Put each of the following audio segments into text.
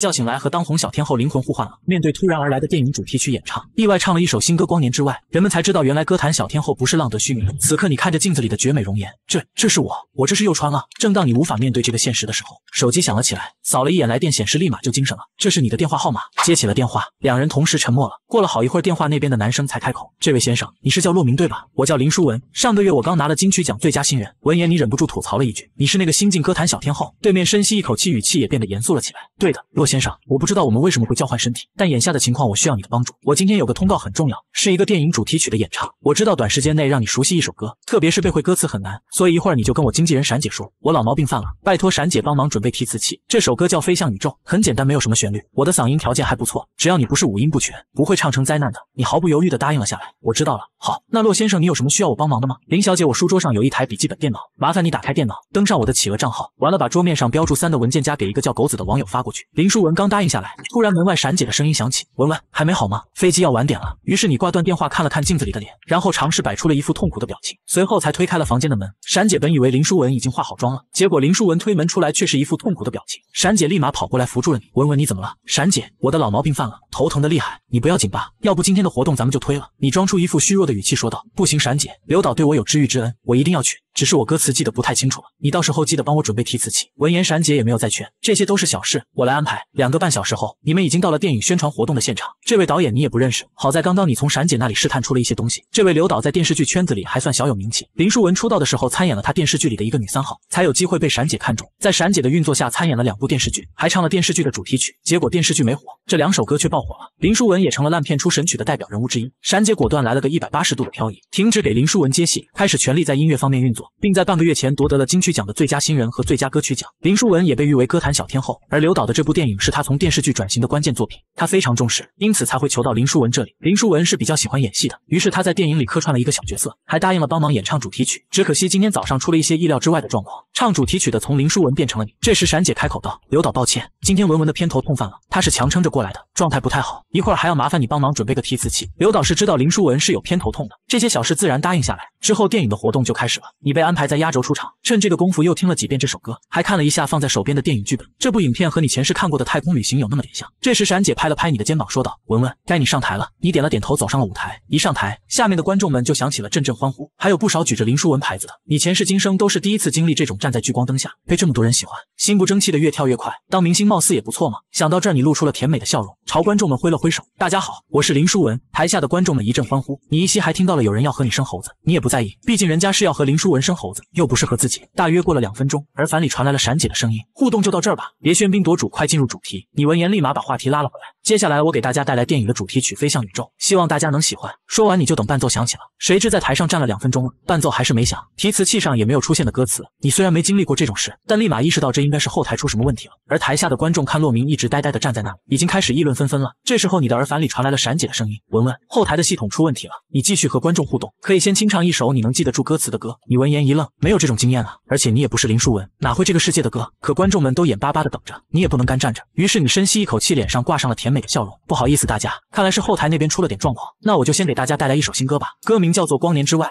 觉醒来，和当红小天后灵魂互换了。面对突然而来的电影主题曲演唱，意外唱了一首新歌《光年之外》，人们才知道原来歌坛小天后不是浪得虚名。此刻你看着镜子里的绝美容颜，这这是我，我这是又穿了。正当你无法面对这个现实的时候，手机响了起来，扫了一眼来电显示，立马就精神了。这是你的电话号码，接起了电话，两人同时沉默了。过了好一会儿，电话那边的男生才开口：“这位先生，你是叫洛明对吧？我叫林淑文。上个月我刚拿了金曲奖最佳新人。”闻言你忍不住吐槽了一句：“你是那个新晋歌坛小天后？”对面深吸一口气，语气也变得严肃了起来：“对的，洛。”先生，我不知道我们为什么会交换身体，但眼下的情况我需要你的帮助。我今天有个通告，很重要，是一个电影主题曲的演唱。我知道短时间内让你熟悉一首歌，特别是背会歌词很难，所以一会儿你就跟我经纪人闪姐说，我老毛病犯了，拜托闪姐帮忙准备提词器。这首歌叫《飞向宇宙》，很简单，没有什么旋律，我的嗓音条件还不错，只要你不是五音不全，不会唱成灾难的。你毫不犹豫地答应了下来。我知道了，好，那洛先生，你有什么需要我帮忙的吗？林小姐，我书桌上有一台笔记本电脑，麻烦你打开电脑，登上我的企鹅账号，完了把桌面上标注三的文件夹给一个叫狗子的网友发过去。林叔。舒文刚答应下来，突然门外闪姐的声音响起：“文文还没好吗？飞机要晚点了。”于是你挂断电话，看了看镜子里的脸，然后尝试摆出了一副痛苦的表情，随后才推开了房间的门。闪姐本以为林舒文已经化好妆了，结果林舒文推门出来却是一副痛苦的表情。闪姐立马跑过来扶住了你：“文文你怎么了？”闪姐：“我的老毛病犯了，头疼的厉害，你不要紧吧？要不今天的活动咱们就推了。”你装出一副虚弱的语气说道：“不行，闪姐，刘导对我有知遇之恩，我一定要去。”只是我歌词记得不太清楚了，你到时候记得帮我准备提词器。闻言，闪姐也没有再劝，这些都是小事，我来安排。两个半小时后，你们已经到了电影宣传活动的现场。这位导演你也不认识，好在刚刚你从闪姐那里试探出了一些东西。这位刘导在电视剧圈子里还算小有名气。林淑文出道的时候参演了他电视剧里的一个女三号，才有机会被闪姐看中，在闪姐的运作下参演了两部电视剧，还唱了电视剧的主题曲。结果电视剧没火，这两首歌却爆火了，林淑文也成了烂片出神曲的代表人物之一。闪姐果断来了个一百八十度的漂移，停止给林淑文接戏，开始全力在音乐方面运作。并在半个月前夺得了金曲奖的最佳新人和最佳歌曲奖，林书文也被誉为歌坛小天后。而刘导的这部电影是他从电视剧转型的关键作品，他非常重视，因此才会求到林书文这里。林书文是比较喜欢演戏的，于是他在电影里客串了一个小角色，还答应了帮忙演唱主题曲。只可惜今天早上出了一些意料之外的状况，唱主题曲的从林书文变成了你。这时闪姐开口道：“刘导，抱歉，今天文文的偏头痛犯了，他是强撑着过来的，状态不太好，一会儿还要麻烦你帮忙准备个提词器。”刘导是知道林书文是有偏头痛的，这些小事自然答应下来。之后电影的活动就开始了，你。被安排在压轴出场，趁这个功夫又听了几遍这首歌，还看了一下放在手边的电影剧本。这部影片和你前世看过的太空旅行有那么点像。这时闪姐拍了拍你的肩膀，说道：“文文，该你上台了。”你点了点头，走上了舞台。一上台，下面的观众们就响起了阵阵欢呼，还有不少举着林书文牌子的。你前世今生都是第一次经历这种站在聚光灯下，被这么多人喜欢，心不争气的越跳越快。当明星貌似也不错嘛。想到这，你露出了甜美的笑容，朝观众们挥了挥手：“大家好，我是林书文。”台下的观众们一阵欢呼。你依稀还听到了有人要和你生猴子，你也不在意，毕竟人家是要和林书文。人身猴子又不适合自己。大约过了两分钟，耳返里传来了闪姐的声音：“互动就到这儿吧，别喧宾夺主，快进入主题。”你闻言立马把话题拉了回来。接下来我给大家带来电影的主题曲《飞向宇宙》，希望大家能喜欢。说完你就等伴奏响起了，谁知在台上站了两分钟了，伴奏还是没响，提词器上也没有出现的歌词。你虽然没经历过这种事，但立马意识到这应该是后台出什么问题了。而台下的观众看洛明一直呆呆地站在那里，已经开始议论纷纷了。这时候你的耳返里传来了闪姐的声音：“文文，后台的系统出问题了。”你继续和观众互动，可以先清唱一首你能记得住歌词的歌。你闻。言一愣，没有这种经验啊，而且你也不是林书文，哪会这个世界的歌？可观众们都眼巴巴的等着，你也不能干站着。于是你深吸一口气，脸上挂上了甜美的笑容。不好意思，大家，看来是后台那边出了点状况，那我就先给大家带来一首新歌吧，歌名叫做《光年之外》。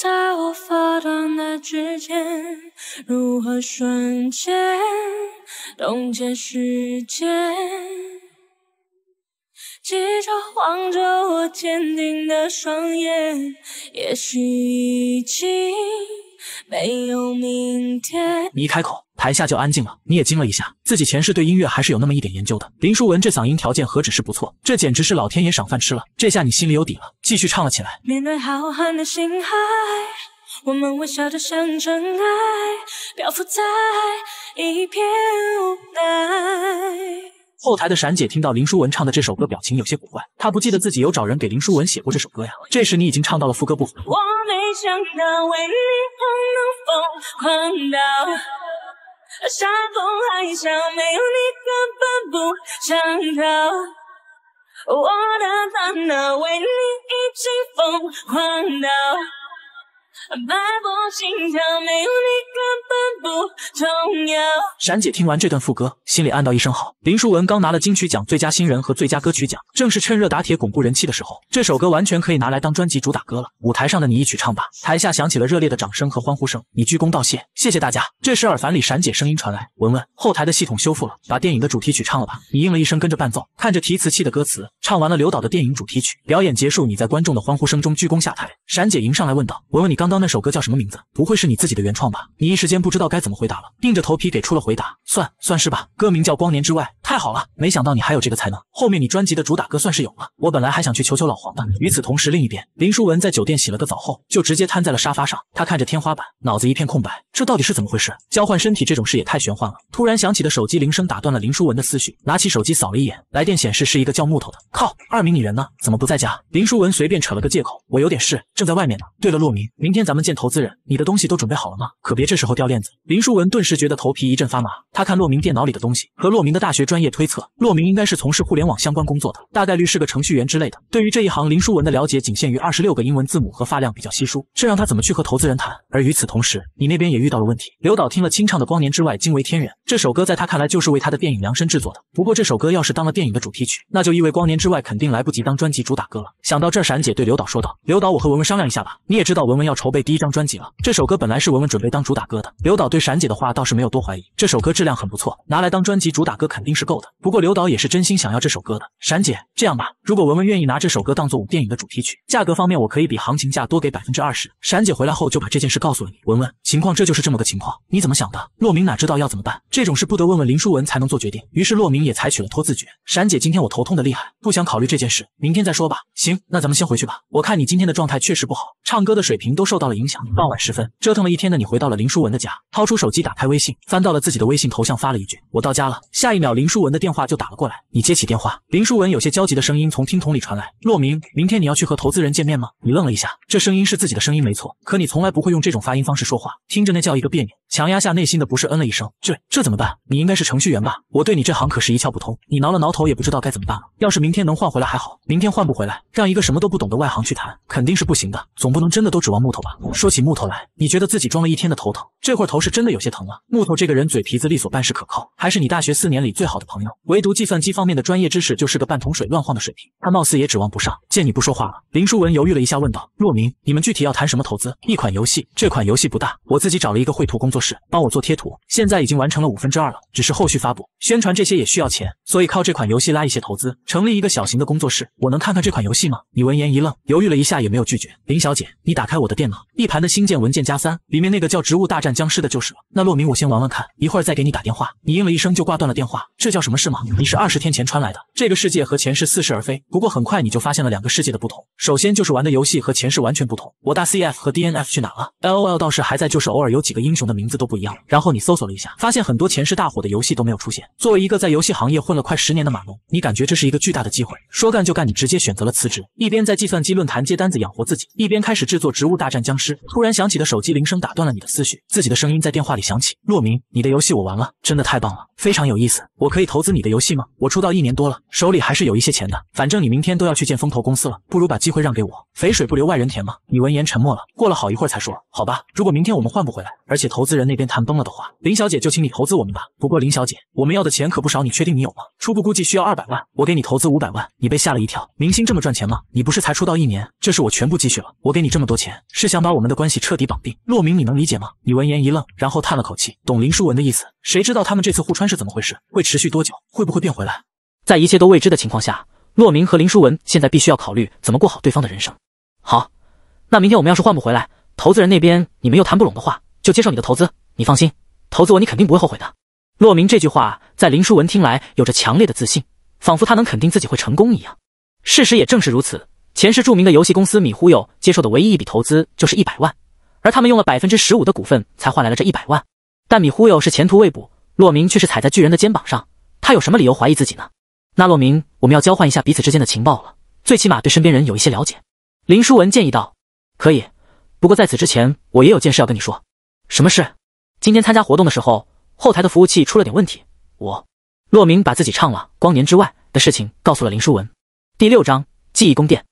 在我发端的指尖，如何瞬间间？冻结时着望我坚定的双眼，也许已经没有明天。你一开口，台下就安静了。你也惊了一下，自己前世对音乐还是有那么一点研究的。林淑文这嗓音条件何止是不错，这简直是老天爷赏饭吃了。这下你心里有底了，继续唱了起来。面对浩瀚的星海，我们微笑着像尘埃，漂浮在一片无奈。后台的闪姐听到林书文唱的这首歌，表情有些古怪。她不记得自己有找人给林书文写过这首歌呀。这时你已经唱到了副歌部分。没有你根本不重要。闪姐听完这段副歌，心里暗道一声好。林书文刚拿了金曲奖最佳新人和最佳歌曲奖，正是趁热打铁巩固人气的时候，这首歌完全可以拿来当专辑主打歌了。舞台上的你一曲唱吧，台下响起了热烈的掌声和欢呼声。你鞠躬道谢，谢谢大家。这时耳返里闪姐声音传来：“文文，后台的系统修复了，把电影的主题曲唱了吧。”你应了一声，跟着伴奏，看着提词器的歌词，唱完了刘导的电影主题曲。表演结束，你在观众的欢呼声中鞠躬下台。闪姐迎上来问道：“文文，你刚刚……”那首歌叫什么名字？不会是你自己的原创吧？你一时间不知道该怎么回答了，硬着头皮给出了回答，算算是吧。歌名叫《光年之外》，太好了，没想到你还有这个才能。后面你专辑的主打歌算是有了。我本来还想去求求老黄的。与此同时，另一边，林淑文在酒店洗了个澡后，就直接瘫在了沙发上。他看着天花板，脑子一片空白，这到底是怎么回事？交换身体这种事也太玄幻了。突然响起的手机铃声打断了林淑文的思绪，拿起手机扫了一眼，来电显示是一个叫木头的。靠，二明你人呢？怎么不在家？林淑文随便扯了个借口：“我有点事，正在外面呢。”对了，洛明，明天。天，咱们见投资人，你的东西都准备好了吗？可别这时候掉链子。林淑文顿时觉得头皮一阵发麻。他看洛明电脑里的东西和洛明的大学专业推测，洛明应该是从事互联网相关工作的，大概率是个程序员之类的。对于这一行，林淑文的了解仅限于二十六个英文字母和发量比较稀疏，这让他怎么去和投资人谈？而与此同时，你那边也遇到了问题。刘导听了清唱的《光年之外》，惊为天人。这首歌在他看来就是为他的电影量身制作的。不过这首歌要是当了电影的主题曲，那就意味《光年之外》肯定来不及当专辑主打歌了。想到这儿，闪姐对刘导说道：“刘导，我和文文商量一下吧。你也知道文文要筹。”筹备第一张专辑了，这首歌本来是文文准备当主打歌的。刘导对闪姐的话倒是没有多怀疑，这首歌质量很不错，拿来当专辑主打歌肯定是够的。不过刘导也是真心想要这首歌的。闪姐，这样吧，如果文文愿意拿这首歌当做我们电影的主题曲，价格方面我可以比行情价多给百分之二十。闪姐回来后就把这件事告诉了你，文文，情况这就是这么个情况，你怎么想的？洛明哪知道要怎么办，这种事不得问问林淑文才能做决定。于是洛明也采取了拖字诀。闪姐，今天我头痛的厉害，不想考虑这件事，明天再说吧。行，那咱们先回去吧。我看你今天的状态确实不好，唱歌的水平都受。受到了影响。傍晚时分，折腾了一天的你回到了林淑文的家，掏出手机打开微信，翻到了自己的微信头像，发了一句“我到家了”。下一秒，林淑文的电话就打了过来。你接起电话，林淑文有些焦急的声音从听筒里传来：“洛明，明天你要去和投资人见面吗？”你愣了一下，这声音是自己的声音没错，可你从来不会用这种发音方式说话，听着那叫一个别扭。强压下内心的不适，嗯了一声。这这怎么办？你应该是程序员吧？我对你这行可是一窍不通。你挠了挠头，也不知道该怎么办了。要是明天能换回来还好，明天换不回来，让一个什么都不懂的外行去谈，肯定是不行的。总不能真的都指望木头吧？说起木头来，你觉得自己装了一天的头疼，这会儿头是真的有些疼了。木头这个人嘴皮子利索，办事可靠，还是你大学四年里最好的朋友。唯独计算机方面的专业知识就是个半桶水乱晃的水平，他貌似也指望不上。见你不说话了，林书文犹豫了一下，问道：“若明，你们具体要谈什么投资？一款游戏？这款游戏不大，我自己找了一个绘图工作。”是，帮我做贴图，现在已经完成了五分之二了，只是后续发布、宣传这些也需要钱，所以靠这款游戏拉一些投资，成立一个小型的工作室。我能看看这款游戏吗？你闻言一愣，犹豫了一下，也没有拒绝。林小姐，你打开我的电脑，一盘的新建文件夹三里面那个叫《植物大战僵尸》的就是了。那洛明，我先玩玩看，一会儿再给你打电话。你应了一声就挂断了电话。这叫什么事吗？你是二十天前穿来的，这个世界和前世似是而非，不过很快你就发现了两个世界的不同。首先就是玩的游戏和前世完全不同，我大 CF 和 DNF 去哪了？LOL 倒是还在，就是偶尔有几个英雄的名。字都不一样。然后你搜索了一下，发现很多前世大火的游戏都没有出现。作为一个在游戏行业混了快十年的马龙，你感觉这是一个巨大的机会。说干就干，你直接选择了辞职，一边在计算机论坛接单子养活自己，一边开始制作《植物大战僵尸》。突然响起的手机铃声打断了你的思绪，自己的声音在电话里响起：“洛明，你的游戏我玩了，真的太棒了，非常有意思。我可以投资你的游戏吗？我出道一年多了，手里还是有一些钱的。反正你明天都要去见风投公司了，不如把机会让给我，肥水不流外人田吗？”你闻言沉默了，过了好一会儿才说：“好吧，如果明天我们换不回来，而且投资……”人那边谈崩了的话，林小姐就请你投资我们吧。不过林小姐，我们要的钱可不少，你确定你有吗？初步估计需要二百万，我给你投资五百万。你被吓了一跳，明星这么赚钱吗？你不是才出道一年？这是我全部积蓄了，我给你这么多钱，是想把我们的关系彻底绑定。洛明，你能理解吗？你闻言一愣，然后叹了口气，懂林淑文的意思。谁知道他们这次互穿是怎么回事？会持续多久？会不会变回来？在一切都未知的情况下，洛明和林淑文现在必须要考虑怎么过好对方的人生。好，那明天我们要是换不回来，投资人那边你们又谈不拢的话。就接受你的投资，你放心，投资我你肯定不会后悔的。洛明这句话在林书文听来有着强烈的自信，仿佛他能肯定自己会成功一样。事实也正是如此，前世著名的游戏公司米忽悠接受的唯一一笔投资就是一百万，而他们用了百分之十五的股份才换来了这一百万。但米忽悠是前途未卜，洛明却是踩在巨人的肩膀上，他有什么理由怀疑自己呢？那洛明，我们要交换一下彼此之间的情报了，最起码对身边人有一些了解。林书文建议道：“可以，不过在此之前，我也有件事要跟你说。”什么事？今天参加活动的时候，后台的服务器出了点问题。我，洛明把自己唱了《光年之外》的事情告诉了林书文。第六章记忆宫殿。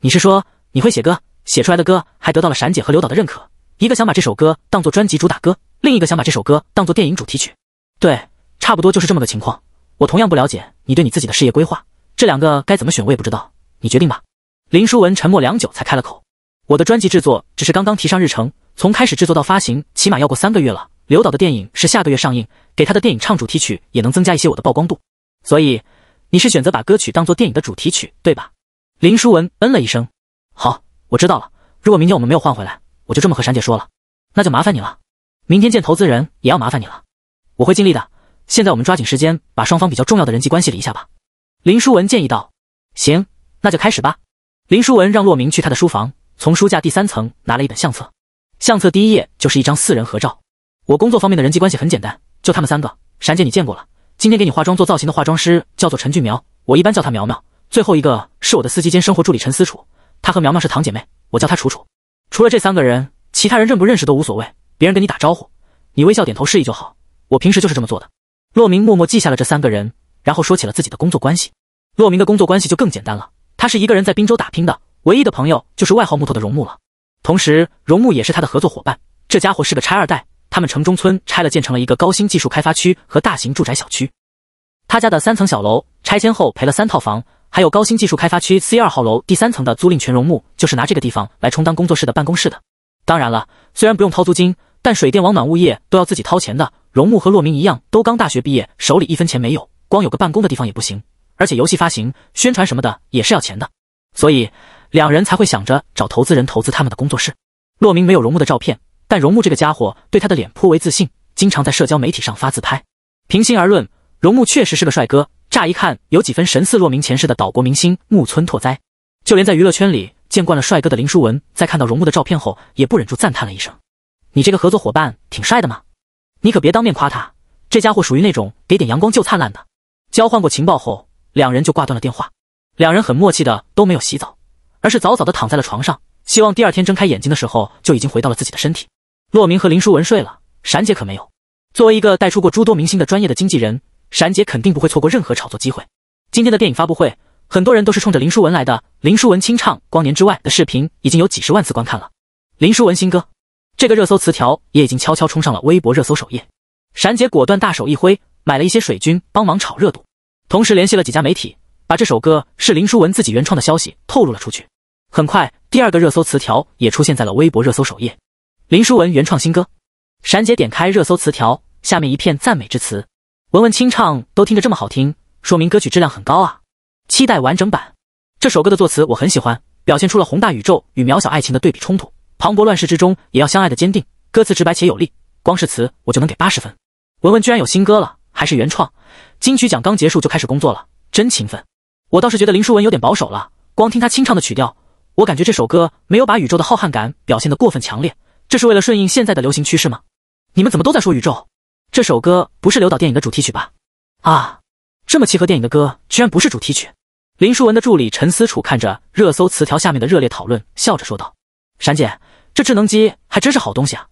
你是说你会写歌，写出来的歌还得到了闪姐和刘导的认可？一个想把这首歌当做专辑主打歌，另一个想把这首歌当做电影主题曲。对，差不多就是这么个情况。我同样不了解你对你自己的事业规划，这两个该怎么选，我也不知道。你决定吧。林书文沉默良久，才开了口：“我的专辑制作只是刚刚提上日程。”从开始制作到发行，起码要过三个月了。刘导的电影是下个月上映，给他的电影唱主题曲也能增加一些我的曝光度。所以，你是选择把歌曲当做电影的主题曲，对吧？林淑文嗯了一声。好，我知道了。如果明天我们没有换回来，我就这么和闪姐说了。那就麻烦你了。明天见投资人也要麻烦你了。我会尽力的。现在我们抓紧时间把双方比较重要的人际关系理一下吧。林淑文建议道。行，那就开始吧。林淑文让洛明去他的书房，从书架第三层拿了一本相册。相册第一页就是一张四人合照。我工作方面的人际关系很简单，就他们三个。闪姐你见过了，今天给你化妆做造型的化妆师叫做陈俊苗，我一般叫他苗苗。最后一个是我的司机兼生活助理陈思楚，他和苗苗是堂姐妹，我叫她楚楚。除了这三个人，其他人认不认识都无所谓，别人跟你打招呼，你微笑点头示意就好。我平时就是这么做的。洛明默默记下了这三个人，然后说起了自己的工作关系。洛明的工作关系就更简单了，他是一个人在滨州打拼的，唯一的朋友就是外号木头的荣木了。同时，荣木也是他的合作伙伴。这家伙是个拆二代，他们城中村拆了，建成了一个高新技术开发区和大型住宅小区。他家的三层小楼拆迁后赔了三套房，还有高新技术开发区 C 二号楼第三层的租赁权，荣木就是拿这个地方来充当工作室的办公室的。当然了，虽然不用掏租金，但水电网暖物业都要自己掏钱的。荣木和洛明一样，都刚大学毕业，手里一分钱没有，光有个办公的地方也不行。而且游戏发行、宣传什么的也是要钱的，所以。两人才会想着找投资人投资他们的工作室。洛明没有荣木的照片，但荣木这个家伙对他的脸颇为自信，经常在社交媒体上发自拍。平心而论，荣木确实是个帅哥，乍一看有几分神似洛明前世的岛国明星木村拓哉。就连在娱乐圈里见惯了帅哥的林书文，在看到荣木的照片后，也不忍住赞叹了一声：“你这个合作伙伴挺帅的嘛！”你可别当面夸他，这家伙属于那种给点阳光就灿烂的。交换过情报后，两人就挂断了电话。两人很默契的都没有洗澡。而是早早的躺在了床上，希望第二天睁开眼睛的时候就已经回到了自己的身体。洛明和林书文睡了，闪姐可没有。作为一个带出过诸多明星的专业的经纪人，闪姐肯定不会错过任何炒作机会。今天的电影发布会，很多人都是冲着林书文来的。林书文清唱《光年之外》的视频已经有几十万次观看了。林书文新歌这个热搜词条也已经悄悄冲上了微博热搜首页。闪姐果断大手一挥，买了一些水军帮忙炒热度，同时联系了几家媒体，把这首歌是林书文自己原创的消息透露了出去。很快，第二个热搜词条也出现在了微博热搜首页。林书文原创新歌，闪姐点开热搜词条，下面一片赞美之词。文文清唱都听着这么好听，说明歌曲质量很高啊！期待完整版。这首歌的作词我很喜欢，表现出了宏大宇宙与渺小爱情的对比冲突，磅礴乱世之中也要相爱的坚定。歌词直白且有力，光是词我就能给八十分。文文居然有新歌了，还是原创。金曲奖刚结束就开始工作了，真勤奋。我倒是觉得林书文有点保守了，光听他清唱的曲调。我感觉这首歌没有把宇宙的浩瀚感表现得过分强烈，这是为了顺应现在的流行趋势吗？你们怎么都在说宇宙？这首歌不是刘导电影的主题曲吧？啊，这么契合电影的歌居然不是主题曲？林淑文的助理陈思楚看着热搜词条下面的热烈讨论，笑着说道：“闪姐，这智能机还真是好东西啊！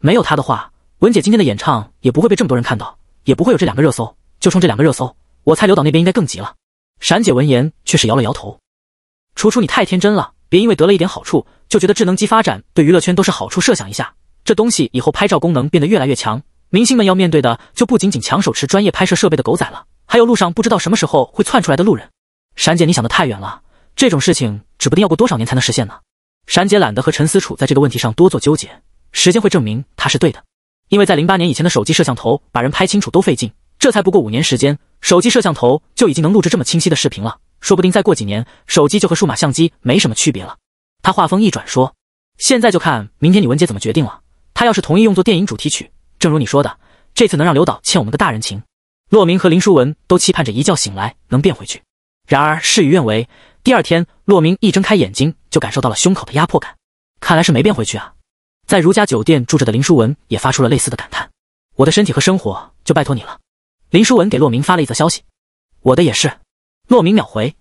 没有它的话，文姐今天的演唱也不会被这么多人看到，也不会有这两个热搜。就冲这两个热搜，我猜刘导那边应该更急了。”闪姐闻言却是摇了摇头：“楚楚，你太天真了。”别因为得了一点好处就觉得智能机发展对娱乐圈都是好处。设想一下，这东西以后拍照功能变得越来越强，明星们要面对的就不仅仅抢手持专业拍摄设备的狗仔了，还有路上不知道什么时候会窜出来的路人。闪姐，你想的太远了，这种事情指不定要过多少年才能实现呢。闪姐懒得和陈思楚在这个问题上多做纠结，时间会证明她是对的。因为在零八年以前的手机摄像头把人拍清楚都费劲。这才不过五年时间，手机摄像头就已经能录制这么清晰的视频了。说不定再过几年，手机就和数码相机没什么区别了。他话锋一转说：“现在就看明天你文姐怎么决定了。她要是同意用作电影主题曲，正如你说的，这次能让刘导欠我们个大人情。”洛明和林淑文都期盼着一觉醒来能变回去，然而事与愿违。第二天，洛明一睁开眼睛就感受到了胸口的压迫感，看来是没变回去啊。在如家酒店住着的林淑文也发出了类似的感叹：“我的身体和生活就拜托你了。”林淑文给骆明发了一则消息，我的也是。骆明秒回。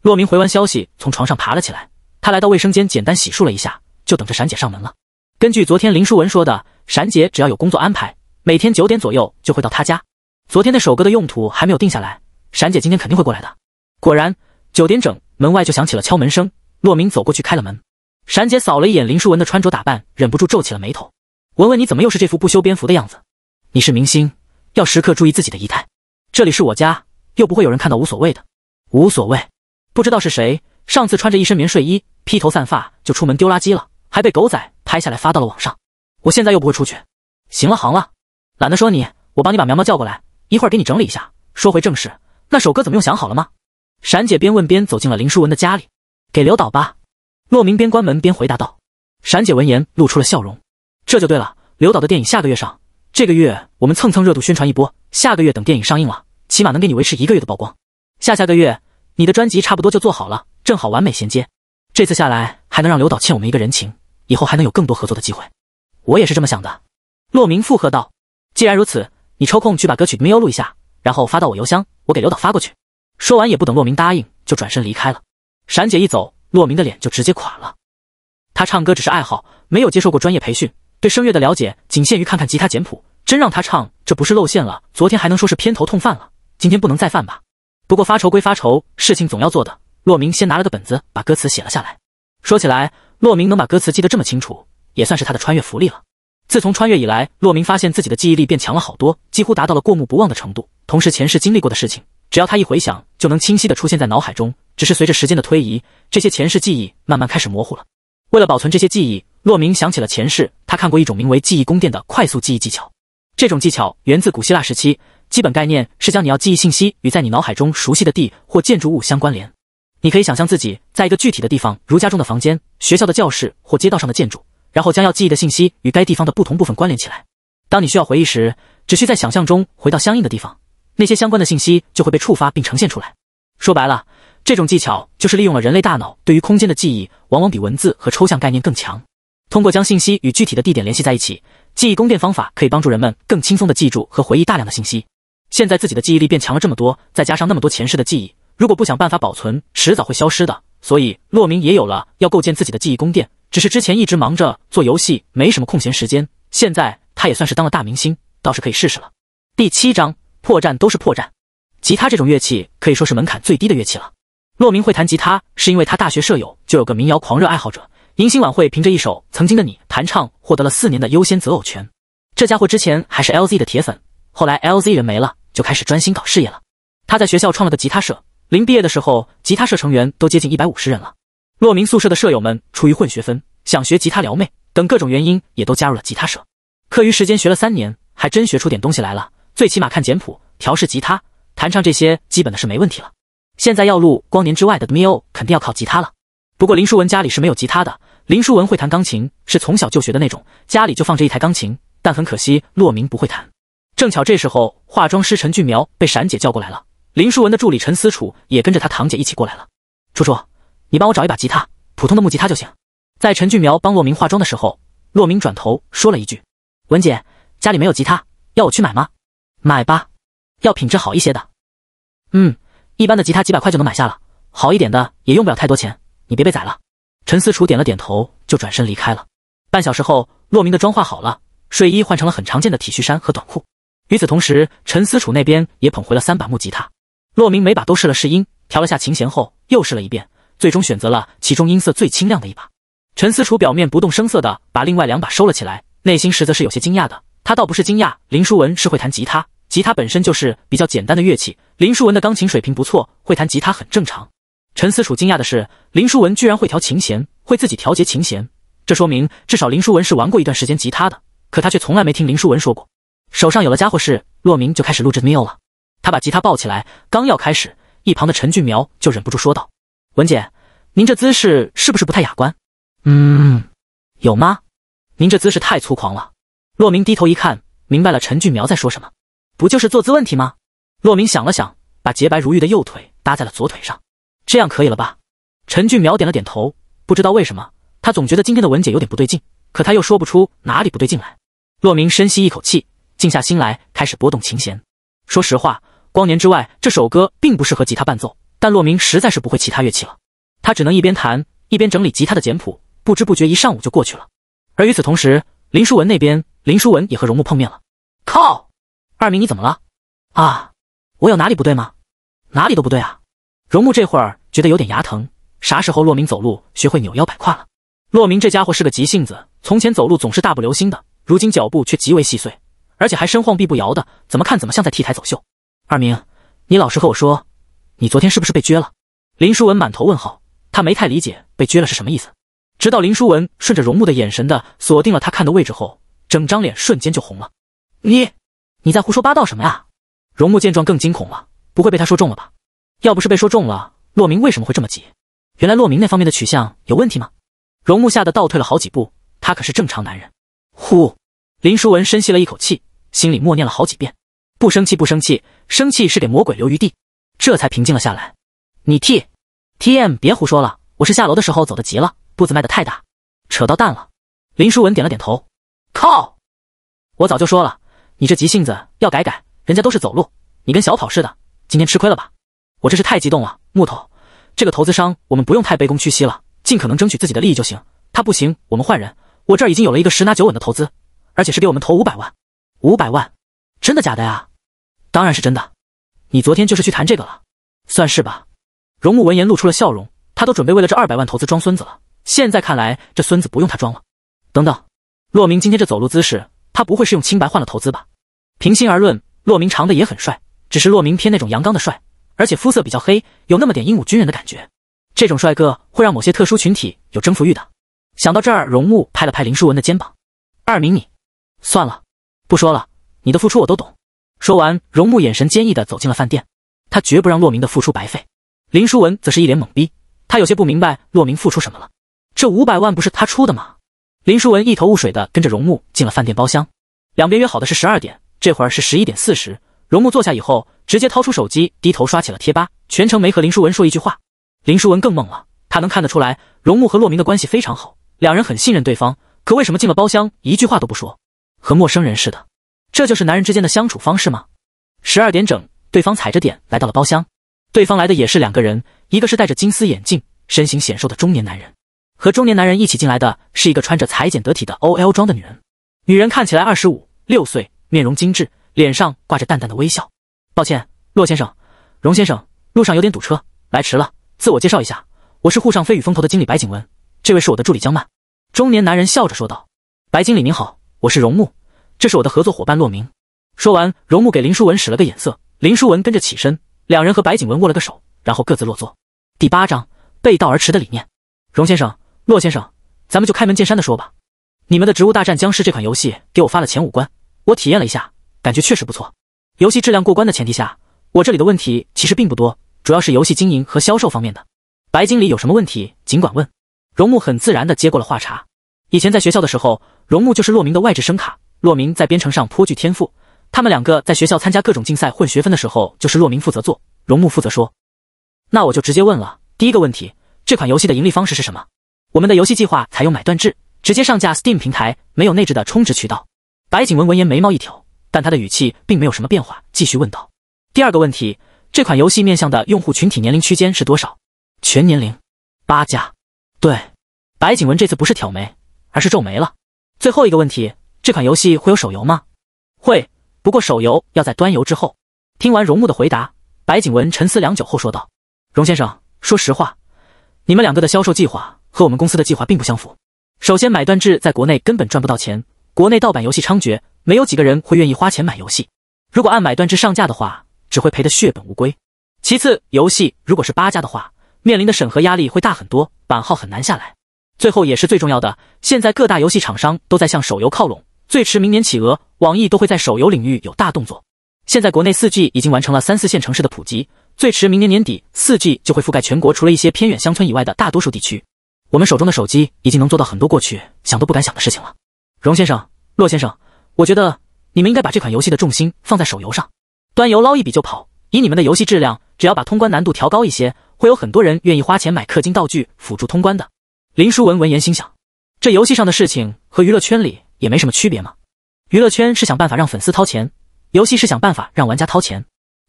骆明回完消息，从床上爬了起来，他来到卫生间简单洗漱了一下，就等着闪姐上门了。根据昨天林淑文说的，闪姐只要有工作安排，每天九点左右就会到他家。昨天那首歌的用途还没有定下来，闪姐今天肯定会过来的。果然，九点整，门外就响起了敲门声。骆明走过去开了门，闪姐扫了一眼林淑文的穿着打扮，忍不住皱起了眉头。文文，你怎么又是这副不修边幅的样子？你是明星。要时刻注意自己的仪态。这里是我家，又不会有人看到，无所谓的。无所谓。不知道是谁，上次穿着一身棉睡衣，披头散发就出门丢垃圾了，还被狗仔拍下来发到了网上。我现在又不会出去。行了，行了，懒得说你。我帮你把苗苗叫过来，一会儿给你整理一下。说回正事，那首歌怎么又想好了吗？闪姐边问边走进了林淑文的家里，给刘导吧。骆明边关门边回答道。闪姐闻言露出了笑容，这就对了。刘导的电影下个月上。这个月我们蹭蹭热度宣传一波，下个月等电影上映了，起码能给你维持一个月的曝光。下下个月你的专辑差不多就做好了，正好完美衔接。这次下来还能让刘导欠我们一个人情，以后还能有更多合作的机会。我也是这么想的。”洛明附和道，“既然如此，你抽空去把歌曲 d e m i 录一下，然后发到我邮箱，我给刘导发过去。”说完也不等洛明答应，就转身离开了。闪姐一走，洛明的脸就直接垮了。他唱歌只是爱好，没有接受过专业培训。对声乐的了解仅限于看看吉他简谱，真让他唱，这不是露馅了。昨天还能说是偏头痛犯了，今天不能再犯吧。不过发愁归发愁，事情总要做的。洛明先拿了个本子，把歌词写了下来。说起来，洛明能把歌词记得这么清楚，也算是他的穿越福利了。自从穿越以来，洛明发现自己的记忆力变强了好多，几乎达到了过目不忘的程度。同时，前世经历过的事情，只要他一回想，就能清晰的出现在脑海中。只是随着时间的推移，这些前世记忆慢慢开始模糊了。为了保存这些记忆，洛明想起了前世他看过一种名为“记忆宫殿”的快速记忆技巧。这种技巧源自古希腊时期，基本概念是将你要记忆信息与在你脑海中熟悉的地或建筑物相关联。你可以想象自己在一个具体的地方，如家中的房间、学校的教室或街道上的建筑，然后将要记忆的信息与该地方的不同部分关联起来。当你需要回忆时，只需在想象中回到相应的地方，那些相关的信息就会被触发并呈现出来。说白了，这种技巧就是利用了人类大脑对于空间的记忆，往往比文字和抽象概念更强。通过将信息与具体的地点联系在一起，记忆宫殿方法可以帮助人们更轻松地记住和回忆大量的信息。现在自己的记忆力变强了这么多，再加上那么多前世的记忆，如果不想办法保存，迟早会消失的。所以洛明也有了要构建自己的记忆宫殿，只是之前一直忙着做游戏，没什么空闲时间。现在他也算是当了大明星，倒是可以试试了。第七章：破绽都是破绽。吉他这种乐器可以说是门槛最低的乐器了。洛明会弹吉他，是因为他大学舍友就有个民谣狂热爱好者。迎新晚会凭着一首《曾经的你》弹唱，获得了四年的优先择偶权。这家伙之前还是 LZ 的铁粉，后来 LZ 人没了，就开始专心搞事业了。他在学校创了个吉他社，临毕业的时候，吉他社成员都接近一百五十人了。洛明宿舍的舍友们出于混学分、想学吉他撩妹等各种原因，也都加入了吉他社。课余时间学了三年，还真学出点东西来了。最起码看简谱、调试吉他、弹唱这些基本的是没问题了。现在要录《光年之外》的 Mio 肯定要靠吉他了。不过林淑文家里是没有吉他的，林淑文会弹钢琴，是从小就学的那种，家里就放着一台钢琴。但很可惜，洛明不会弹。正巧这时候，化妆师陈俊苗被闪姐叫过来了，林淑文的助理陈思楚也跟着他堂姐一起过来了。楚楚，你帮我找一把吉他，普通的木吉他就行。在陈俊苗帮洛明化妆的时候，洛明转头说了一句：“文姐，家里没有吉他，要我去买吗？”“买吧，要品质好一些的。”“嗯。”一般的吉他几百块就能买下了，好一点的也用不了太多钱。你别被宰了。陈思楚点了点头，就转身离开了。半小时后，洛明的妆化好了，睡衣换成了很常见的体恤衫和短裤。与此同时，陈思楚那边也捧回了三把木吉他。洛明每把都试了试音，调了下琴弦后又试了一遍，最终选择了其中音色最清亮的一把。陈思楚表面不动声色的把另外两把收了起来，内心实则是有些惊讶的。他倒不是惊讶林书文是会弹吉他。吉他本身就是比较简单的乐器，林书文的钢琴水平不错，会弹吉他很正常。陈思楚惊讶的是，林书文居然会调琴弦，会自己调节琴弦，这说明至少林书文是玩过一段时间吉他的。可他却从来没听林书文说过。手上有了家伙事，洛明就开始录制 m i c 了。他把吉他抱起来，刚要开始，一旁的陈俊苗就忍不住说道：“文姐，您这姿势是不是不太雅观？”“嗯，有吗？您这姿势太粗狂了。”洛明低头一看，明白了陈俊苗在说什么。不就是坐姿问题吗？洛明想了想，把洁白如玉的右腿搭在了左腿上，这样可以了吧？陈俊苗点了点头。不知道为什么，他总觉得今天的文姐有点不对劲，可他又说不出哪里不对劲来。洛明深吸一口气，静下心来，开始拨动琴弦。说实话，光年之外这首歌并不适合吉他伴奏，但洛明实在是不会其他乐器了，他只能一边弹一边整理吉他的简谱。不知不觉，一上午就过去了。而与此同时，林淑文那边，林淑文也和荣木碰面了。靠！二明，你怎么了？啊，我有哪里不对吗？哪里都不对啊！荣木这会儿觉得有点牙疼。啥时候洛明走路学会扭腰摆胯了？洛明这家伙是个急性子，从前走路总是大步流星的，如今脚步却极为细碎，而且还身晃臂不摇的，怎么看怎么像在 T 台走秀。二明，你老实和我说，你昨天是不是被撅了？林淑文满头问号，他没太理解被撅了是什么意思。直到林淑文顺着荣木的眼神的锁定了他看的位置后，整张脸瞬间就红了。你。你在胡说八道什么呀？荣木见状更惊恐了，不会被他说中了吧？要不是被说中了，洛明为什么会这么急？原来洛明那方面的取向有问题吗？荣木吓得倒退了好几步，他可是正常男人。呼，林淑文深吸了一口气，心里默念了好几遍：不生气，不生气，生气是给魔鬼留余地。这才平静了下来。你 T T M 别胡说了，我是下楼的时候走的急了，步子迈得太大，扯到蛋了。林淑文点了点头。靠，我早就说了。你这急性子要改改，人家都是走路，你跟小跑似的。今天吃亏了吧？我真是太激动了，木头，这个投资商我们不用太卑躬屈膝了，尽可能争取自己的利益就行。他不行，我们换人。我这儿已经有了一个十拿九稳的投资，而且是给我们投五百万。五百万，真的假的呀？当然是真的。你昨天就是去谈这个了，算是吧？荣木闻言露出了笑容，他都准备为了这二百万投资装孙子了，现在看来这孙子不用他装了。等等，洛明今天这走路姿势，他不会是用清白换了投资吧？平心而论，骆明长得也很帅，只是骆明偏那种阳刚的帅，而且肤色比较黑，有那么点英武军人的感觉。这种帅哥会让某些特殊群体有征服欲的。想到这儿，荣木拍了拍林书文的肩膀：“二明，你算了，不说了，你的付出我都懂。”说完，荣木眼神坚毅的走进了饭店，他绝不让骆明的付出白费。林书文则是一脸懵逼，他有些不明白骆明付出什么了，这五百万不是他出的吗？林书文一头雾水的跟着荣木进了饭店包厢，两边约好的是十二点。这会儿是十一点四十，荣木坐下以后，直接掏出手机，低头刷起了贴吧，全程没和林淑文说一句话。林淑文更懵了，她能看得出来，荣木和洛明的关系非常好，两人很信任对方，可为什么进了包厢一句话都不说，和陌生人似的？这就是男人之间的相处方式吗？十二点整，对方踩着点来到了包厢。对方来的也是两个人，一个是戴着金丝眼镜、身形显瘦的中年男人，和中年男人一起进来的是一个穿着裁剪得体的 OL 装的女人，女人看起来二十五六岁。面容精致，脸上挂着淡淡的微笑。抱歉，骆先生、荣先生，路上有点堵车，来迟了。自我介绍一下，我是沪上飞宇风投的经理白景文，这位是我的助理江曼。中年男人笑着说道：“白经理您好，我是荣木，这是我的合作伙伴骆明。”说完，荣木给林书文使了个眼色，林书文跟着起身，两人和白景文握了个手，然后各自落座。第八章背道而驰的理念。荣先生、骆先生，咱们就开门见山的说吧，你们的《植物大战僵尸》这款游戏给我发了前五关。我体验了一下，感觉确实不错。游戏质量过关的前提下，我这里的问题其实并不多，主要是游戏经营和销售方面的。白经理有什么问题尽管问。荣木很自然的接过了话茬。以前在学校的时候，荣木就是洛明的外置声卡。洛明在编程上颇具天赋，他们两个在学校参加各种竞赛混学分的时候，就是洛明负责做，荣木负责说。那我就直接问了，第一个问题，这款游戏的盈利方式是什么？我们的游戏计划采用买断制，直接上架 Steam 平台，没有内置的充值渠道。白景文闻言眉毛一挑，但他的语气并没有什么变化，继续问道：“第二个问题，这款游戏面向的用户群体年龄区间是多少？全年龄，八加。”对，白景文这次不是挑眉，而是皱眉了。最后一个问题，这款游戏会有手游吗？会，不过手游要在端游之后。听完荣木的回答，白景文沉思良久后说道：“荣先生，说实话，你们两个的销售计划和我们公司的计划并不相符。首先，买断制在国内根本赚不到钱。”国内盗版游戏猖獗，没有几个人会愿意花钱买游戏。如果按买断制上架的话，只会赔得血本无归。其次，游戏如果是八家的话，面临的审核压力会大很多，版号很难下来。最后也是最重要的，现在各大游戏厂商都在向手游靠拢，最迟明年企鹅、网易都会在手游领域有大动作。现在国内四 G 已经完成了三四线城市的普及，最迟明年年底四 G 就会覆盖全国，除了一些偏远乡村以外的大多数地区。我们手中的手机已经能做到很多过去想都不敢想的事情了。荣先生，骆先生，我觉得你们应该把这款游戏的重心放在手游上，端游捞一笔就跑。以你们的游戏质量，只要把通关难度调高一些，会有很多人愿意花钱买氪金道具辅助通关的。林书文闻言心想：这游戏上的事情和娱乐圈里也没什么区别吗？娱乐圈是想办法让粉丝掏钱，游戏是想办法让玩家掏钱，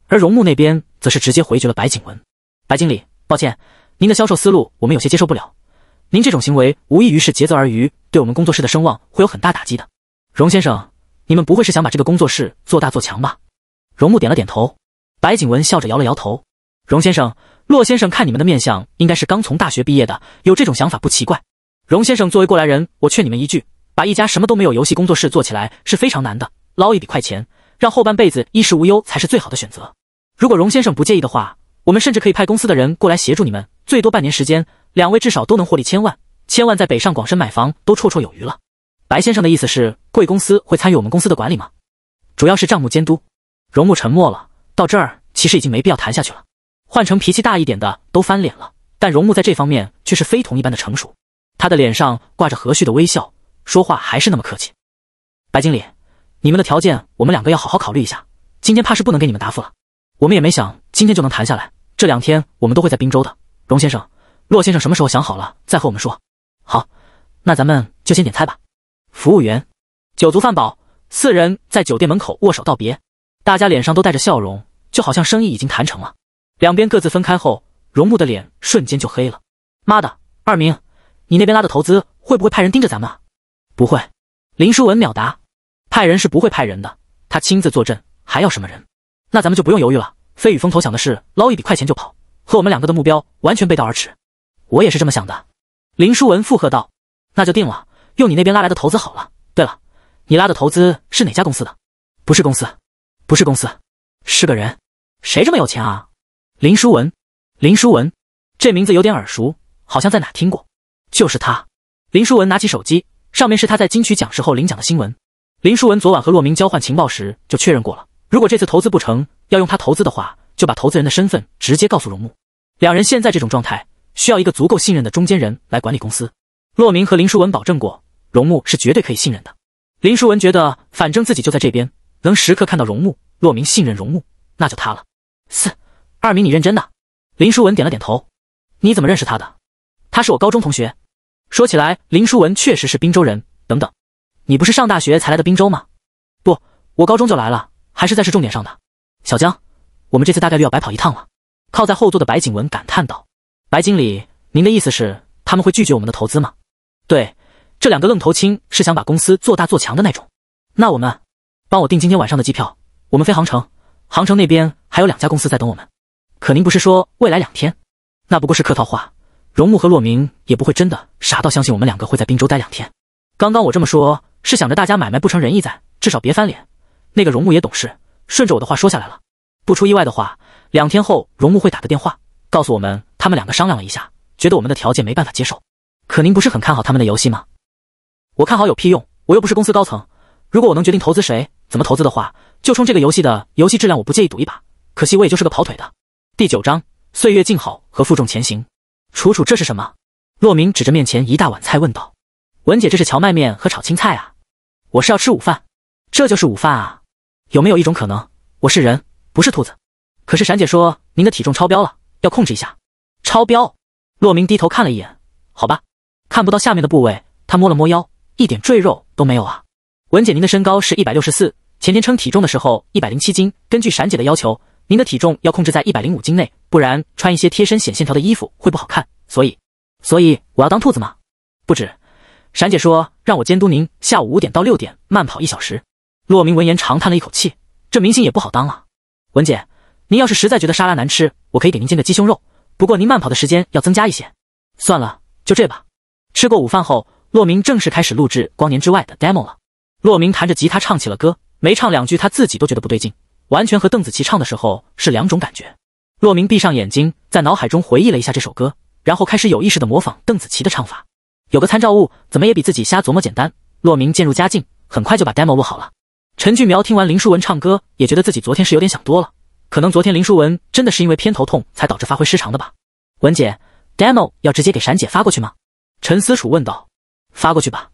而荣木那边则是直接回绝了白景文。白经理，抱歉，您的销售思路我们有些接受不了。您这种行为无异于是竭泽而渔。对我们工作室的声望会有很大打击的，荣先生，你们不会是想把这个工作室做大做强吧？荣木点了点头，白景文笑着摇了摇头。荣先生、骆先生看你们的面相，应该是刚从大学毕业的，有这种想法不奇怪。荣先生作为过来人，我劝你们一句，把一家什么都没有游戏工作室做起来是非常难的，捞一笔快钱，让后半辈子衣食无忧才是最好的选择。如果荣先生不介意的话，我们甚至可以派公司的人过来协助你们，最多半年时间，两位至少都能获利千万。千万在北上广深买房都绰绰有余了。白先生的意思是，贵公司会参与我们公司的管理吗？主要是账目监督。荣木沉默了，到这儿其实已经没必要谈下去了。换成脾气大一点的都翻脸了，但荣木在这方面却是非同一般的成熟。他的脸上挂着和煦的微笑，说话还是那么客气。白经理，你们的条件我们两个要好好考虑一下，今天怕是不能给你们答复了。我们也没想今天就能谈下来，这两天我们都会在滨州的。荣先生、骆先生什么时候想好了再和我们说。好，那咱们就先点菜吧。服务员，酒足饭饱，四人在酒店门口握手道别，大家脸上都带着笑容，就好像生意已经谈成了。两边各自分开后，荣木的脸瞬间就黑了。妈的，二明，你那边拉的投资会不会派人盯着咱们？不会。林淑文秒答，派人是不会派人的，他亲自坐镇，还要什么人？那咱们就不用犹豫了。飞宇风头想的是捞一笔快钱就跑，和我们两个的目标完全背道而驰。我也是这么想的。林书文附和道：“那就定了，用你那边拉来的投资好了。对了，你拉的投资是哪家公司的？不是公司，不是公司，是个人。谁这么有钱啊？”林书文，林书文，这名字有点耳熟，好像在哪听过。就是他。林书文拿起手机，上面是他在金曲奖时候领奖的新闻。林书文昨晚和洛明交换情报时就确认过了，如果这次投资不成，要用他投资的话，就把投资人的身份直接告诉荣木。两人现在这种状态。需要一个足够信任的中间人来管理公司。洛明和林书文保证过，荣木是绝对可以信任的。林书文觉得，反正自己就在这边，能时刻看到荣木。洛明信任荣木，那就他了。四二明，你认真的？林书文点了点头。你怎么认识他的？他是我高中同学。说起来，林书文确实是滨州人。等等，你不是上大学才来的滨州吗？不，我高中就来了，还是在市重点上的。小江，我们这次大概率要白跑一趟了。靠在后座的白景文感叹道。白经理，您的意思是他们会拒绝我们的投资吗？对，这两个愣头青是想把公司做大做强的那种。那我们帮我订今天晚上的机票，我们飞杭城，杭城那边还有两家公司在等我们。可您不是说未来两天？那不过是客套话。荣木和洛明也不会真的傻到相信我们两个会在滨州待两天。刚刚我这么说，是想着大家买卖不成仁义在，至少别翻脸。那个荣木也懂事，顺着我的话说下来了。不出意外的话，两天后荣木会打个电话告诉我们。他们两个商量了一下，觉得我们的条件没办法接受。可您不是很看好他们的游戏吗？我看好有屁用？我又不是公司高层。如果我能决定投资谁、怎么投资的话，就冲这个游戏的游戏质量，我不介意赌一把。可惜我也就是个跑腿的。第九章：岁月静好和负重前行。楚楚，这是什么？洛明指着面前一大碗菜问道：“文姐，这是荞麦面和炒青菜啊？我是要吃午饭。这就是午饭啊？有没有一种可能，我是人，不是兔子？可是闪姐说您的体重超标了，要控制一下。”超标，洛明低头看了一眼，好吧，看不到下面的部位。他摸了摸腰，一点赘肉都没有啊。文姐，您的身高是一百六十四，前天称体重的时候一百零七斤。根据闪姐的要求，您的体重要控制在一百零五斤内，不然穿一些贴身显线条的衣服会不好看。所以，所以我要当兔子吗？不止，闪姐说让我监督您下午五点到六点慢跑一小时。洛明闻言长叹了一口气，这明星也不好当啊。文姐，您要是实在觉得沙拉难吃，我可以给您煎个鸡胸肉。不过您慢跑的时间要增加一些，算了，就这吧。吃过午饭后，洛明正式开始录制《光年之外》的 demo 了。洛明弹着吉他唱起了歌，没唱两句，他自己都觉得不对劲，完全和邓紫棋唱的时候是两种感觉。洛明闭上眼睛，在脑海中回忆了一下这首歌，然后开始有意识的模仿邓紫棋的唱法。有个参照物，怎么也比自己瞎琢磨简单。洛明渐入佳境，很快就把 demo 录好了。陈俊苗听完林书文唱歌，也觉得自己昨天是有点想多了。可能昨天林淑文真的是因为偏头痛才导致发挥失常的吧，文姐，demo 要直接给闪姐发过去吗？陈思楚问道。发过去吧。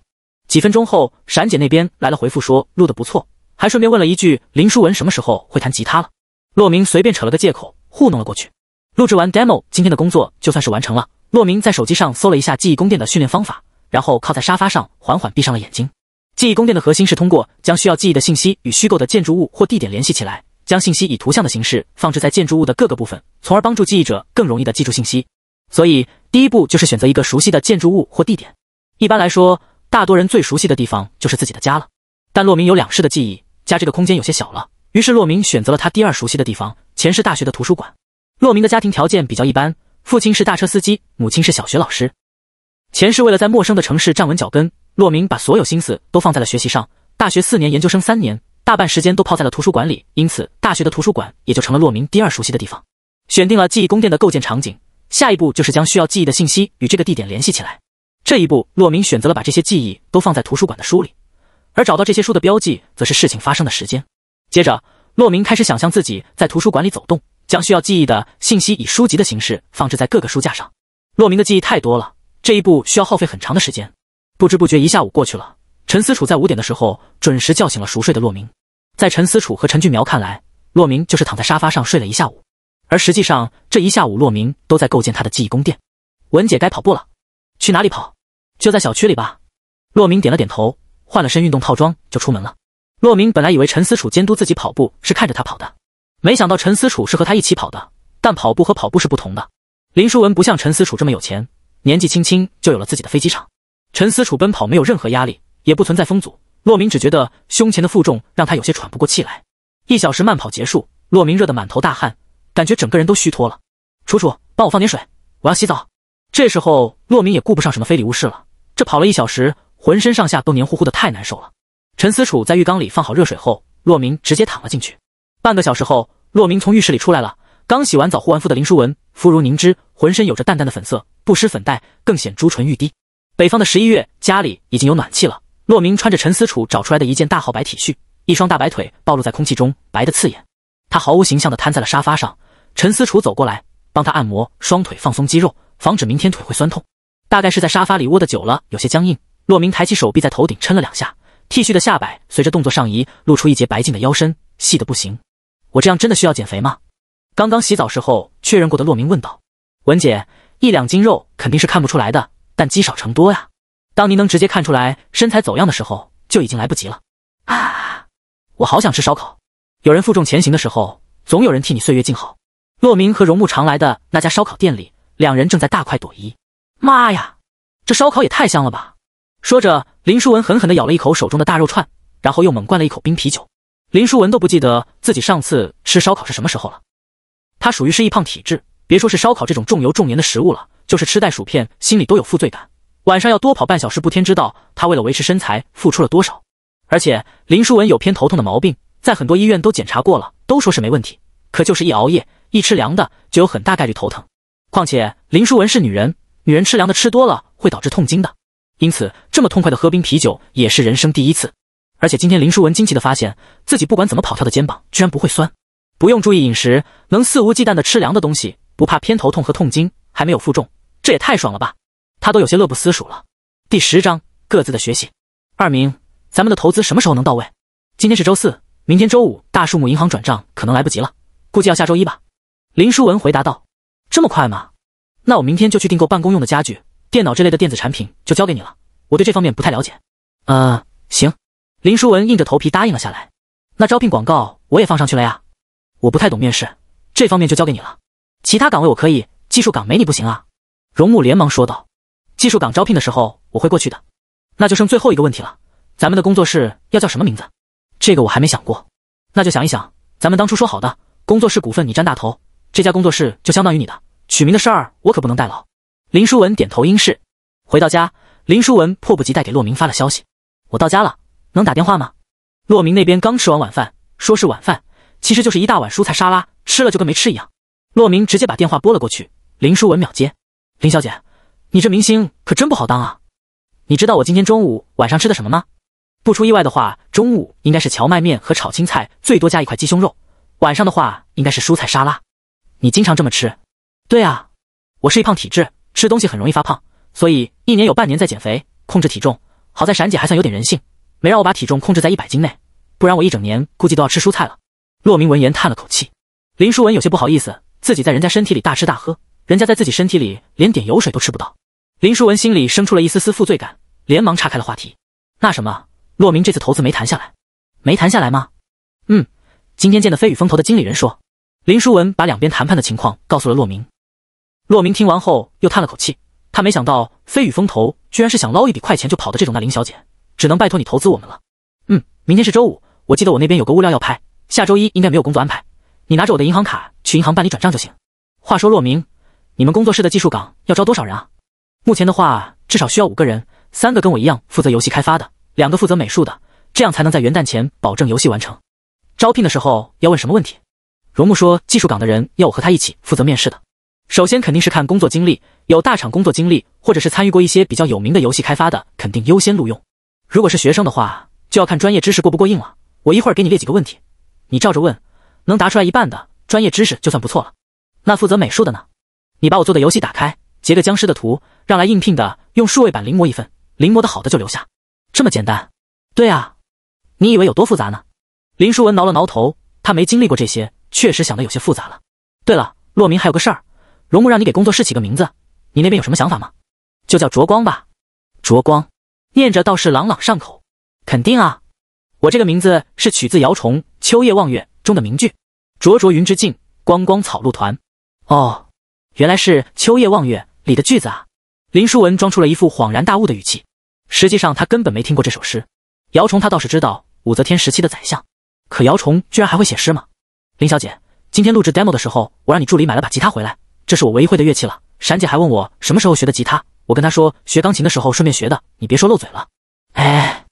几分钟后，闪姐那边来了回复，说录的不错，还顺便问了一句林淑文什么时候会弹吉他了。洛明随便扯了个借口糊弄了过去。录制完 demo，今天的工作就算是完成了。洛明在手机上搜了一下记忆宫殿的训练方法，然后靠在沙发上，缓缓闭上了眼睛。记忆宫殿的核心是通过将需要记忆的信息与虚构的建筑物或地点联系起来。将信息以图像的形式放置在建筑物的各个部分，从而帮助记忆者更容易的记住信息。所以，第一步就是选择一个熟悉的建筑物或地点。一般来说，大多人最熟悉的地方就是自己的家了。但洛明有两世的记忆，家这个空间有些小了，于是洛明选择了他第二熟悉的地方——前世大学的图书馆。洛明的家庭条件比较一般，父亲是大车司机，母亲是小学老师。前世为了在陌生的城市站稳脚跟，洛明把所有心思都放在了学习上，大学四年，研究生三年。大半时间都泡在了图书馆里，因此大学的图书馆也就成了洛明第二熟悉的地方。选定了记忆宫殿的构建场景，下一步就是将需要记忆的信息与这个地点联系起来。这一步，洛明选择了把这些记忆都放在图书馆的书里，而找到这些书的标记，则是事情发生的时间。接着，洛明开始想象自己在图书馆里走动，将需要记忆的信息以书籍的形式放置在各个书架上。洛明的记忆太多了，这一步需要耗费很长的时间。不知不觉一下午过去了。陈思楚在五点的时候准时叫醒了熟睡的洛明。在陈思楚和陈俊苗看来，洛明就是躺在沙发上睡了一下午，而实际上这一下午洛明都在构建他的记忆宫殿。文姐该跑步了，去哪里跑？就在小区里吧。洛明点了点头，换了身运动套装就出门了。洛明本来以为陈思楚监督自己跑步是看着他跑的，没想到陈思楚是和他一起跑的。但跑步和跑步是不同的。林书文不像陈思楚这么有钱，年纪轻轻就有了自己的飞机场。陈思楚奔跑没有任何压力。也不存在风阻，洛明只觉得胸前的负重让他有些喘不过气来。一小时慢跑结束，洛明热得满头大汗，感觉整个人都虚脱了。楚楚，帮我放点水，我要洗澡。这时候，洛明也顾不上什么非礼勿视了，这跑了一小时，浑身上下都黏糊糊的，太难受了。陈思楚在浴缸里放好热水后，洛明直接躺了进去。半个小时后，洛明从浴室里出来了，刚洗完澡、护完肤的林舒文，肤如凝脂，浑身有着淡淡的粉色，不施粉黛，更显朱唇欲滴。北方的十一月，家里已经有暖气了。洛明穿着陈思楚找出来的一件大号白 T 恤，一双大白腿暴露在空气中，白的刺眼。他毫无形象的瘫在了沙发上。陈思楚走过来，帮他按摩双腿，放松肌肉，防止明天腿会酸痛。大概是在沙发里窝的久了，有些僵硬。洛明抬起手臂，在头顶撑了两下，T 恤的下摆随着动作上移，露出一截白净的腰身，细的不行。我这样真的需要减肥吗？刚刚洗澡时候确认过的，洛明问道。文姐，一两斤肉肯定是看不出来的，但积少成多呀。当您能直接看出来身材走样的时候，就已经来不及了。啊，我好想吃烧烤。有人负重前行的时候，总有人替你岁月静好。洛明和荣木常来的那家烧烤店里，两人正在大快朵颐。妈呀，这烧烤也太香了吧！说着，林淑文狠狠地咬了一口手中的大肉串，然后又猛灌了一口冰啤酒。林淑文都不记得自己上次吃烧烤是什么时候了。他属于是易胖体质，别说是烧烤这种重油重盐的食物了，就是吃袋薯片，心里都有负罪感。晚上要多跑半小时不？天知道他为了维持身材付出了多少。而且林淑文有偏头痛的毛病，在很多医院都检查过了，都说是没问题。可就是一熬夜、一吃凉的，就有很大概率头疼。况且林淑文是女人，女人吃凉的吃多了会导致痛经的。因此，这么痛快的喝冰啤酒也是人生第一次。而且今天林淑文惊奇的发现自己不管怎么跑跳的肩膀居然不会酸，不用注意饮食，能肆无忌惮的吃凉的东西，不怕偏头痛和痛经，还没有负重，这也太爽了吧！他都有些乐不思蜀了。第十章各自的学习。二明，咱们的投资什么时候能到位？今天是周四，明天周五大数目银行转账可能来不及了，估计要下周一吧。林淑文回答道：“这么快吗？那我明天就去订购办公用的家具、电脑这类的电子产品，就交给你了。我对这方面不太了解。”呃，行。林淑文硬着头皮答应了下来。那招聘广告我也放上去了呀。我不太懂面试这方面，就交给你了。其他岗位我可以，技术岗没你不行啊。荣木连忙说道。技术岗招聘的时候我会过去的，那就剩最后一个问题了，咱们的工作室要叫什么名字？这个我还没想过，那就想一想。咱们当初说好的，工作室股份你占大头，这家工作室就相当于你的。取名的事儿我可不能代劳。林淑文点头应是。回到家，林淑文迫不及待给洛明发了消息：“我到家了，能打电话吗？”洛明那边刚吃完晚饭，说是晚饭，其实就是一大碗蔬菜沙拉，吃了就跟没吃一样。洛明直接把电话拨了过去，林淑文秒接：“林小姐。”你这明星可真不好当啊！你知道我今天中午、晚上吃的什么吗？不出意外的话，中午应该是荞麦面和炒青菜，最多加一块鸡胸肉；晚上的话，应该是蔬菜沙拉。你经常这么吃？对啊，我是一胖体质，吃东西很容易发胖，所以一年有半年在减肥，控制体重。好在闪姐还算有点人性，没让我把体重控制在一百斤内，不然我一整年估计都要吃蔬菜了。洛明闻言叹了口气，林舒文有些不好意思，自己在人家身体里大吃大喝，人家在自己身体里连点油水都吃不到。林淑文心里生出了一丝丝负罪感，连忙岔开了话题。那什么，洛明这次投资没谈下来，没谈下来吗？嗯，今天见的飞宇风投的经理人说。林淑文把两边谈判的情况告诉了洛明。洛明听完后又叹了口气，他没想到飞宇风投居然是想捞一笔快钱就跑的这种。那林小姐，只能拜托你投资我们了。嗯，明天是周五，我记得我那边有个物料要拍，下周一应该没有工作安排，你拿着我的银行卡去银行办理转账就行。话说洛明，你们工作室的技术岗要招多少人啊？目前的话，至少需要五个人，三个跟我一样负责游戏开发的，两个负责美术的，这样才能在元旦前保证游戏完成。招聘的时候要问什么问题？荣木说，技术岗的人要我和他一起负责面试的。首先肯定是看工作经历，有大厂工作经历或者是参与过一些比较有名的游戏开发的，肯定优先录用。如果是学生的话，就要看专业知识过不过硬了。我一会儿给你列几个问题，你照着问，能答出来一半的专业知识就算不错了。那负责美术的呢？你把我做的游戏打开。截个僵尸的图，让来应聘的用数位板临摹一份，临摹的好的就留下。这么简单？对啊，你以为有多复杂呢？林淑文挠了挠头，他没经历过这些，确实想的有些复杂了。对了，洛明还有个事儿，龙木让你给工作室起个名字，你那边有什么想法吗？就叫卓光吧。卓光，念着倒是朗朗上口。肯定啊，我这个名字是取自姚崇《秋夜望月》中的名句：“灼灼云之境，光光草露团。”哦，原来是《秋夜望月》。里的句子啊，林淑文装出了一副恍然大悟的语气，实际上他根本没听过这首诗。姚崇他倒是知道武则天时期的宰相，可姚崇居然还会写诗吗？林小姐，今天录制 demo 的时候，我让你助理买了把吉他回来，这是我唯一会的乐器了。闪姐还问我什么时候学的吉他，我跟她说学钢琴的时候顺便学的，你别说漏嘴了。哎，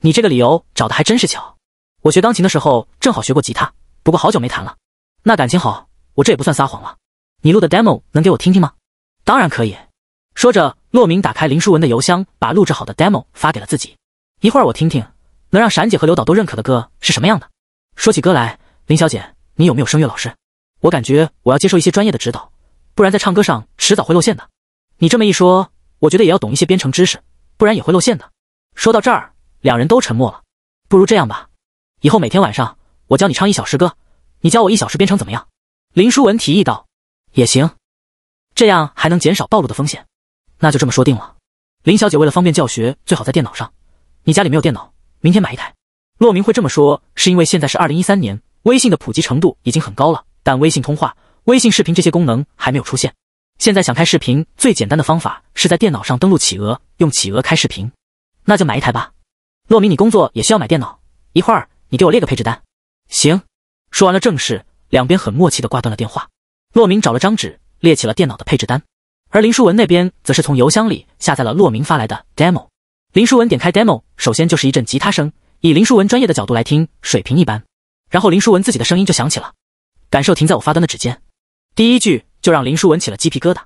你这个理由找的还真是巧。我学钢琴的时候正好学过吉他，不过好久没弹了。那感情好，我这也不算撒谎了。你录的 demo 能给我听听吗？当然可以，说着，洛明打开林书文的邮箱，把录制好的 demo 发给了自己。一会儿我听听，能让闪姐和刘导都认可的歌是什么样的。说起歌来，林小姐，你有没有声乐老师？我感觉我要接受一些专业的指导，不然在唱歌上迟早会露馅的。你这么一说，我觉得也要懂一些编程知识，不然也会露馅的。说到这儿，两人都沉默了。不如这样吧，以后每天晚上我教你唱一小时歌，你教我一小时编程怎么样？林书文提议道。也行。这样还能减少暴露的风险，那就这么说定了。林小姐为了方便教学，最好在电脑上。你家里没有电脑，明天买一台。骆明会这么说，是因为现在是二零一三年，微信的普及程度已经很高了，但微信通话、微信视频这些功能还没有出现。现在想开视频，最简单的方法是在电脑上登录企鹅，用企鹅开视频。那就买一台吧。骆明，你工作也需要买电脑，一会儿你给我列个配置单。行。说完了正事，两边很默契的挂断了电话。骆明找了张纸。列起了电脑的配置单，而林书文那边则是从邮箱里下载了洛明发来的 demo。林书文点开 demo，首先就是一阵吉他声，以林书文专业的角度来听，水平一般。然后林书文自己的声音就响起了，感受停在我发端的指尖。第一句就让林书文起了鸡皮疙瘩，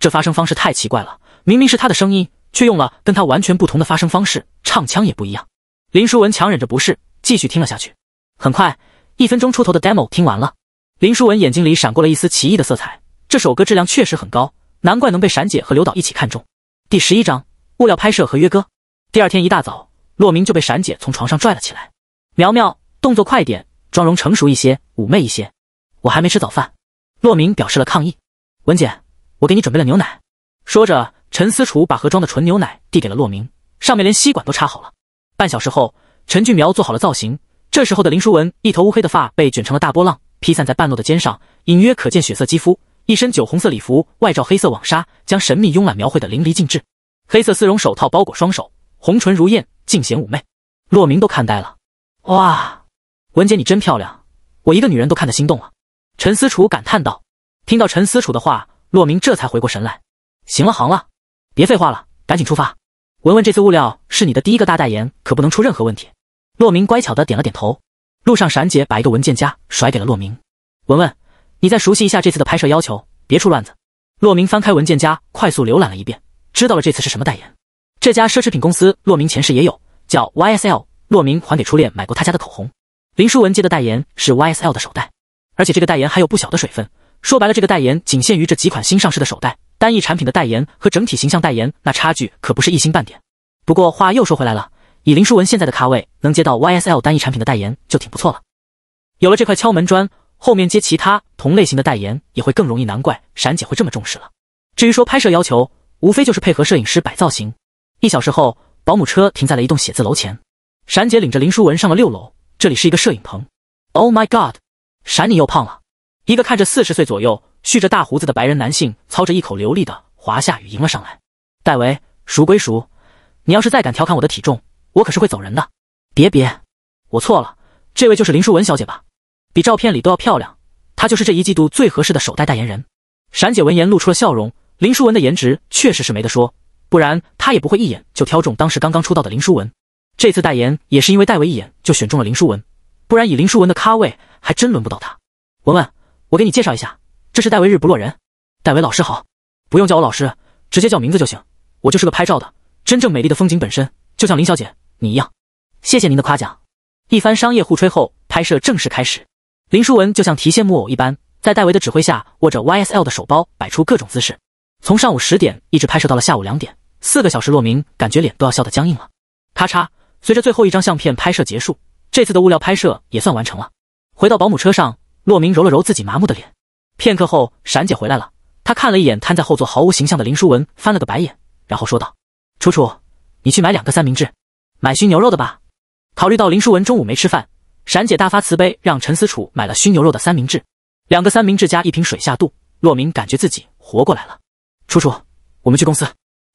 这发声方式太奇怪了，明明是他的声音，却用了跟他完全不同的发声方式，唱腔也不一样。林书文强忍着不适，继续听了下去。很快，一分钟出头的 demo 听完了，林书文眼睛里闪过了一丝奇异的色彩。这首歌质量确实很高，难怪能被闪姐和刘导一起看中。第十一章物料拍摄和约歌。第二天一大早，洛明就被闪姐从床上拽了起来。苗苗，动作快点，妆容成熟一些，妩媚一些。我还没吃早饭。洛明表示了抗议。文姐，我给你准备了牛奶。说着，陈思楚把盒装的纯牛奶递给了洛明，上面连吸管都插好了。半小时后，陈俊苗做好了造型。这时候的林淑文，一头乌黑的发被卷成了大波浪，披散在半露的肩上，隐约可见血色肌肤。一身酒红色礼服，外罩黑色网纱，将神秘慵懒描绘的淋漓尽致。黑色丝绒手套包裹双手，红唇如艳，尽显妩媚。洛明都看呆了，哇，文姐你真漂亮，我一个女人都看得心动了。陈思楚感叹道。听到陈思楚的话，洛明这才回过神来。行了行了，别废话了，赶紧出发。文文这次物料是你的第一个大代言，可不能出任何问题。洛明乖巧的点了点头。路上闪姐把一个文件夹甩给了洛明，文文。你再熟悉一下这次的拍摄要求，别出乱子。洛明翻开文件夹，快速浏览了一遍，知道了这次是什么代言。这家奢侈品公司洛明前世也有，叫 YSL。洛明还给初恋买过他家的口红。林书文接的代言是 YSL 的手袋，而且这个代言还有不小的水分。说白了，这个代言仅限于这几款新上市的手袋单一产品的代言和整体形象代言，那差距可不是一星半点。不过话又说回来了，以林书文现在的咖位，能接到 YSL 单一产品的代言就挺不错了。有了这块敲门砖，后面接其他。同类型的代言也会更容易，难怪闪姐会这么重视了。至于说拍摄要求，无非就是配合摄影师摆造型。一小时后，保姆车停在了一栋写字楼前，闪姐领着林淑文上了六楼，这里是一个摄影棚。Oh my god，闪你又胖了！一个看着四十岁左右、蓄着大胡子的白人男性，操着一口流利的华夏语迎了上来。戴维，熟归熟，你要是再敢调侃我的体重，我可是会走人的。别别，我错了。这位就是林淑文小姐吧？比照片里都要漂亮。他就是这一季度最合适的手袋代言人。闪姐闻言露出了笑容。林书文的颜值确实是没得说，不然她也不会一眼就挑中当时刚刚出道的林书文。这次代言也是因为戴维一眼就选中了林书文，不然以林书文的咖位，还真轮不到她。文文，我给你介绍一下，这是戴维日不落人。戴维老师好，不用叫我老师，直接叫名字就行。我就是个拍照的，真正美丽的风景本身就像林小姐你一样。谢谢您的夸奖。一番商业互吹后，拍摄正式开始。林淑文就像提线木偶一般，在戴维的指挥下握着 YSL 的手包，摆出各种姿势。从上午十点一直拍摄到了下午两点，四个小时，洛明感觉脸都要笑得僵硬了。咔嚓，随着最后一张相片拍摄结束，这次的物料拍摄也算完成了。回到保姆车上，洛明揉了揉自己麻木的脸。片刻后，闪姐回来了，她看了一眼瘫在后座毫无形象的林淑文，翻了个白眼，然后说道：“楚楚，你去买两个三明治，买熏牛肉的吧。考虑到林淑文中午没吃饭。”闪姐大发慈悲，让陈思楚买了熏牛肉的三明治，两个三明治加一瓶水下肚，洛明感觉自己活过来了。楚楚，我们去公司。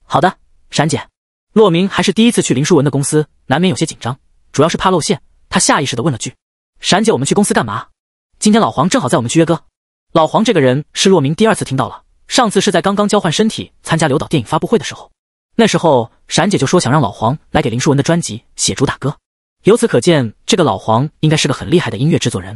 好的，闪姐。洛明还是第一次去林淑文的公司，难免有些紧张，主要是怕露馅。他下意识的问了句：“闪姐，我们去公司干嘛？”今天老黄正好在我们去约歌。老黄这个人是洛明第二次听到了，上次是在刚刚交换身体参加刘导电影发布会的时候，那时候闪姐就说想让老黄来给林淑文的专辑写主打歌。由此可见，这个老黄应该是个很厉害的音乐制作人。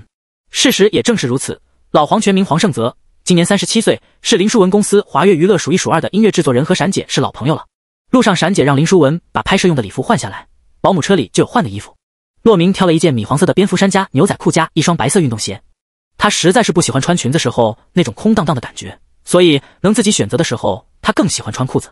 事实也正是如此，老黄全名黄胜泽，今年三十七岁，是林书文公司华悦娱乐数一数二的音乐制作人。和闪姐是老朋友了。路上，闪姐让林书文把拍摄用的礼服换下来，保姆车里就有换的衣服。洛明挑了一件米黄色的蝙蝠衫加牛仔裤加一双白色运动鞋。他实在是不喜欢穿裙子时候那种空荡荡的感觉，所以能自己选择的时候，他更喜欢穿裤子。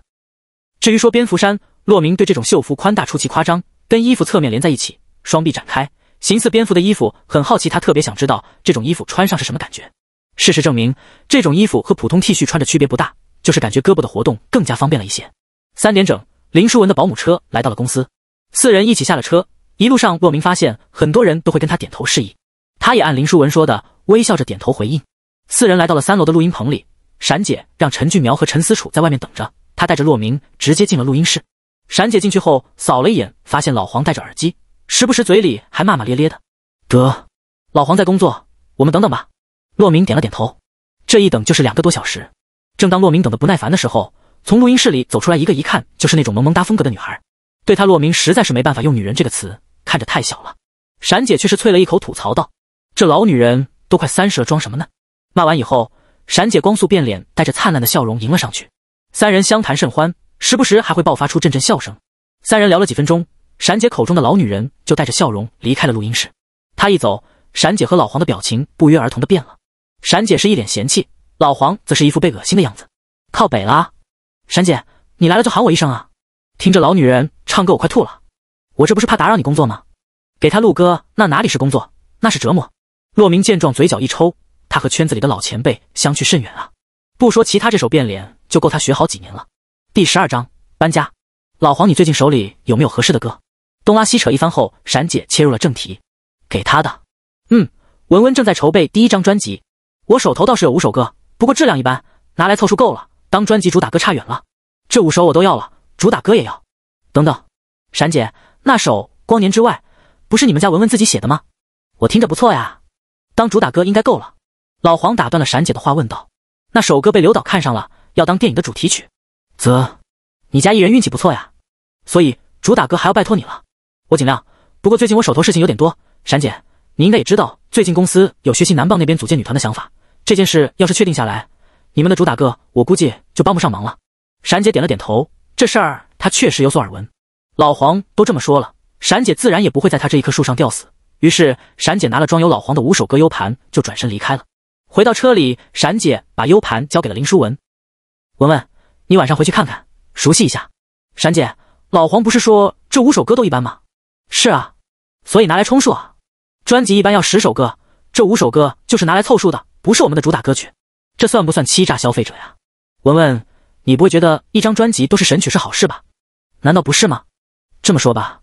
至于说蝙蝠衫，洛明对这种袖服宽大出奇夸张，跟衣服侧面连在一起。双臂展开，形似蝙蝠的衣服，很好奇，他特别想知道这种衣服穿上是什么感觉。事实证明，这种衣服和普通 T 恤穿着区别不大，就是感觉胳膊的活动更加方便了一些。三点整，林淑文的保姆车来到了公司，四人一起下了车。一路上，洛明发现很多人都会跟他点头示意，他也按林淑文说的，微笑着点头回应。四人来到了三楼的录音棚里，闪姐让陈俊苗和陈思楚在外面等着，她带着洛明直接进了录音室。闪姐进去后扫了一眼，发现老黄戴着耳机。时不时嘴里还骂骂咧咧的，得，老黄在工作，我们等等吧。洛明点了点头，这一等就是两个多小时。正当洛明等得不耐烦的时候，从录音室里走出来一个一看就是那种萌萌哒风格的女孩，对她洛明实在是没办法用女人这个词，看着太小了。闪姐却是啐了一口，吐槽道：“这老女人都快三十了，装什么呢？”骂完以后，闪姐光速变脸，带着灿烂的笑容迎了上去。三人相谈甚欢，时不时还会爆发出阵阵笑声。三人聊了几分钟。闪姐口中的老女人就带着笑容离开了录音室。她一走，闪姐和老黄的表情不约而同的变了。闪姐是一脸嫌弃，老黄则是一副被恶心的样子。靠北啦！闪姐，你来了就喊我一声啊！听着老女人唱歌，我快吐了。我这不是怕打扰你工作吗？给她录歌，那哪里是工作，那是折磨。洛明见状，嘴角一抽。他和圈子里的老前辈相去甚远啊！不说其他，这首变脸就够他学好几年了。第十二章搬家。老黄，你最近手里有没有合适的歌？东拉西扯一番后，闪姐切入了正题：“给他的，嗯，文文正在筹备第一张专辑，我手头倒是有五首歌，不过质量一般，拿来凑数够了，当专辑主打歌差远了。这五首我都要了，主打歌也要。等等，闪姐，那首《光年之外》不是你们家文文自己写的吗？我听着不错呀，当主打歌应该够了。”老黄打断了闪姐的话，问道：“那首歌被刘导看上了，要当电影的主题曲，啧，你家艺人运气不错呀，所以主打歌还要拜托你了。”我尽量，不过最近我手头事情有点多。闪姐，你应该也知道，最近公司有学习男棒那边组建女团的想法。这件事要是确定下来，你们的主打歌我估计就帮不上忙了。闪姐点了点头，这事儿她确实有所耳闻。老黄都这么说了，闪姐自然也不会在他这一棵树上吊死。于是，闪姐拿了装有老黄的五首歌 U 盘，就转身离开了。回到车里，闪姐把 U 盘交给了林淑文。文文，你晚上回去看看，熟悉一下。闪姐，老黄不是说这五首歌都一般吗？是啊，所以拿来充数啊。专辑一般要十首歌，这五首歌就是拿来凑数的，不是我们的主打歌曲。这算不算欺诈消费者呀？文文，你不会觉得一张专辑都是神曲是好事吧？难道不是吗？这么说吧，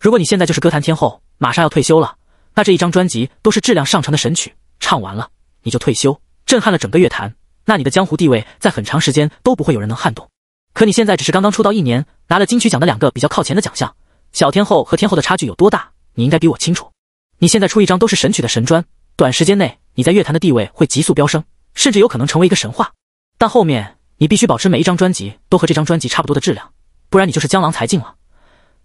如果你现在就是歌坛天后，马上要退休了，那这一张专辑都是质量上乘的神曲，唱完了你就退休，震撼了整个乐坛，那你的江湖地位在很长时间都不会有人能撼动。可你现在只是刚刚出道一年，拿了金曲奖的两个比较靠前的奖项。小天后和天后的差距有多大？你应该比我清楚。你现在出一张都是神曲的神专，短时间内你在乐坛的地位会急速飙升，甚至有可能成为一个神话。但后面你必须保持每一张专辑都和这张专辑差不多的质量，不然你就是江郎才尽了。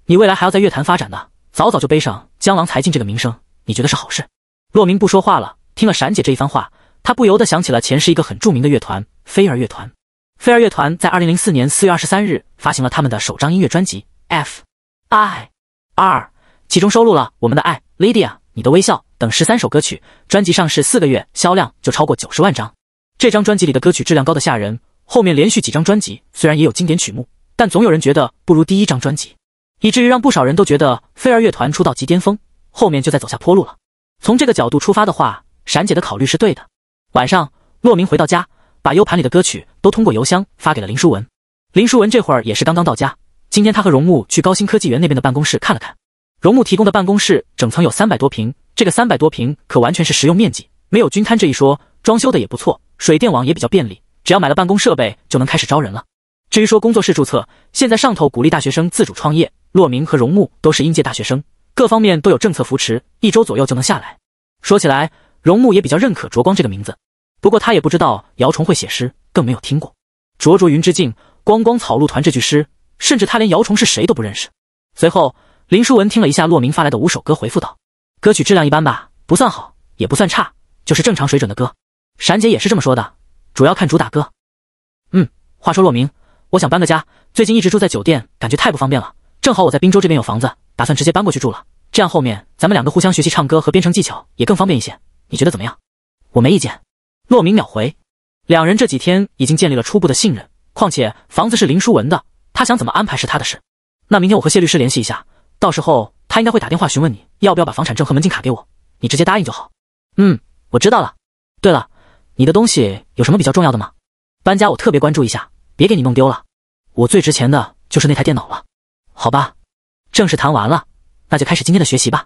你未来还要在乐坛发展的，早早就背上江郎才尽这个名声，你觉得是好事？洛明不说话了。听了闪姐这一番话，他不由得想起了前世一个很著名的乐团——飞儿乐团。飞儿乐团在二零零四年四月二十三日发行了他们的首张音乐专辑《F》。爱二，其中收录了我们的爱、l y d i a 你的微笑等十三首歌曲。专辑上市四个月，销量就超过九十万张。这张专辑里的歌曲质量高的吓人。后面连续几张专辑虽然也有经典曲目，但总有人觉得不如第一张专辑，以至于让不少人都觉得飞儿乐团出道即巅峰，后面就在走下坡路了。从这个角度出发的话，闪姐的考虑是对的。晚上，洛明回到家，把 U 盘里的歌曲都通过邮箱发给了林书文。林书文这会儿也是刚刚到家。今天他和荣木去高新科技园那边的办公室看了看，荣木提供的办公室整层有三百多平，这个三百多平可完全是实用面积，没有均摊这一说，装修的也不错，水电网也比较便利，只要买了办公设备就能开始招人了。至于说工作室注册，现在上头鼓励大学生自主创业，洛明和荣木都是应届大学生，各方面都有政策扶持，一周左右就能下来。说起来，荣木也比较认可卓光这个名字，不过他也不知道姚崇会写诗，更没有听过“灼灼云之境，光光草露团”这句诗。甚至他连姚崇是谁都不认识。随后，林书文听了一下骆明发来的五首歌，回复道：“歌曲质量一般吧，不算好，也不算差，就是正常水准的歌。”闪姐也是这么说的，主要看主打歌。嗯，话说骆明，我想搬个家，最近一直住在酒店，感觉太不方便了。正好我在滨州这边有房子，打算直接搬过去住了。这样后面咱们两个互相学习唱歌和编程技巧也更方便一些。你觉得怎么样？我没意见。骆明秒回。两人这几天已经建立了初步的信任，况且房子是林书文的。他想怎么安排是他的事，那明天我和谢律师联系一下，到时候他应该会打电话询问你要不要把房产证和门禁卡给我，你直接答应就好。嗯，我知道了。对了，你的东西有什么比较重要的吗？搬家我特别关注一下，别给你弄丢了。我最值钱的就是那台电脑了。好吧，正式谈完了，那就开始今天的学习吧。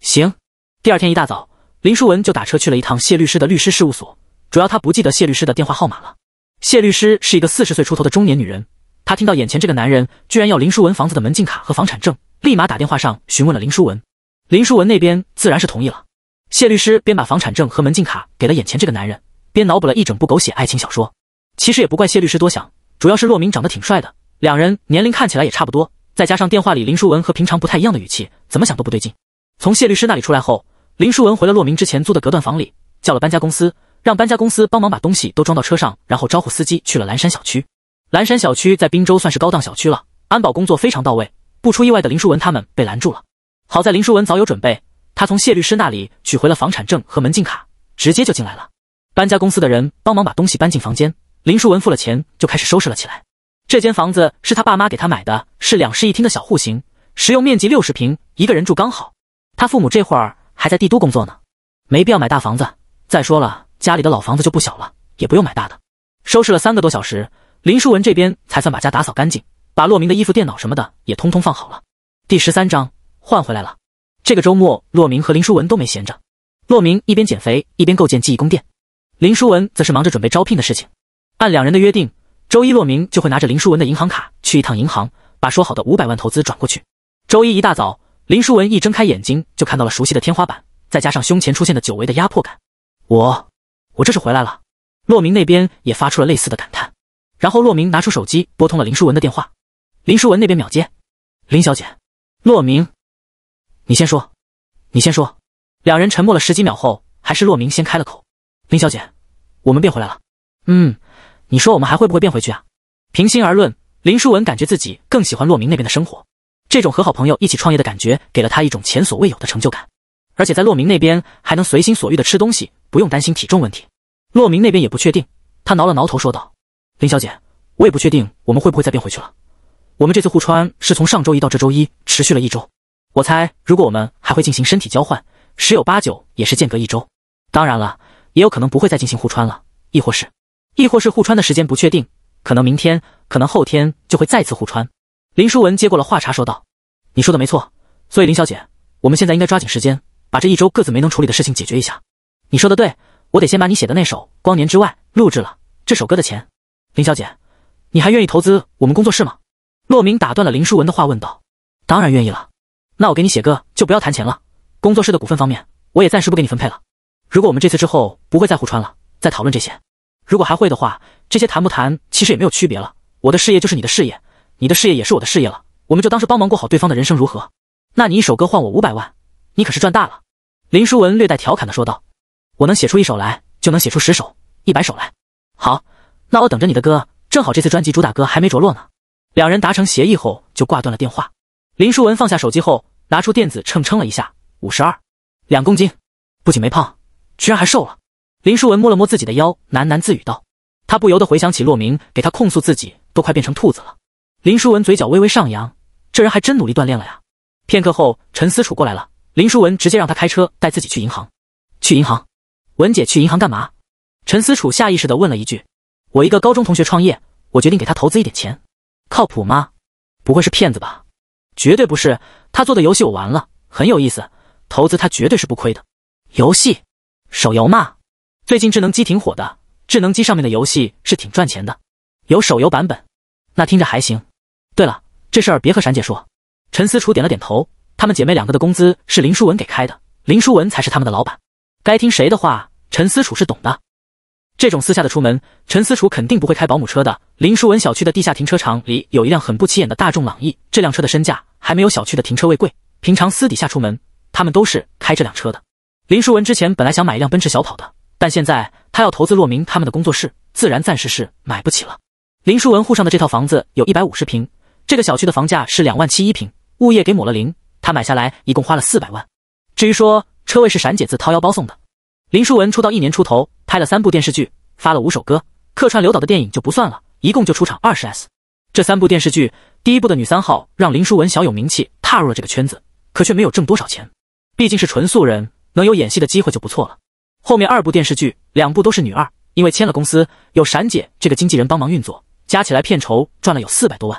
行。第二天一大早，林书文就打车去了一趟谢律师的律师事务所，主要他不记得谢律师的电话号码了。谢律师是一个四十岁出头的中年女人。他听到眼前这个男人居然要林书文房子的门禁卡和房产证，立马打电话上询问了林书文。林书文那边自然是同意了。谢律师边把房产证和门禁卡给了眼前这个男人，边脑补了一整部狗血爱情小说。其实也不怪谢律师多想，主要是洛明长得挺帅的，两人年龄看起来也差不多，再加上电话里林书文和平常不太一样的语气，怎么想都不对劲。从谢律师那里出来后，林书文回了洛明之前租的隔断房里，叫了搬家公司，让搬家公司帮忙把东西都装到车上，然后招呼司机去了蓝山小区。蓝山小区在滨州算是高档小区了，安保工作非常到位。不出意外的，林淑文他们被拦住了。好在林淑文早有准备，他从谢律师那里取回了房产证和门禁卡，直接就进来了。搬家公司的人帮忙把东西搬进房间，林淑文付了钱就开始收拾了起来。这间房子是他爸妈给他买的，是两室一厅的小户型，实用面积六十平，一个人住刚好。他父母这会儿还在帝都工作呢，没必要买大房子。再说了，家里的老房子就不小了，也不用买大的。收拾了三个多小时。林书文这边才算把家打扫干净，把洛明的衣服、电脑什么的也通通放好了。第十三章换回来了。这个周末，洛明和林书文都没闲着。洛明一边减肥，一边构建记忆宫殿；林书文则是忙着准备招聘的事情。按两人的约定，周一洛明就会拿着林书文的银行卡去一趟银行，把说好的五百万投资转过去。周一一大早，林书文一睁开眼睛就看到了熟悉的天花板，再加上胸前出现的久违的压迫感，我，我这是回来了。洛明那边也发出了类似的感叹。然后，洛明拿出手机拨通了林淑文的电话，林淑文那边秒接。林小姐，洛明，你先说，你先说。两人沉默了十几秒后，还是洛明先开了口。林小姐，我们变回来了。嗯，你说我们还会不会变回去啊？平心而论，林淑文感觉自己更喜欢洛明那边的生活，这种和好朋友一起创业的感觉给了他一种前所未有的成就感，而且在洛明那边还能随心所欲的吃东西，不用担心体重问题。洛明那边也不确定，他挠了挠头说道。林小姐，我也不确定我们会不会再变回去了。我们这次互穿是从上周一到这周一，持续了一周。我猜，如果我们还会进行身体交换，十有八九也是间隔一周。当然了，也有可能不会再进行互穿了，亦或是，亦或是互穿的时间不确定，可能明天，可能后天就会再次互穿。林淑文接过了话茬，说道：“你说的没错，所以林小姐，我们现在应该抓紧时间，把这一周各自没能处理的事情解决一下。”你说的对，我得先把你写的那首《光年之外》录制了。这首歌的钱。林小姐，你还愿意投资我们工作室吗？洛明打断了林书文的话，问道：“当然愿意了。那我给你写歌，就不要谈钱了。工作室的股份方面，我也暂时不给你分配了。如果我们这次之后不会再互穿了，再讨论这些。如果还会的话，这些谈不谈其实也没有区别了。我的事业就是你的事业，你的事业也是我的事业了。我们就当是帮忙过好对方的人生，如何？那你一首歌换我五百万，你可是赚大了。”林书文略带调侃的说道：“我能写出一首来，就能写出十首、一百首来。好。”那我等着你的歌，正好这次专辑主打歌还没着落呢。两人达成协议后，就挂断了电话。林淑文放下手机后，拿出电子秤称了一下，五十二两公斤，不仅没胖，居然还瘦了。林淑文摸了摸自己的腰，喃喃自语道：“他不由得回想起洛明给他控诉自己都快变成兔子了。”林淑文嘴角微微上扬，这人还真努力锻炼了呀。片刻后，陈思楚过来了，林淑文直接让他开车带自己去银行。去银行，文姐去银行干嘛？陈思楚下意识地问了一句。我一个高中同学创业，我决定给他投资一点钱，靠谱吗？不会是骗子吧？绝对不是，他做的游戏我玩了，很有意思。投资他绝对是不亏的。游戏，手游嘛，最近智能机挺火的，智能机上面的游戏是挺赚钱的，有手游版本。那听着还行。对了，这事儿别和闪姐说。陈思楚点了点头。她们姐妹两个的工资是林淑文给开的，林淑文才是他们的老板。该听谁的话，陈思楚是懂的。这种私下的出门，陈思楚肯定不会开保姆车的。林书文小区的地下停车场里有一辆很不起眼的大众朗逸，这辆车的身价还没有小区的停车位贵。平常私底下出门，他们都是开这辆车的。林书文之前本来想买一辆奔驰小跑的，但现在他要投资洛明他们的工作室，自然暂时是买不起了。林书文户上的这套房子有一百五十平，这个小区的房价是两万七一平，物业给抹了零，他买下来一共花了四百万。至于说车位是闪姐自掏腰包送的。林书文出道一年出头，拍了三部电视剧，发了五首歌，客串刘导的电影就不算了，一共就出场二十 s。这三部电视剧，第一部的女三号让林书文小有名气，踏入了这个圈子，可却没有挣多少钱，毕竟是纯素人，能有演戏的机会就不错了。后面二部电视剧，两部都是女二，因为签了公司，有闪姐这个经纪人帮忙运作，加起来片酬赚了有四百多万，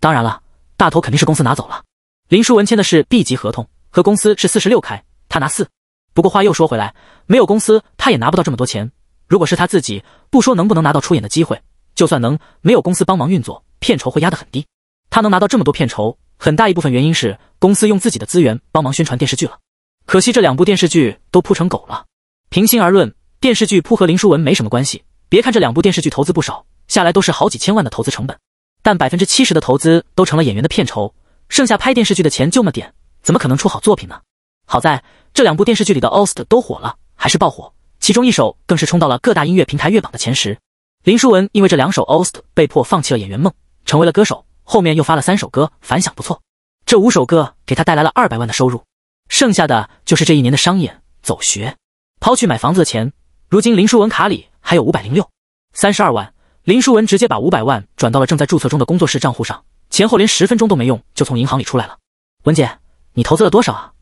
当然了，大头肯定是公司拿走了。林书文签的是 B 级合同，和公司是四十六开，他拿四。不过话又说回来，没有公司，他也拿不到这么多钱。如果是他自己，不说能不能拿到出演的机会，就算能，没有公司帮忙运作，片酬会压得很低。他能拿到这么多片酬，很大一部分原因是公司用自己的资源帮忙宣传电视剧了。可惜这两部电视剧都扑成狗了。平心而论，电视剧扑和林书文没什么关系。别看这两部电视剧投资不少，下来都是好几千万的投资成本，但百分之七十的投资都成了演员的片酬，剩下拍电视剧的钱就么点，怎么可能出好作品呢？好在。这两部电视剧里的 OST 都火了，还是爆火，其中一首更是冲到了各大音乐平台月榜的前十。林书文因为这两首 OST 被迫放弃了演员梦，成为了歌手。后面又发了三首歌，反响不错，这五首歌给他带来了二百万的收入。剩下的就是这一年的商演、走穴、抛去买房子的钱。如今林书文卡里还有五百零六三十二万，林书文直接把五百万转到了正在注册中的工作室账户上，前后连十分钟都没用就从银行里出来了。文姐，你投资了多少啊？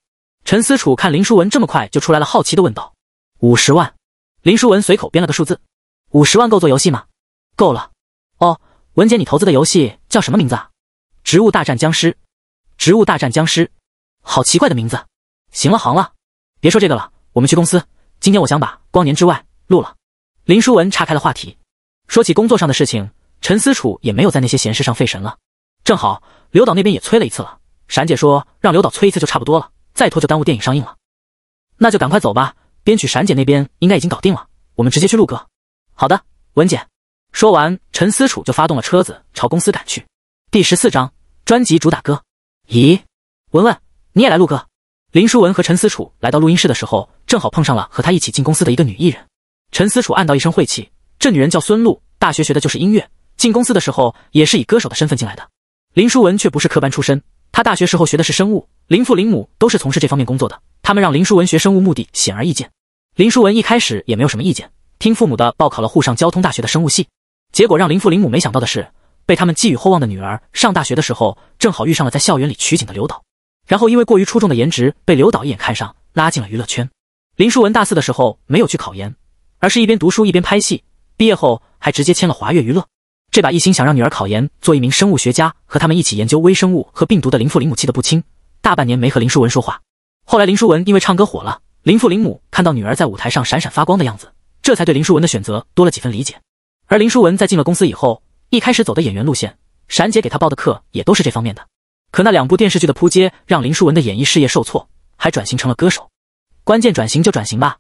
陈思楚看林书文这么快就出来了，好奇的问道：“五十万？”林书文随口编了个数字：“五十万够做游戏吗？”“够了。”“哦，文姐，你投资的游戏叫什么名字啊？”“植物大战僵尸。”“植物大战僵尸，好奇怪的名字。”“行了行了，别说这个了，我们去公司。今天我想把《光年之外》录了。”林书文岔开了话题，说起工作上的事情。陈思楚也没有在那些闲事上费神了。正好刘导那边也催了一次了，闪姐说让刘导催一次就差不多了。再拖就耽误电影上映了，那就赶快走吧。编曲闪姐那边应该已经搞定了，我们直接去录歌。好的，文姐。说完，陈思楚就发动了车子，朝公司赶去。第十四章专辑主打歌。咦，文文，你也来录歌？林舒文和陈思楚来到录音室的时候，正好碰上了和他一起进公司的一个女艺人。陈思楚暗道一声晦气，这女人叫孙露，大学学的就是音乐，进公司的时候也是以歌手的身份进来的。林舒文却不是科班出身，她大学时候学的是生物。林父林母都是从事这方面工作的，他们让林淑文学生物，目的显而易见。林淑文一开始也没有什么意见，听父母的报考了沪上交通大学的生物系。结果让林父林母没想到的是，被他们寄予厚望的女儿上大学的时候，正好遇上了在校园里取景的刘导，然后因为过于出众的颜值被刘导一眼看上，拉进了娱乐圈。林淑文大四的时候没有去考研，而是一边读书一边拍戏，毕业后还直接签了华越娱乐。这把一心想让女儿考研做一名生物学家和他们一起研究微生物和病毒的林父林母气得不轻。大半年没和林淑文说话，后来林淑文因为唱歌火了，林父林母看到女儿在舞台上闪闪发光的样子，这才对林淑文的选择多了几分理解。而林淑文在进了公司以后，一开始走的演员路线，闪姐给她报的课也都是这方面的。可那两部电视剧的扑街让林淑文的演艺事业受挫，还转型成了歌手。关键转型就转型吧，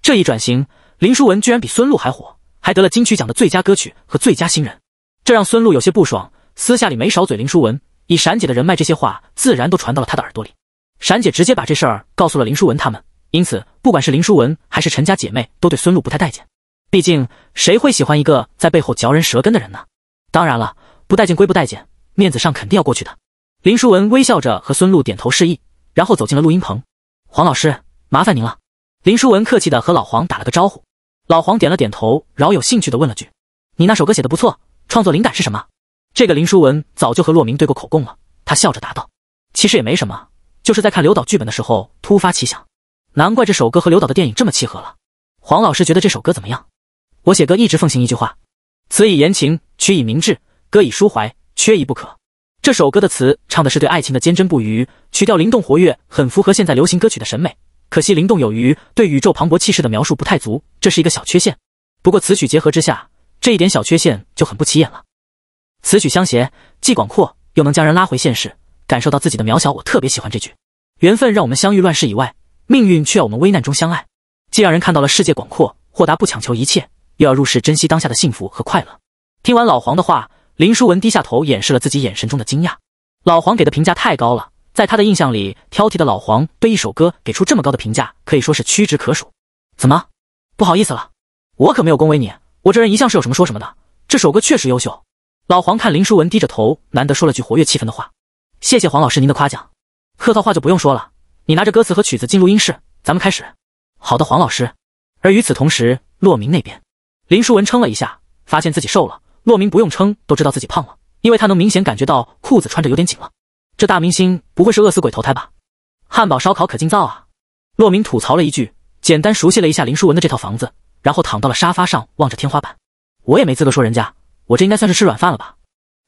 这一转型，林淑文居然比孙露还火，还得了金曲奖的最佳歌曲和最佳新人，这让孙露有些不爽，私下里没少嘴林淑文。以闪姐的人脉，这些话自然都传到了她的耳朵里。闪姐直接把这事儿告诉了林淑文他们，因此不管是林淑文还是陈家姐妹，都对孙露不太待见。毕竟谁会喜欢一个在背后嚼人舌根的人呢？当然了，不待见归不待见，面子上肯定要过去的。林淑文微笑着和孙露点头示意，然后走进了录音棚。黄老师，麻烦您了。林淑文客气的和老黄打了个招呼。老黄点了点头，饶有兴趣的问了句：“你那首歌写的不错，创作灵感是什么？”这个林书文早就和洛明对过口供了，他笑着答道：“其实也没什么，就是在看刘导剧本的时候突发奇想，难怪这首歌和刘导的电影这么契合了。”黄老师觉得这首歌怎么样？我写歌一直奉行一句话：“词以言情，曲以明志，歌以抒怀，缺一不可。”这首歌的词唱的是对爱情的坚贞不渝，曲调灵动活跃，很符合现在流行歌曲的审美。可惜灵动有余，对宇宙磅礴气势的描述不太足，这是一个小缺陷。不过词曲结合之下，这一点小缺陷就很不起眼了。此曲相携，既广阔，又能将人拉回现实，感受到自己的渺小。我特别喜欢这句。缘分让我们相遇乱世以外，命运却要我们危难中相爱。既让人看到了世界广阔、豁达，不强求一切，又要入世珍惜当下的幸福和快乐。听完老黄的话，林书文低下头，掩饰了自己眼神中的惊讶。老黄给的评价太高了，在他的印象里，挑剔的老黄对一首歌给出这么高的评价，可以说是屈指可数。怎么，不好意思了？我可没有恭维你，我这人一向是有什么说什么的。这首歌确实优秀。老黄看林淑文低着头，难得说了句活跃气氛的话：“谢谢黄老师您的夸奖，客套话就不用说了。你拿着歌词和曲子进录音室，咱们开始。”“好的，黄老师。”而与此同时，洛明那边，林淑文撑了一下，发现自己瘦了。洛明不用撑都知道自己胖了，因为他能明显感觉到裤子穿着有点紧了。这大明星不会是饿死鬼投胎吧？汉堡烧烤可劲造啊！洛明吐槽了一句，简单熟悉了一下林淑文的这套房子，然后躺到了沙发上，望着天花板：“我也没资格说人家。”我这应该算是吃软饭了吧？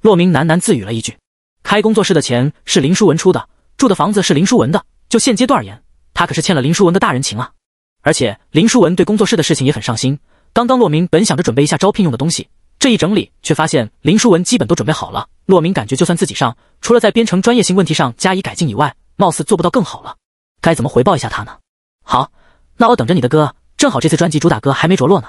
洛明喃喃自语了一句。开工作室的钱是林淑文出的，住的房子是林淑文的。就现阶段而言，他可是欠了林淑文的大人情啊！而且林淑文对工作室的事情也很上心。刚刚洛明本想着准备一下招聘用的东西，这一整理却发现林淑文基本都准备好了。洛明感觉就算自己上，除了在编程专业性问题上加以改进以外，貌似做不到更好了。该怎么回报一下他呢？好，那我等着你的歌。正好这次专辑主打歌还没着落呢。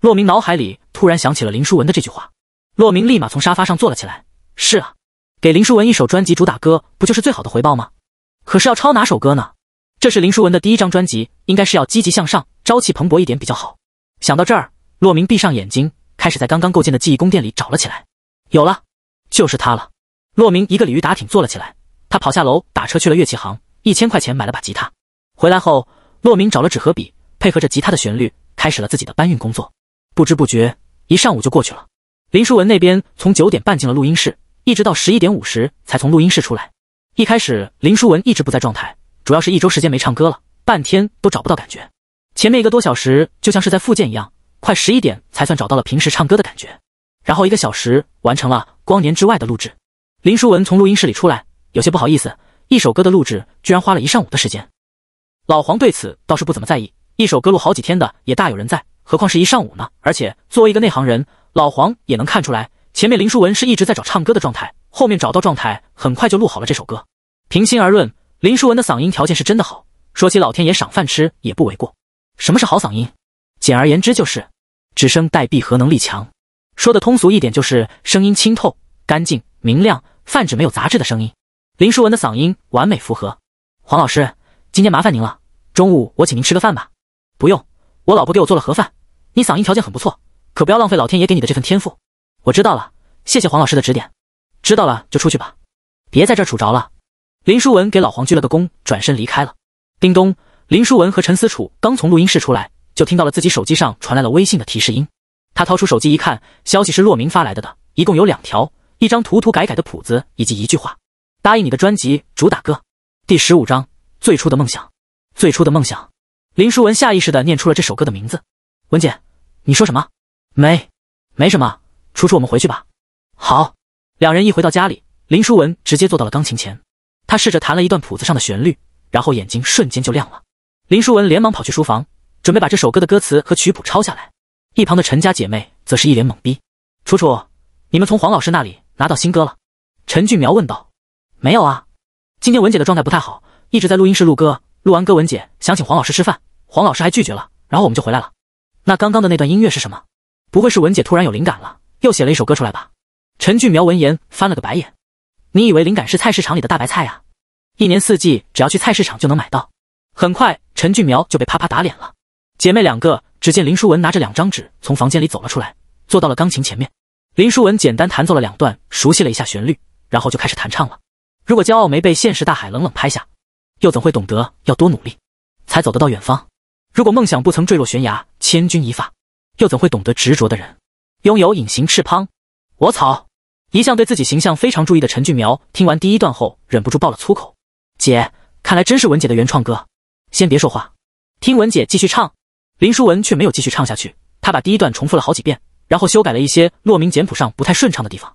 洛明脑海里突然想起了林淑文的这句话。洛明立马从沙发上坐了起来。是啊，给林书文一首专辑主打歌，不就是最好的回报吗？可是要抄哪首歌呢？这是林书文的第一张专辑，应该是要积极向上、朝气蓬勃一点比较好。想到这儿，洛明闭上眼睛，开始在刚刚构建的记忆宫殿里找了起来。有了，就是他了！洛明一个鲤鱼打挺坐了起来。他跑下楼打车去了乐器行，一千块钱买了把吉他。回来后，洛明找了纸和笔，配合着吉他的旋律，开始了自己的搬运工作。不知不觉，一上午就过去了。林书文那边从九点半进了录音室，一直到十一点五十才从录音室出来。一开始，林书文一直不在状态，主要是一周时间没唱歌了，半天都找不到感觉。前面一个多小时就像是在复健一样，快十一点才算找到了平时唱歌的感觉。然后一个小时完成了《光年之外》的录制。林书文从录音室里出来，有些不好意思，一首歌的录制居然花了一上午的时间。老黄对此倒是不怎么在意，一首歌录好几天的也大有人在，何况是一上午呢？而且作为一个内行人。老黄也能看出来，前面林书文是一直在找唱歌的状态，后面找到状态，很快就录好了这首歌。平心而论，林书文的嗓音条件是真的好，说起老天爷赏饭吃也不为过。什么是好嗓音？简而言之就是，只声带闭合能力强。说的通俗一点就是，声音清透、干净、明亮，泛指没有杂质的声音。林书文的嗓音完美符合。黄老师，今天麻烦您了，中午我请您吃个饭吧。不用，我老婆给我做了盒饭。你嗓音条件很不错。可不要浪费老天爷给你的这份天赋！我知道了，谢谢黄老师的指点。知道了就出去吧，别在这儿杵着了。林淑文给老黄鞠了个躬，转身离开了。叮咚！林淑文和陈思楚刚从录音室出来，就听到了自己手机上传来了微信的提示音。他掏出手机一看，消息是洛明发来的，的一共有两条，一张涂涂改改的谱子以及一句话：“答应你的专辑主打歌。”第十五章《最初的梦想》。最初的梦想。林淑文下意识地念出了这首歌的名字。文姐，你说什么？没，没什么，楚楚，我们回去吧。好，两人一回到家里，林淑文直接坐到了钢琴前，他试着弹了一段谱子上的旋律，然后眼睛瞬间就亮了。林淑文连忙跑去书房，准备把这首歌的歌词和曲谱抄下来。一旁的陈家姐妹则是一脸懵逼。楚楚，你们从黄老师那里拿到新歌了？陈俊苗问道。没有啊，今天文姐的状态不太好，一直在录音室录歌。录完歌，文姐想请黄老师吃饭，黄老师还拒绝了，然后我们就回来了。那刚刚的那段音乐是什么？不会是文姐突然有灵感了，又写了一首歌出来吧？陈俊苗闻言翻了个白眼，你以为灵感是菜市场里的大白菜啊？一年四季只要去菜市场就能买到。很快，陈俊苗就被啪啪打脸了。姐妹两个只见林淑文拿着两张纸从房间里走了出来，坐到了钢琴前面。林淑文简单弹奏了两段，熟悉了一下旋律，然后就开始弹唱了。如果骄傲没被现实大海冷冷拍下，又怎会懂得要多努力，才走得到远方？如果梦想不曾坠落悬崖，千钧一发。又怎会懂得执着的人？拥有隐形翅膀。我操！一向对自己形象非常注意的陈俊苗听完第一段后，忍不住爆了粗口：“姐，看来真是文姐的原创歌。”先别说话，听文姐继续唱。林书文却没有继续唱下去，她把第一段重复了好几遍，然后修改了一些洛明简谱上不太顺畅的地方。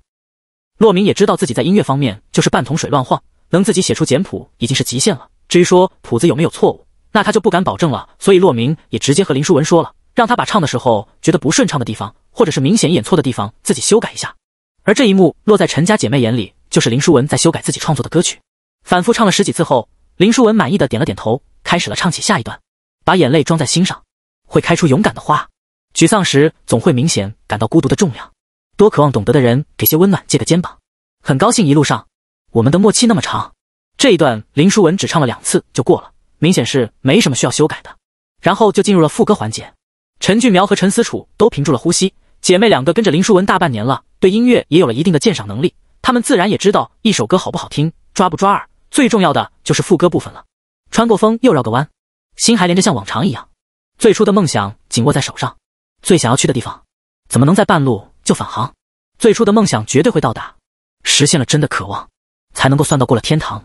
洛明也知道自己在音乐方面就是半桶水乱晃，能自己写出简谱已经是极限了。至于说谱子有没有错误，那他就不敢保证了。所以洛明也直接和林书文说了。让他把唱的时候觉得不顺畅的地方，或者是明显演错的地方，自己修改一下。而这一幕落在陈家姐妹眼里，就是林淑文在修改自己创作的歌曲。反复唱了十几次后，林淑文满意的点了点头，开始了唱起下一段。把眼泪装在心上，会开出勇敢的花。沮丧时总会明显感到孤独的重量，多渴望懂得的人给些温暖，借个肩膀。很高兴一路上我们的默契那么长。这一段林淑文只唱了两次就过了，明显是没什么需要修改的。然后就进入了副歌环节。陈俊苗和陈思楚都屏住了呼吸，姐妹两个跟着林书文大半年了，对音乐也有了一定的鉴赏能力。她们自然也知道一首歌好不好听，抓不抓耳。最重要的就是副歌部分了。穿过风又绕个弯，心还连着，像往常一样。最初的梦想紧握在手上，最想要去的地方，怎么能在半路就返航？最初的梦想绝对会到达，实现了真的渴望，才能够算到过了天堂。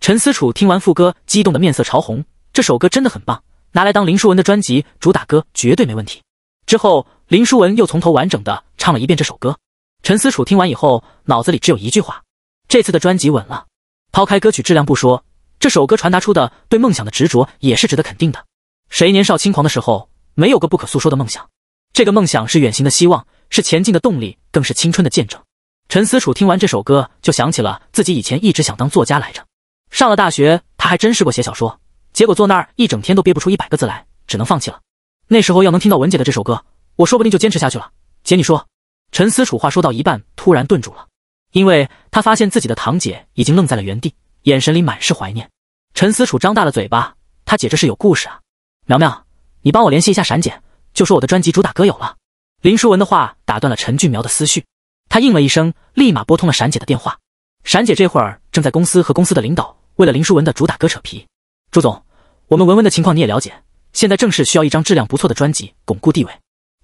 陈思楚听完副歌，激动的面色潮红。这首歌真的很棒。拿来当林书文的专辑主打歌绝对没问题。之后，林书文又从头完整的唱了一遍这首歌。陈思楚听完以后，脑子里只有一句话：这次的专辑稳了。抛开歌曲质量不说，这首歌传达出的对梦想的执着也是值得肯定的。谁年少轻狂的时候没有个不可诉说的梦想？这个梦想是远行的希望，是前进的动力，更是青春的见证。陈思楚听完这首歌，就想起了自己以前一直想当作家来着。上了大学，他还真试过写小说。结果坐那儿一整天都憋不出一百个字来，只能放弃了。那时候要能听到文姐的这首歌，我说不定就坚持下去了。姐，你说？陈思楚话说到一半突然顿住了，因为他发现自己的堂姐已经愣在了原地，眼神里满是怀念。陈思楚张大了嘴巴，他姐这是有故事啊！苗苗，你帮我联系一下闪姐，就说我的专辑主打歌有了。林淑文的话打断了陈俊苗的思绪，他应了一声，立马拨通了闪姐的电话。闪姐这会儿正在公司和公司的领导为了林淑文的主打歌扯皮。朱总，我们文文的情况你也了解，现在正是需要一张质量不错的专辑巩固地位。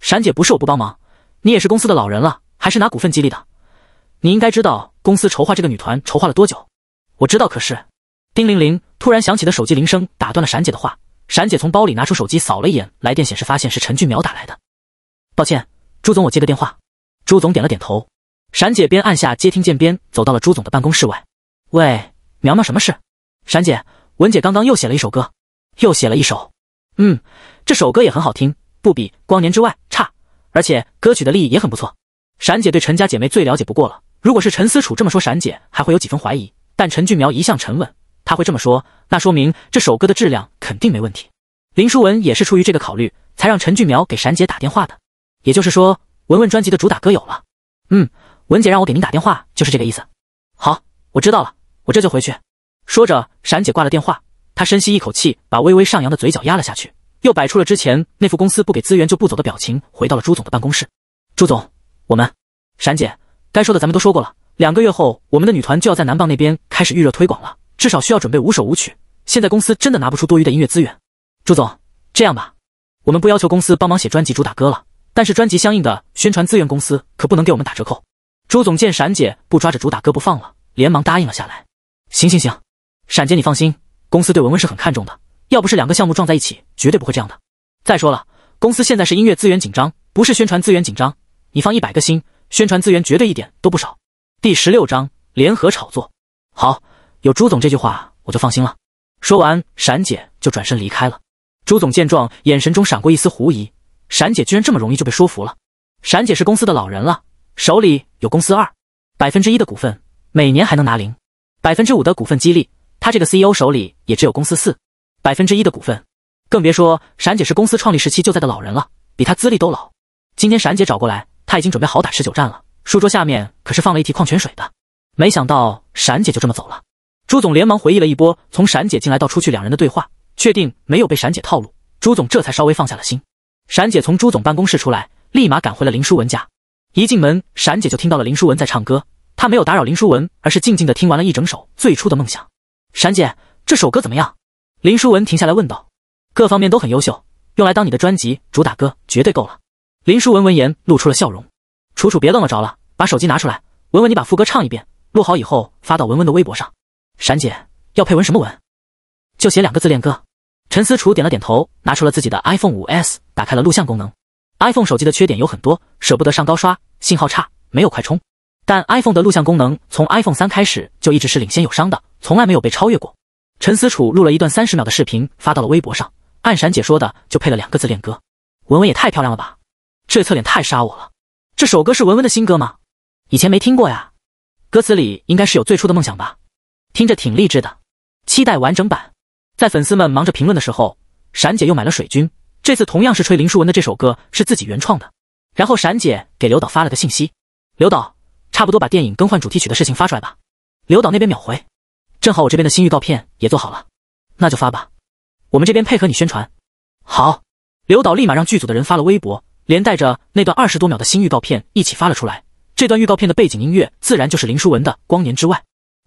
闪姐，不是我不帮忙，你也是公司的老人了，还是拿股份激励的，你应该知道公司筹划这个女团筹划了多久。我知道，可是丁玲玲突然响起的手机铃声打断了闪姐的话。闪姐从包里拿出手机，扫了一眼来电显示，发现是陈俊苗打来的。抱歉，朱总，我接个电话。朱总点了点头，闪姐边按下接听键边走到了朱总的办公室外。喂，苗苗，什么事？闪姐。文姐刚刚又写了一首歌，又写了一首，嗯，这首歌也很好听，不比《光年之外》差，而且歌曲的立意也很不错。闪姐对陈家姐妹最了解不过了，如果是陈思楚这么说，闪姐还会有几分怀疑，但陈俊苗一向沉稳，他会这么说，那说明这首歌的质量肯定没问题。林书文也是出于这个考虑，才让陈俊苗给闪姐打电话的。也就是说，文文专辑的主打歌有了。嗯，文姐让我给您打电话就是这个意思。好，我知道了，我这就回去。说着，闪姐挂了电话。她深吸一口气，把微微上扬的嘴角压了下去，又摆出了之前那副公司不给资源就不走的表情，回到了朱总的办公室。朱总，我们闪姐该说的咱们都说过了。两个月后，我们的女团就要在南棒那边开始预热推广了，至少需要准备五首舞曲。现在公司真的拿不出多余的音乐资源。朱总，这样吧，我们不要求公司帮忙写专辑主打歌了，但是专辑相应的宣传资源，公司可不能给我们打折扣。朱总见闪姐不抓着主打歌不放了，连忙答应了下来。行行行。闪姐，你放心，公司对文文是很看重的。要不是两个项目撞在一起，绝对不会这样的。再说了，公司现在是音乐资源紧张，不是宣传资源紧张。你放一百个心，宣传资源绝对一点都不少。第十六章联合炒作。好，有朱总这句话，我就放心了。说完，闪姐就转身离开了。朱总见状，眼神中闪过一丝狐疑：闪姐居然这么容易就被说服了。闪姐是公司的老人了，手里有公司二百分之一的股份，每年还能拿零百分之五的股份激励。他这个 CEO 手里也只有公司四百分之一的股份，更别说闪姐是公司创立时期就在的老人了，比他资历都老。今天闪姐找过来，他已经准备好打持久战了。书桌下面可是放了一提矿泉水的。没想到闪姐就这么走了。朱总连忙回忆了一波从闪姐进来到出去两人的对话，确定没有被闪姐套路，朱总这才稍微放下了心。闪姐从朱总办公室出来，立马赶回了林书文家。一进门，闪姐就听到了林书文在唱歌。她没有打扰林书文，而是静静的听完了一整首《最初的梦想》。闪姐，这首歌怎么样？林书文停下来问道。各方面都很优秀，用来当你的专辑主打歌绝对够了。林书文闻言露出了笑容。楚楚，别愣了，着了，把手机拿出来。文文，你把副歌唱一遍，录好以后发到文文的微博上。闪姐要配文什么文？就写两个字，恋歌。陈思楚点了点头，拿出了自己的 iPhone 五 S，打开了录像功能。iPhone 手机的缺点有很多，舍不得上高刷，信号差，没有快充。但 iPhone 的录像功能从 iPhone 三开始就一直是领先有商的，从来没有被超越过。陈思楚录了一段三十秒的视频发到了微博上，按闪姐说的就配了两个自恋歌，文文也太漂亮了吧，这侧脸太杀我了。这首歌是文文的新歌吗？以前没听过呀。歌词里应该是有最初的梦想吧，听着挺励志的，期待完整版。在粉丝们忙着评论的时候，闪姐又买了水军，这次同样是吹林书文的这首歌是自己原创的。然后闪姐给刘导发了个信息，刘导。差不多把电影更换主题曲的事情发出来吧，刘导那边秒回。正好我这边的新预告片也做好了，那就发吧。我们这边配合你宣传。好，刘导立马让剧组的人发了微博，连带着那段二十多秒的新预告片一起发了出来。这段预告片的背景音乐自然就是林书文的《光年之外》。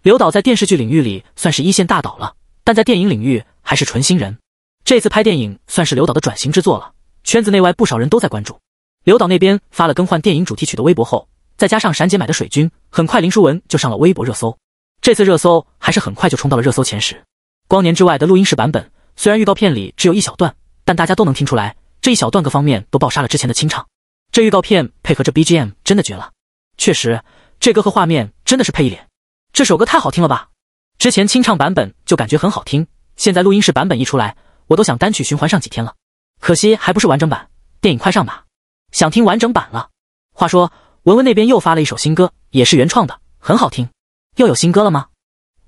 刘导在电视剧领域里算是一线大导了，但在电影领域还是纯新人。这次拍电影算是刘导的转型之作了，圈子内外不少人都在关注。刘导那边发了更换电影主题曲的微博后。再加上闪姐买的水军，很快林书文就上了微博热搜。这次热搜还是很快就冲到了热搜前十。光年之外的录音室版本，虽然预告片里只有一小段，但大家都能听出来，这一小段各方面都爆杀了之前的清唱。这预告片配合这 BGM 真的绝了，确实这歌和画面真的是配一脸。这首歌太好听了吧！之前清唱版本就感觉很好听，现在录音室版本一出来，我都想单曲循环上几天了。可惜还不是完整版，电影快上吧，想听完整版了。话说。文文那边又发了一首新歌，也是原创的，很好听。又有新歌了吗？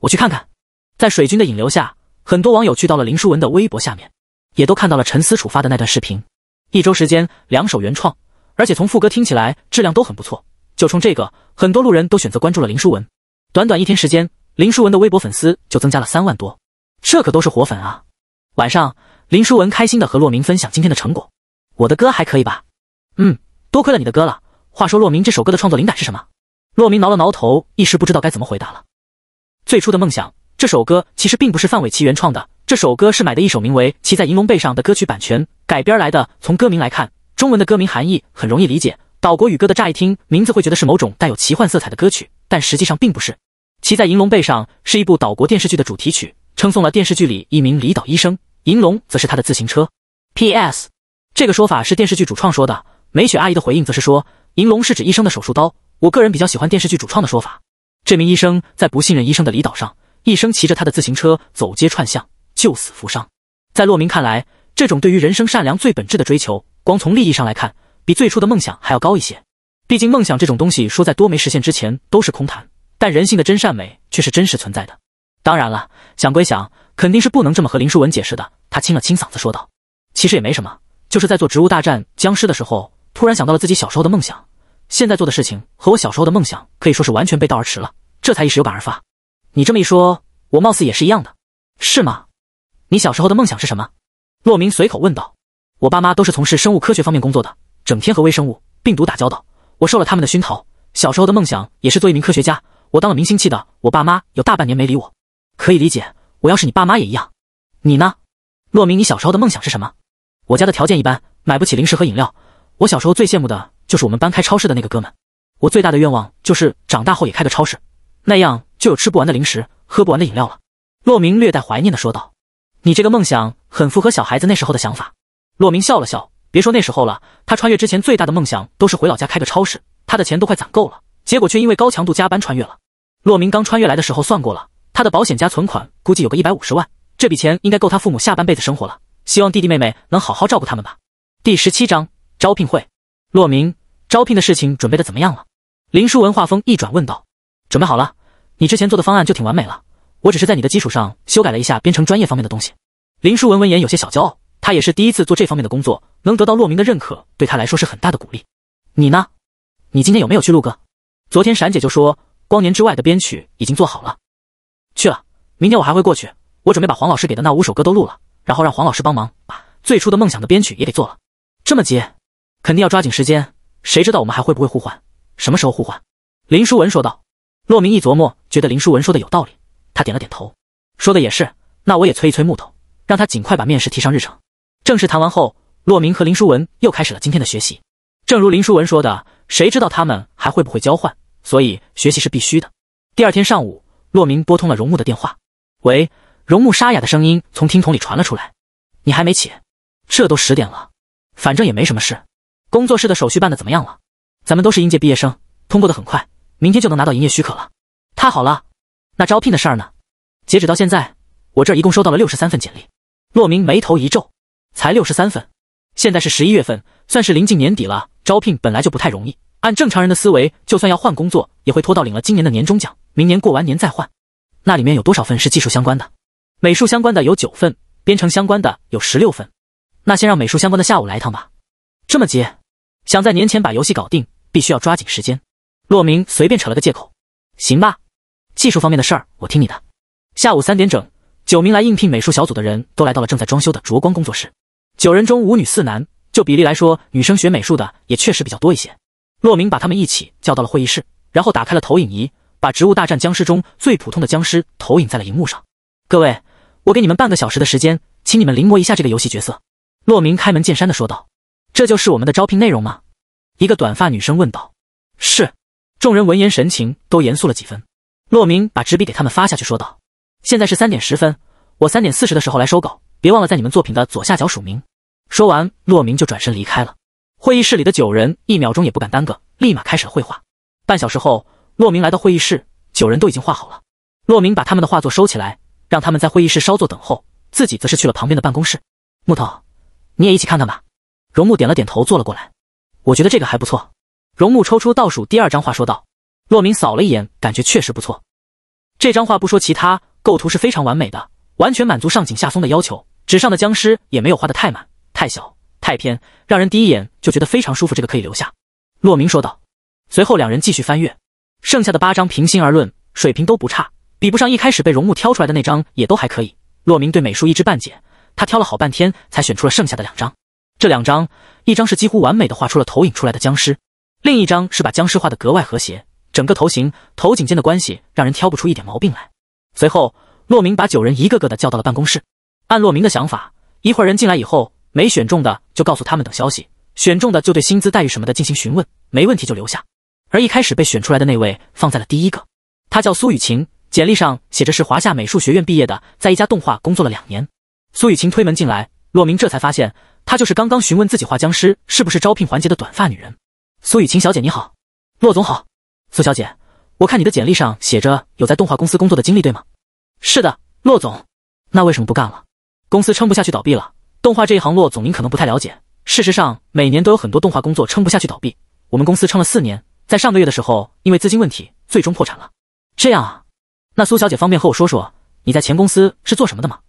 我去看看。在水军的引流下，很多网友去到了林书文的微博下面，也都看到了陈思楚发的那段视频。一周时间，两首原创，而且从副歌听起来质量都很不错。就冲这个，很多路人都选择关注了林书文。短短一天时间，林书文的微博粉丝就增加了三万多，这可都是活粉啊！晚上，林书文开心的和洛明分享今天的成果：“我的歌还可以吧？”“嗯，多亏了你的歌了。”话说洛明这首歌的创作灵感是什么？洛明挠了挠头，一时不知道该怎么回答了。最初的梦想这首歌其实并不是范玮琪原创的，这首歌是买的一首名为《骑在银龙背上的》歌曲版权改编来的。从歌名来看，中文的歌名含义很容易理解，岛国语歌的乍一听名字会觉得是某种带有奇幻色彩的歌曲，但实际上并不是。骑在银龙背上是一部岛国电视剧的主题曲，称颂了电视剧里一名离岛医生，银龙则是他的自行车。P.S. 这个说法是电视剧主创说的。梅雪阿姨的回应则是说：“银龙是指医生的手术刀。”我个人比较喜欢电视剧主创的说法。这名医生在不信任医生的离岛上，一生骑着他的自行车走街串巷，救死扶伤。在洛明看来，这种对于人生善良最本质的追求，光从利益上来看，比最初的梦想还要高一些。毕竟梦想这种东西，说再多没实现之前都是空谈。但人性的真善美却是真实存在的。当然了，想归想，肯定是不能这么和林书文解释的。他清了清嗓子说道：“其实也没什么，就是在做《植物大战僵尸》的时候。”突然想到了自己小时候的梦想，现在做的事情和我小时候的梦想可以说是完全背道而驰了，这才一时有感而发。你这么一说，我貌似也是一样的，是吗？你小时候的梦想是什么？洛明随口问道。我爸妈都是从事生物科学方面工作的，整天和微生物、病毒打交道，我受了他们的熏陶，小时候的梦想也是做一名科学家。我当了明星，气的我爸妈有大半年没理我，可以理解。我要是你爸妈也一样。你呢？洛明，你小时候的梦想是什么？我家的条件一般，买不起零食和饮料。我小时候最羡慕的就是我们班开超市的那个哥们，我最大的愿望就是长大后也开个超市，那样就有吃不完的零食，喝不完的饮料了。洛明略带怀念的说道：“你这个梦想很符合小孩子那时候的想法。”洛明笑了笑，别说那时候了，他穿越之前最大的梦想都是回老家开个超市，他的钱都快攒够了，结果却因为高强度加班穿越了。洛明刚穿越来的时候算过了，他的保险加存款估计有个一百五十万，这笔钱应该够他父母下半辈子生活了，希望弟弟妹妹能好好照顾他们吧。第十七章。招聘会，洛明，招聘的事情准备的怎么样了？林书文话锋一转问道：“准备好了，你之前做的方案就挺完美了，我只是在你的基础上修改了一下编程专业方面的东西。”林书文闻言有些小骄傲，他也是第一次做这方面的工作，能得到洛明的认可，对他来说是很大的鼓励。你呢？你今天有没有去录歌？昨天闪姐就说，《光年之外》的编曲已经做好了。去了，明天我还会过去，我准备把黄老师给的那五首歌都录了，然后让黄老师帮忙把《最初的梦想》的编曲也给做了。这么急？肯定要抓紧时间，谁知道我们还会不会互换？什么时候互换？林淑文说道。洛明一琢磨，觉得林淑文说的有道理，他点了点头，说的也是。那我也催一催木头，让他尽快把面试提上日程。正式谈完后，洛明和林淑文又开始了今天的学习。正如林淑文说的，谁知道他们还会不会交换？所以学习是必须的。第二天上午，洛明拨通了荣木的电话。喂，荣木沙哑的声音从听筒里传了出来：“你还没起？这都十点了，反正也没什么事。”工作室的手续办的怎么样了？咱们都是应届毕业生，通过的很快，明天就能拿到营业许可了。太好了，那招聘的事儿呢？截止到现在，我这儿一共收到了六十三份简历。骆明眉头一皱，才六十三份？现在是十一月份，算是临近年底了，招聘本来就不太容易。按正常人的思维，就算要换工作，也会拖到领了今年的年终奖，明年过完年再换。那里面有多少份是技术相关的？美术相关的有九份，编程相关的有十六份。那先让美术相关的下午来一趟吧。这么急？想在年前把游戏搞定，必须要抓紧时间。洛明随便扯了个借口，行吧，技术方面的事儿我听你的。下午三点整，九名来应聘美术小组的人都来到了正在装修的卓光工作室。九人中五女四男，就比例来说，女生学美术的也确实比较多一些。洛明把他们一起叫到了会议室，然后打开了投影仪，把《植物大战僵尸》中最普通的僵尸投影在了荧幕上。各位，我给你们半个小时的时间，请你们临摹一下这个游戏角色。洛明开门见山的说道。这就是我们的招聘内容吗？一个短发女生问道。是。众人闻言，神情都严肃了几分。洛明把纸笔给他们发下去，说道：“现在是三点十分，我三点四十的时候来收稿，别忘了在你们作品的左下角署名。”说完，洛明就转身离开了。会议室里的九人一秒钟也不敢耽搁，立马开始绘画。半小时后，洛明来到会议室，九人都已经画好了。洛明把他们的画作收起来，让他们在会议室稍作等候，自己则是去了旁边的办公室。木头，你也一起看看吧。荣木点了点头，坐了过来。我觉得这个还不错。荣木抽出倒数第二张画，说道：“洛明扫了一眼，感觉确实不错。这张画不说其他，构图是非常完美的，完全满足上紧下松的要求。纸上的僵尸也没有画的太满、太小、太偏，让人第一眼就觉得非常舒服。这个可以留下。”洛明说道。随后两人继续翻阅剩下的八张，平心而论，水平都不差，比不上一开始被荣木挑出来的那张，也都还可以。洛明对美术一知半解，他挑了好半天才选出了剩下的两张。这两张，一张是几乎完美的画出了投影出来的僵尸，另一张是把僵尸画的格外和谐，整个头型、头颈间的关系让人挑不出一点毛病来。随后，骆明把九人一个个的叫到了办公室。按骆明的想法，一会儿人进来以后，没选中的就告诉他们等消息，选中的就对薪资待遇什么的进行询问，没问题就留下。而一开始被选出来的那位放在了第一个，他叫苏雨晴，简历上写着是华夏美术学院毕业的，在一家动画工作了两年。苏雨晴推门进来，骆明这才发现。她就是刚刚询问自己画僵尸是不是招聘环节的短发女人，苏雨晴小姐你好，骆总好，苏小姐，我看你的简历上写着有在动画公司工作的经历，对吗？是的，骆总，那为什么不干了？公司撑不下去倒闭了。动画这一行，骆总您可能不太了解，事实上每年都有很多动画工作撑不下去倒闭。我们公司撑了四年，在上个月的时候因为资金问题最终破产了。这样啊，那苏小姐方便和我说说你在前公司是做什么的吗？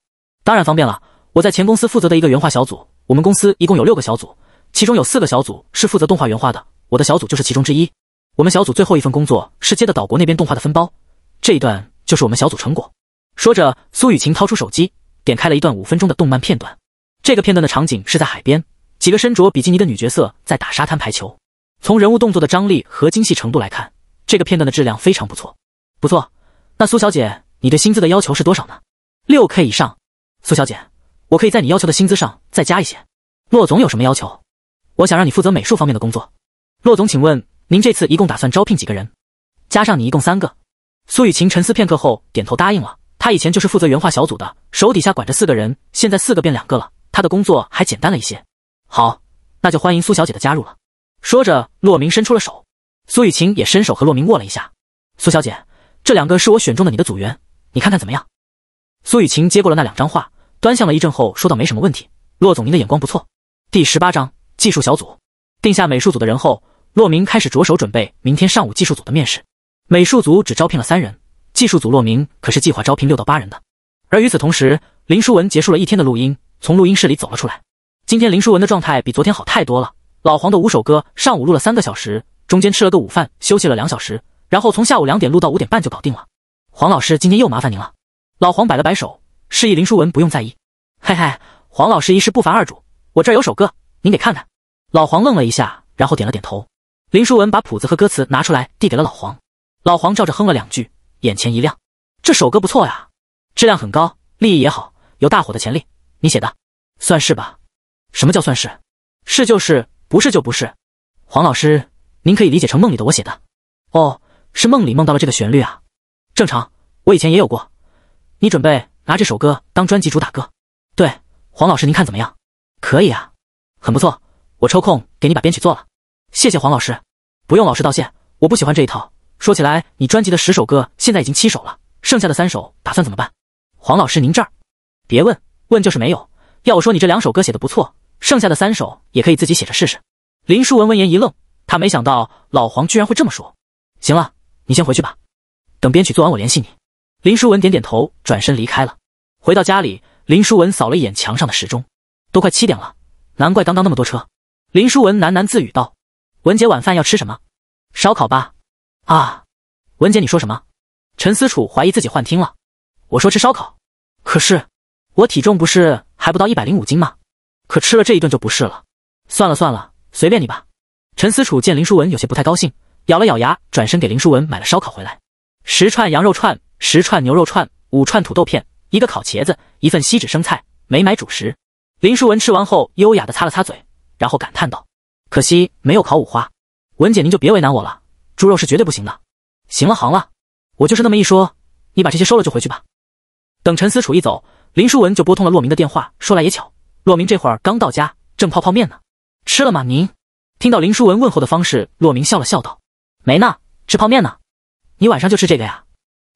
当然方便了，我在前公司负责的一个原画小组。我们公司一共有六个小组，其中有四个小组是负责动画原画的，我的小组就是其中之一。我们小组最后一份工作是接的岛国那边动画的分包，这一段就是我们小组成果。说着，苏雨晴掏出手机，点开了一段五分钟的动漫片段。这个片段的场景是在海边，几个身着比基尼的女角色在打沙滩排球。从人物动作的张力和精细程度来看，这个片段的质量非常不错。不错，那苏小姐，你对薪资的要求是多少呢？六 k 以上。苏小姐。我可以在你要求的薪资上再加一些，骆总有什么要求？我想让你负责美术方面的工作。骆总，请问您这次一共打算招聘几个人？加上你一共三个。苏雨晴沉思片刻后点头答应了。她以前就是负责原画小组的，手底下管着四个人，现在四个变两个了，她的工作还简单了一些。好，那就欢迎苏小姐的加入了。说着，骆明伸出了手，苏雨晴也伸手和骆明握了一下。苏小姐，这两个是我选中的你的组员，你看看怎么样？苏雨晴接过了那两张画。端详了一阵后，说道：“没什么问题，骆总，您的眼光不错。”第十八章技术小组定下美术组的人后，骆明开始着手准备明天上午技术组的面试。美术组只招聘了三人，技术组骆明可是计划招聘六到八人的。而与此同时，林书文结束了一天的录音，从录音室里走了出来。今天林书文的状态比昨天好太多了。老黄的五首歌上午录了三个小时，中间吃了个午饭，休息了两小时，然后从下午两点录到五点半就搞定了。黄老师，今天又麻烦您了。老黄摆了摆手。示意林书文不用在意，嘿嘿，黄老师一世不凡二主，我这儿有首歌，您给看看。老黄愣了一下，然后点了点头。林书文把谱子和歌词拿出来，递给了老黄。老黄照着哼了两句，眼前一亮，这首歌不错呀，质量很高，利益也好，有大火的潜力。你写的，算是吧？什么叫算是？是就是，不是就不是。黄老师，您可以理解成梦里的我写的。哦，是梦里梦到了这个旋律啊，正常，我以前也有过。你准备？拿这首歌当专辑主打歌，对，黄老师您看怎么样？可以啊，很不错，我抽空给你把编曲做了。谢谢黄老师，不用老师道歉，我不喜欢这一套。说起来，你专辑的十首歌现在已经七首了，剩下的三首打算怎么办？黄老师您这儿，别问，问就是没有。要我说，你这两首歌写的不错，剩下的三首也可以自己写着试试。林淑文闻言一愣，他没想到老黄居然会这么说。行了，你先回去吧，等编曲做完我联系你。林淑文点点头，转身离开了。回到家里，林淑文扫了一眼墙上的时钟，都快七点了，难怪刚刚那么多车。林淑文喃喃自语道：“文姐晚饭要吃什么？烧烤吧。”啊，文姐你说什么？陈思楚怀疑自己幻听了。我说吃烧烤，可是我体重不是还不到一百零五斤吗？可吃了这一顿就不是了。算了算了，随便你吧。陈思楚见林淑文有些不太高兴，咬了咬牙，转身给林淑文买了烧烤回来，十串羊肉串，十串牛肉串，五串土豆片。一个烤茄子，一份锡纸生菜，没买主食。林淑文吃完后，优雅的擦了擦嘴，然后感叹道：“可惜没有烤五花。文姐，您就别为难我了，猪肉是绝对不行的。”行了，行了，我就是那么一说，你把这些收了就回去吧。等陈思楚一走，林淑文就拨通了洛明的电话。说来也巧，洛明这会儿刚到家，正泡泡面呢。吃了吗？您？听到林淑文问候的方式，洛明笑了笑，道：“没呢，吃泡面呢。你晚上就吃这个呀？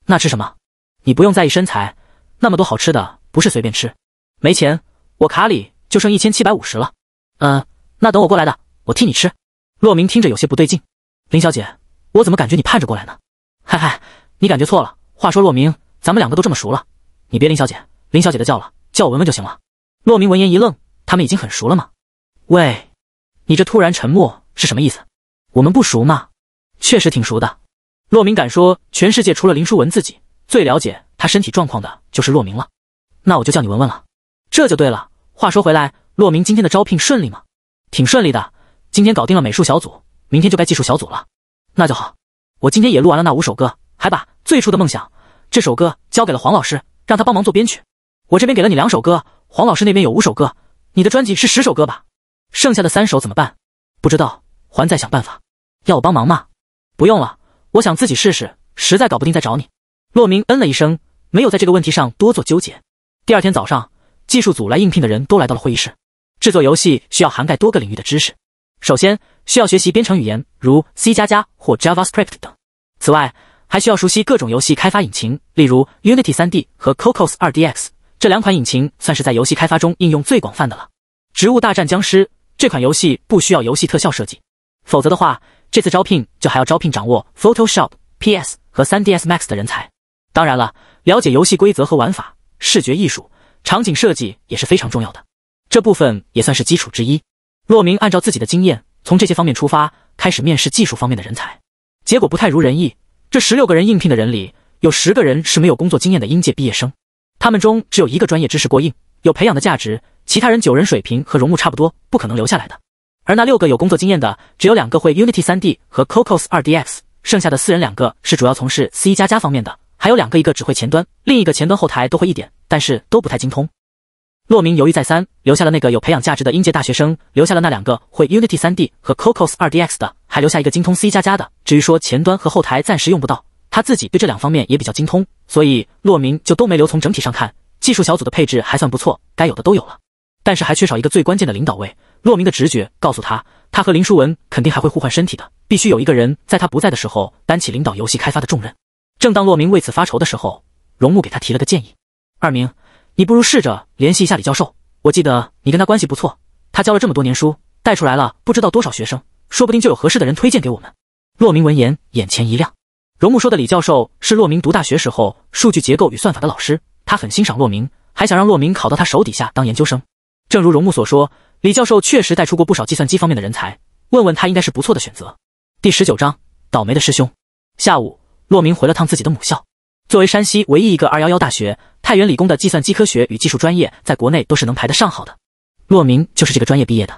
那吃什么？你不用在意身材。”那么多好吃的不是随便吃，没钱，我卡里就剩一千七百五十了。嗯，那等我过来的，我替你吃。洛明听着有些不对劲，林小姐，我怎么感觉你盼着过来呢？嗨嗨，你感觉错了。话说洛明，咱们两个都这么熟了，你别林小姐，林小姐的叫了，叫我文文就行了。洛明闻言一愣，他们已经很熟了吗？喂，你这突然沉默是什么意思？我们不熟吗？确实挺熟的。洛明敢说，全世界除了林淑文自己，最了解她身体状况的。就是洛明了，那我就叫你文文了，这就对了。话说回来，洛明今天的招聘顺利吗？挺顺利的，今天搞定了美术小组，明天就该技术小组了。那就好，我今天也录完了那五首歌，还把《最初的梦想》这首歌交给了黄老师，让他帮忙做编曲。我这边给了你两首歌，黄老师那边有五首歌，你的专辑是十首歌吧？剩下的三首怎么办？不知道，还在想办法。要我帮忙吗？不用了，我想自己试试，实在搞不定再找你。洛明嗯了一声。没有在这个问题上多做纠结。第二天早上，技术组来应聘的人都来到了会议室。制作游戏需要涵盖多个领域的知识，首先需要学习编程语言，如 C 加加或 JavaScript 等。此外，还需要熟悉各种游戏开发引擎，例如 Unity 三 D 和 cocos 二 D X 这两款引擎算是在游戏开发中应用最广泛的了。植物大战僵尸这款游戏不需要游戏特效设计，否则的话，这次招聘就还要招聘掌握 Photoshop、P S 和3 D S Max 的人才。当然了。了解游戏规则和玩法，视觉艺术、场景设计也是非常重要的，这部分也算是基础之一。洛明按照自己的经验，从这些方面出发，开始面试技术方面的人才，结果不太如人意。这十六个人应聘的人里，有十个人是没有工作经验的应届毕业生，他们中只有一个专业知识过硬，有培养的价值，其他人九人水平和荣木差不多，不可能留下来的。而那六个有工作经验的，只有两个会 Unity 三 D 和 Cocos 二 Dx，剩下的四人两个是主要从事 C 加加方面的。还有两个，一个只会前端，另一个前端后台都会一点，但是都不太精通。洛明犹豫再三，留下了那个有培养价值的应届大学生，留下了那两个会 Unity 三 D 和 cocos 二 D X 的，还留下一个精通 C 加加的。至于说前端和后台暂时用不到，他自己对这两方面也比较精通，所以洛明就都没留。从整体上看，技术小组的配置还算不错，该有的都有了，但是还缺少一个最关键的领导位。洛明的直觉告诉他，他和林书文肯定还会互换身体的，必须有一个人在他不在的时候担起领导游戏开发的重任。正当洛明为此发愁的时候，荣木给他提了个建议：“二明，你不如试着联系一下李教授，我记得你跟他关系不错，他教了这么多年书，带出来了不知道多少学生，说不定就有合适的人推荐给我们。”洛明闻言眼前一亮。荣木说的李教授是洛明读大学时候数据结构与算法的老师，他很欣赏洛明，还想让洛明考到他手底下当研究生。正如荣木所说，李教授确实带出过不少计算机方面的人才，问问他应该是不错的选择。第十九章：倒霉的师兄。下午。洛明回了趟自己的母校。作为山西唯一一个“二幺幺”大学，太原理工的计算机科学与技术专业在国内都是能排得上号的。洛明就是这个专业毕业的。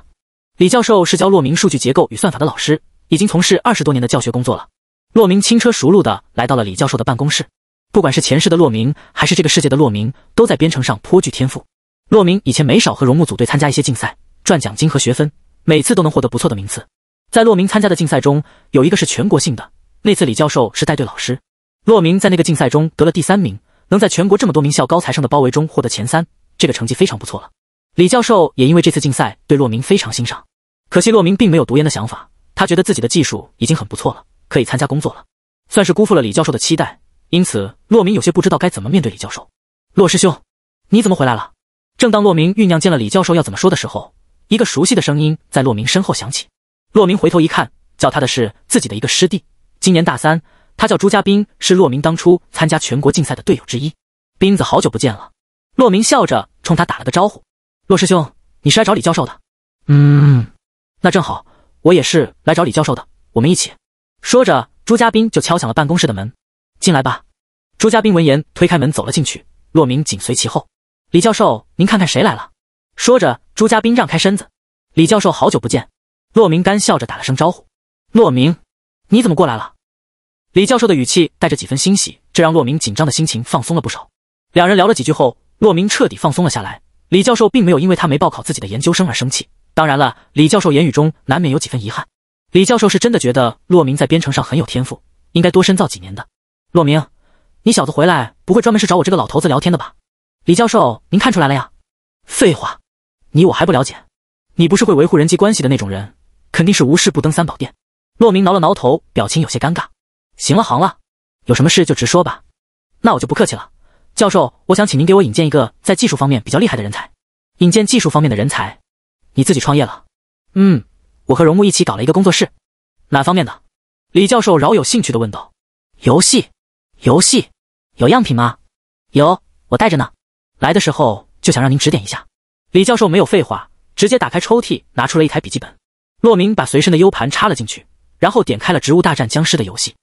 李教授是教洛明数据结构与算法的老师，已经从事二十多年的教学工作了。洛明轻车熟路的来到了李教授的办公室。不管是前世的洛明，还是这个世界的洛明，都在编程上颇具天赋。洛明以前没少和荣木组队参加一些竞赛，赚奖金和学分，每次都能获得不错的名次。在洛明参加的竞赛中，有一个是全国性的。那次李教授是带队老师，骆明在那个竞赛中得了第三名，能在全国这么多名校高材生的包围中获得前三，这个成绩非常不错了。李教授也因为这次竞赛对骆明非常欣赏，可惜骆明并没有读研的想法，他觉得自己的技术已经很不错了，可以参加工作了，算是辜负了李教授的期待。因此，骆明有些不知道该怎么面对李教授。骆师兄，你怎么回来了？正当骆明酝酿见了李教授要怎么说的时候，一个熟悉的声音在骆明身后响起。骆明回头一看，叫他的是自己的一个师弟。今年大三，他叫朱家斌，是骆明当初参加全国竞赛的队友之一。斌子，好久不见了。骆明笑着冲他打了个招呼。骆师兄，你是来找李教授的？嗯，那正好，我也是来找李教授的。我们一起。说着，朱家斌就敲响了办公室的门。进来吧。朱家斌闻言推开门走了进去，骆明紧随其后。李教授，您看看谁来了。说着，朱家斌让开身子。李教授，好久不见。骆明干笑着打了声招呼。骆明，你怎么过来了？李教授的语气带着几分欣喜，这让洛明紧张的心情放松了不少。两人聊了几句后，洛明彻底放松了下来。李教授并没有因为他没报考自己的研究生而生气，当然了，李教授言语中难免有几分遗憾。李教授是真的觉得洛明在编程上很有天赋，应该多深造几年的。洛明，你小子回来不会专门是找我这个老头子聊天的吧？李教授，您看出来了呀？废话，你我还不了解？你不是会维护人际关系的那种人，肯定是无事不登三宝殿。洛明挠了挠头，表情有些尴尬。行了行了，有什么事就直说吧。那我就不客气了，教授，我想请您给我引荐一个在技术方面比较厉害的人才。引荐技术方面的人才？你自己创业了？嗯，我和荣木一起搞了一个工作室。哪方面的？李教授饶有兴趣的问道。游戏，游戏，有样品吗？有，我带着呢。来的时候就想让您指点一下。李教授没有废话，直接打开抽屉，拿出了一台笔记本。洛明把随身的 U 盘插了进去，然后点开了《植物大战僵尸》的游戏。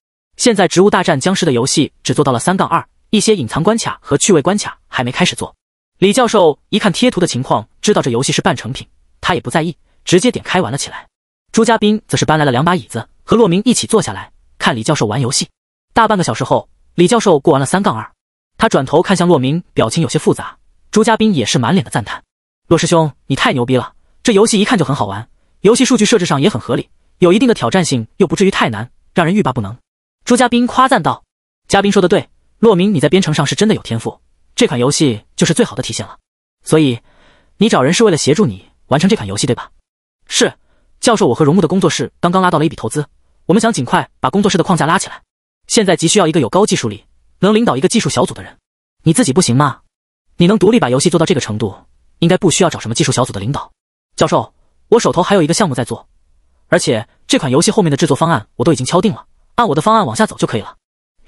现在《植物大战僵尸》的游戏只做到了三杠二，一些隐藏关卡和趣味关卡还没开始做。李教授一看贴图的情况，知道这游戏是半成品，他也不在意，直接点开玩了起来。朱家斌则是搬来了两把椅子，和洛明一起坐下来看李教授玩游戏。大半个小时后，李教授过完了三杠二，他转头看向洛明，表情有些复杂。朱家斌也是满脸的赞叹：“骆师兄，你太牛逼了！这游戏一看就很好玩，游戏数据设置上也很合理，有一定的挑战性，又不至于太难，让人欲罢不能。”朱家宾夸赞道：“嘉宾说的对，洛明，你在编程上是真的有天赋，这款游戏就是最好的体现了。所以你找人是为了协助你完成这款游戏，对吧？”“是，教授，我和荣木的工作室刚刚拉到了一笔投资，我们想尽快把工作室的框架拉起来。现在急需要一个有高技术力、能领导一个技术小组的人。你自己不行吗？你能独立把游戏做到这个程度，应该不需要找什么技术小组的领导。”“教授，我手头还有一个项目在做，而且这款游戏后面的制作方案我都已经敲定了。”按我的方案往下走就可以了。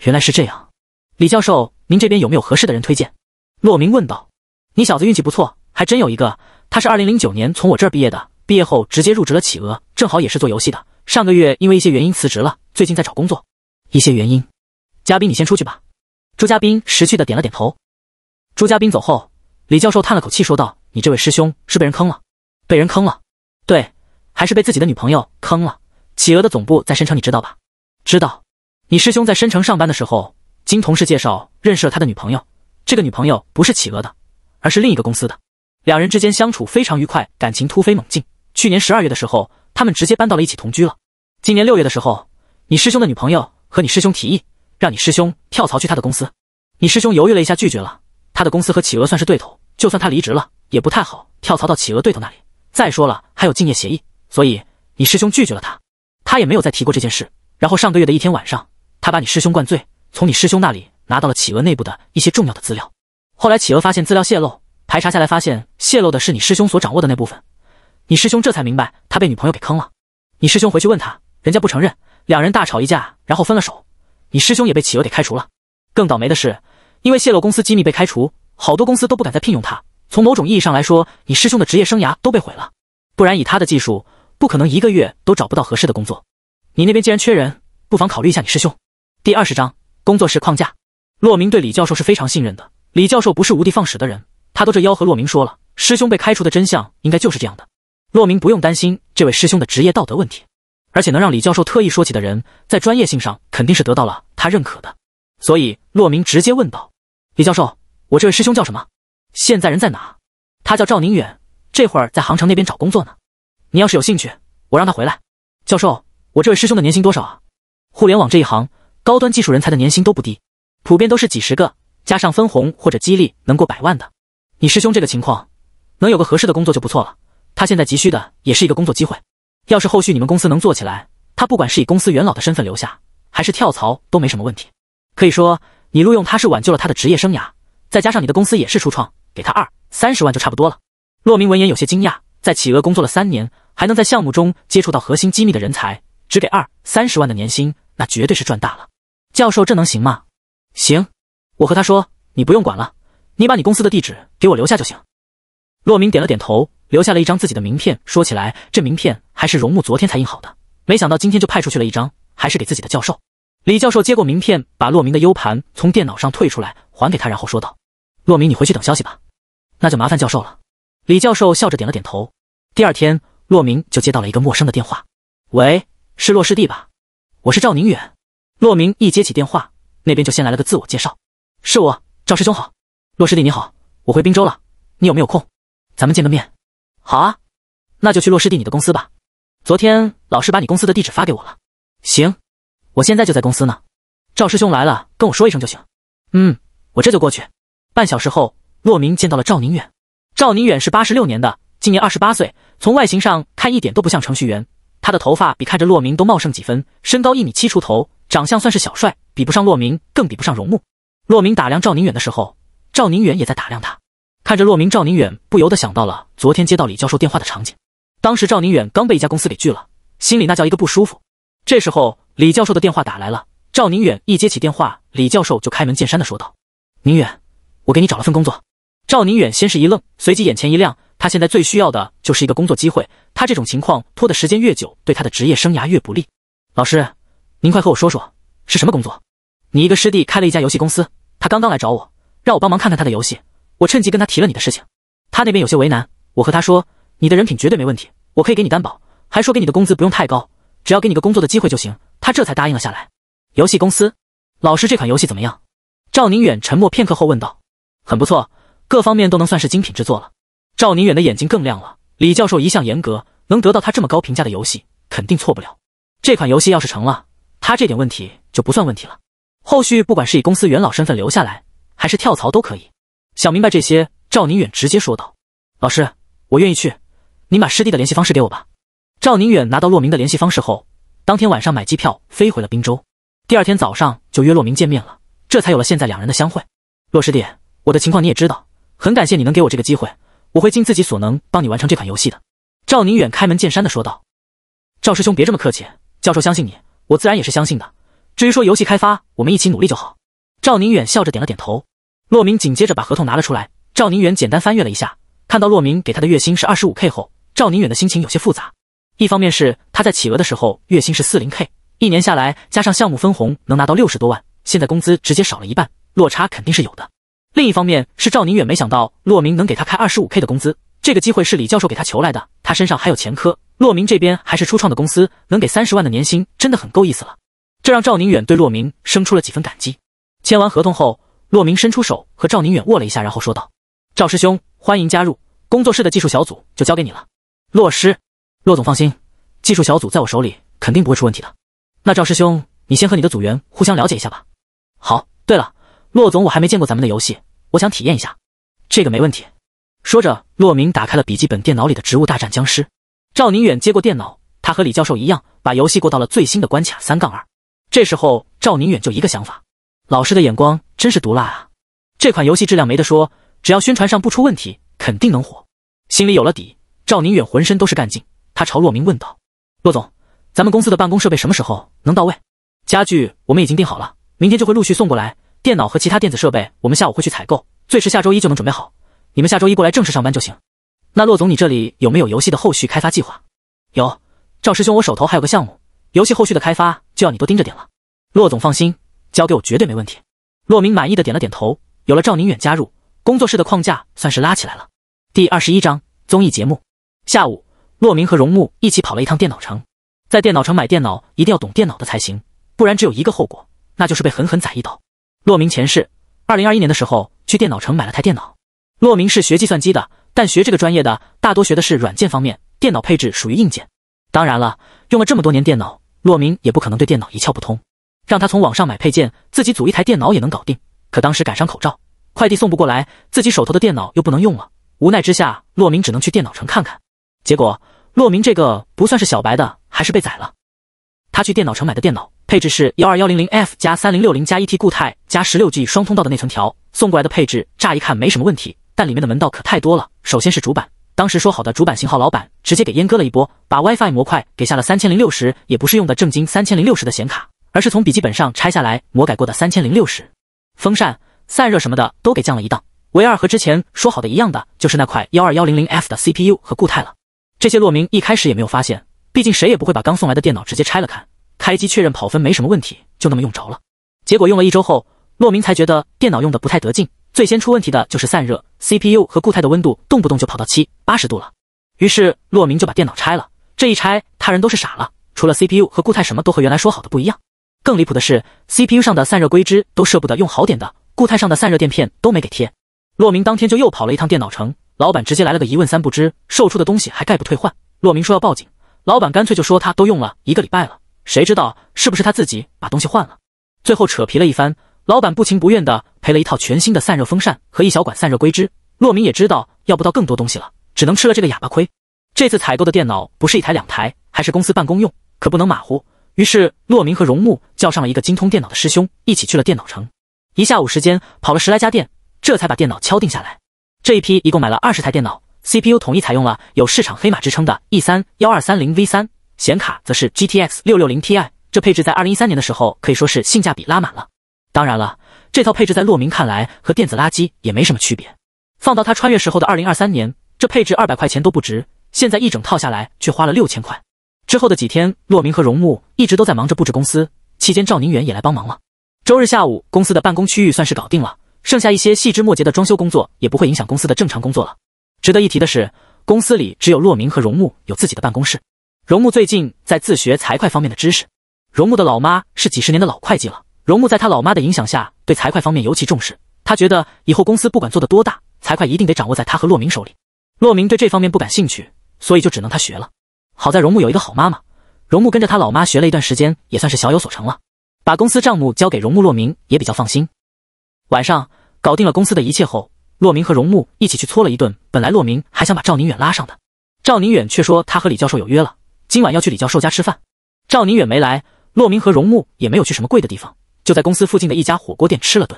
原来是这样，李教授，您这边有没有合适的人推荐？骆明问道。你小子运气不错，还真有一个。他是二零零九年从我这儿毕业的，毕业后直接入职了企鹅，正好也是做游戏的。上个月因为一些原因辞职了，最近在找工作。一些原因。嘉宾，你先出去吧。朱嘉宾识趣的点了点头。朱嘉宾走后，李教授叹了口气说道：“你这位师兄是被人坑了，被人坑了。对，还是被自己的女朋友坑了。企鹅的总部在申城，你知道吧？”知道，你师兄在申城上班的时候，经同事介绍认识了他的女朋友。这个女朋友不是企鹅的，而是另一个公司的。两人之间相处非常愉快，感情突飞猛进。去年十二月的时候，他们直接搬到了一起同居了。今年六月的时候，你师兄的女朋友和你师兄提议，让你师兄跳槽去他的公司。你师兄犹豫了一下，拒绝了。他的公司和企鹅算是对头，就算他离职了，也不太好跳槽到企鹅对头那里。再说了，还有竞业协议，所以你师兄拒绝了他。他也没有再提过这件事。然后上个月的一天晚上，他把你师兄灌醉，从你师兄那里拿到了企鹅内部的一些重要的资料。后来企鹅发现资料泄露，排查下来发现泄露的是你师兄所掌握的那部分。你师兄这才明白他被女朋友给坑了。你师兄回去问他，人家不承认，两人大吵一架，然后分了手。你师兄也被企鹅给开除了。更倒霉的是，因为泄露公司机密被开除，好多公司都不敢再聘用他。从某种意义上来说，你师兄的职业生涯都被毁了。不然以他的技术，不可能一个月都找不到合适的工作。你那边既然缺人，不妨考虑一下你师兄。第二十章工作室框架。洛明对李教授是非常信任的，李教授不是无的放矢的人。他都这妖和洛明说了，师兄被开除的真相应该就是这样的。洛明不用担心这位师兄的职业道德问题，而且能让李教授特意说起的人，在专业性上肯定是得到了他认可的。所以洛明直接问道：“李教授，我这位师兄叫什么？现在人在哪？”他叫赵宁远，这会儿在杭城那边找工作呢。你要是有兴趣，我让他回来，教授。我这位师兄的年薪多少啊？互联网这一行，高端技术人才的年薪都不低，普遍都是几十个，加上分红或者激励，能过百万的。你师兄这个情况，能有个合适的工作就不错了。他现在急需的也是一个工作机会。要是后续你们公司能做起来，他不管是以公司元老的身份留下，还是跳槽都没什么问题。可以说，你录用他是挽救了他的职业生涯。再加上你的公司也是初创，给他二三十万就差不多了。骆明闻言有些惊讶，在企鹅工作了三年，还能在项目中接触到核心机密的人才。只给二三十万的年薪，那绝对是赚大了。教授，这能行吗？行，我和他说，你不用管了，你把你公司的地址给我留下就行。洛明点了点头，留下了一张自己的名片。说起来，这名片还是荣木昨天才印好的，没想到今天就派出去了一张，还是给自己的教授。李教授接过名片，把洛明的 U 盘从电脑上退出来还给他，然后说道：“洛明，你回去等消息吧。”那就麻烦教授了。李教授笑着点了点头。第二天，洛明就接到了一个陌生的电话：“喂。”是洛师弟吧？我是赵宁远。洛明一接起电话，那边就先来了个自我介绍：“是我，赵师兄好，洛师弟你好，我回滨州了，你有没有空？咱们见个面。”“好啊，那就去洛师弟你的公司吧。昨天老师把你公司的地址发给我了。”“行，我现在就在公司呢。赵师兄来了，跟我说一声就行。”“嗯，我这就过去。”半小时后，洛明见到了赵宁远。赵宁远是八十六年的，今年二十八岁，从外形上看一点都不像程序员。他的头发比看着洛明都茂盛几分，身高一米七出头，长相算是小帅，比不上洛明，更比不上荣木。洛明打量赵宁远的时候，赵宁远也在打量他。看着洛明，赵宁远不由得想到了昨天接到李教授电话的场景。当时赵宁远刚被一家公司给拒了，心里那叫一个不舒服。这时候李教授的电话打来了，赵宁远一接起电话，李教授就开门见山的说道：“宁远，我给你找了份工作。”赵宁远先是一愣，随即眼前一亮。他现在最需要的就是一个工作机会。他这种情况拖的时间越久，对他的职业生涯越不利。老师，您快和我说说是什么工作？你一个师弟开了一家游戏公司，他刚刚来找我，让我帮忙看看他的游戏。我趁机跟他提了你的事情，他那边有些为难。我和他说，你的人品绝对没问题，我可以给你担保，还说给你的工资不用太高，只要给你个工作的机会就行。他这才答应了下来。游戏公司，老师，这款游戏怎么样？赵宁远沉默片刻后问道：“很不错。”各方面都能算是精品之作了。赵宁远的眼睛更亮了。李教授一向严格，能得到他这么高评价的游戏，肯定错不了。这款游戏要是成了，他这点问题就不算问题了。后续不管是以公司元老身份留下来，还是跳槽都可以。想明白这些，赵宁远直接说道：“老师，我愿意去。您把师弟的联系方式给我吧。”赵宁远拿到洛明的联系方式后，当天晚上买机票飞回了滨州。第二天早上就约洛明见面了，这才有了现在两人的相会。洛师弟，我的情况你也知道。很感谢你能给我这个机会，我会尽自己所能帮你完成这款游戏的。”赵宁远开门见山的说道。“赵师兄别这么客气，教授相信你，我自然也是相信的。至于说游戏开发，我们一起努力就好。”赵宁远笑着点了点头。洛明紧接着把合同拿了出来，赵宁远简单翻阅了一下，看到洛明给他的月薪是二十五 k 后，赵宁远的心情有些复杂。一方面是他在企鹅的时候月薪是四零 k，一年下来加上项目分红能拿到六十多万，现在工资直接少了一半，落差肯定是有的。另一方面是赵宁远没想到骆明能给他开二十五 K 的工资，这个机会是李教授给他求来的。他身上还有前科，骆明这边还是初创的公司，能给三十万的年薪真的很够意思了。这让赵宁远对骆明生出了几分感激。签完合同后，骆明伸出手和赵宁远握了一下，然后说道：“赵师兄，欢迎加入工作室的技术小组，就交给你了。”骆师，骆总放心，技术小组在我手里肯定不会出问题的。那赵师兄，你先和你的组员互相了解一下吧。好，对了。骆总，我还没见过咱们的游戏，我想体验一下，这个没问题。说着，骆明打开了笔记本电脑里的《植物大战僵尸》。赵宁远接过电脑，他和李教授一样，把游戏过到了最新的关卡三杠二。这时候，赵宁远就一个想法：老师的眼光真是毒辣啊！这款游戏质量没得说，只要宣传上不出问题，肯定能火。心里有了底，赵宁远浑身都是干劲。他朝骆明问道：“骆总，咱们公司的办公设备什么时候能到位？家具我们已经订好了，明天就会陆续送过来。”电脑和其他电子设备，我们下午会去采购，最迟下周一就能准备好。你们下周一过来正式上班就行。那骆总，你这里有没有游戏的后续开发计划？有，赵师兄，我手头还有个项目，游戏后续的开发就要你多盯着点了。骆总放心，交给我绝对没问题。骆明满意的点了点头，有了赵宁远加入，工作室的框架算是拉起来了。第二十一章综艺节目。下午，骆明和荣木一起跑了一趟电脑城，在电脑城买电脑一定要懂电脑的才行，不然只有一个后果，那就是被狠狠宰一刀。洛明前世，二零二一年的时候去电脑城买了台电脑。洛明是学计算机的，但学这个专业的大多学的是软件方面，电脑配置属于硬件。当然了，用了这么多年电脑，洛明也不可能对电脑一窍不通。让他从网上买配件，自己组一台电脑也能搞定。可当时赶上口罩，快递送不过来，自己手头的电脑又不能用了，无奈之下，洛明只能去电脑城看看。结果，洛明这个不算是小白的，还是被宰了。他去电脑城买的电脑，配置是幺二幺零零 F 加三零六零加一 T 固态加十六 G 双通道的内存条。送过来的配置乍一看没什么问题，但里面的门道可太多了。首先是主板，当时说好的主板型号，老板直接给阉割了一波，把 WiFi 模块给下了三千零六十，也不是用的正经三千零六十的显卡，而是从笔记本上拆下来魔改过的三千零六十。风扇、散热什么的都给降了一档。唯二和之前说好的一样的，就是那块幺二幺零零 F 的 CPU 和固态了。这些洛明一开始也没有发现。毕竟谁也不会把刚送来的电脑直接拆了看，开机确认跑分没什么问题，就那么用着了。结果用了一周后，洛明才觉得电脑用的不太得劲，最先出问题的就是散热，CPU 和固态的温度动不动就跑到七八十度了。于是洛明就把电脑拆了，这一拆，他人都是傻了，除了 CPU 和固态，什么都和原来说好的不一样。更离谱的是，CPU 上的散热硅脂都舍不得用好点的，固态上的散热垫片都没给贴。洛明当天就又跑了一趟电脑城，老板直接来了个一问三不知，售出的东西还概不退换，洛明说要报警。老板干脆就说他都用了一个礼拜了，谁知道是不是他自己把东西换了？最后扯皮了一番，老板不情不愿的赔了一套全新的散热风扇和一小管散热硅脂。洛明也知道要不到更多东西了，只能吃了这个哑巴亏。这次采购的电脑不是一台两台，还是公司办公用，可不能马虎。于是洛明和荣木叫上了一个精通电脑的师兄，一起去了电脑城。一下午时间跑了十来家店，这才把电脑敲定下来。这一批一共买了二十台电脑。CPU 统一采用了有市场黑马之称的 E 三幺二三零 V 三，显卡则是 GTX 六六零 Ti，这配置在二零一三年的时候可以说是性价比拉满了。当然了，这套配置在洛明看来和电子垃圾也没什么区别。放到他穿越时候的二零二三年，这配置二百块钱都不值，现在一整套下来却花了六千块。之后的几天，洛明和荣木一直都在忙着布置公司，期间赵宁远也来帮忙了。周日下午，公司的办公区域算是搞定了，剩下一些细枝末节的装修工作也不会影响公司的正常工作了。值得一提的是，公司里只有洛明和荣木有自己的办公室。荣木最近在自学财会方面的知识。荣木的老妈是几十年的老会计了，荣木在他老妈的影响下，对财会方面尤其重视。他觉得以后公司不管做的多大，财会一定得掌握在他和洛明手里。洛明对这方面不感兴趣，所以就只能他学了。好在荣木有一个好妈妈，荣木跟着他老妈学了一段时间，也算是小有所成了。把公司账目交给荣木、洛明也比较放心。晚上搞定了公司的一切后。洛明和荣木一起去搓了一顿，本来洛明还想把赵宁远拉上的，赵宁远却说他和李教授有约了，今晚要去李教授家吃饭。赵宁远没来，洛明和荣木也没有去什么贵的地方，就在公司附近的一家火锅店吃了顿。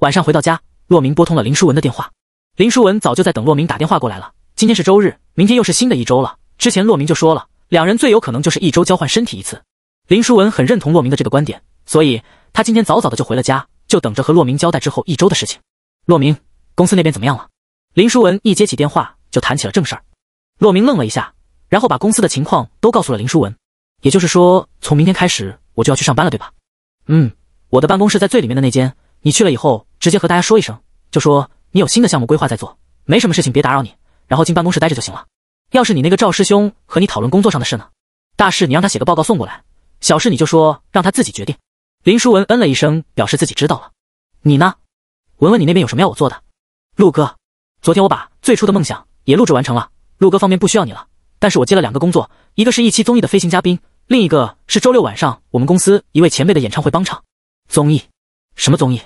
晚上回到家，洛明拨通了林淑文的电话。林淑文早就在等洛明打电话过来了。今天是周日，明天又是新的一周了。之前洛明就说了，两人最有可能就是一周交换身体一次。林淑文很认同洛明的这个观点，所以他今天早早的就回了家，就等着和洛明交代之后一周的事情。洛明。公司那边怎么样了？林书文一接起电话就谈起了正事儿。骆明愣了一下，然后把公司的情况都告诉了林书文。也就是说，从明天开始我就要去上班了，对吧？嗯，我的办公室在最里面的那间。你去了以后，直接和大家说一声，就说你有新的项目规划在做，没什么事情别打扰你，然后进办公室待着就行了。要是你那个赵师兄和你讨论工作上的事呢？大事你让他写个报告送过来，小事你就说让他自己决定。林书文嗯了一声，表示自己知道了。你呢，文文，你那边有什么要我做的？陆哥，昨天我把最初的梦想也录制完成了。陆哥方面不需要你了，但是我接了两个工作，一个是一期综艺的飞行嘉宾，另一个是周六晚上我们公司一位前辈的演唱会帮唱。综艺？什么综艺？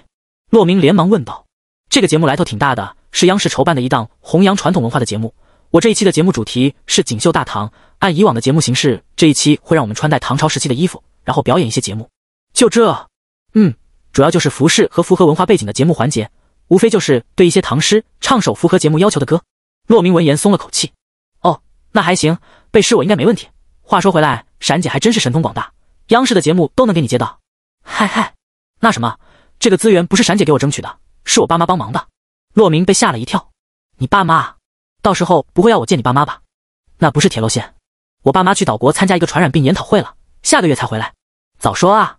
骆明连忙问道。这个节目来头挺大的，是央视筹办的一档弘扬传统文化的节目。我这一期的节目主题是《锦绣大唐》，按以往的节目形式，这一期会让我们穿戴唐朝时期的衣服，然后表演一些节目。就这？嗯，主要就是服饰和符合文化背景的节目环节。无非就是对一些唐诗唱首符合节目要求的歌。骆明闻言松了口气，哦，那还行，背诗我应该没问题。话说回来，闪姐还真是神通广大，央视的节目都能给你接到。嗨嗨，那什么，这个资源不是闪姐给我争取的，是我爸妈帮忙的。骆明被吓了一跳，你爸妈？到时候不会要我见你爸妈吧？那不是铁路线，我爸妈去岛国参加一个传染病研讨会了，下个月才回来。早说啊，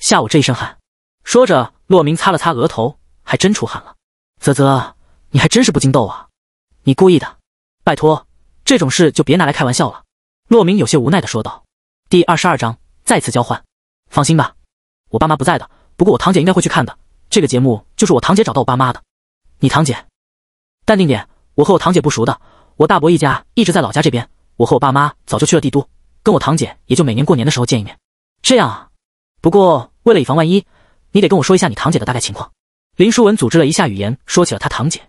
吓我这一身汗。说着，骆明擦了擦额头。还真出汗了，啧啧，你还真是不经逗啊！你故意的？拜托，这种事就别拿来开玩笑了。洛明有些无奈的说道。第二十二章再次交换。放心吧，我爸妈不在的，不过我堂姐应该会去看的。这个节目就是我堂姐找到我爸妈的。你堂姐？淡定点，我和我堂姐不熟的。我大伯一家一直在老家这边，我和我爸妈早就去了帝都，跟我堂姐也就每年过年的时候见一面。这样啊，不过为了以防万一，你得跟我说一下你堂姐的大概情况。林书文组织了一下语言，说起了他堂姐：“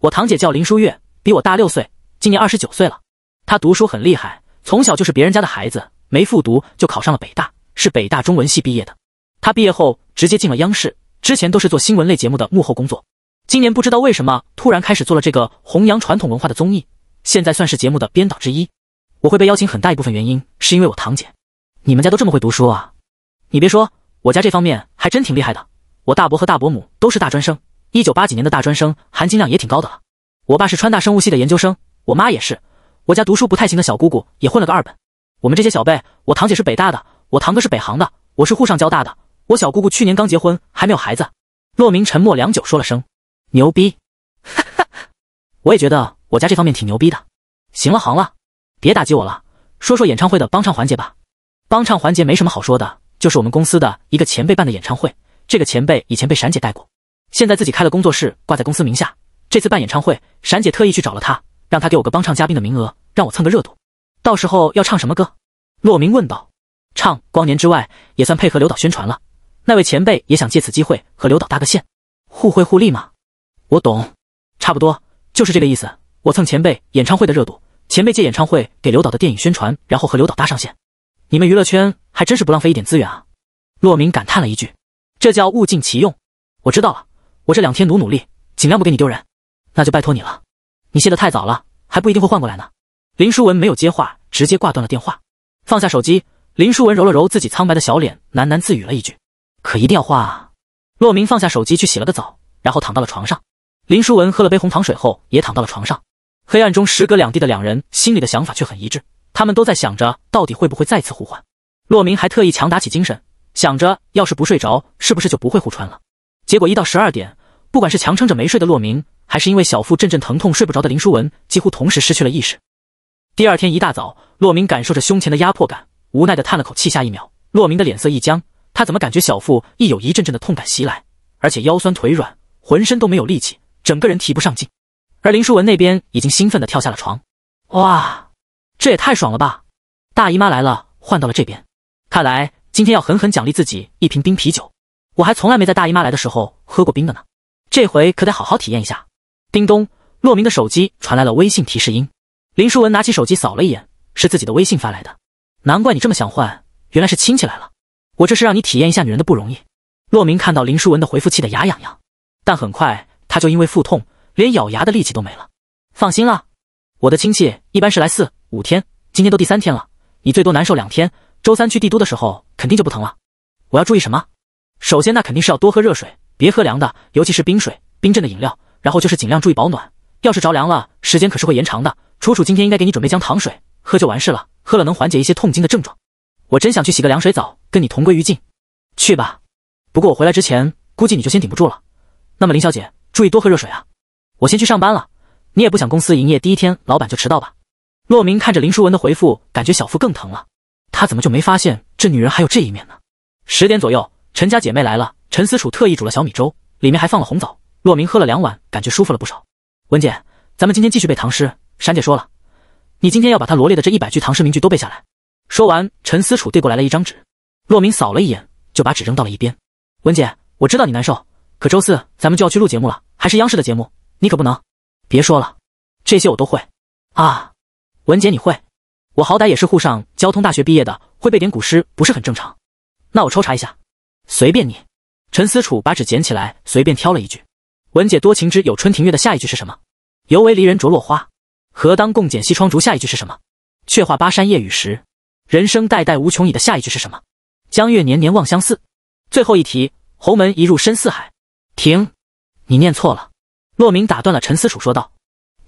我堂姐叫林书月，比我大六岁，今年二十九岁了。她读书很厉害，从小就是别人家的孩子，没复读就考上了北大，是北大中文系毕业的。她毕业后直接进了央视，之前都是做新闻类节目的幕后工作。今年不知道为什么突然开始做了这个弘扬传统文化的综艺，现在算是节目的编导之一。我会被邀请很大一部分原因是因为我堂姐。你们家都这么会读书啊？你别说，我家这方面还真挺厉害的。”我大伯和大伯母都是大专生，一九八几年的大专生含金量也挺高的了。我爸是川大生物系的研究生，我妈也是。我家读书不太行的小姑姑也混了个二本。我们这些小辈，我堂姐是北大的，我堂哥是北航的，我是沪上交大的。我小姑姑去年刚结婚，还没有孩子。骆明沉默良久，说了声：“牛逼！”哈哈，我也觉得我家这方面挺牛逼的。行了行了，别打击我了，说说演唱会的帮唱环节吧。帮唱环节没什么好说的，就是我们公司的一个前辈办的演唱会。这个前辈以前被闪姐带过，现在自己开了工作室，挂在公司名下。这次办演唱会，闪姐特意去找了他，让他给我个帮唱嘉宾的名额，让我蹭个热度。到时候要唱什么歌？洛明问道。唱《光年之外》也算配合刘导宣传了。那位前辈也想借此机会和刘导搭个线，互惠互利嘛？我懂，差不多就是这个意思。我蹭前辈演唱会的热度，前辈借演唱会给刘导的电影宣传，然后和刘导搭上线。你们娱乐圈还真是不浪费一点资源啊！洛明感叹了一句。这叫物尽其用，我知道了。我这两天努努力，尽量不给你丢人。那就拜托你了。你谢得太早了，还不一定会换过来呢。林淑文没有接话，直接挂断了电话，放下手机。林淑文揉了揉自己苍白的小脸，喃喃自语了一句：“可一定要换啊！”洛明放下手机去洗了个澡，然后躺到了床上。林淑文喝了杯红糖水后，也躺到了床上。黑暗中，时隔两地的两人心里的想法却很一致，他们都在想着到底会不会再次互换。洛明还特意强打起精神。想着，要是不睡着，是不是就不会互穿了？结果一到十二点，不管是强撑着没睡的洛明，还是因为小腹阵阵疼痛睡不着的林淑文，几乎同时失去了意识。第二天一大早，洛明感受着胸前的压迫感，无奈的叹了口气。下一秒，洛明的脸色一僵，他怎么感觉小腹亦有一阵阵的痛感袭来，而且腰酸腿软，浑身都没有力气，整个人提不上劲。而林淑文那边已经兴奋的跳下了床，哇，这也太爽了吧！大姨妈来了，换到了这边，看来。今天要狠狠奖励自己一瓶冰啤酒，我还从来没在大姨妈来的时候喝过冰的呢，这回可得好好体验一下。叮咚，骆明的手机传来了微信提示音。林淑文拿起手机扫了一眼，是自己的微信发来的。难怪你这么想换，原来是亲戚来了。我这是让你体验一下女人的不容易。骆明看到林淑文的回复，气得牙痒痒，但很快他就因为腹痛，连咬牙的力气都没了。放心啦，我的亲戚一般是来四五天，今天都第三天了，你最多难受两天。周三去帝都的时候肯定就不疼了，我要注意什么？首先那肯定是要多喝热水，别喝凉的，尤其是冰水、冰镇的饮料。然后就是尽量注意保暖，要是着凉了，时间可是会延长的。楚楚今天应该给你准备姜糖水，喝就完事了，喝了能缓解一些痛经的症状。我真想去洗个凉水澡，跟你同归于尽。去吧，不过我回来之前估计你就先顶不住了。那么林小姐，注意多喝热水啊。我先去上班了，你也不想公司营业第一天老板就迟到吧？洛明看着林淑文的回复，感觉小腹更疼了。他怎么就没发现这女人还有这一面呢？十点左右，陈家姐妹来了。陈思楚特意煮了小米粥，里面还放了红枣。洛明喝了两碗，感觉舒服了不少。文姐，咱们今天继续背唐诗。闪姐说了，你今天要把她罗列的这一百句唐诗名句都背下来。说完，陈思楚递过来了一张纸。洛明扫了一眼，就把纸扔到了一边。文姐，我知道你难受，可周四咱们就要去录节目了，还是央视的节目，你可不能。别说了，这些我都会啊。文姐，你会。我好歹也是沪上交通大学毕业的，会背点古诗不是很正常？那我抽查一下，随便你。陈思楚把纸捡起来，随便挑了一句：“文解多情之有春庭月”的下一句是什么？尤为离人着落花。何当共剪西窗烛下一句是什么？却话巴山夜雨时。人生代代无穷已的下一句是什么？江月年年望相似。最后一题：侯门一入深似海。停，你念错了。洛明打断了陈思楚说道：“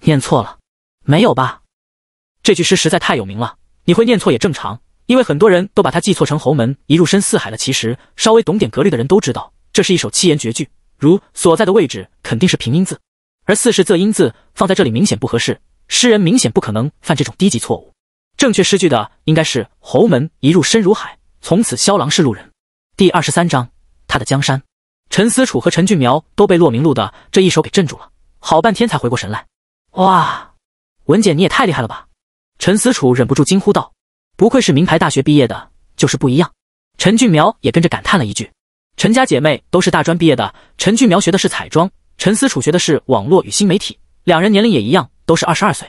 念错了？没有吧？”这句诗实在太有名了，你会念错也正常，因为很多人都把它记错成“侯门一入深似海”了。其实，稍微懂点格律的人都知道，这是一首七言绝句，如所在的位置肯定是平音字，而“四”是仄音字，放在这里明显不合适。诗人明显不可能犯这种低级错误。正确诗句的应该是“侯门一入深如海，从此萧郎是路人”。第二十三章，他的江山。陈思楚和陈俊苗都被骆明禄的这一手给镇住了，好半天才回过神来。哇，文姐你也太厉害了吧！陈思楚忍不住惊呼道：“不愧是名牌大学毕业的，就是不一样。”陈俊苗也跟着感叹了一句：“陈家姐妹都是大专毕业的，陈俊苗学的是彩妆，陈思楚学的是网络与新媒体，两人年龄也一样，都是二十二岁。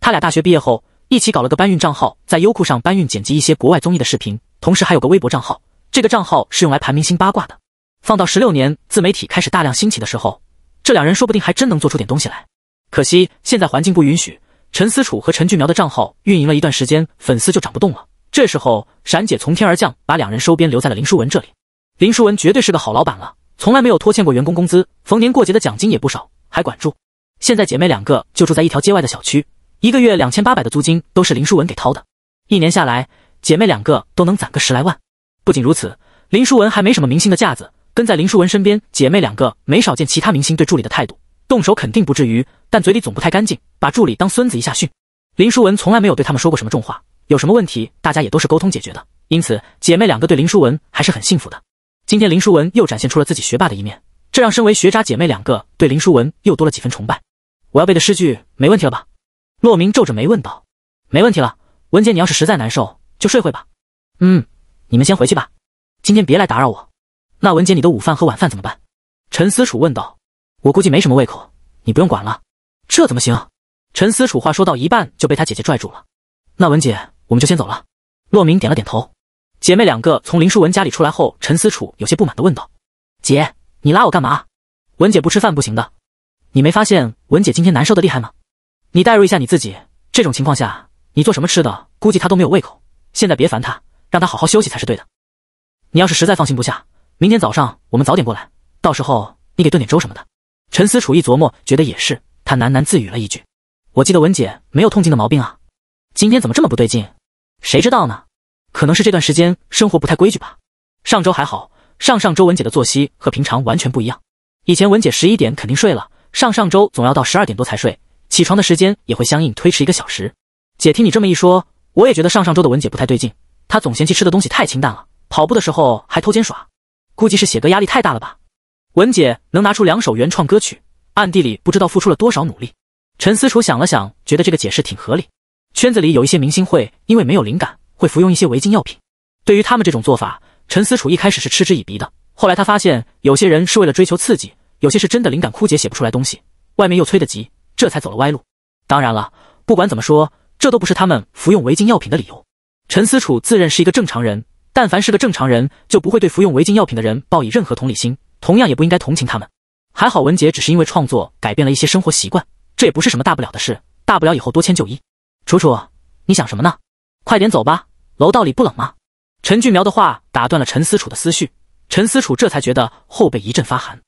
他俩大学毕业后一起搞了个搬运账号，在优酷上搬运剪辑一些国外综艺的视频，同时还有个微博账号，这个账号是用来盘明星八卦的。放到十六年自媒体开始大量兴起的时候，这两人说不定还真能做出点东西来。可惜现在环境不允许。”陈思楚和陈俊苗的账号运营了一段时间，粉丝就涨不动了。这时候，闪姐从天而降，把两人收编，留在了林书文这里。林书文绝对是个好老板了，从来没有拖欠过员工工资，逢年过节的奖金也不少，还管住。现在姐妹两个就住在一条街外的小区，一个月两千八百的租金都是林书文给掏的，一年下来，姐妹两个都能攒个十来万。不仅如此，林书文还没什么明星的架子，跟在林书文身边，姐妹两个没少见其他明星对助理的态度。动手肯定不至于，但嘴里总不太干净，把助理当孙子一下训。林淑文从来没有对他们说过什么重话，有什么问题大家也都是沟通解决的，因此姐妹两个对林淑文还是很幸福的。今天林淑文又展现出了自己学霸的一面，这让身为学渣姐妹两个对林淑文又多了几分崇拜。我要背的诗句没问题了吧？洛明皱着眉问道。没问题了，文姐，你要是实在难受，就睡会吧。嗯，你们先回去吧，今天别来打扰我。那文姐你的午饭和晚饭怎么办？陈思楚问道。我估计没什么胃口，你不用管了。这怎么行？陈思楚话说到一半就被他姐姐拽住了。那文姐，我们就先走了。洛明点了点头。姐妹两个从林淑文家里出来后，陈思楚有些不满地问道：“姐，你拉我干嘛？”文姐不吃饭不行的。你没发现文姐今天难受的厉害吗？你代入一下你自己，这种情况下你做什么吃的，估计她都没有胃口。现在别烦她，让她好好休息才是对的。你要是实在放心不下，明天早上我们早点过来，到时候你给炖点粥什么的。陈思楚一琢磨，觉得也是，他喃喃自语了一句：“我记得文姐没有痛经的毛病啊，今天怎么这么不对劲？谁知道呢？可能是这段时间生活不太规矩吧。上周还好，上上周文姐的作息和平常完全不一样。以前文姐十一点肯定睡了，上上周总要到十二点多才睡，起床的时间也会相应推迟一个小时。姐，听你这么一说，我也觉得上上周的文姐不太对劲。她总嫌弃吃的东西太清淡了，跑步的时候还偷奸耍，估计是写歌压力太大了吧。”文姐能拿出两首原创歌曲，暗地里不知道付出了多少努力。陈思楚想了想，觉得这个解释挺合理。圈子里有一些明星会因为没有灵感，会服用一些违禁药品。对于他们这种做法，陈思楚一开始是嗤之以鼻的。后来他发现，有些人是为了追求刺激，有些是真的灵感枯竭写不出来东西，外面又催得急，这才走了歪路。当然了，不管怎么说，这都不是他们服用违禁药品的理由。陈思楚自认是一个正常人，但凡是个正常人，就不会对服用违禁药品的人抱以任何同理心。同样也不应该同情他们。还好文杰只是因为创作改变了一些生活习惯，这也不是什么大不了的事，大不了以后多迁就医。楚楚，你想什么呢？快点走吧，楼道里不冷吗？陈俊苗的话打断了陈思楚的思绪，陈思楚这才觉得后背一阵发寒。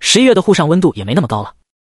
十一月的沪上温度也没那么高了。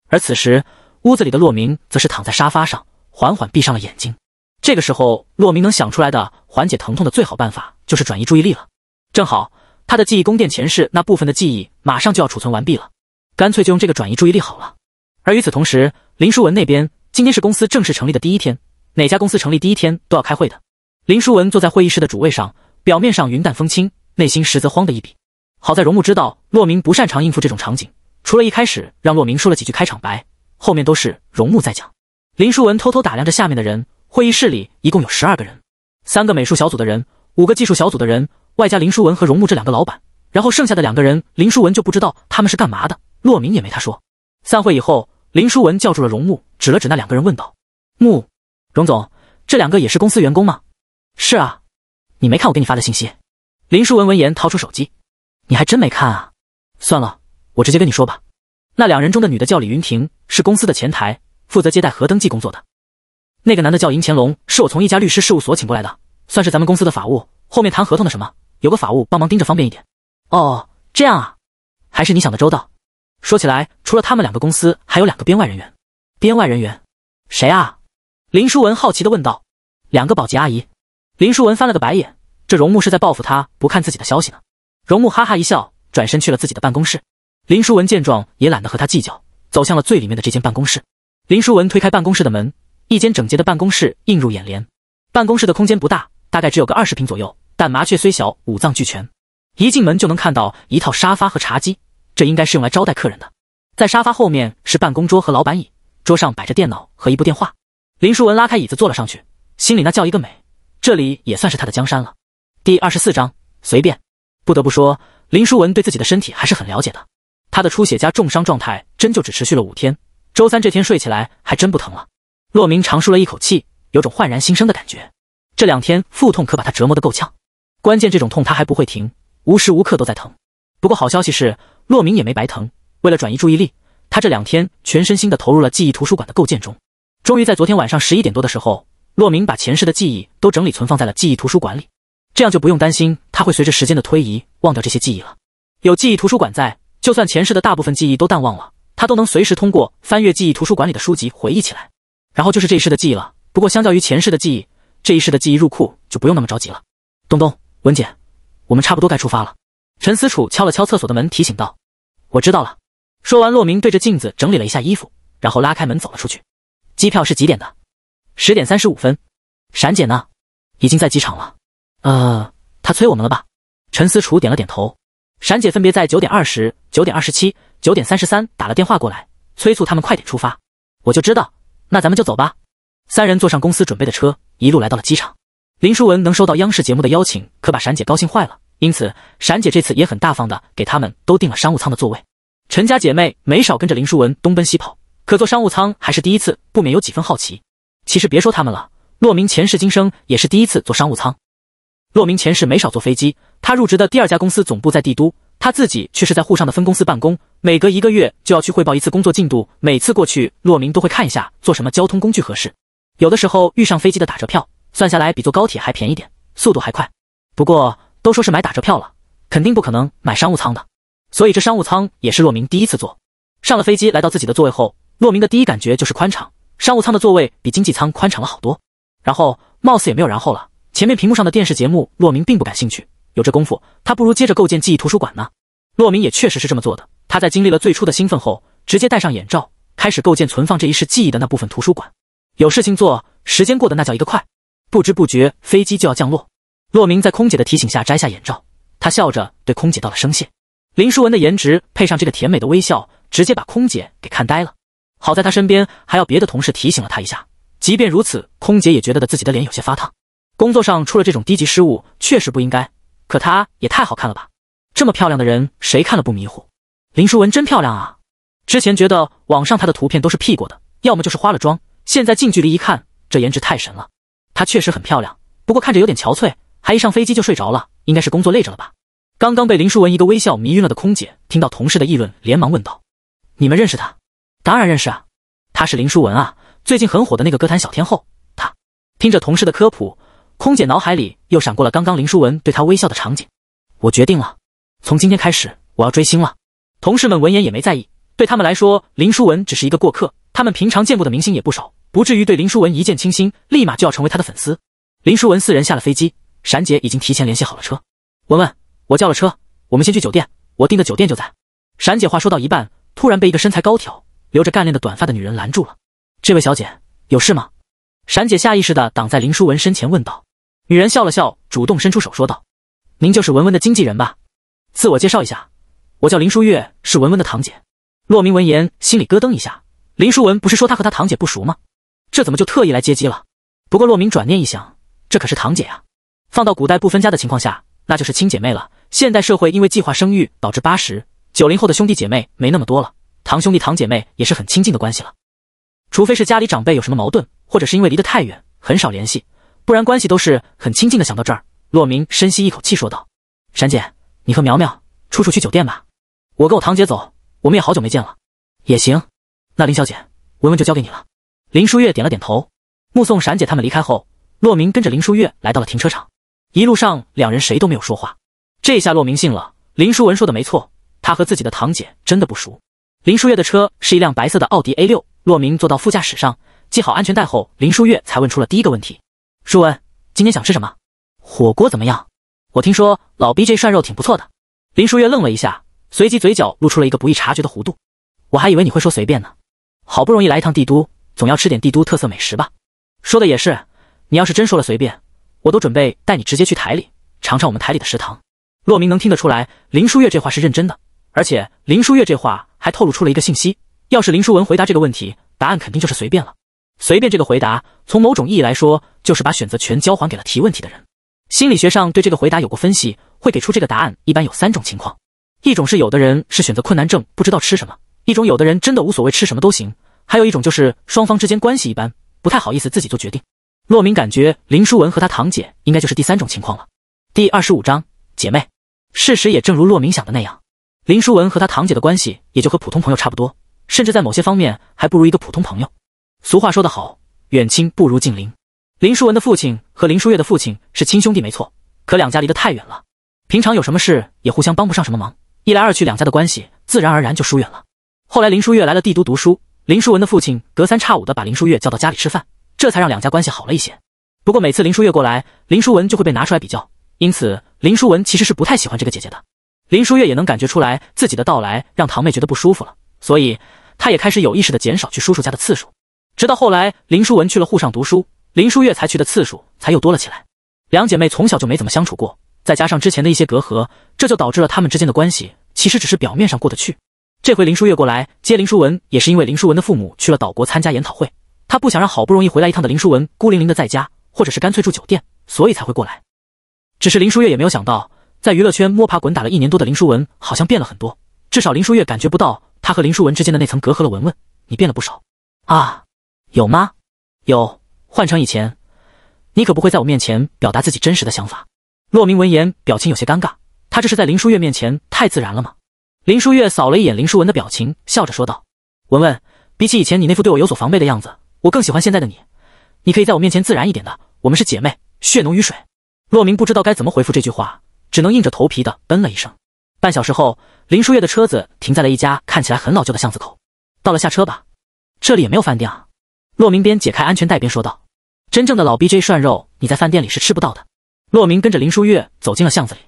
而此时屋子里的洛明则是躺在沙发上，缓缓闭上了眼睛。这个时候，洛明能想出来的缓解疼痛的最好办法就是转移注意力了。正好。他的记忆宫殿前世那部分的记忆马上就要储存完毕了，干脆就用这个转移注意力好了。而与此同时，林淑文那边今天是公司正式成立的第一天，哪家公司成立第一天都要开会的。林淑文坐在会议室的主位上，表面上云淡风轻，内心实则慌得一比。好在荣木知道洛明不擅长应付这种场景，除了一开始让洛明说了几句开场白，后面都是荣木在讲。林淑文偷偷打量着下面的人，会议室里一共有十二个人，三个美术小组的人，五个技术小组的人。外加林书文和荣木这两个老板，然后剩下的两个人，林书文就不知道他们是干嘛的，骆明也没他说。散会以后，林书文叫住了荣木，指了指那两个人，问道：“木，荣总，这两个也是公司员工吗？”“是啊，你没看我给你发的信息？”林书文闻言掏出手机，“你还真没看啊？算了，我直接跟你说吧。那两人中的女的叫李云婷，是公司的前台，负责接待和登记工作的。那个男的叫银乾隆，是我从一家律师事务所请过来的，算是咱们公司的法务，后面谈合同的什么。”有个法务帮忙盯着方便一点，哦，这样啊，还是你想的周到。说起来，除了他们两个公司，还有两个编外人员。编外人员？谁啊？林淑文好奇的问道。两个保洁阿姨。林淑文翻了个白眼，这荣木是在报复他不看自己的消息呢。荣木哈哈一笑，转身去了自己的办公室。林淑文见状也懒得和他计较，走向了最里面的这间办公室。林淑文推开办公室的门，一间整洁的办公室映入眼帘。办公室的空间不大，大概只有个二十平左右。但麻雀虽小，五脏俱全。一进门就能看到一套沙发和茶几，这应该是用来招待客人的。在沙发后面是办公桌和老板椅，桌上摆着电脑和一部电话。林淑文拉开椅子坐了上去，心里那叫一个美。这里也算是他的江山了。第二十四章随便。不得不说，林淑文对自己的身体还是很了解的。他的出血加重伤状态真就只持续了五天。周三这天睡起来还真不疼了。洛明长舒了一口气，有种焕然新生的感觉。这两天腹痛可把他折磨得够呛。关键这种痛他还不会停，无时无刻都在疼。不过好消息是，洛明也没白疼。为了转移注意力，他这两天全身心的投入了记忆图书馆的构建中。终于在昨天晚上十一点多的时候，洛明把前世的记忆都整理存放在了记忆图书馆里，这样就不用担心他会随着时间的推移忘掉这些记忆了。有记忆图书馆在，就算前世的大部分记忆都淡忘了，他都能随时通过翻阅记忆图书馆里的书籍回忆起来。然后就是这一世的记忆了。不过相较于前世的记忆，这一世的记忆入库就不用那么着急了。咚咚。文姐，我们差不多该出发了。陈思楚敲了敲厕所的门，提醒道：“我知道了。”说完，洛明对着镜子整理了一下衣服，然后拉开门走了出去。机票是几点的？十点三十五分。闪姐呢？已经在机场了。呃，她催我们了吧？陈思楚点了点头。闪姐分别在九点二十九点二十七九点三十三打了电话过来，催促他们快点出发。我就知道，那咱们就走吧。三人坐上公司准备的车，一路来到了机场。林淑文能收到央视节目的邀请，可把闪姐高兴坏了。因此，闪姐这次也很大方的给他们都订了商务舱的座位。陈家姐妹没少跟着林淑文东奔西跑，可坐商务舱还是第一次，不免有几分好奇。其实别说他们了，洛明前世今生也是第一次坐商务舱。洛明前世没少坐飞机，他入职的第二家公司总部在帝都，他自己却是在沪上的分公司办公，每隔一个月就要去汇报一次工作进度。每次过去，洛明都会看一下坐什么交通工具合适，有的时候遇上飞机的打折票。算下来比坐高铁还便宜点，速度还快。不过都说是买打折票了，肯定不可能买商务舱的。所以这商务舱也是洛明第一次坐。上了飞机，来到自己的座位后，洛明的第一感觉就是宽敞。商务舱的座位比经济舱宽敞了好多。然后貌似也没有然后了。前面屏幕上的电视节目，洛明并不感兴趣。有这功夫，他不如接着构建记忆图书馆呢。洛明也确实是这么做的。他在经历了最初的兴奋后，直接戴上眼罩，开始构建存放这一世记忆的那部分图书馆。有事情做，时间过得那叫一个快。不知不觉，飞机就要降落。洛明在空姐的提醒下摘下眼罩，他笑着对空姐道了声谢。林淑文的颜值配上这个甜美的微笑，直接把空姐给看呆了。好在她身边还有别的同事提醒了她一下，即便如此，空姐也觉得自己的脸有些发烫。工作上出了这种低级失误，确实不应该。可她也太好看了吧？这么漂亮的人，谁看了不迷糊？林淑文真漂亮啊！之前觉得网上她的图片都是 P 过的，要么就是花了妆。现在近距离一看，这颜值太神了！她确实很漂亮，不过看着有点憔悴，还一上飞机就睡着了，应该是工作累着了吧。刚刚被林书文一个微笑迷晕了的空姐，听到同事的议论，连忙问道：“你们认识她？”“当然认识啊，她是林书文啊，最近很火的那个歌坛小天后。”她听着同事的科普，空姐脑海里又闪过了刚刚林书文对她微笑的场景。我决定了，从今天开始我要追星了。同事们闻言也没在意，对他们来说，林书文只是一个过客，他们平常见过的明星也不少。不至于对林书文一见倾心，立马就要成为他的粉丝。林书文四人下了飞机，闪姐已经提前联系好了车。文文，我叫了车，我们先去酒店，我订的酒店就在。闪姐话说到一半，突然被一个身材高挑、留着干练的短发的女人拦住了。这位小姐，有事吗？闪姐下意识的挡在林书文身前问道。女人笑了笑，主动伸出手说道：“您就是文文的经纪人吧？自我介绍一下，我叫林书月，是文文的堂姐。”骆明闻言心里咯噔一下，林书文不是说他和他堂姐不熟吗？这怎么就特意来接机了？不过洛明转念一想，这可是堂姐呀，放到古代不分家的情况下，那就是亲姐妹了。现代社会因为计划生育，导致八十九零后的兄弟姐妹没那么多了，堂兄弟堂姐妹也是很亲近的关系了。除非是家里长辈有什么矛盾，或者是因为离得太远，很少联系，不然关系都是很亲近的。想到这儿，洛明深吸一口气说道：“闪姐，你和苗苗、处处去酒店吧，我跟我堂姐走，我们也好久没见了。”也行，那林小姐，文文就交给你了。林舒月点了点头，目送闪姐他们离开后，洛明跟着林舒月来到了停车场。一路上，两人谁都没有说话。这下洛明信了，林舒文说的没错，他和自己的堂姐真的不熟。林舒月的车是一辆白色的奥迪 A6，洛明坐到副驾驶上，系好安全带后，林舒月才问出了第一个问题：“淑文，今天想吃什么？火锅怎么样？我听说老 BJ 涮肉挺不错的。”林舒月愣了一下，随即嘴角露出了一个不易察觉的弧度：“我还以为你会说随便呢，好不容易来一趟帝都。”总要吃点帝都特色美食吧。说的也是，你要是真说了随便，我都准备带你直接去台里尝尝我们台里的食堂。骆明能听得出来，林舒月这话是认真的。而且林舒月这话还透露出了一个信息：要是林舒文回答这个问题，答案肯定就是随便了。随便这个回答，从某种意义来说，就是把选择权交还给了提问题的人。心理学上对这个回答有过分析，会给出这个答案一般有三种情况：一种是有的人是选择困难症，不知道吃什么；一种有的人真的无所谓，吃什么都行。还有一种就是双方之间关系一般，不太好意思自己做决定。洛明感觉林淑文和他堂姐应该就是第三种情况了。第二十五章姐妹。事实也正如洛明想的那样，林淑文和他堂姐的关系也就和普通朋友差不多，甚至在某些方面还不如一个普通朋友。俗话说得好，远亲不如近邻。林淑文的父亲和林淑月的父亲是亲兄弟没错，可两家离得太远了，平常有什么事也互相帮不上什么忙，一来二去两家的关系自然而然就疏远了。后来林淑月来了帝都读书。林淑文的父亲隔三差五的把林淑月叫到家里吃饭，这才让两家关系好了一些。不过每次林淑月过来，林淑文就会被拿出来比较，因此林淑文其实是不太喜欢这个姐姐的。林淑月也能感觉出来自己的到来让堂妹觉得不舒服了，所以她也开始有意识的减少去叔叔家的次数。直到后来林淑文去了沪上读书，林淑月才去的次数才又多了起来。两姐妹从小就没怎么相处过，再加上之前的一些隔阂，这就导致了她们之间的关系其实只是表面上过得去。这回林书月过来接林书文，也是因为林书文的父母去了岛国参加研讨会，他不想让好不容易回来一趟的林书文孤零零的在家，或者是干脆住酒店，所以才会过来。只是林书月也没有想到，在娱乐圈摸爬滚打了一年多的林书文，好像变了很多，至少林书月感觉不到他和林书文之间的那层隔阂了。文文，你变了不少啊？有吗？有。换成以前，你可不会在我面前表达自己真实的想法。洛明闻言，表情有些尴尬，他这是在林书月面前太自然了吗？林舒月扫了一眼林舒文的表情，笑着说道：“文文，比起以前你那副对我有所防备的样子，我更喜欢现在的你。你可以在我面前自然一点的。我们是姐妹，血浓于水。”洛明不知道该怎么回复这句话，只能硬着头皮的嗯了一声。半小时后，林舒月的车子停在了一家看起来很老旧的巷子口。到了，下车吧，这里也没有饭店啊。洛明边解开安全带边说道：“真正的老 BJ 涮肉，你在饭店里是吃不到的。”洛明跟着林舒月走进了巷子里，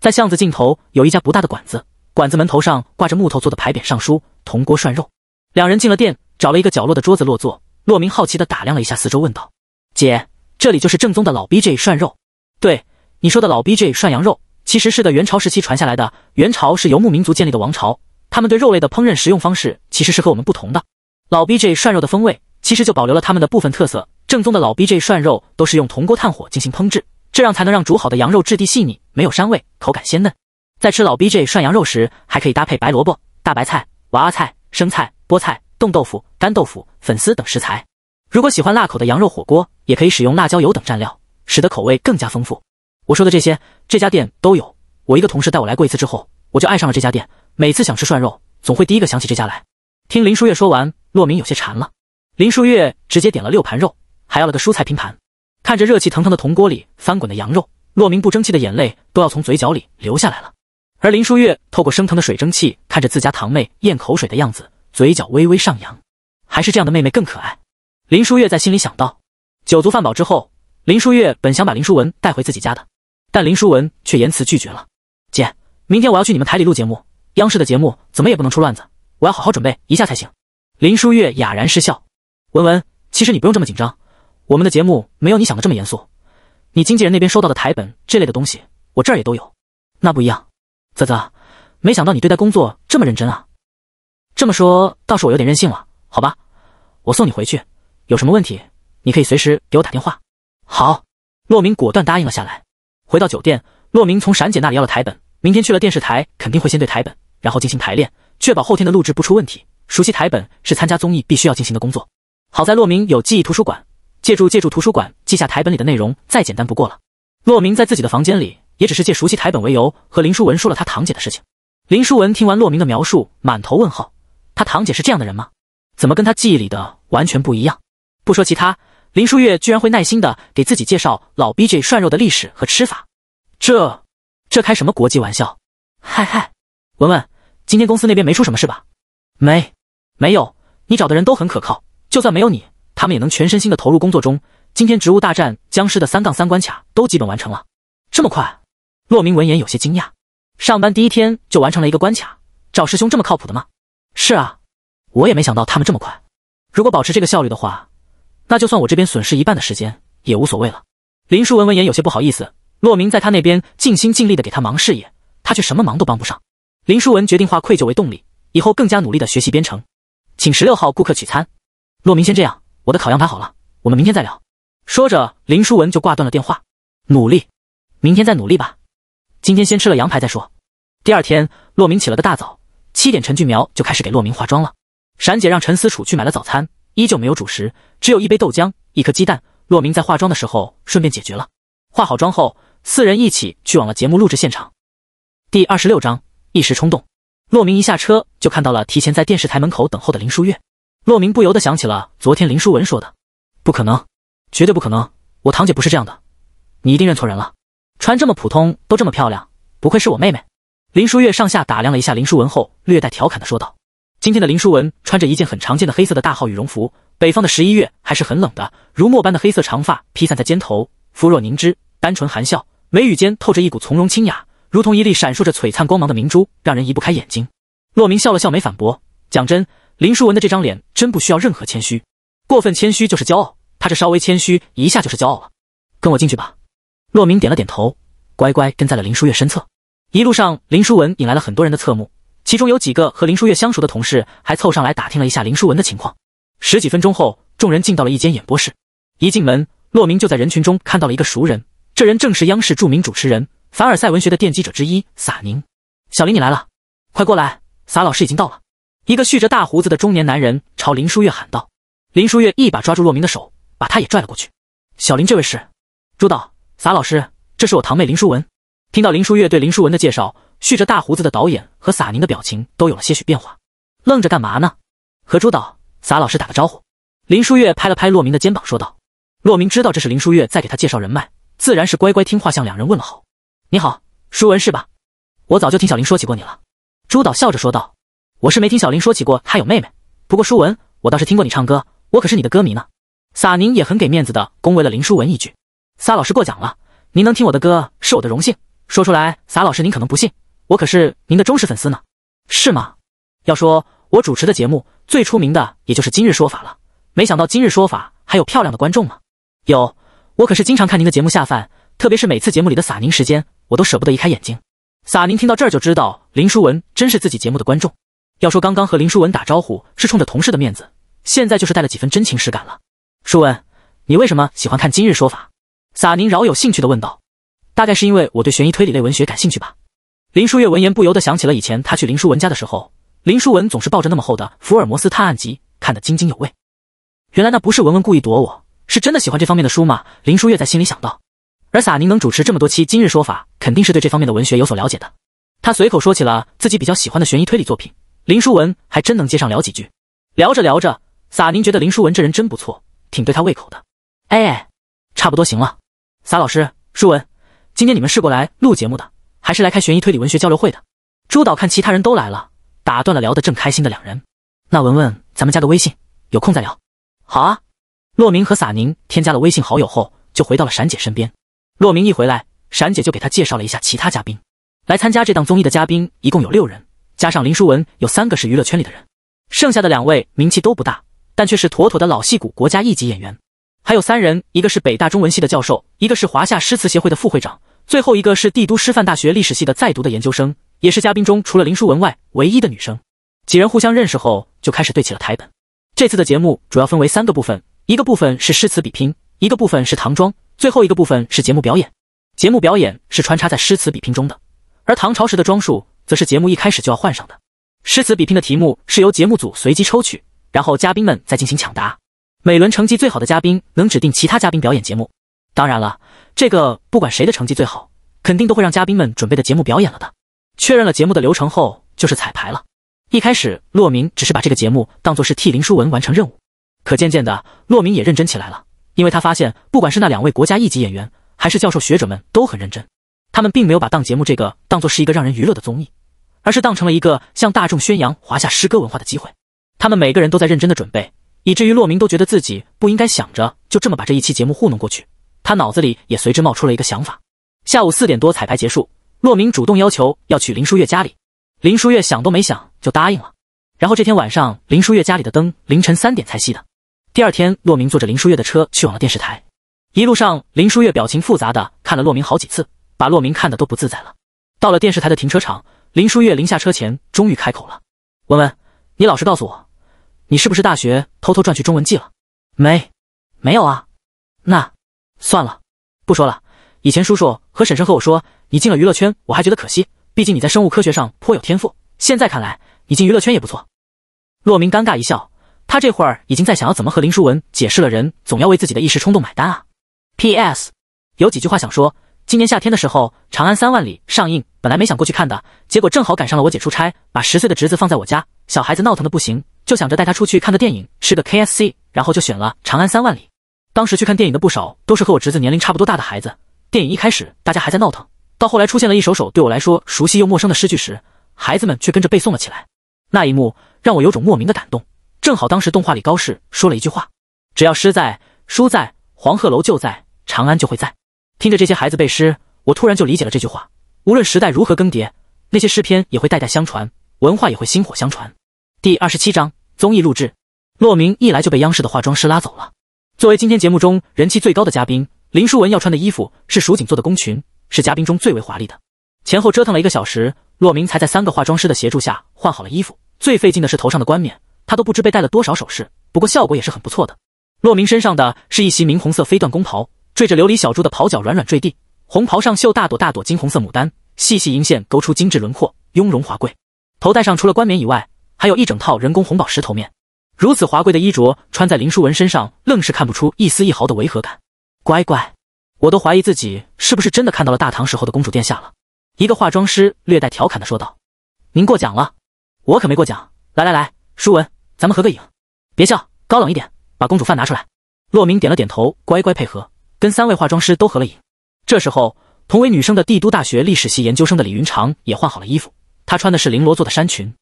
在巷子尽头有一家不大的馆子。馆子门头上挂着木头做的牌匾，上书“铜锅涮肉”。两人进了店，找了一个角落的桌子落座。骆明好奇地打量了一下四周，问道：“姐，这里就是正宗的老 BJ 涮肉？”“对，你说的老 BJ 涮羊肉，其实是的元朝时期传下来的。元朝是游牧民族建立的王朝，他们对肉类的烹饪食用方式其实是和我们不同的。老 BJ 涮肉的风味，其实就保留了他们的部分特色。正宗的老 BJ 涮肉都是用铜锅炭火进行烹制，这样才能让煮好的羊肉质地细腻，没有膻味，口感鲜嫩。”在吃老 BJ 涮羊肉时，还可以搭配白萝卜、大白菜、娃娃菜、生菜、菠菜、冻豆腐、干豆腐、粉丝等食材。如果喜欢辣口的羊肉火锅，也可以使用辣椒油等蘸料，使得口味更加丰富。我说的这些，这家店都有。我一个同事带我来过一次之后，我就爱上了这家店。每次想吃涮肉，总会第一个想起这家来。听林舒月说完，洛明有些馋了。林舒月直接点了六盘肉，还要了个蔬菜拼盘。看着热气腾腾的铜锅里翻滚的羊肉，洛明不争气的眼泪都要从嘴角里流下来了。而林舒月透过升腾的水蒸气看着自家堂妹咽口水的样子，嘴角微微上扬，还是这样的妹妹更可爱。林舒月在心里想到。酒足饭饱之后，林舒月本想把林舒文带回自己家的，但林书文却言辞拒绝了：“姐，明天我要去你们台里录节目，央视的节目怎么也不能出乱子，我要好好准备一下才行。”林舒月哑然失笑：“文文，其实你不用这么紧张，我们的节目没有你想的这么严肃，你经纪人那边收到的台本这类的东西，我这儿也都有。那不一样。”啧啧，没想到你对待工作这么认真啊！这么说倒是我有点任性了，好吧，我送你回去，有什么问题你可以随时给我打电话。好，洛明果断答应了下来。回到酒店，洛明从闪姐那里要了台本，明天去了电视台肯定会先对台本，然后进行排练，确保后天的录制不出问题。熟悉台本是参加综艺必须要进行的工作。好在洛明有记忆图书馆，借助借助图书馆记下台本里的内容再简单不过了。洛明在自己的房间里。也只是借熟悉台本为由，和林淑文说了他堂姐的事情。林淑文听完洛明的描述，满头问号。他堂姐是这样的人吗？怎么跟他记忆里的完全不一样？不说其他，林舒月居然会耐心的给自己介绍老 BJ 涮肉的历史和吃法，这这开什么国际玩笑？嗨嗨，文文，今天公司那边没出什么事吧？没，没有。你找的人都很可靠，就算没有你，他们也能全身心的投入工作中。今天植物大战僵尸的三杠三关卡都基本完成了，这么快？洛明闻言有些惊讶，上班第一天就完成了一个关卡，赵师兄这么靠谱的吗？是啊，我也没想到他们这么快。如果保持这个效率的话，那就算我这边损失一半的时间也无所谓了。林书文闻言有些不好意思，洛明在他那边尽心尽力的给他忙事业，他却什么忙都帮不上。林书文决定化愧疚为动力，以后更加努力的学习编程。请十六号顾客取餐。洛明先这样，我的烤羊排好了，我们明天再聊。说着，林淑文就挂断了电话。努力，明天再努力吧。今天先吃了羊排再说。第二天，洛明起了个大早，七点陈俊苗就开始给洛明化妆了。闪姐让陈思楚去买了早餐，依旧没有主食，只有一杯豆浆，一颗鸡蛋。洛明在化妆的时候顺便解决了。化好妆后，四人一起去往了节目录制现场。第二十六章一时冲动，洛明一下车就看到了提前在电视台门口等候的林舒月。洛明不由得想起了昨天林舒文说的：“不可能，绝对不可能，我堂姐不是这样的，你一定认错人了。”穿这么普通都这么漂亮，不愧是我妹妹。林舒月上下打量了一下林舒文后，略带调侃的说道：“今天的林舒文穿着一件很常见的黑色的大号羽绒服。北方的十一月还是很冷的，如墨般的黑色长发披散在肩头，肤若凝脂，单纯含笑，眉宇间透着一股从容清雅，如同一粒闪烁着璀璨光芒的明珠，让人移不开眼睛。”洛明笑了笑，没反驳。讲真，林舒文的这张脸真不需要任何谦虚，过分谦虚就是骄傲。他这稍微谦虚一下就是骄傲了。跟我进去吧。洛明点了点头，乖乖跟在了林舒月身侧。一路上，林舒文引来了很多人的侧目，其中有几个和林舒月相熟的同事还凑上来打听了一下林舒文的情况。十几分钟后，众人进到了一间演播室。一进门，洛明就在人群中看到了一个熟人，这人正是央视著名主持人凡尔赛文学的奠基者之一撒宁。小林，你来了，快过来！撒老师已经到了。一个蓄着大胡子的中年男人朝林舒月喊道。林舒月一把抓住洛明的手，把他也拽了过去。小林，这位是，朱导。撒老师，这是我堂妹林淑文。听到林淑月对林淑文的介绍，蓄着大胡子的导演和撒宁的表情都有了些许变化。愣着干嘛呢？和朱导、撒老师打个招呼。林淑月拍了拍洛明的肩膀，说道：“洛明知道这是林淑月在给他介绍人脉，自然是乖乖听话向两人问了好。你好，淑文是吧？我早就听小林说起过你了。”朱导笑着说道：“我是没听小林说起过他有妹妹，不过淑文，我倒是听过你唱歌，我可是你的歌迷呢。”撒宁也很给面子的恭维了林淑文一句。撒老师过奖了，您能听我的歌是我的荣幸。说出来，撒老师您可能不信，我可是您的忠实粉丝呢，是吗？要说我主持的节目最出名的也就是《今日说法》了，没想到《今日说法》还有漂亮的观众呢。有，我可是经常看您的节目下饭，特别是每次节目里的撒宁时间，我都舍不得移开眼睛。撒宁听到这儿就知道林淑文真是自己节目的观众。要说刚刚和林淑文打招呼是冲着同事的面子，现在就是带了几分真情实感了。淑文，你为什么喜欢看《今日说法》？撒宁饶有兴趣的问道：“大概是因为我对悬疑推理类文学感兴趣吧？”林舒月闻言不由得想起了以前他去林书文家的时候，林书文总是抱着那么厚的《福尔摩斯探案集》，看得津津有味。原来那不是文文故意躲我，是真的喜欢这方面的书吗？林书月在心里想到。而撒宁能主持这么多期《今日说法》，肯定是对这方面的文学有所了解的。他随口说起了自己比较喜欢的悬疑推理作品，林书文还真能接上聊几句。聊着聊着，撒宁觉得林书文这人真不错，挺对他胃口的。哎，差不多行了。撒老师，舒文，今天你们是过来录节目的，还是来开悬疑推理文学交流会的？朱导看其他人都来了，打断了聊得正开心的两人。那文文，咱们加个微信，有空再聊。好啊。洛明和撒宁添加了微信好友后，就回到了闪姐身边。洛明一回来，闪姐就给他介绍了一下其他嘉宾。来参加这档综艺的嘉宾一共有六人，加上林舒文，有三个是娱乐圈里的人，剩下的两位名气都不大，但却是妥妥的老戏骨，国家一级演员。还有三人，一个是北大中文系的教授，一个是华夏诗词协会的副会长，最后一个是帝都师范大学历史系的在读的研究生，也是嘉宾中除了林淑文外唯一的女生。几人互相认识后，就开始对起了台本。这次的节目主要分为三个部分：一个部分是诗词比拼，一个部分是唐装，最后一个部分是节目表演。节目表演是穿插在诗词比拼中的，而唐朝时的装束则是节目一开始就要换上的。诗词比拼的题目是由节目组随机抽取，然后嘉宾们再进行抢答。每轮成绩最好的嘉宾能指定其他嘉宾表演节目，当然了，这个不管谁的成绩最好，肯定都会让嘉宾们准备的节目表演了的。确认了节目的流程后，就是彩排了。一开始，洛明只是把这个节目当作是替林书文完成任务，可渐渐的，洛明也认真起来了，因为他发现，不管是那两位国家一级演员，还是教授学者们，都很认真。他们并没有把当节目这个当作是一个让人娱乐的综艺，而是当成了一个向大众宣扬华夏诗歌文化的机会。他们每个人都在认真的准备。以至于洛明都觉得自己不应该想着就这么把这一期节目糊弄过去，他脑子里也随之冒出了一个想法。下午四点多，彩排结束，洛明主动要求要去林舒月家里，林舒月想都没想就答应了。然后这天晚上，林舒月家里的灯凌晨三点才熄的。第二天，洛明坐着林舒月的车去往了电视台，一路上，林舒月表情复杂的看了洛明好几次，把洛明看的都不自在了。到了电视台的停车场，林舒月临下车前终于开口了：“文文，你老实告诉我。”你是不是大学偷偷赚去中文系了？没，没有啊。那算了，不说了。以前叔叔和婶婶和我说你进了娱乐圈，我还觉得可惜，毕竟你在生物科学上颇有天赋。现在看来，你进娱乐圈也不错。洛明尴尬一笑，他这会儿已经在想要怎么和林书文解释了。人总要为自己的一时冲动买单啊。P.S. 有几句话想说。今年夏天的时候，《长安三万里》上映，本来没想过去看的，结果正好赶上了我姐出差，把十岁的侄子放在我家，小孩子闹腾的不行。就想着带他出去看个电影，吃个 KFC，然后就选了《长安三万里》。当时去看电影的不少都是和我侄子年龄差不多大的孩子。电影一开始大家还在闹腾，到后来出现了一首首对我来说熟悉又陌生的诗句时，孩子们却跟着背诵了起来。那一幕让我有种莫名的感动。正好当时动画里高适说了一句话：“只要诗在，书在，黄鹤楼就在，长安就会在。”听着这些孩子背诗，我突然就理解了这句话：无论时代如何更迭，那些诗篇也会代代相传，文化也会薪火相传。第二十七章综艺录制，洛明一来就被央视的化妆师拉走了。作为今天节目中人气最高的嘉宾，林书文要穿的衣服是蜀锦做的宫裙，是嘉宾中最为华丽的。前后折腾了一个小时，洛明才在三个化妆师的协助下换好了衣服。最费劲的是头上的冠冕，他都不知被戴了多少首饰，不过效果也是很不错的。洛明身上的是一袭明红色飞缎宫袍，缀着琉璃小珠的袍角软软坠地，红袍上绣大朵大朵金红色牡丹，细细银线勾出精致轮廓，雍容华贵。头戴上除了冠冕以外，还有一整套人工红宝石头面，如此华贵的衣着穿在林淑文身上，愣是看不出一丝一毫的违和感。乖乖，我都怀疑自己是不是真的看到了大唐时候的公主殿下了一个化妆师略带调侃的说道：“您过奖了，我可没过奖。”来来来，淑文，咱们合个影，别笑，高冷一点，把公主范拿出来。洛明点了点头，乖乖配合，跟三位化妆师都合了影。这时候，同为女生的帝都大学历史系研究生的李云长也换好了衣服，她穿的是绫罗做的衫裙。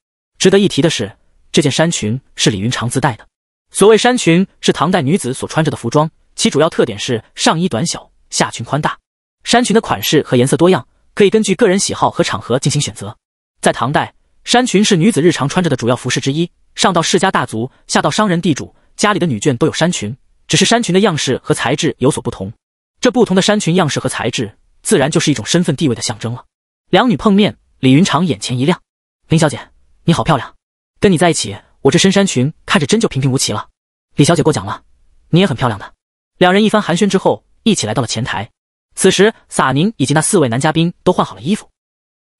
值得一提的是，这件衫裙是李云长自带的。所谓衫裙，是唐代女子所穿着的服装，其主要特点是上衣短小，下裙宽大。衫裙的款式和颜色多样，可以根据个人喜好和场合进行选择。在唐代，衫裙是女子日常穿着的主要服饰之一，上到世家大族，下到商人地主，家里的女眷都有衫裙，只是衫裙的样式和材质有所不同。这不同的衫裙样式和材质，自然就是一种身份地位的象征了。两女碰面，李云长眼前一亮，林小姐。你好漂亮，跟你在一起，我这深山裙看着真就平平无奇了。李小姐过奖了，你也很漂亮的。两人一番寒暄之后，一起来到了前台。此时，撒宁以及那四位男嘉宾都换好了衣服。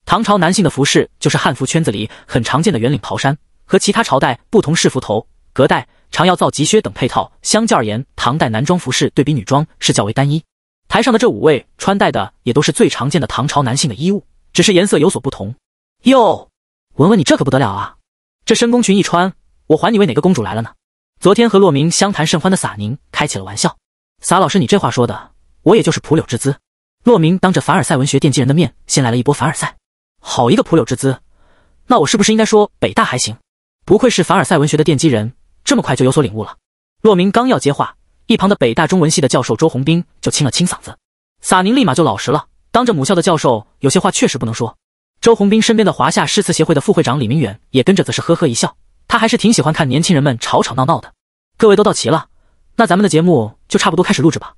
唐朝男性的服饰就是汉服圈子里很常见的圆领袍衫，和其他朝代不同，是服头、隔带、长要造及靴等配套。相较而言，唐代男装服饰对比女装是较为单一。台上的这五位穿戴的也都是最常见的唐朝男性的衣物，只是颜色有所不同。哟。文文，你这可不得了啊！这深宫裙一穿，我还你为哪个公主来了呢？昨天和洛明相谈甚欢的撒宁开起了玩笑：“撒老师，你这话说的，我也就是蒲柳之姿。”洛明当着凡尔赛文学奠基人的面，先来了一波凡尔赛：“好一个蒲柳之姿，那我是不是应该说北大还行？”不愧是凡尔赛文学的奠基人，这么快就有所领悟了。洛明刚要接话，一旁的北大中文系的教授周宏斌就清了清嗓子，撒宁立马就老实了。当着母校的教授，有些话确实不能说。周洪斌身边的华夏诗词协会的副会长李明远也跟着则是呵呵一笑，他还是挺喜欢看年轻人们吵吵闹闹的。各位都到齐了，那咱们的节目就差不多开始录制吧。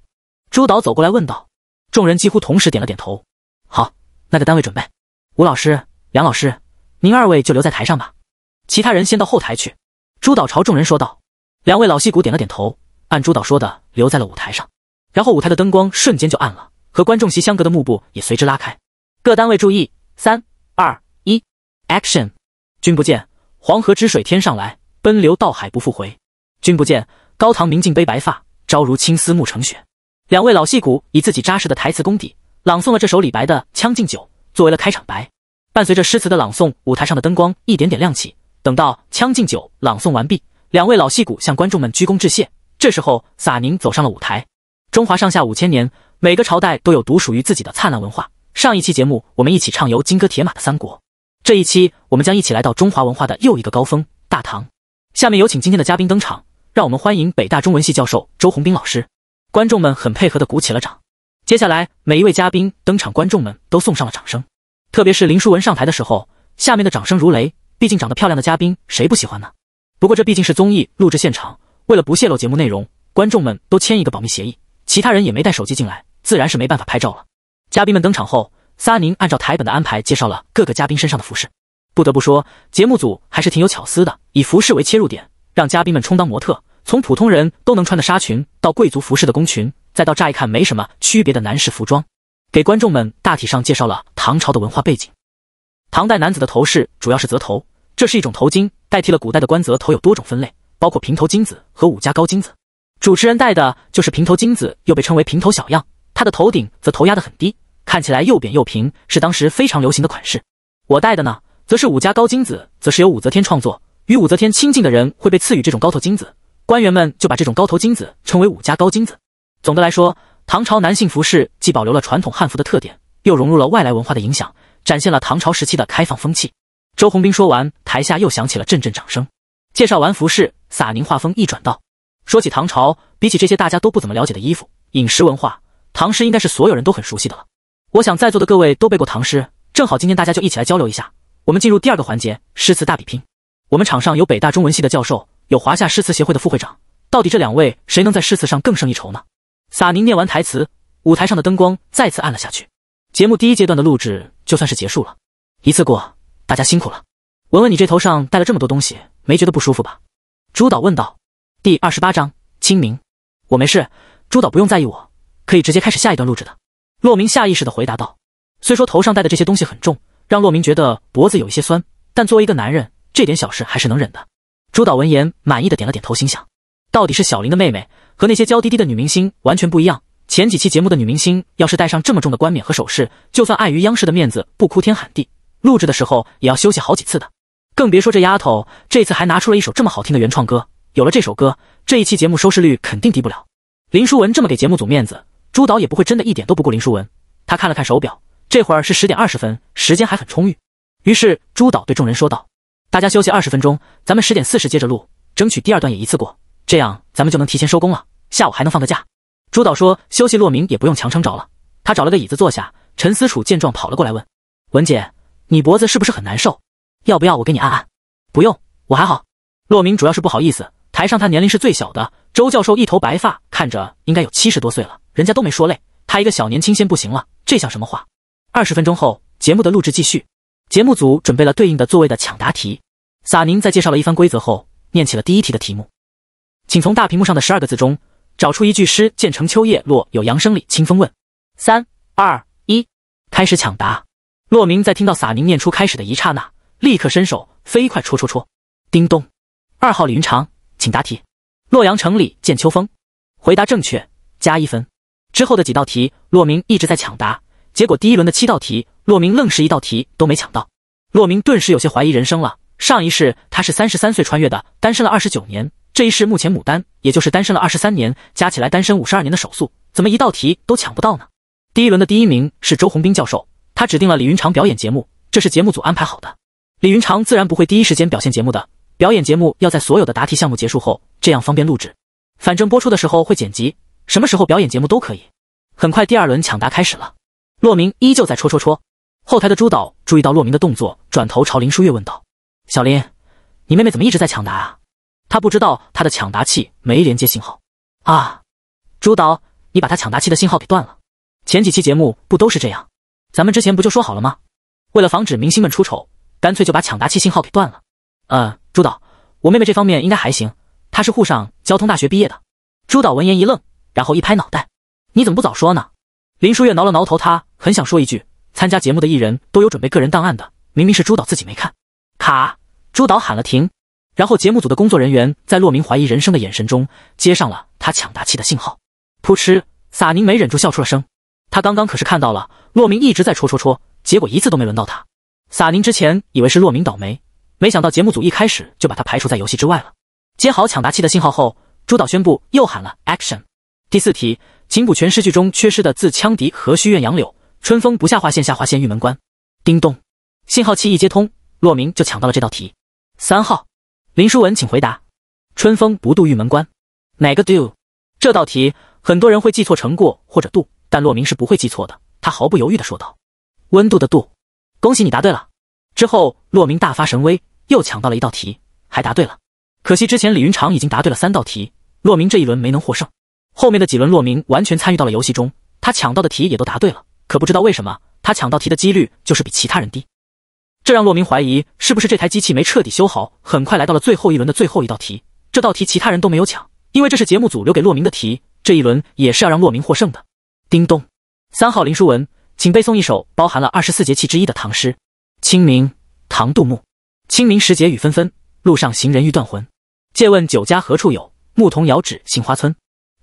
朱导走过来问道，众人几乎同时点了点头。好，那个单位准备。吴老师、梁老师，您二位就留在台上吧，其他人先到后台去。朱导朝众人说道。两位老戏骨点了点头，按朱导说的留在了舞台上。然后舞台的灯光瞬间就暗了，和观众席相隔的幕布也随之拉开。各单位注意，三。二一 action，君不见黄河之水天上来，奔流到海不复回。君不见高堂明镜悲白发，朝如青丝暮成雪。两位老戏骨以自己扎实的台词功底朗诵了这首李白的《将进酒》，作为了开场白。伴随着诗词的朗诵，舞台上的灯光一点点亮起。等到《将进酒》朗诵完毕，两位老戏骨向观众们鞠躬致谢。这时候，撒宁走上了舞台。中华上下五千年，每个朝代都有独属于自己的灿烂文化。上一期节目，我们一起畅游金戈铁马的三国。这一期，我们将一起来到中华文化的又一个高峰——大唐。下面有请今天的嘉宾登场，让我们欢迎北大中文系教授周宏斌老师。观众们很配合的鼓起了掌。接下来每一位嘉宾登场，观众们都送上了掌声。特别是林书文上台的时候，下面的掌声如雷。毕竟长得漂亮的嘉宾谁不喜欢呢？不过这毕竟是综艺录制现场，为了不泄露节目内容，观众们都签一个保密协议，其他人也没带手机进来，自然是没办法拍照了。嘉宾们登场后，撒宁按照台本的安排介绍了各个嘉宾身上的服饰。不得不说，节目组还是挺有巧思的，以服饰为切入点，让嘉宾们充当模特，从普通人都能穿的纱裙，到贵族服饰的宫裙，再到乍一看没什么区别的男士服装，给观众们大体上介绍了唐朝的文化背景。唐代男子的头饰主要是则头，这是一种头巾，代替了古代的冠则头有多种分类，包括平头巾子和五家高巾子。主持人戴的就是平头巾子，又被称为平头小样。他的头顶则头压得很低。看起来又扁又平，是当时非常流行的款式。我戴的呢，则是武家高金子，则是由武则天创作。与武则天亲近的人会被赐予这种高头金子，官员们就把这种高头金子称为武家高金子。总的来说，唐朝男性服饰既保留了传统汉服的特点，又融入了外来文化的影响，展现了唐朝时期的开放风气。周红斌说完，台下又响起了阵阵掌声。介绍完服饰，撒宁画风一转道：“说起唐朝，比起这些大家都不怎么了解的衣服，饮食文化，唐诗应该是所有人都很熟悉的了。”我想在座的各位都背过唐诗，正好今天大家就一起来交流一下。我们进入第二个环节，诗词大比拼。我们场上有北大中文系的教授，有华夏诗词协会的副会长，到底这两位谁能在诗词上更胜一筹呢？撒宁念完台词，舞台上的灯光再次暗了下去。节目第一阶段的录制就算是结束了，一次过，大家辛苦了。文文，你这头上戴了这么多东西，没觉得不舒服吧？朱导问道。第二十八章清明，我没事，朱导不用在意，我可以直接开始下一段录制的。骆明下意识的回答道：“虽说头上戴的这些东西很重，让骆明觉得脖子有一些酸，但作为一个男人，这点小事还是能忍的。”朱导闻言满意的点了点头，心想：“到底是小林的妹妹，和那些娇滴滴的女明星完全不一样。前几期节目的女明星要是戴上这么重的冠冕和首饰，就算碍于央视的面子不哭天喊地，录制的时候也要休息好几次的。更别说这丫头这次还拿出了一首这么好听的原创歌，有了这首歌，这一期节目收视率肯定低不了。”林书文这么给节目组面子。朱导也不会真的一点都不顾林淑文。他看了看手表，这会儿是十点二十分，时间还很充裕。于是朱导对众人说道：“大家休息二十分钟，咱们十点四十接着录，争取第二段也一次过，这样咱们就能提前收工了，下午还能放个假。”朱导说：“休息，洛明也不用强撑着了。”他找了个椅子坐下。陈思楚见状跑了过来问：“文姐，你脖子是不是很难受？要不要我给你按按？”“不用，我还好。”洛明主要是不好意思，台上他年龄是最小的。周教授一头白发，看着应该有七十多岁了。人家都没说累，他一个小年轻先不行了，这像什么话？二十分钟后，节目的录制继续。节目组准备了对应的座位的抢答题。撒宁在介绍了一番规则后，念起了第一题的题目：“请从大屏幕上的十二个字中找出一句诗：‘见成秋叶落，有杨生里清风问。’”三、二、一，开始抢答。骆明在听到撒宁念出“开始”的一刹那，立刻伸手飞快戳戳戳。叮咚，二号李云长，请答题。洛阳城里见秋风。回答正确，加一分。之后的几道题，骆明一直在抢答，结果第一轮的七道题，骆明愣是一道题都没抢到。骆明顿时有些怀疑人生了。上一世他是三十三岁穿越的，单身了二十九年；这一世目前牡丹也就是单身了二十三年，加起来单身五十二年的手速，怎么一道题都抢不到呢？第一轮的第一名是周鸿斌教授，他指定了李云长表演节目，这是节目组安排好的。李云长自然不会第一时间表现节目，的表演节目要在所有的答题项目结束后，这样方便录制，反正播出的时候会剪辑。什么时候表演节目都可以。很快，第二轮抢答开始了。洛明依旧在戳戳戳。后台的朱导注意到洛明的动作，转头朝林舒月问道：“小林，你妹妹怎么一直在抢答啊？她不知道她的抢答器没连接信号啊？”朱导，你把她抢答器的信号给断了。前几期节目不都是这样？咱们之前不就说好了吗？为了防止明星们出丑，干脆就把抢答器信号给断了。嗯，朱导，我妹妹这方面应该还行，她是沪上交通大学毕业的。朱导闻言一愣。然后一拍脑袋，你怎么不早说呢？林舒月挠了挠头，她很想说一句：参加节目的艺人都有准备个人档案的，明明是朱导自己没看。卡！朱导喊了停，然后节目组的工作人员在洛明怀疑人生的眼神中接上了他抢答器的信号。扑哧！撒宁没忍住笑出了声，他刚刚可是看到了洛明一直在戳戳戳，结果一次都没轮到他。撒宁之前以为是洛明倒霉，没想到节目组一开始就把他排除在游戏之外了。接好抢答器的信号后，朱导宣布又喊了 Action。第四题，请补全诗句中缺失的字：羌笛何须怨杨柳，春风不下画线下画线玉门关。叮咚，信号器一接通，洛明就抢到了这道题。三号，林书文，请回答：春风不度玉门关，哪个 do？这道题很多人会记错成过或者度，但洛明是不会记错的。他毫不犹豫地说道：温度的度。恭喜你答对了。之后，洛明大发神威，又抢到了一道题，还答对了。可惜之前李云长已经答对了三道题，洛明这一轮没能获胜。后面的几轮洛明完全参与到了游戏中，他抢到的题也都答对了。可不知道为什么，他抢到题的几率就是比其他人低，这让洛明怀疑是不是这台机器没彻底修好。很快来到了最后一轮的最后一道题，这道题其他人都没有抢，因为这是节目组留给洛明的题。这一轮也是要让洛明获胜的。叮咚，三号林书文，请背诵一首包含了二十四节气之一的唐诗《清明》。唐·杜牧：清明时节雨纷纷，路上行人欲断魂。借问酒家何处有？牧童遥指杏花村。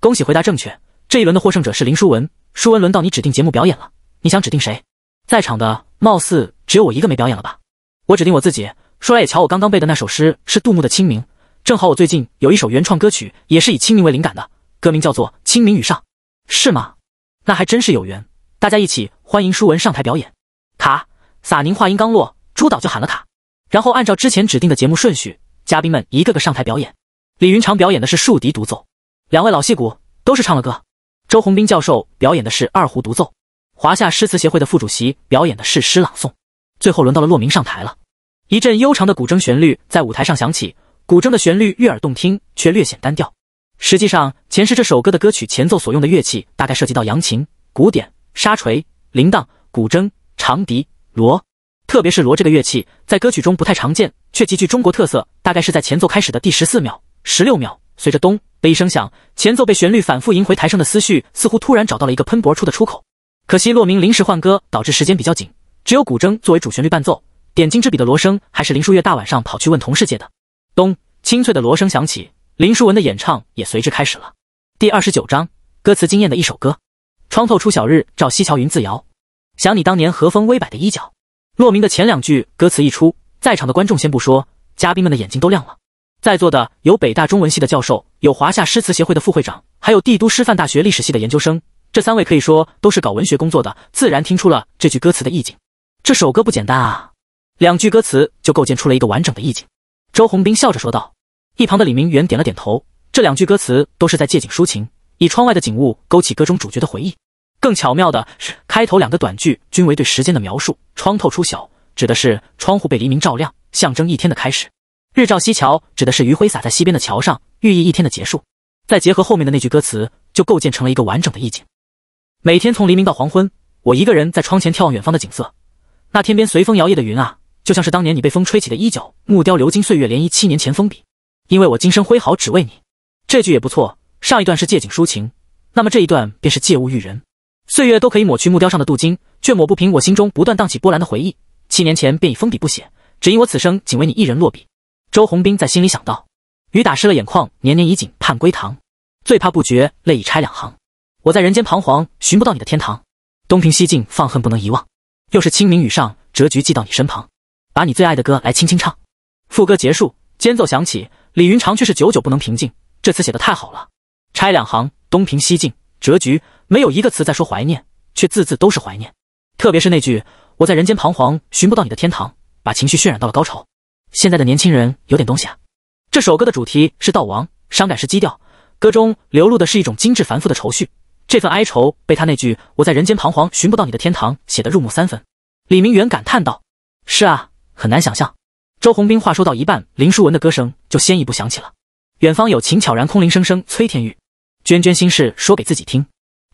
恭喜回答正确，这一轮的获胜者是林书文。书文，轮到你指定节目表演了，你想指定谁？在场的貌似只有我一个没表演了吧？我指定我自己。说来也巧，我刚刚背的那首诗是杜牧的《清明》，正好我最近有一首原创歌曲，也是以清明为灵感的，歌名叫做《清明雨上》，是吗？那还真是有缘。大家一起欢迎书文上台表演。卡，撒宁话音刚落，朱导就喊了卡。然后按照之前指定的节目顺序，嘉宾们一个个上台表演。李云长表演的是竖笛独奏。两位老戏骨都是唱了歌。周鸿斌教授表演的是二胡独奏，华夏诗词协会的副主席表演的是诗朗诵。最后轮到了洛明上台了。一阵悠长的古筝旋律在舞台上响起，古筝的旋律悦耳动听，却略显单调。实际上，前世这首歌的歌曲前奏所用的乐器大概涉及到扬琴、鼓点、沙锤、铃铛、古筝、长笛、锣，特别是锣这个乐器在歌曲中不太常见，却极具中国特色。大概是在前奏开始的第十四秒、十六秒，随着咚。的一声响，前奏被旋律反复萦回。台上的思绪似乎突然找到了一个喷薄而出的出口。可惜洛明临时换歌，导致时间比较紧，只有古筝作为主旋律伴奏。点睛之笔的锣声还是林淑月大晚上跑去问同事借的。咚，清脆的锣声响起，林淑文的演唱也随之开始了。第二十九章，歌词惊艳的一首歌。窗透出小日照西桥，云自摇。想你当年和风微摆的衣角。洛明的前两句歌词一出，在场的观众先不说，嘉宾们的眼睛都亮了。在座的有北大中文系的教授，有华夏诗词协会的副会长，还有帝都师范大学历史系的研究生。这三位可以说都是搞文学工作的，自然听出了这句歌词的意境。这首歌不简单啊，两句歌词就构建出了一个完整的意境。周红斌笑着说道。一旁的李明远点了点头。这两句歌词都是在借景抒情，以窗外的景物勾起歌中主角的回忆。更巧妙的是，开头两个短句均为对时间的描述。窗透初晓指的是窗户被黎明照亮，象征一天的开始。日照西桥指的是余晖洒在西边的桥上，寓意一天的结束。再结合后面的那句歌词，就构建成了一个完整的意境。每天从黎明到黄昏，我一个人在窗前眺望远方的景色。那天边随风摇曳的云啊，就像是当年你被风吹起的衣角。木雕流金岁月涟漪，七年前封笔，因为我今生挥毫只为你。这句也不错。上一段是借景抒情，那么这一段便是借物喻人。岁月都可以抹去木雕上的镀金，却抹不平我心中不断荡起波澜的回忆。七年前便已封笔不写，只因我此生仅为你一人落笔。周鸿斌在心里想到，雨打湿了眼眶，年年已尽盼归堂，最怕不觉泪已拆两行。我在人间彷徨，寻不到你的天堂，东平西进放恨不能遗忘。又是清明雨上，折菊寄到你身旁，把你最爱的歌来轻轻唱。副歌结束，间奏响起，李云长却是久久不能平静。这词写的太好了，拆两行，东平西进折菊，没有一个词在说怀念，却字字都是怀念。特别是那句我在人间彷徨，寻不到你的天堂，把情绪渲染到了高潮。现在的年轻人有点东西啊！这首歌的主题是悼亡，伤感是基调，歌中流露的是一种精致繁复的愁绪，这份哀愁被他那句“我在人间彷徨，寻不到你的天堂”写得入木三分。李明远感叹道：“是啊，很难想象。”周鸿斌话说到一半，林淑文的歌声就先一步响起了。远方有琴悄然，空灵声声催天欲。涓涓心事说给自己听。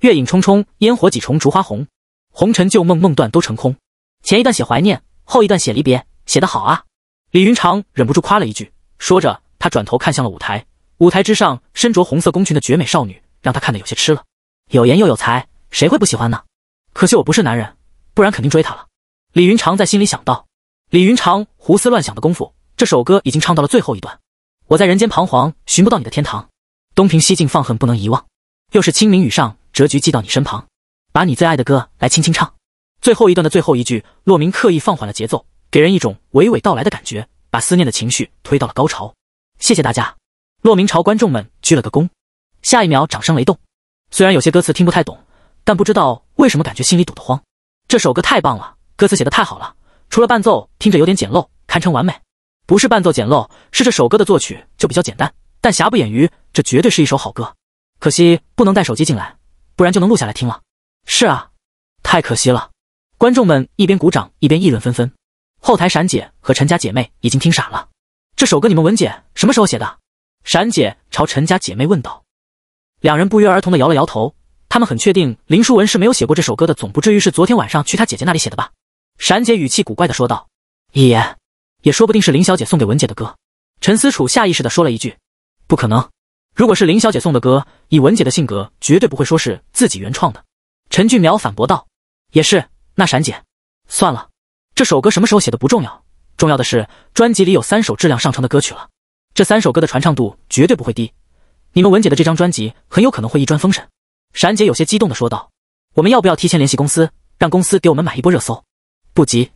月影冲冲，烟火几重，烛花红。红尘旧梦，梦断都成空。前一段写怀念，后一段写离别，写得好啊！李云长忍不住夸了一句，说着，他转头看向了舞台，舞台之上身着红色宫裙的绝美少女，让他看得有些痴了。有颜又有才，谁会不喜欢呢？可惜我不是男人，不然肯定追她了。李云长在心里想到。李云长胡思乱想的功夫，这首歌已经唱到了最后一段。我在人间彷徨，寻不到你的天堂，东平西静，放恨不能遗忘，又是清明雨上折菊寄到你身旁，把你最爱的歌来轻轻唱。最后一段的最后一句，洛明刻意放缓了节奏。给人一种娓娓道来的感觉，把思念的情绪推到了高潮。谢谢大家，洛明朝观众们鞠了个躬。下一秒，掌声雷动。虽然有些歌词听不太懂，但不知道为什么感觉心里堵得慌。这首歌太棒了，歌词写的太好了。除了伴奏听着有点简陋，堪称完美。不是伴奏简陋，是这首歌的作曲就比较简单。但瑕不掩瑜，这绝对是一首好歌。可惜不能带手机进来，不然就能录下来听了。是啊，太可惜了。观众们一边鼓掌一边议论纷纷。后台闪姐和陈家姐妹已经听傻了。这首歌你们文姐什么时候写的？闪姐朝陈家姐妹问道。两人不约而同的摇了摇头。他们很确定林淑文是没有写过这首歌的，总不至于是昨天晚上去她姐姐那里写的吧？闪姐语气古怪的说道。也也说不定是林小姐送给文姐的歌。陈思楚下意识的说了一句：“不可能，如果是林小姐送的歌，以文姐的性格，绝对不会说是自己原创的。”陈俊苗反驳道：“也是，那闪姐，算了。”这首歌什么时候写的不重要，重要的是专辑里有三首质量上乘的歌曲了。这三首歌的传唱度绝对不会低，你们文姐的这张专辑很有可能会一专封神。闪姐有些激动地说道：“我们要不要提前联系公司，让公司给我们买一波热搜？不急，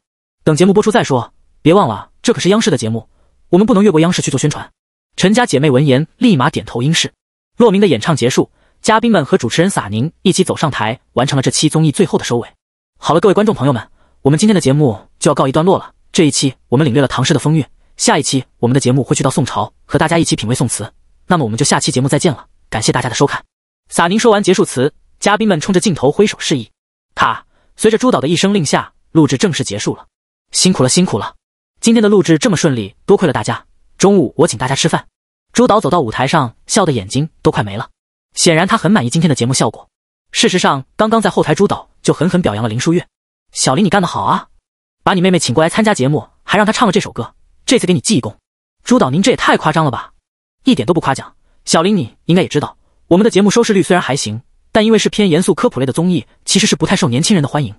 等节目播出再说。别忘了，这可是央视的节目，我们不能越过央视去做宣传。”陈家姐妹闻言立马点头应是。洛明的演唱结束，嘉宾们和主持人撒宁一起走上台，完成了这期综艺最后的收尾。好了，各位观众朋友们，我们今天的节目。就要告一段落了。这一期我们领略了唐诗的风韵，下一期我们的节目会去到宋朝，和大家一起品味宋词。那么我们就下期节目再见了，感谢大家的收看。撒宁说完结束词，嘉宾们冲着镜头挥手示意。卡，随着朱导的一声令下，录制正式结束了。辛苦了，辛苦了，今天的录制这么顺利，多亏了大家。中午我请大家吃饭。朱导走到舞台上，笑的眼睛都快没了，显然他很满意今天的节目效果。事实上，刚刚在后台，朱导就狠狠表扬了林书月：“小林，你干得好啊！”把你妹妹请过来参加节目，还让她唱了这首歌，这次给你记一功。朱导，您这也太夸张了吧，一点都不夸奖。小林，你应该也知道，我们的节目收视率虽然还行，但因为是偏严肃科普类的综艺，其实是不太受年轻人的欢迎。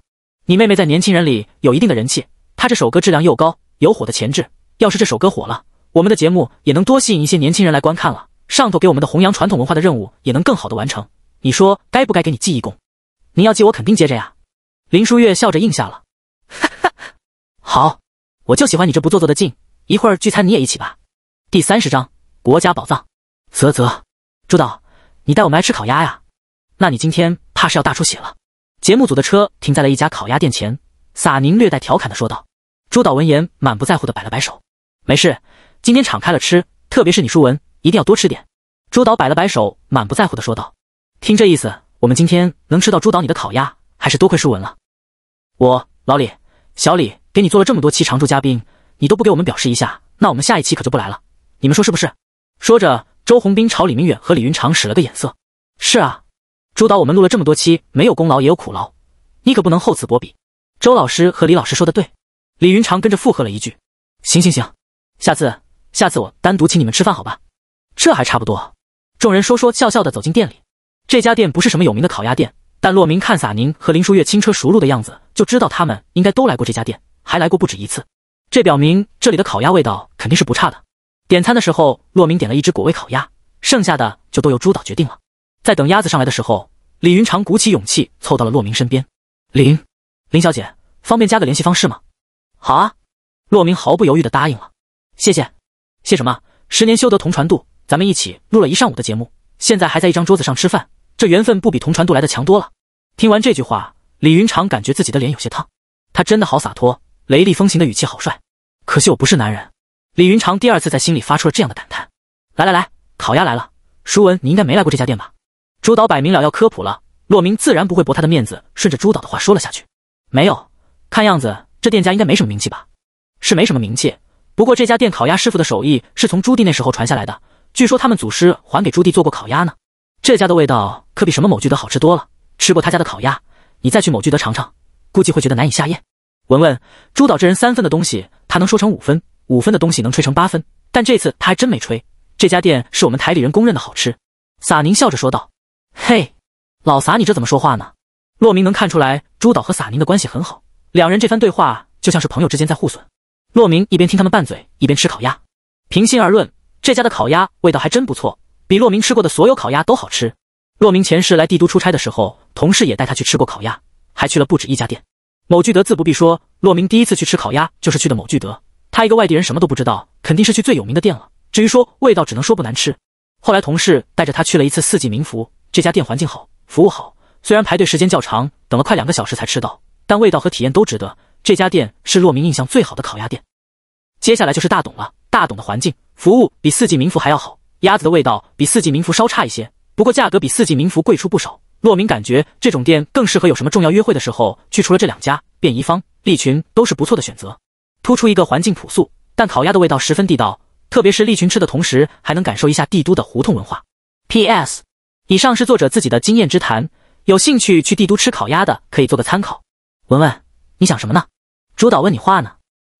你妹妹在年轻人里有一定的人气，她这首歌质量又高，有火的潜质。要是这首歌火了，我们的节目也能多吸引一些年轻人来观看了，上头给我们的弘扬传统文化的任务也能更好的完成。你说该不该给你记一功？您要记，我肯定接着呀。林舒月笑着应下了。好，我就喜欢你这不做作的劲。一会儿聚餐你也一起吧。第三十章国家宝藏。啧啧，朱导，你带我们来吃烤鸭呀？那你今天怕是要大出血了。节目组的车停在了一家烤鸭店前，撒宁略带调侃的说道。朱导闻言，满不在乎的摆了摆手，没事，今天敞开了吃，特别是你舒文，一定要多吃点。朱导摆了摆手，满不在乎的说道。听这意思，我们今天能吃到朱导你的烤鸭，还是多亏舒文了。我，老李，小李。给你做了这么多期常驻嘉宾，你都不给我们表示一下，那我们下一期可就不来了。你们说是不是？说着，周宏斌朝李明远和李云长使了个眼色。是啊，朱导，我们录了这么多期，没有功劳也有苦劳，你可不能厚此薄彼。周老师和李老师说的对。李云长跟着附和了一句。行行行，下次下次我单独请你们吃饭，好吧？这还差不多。众人说说笑笑的走进店里。这家店不是什么有名的烤鸭店，但洛明看撒宁和林淑月轻车熟路的样子，就知道他们应该都来过这家店。还来过不止一次，这表明这里的烤鸭味道肯定是不差的。点餐的时候，洛明点了一只果味烤鸭，剩下的就都由朱导决定了。在等鸭子上来的时候，李云长鼓起勇气凑到了洛明身边：“林林小姐，方便加个联系方式吗？”“好啊。”洛明毫不犹豫的答应了。“谢谢，谢什么？十年修得同船渡，咱们一起录了一上午的节目，现在还在一张桌子上吃饭，这缘分不比同船渡来的强多了？”听完这句话，李云长感觉自己的脸有些烫，他真的好洒脱。雷厉风行的语气好帅，可惜我不是男人。李云长第二次在心里发出了这样的感叹。来来来，烤鸭来了。舒文，你应该没来过这家店吧？朱导摆明了要科普了，洛明自然不会驳他的面子，顺着朱导的话说了下去。没有，看样子这店家应该没什么名气吧？是没什么名气，不过这家店烤鸭师傅的手艺是从朱棣那时候传下来的，据说他们祖师还给朱棣做过烤鸭呢。这家的味道可比什么某聚德好吃多了，吃过他家的烤鸭，你再去某聚德尝尝，估计会觉得难以下咽。文文，朱导这人三分的东西他能说成五分，五分的东西能吹成八分，但这次他还真没吹。这家店是我们台里人公认的好吃。”撒宁笑着说道。“嘿，老撒，你这怎么说话呢？”骆明能看出来朱导和撒宁的关系很好，两人这番对话就像是朋友之间在互损。骆明一边听他们拌嘴，一边吃烤鸭。平心而论，这家的烤鸭味道还真不错，比骆明吃过的所有烤鸭都好吃。骆明前世来帝都出差的时候，同事也带他去吃过烤鸭，还去了不止一家店。某聚德自不必说，洛明第一次去吃烤鸭就是去的某聚德。他一个外地人什么都不知道，肯定是去最有名的店了。至于说味道，只能说不难吃。后来同事带着他去了一次四季民福，这家店环境好，服务好，虽然排队时间较长，等了快两个小时才吃到，但味道和体验都值得。这家店是洛明印象最好的烤鸭店。接下来就是大董了，大董的环境、服务比四季民福还要好，鸭子的味道比四季民福稍差一些，不过价格比四季民福贵出不少。洛明感觉这种店更适合有什么重要约会的时候去，除了这两家，便宜坊、利群都是不错的选择。突出一个环境朴素，但烤鸭的味道十分地道，特别是利群吃的同时，还能感受一下帝都的胡同文化。P.S. 以上是作者自己的经验之谈，有兴趣去帝都吃烤鸭的可以做个参考。文文，你想什么呢？朱导问你话呢。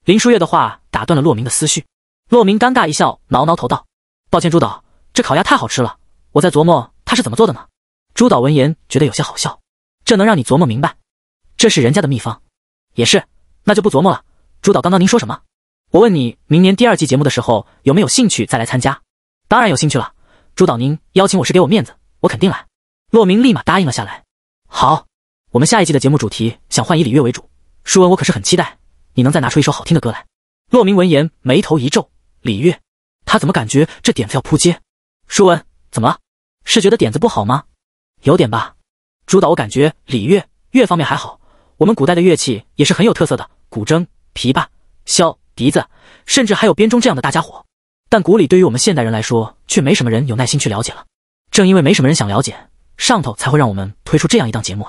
林舒月的话打断了洛明的思绪，洛明尴尬一笑，挠挠头道：“抱歉，朱导，这烤鸭太好吃了，我在琢磨它是怎么做的呢。”朱导闻言觉得有些好笑，这能让你琢磨明白？这是人家的秘方，也是，那就不琢磨了。朱导，刚刚您说什么？我问你，明年第二季节目的时候有没有兴趣再来参加？当然有兴趣了。朱导，您邀请我是给我面子，我肯定来。洛明立马答应了下来。好，我们下一季的节目主题想换以李月为主，舒文，我可是很期待你能再拿出一首好听的歌来。洛明闻言眉头一皱，李月，他怎么感觉这点子要扑街？舒文，怎么了？是觉得点子不好吗？有点吧，朱导，我感觉礼乐乐方面还好，我们古代的乐器也是很有特色的，古筝、琵琶、箫、笛子，甚至还有编钟这样的大家伙。但古礼对于我们现代人来说，却没什么人有耐心去了解了。正因为没什么人想了解，上头才会让我们推出这样一档节目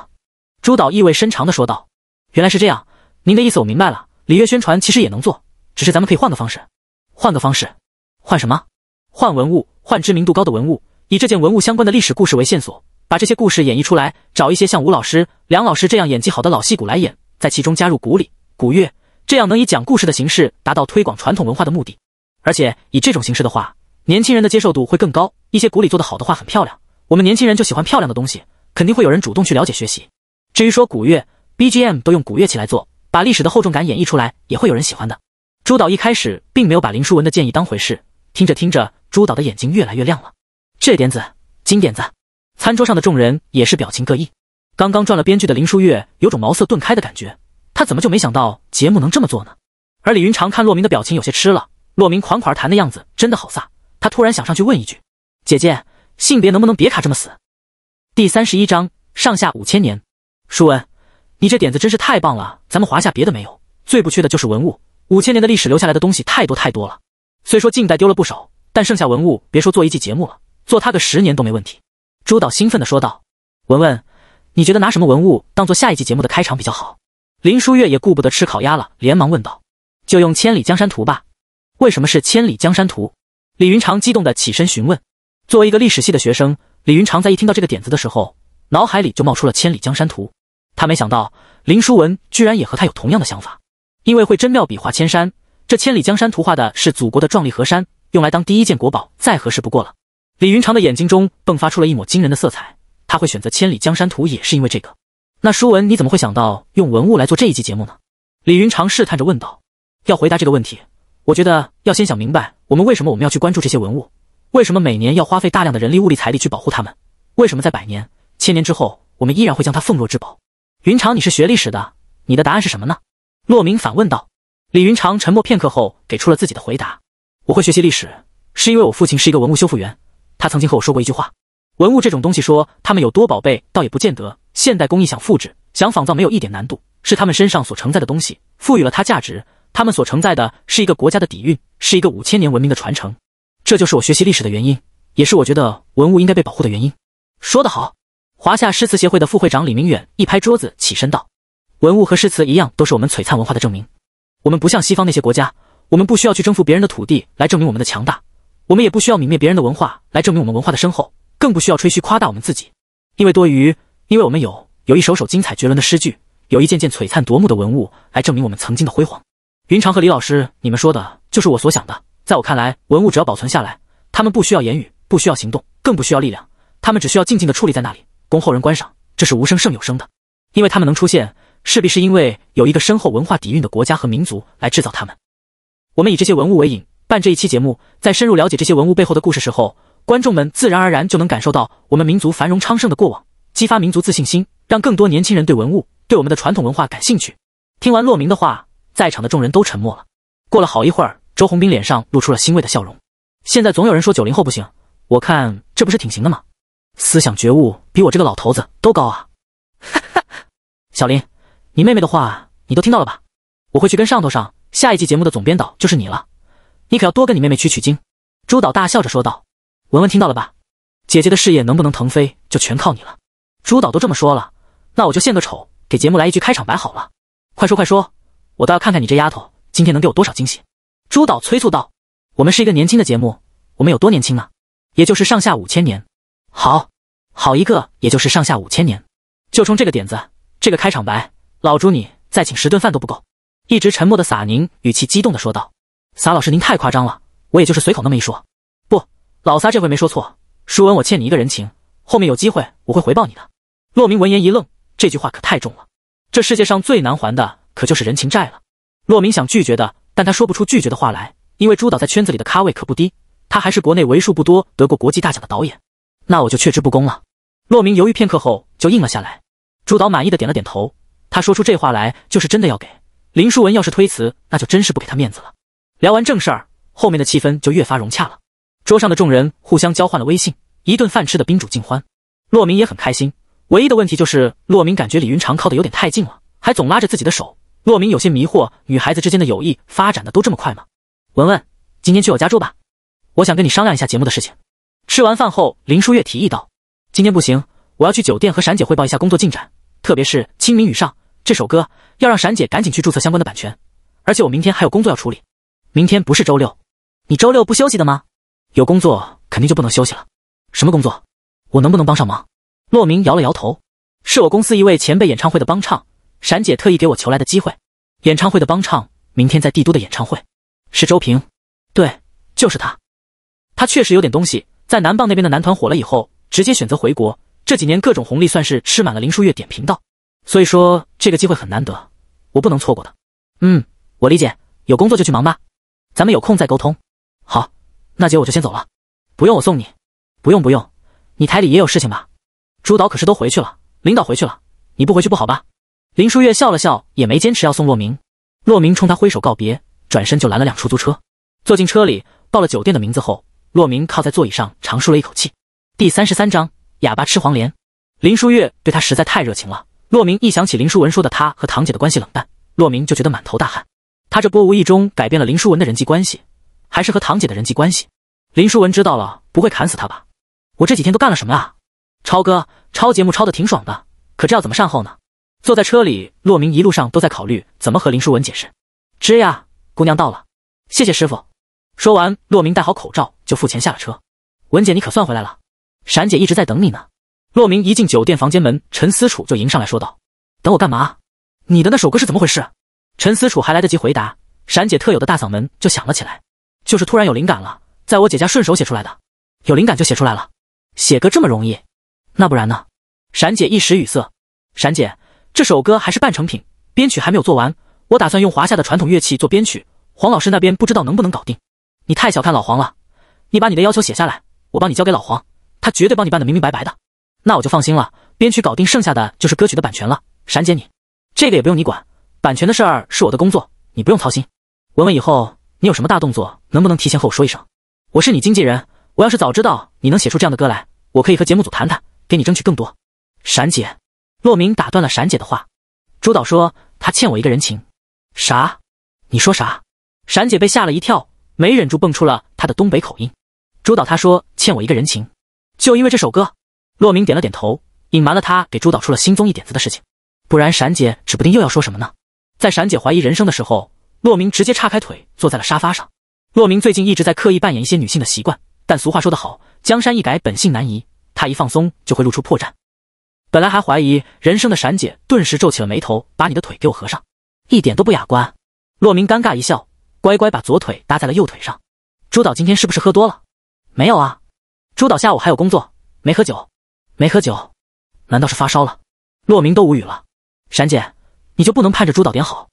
朱导意味深长地说道：“原来是这样，您的意思我明白了。礼乐宣传其实也能做，只是咱们可以换个方式，换个方式，换什么？换文物，换知名度高的文物，以这件文物相关的历史故事为线索。”把这些故事演绎出来，找一些像吴老师、梁老师这样演技好的老戏骨来演，在其中加入鼓里、鼓乐，这样能以讲故事的形式达到推广传统文化的目的。而且以这种形式的话，年轻人的接受度会更高一些。鼓里做的好的话很漂亮，我们年轻人就喜欢漂亮的东西，肯定会有人主动去了解学习。至于说古乐，BGM 都用古乐器来做，把历史的厚重感演绎出来，也会有人喜欢的。朱导一开始并没有把林淑文的建议当回事，听着听着，朱导的眼睛越来越亮了，这点子，金点子。餐桌上的众人也是表情各异。刚刚赚了编剧的林舒月有种茅塞顿开的感觉，她怎么就没想到节目能这么做呢？而李云长看洛明的表情有些痴了，洛明款款而谈的样子真的好飒。他突然想上去问一句：“姐姐，性别能不能别卡这么死？”第三十一章上下五千年。舒文，你这点子真是太棒了！咱们华夏别的没有，最不缺的就是文物。五千年的历史留下来的东西太多太多了，虽说近代丢了不少，但剩下文物，别说做一季节目了，做它个十年都没问题。朱导兴奋的说道：“文文，你觉得拿什么文物当做下一季节目的开场比较好？”林书月也顾不得吃烤鸭了，连忙问道：“就用《千里江山图》吧。”为什么是《千里江山图》？李云长激动的起身询问。作为一个历史系的学生，李云长在一听到这个点子的时候，脑海里就冒出了《千里江山图》。他没想到林书文居然也和他有同样的想法，因为会真妙笔画千山，这《千里江山图》画的是祖国的壮丽河山，用来当第一件国宝再合适不过了。李云长的眼睛中迸发出了一抹惊人的色彩，他会选择《千里江山图》也是因为这个。那舒文，你怎么会想到用文物来做这一期节目呢？李云长试探着问道。要回答这个问题，我觉得要先想明白我们为什么我们要去关注这些文物，为什么每年要花费大量的人力物力财力去保护它们，为什么在百年、千年之后我们依然会将它奉若至宝。云长，你是学历史的，你的答案是什么呢？洛明反问道。李云长沉默片刻后给出了自己的回答：我会学习历史，是因为我父亲是一个文物修复员。他曾经和我说过一句话：“文物这种东西，说他们有多宝贝，倒也不见得。现代工艺想复制、想仿造，没有一点难度。是他们身上所承载的东西赋予了它价值。他们所承载的是一个国家的底蕴，是一个五千年文明的传承。这就是我学习历史的原因，也是我觉得文物应该被保护的原因。”说得好！华夏诗词协会的副会长李明远一拍桌子，起身道：“文物和诗词一样，都是我们璀璨文化的证明。我们不像西方那些国家，我们不需要去征服别人的土地来证明我们的强大。”我们也不需要泯灭别人的文化来证明我们文化的深厚，更不需要吹嘘夸大我们自己，因为多余。因为我们有有一首首精彩绝伦的诗句，有一件件璀璨夺目的文物来证明我们曾经的辉煌。云长和李老师，你们说的就是我所想的。在我看来，文物只要保存下来，他们不需要言语，不需要行动，更不需要力量，他们只需要静静的矗立在那里，供后人观赏。这是无声胜有声的，因为他们能出现，势必是因为有一个深厚文化底蕴的国家和民族来制造他们。我们以这些文物为引。办这一期节目，在深入了解这些文物背后的故事时候，观众们自然而然就能感受到我们民族繁荣昌盛的过往，激发民族自信心，让更多年轻人对文物、对我们的传统文化感兴趣。听完洛明的话，在场的众人都沉默了。过了好一会儿，周宏斌脸上露出了欣慰的笑容。现在总有人说九零后不行，我看这不是挺行的吗？思想觉悟比我这个老头子都高啊！哈哈，小林，你妹妹的话你都听到了吧？我会去跟上头上，下一季节目的总编导就是你了。你可要多跟你妹妹取取经。”朱导大笑着说道，“文文听到了吧？姐姐的事业能不能腾飞，就全靠你了。”朱导都这么说了，那我就献个丑，给节目来一句开场白好了。快说快说，我倒要看看你这丫头今天能给我多少惊喜。”朱导催促道，“我们是一个年轻的节目，我们有多年轻呢？也就是上下五千年。好好一个，也就是上下五千年，就冲这个点子，这个开场白，老朱你再请十顿饭都不够。”一直沉默的撒宁语气激动的说道。撒老师，您太夸张了，我也就是随口那么一说。不，老撒这回没说错。淑文，我欠你一个人情，后面有机会我会回报你的。骆明闻言一愣，这句话可太重了。这世界上最难还的，可就是人情债了。骆明想拒绝的，但他说不出拒绝的话来，因为朱导在圈子里的咖位可不低，他还是国内为数不多得过国际大奖的导演。那我就却之不恭了。骆明犹豫片刻后就应了下来。朱导满意的点了点头，他说出这话来就是真的要给林淑文，要是推辞，那就真是不给他面子了。聊完正事儿，后面的气氛就越发融洽了。桌上的众人互相交换了微信，一顿饭吃的宾主尽欢。洛明也很开心，唯一的问题就是洛明感觉李云长靠的有点太近了，还总拉着自己的手。洛明有些迷惑，女孩子之间的友谊发展的都这么快吗？文文，今天去我家住吧，我想跟你商量一下节目的事情。吃完饭后，林舒月提议道：“今天不行，我要去酒店和闪姐汇报一下工作进展，特别是《清明雨上》这首歌，要让闪姐赶紧去注册相关的版权，而且我明天还有工作要处理。”明天不是周六，你周六不休息的吗？有工作肯定就不能休息了。什么工作？我能不能帮上忙？洛明摇了摇头，是我公司一位前辈演唱会的帮唱，闪姐特意给我求来的机会。演唱会的帮唱，明天在帝都的演唱会，是周平。对，就是他。他确实有点东西，在南棒那边的男团火了以后，直接选择回国。这几年各种红利算是吃满了。林书月点评道：“所以说这个机会很难得，我不能错过的。”嗯，我理解，有工作就去忙吧。咱们有空再沟通，好，那姐我就先走了，不用我送你，不用不用，你台里也有事情吧？朱导可是都回去了，领导回去了，你不回去不好吧？林舒月笑了笑，也没坚持要送洛明。洛明冲他挥手告别，转身就拦了辆出租车，坐进车里，报了酒店的名字后，洛明靠在座椅上长舒了一口气。第三十三章：哑巴吃黄连。林舒月对他实在太热情了，洛明一想起林书文说的他和堂姐的关系冷淡，洛明就觉得满头大汗。他这波无意中改变了林淑文的人际关系，还是和堂姐的人际关系。林淑文知道了不会砍死他吧？我这几天都干了什么啊？超哥，抄节目抄的挺爽的，可这要怎么善后呢？坐在车里，洛明一路上都在考虑怎么和林淑文解释。吱呀，姑娘到了，谢谢师傅。说完，洛明戴好口罩就付钱下了车。文姐，你可算回来了，闪姐一直在等你呢。洛明一进酒店房间门，陈思楚就迎上来说道：“等我干嘛？你的那首歌是怎么回事？”陈思楚还来得及回答，闪姐特有的大嗓门就响了起来：“就是突然有灵感了，在我姐家顺手写出来的，有灵感就写出来了，写歌这么容易？那不然呢？”闪姐一时语塞。闪姐，这首歌还是半成品，编曲还没有做完。我打算用华夏的传统乐器做编曲，黄老师那边不知道能不能搞定。你太小看老黄了，你把你的要求写下来，我帮你交给老黄，他绝对帮你办的明明白白的。那我就放心了，编曲搞定，剩下的就是歌曲的版权了。闪姐，你这个也不用你管。版权的事儿是我的工作，你不用操心。文文，以后你有什么大动作，能不能提前和我说一声？我是你经纪人，我要是早知道你能写出这样的歌来，我可以和节目组谈谈，给你争取更多。闪姐，骆明打断了闪姐的话。朱导说他欠我一个人情。啥？你说啥？闪姐被吓了一跳，没忍住蹦出了她的东北口音。朱导他说欠我一个人情，就因为这首歌。骆明点了点头，隐瞒了他给朱导出了新综艺点子的事情，不然闪姐指不定又要说什么呢。在闪姐怀疑人生的时候，洛明直接叉开腿坐在了沙发上。洛明最近一直在刻意扮演一些女性的习惯，但俗话说得好，江山易改，本性难移。他一放松就会露出破绽。本来还怀疑人生的闪姐顿时皱起了眉头，把你的腿给我合上，一点都不雅观。洛明尴尬一笑，乖乖把左腿搭在了右腿上。朱导今天是不是喝多了？没有啊，朱导下午还有工作，没喝酒，没喝酒。难道是发烧了？洛明都无语了，闪姐。你就不能盼着朱导点好？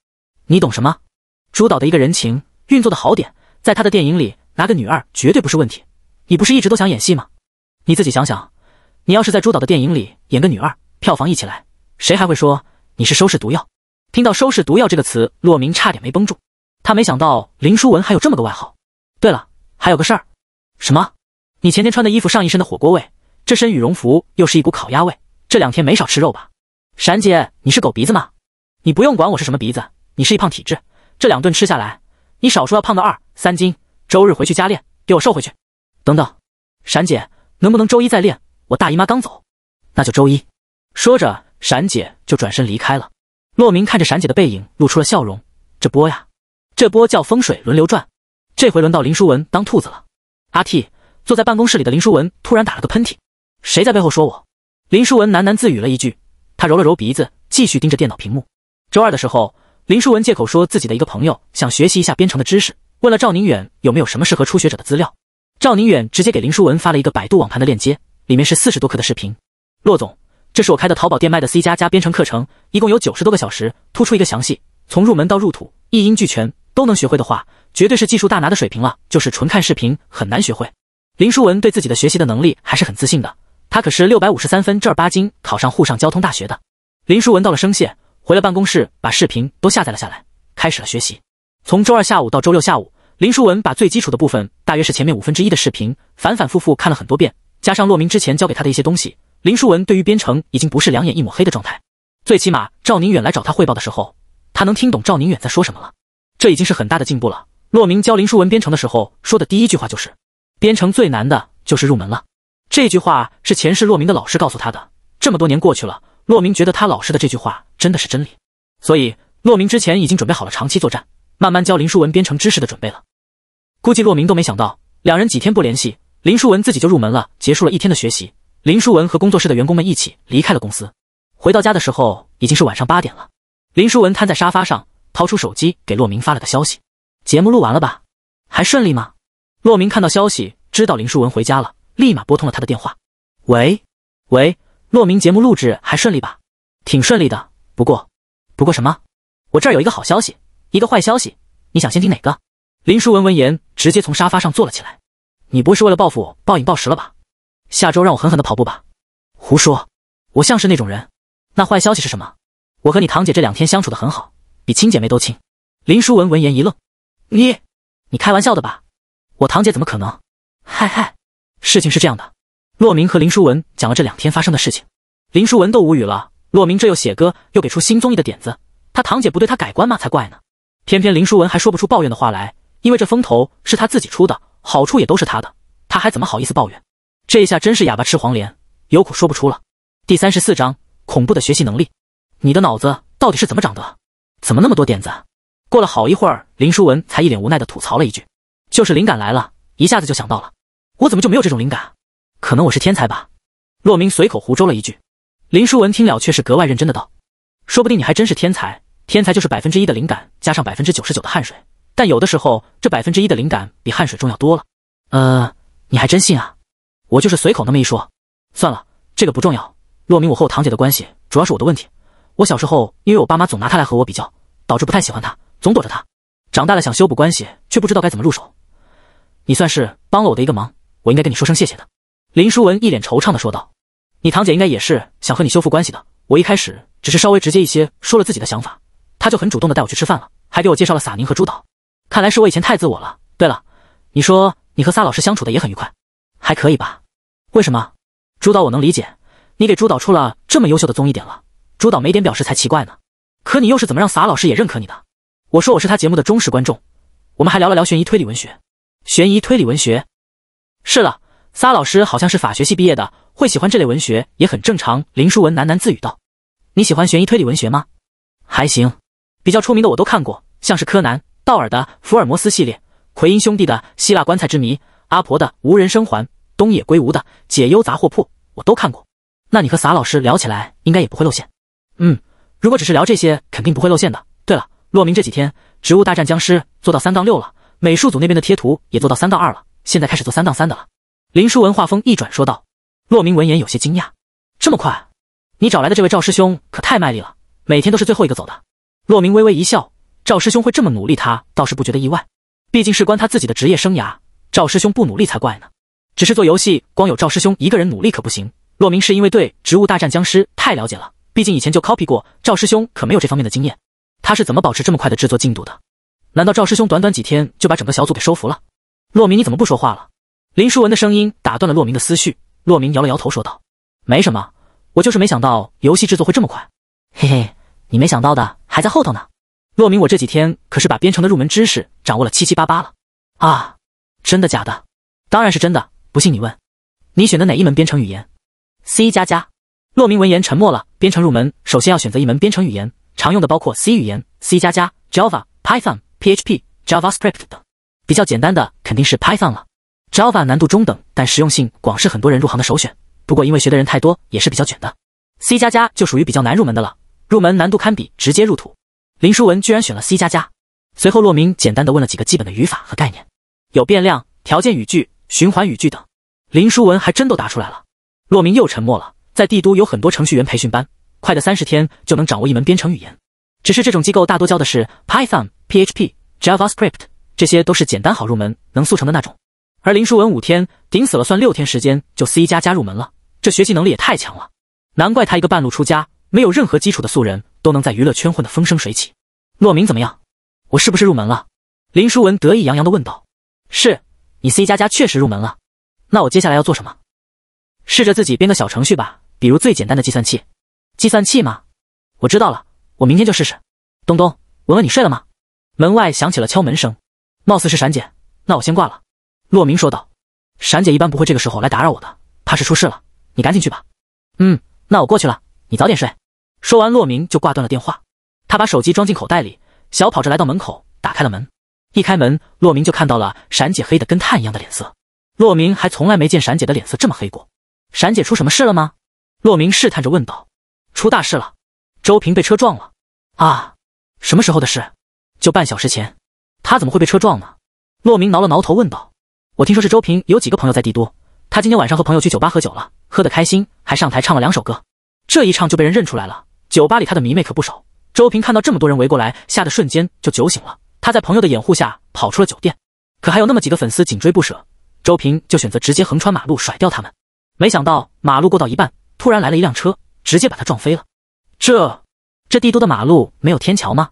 你懂什么？朱导的一个人情运作的好点，在他的电影里拿个女二绝对不是问题。你不是一直都想演戏吗？你自己想想，你要是在朱导的电影里演个女二，票房一起来，谁还会说你是收拾毒药？听到“收拾毒药”这个词，洛明差点没绷住。他没想到林书文还有这么个外号。对了，还有个事儿，什么？你前天穿的衣服上一身的火锅味，这身羽绒服又是一股烤鸭味，这两天没少吃肉吧？闪姐，你是狗鼻子吗？你不用管我是什么鼻子，你是一胖体质，这两顿吃下来，你少说要胖到二三斤。周日回去加练，给我瘦回去。等等，闪姐能不能周一再练？我大姨妈刚走，那就周一。说着，闪姐就转身离开了。洛明看着闪姐的背影，露出了笑容。这波呀，这波叫风水轮流转，这回轮到林淑文当兔子了。阿 T 坐在办公室里的林淑文突然打了个喷嚏。谁在背后说我？林淑文喃喃自语了一句，她揉了揉鼻子，继续盯着电脑屏幕。周二的时候，林书文借口说自己的一个朋友想学习一下编程的知识，问了赵宁远有没有什么适合初学者的资料。赵宁远直接给林书文发了一个百度网盘的链接，里面是四十多课的视频。骆总，这是我开的淘宝店卖的 C 加加编程课程，一共有九十多个小时，突出一个详细，从入门到入土，一应俱全，都能学会的话，绝对是技术大拿的水平了。就是纯看视频很难学会。林书文对自己的学习的能力还是很自信的，他可是六百五十三分正儿八经考上沪上交通大学的。林书文到了声线。回了办公室，把视频都下载了下来，开始了学习。从周二下午到周六下午，林书文把最基础的部分，大约是前面五分之一的视频，反反复复看了很多遍，加上洛明之前教给他的一些东西，林书文对于编程已经不是两眼一抹黑的状态。最起码赵宁远来找他汇报的时候，他能听懂赵宁远在说什么了，这已经是很大的进步了。洛明教林书文编程的时候说的第一句话就是：“编程最难的就是入门了。”这句话是前世洛明的老师告诉他的。这么多年过去了。洛明觉得他老师的这句话真的是真理，所以洛明之前已经准备好了长期作战，慢慢教林书文编程知识的准备了。估计洛明都没想到，两人几天不联系，林书文自己就入门了。结束了一天的学习，林书文和工作室的员工们一起离开了公司。回到家的时候已经是晚上八点了。林书文瘫在沙发上，掏出手机给洛明发了个消息：“节目录完了吧？还顺利吗？”洛明看到消息，知道林书文回家了，立马拨通了他的电话：“喂，喂。”洛明，节目录制还顺利吧？挺顺利的。不过，不过什么？我这儿有一个好消息，一个坏消息。你想先听哪个？林淑文闻言直接从沙发上坐了起来。你不会是为了报复我暴饮暴食了吧？下周让我狠狠的跑步吧。胡说，我像是那种人？那坏消息是什么？我和你堂姐这两天相处的很好，比亲姐妹都亲。林淑文闻言一愣。你，你开玩笑的吧？我堂姐怎么可能？嗨嗨，事情是这样的。洛明和林淑文讲了这两天发生的事情，林淑文都无语了。洛明这又写歌，又给出新综艺的点子，他堂姐不对他改观吗？才怪呢！偏偏林淑文还说不出抱怨的话来，因为这风头是他自己出的，好处也都是他的，他还怎么好意思抱怨？这一下真是哑巴吃黄连，有苦说不出了。第三十四章：恐怖的学习能力，你的脑子到底是怎么长的？怎么那么多点子？过了好一会儿，林淑文才一脸无奈的吐槽了一句：“就是灵感来了，一下子就想到了。我怎么就没有这种灵感？”可能我是天才吧，洛明随口胡诌了一句。林舒文听了却是格外认真的道：“说不定你还真是天才，天才就是百分之一的灵感加上百分之九十九的汗水。但有的时候，这百分之一的灵感比汗水重要多了。”呃，你还真信啊？我就是随口那么一说。算了，这个不重要。洛明，我和我堂姐的关系主要是我的问题。我小时候因为我爸妈总拿她来和我比较，导致不太喜欢她，总躲着她。长大了想修补关系，却不知道该怎么入手。你算是帮了我的一个忙，我应该跟你说声谢谢的。林书文一脸惆怅地说道：“你堂姐应该也是想和你修复关系的。我一开始只是稍微直接一些说了自己的想法，她就很主动地带我去吃饭了，还给我介绍了撒宁和朱导。看来是我以前太自我了。对了，你说你和撒老师相处的也很愉快，还可以吧？为什么？朱导我能理解，你给朱导出了这么优秀的综艺点了，朱导没点表示才奇怪呢。可你又是怎么让撒老师也认可你的？我说我是他节目的忠实观众。我们还聊了聊悬疑推理文学。悬疑推理文学是了。”撒老师好像是法学系毕业的，会喜欢这类文学也很正常。林书文喃喃自语道：“你喜欢悬疑推理文学吗？还行，比较出名的我都看过，像是柯南·道尔的福尔摩斯系列、奎因兄弟的《希腊棺材之谜》、阿婆的《无人生还》、东野圭吾的《解忧杂货铺》，我都看过。那你和撒老师聊起来，应该也不会露馅。嗯，如果只是聊这些，肯定不会露馅的。对了，洛明这几天《植物大战僵尸》做到三杠六了，美术组那边的贴图也做到三杠二了，现在开始做三杠三的了。”林书文话锋一转，说道：“洛明闻言有些惊讶，这么快？你找来的这位赵师兄可太卖力了，每天都是最后一个走的。”洛明微微一笑，赵师兄会这么努力，他倒是不觉得意外，毕竟事关他自己的职业生涯，赵师兄不努力才怪呢。只是做游戏，光有赵师兄一个人努力可不行。洛明是因为对《植物大战僵尸》太了解了，毕竟以前就 copy 过，赵师兄可没有这方面的经验，他是怎么保持这么快的制作进度的？难道赵师兄短短几天就把整个小组给收服了？洛明，你怎么不说话了？林书文的声音打断了洛明的思绪，洛明摇了摇头说道：“没什么，我就是没想到游戏制作会这么快。”嘿嘿，你没想到的还在后头呢。洛明，我这几天可是把编程的入门知识掌握了七七八八了啊！真的假的？当然是真的，不信你问。你选的哪一门编程语言？C 加加。洛明闻言沉默了。编程入门首先要选择一门编程语言，常用的包括 C 语言、C 加加、Java、Python、PHP、JavaScript 等。比较简单的肯定是 Python 了。Java 难度中等，但实用性广，是很多人入行的首选。不过因为学的人太多，也是比较卷的。C 加加就属于比较难入门的了，入门难度堪比直接入土。林书文居然选了 C 加加，随后洛明简单的问了几个基本的语法和概念，有变量、条件语句、循环语句等。林书文还真都答出来了。洛明又沉默了。在帝都有很多程序员培训班，快的三十天就能掌握一门编程语言。只是这种机构大多教的是 Python、PHP、JavaScript，这些都是简单好入门、能速成的那种。而林书文五天顶死了，算六天时间就 C 加加入门了，这学习能力也太强了，难怪他一个半路出家、没有任何基础的素人都能在娱乐圈混得风生水起。洛明怎么样？我是不是入门了？林书文得意洋洋地问道。是，你 C 加加确实入门了。那我接下来要做什么？试着自己编个小程序吧，比如最简单的计算器。计算器吗？我知道了，我明天就试试。东东，文文，你睡了吗？门外响起了敲门声，貌似是闪姐，那我先挂了。洛明说道：“闪姐一般不会这个时候来打扰我的，怕是出事了，你赶紧去吧。”“嗯，那我过去了，你早点睡。”说完，洛明就挂断了电话。他把手机装进口袋里，小跑着来到门口，打开了门。一开门，洛明就看到了闪姐黑的跟炭一样的脸色。洛明还从来没见闪姐的脸色这么黑过。闪姐出什么事了吗？洛明试探着问道。“出大事了，周平被车撞了。”“啊，什么时候的事？就半小时前。他怎么会被车撞呢？”洛明挠了挠头问道。我听说是周平有几个朋友在帝都，他今天晚上和朋友去酒吧喝酒了，喝得开心，还上台唱了两首歌，这一唱就被人认出来了。酒吧里他的迷妹可不少，周平看到这么多人围过来，吓得瞬间就酒醒了。他在朋友的掩护下跑出了酒店，可还有那么几个粉丝紧追不舍，周平就选择直接横穿马路甩掉他们。没想到马路过到一半，突然来了一辆车，直接把他撞飞了。这这帝都的马路没有天桥吗？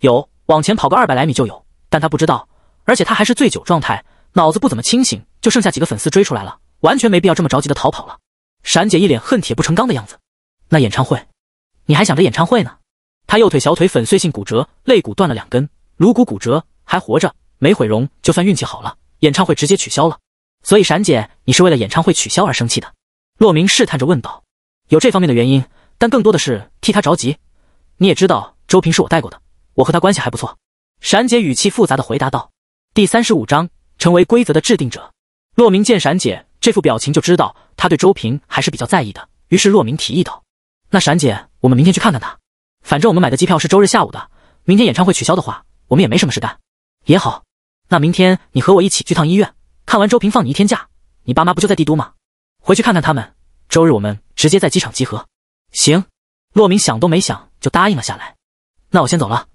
有，往前跑个二百来米就有，但他不知道，而且他还是醉酒状态。脑子不怎么清醒，就剩下几个粉丝追出来了，完全没必要这么着急的逃跑了。闪姐一脸恨铁不成钢的样子。那演唱会？你还想着演唱会呢？她右腿小腿粉碎性骨折，肋骨断了两根，颅骨骨折，还活着，没毁容，就算运气好了。演唱会直接取消了。所以，闪姐，你是为了演唱会取消而生气的？洛明试探着问道。有这方面的原因，但更多的是替他着急。你也知道，周平是我带过的，我和他关系还不错。闪姐语气复杂的回答道。第三十五章。成为规则的制定者，洛明见闪姐这副表情就知道他对周平还是比较在意的。于是洛明提议道：“那闪姐，我们明天去看看他。反正我们买的机票是周日下午的，明天演唱会取消的话，我们也没什么事干。也好，那明天你和我一起去趟医院，看完周平放你一天假。你爸妈不就在帝都吗？回去看看他们。周日我们直接在机场集合。”行，洛明想都没想就答应了下来。那我先走了。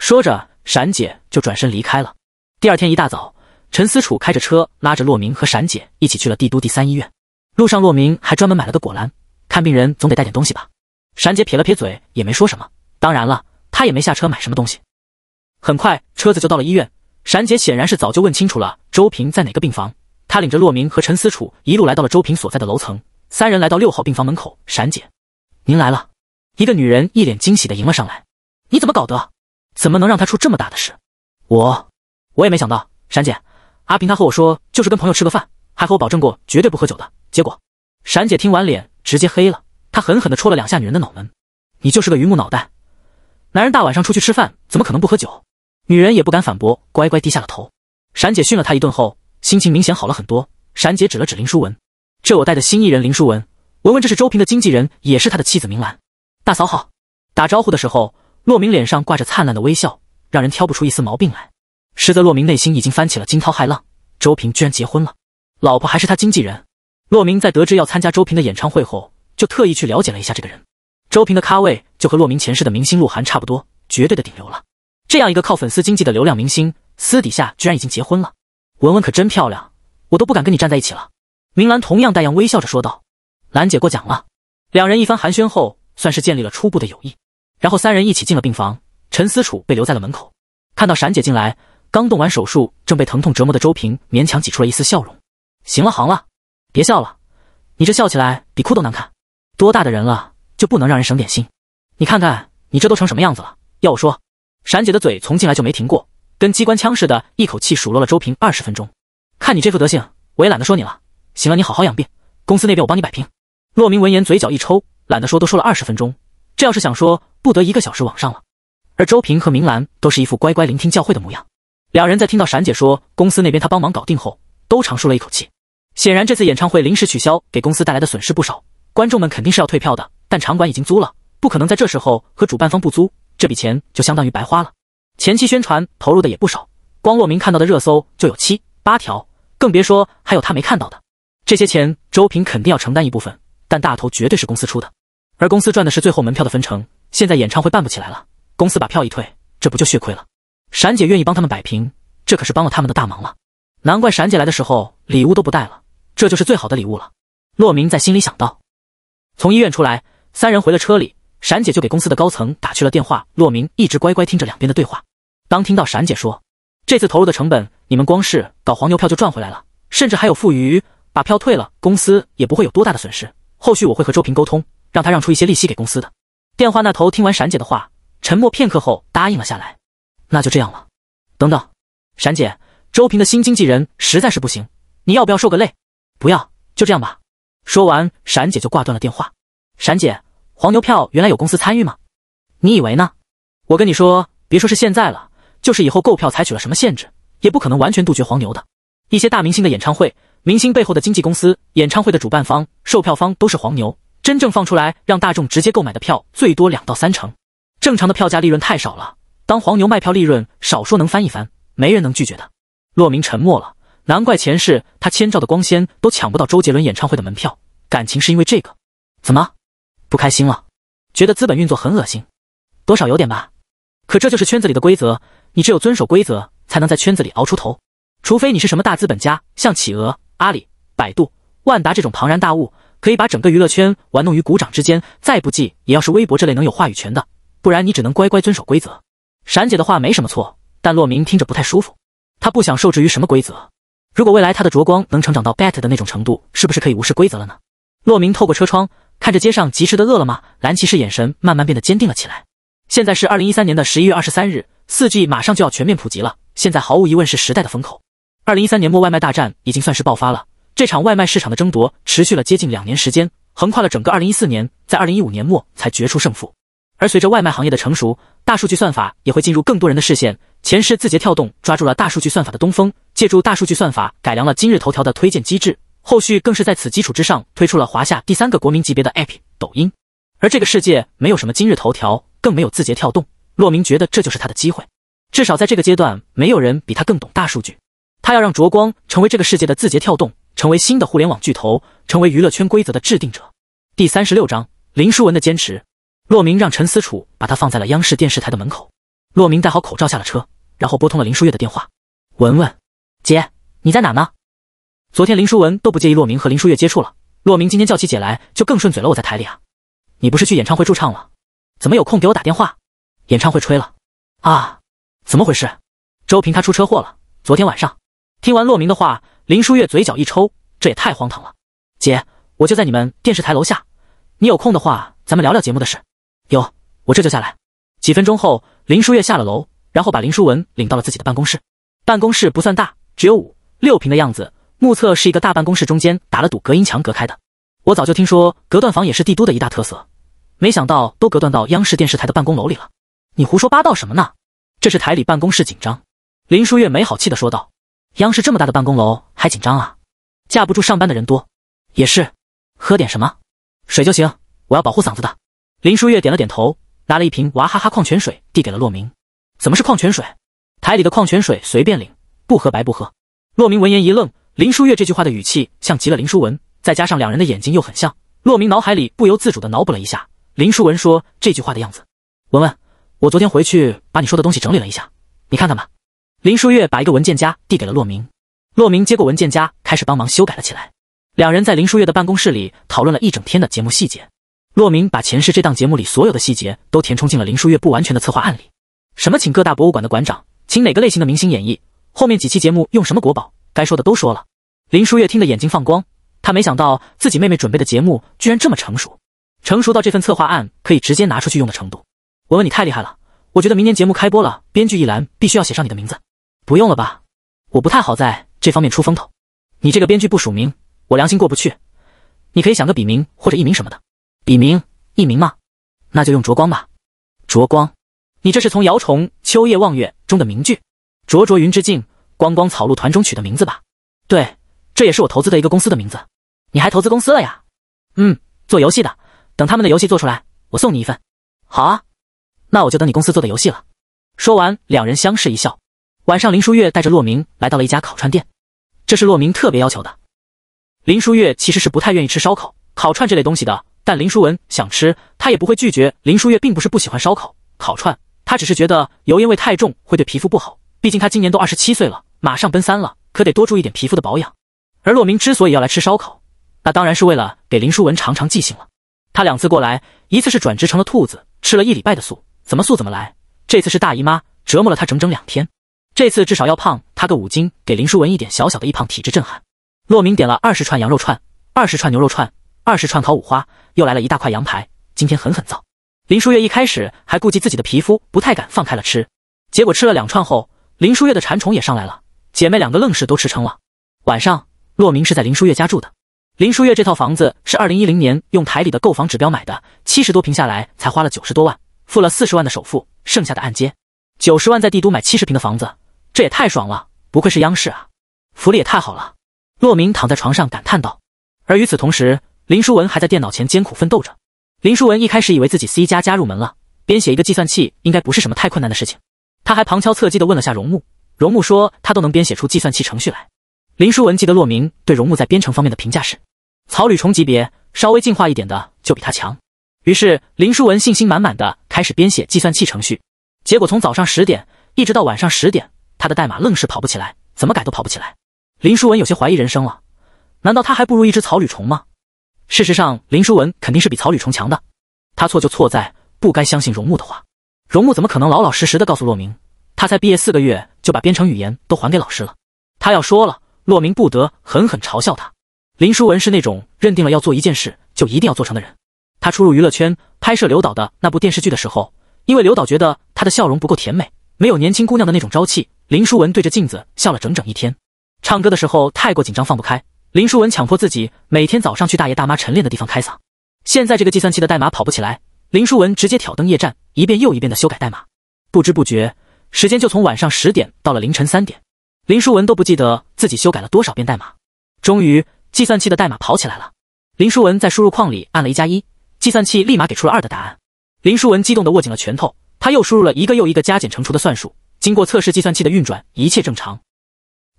说着，闪姐就转身离开了。第二天一大早。陈思楚开着车，拉着洛明和闪姐一起去了帝都第三医院。路上，洛明还专门买了个果篮，看病人总得带点东西吧。闪姐撇了撇嘴，也没说什么。当然了，她也没下车买什么东西。很快，车子就到了医院。闪姐显然是早就问清楚了周平在哪个病房，她领着洛明和陈思楚一路来到了周平所在的楼层。三人来到六号病房门口，闪姐，您来了。一个女人一脸惊喜地迎了上来。你怎么搞的？怎么能让他出这么大的事？我，我也没想到，闪姐。阿平他和我说，就是跟朋友吃个饭，还和我保证过绝对不喝酒的。结果，闪姐听完脸直接黑了，她狠狠地戳了两下女人的脑门：“你就是个榆木脑袋，男人大晚上出去吃饭怎么可能不喝酒？”女人也不敢反驳，乖乖低下了头。闪姐训了她一顿后，心情明显好了很多。闪姐指了指林淑文：“这我带的新艺人林淑文，文文，这是周平的经纪人，也是他的妻子明兰，大嫂好。”打招呼的时候，洛明脸上挂着灿烂的微笑，让人挑不出一丝毛病来。实则洛明内心已经翻起了惊涛骇浪，周平居然结婚了，老婆还是他经纪人。洛明在得知要参加周平的演唱会后，就特意去了解了一下这个人。周平的咖位就和洛明前世的明星鹿晗差不多，绝对的顶流了。这样一个靠粉丝经济的流量明星，私底下居然已经结婚了。文文可真漂亮，我都不敢跟你站在一起了。明兰同样带样微笑着说道：“兰姐过奖了。”两人一番寒暄后，算是建立了初步的友谊。然后三人一起进了病房，陈思楚被留在了门口，看到闪姐进来。刚动完手术，正被疼痛折磨的周平勉强挤出了一丝笑容。行了行了，别笑了，你这笑起来比哭都难看。多大的人了，就不能让人省点心？你看看你这都成什么样子了！要我说，闪姐的嘴从进来就没停过，跟机关枪似的，一口气数落了周平二十分钟。看你这副德行，我也懒得说你了。行了，你好好养病，公司那边我帮你摆平。骆明闻言嘴角一抽，懒得说，都说了二十分钟，这要是想说，不得一个小时往上了。而周平和明兰都是一副乖乖聆听教诲的模样。两人在听到闪姐说公司那边她帮忙搞定后，都长舒了一口气。显然，这次演唱会临时取消给公司带来的损失不少，观众们肯定是要退票的。但场馆已经租了，不可能在这时候和主办方不租，这笔钱就相当于白花了。前期宣传投入的也不少，光洛明看到的热搜就有七八条，更别说还有他没看到的。这些钱，周平肯定要承担一部分，但大头绝对是公司出的。而公司赚的是最后门票的分成，现在演唱会办不起来了，公司把票一退，这不就血亏了？闪姐愿意帮他们摆平，这可是帮了他们的大忙了。难怪闪姐来的时候礼物都不带了，这就是最好的礼物了。洛明在心里想到。从医院出来，三人回了车里，闪姐就给公司的高层打去了电话。洛明一直乖乖听着两边的对话。当听到闪姐说：“这次投入的成本，你们光是搞黄牛票就赚回来了，甚至还有富余，把票退了，公司也不会有多大的损失。后续我会和周平沟通，让他让出一些利息给公司的。”电话那头听完闪姐的话，沉默片刻后答应了下来。那就这样了，等等，闪姐，周平的新经纪人实在是不行，你要不要受个累？不要，就这样吧。说完，闪姐就挂断了电话。闪姐，黄牛票原来有公司参与吗？你以为呢？我跟你说，别说是现在了，就是以后购票采取了什么限制，也不可能完全杜绝黄牛的。一些大明星的演唱会，明星背后的经纪公司、演唱会的主办方、售票方都是黄牛，真正放出来让大众直接购买的票最多两到三成，正常的票价利润太少了。当黄牛卖票利润少说能翻一翻，没人能拒绝的。骆明沉默了，难怪前世他千兆的光纤都抢不到周杰伦演唱会的门票，感情是因为这个。怎么不开心了？觉得资本运作很恶心？多少有点吧。可这就是圈子里的规则，你只有遵守规则，才能在圈子里熬出头。除非你是什么大资本家，像企鹅、阿里、百度、万达这种庞然大物，可以把整个娱乐圈玩弄于股掌之间。再不济也要是微博这类能有话语权的，不然你只能乖乖遵守规则。闪姐的话没什么错，但洛明听着不太舒服。他不想受制于什么规则。如果未来他的灼光能成长到 BAT 的那种程度，是不是可以无视规则了呢？洛明透过车窗看着街上疾驰的饿了吗蓝骑士，眼神慢慢变得坚定了起来。现在是二零一三年的十一月二十三日，四 G 马上就要全面普及了。现在毫无疑问是时代的风口。二零一三年末外卖大战已经算是爆发了，这场外卖市场的争夺持续了接近两年时间，横跨了整个二零一四年，在二零一五年末才决出胜负。而随着外卖行业的成熟，大数据算法也会进入更多人的视线。前世字节跳动抓住了大数据算法的东风，借助大数据算法改良了今日头条的推荐机制，后续更是在此基础之上推出了华夏第三个国民级别的 App—— 抖音。而这个世界没有什么今日头条，更没有字节跳动。骆明觉得这就是他的机会，至少在这个阶段，没有人比他更懂大数据。他要让卓光成为这个世界的字节跳动，成为新的互联网巨头，成为娱乐圈规则的制定者。第三十六章：林书文的坚持。洛明让陈思楚把他放在了央视电视台的门口。洛明戴好口罩下了车，然后拨通了林舒月的电话：“文文，姐，你在哪呢？昨天林舒文都不介意洛明和林舒月接触了，洛明今天叫起姐来就更顺嘴了。我在台里啊，你不是去演唱会驻唱了？怎么有空给我打电话？演唱会吹了啊？怎么回事？周平他出车祸了，昨天晚上。”听完洛明的话，林舒月嘴角一抽，这也太荒唐了。姐，我就在你们电视台楼下，你有空的话，咱们聊聊节目的事。有，我这就下来。几分钟后，林舒月下了楼，然后把林舒文领到了自己的办公室。办公室不算大，只有五六平的样子，目测是一个大办公室，中间打了堵隔音墙隔开的。我早就听说隔断房也是帝都的一大特色，没想到都隔断到央视电视台的办公楼里了。你胡说八道什么呢？这是台里办公室紧张。林舒月没好气的说道：“央视这么大的办公楼还紧张啊？架不住上班的人多。”也是，喝点什么水就行，我要保护嗓子的。林书月点了点头，拿了一瓶娃哈哈矿泉水递给了洛明。怎么是矿泉水？台里的矿泉水随便领，不喝白不喝。洛明闻言一愣，林书月这句话的语气像极了林书文，再加上两人的眼睛又很像，洛明脑海里不由自主的脑补了一下林书文说这句话的样子。文文，我昨天回去把你说的东西整理了一下，你看看吧。林书月把一个文件夹递给了洛明，洛明接过文件夹开始帮忙修改了起来。两人在林书月的办公室里讨论了一整天的节目细节。洛明把前世这档节目里所有的细节都填充进了林书月不完全的策划案里，什么请各大博物馆的馆长，请哪个类型的明星演绎，后面几期节目用什么国宝，该说的都说了。林书月听得眼睛放光，他没想到自己妹妹准备的节目居然这么成熟，成熟到这份策划案可以直接拿出去用的程度。文文你太厉害了，我觉得明年节目开播了，编剧一栏必须要写上你的名字。不用了吧，我不太好在这方面出风头，你这个编剧不署名，我良心过不去。你可以想个笔名或者艺名什么的。笔名、艺名吗？那就用灼光吧。灼光，你这是从姚崇《秋夜望月》中的名句“灼灼云之境，光光草露团”中取的名字吧？对，这也是我投资的一个公司的名字。你还投资公司了呀？嗯，做游戏的。等他们的游戏做出来，我送你一份。好啊，那我就等你公司做的游戏了。说完，两人相视一笑。晚上，林书月带着洛明来到了一家烤串店，这是洛明特别要求的。林书月其实是不太愿意吃烧烤、烤串这类东西的。但林淑文想吃，他也不会拒绝。林淑月并不是不喜欢烧烤、烤串，她只是觉得油烟味太重，会对皮肤不好。毕竟她今年都二十七岁了，马上奔三了，可得多注意点皮肤的保养。而洛明之所以要来吃烧烤，那当然是为了给林淑文长长记性了。他两次过来，一次是转职成了兔子，吃了一礼拜的素，怎么素怎么来；这次是大姨妈折磨了他整整两天，这次至少要胖他个五斤，给林淑文一点小小的“一胖体质”震撼。洛明点了二十串羊肉串，二十串牛肉串。二十串烤五花，又来了一大块羊排。今天狠狠造。林舒月一开始还顾及自己的皮肤，不太敢放开了吃。结果吃了两串后，林舒月的馋虫也上来了。姐妹两个愣是都吃撑了。晚上，洛明是在林舒月家住的。林舒月这套房子是二零一零年用台里的购房指标买的，七十多平下来才花了九十多万，付了四十万的首付，剩下的按揭九十万在帝都买七十平的房子，这也太爽了！不愧是央视啊，福利也太好了。洛明躺在床上感叹道。而与此同时，林书文还在电脑前艰苦奋斗着。林书文一开始以为自己 C 加加入门了，编写一个计算器应该不是什么太困难的事情。他还旁敲侧击的问了下荣木，荣木说他都能编写出计算器程序来。林书文记得骆明对荣木在编程方面的评价是草履虫级别，稍微进化一点的就比他强。于是林书文信心满满的开始编写计算器程序，结果从早上十点一直到晚上十点，他的代码愣是跑不起来，怎么改都跑不起来。林书文有些怀疑人生了，难道他还不如一只草履虫吗？事实上，林书文肯定是比曹履虫强的。他错就错在不该相信荣木的话。荣木怎么可能老老实实的告诉骆明，他才毕业四个月就把编程语言都还给老师了？他要说了，骆明不得狠狠嘲笑他。林书文是那种认定了要做一件事就一定要做成的人。他初入娱乐圈拍摄刘导的那部电视剧的时候，因为刘导觉得他的笑容不够甜美，没有年轻姑娘的那种朝气，林书文对着镜子笑了整整一天。唱歌的时候太过紧张，放不开。林书文强迫自己每天早上去大爷大妈晨练的地方开嗓。现在这个计算器的代码跑不起来，林书文直接挑灯夜战，一遍又一遍的修改代码。不知不觉，时间就从晚上十点到了凌晨三点，林书文都不记得自己修改了多少遍代码。终于，计算器的代码跑起来了。林书文在输入框里按了一加一，计算器立马给出了二的答案。林书文激动的握紧了拳头，他又输入了一个又一个加减乘除的算术。经过测试，计算器的运转一切正常。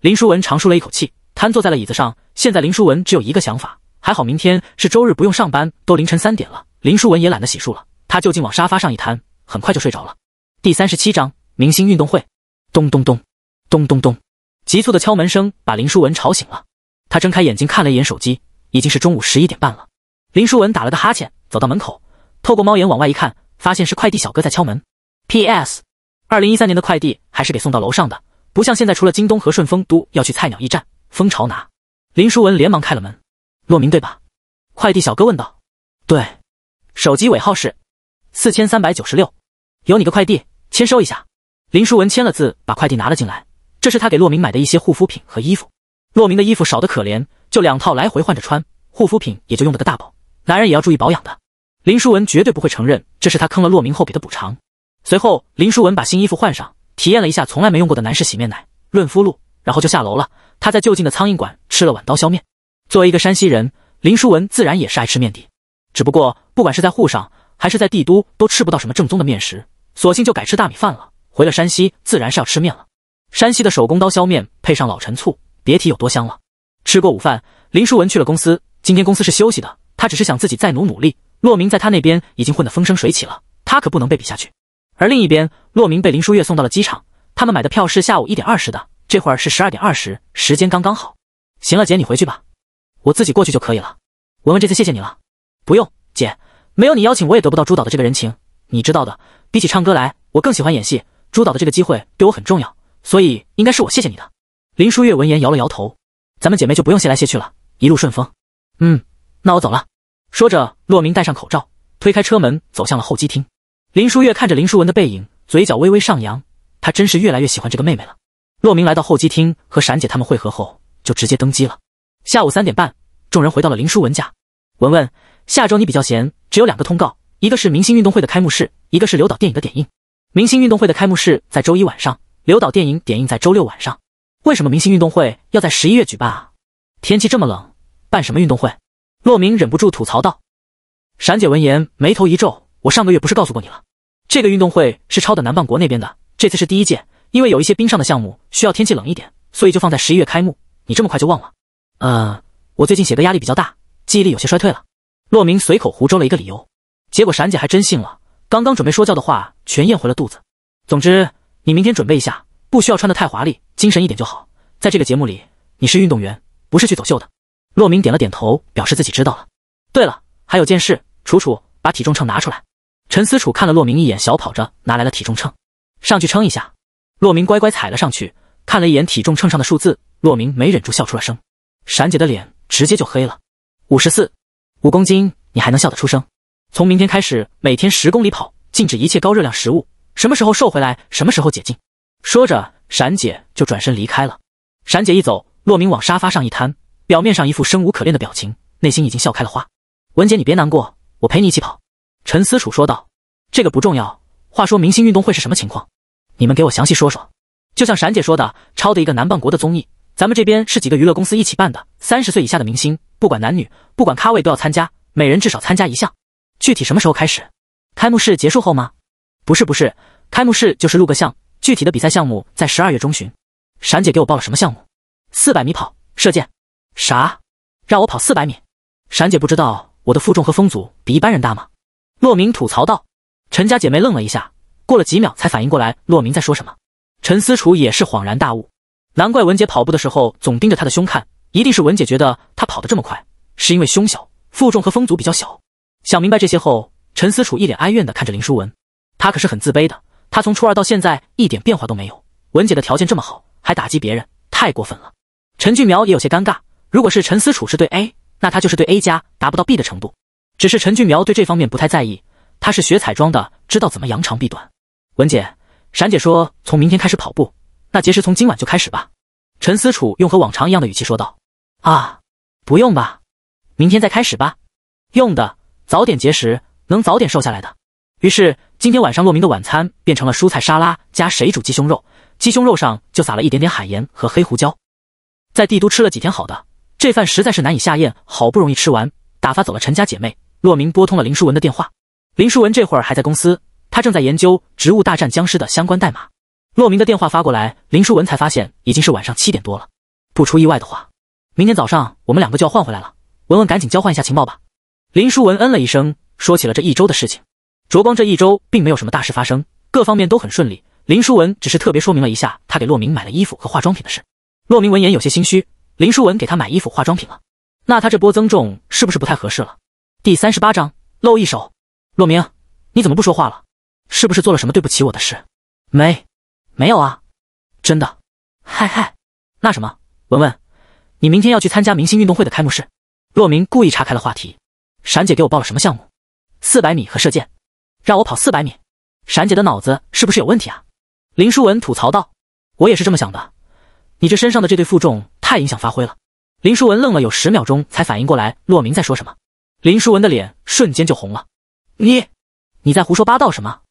林书文长舒了一口气，瘫坐在了椅子上。现在林书文只有一个想法，还好明天是周日不用上班，都凌晨三点了，林书文也懒得洗漱了，他就近往沙发上一瘫，很快就睡着了。第三十七章明星运动会。咚咚咚咚咚咚，急促的敲门声把林书文吵醒了，他睁开眼睛看了一眼手机，已经是中午十一点半了。林书文打了个哈欠，走到门口，透过猫眼往外一看，发现是快递小哥在敲门。P.S. 二零一三年的快递还是给送到楼上的，不像现在，除了京东和顺丰都要去菜鸟驿站、蜂巢拿。林书文连忙开了门，洛明对吧？快递小哥问道。对，手机尾号是四千三百九十六，有你个快递，签收一下。林书文签了字，把快递拿了进来。这是他给洛明买的一些护肤品和衣服。洛明的衣服少得可怜，就两套来回换着穿，护肤品也就用了个大宝。男人也要注意保养的。林书文绝对不会承认这是他坑了洛明后给的补偿。随后，林书文把新衣服换上，体验了一下从来没用过的男士洗面奶润肤露，然后就下楼了。他在就近的苍蝇馆吃了碗刀削面。作为一个山西人，林书文自然也是爱吃面的。只不过，不管是在沪上还是在帝都，都吃不到什么正宗的面食，索性就改吃大米饭了。回了山西，自然是要吃面了。山西的手工刀削面配上老陈醋，别提有多香了。吃过午饭，林书文去了公司。今天公司是休息的，他只是想自己再努努力。洛明在他那边已经混得风生水起了，他可不能被比下去。而另一边，洛明被林书月送到了机场。他们买的票是下午一点二十的。这会儿是十二点二十，时间刚刚好。行了，姐你回去吧，我自己过去就可以了。文文这次谢谢你了。不用，姐，没有你邀请我也得不到朱导的这个人情，你知道的。比起唱歌来，我更喜欢演戏。朱导的这个机会对我很重要，所以应该是我谢谢你的。林淑月闻言摇了摇头，咱们姐妹就不用谢来谢去了，一路顺风。嗯，那我走了。说着，洛明戴上口罩，推开车门，走向了候机厅。林淑月看着林淑文的背影，嘴角微微上扬，她真是越来越喜欢这个妹妹了。洛明来到候机厅，和闪姐他们会合后，就直接登机了。下午三点半，众人回到了林淑文家。文文，下周你比较闲，只有两个通告，一个是明星运动会的开幕式，一个是刘导电影的点映。明星运动会的开幕式在周一晚上，刘导电影点映在周六晚上。为什么明星运动会要在十一月举办啊？天气这么冷，办什么运动会？洛明忍不住吐槽道。闪姐闻言，眉头一皱：“我上个月不是告诉过你了，这个运动会是抄的南半国那边的，这次是第一届。”因为有一些冰上的项目需要天气冷一点，所以就放在十一月开幕。你这么快就忘了？呃，我最近写的压力比较大，记忆力有些衰退了。洛明随口胡诌了一个理由，结果闪姐还真信了，刚刚准备说教的话全咽回了肚子。总之，你明天准备一下，不需要穿得太华丽，精神一点就好。在这个节目里，你是运动员，不是去走秀的。洛明点了点头，表示自己知道了。对了，还有件事，楚楚把体重秤拿出来。陈思楚看了洛明一眼，小跑着拿来了体重秤，上去称一下。洛明乖乖踩了上去，看了一眼体重秤上的数字，洛明没忍住笑出了声。闪姐的脸直接就黑了，五十四五公斤，你还能笑得出声？从明天开始，每天十公里跑，禁止一切高热量食物，什么时候瘦回来，什么时候解禁。说着，闪姐就转身离开了。闪姐一走，洛明往沙发上一瘫，表面上一副生无可恋的表情，内心已经笑开了花。文姐，你别难过，我陪你一起跑。陈思楚说道。这个不重要。话说明星运动会是什么情况？你们给我详细说说，就像闪姐说的，抄的一个南半国的综艺，咱们这边是几个娱乐公司一起办的，三十岁以下的明星，不管男女，不管咖位都要参加，每人至少参加一项。具体什么时候开始？开幕式结束后吗？不是不是，开幕式就是录个像，具体的比赛项目在十二月中旬。闪姐给我报了什么项目？四百米跑，射箭。啥？让我跑四百米？闪姐不知道我的负重和风阻比一般人大吗？洛明吐槽道。陈家姐妹愣了一下。过了几秒才反应过来，洛明在说什么。陈思楚也是恍然大悟，难怪文姐跑步的时候总盯着他的胸看，一定是文姐觉得他跑得这么快，是因为胸小，负重和风阻比较小。想明白这些后，陈思楚一脸哀怨地看着林书文，他可是很自卑的，他从初二到现在一点变化都没有。文姐的条件这么好，还打击别人，太过分了。陈俊苗也有些尴尬，如果是陈思楚是对 A，那他就是对 A 加，达不到 B 的程度。只是陈俊苗对这方面不太在意，他是学彩妆的，知道怎么扬长避短。文姐，闪姐说从明天开始跑步，那节食从今晚就开始吧。陈思楚用和往常一样的语气说道：“啊，不用吧，明天再开始吧。用的早点节食，能早点瘦下来的。”于是今天晚上洛明的晚餐变成了蔬菜沙拉加水煮鸡胸肉，鸡胸肉上就撒了一点点海盐和黑胡椒。在帝都吃了几天好的，这饭实在是难以下咽。好不容易吃完，打发走了陈家姐妹，洛明拨通了林淑文的电话。林淑文这会儿还在公司。他正在研究《植物大战僵尸》的相关代码，洛明的电话发过来，林书文才发现已经是晚上七点多了。不出意外的话，明天早上我们两个就要换回来了。文文，赶紧交换一下情报吧。林书文嗯了一声，说起了这一周的事情。卓光这一周并没有什么大事发生，各方面都很顺利。林书文只是特别说明了一下，他给洛明买了衣服和化妆品的事。洛明闻言有些心虚，林书文给他买衣服化妆品了，那他这波增重是不是不太合适了？第三十八章露一手，洛明，你怎么不说话了？是不是做了什么对不起我的事？没，没有啊，真的。嗨嗨，那什么，文文，你明天要去参加明星运动会的开幕式。洛明故意岔开了话题。闪姐给我报了什么项目？四百米和射箭，让我跑四百米。闪姐的脑子是不是有问题啊？林淑文吐槽道。我也是这么想的。你这身上的这对负重太影响发挥了。林淑文愣了有十秒钟才反应过来洛明在说什么。林淑文的脸瞬间就红了。你，你在胡说八道什么？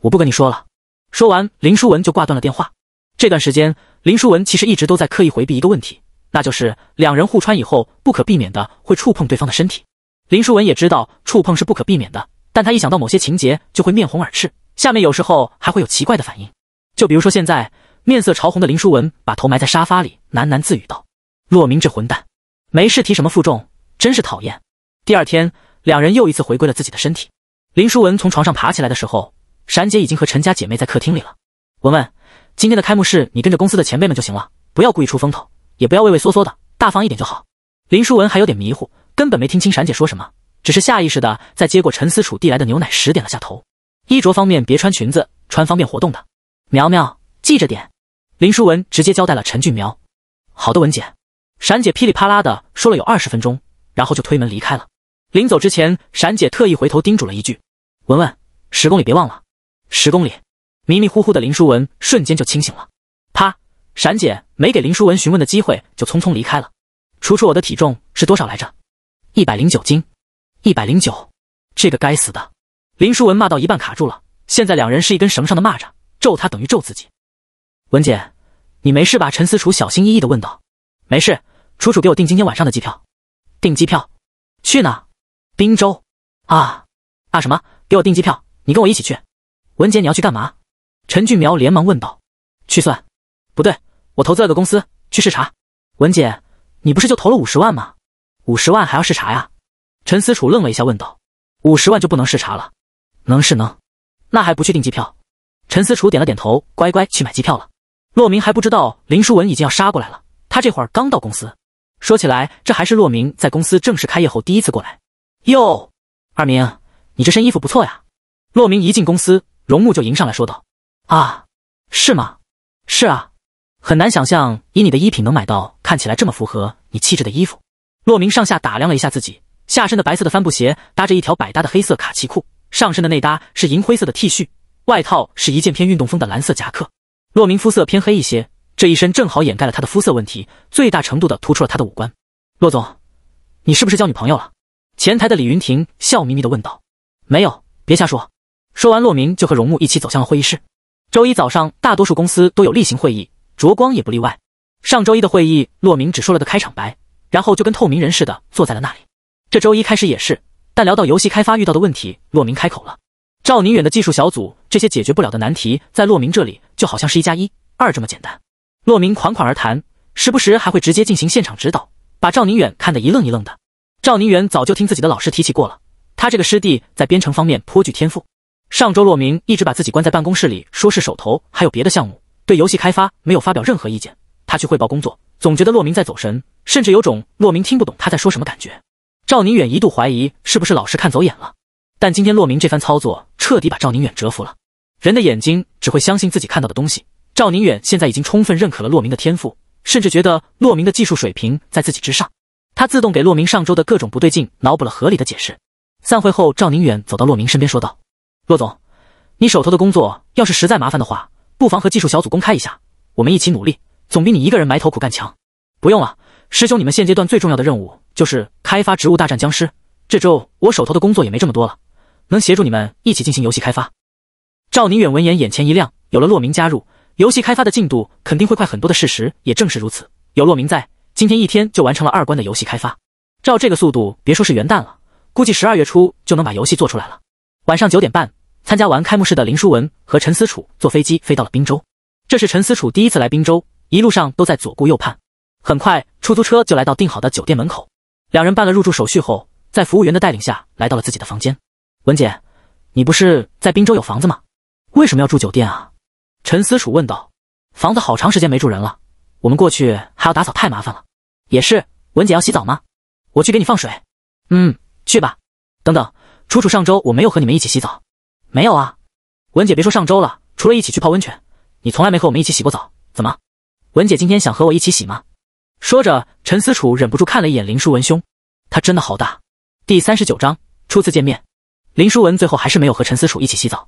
我不跟你说了。说完，林淑文就挂断了电话。这段时间，林淑文其实一直都在刻意回避一个问题，那就是两人互穿以后不可避免的会触碰对方的身体。林淑文也知道触碰是不可避免的，但他一想到某些情节就会面红耳赤，下面有时候还会有奇怪的反应。就比如说现在，面色潮红的林淑文把头埋在沙发里，喃喃自语道：“洛明这混蛋，没事提什么负重，真是讨厌。”第二天，两人又一次回归了自己的身体。林淑文从床上爬起来的时候。闪姐已经和陈家姐妹在客厅里了。文文，今天的开幕式你跟着公司的前辈们就行了，不要故意出风头，也不要畏畏缩缩的，大方一点就好。林淑文还有点迷糊，根本没听清闪姐说什么，只是下意识的在接过陈思楚递来的牛奶时点了下头。衣着方面，别穿裙子，穿方便活动的。苗苗，记着点。林淑文直接交代了陈俊苗。好的，文姐。闪姐噼里啪啦的说了有二十分钟，然后就推门离开了。临走之前，闪姐特意回头叮嘱了一句：“文文，十公里别忘了。”十公里，迷迷糊糊的林淑文瞬间就清醒了。啪！闪姐没给林淑文询问的机会，就匆匆离开了。楚楚，我的体重是多少来着？一百零九斤，一百零九。这个该死的！林淑文骂到一半卡住了。现在两人是一根绳上的蚂蚱，咒他等于咒自己。文姐，你没事吧？陈思楚小心翼翼地问道。没事，楚楚给我订今天晚上的机票。订机票？去哪？滨州。啊啊！什么？给我订机票，你跟我一起去。文姐，你要去干嘛？陈俊苗连忙问道。去算？不对，我投资了个公司，去视察。文姐，你不是就投了五十万吗？五十万还要视察呀？陈思楚愣了一下，问道。五十万就不能视察了？能是能，那还不去订机票？陈思楚点了点头，乖乖去买机票了。洛明还不知道林淑文已经要杀过来了，他这会儿刚到公司。说起来，这还是洛明在公司正式开业后第一次过来。哟，二明，你这身衣服不错呀。洛明一进公司。荣木就迎上来说道：“啊，是吗？是啊，很难想象以你的衣品能买到看起来这么符合你气质的衣服。”洛明上下打量了一下自己，下身的白色的帆布鞋搭着一条百搭的黑色卡其裤，上身的内搭是银灰色的 T 恤，外套是一件偏运动风的蓝色夹克。洛明肤色偏黑一些，这一身正好掩盖了他的肤色问题，最大程度的突出了他的五官。洛总，你是不是交女朋友了？前台的李云婷笑眯眯的问道：“没有，别瞎说。”说完，洛明就和荣木一起走向了会议室。周一早上，大多数公司都有例行会议，卓光也不例外。上周一的会议，洛明只说了个开场白，然后就跟透明人似的坐在了那里。这周一开始也是，但聊到游戏开发遇到的问题，洛明开口了。赵宁远的技术小组这些解决不了的难题，在洛明这里就好像是一加一、二这么简单。洛明款款而谈，时不时还会直接进行现场指导，把赵宁远看得一愣一愣的。赵宁远早就听自己的老师提起过了，他这个师弟在编程方面颇具天赋。上周洛明一直把自己关在办公室里，说是手头还有别的项目，对游戏开发没有发表任何意见。他去汇报工作，总觉得洛明在走神，甚至有种洛明听不懂他在说什么感觉。赵宁远一度怀疑是不是老师看走眼了，但今天洛明这番操作彻底把赵宁远折服了。人的眼睛只会相信自己看到的东西，赵宁远现在已经充分认可了洛明的天赋，甚至觉得洛明的技术水平在自己之上。他自动给洛明上周的各种不对劲脑补了合理的解释。散会后，赵宁远走到洛明身边说道。骆总，你手头的工作要是实在麻烦的话，不妨和技术小组公开一下，我们一起努力，总比你一个人埋头苦干强。不用了，师兄，你们现阶段最重要的任务就是开发《植物大战僵尸》。这周我手头的工作也没这么多了，能协助你们一起进行游戏开发。赵宁远闻言眼前一亮，有了洛明加入，游戏开发的进度肯定会快很多。的事实也正是如此，有洛明在，今天一天就完成了二关的游戏开发。照这个速度，别说是元旦了，估计十二月初就能把游戏做出来了。晚上九点半。参加完开幕式的林淑文和陈思楚坐飞机飞到了滨州。这是陈思楚第一次来滨州，一路上都在左顾右盼。很快，出租车就来到订好的酒店门口。两人办了入住手续后，在服务员的带领下来到了自己的房间。文姐，你不是在滨州有房子吗？为什么要住酒店啊？陈思楚问道。房子好长时间没住人了，我们过去还要打扫，太麻烦了。也是，文姐要洗澡吗？我去给你放水。嗯，去吧。等等，楚楚，上周我没有和你们一起洗澡。没有啊，文姐别说上周了，除了一起去泡温泉，你从来没和我们一起洗过澡。怎么，文姐今天想和我一起洗吗？说着，陈思楚忍不住看了一眼林淑文胸，她真的好大。第三十九章初次见面，林淑文最后还是没有和陈思楚一起洗澡，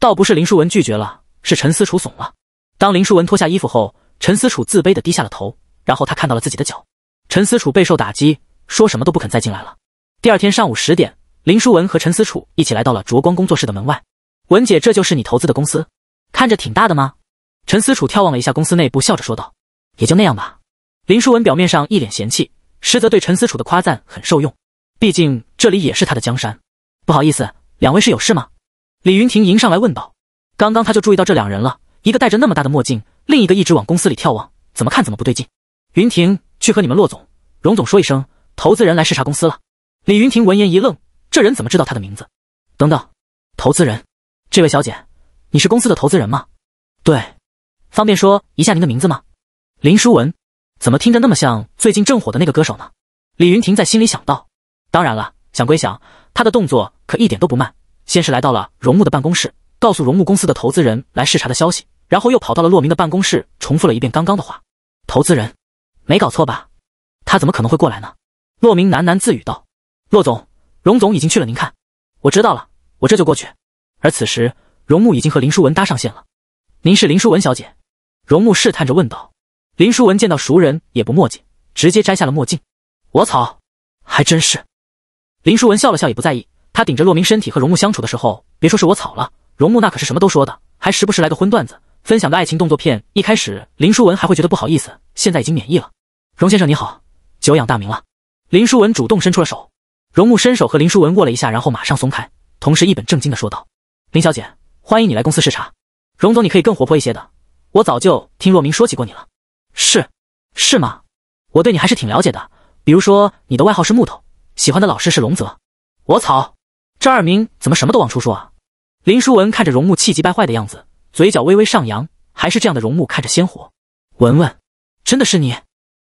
倒不是林淑文拒绝了，是陈思楚怂了。当林淑文脱下衣服后，陈思楚自卑的低下了头，然后他看到了自己的脚，陈思楚备受打击，说什么都不肯再进来了。第二天上午十点。林书文和陈思楚一起来到了卓光工作室的门外。文姐，这就是你投资的公司，看着挺大的吗？陈思楚眺望了一下公司内部，笑着说道：“也就那样吧。”林书文表面上一脸嫌弃，实则对陈思楚的夸赞很受用，毕竟这里也是他的江山。不好意思，两位是有事吗？李云婷迎上来问道。刚刚他就注意到这两人了，一个戴着那么大的墨镜，另一个一直往公司里眺望，怎么看怎么不对劲。云婷去和你们骆总、荣总说一声，投资人来视察公司了。李云婷闻言一愣。这人怎么知道他的名字？等等，投资人，这位小姐，你是公司的投资人吗？对，方便说一下您的名字吗？林淑文，怎么听着那么像最近正火的那个歌手呢？李云婷在心里想到。当然了，想归想，他的动作可一点都不慢。先是来到了荣木的办公室，告诉荣木公司的投资人来视察的消息，然后又跑到了洛明的办公室，重复了一遍刚刚的话。投资人，没搞错吧？他怎么可能会过来呢？洛明喃喃自语道：“骆总。”荣总已经去了，您看，我知道了，我这就过去。而此时，荣木已经和林淑文搭上线了。您是林淑文小姐？荣木试探着问道。林淑文见到熟人也不墨迹，直接摘下了墨镜。我操，还真是！林淑文笑了笑，也不在意。他顶着洛明身体和荣木相处的时候，别说是我草了，荣木那可是什么都说的，还时不时来个荤段子，分享的爱情动作片。一开始林淑文还会觉得不好意思，现在已经免疫了。荣先生你好，久仰大名了。林淑文主动伸出了手。荣木伸手和林书文握了一下，然后马上松开，同时一本正经的说道：“林小姐，欢迎你来公司视察。荣总，你可以更活泼一些的。我早就听若明说起过你了，是是吗？我对你还是挺了解的，比如说你的外号是木头，喜欢的老师是龙泽。我操，这二明怎么什么都往出说啊？”林书文看着荣木气急败坏的样子，嘴角微微上扬，还是这样的荣木看着鲜活。文文，真的是你？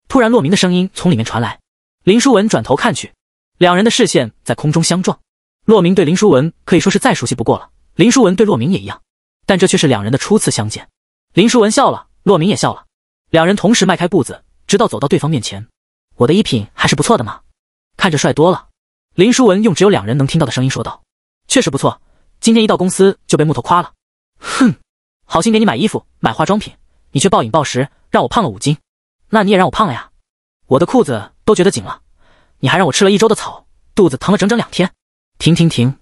突然，洛明的声音从里面传来。林书文转头看去。两人的视线在空中相撞，洛明对林书文可以说是再熟悉不过了，林书文对洛明也一样，但这却是两人的初次相见。林书文笑了，洛明也笑了，两人同时迈开步子，直到走到对方面前。我的衣品还是不错的嘛，看着帅多了。林书文用只有两人能听到的声音说道：“确实不错，今天一到公司就被木头夸了。”“哼，好心给你买衣服买化妆品，你却暴饮暴食，让我胖了五斤，那你也让我胖了呀，我的裤子都觉得紧了。”你还让我吃了一周的草，肚子疼了整整两天。停停停，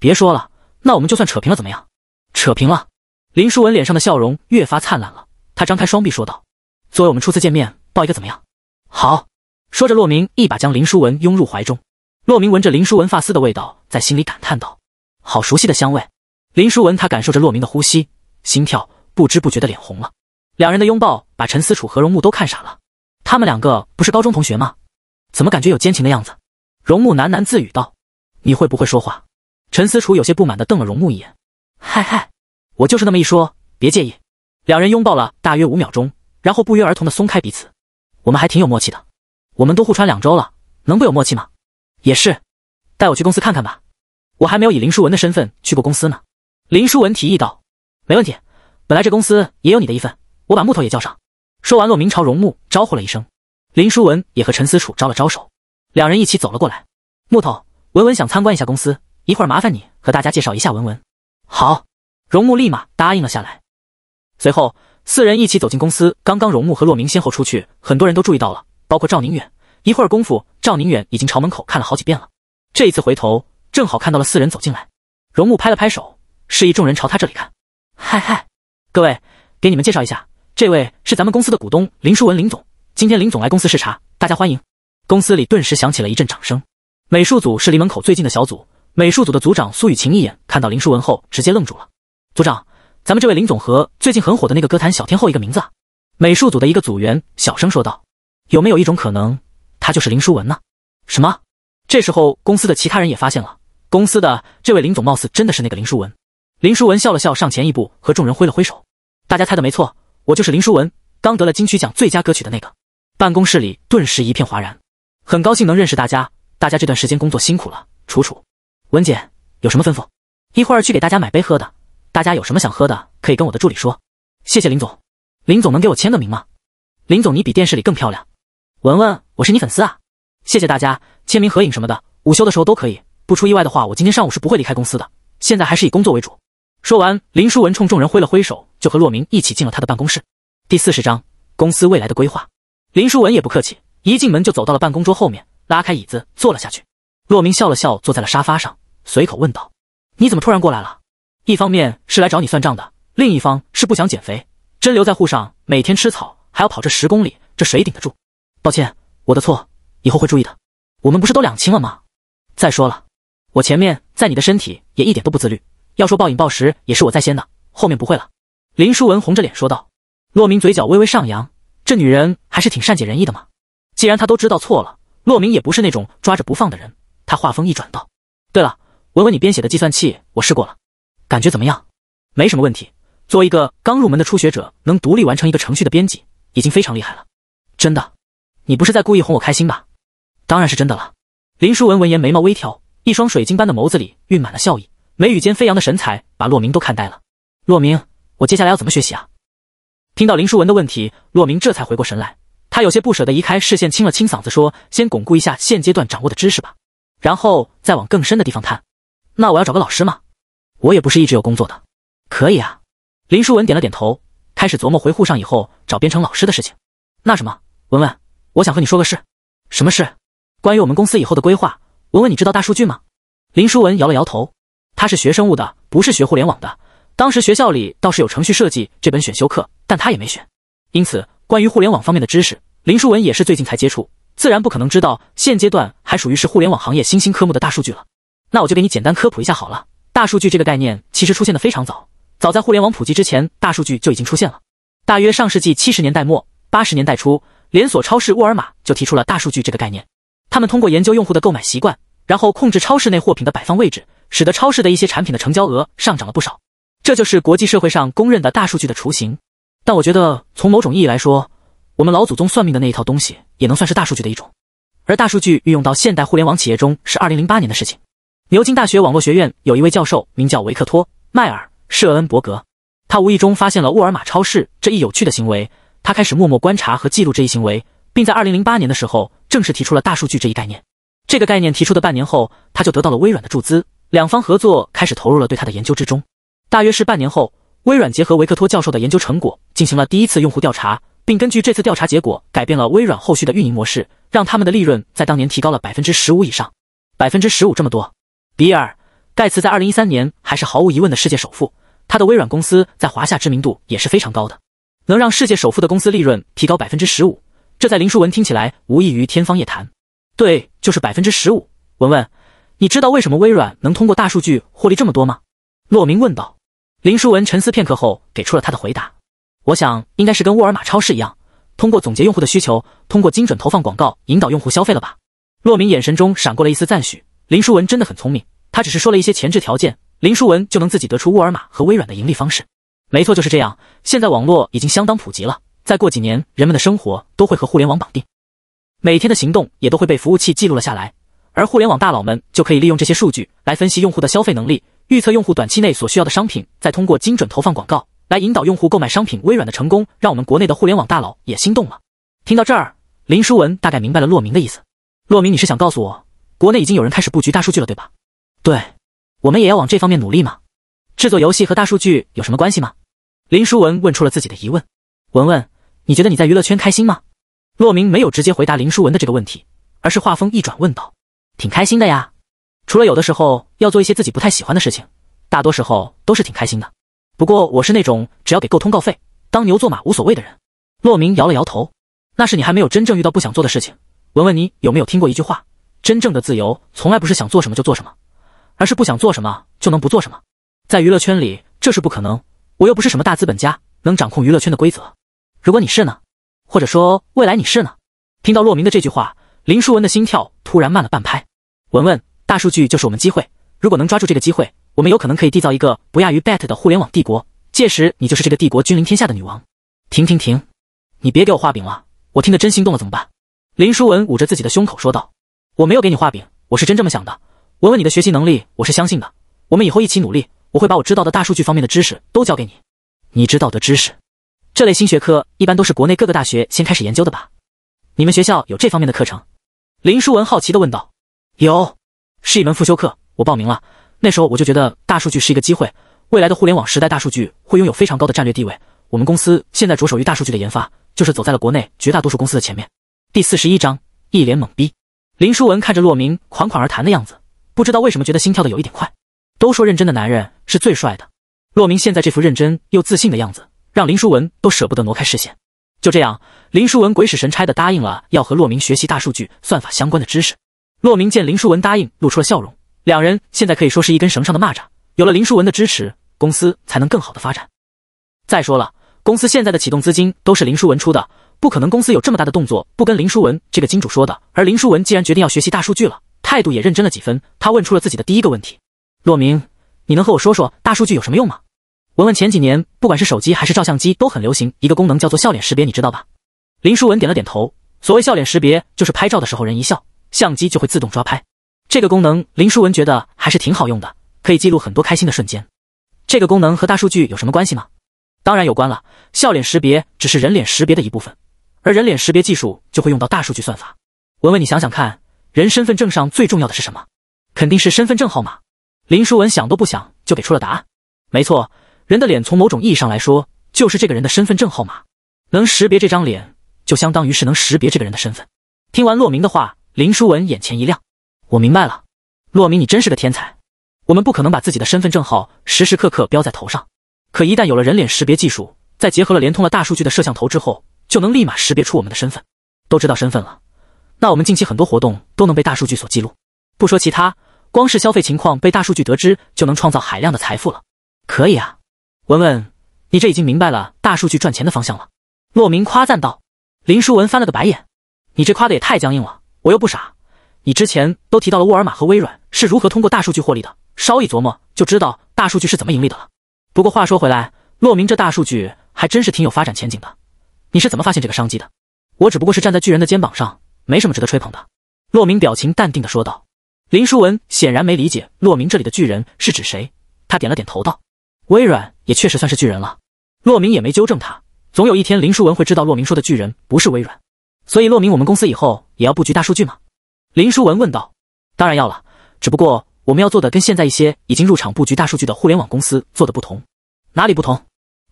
别说了，那我们就算扯平了，怎么样？扯平了。林舒文脸上的笑容越发灿烂了，她张开双臂说道：“作为我们初次见面，抱一个怎么样？”好。说着，洛明一把将林舒文拥入怀中。洛明闻着林舒文发丝的味道，在心里感叹道：“好熟悉的香味。”林舒文她感受着洛明的呼吸，心跳不知不觉的脸红了。两人的拥抱把陈思楚和荣木都看傻了。他们两个不是高中同学吗？怎么感觉有奸情的样子？荣木喃喃自语道：“你会不会说话？”陈思楚有些不满的瞪了荣木一眼：“嗨嗨，我就是那么一说，别介意。”两人拥抱了大约五秒钟，然后不约而同的松开彼此。我们还挺有默契的，我们都互穿两周了，能不有默契吗？也是，带我去公司看看吧，我还没有以林淑文的身份去过公司呢。林淑文提议道：“没问题，本来这公司也有你的一份，我把木头也叫上。”说完，洛明朝荣木招呼了一声。林淑文也和陈思楚招了招手，两人一起走了过来。木头，文文想参观一下公司，一会儿麻烦你和大家介绍一下文文。好，荣木立马答应了下来。随后，四人一起走进公司。刚刚荣木和洛明先后出去，很多人都注意到了，包括赵宁远。一会儿功夫，赵宁远已经朝门口看了好几遍了。这一次回头，正好看到了四人走进来。荣木拍了拍手，示意众人朝他这里看。嗨嗨，各位，给你们介绍一下，这位是咱们公司的股东林淑文，林总。今天林总来公司视察，大家欢迎。公司里顿时响起了一阵掌声。美术组是离门口最近的小组，美术组的组长苏雨晴一眼看到林淑文后，直接愣住了。组长，咱们这位林总和最近很火的那个歌坛小天后一个名字啊！美术组的一个组员小声说道：“有没有一种可能，他就是林淑文呢？”什么？这时候公司的其他人也发现了，公司的这位林总貌似真的是那个林淑文。林淑文笑了笑，上前一步和众人挥了挥手：“大家猜的没错，我就是林淑文，刚得了金曲奖最佳歌曲的那个。”办公室里顿时一片哗然，很高兴能认识大家，大家这段时间工作辛苦了。楚楚，文姐有什么吩咐？一会儿去给大家买杯喝的，大家有什么想喝的可以跟我的助理说。谢谢林总，林总能给我签个名吗？林总你比电视里更漂亮，文文我是你粉丝啊！谢谢大家，签名合影什么的，午休的时候都可以。不出意外的话，我今天上午是不会离开公司的，现在还是以工作为主。说完，林淑文冲众人挥了挥手，就和洛明一起进了他的办公室。第四十章公司未来的规划。林舒文也不客气，一进门就走到了办公桌后面，拉开椅子坐了下去。洛明笑了笑，坐在了沙发上，随口问道：“你怎么突然过来了？一方面是来找你算账的，另一方是不想减肥。真留在沪上，每天吃草还要跑这十公里，这谁顶得住？”“抱歉，我的错，以后会注意的。我们不是都两清了吗？再说了，我前面在你的身体也一点都不自律，要说暴饮暴食也是我在先的，后面不会了。”林舒文红着脸说道。洛明嘴角微微上扬。这女人还是挺善解人意的嘛。既然她都知道错了，洛明也不是那种抓着不放的人。他话锋一转道：“对了，文文，你编写的计算器我试过了，感觉怎么样？没什么问题。作为一个刚入门的初学者，能独立完成一个程序的编辑，已经非常厉害了。真的？你不是在故意哄我开心吧？”“当然是真的了。”林淑文闻言眉毛微挑，一双水晶般的眸子里蕴满了笑意，眉宇间飞扬的神采把洛明都看呆了。洛明，我接下来要怎么学习啊？听到林书文的问题，洛明这才回过神来，他有些不舍得移开视线，清了清嗓子说：“先巩固一下现阶段掌握的知识吧，然后再往更深的地方探。那我要找个老师吗？我也不是一直有工作的。可以啊。”林书文点了点头，开始琢磨回沪上以后找编程老师的事情。那什么，文文，我想和你说个事。什么事？关于我们公司以后的规划。文文，你知道大数据吗？林书文摇了摇头，他是学生物的，不是学互联网的。当时学校里倒是有程序设计这本选修课，但他也没选，因此关于互联网方面的知识，林书文也是最近才接触，自然不可能知道现阶段还属于是互联网行业新兴科目的大数据了。那我就给你简单科普一下好了。大数据这个概念其实出现的非常早，早在互联网普及之前，大数据就已经出现了。大约上世纪七十年代末、八十年代初，连锁超市沃尔玛就提出了大数据这个概念。他们通过研究用户的购买习惯，然后控制超市内货品的摆放位置，使得超市的一些产品的成交额上涨了不少。这就是国际社会上公认的大数据的雏形，但我觉得从某种意义来说，我们老祖宗算命的那一套东西也能算是大数据的一种。而大数据运用到现代互联网企业中是二零零八年的事情。牛津大学网络学院有一位教授名叫维克托·迈尔·舍恩伯格，他无意中发现了沃尔玛超市这一有趣的行为，他开始默默观察和记录这一行为，并在二零零八年的时候正式提出了大数据这一概念。这个概念提出的半年后，他就得到了微软的注资，两方合作开始投入了对他的研究之中。大约是半年后，微软结合维克托教授的研究成果，进行了第一次用户调查，并根据这次调查结果改变了微软后续的运营模式，让他们的利润在当年提高了百分之十五以上。百分之十五这么多，比尔·盖茨在二零一三年还是毫无疑问的世界首富，他的微软公司在华夏知名度也是非常高的。能让世界首富的公司利润提高百分之十五，这在林书文听起来无异于天方夜谭。对，就是百分之十五。文文，你知道为什么微软能通过大数据获利这么多吗？骆明问道。林书文沉思片刻后，给出了他的回答：“我想应该是跟沃尔玛超市一样，通过总结用户的需求，通过精准投放广告引导用户消费了吧？”骆明眼神中闪过了一丝赞许。林书文真的很聪明，他只是说了一些前置条件，林书文就能自己得出沃尔玛和微软的盈利方式。没错，就是这样。现在网络已经相当普及了，再过几年，人们的生活都会和互联网绑定，每天的行动也都会被服务器记录了下来，而互联网大佬们就可以利用这些数据来分析用户的消费能力。预测用户短期内所需要的商品，再通过精准投放广告来引导用户购买商品。微软的成功让我们国内的互联网大佬也心动了。听到这儿，林书文大概明白了洛明的意思。洛明，你是想告诉我，国内已经有人开始布局大数据了，对吧？对，我们也要往这方面努力吗？制作游戏和大数据有什么关系吗？林书文问出了自己的疑问。文文，你觉得你在娱乐圈开心吗？洛明没有直接回答林书文的这个问题，而是话锋一转问道：“挺开心的呀。”除了有的时候要做一些自己不太喜欢的事情，大多时候都是挺开心的。不过我是那种只要给够通告费，当牛做马无所谓的人。骆明摇了摇头，那是你还没有真正遇到不想做的事情。文文，你有没有听过一句话？真正的自由从来不是想做什么就做什么，而是不想做什么就能不做什么。在娱乐圈里，这是不可能。我又不是什么大资本家，能掌控娱乐圈的规则。如果你是呢？或者说未来你是呢？听到骆明的这句话，林淑文的心跳突然慢了半拍。文文。大数据就是我们机会，如果能抓住这个机会，我们有可能可以缔造一个不亚于 BAT 的互联网帝国。届时，你就是这个帝国君临天下的女王。停停停，你别给我画饼了，我听得真心动了，怎么办？林书文捂着自己的胸口说道：“我没有给你画饼，我是真这么想的。文文，你的学习能力我是相信的，我们以后一起努力。我会把我知道的大数据方面的知识都教给你。你知道的知识，这类新学科一般都是国内各个大学先开始研究的吧？你们学校有这方面的课程？”林书文好奇地问道：“有。”是一门复修课，我报名了。那时候我就觉得大数据是一个机会，未来的互联网时代，大数据会拥有非常高的战略地位。我们公司现在着手于大数据的研发，就是走在了国内绝大多数公司的前面。第四十一章，一脸懵逼。林书文看着洛明款款而谈的样子，不知道为什么觉得心跳的有一点快。都说认真的男人是最帅的，洛明现在这副认真又自信的样子，让林书文都舍不得挪开视线。就这样，林书文鬼使神差的答应了要和洛明学习大数据算法相关的知识。洛明见林书文答应，露出了笑容。两人现在可以说是一根绳上的蚂蚱，有了林书文的支持，公司才能更好的发展。再说了，公司现在的启动资金都是林书文出的，不可能公司有这么大的动作不跟林书文这个金主说的。而林书文既然决定要学习大数据了，态度也认真了几分。他问出了自己的第一个问题：“洛明，你能和我说说大数据有什么用吗？”文文前几年不管是手机还是照相机都很流行一个功能叫做笑脸识别，你知道吧？林书文点了点头。所谓笑脸识别，就是拍照的时候人一笑。相机就会自动抓拍，这个功能林书文觉得还是挺好用的，可以记录很多开心的瞬间。这个功能和大数据有什么关系吗？当然有关了。笑脸识别只是人脸识别的一部分，而人脸识别技术就会用到大数据算法。文文，你想想看，人身份证上最重要的是什么？肯定是身份证号码。林书文想都不想就给出了答案。没错，人的脸从某种意义上来说就是这个人的身份证号码，能识别这张脸就相当于是能识别这个人的身份。听完洛明的话。林书文眼前一亮，我明白了，洛明，你真是个天才。我们不可能把自己的身份证号时时刻刻标在头上，可一旦有了人脸识别技术，再结合了连通了大数据的摄像头之后，就能立马识别出我们的身份。都知道身份了，那我们近期很多活动都能被大数据所记录。不说其他，光是消费情况被大数据得知，就能创造海量的财富了。可以啊，文文，你这已经明白了大数据赚钱的方向了。洛明夸赞道。林书文翻了个白眼，你这夸的也太僵硬了。我又不傻，你之前都提到了沃尔玛和微软是如何通过大数据获利的，稍一琢磨就知道大数据是怎么盈利的了。不过话说回来，洛明这大数据还真是挺有发展前景的。你是怎么发现这个商机的？我只不过是站在巨人的肩膀上，没什么值得吹捧的。洛明表情淡定的说道。林淑文显然没理解洛明这里的巨人是指谁，他点了点头道：“微软也确实算是巨人了。”洛明也没纠正他，总有一天林淑文会知道洛明说的巨人不是微软。所以洛明，我们公司以后。也要布局大数据吗？林书文问道。当然要了，只不过我们要做的跟现在一些已经入场布局大数据的互联网公司做的不同。哪里不同？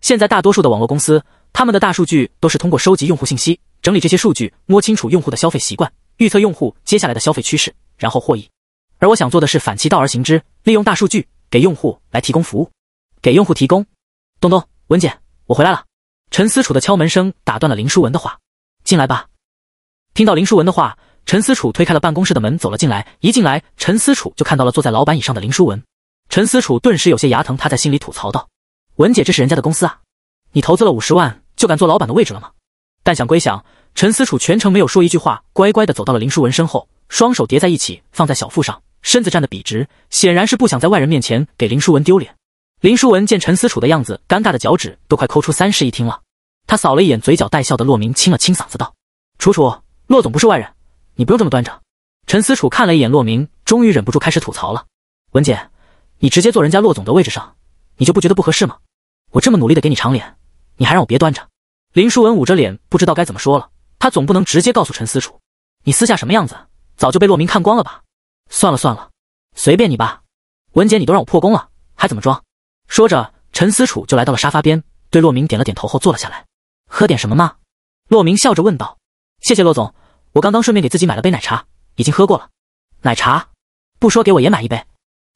现在大多数的网络公司，他们的大数据都是通过收集用户信息，整理这些数据，摸清楚用户的消费习惯，预测用户接下来的消费趋势，然后获益。而我想做的是反其道而行之，利用大数据给用户来提供服务，给用户提供。东东，文姐，我回来了。陈思楚的敲门声打断了林书文的话。进来吧。听到林淑文的话，陈思楚推开了办公室的门，走了进来。一进来，陈思楚就看到了坐在老板椅上的林淑文。陈思楚顿时有些牙疼，他在心里吐槽道：“文姐，这是人家的公司啊，你投资了五十万就敢坐老板的位置了吗？”但想归想，陈思楚全程没有说一句话，乖乖的走到了林淑文身后，双手叠在一起放在小腹上，身子站得笔直，显然是不想在外人面前给林淑文丢脸。林淑文见陈思楚的样子，尴尬的脚趾都快抠出三室一厅了。他扫了一眼嘴角带笑的洛明，清了清嗓子道：“楚楚。”骆总不是外人，你不用这么端着。陈思楚看了一眼骆明，终于忍不住开始吐槽了：“文姐，你直接坐人家骆总的位置上，你就不觉得不合适吗？我这么努力的给你长脸，你还让我别端着。”林淑文捂着脸，不知道该怎么说了。他总不能直接告诉陈思楚：“你私下什么样子，早就被骆明看光了吧？”算了算了，随便你吧。文姐，你都让我破功了，还怎么装？说着，陈思楚就来到了沙发边，对骆明点了点头后坐了下来。喝点什么吗？骆明笑着问道。谢谢骆总，我刚刚顺便给自己买了杯奶茶，已经喝过了。奶茶，不说给我也买一杯，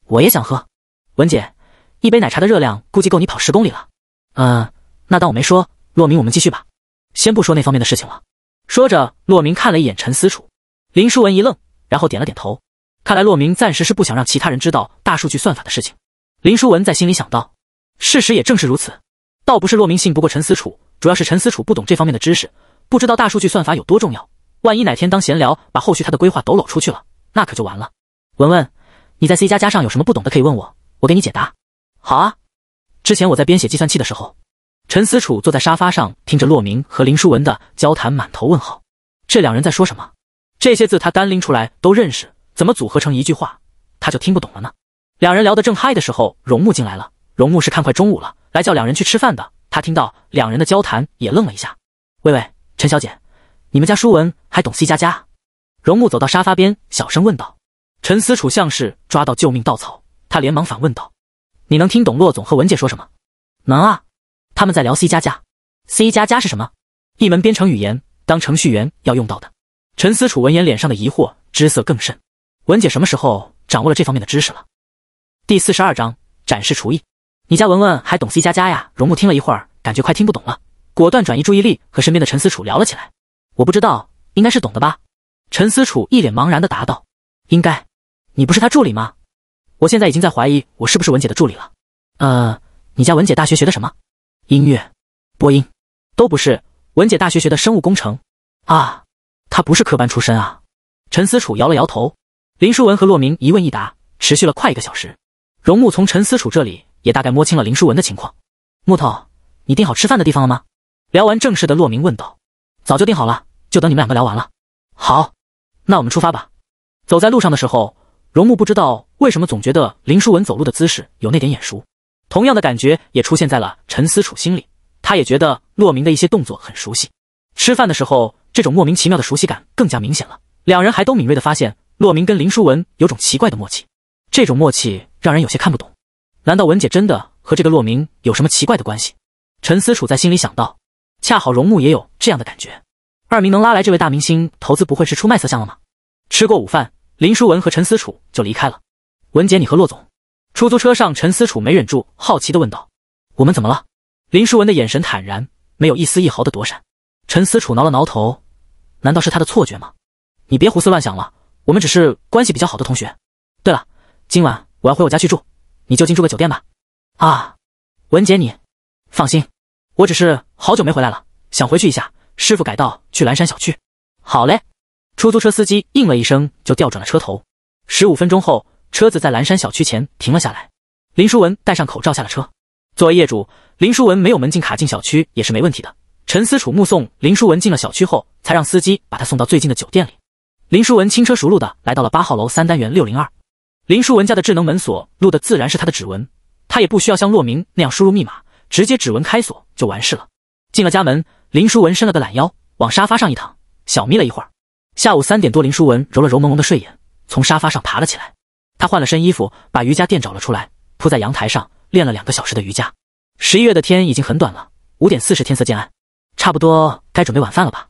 我也想喝。文姐，一杯奶茶的热量估计够你跑十公里了。嗯，那当我没说。洛明，我们继续吧，先不说那方面的事情了。说着，洛明看了一眼陈思楚，林淑文一愣，然后点了点头。看来洛明暂时是不想让其他人知道大数据算法的事情。林淑文在心里想到，事实也正是如此。倒不是洛明信不过陈思楚，主要是陈思楚不懂这方面的知识。不知道大数据算法有多重要，万一哪天当闲聊把后续他的规划抖搂出去了，那可就完了。文文，你在 C 加加上有什么不懂的可以问我，我给你解答。好啊。之前我在编写计算器的时候，陈思楚坐在沙发上，听着洛明和林淑文的交谈，满头问号。这两人在说什么？这些字他单拎出来都认识，怎么组合成一句话他就听不懂了呢？两人聊得正嗨的时候，荣木进来了。荣木是看快中午了，来叫两人去吃饭的。他听到两人的交谈，也愣了一下。喂喂。陈小姐，你们家舒文还懂 C 加加？荣木走到沙发边，小声问道。陈思楚像是抓到救命稻草，他连忙反问道：“你能听懂洛总和文姐说什么？”“能啊，他们在聊 C 加加。C 加加是什么？一门编程语言，当程序员要用到的。”陈思楚闻言，脸上的疑惑之色更甚。文姐什么时候掌握了这方面的知识了？第四十二章展示厨艺，你家文文还懂 C 加加呀？荣木听了一会儿，感觉快听不懂了。果断转移注意力，和身边的陈思楚聊了起来。我不知道，应该是懂的吧？陈思楚一脸茫然的答道：“应该，你不是他助理吗？我现在已经在怀疑我是不是文姐的助理了。”呃，你家文姐大学学的什么？音乐、播音都不是，文姐大学学的生物工程啊，她不是科班出身啊。陈思楚摇了摇头。林淑文和洛明一问一答，持续了快一个小时。荣木从陈思楚这里也大概摸清了林淑文的情况。木头，你订好吃饭的地方了吗？聊完正事的洛明问道：“早就定好了，就等你们两个聊完了。”好，那我们出发吧。走在路上的时候，荣木不知道为什么总觉得林书文走路的姿势有那点眼熟，同样的感觉也出现在了陈思楚心里，他也觉得洛明的一些动作很熟悉。吃饭的时候，这种莫名其妙的熟悉感更加明显了。两人还都敏锐地发现，洛明跟林书文有种奇怪的默契，这种默契让人有些看不懂。难道文姐真的和这个洛明有什么奇怪的关系？陈思楚在心里想到。恰好荣木也有这样的感觉，二明能拉来这位大明星投资，不会是出卖色相了吗？吃过午饭，林淑文和陈思楚就离开了。文姐，你和骆总，出租车上，陈思楚没忍住，好奇的问道：“我们怎么了？”林淑文的眼神坦然，没有一丝一毫的躲闪。陈思楚挠了挠头，难道是他的错觉吗？你别胡思乱想了，我们只是关系比较好的同学。对了，今晚我要回我家去住，你就近住个酒店吧。啊，文姐，你放心，我只是。好久没回来了，想回去一下。师傅改道去蓝山小区。好嘞，出租车司机应了一声，就调转了车头。十五分钟后，车子在蓝山小区前停了下来。林淑文戴上口罩下了车。作为业主，林淑文没有门禁卡进小区也是没问题的。陈思楚目送林淑文进了小区后，才让司机把他送到最近的酒店里。林淑文轻车熟路的来到了八号楼三单元六零二。林淑文家的智能门锁录的自然是他的指纹，他也不需要像洛明那样输入密码，直接指纹开锁就完事了。进了家门，林淑文伸了个懒腰，往沙发上一躺，小眯了一会儿。下午三点多，林淑文揉了揉朦胧的睡眼，从沙发上爬了起来。她换了身衣服，把瑜伽垫找了出来，铺在阳台上练了两个小时的瑜伽。十一月的天已经很短了，五点四十天色渐暗，差不多该准备晚饭了吧？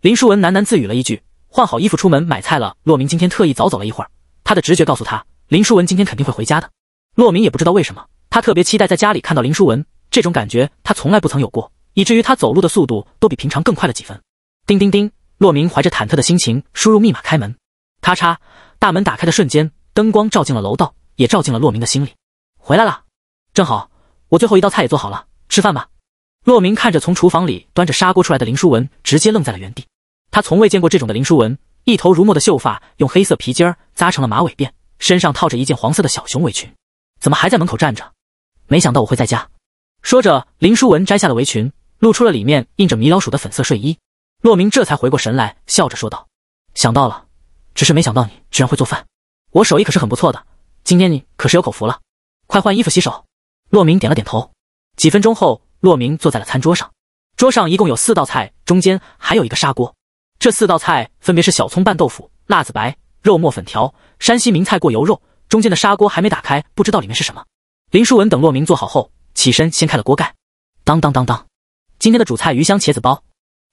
林淑文喃喃自语了一句。换好衣服出门买菜了。洛明今天特意早走了一会儿，他的直觉告诉他，林淑文今天肯定会回家的。洛明也不知道为什么，他特别期待在家里看到林淑文，这种感觉他从来不曾有过。以至于他走路的速度都比平常更快了几分。叮叮叮，洛明怀着忐忑的心情输入密码开门。咔嚓，大门打开的瞬间，灯光照进了楼道，也照进了洛明的心里。回来了，正好，我最后一道菜也做好了，吃饭吧。洛明看着从厨房里端着砂锅出来的林淑文，直接愣在了原地。他从未见过这种的林淑文，一头如墨的秀发用黑色皮筋儿扎成了马尾辫，身上套着一件黄色的小熊围裙。怎么还在门口站着？没想到我会在家。说着，林淑文摘下了围裙。露出了里面印着米老鼠的粉色睡衣，洛明这才回过神来，笑着说道：“想到了，只是没想到你居然会做饭，我手艺可是很不错的。今天你可是有口福了，快换衣服洗手。”洛明点了点头。几分钟后，洛明坐在了餐桌上，桌上一共有四道菜，中间还有一个砂锅。这四道菜分别是小葱拌豆腐、辣子白、肉末粉条、山西名菜过油肉。中间的砂锅还没打开，不知道里面是什么。林淑文等洛明坐好后，起身掀开了锅盖，当当当当。今天的主菜鱼香茄子包，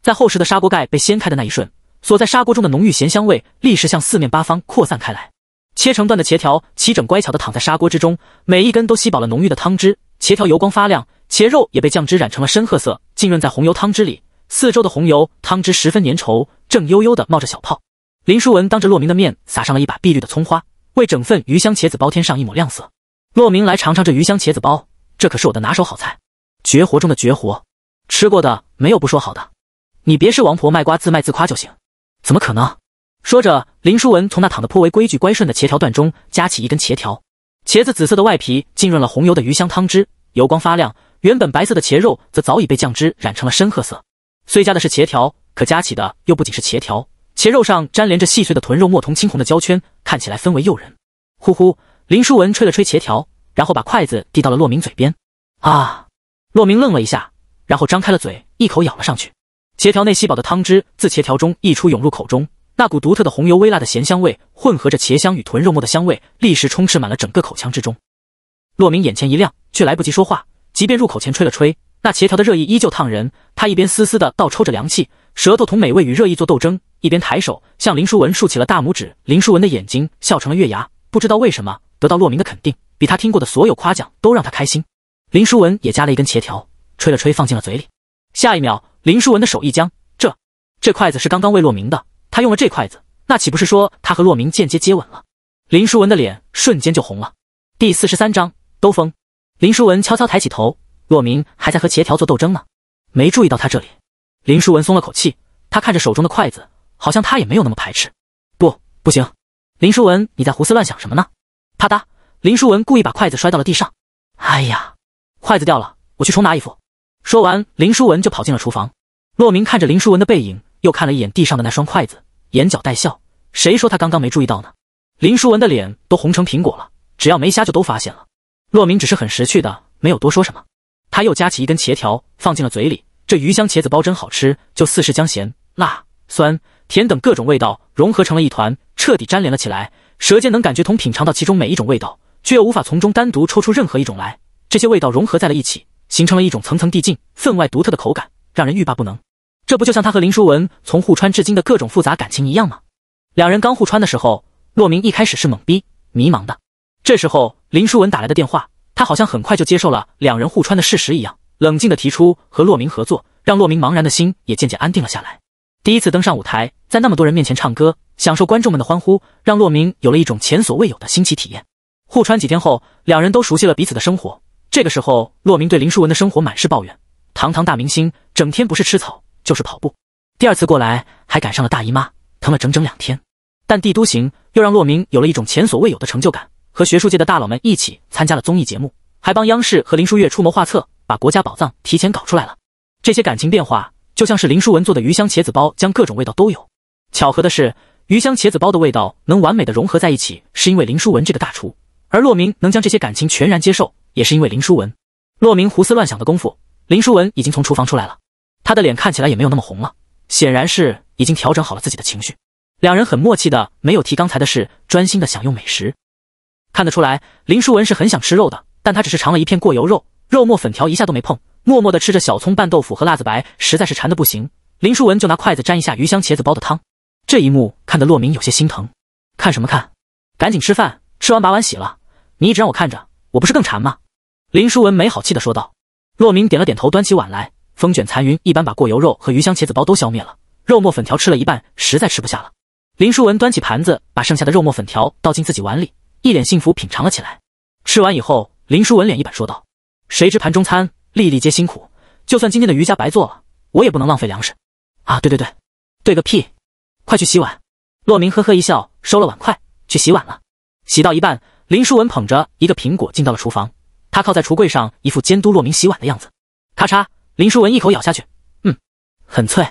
在厚实的砂锅盖被掀开的那一瞬，锁在砂锅中的浓郁咸香味立时向四面八方扩散开来。切成段的茄条齐整乖巧的躺在砂锅之中，每一根都吸饱了浓郁的汤汁，茄条油光发亮，茄肉也被酱汁染成了深褐色，浸润在红油汤汁里。四周的红油汤汁十分粘稠，正悠悠的冒着小泡。林淑文当着洛明的面撒上了一把碧绿的葱花，为整份鱼香茄子包添上一抹亮色。洛明来尝尝这鱼香茄子包，这可是我的拿手好菜，绝活中的绝活。吃过的没有不说好的，你别是王婆卖瓜自卖自夸就行。怎么可能？说着，林书文从那躺得颇为规矩乖顺的茄条段中夹起一根茄条，茄子紫色的外皮浸润了红油的鱼香汤汁，油光发亮；原本白色的茄肉则早已被酱汁染成了深褐色。虽加的是茄条，可夹起的又不仅是茄条，茄肉上粘连着细碎的豚肉墨同青红的胶圈，看起来分为诱人。呼呼，林书文吹了吹茄条，然后把筷子递到了洛明嘴边。啊！洛明愣了一下。然后张开了嘴，一口咬了上去。茄条内吸饱的汤汁自茄条中溢出，涌入口中。那股独特的红油微辣的咸香味，混合着茄香与豚肉末的香味，立时充斥满了整个口腔之中。洛明眼前一亮，却来不及说话。即便入口前吹了吹，那茄条的热意依旧烫人。他一边嘶嘶的倒抽着凉气，舌头同美味与热意做斗争，一边抬手向林淑文竖起了大拇指。林淑文的眼睛笑成了月牙，不知道为什么得到洛明的肯定，比他听过的所有夸奖都让他开心。林淑文也夹了一根茄条。吹了吹，放进了嘴里。下一秒，林淑文的手一僵。这这筷子是刚刚喂洛明的，他用了这筷子，那岂不是说他和洛明间接接吻了？林淑文的脸瞬间就红了。第四十三章，兜风。林淑文悄悄抬起头，洛明还在和茄条做斗争呢，没注意到他这里。林淑文松了口气，他看着手中的筷子，好像他也没有那么排斥。不，不行！林淑文，你在胡思乱想什么呢？啪嗒！林淑文故意把筷子摔到了地上。哎呀，筷子掉了，我去重拿一副。说完，林淑文就跑进了厨房。洛明看着林淑文的背影，又看了一眼地上的那双筷子，眼角带笑。谁说他刚刚没注意到呢？林淑文的脸都红成苹果了。只要没瞎，就都发现了。洛明只是很识趣的，没有多说什么。他又夹起一根茄条放进了嘴里，这鱼香茄子包真好吃，就似是将咸、辣、酸、甜等各种味道融合成了一团，彻底粘连了起来。舌尖能感觉，同品尝到其中每一种味道，却又无法从中单独抽出任何一种来。这些味道融合在了一起。形成了一种层层递进、分外独特的口感，让人欲罢不能。这不就像他和林书文从互穿至今的各种复杂感情一样吗？两人刚互穿的时候，洛明一开始是懵逼、迷茫的。这时候林书文打来的电话，他好像很快就接受了两人互穿的事实一样，冷静地提出和洛明合作，让洛明茫然的心也渐渐安定了下来。第一次登上舞台，在那么多人面前唱歌，享受观众们的欢呼，让洛明有了一种前所未有的新奇体验。互穿几天后，两人都熟悉了彼此的生活。这个时候，洛明对林书文的生活满是抱怨。堂堂大明星，整天不是吃草就是跑步。第二次过来还赶上了大姨妈，疼了整整两天。但帝都行又让洛明有了一种前所未有的成就感，和学术界的大佬们一起参加了综艺节目，还帮央视和林书月出谋划策，把国家宝藏提前搞出来了。这些感情变化就像是林书文做的鱼香茄子包，将各种味道都有。巧合的是，鱼香茄子包的味道能完美的融合在一起，是因为林书文这个大厨，而洛明能将这些感情全然接受。也是因为林书文，骆明胡思乱想的功夫，林书文已经从厨房出来了，她的脸看起来也没有那么红了，显然是已经调整好了自己的情绪。两人很默契的没有提刚才的事，专心的享用美食。看得出来，林书文是很想吃肉的，但她只是尝了一片过油肉，肉末粉条一下都没碰，默默的吃着小葱拌豆腐和辣子白，实在是馋的不行。林书文就拿筷子沾一下鱼香茄子煲的汤，这一幕看得骆明有些心疼。看什么看？赶紧吃饭，吃完把碗洗了。你一直让我看着，我不是更馋吗？林淑文没好气的说道。洛明点了点头，端起碗来，风卷残云一般把过油肉和鱼香茄子包都消灭了。肉末粉条吃了一半，实在吃不下了。林淑文端起盘子，把剩下的肉末粉条倒进自己碗里，一脸幸福品尝了起来。吃完以后，林淑文脸一板说道：“谁知盘中餐，粒粒皆辛苦。就算今天的瑜伽白做了，我也不能浪费粮食。”啊，对对对，对个屁！快去洗碗。洛明呵呵一笑，收了碗筷，去洗碗了。洗到一半，林淑文捧着一个苹果进到了厨房。他靠在橱柜上，一副监督洛明洗碗的样子。咔嚓，林淑文一口咬下去，嗯，很脆。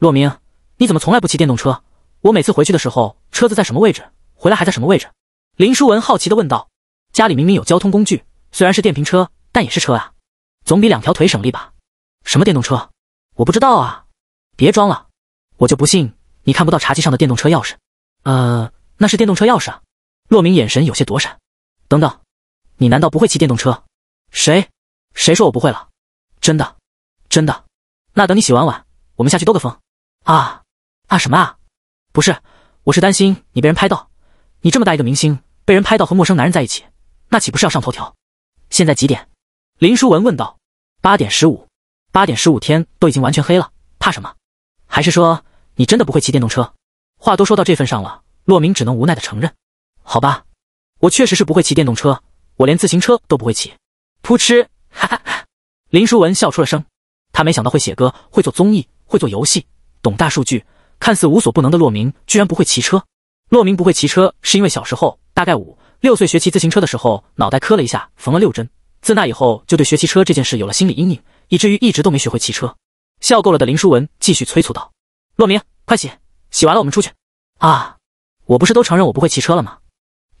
洛明，你怎么从来不骑电动车？我每次回去的时候，车子在什么位置，回来还在什么位置？林淑文好奇地问道。家里明明有交通工具，虽然是电瓶车，但也是车啊，总比两条腿省力吧？什么电动车？我不知道啊。别装了，我就不信你看不到茶几上的电动车钥匙。呃，那是电动车钥匙。啊。洛明眼神有些躲闪。等等，你难道不会骑电动车？谁？谁说我不会了？真的，真的。那等你洗完碗，我们下去兜个风。啊啊什么啊？不是，我是担心你被人拍到。你这么大一个明星，被人拍到和陌生男人在一起，那岂不是要上头条？现在几点？林淑文问道。八点十五。八点十五，天都已经完全黑了，怕什么？还是说你真的不会骑电动车？话都说到这份上了，洛明只能无奈的承认。好吧，我确实是不会骑电动车，我连自行车都不会骑。扑哧，哈哈哈！林淑文笑出了声。他没想到会写歌，会做综艺，会做游戏，懂大数据，看似无所不能的洛明，居然不会骑车。洛明不会骑车，是因为小时候大概五六岁学骑自行车的时候，脑袋磕了一下，缝了六针。自那以后，就对学骑车这件事有了心理阴影，以至于一直都没学会骑车。笑够了的林淑文继续催促道：“洛明，快洗，洗完了我们出去。”啊！我不是都承认我不会骑车了吗？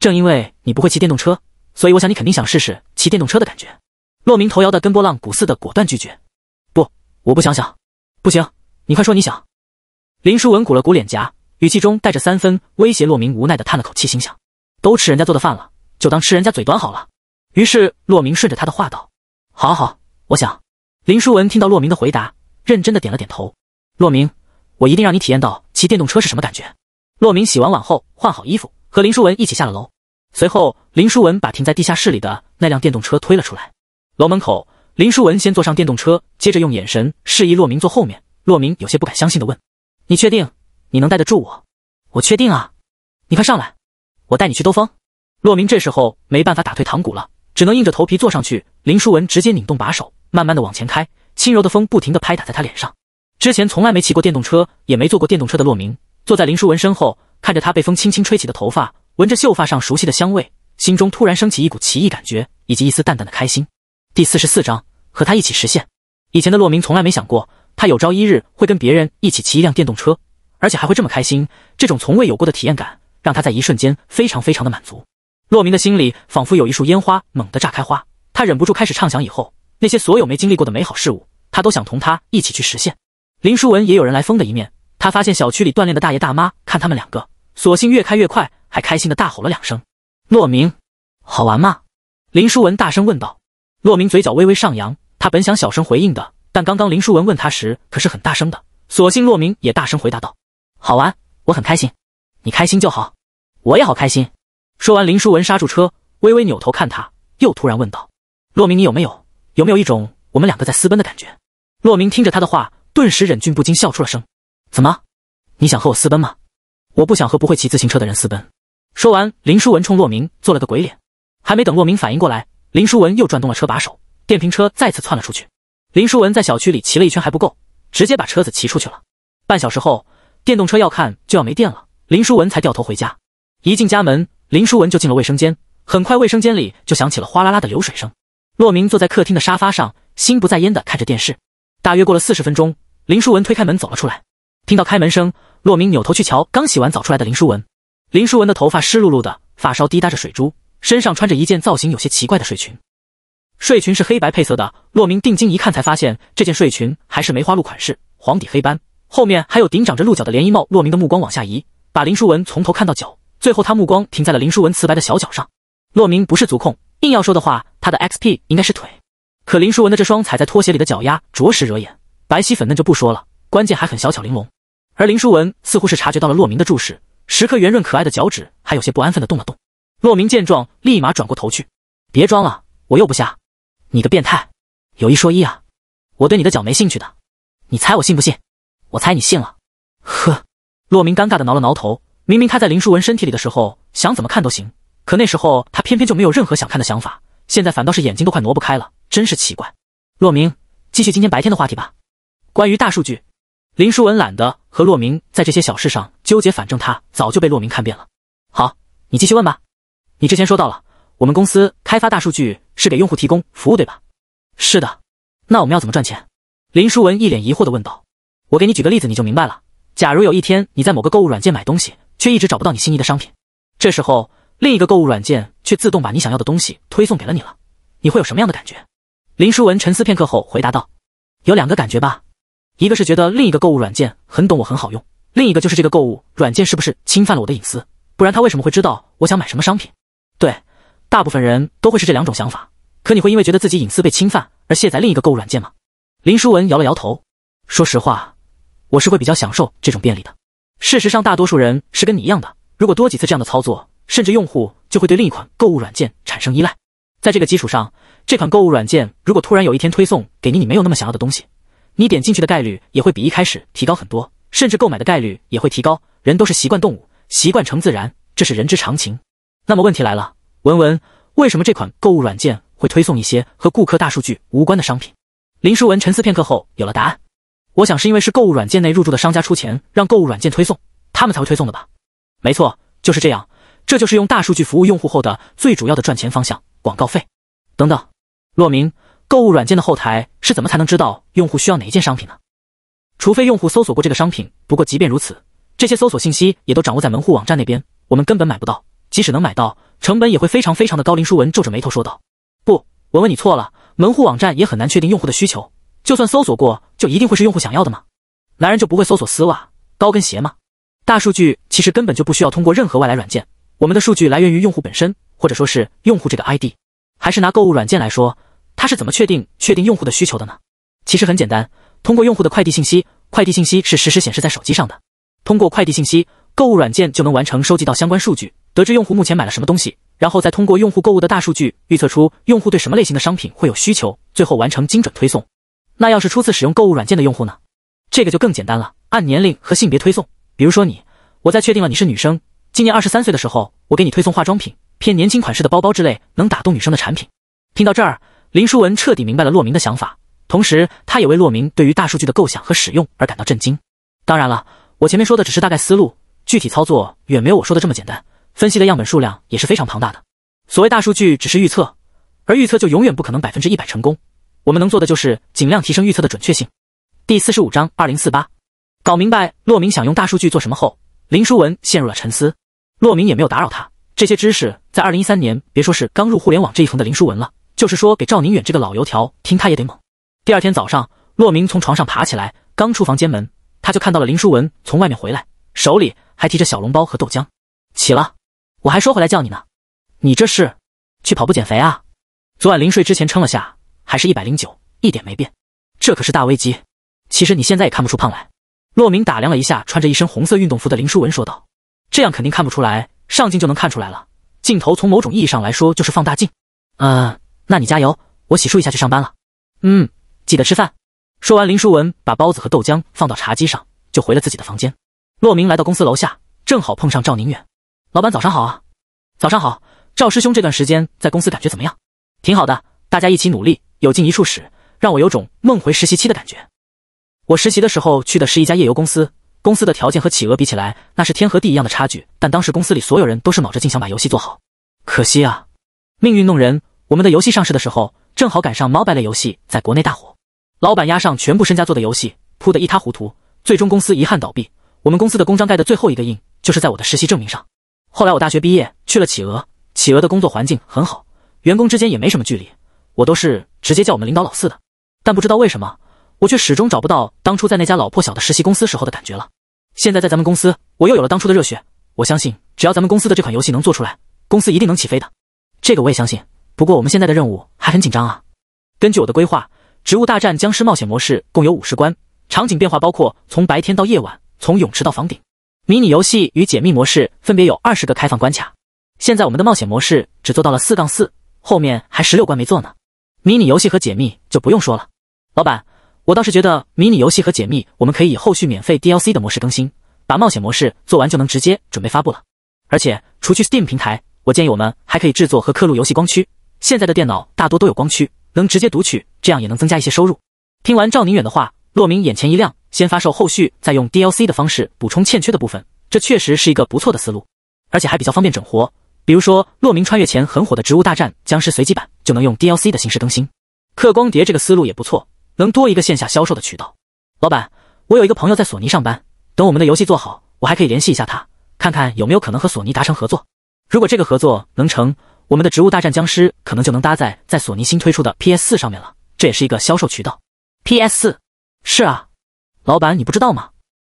正因为你不会骑电动车。所以我想你肯定想试试骑电动车的感觉。骆明头摇的跟波浪鼓似的，果断拒绝。不，我不想想。不行，你快说你想。林淑文鼓了鼓脸颊，语气中带着三分威胁。骆明无奈的叹了口气，心想：都吃人家做的饭了，就当吃人家嘴短好了。于是骆明顺着他的话道：“好好，我想。”林淑文听到骆明的回答，认真的点了点头。骆明，我一定让你体验到骑电动车是什么感觉。骆明洗完碗后，换好衣服，和林淑文一起下了楼。随后，林淑文把停在地下室里的那辆电动车推了出来。楼门口，林淑文先坐上电动车，接着用眼神示意洛明坐后面。洛明有些不敢相信的问：“你确定你能带得住我？”“我确定啊，你快上来，我带你去兜风。”洛明这时候没办法打退堂鼓了，只能硬着头皮坐上去。林淑文直接拧动把手，慢慢的往前开，轻柔的风不停的拍打在他脸上。之前从来没骑过电动车，也没坐过电动车的洛明，坐在林淑文身后，看着他被风轻轻吹起的头发。闻着秀发上熟悉的香味，心中突然升起一股奇异感觉，以及一丝淡淡的开心。第四十四章，和他一起实现。以前的洛明从来没想过，他有朝一日会跟别人一起骑一辆电动车，而且还会这么开心。这种从未有过的体验感，让他在一瞬间非常非常的满足。洛明的心里仿佛有一束烟花猛地炸开花，他忍不住开始畅想以后那些所有没经历过的美好事物，他都想同他一起去实现。林淑文也有人来疯的一面，他发现小区里锻炼的大爷大妈看他们两个，索性越开越快。还开心的大吼了两声。洛明，好玩吗？林淑文大声问道。洛明嘴角微微上扬，他本想小声回应的，但刚刚林淑文问他时可是很大声的，索性洛明也大声回答道：“好玩，我很开心。你开心就好，我也好开心。”说完，林淑文刹住车，微微扭头看他，又突然问道：“洛明，你有没有有没有一种我们两个在私奔的感觉？”洛明听着他的话，顿时忍俊不禁，笑出了声。“怎么？你想和我私奔吗？我不想和不会骑自行车的人私奔。”说完，林书文冲洛明做了个鬼脸，还没等洛明反应过来，林书文又转动了车把手，电瓶车再次窜了出去。林书文在小区里骑了一圈还不够，直接把车子骑出去了。半小时后，电动车要看就要没电了，林书文才掉头回家。一进家门，林书文就进了卫生间，很快卫生间里就响起了哗啦啦的流水声。洛明坐在客厅的沙发上，心不在焉地看着电视。大约过了四十分钟，林书文推开门走了出来，听到开门声，洛明扭头去瞧刚洗完澡出来的林书文。林淑文的头发湿漉漉的，发梢滴答着水珠，身上穿着一件造型有些奇怪的睡裙。睡裙是黑白配色的，洛明定睛一看，才发现这件睡裙还是梅花鹿款式，黄底黑斑，后面还有顶长着鹿角的连衣帽。洛明的目光往下移，把林淑文从头看到脚，最后他目光停在了林淑文瓷白的小脚上。洛明不是足控，硬要说的话，他的 xp 应该是腿。可林淑文的这双踩在拖鞋里的脚丫着实惹眼，白皙粉嫩就不说了，关键还很小巧玲珑。而林淑文似乎是察觉到了洛明的注视。十颗圆润可爱的脚趾还有些不安分的动了动，洛明见状立马转过头去，别装了，我又不瞎，你个变态，有一说一啊，我对你的脚没兴趣的，你猜我信不信？我猜你信了。呵，洛明尴尬的挠了挠头，明明他在林淑文身体里的时候想怎么看都行，可那时候他偏偏就没有任何想看的想法，现在反倒是眼睛都快挪不开了，真是奇怪。洛明，继续今天白天的话题吧，关于大数据。林淑文懒得和洛明在这些小事上。纠结，反正他早就被洛明看遍了。好，你继续问吧。你之前说到了，我们公司开发大数据是给用户提供服务，对吧？是的。那我们要怎么赚钱？林书文一脸疑惑的问道。我给你举个例子，你就明白了。假如有一天你在某个购物软件买东西，却一直找不到你心仪的商品，这时候另一个购物软件却自动把你想要的东西推送给了你了，你会有什么样的感觉？林书文沉思片刻后回答道：“有两个感觉吧，一个是觉得另一个购物软件很懂我，很好用。”另一个就是这个购物软件是不是侵犯了我的隐私？不然他为什么会知道我想买什么商品？对，大部分人都会是这两种想法。可你会因为觉得自己隐私被侵犯而卸载另一个购物软件吗？林书文摇了摇头。说实话，我是会比较享受这种便利的。事实上，大多数人是跟你一样的。如果多几次这样的操作，甚至用户就会对另一款购物软件产生依赖。在这个基础上，这款购物软件如果突然有一天推送给你你没有那么想要的东西，你点进去的概率也会比一开始提高很多。甚至购买的概率也会提高。人都是习惯动物，习惯成自然，这是人之常情。那么问题来了，文文，为什么这款购物软件会推送一些和顾客大数据无关的商品？林书文沉思片刻后有了答案：我想是因为是购物软件内入驻的商家出钱让购物软件推送，他们才会推送的吧？没错，就是这样。这就是用大数据服务用户后的最主要的赚钱方向——广告费等等。洛明，购物软件的后台是怎么才能知道用户需要哪一件商品呢？除非用户搜索过这个商品，不过即便如此，这些搜索信息也都掌握在门户网站那边，我们根本买不到。即使能买到，成本也会非常非常的高。林淑文皱着眉头说道：“不，文文你错了，门户网站也很难确定用户的需求。就算搜索过，就一定会是用户想要的吗？男人就不会搜索丝袜、高跟鞋吗？大数据其实根本就不需要通过任何外来软件，我们的数据来源于用户本身，或者说是用户这个 ID。还是拿购物软件来说，它是怎么确定确定用户的需求的呢？其实很简单。”通过用户的快递信息，快递信息是实时显示在手机上的。通过快递信息，购物软件就能完成收集到相关数据，得知用户目前买了什么东西，然后再通过用户购物的大数据，预测出用户对什么类型的商品会有需求，最后完成精准推送。那要是初次使用购物软件的用户呢？这个就更简单了，按年龄和性别推送。比如说你，我在确定了你是女生，今年二十三岁的时候，我给你推送化妆品、偏年轻款式的包包之类能打动女生的产品。听到这儿，林书文彻底明白了洛明的想法。同时，他也为洛明对于大数据的构想和使用而感到震惊。当然了，我前面说的只是大概思路，具体操作远没有我说的这么简单。分析的样本数量也是非常庞大的。所谓大数据只是预测，而预测就永远不可能百分之一百成功。我们能做的就是尽量提升预测的准确性。第四十五章二零四八，搞明白洛明想用大数据做什么后，林书文陷入了沉思。洛明也没有打扰他。这些知识在二零一三年，别说是刚入互联网这一层的林书文了，就是说给赵宁远这个老油条听，他也得猛。第二天早上，洛明从床上爬起来，刚出房间门，他就看到了林淑文从外面回来，手里还提着小笼包和豆浆。起了，我还说回来叫你呢。你这是去跑步减肥啊？昨晚临睡之前称了下，还是一百零九，一点没变。这可是大危机。其实你现在也看不出胖来。洛明打量了一下穿着一身红色运动服的林淑文，说道：“这样肯定看不出来，上镜就能看出来了。镜头从某种意义上来说就是放大镜。”啊，那你加油，我洗漱一下去上班了。嗯。记得吃饭。说完，林淑文把包子和豆浆放到茶几上，就回了自己的房间。洛明来到公司楼下，正好碰上赵宁远。老板，早上好啊！早上好，赵师兄。这段时间在公司感觉怎么样？挺好的，大家一起努力，有进一处使，让我有种梦回实习期的感觉。我实习的时候去的是一家夜游公司，公司的条件和企鹅比起来，那是天和地一样的差距。但当时公司里所有人都是卯着劲想把游戏做好，可惜啊，命运弄人。我们的游戏上市的时候，正好赶上猫白类游戏在国内大火。老板押上全部身家做的游戏，铺得一塌糊涂，最终公司遗憾倒闭。我们公司的公章盖的最后一个印，就是在我的实习证明上。后来我大学毕业去了企鹅，企鹅的工作环境很好，员工之间也没什么距离，我都是直接叫我们领导老四的。但不知道为什么，我却始终找不到当初在那家老破小的实习公司时候的感觉了。现在在咱们公司，我又有了当初的热血。我相信，只要咱们公司的这款游戏能做出来，公司一定能起飞的。这个我也相信。不过我们现在的任务还很紧张啊。根据我的规划。植物大战僵尸冒险模式共有五十关，场景变化包括从白天到夜晚，从泳池到房顶。迷你游戏与解密模式分别有二十个开放关卡。现在我们的冒险模式只做到了四杠四，后面还十六关没做呢。迷你游戏和解密就不用说了。老板，我倒是觉得迷你游戏和解密我们可以以后续免费 DLC 的模式更新，把冒险模式做完就能直接准备发布了。而且除去 Steam 平台，我建议我们还可以制作和刻录游戏光驱，现在的电脑大多都有光驱。能直接读取，这样也能增加一些收入。听完赵宁远的话，洛明眼前一亮，先发售，后续再用 D L C 的方式补充欠缺的部分，这确实是一个不错的思路，而且还比较方便整活。比如说，洛明穿越前很火的《植物大战僵尸》随机版，就能用 D L C 的形式更新。刻光碟这个思路也不错，能多一个线下销售的渠道。老板，我有一个朋友在索尼上班，等我们的游戏做好，我还可以联系一下他，看看有没有可能和索尼达成合作。如果这个合作能成，我们的植物大战僵尸可能就能搭载在索尼新推出的 PS 四上面了，这也是一个销售渠道。PS 四？是啊，老板你不知道吗？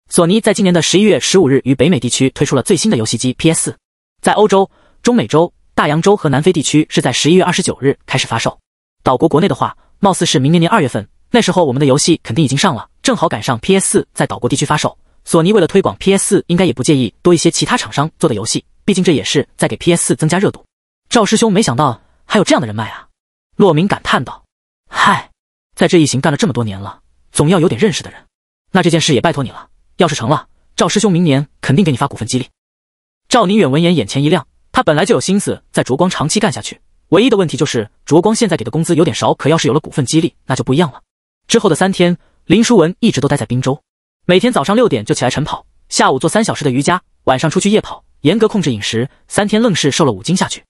索尼在今年的十一月十五日于北美地区推出了最新的游戏机 PS 四，在欧洲、中美洲、大洋洲和南非地区是在十一月二十九日开始发售。岛国国内的话，貌似是明年年二月份，那时候我们的游戏肯定已经上了，正好赶上 PS 四在岛国地区发售。索尼为了推广 PS 四，应该也不介意多一些其他厂商做的游戏，毕竟这也是在给 PS 四增加热度。赵师兄没想到还有这样的人脉啊，洛明感叹道：“嗨，在这一行干了这么多年了，总要有点认识的人。那这件事也拜托你了，要是成了，赵师兄明年肯定给你发股份激励。”赵宁远闻言眼前一亮，他本来就有心思在卓光长期干下去，唯一的问题就是卓光现在给的工资有点少，可要是有了股份激励，那就不一样了。之后的三天，林书文一直都待在滨州，每天早上六点就起来晨跑，下午做三小时的瑜伽，晚上出去夜跑，严格控制饮食，三天愣是瘦了五斤下去。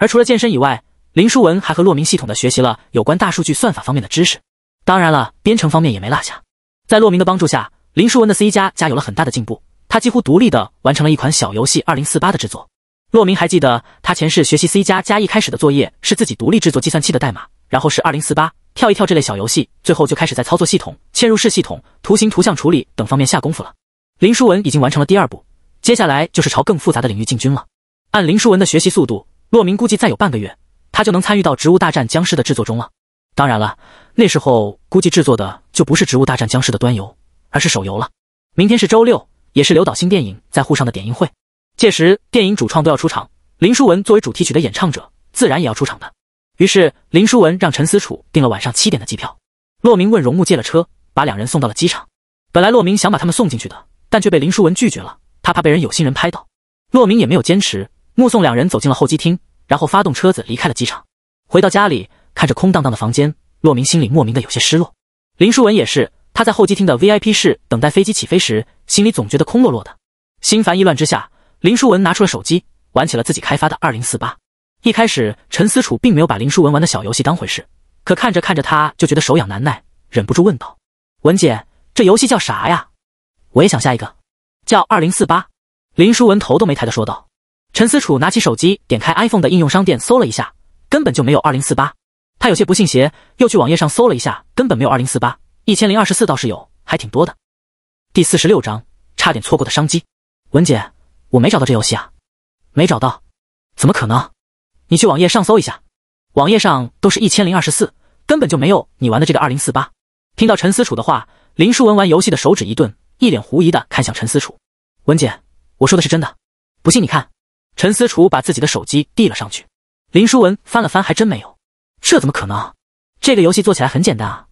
而除了健身以外，林书文还和洛明系统的学习了有关大数据算法方面的知识。当然了，编程方面也没落下。在洛明的帮助下，林书文的 C 加加有了很大的进步。他几乎独立的完成了一款小游戏《二零四八》的制作。洛明还记得，他前世学习 C 加加一开始的作业是自己独立制作计算器的代码，然后是二零四八跳一跳这类小游戏，最后就开始在操作系统、嵌入式系统、图形图像处理等方面下功夫了。林书文已经完成了第二步，接下来就是朝更复杂的领域进军了。按林书文的学习速度。洛明估计再有半个月，他就能参与到《植物大战僵尸》的制作中了。当然了，那时候估计制作的就不是《植物大战僵尸》的端游，而是手游了。明天是周六，也是刘导新电影在沪上的点映会，届时电影主创都要出场，林书文作为主题曲的演唱者，自然也要出场的。于是林书文让陈思楚订了晚上七点的机票。洛明问荣木借了车，把两人送到了机场。本来洛明想把他们送进去的，但却被林书文拒绝了，他怕被人有心人拍到。洛明也没有坚持。目送两人走进了候机厅，然后发动车子离开了机场。回到家里，看着空荡荡的房间，洛明心里莫名的有些失落。林淑文也是，他在候机厅的 VIP 室等待飞机起飞时，心里总觉得空落落的。心烦意乱之下，林淑文拿出了手机，玩起了自己开发的二零四八。一开始，陈思楚并没有把林淑文玩的小游戏当回事，可看着看着，他就觉得手痒难耐，忍不住问道：“文姐，这游戏叫啥呀？我也想下一个。”“叫二零四八。”林淑文头都没抬的说道。陈思楚拿起手机，点开 iPhone 的应用商店，搜了一下，根本就没有二零四八。他有些不信邪，又去网页上搜了一下，根本没有二零四八，一千零二十四倒是有，还挺多的。第四十六章，差点错过的商机。文姐，我没找到这游戏啊，没找到，怎么可能？你去网页上搜一下，网页上都是一千零二十四，根本就没有你玩的这个二零四八。听到陈思楚的话，林淑文玩游戏的手指一顿，一脸狐疑的看向陈思楚。文姐，我说的是真的，不信你看。陈思楚把自己的手机递了上去，林书文翻了翻，还真没有。这怎么可能？这个游戏做起来很简单啊。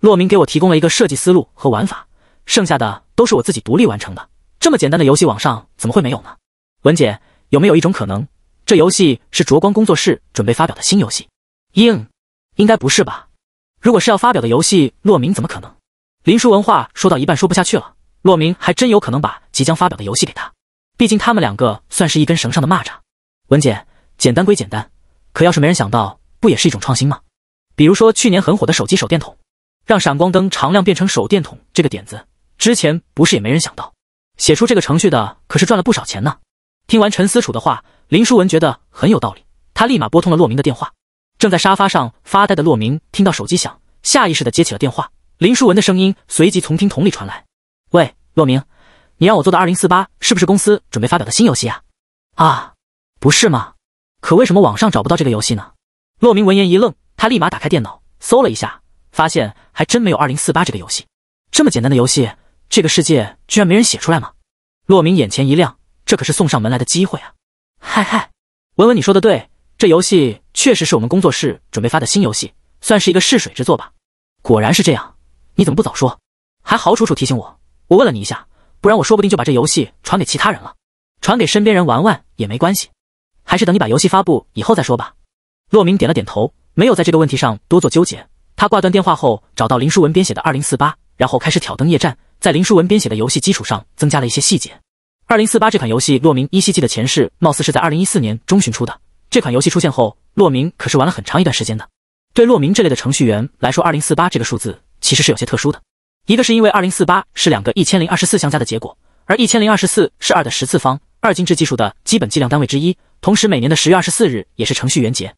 洛明给我提供了一个设计思路和玩法，剩下的都是我自己独立完成的。这么简单的游戏，网上怎么会没有呢？文姐，有没有一种可能，这游戏是卓光工作室准备发表的新游戏？应应该不是吧？如果是要发表的游戏，洛明怎么可能？林书文话说到一半说不下去了。洛明还真有可能把即将发表的游戏给他。毕竟他们两个算是一根绳上的蚂蚱。文姐，简单归简单，可要是没人想到，不也是一种创新吗？比如说去年很火的手机手电筒，让闪光灯常亮变成手电筒这个点子，之前不是也没人想到？写出这个程序的可是赚了不少钱呢。听完陈思楚的话，林淑文觉得很有道理，他立马拨通了洛明的电话。正在沙发上发呆的洛明听到手机响，下意识的接起了电话。林淑文的声音随即从听筒里传来：“喂，洛明。”你让我做的二零四八是不是公司准备发表的新游戏啊？啊，不是吗？可为什么网上找不到这个游戏呢？洛明闻言一愣，他立马打开电脑搜了一下，发现还真没有二零四八这个游戏。这么简单的游戏，这个世界居然没人写出来吗？洛明眼前一亮，这可是送上门来的机会啊！嗨嗨，文文你说的对，这游戏确实是我们工作室准备发的新游戏，算是一个试水之作吧。果然是这样，你怎么不早说？还好楚楚提醒我，我问了你一下。不然我说不定就把这游戏传给其他人了，传给身边人玩玩也没关系，还是等你把游戏发布以后再说吧。洛明点了点头，没有在这个问题上多做纠结。他挂断电话后，找到林书文编写的二零四八，然后开始挑灯夜战，在林书文编写的游戏基础上增加了一些细节。二零四八这款游戏，洛明依稀记得前世貌似是在二零一四年中旬出的。这款游戏出现后，洛明可是玩了很长一段时间的。对洛明这类的程序员来说，二零四八这个数字其实是有些特殊的。一个是因为二零四八是两个一千零二十四相加的结果，而一千零二十四是二的十次方，二进制技术的基本计量单位之一。同时，每年的十月二十四日也是程序员节。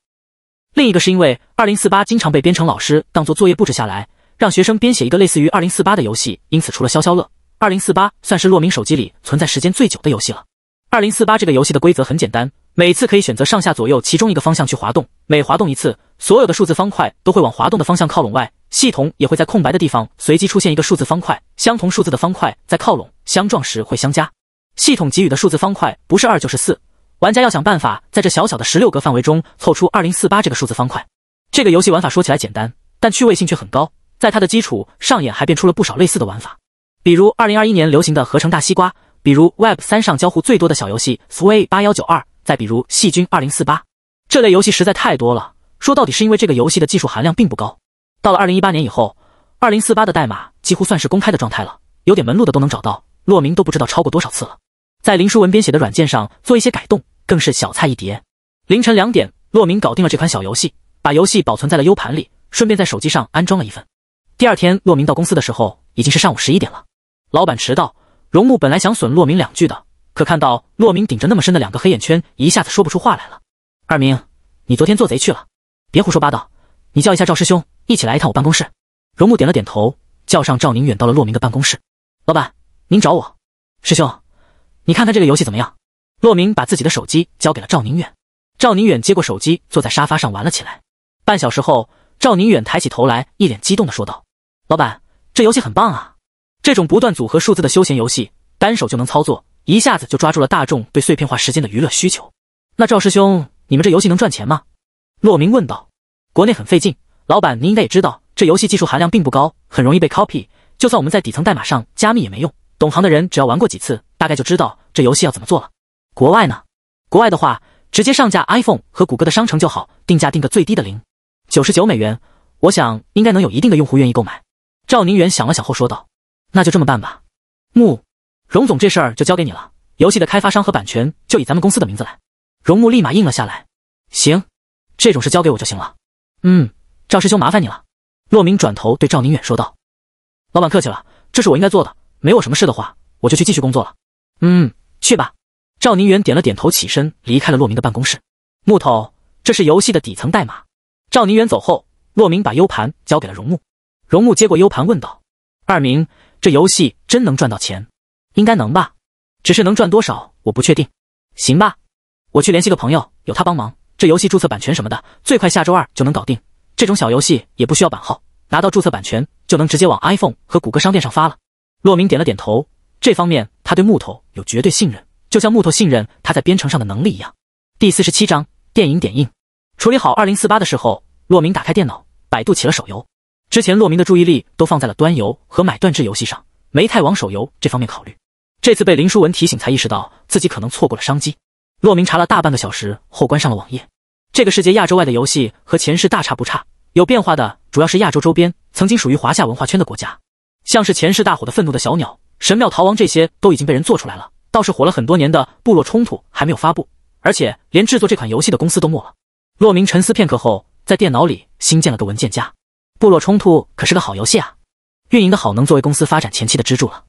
另一个是因为二零四八经常被编程老师当做作业布置下来，让学生编写一个类似于二零四八的游戏。因此，除了消消乐，二零四八算是洛明手机里存在时间最久的游戏了。二零四八这个游戏的规则很简单，每次可以选择上下左右其中一个方向去滑动，每滑动一次，所有的数字方块都会往滑动的方向靠拢。外系统也会在空白的地方随机出现一个数字方块，相同数字的方块在靠拢相撞时会相加。系统给予的数字方块不是二就是四，玩家要想办法在这小小的十六格范围中凑出二零四八这个数字方块。这个游戏玩法说起来简单，但趣味性却很高。在它的基础上演还变出了不少类似的玩法，比如二零二一年流行的合成大西瓜，比如 Web 三上交互最多的小游戏 Sway 八幺九二，再比如细菌二零四八。这类游戏实在太多了，说到底是因为这个游戏的技术含量并不高。到了二零一八年以后，二零四八的代码几乎算是公开的状态了，有点门路的都能找到。洛明都不知道超过多少次了，在林书文编写的软件上做一些改动，更是小菜一碟。凌晨两点，洛明搞定了这款小游戏，把游戏保存在了 U 盘里，顺便在手机上安装了一份。第二天，洛明到公司的时候已经是上午十一点了。老板迟到，荣木本来想损洛明两句的，可看到洛明顶着那么深的两个黑眼圈，一下子说不出话来了。二明，你昨天做贼去了？别胡说八道，你叫一下赵师兄。一起来一趟我办公室。荣木点了点头，叫上赵宁远到了洛明的办公室。老板，您找我。师兄，你看看这个游戏怎么样？洛明把自己的手机交给了赵宁远。赵宁远接过手机，坐在沙发上玩了起来。半小时后，赵宁远抬起头来，一脸激动地说道：“老板，这游戏很棒啊！这种不断组合数字的休闲游戏，单手就能操作，一下子就抓住了大众对碎片化时间的娱乐需求。那赵师兄，你们这游戏能赚钱吗？”洛明问道。国内很费劲。老板，您应该也知道，这游戏技术含量并不高，很容易被 copy。就算我们在底层代码上加密也没用，懂行的人只要玩过几次，大概就知道这游戏要怎么做了。国外呢？国外的话，直接上架 iPhone 和谷歌的商城就好，定价定个最低的零九十九美元，我想应该能有一定的用户愿意购买。赵宁远想了想后说道：“那就这么办吧，木，荣总，这事儿就交给你了。游戏的开发商和版权就以咱们公司的名字来。”荣木立马应了下来：“行，这种事交给我就行了。”嗯。赵师兄，麻烦你了。洛明转头对赵宁远说道：“老板客气了，这是我应该做的。没我什么事的话，我就去继续工作了。”嗯，去吧。赵宁远点了点头，起身离开了洛明的办公室。木头，这是游戏的底层代码。赵宁远走后，洛明把 U 盘交给了荣木。荣木接过 U 盘，问道：“二明，这游戏真能赚到钱？应该能吧？只是能赚多少，我不确定。行吧，我去联系个朋友，有他帮忙，这游戏注册版权什么的，最快下周二就能搞定。”这种小游戏也不需要版号，拿到注册版权就能直接往 iPhone 和谷歌商店上发了。洛明点了点头，这方面他对木头有绝对信任，就像木头信任他在编程上的能力一样。第四十七章电影点映，处理好二零四八的时候，洛明打开电脑，百度起了手游。之前洛明的注意力都放在了端游和买断制游戏上，没太往手游这方面考虑。这次被林书文提醒，才意识到自己可能错过了商机。洛明查了大半个小时后，关上了网页。这个世界亚洲外的游戏和前世大差不差。有变化的主要是亚洲周边曾经属于华夏文化圈的国家，像是前世大火的《愤怒的小鸟》、《神庙逃亡》这些都已经被人做出来了，倒是火了很多年的《部落冲突》还没有发布，而且连制作这款游戏的公司都没了。洛明沉思片刻后，在电脑里新建了个文件夹，《部落冲突》可是个好游戏啊，运营的好能作为公司发展前期的支柱了。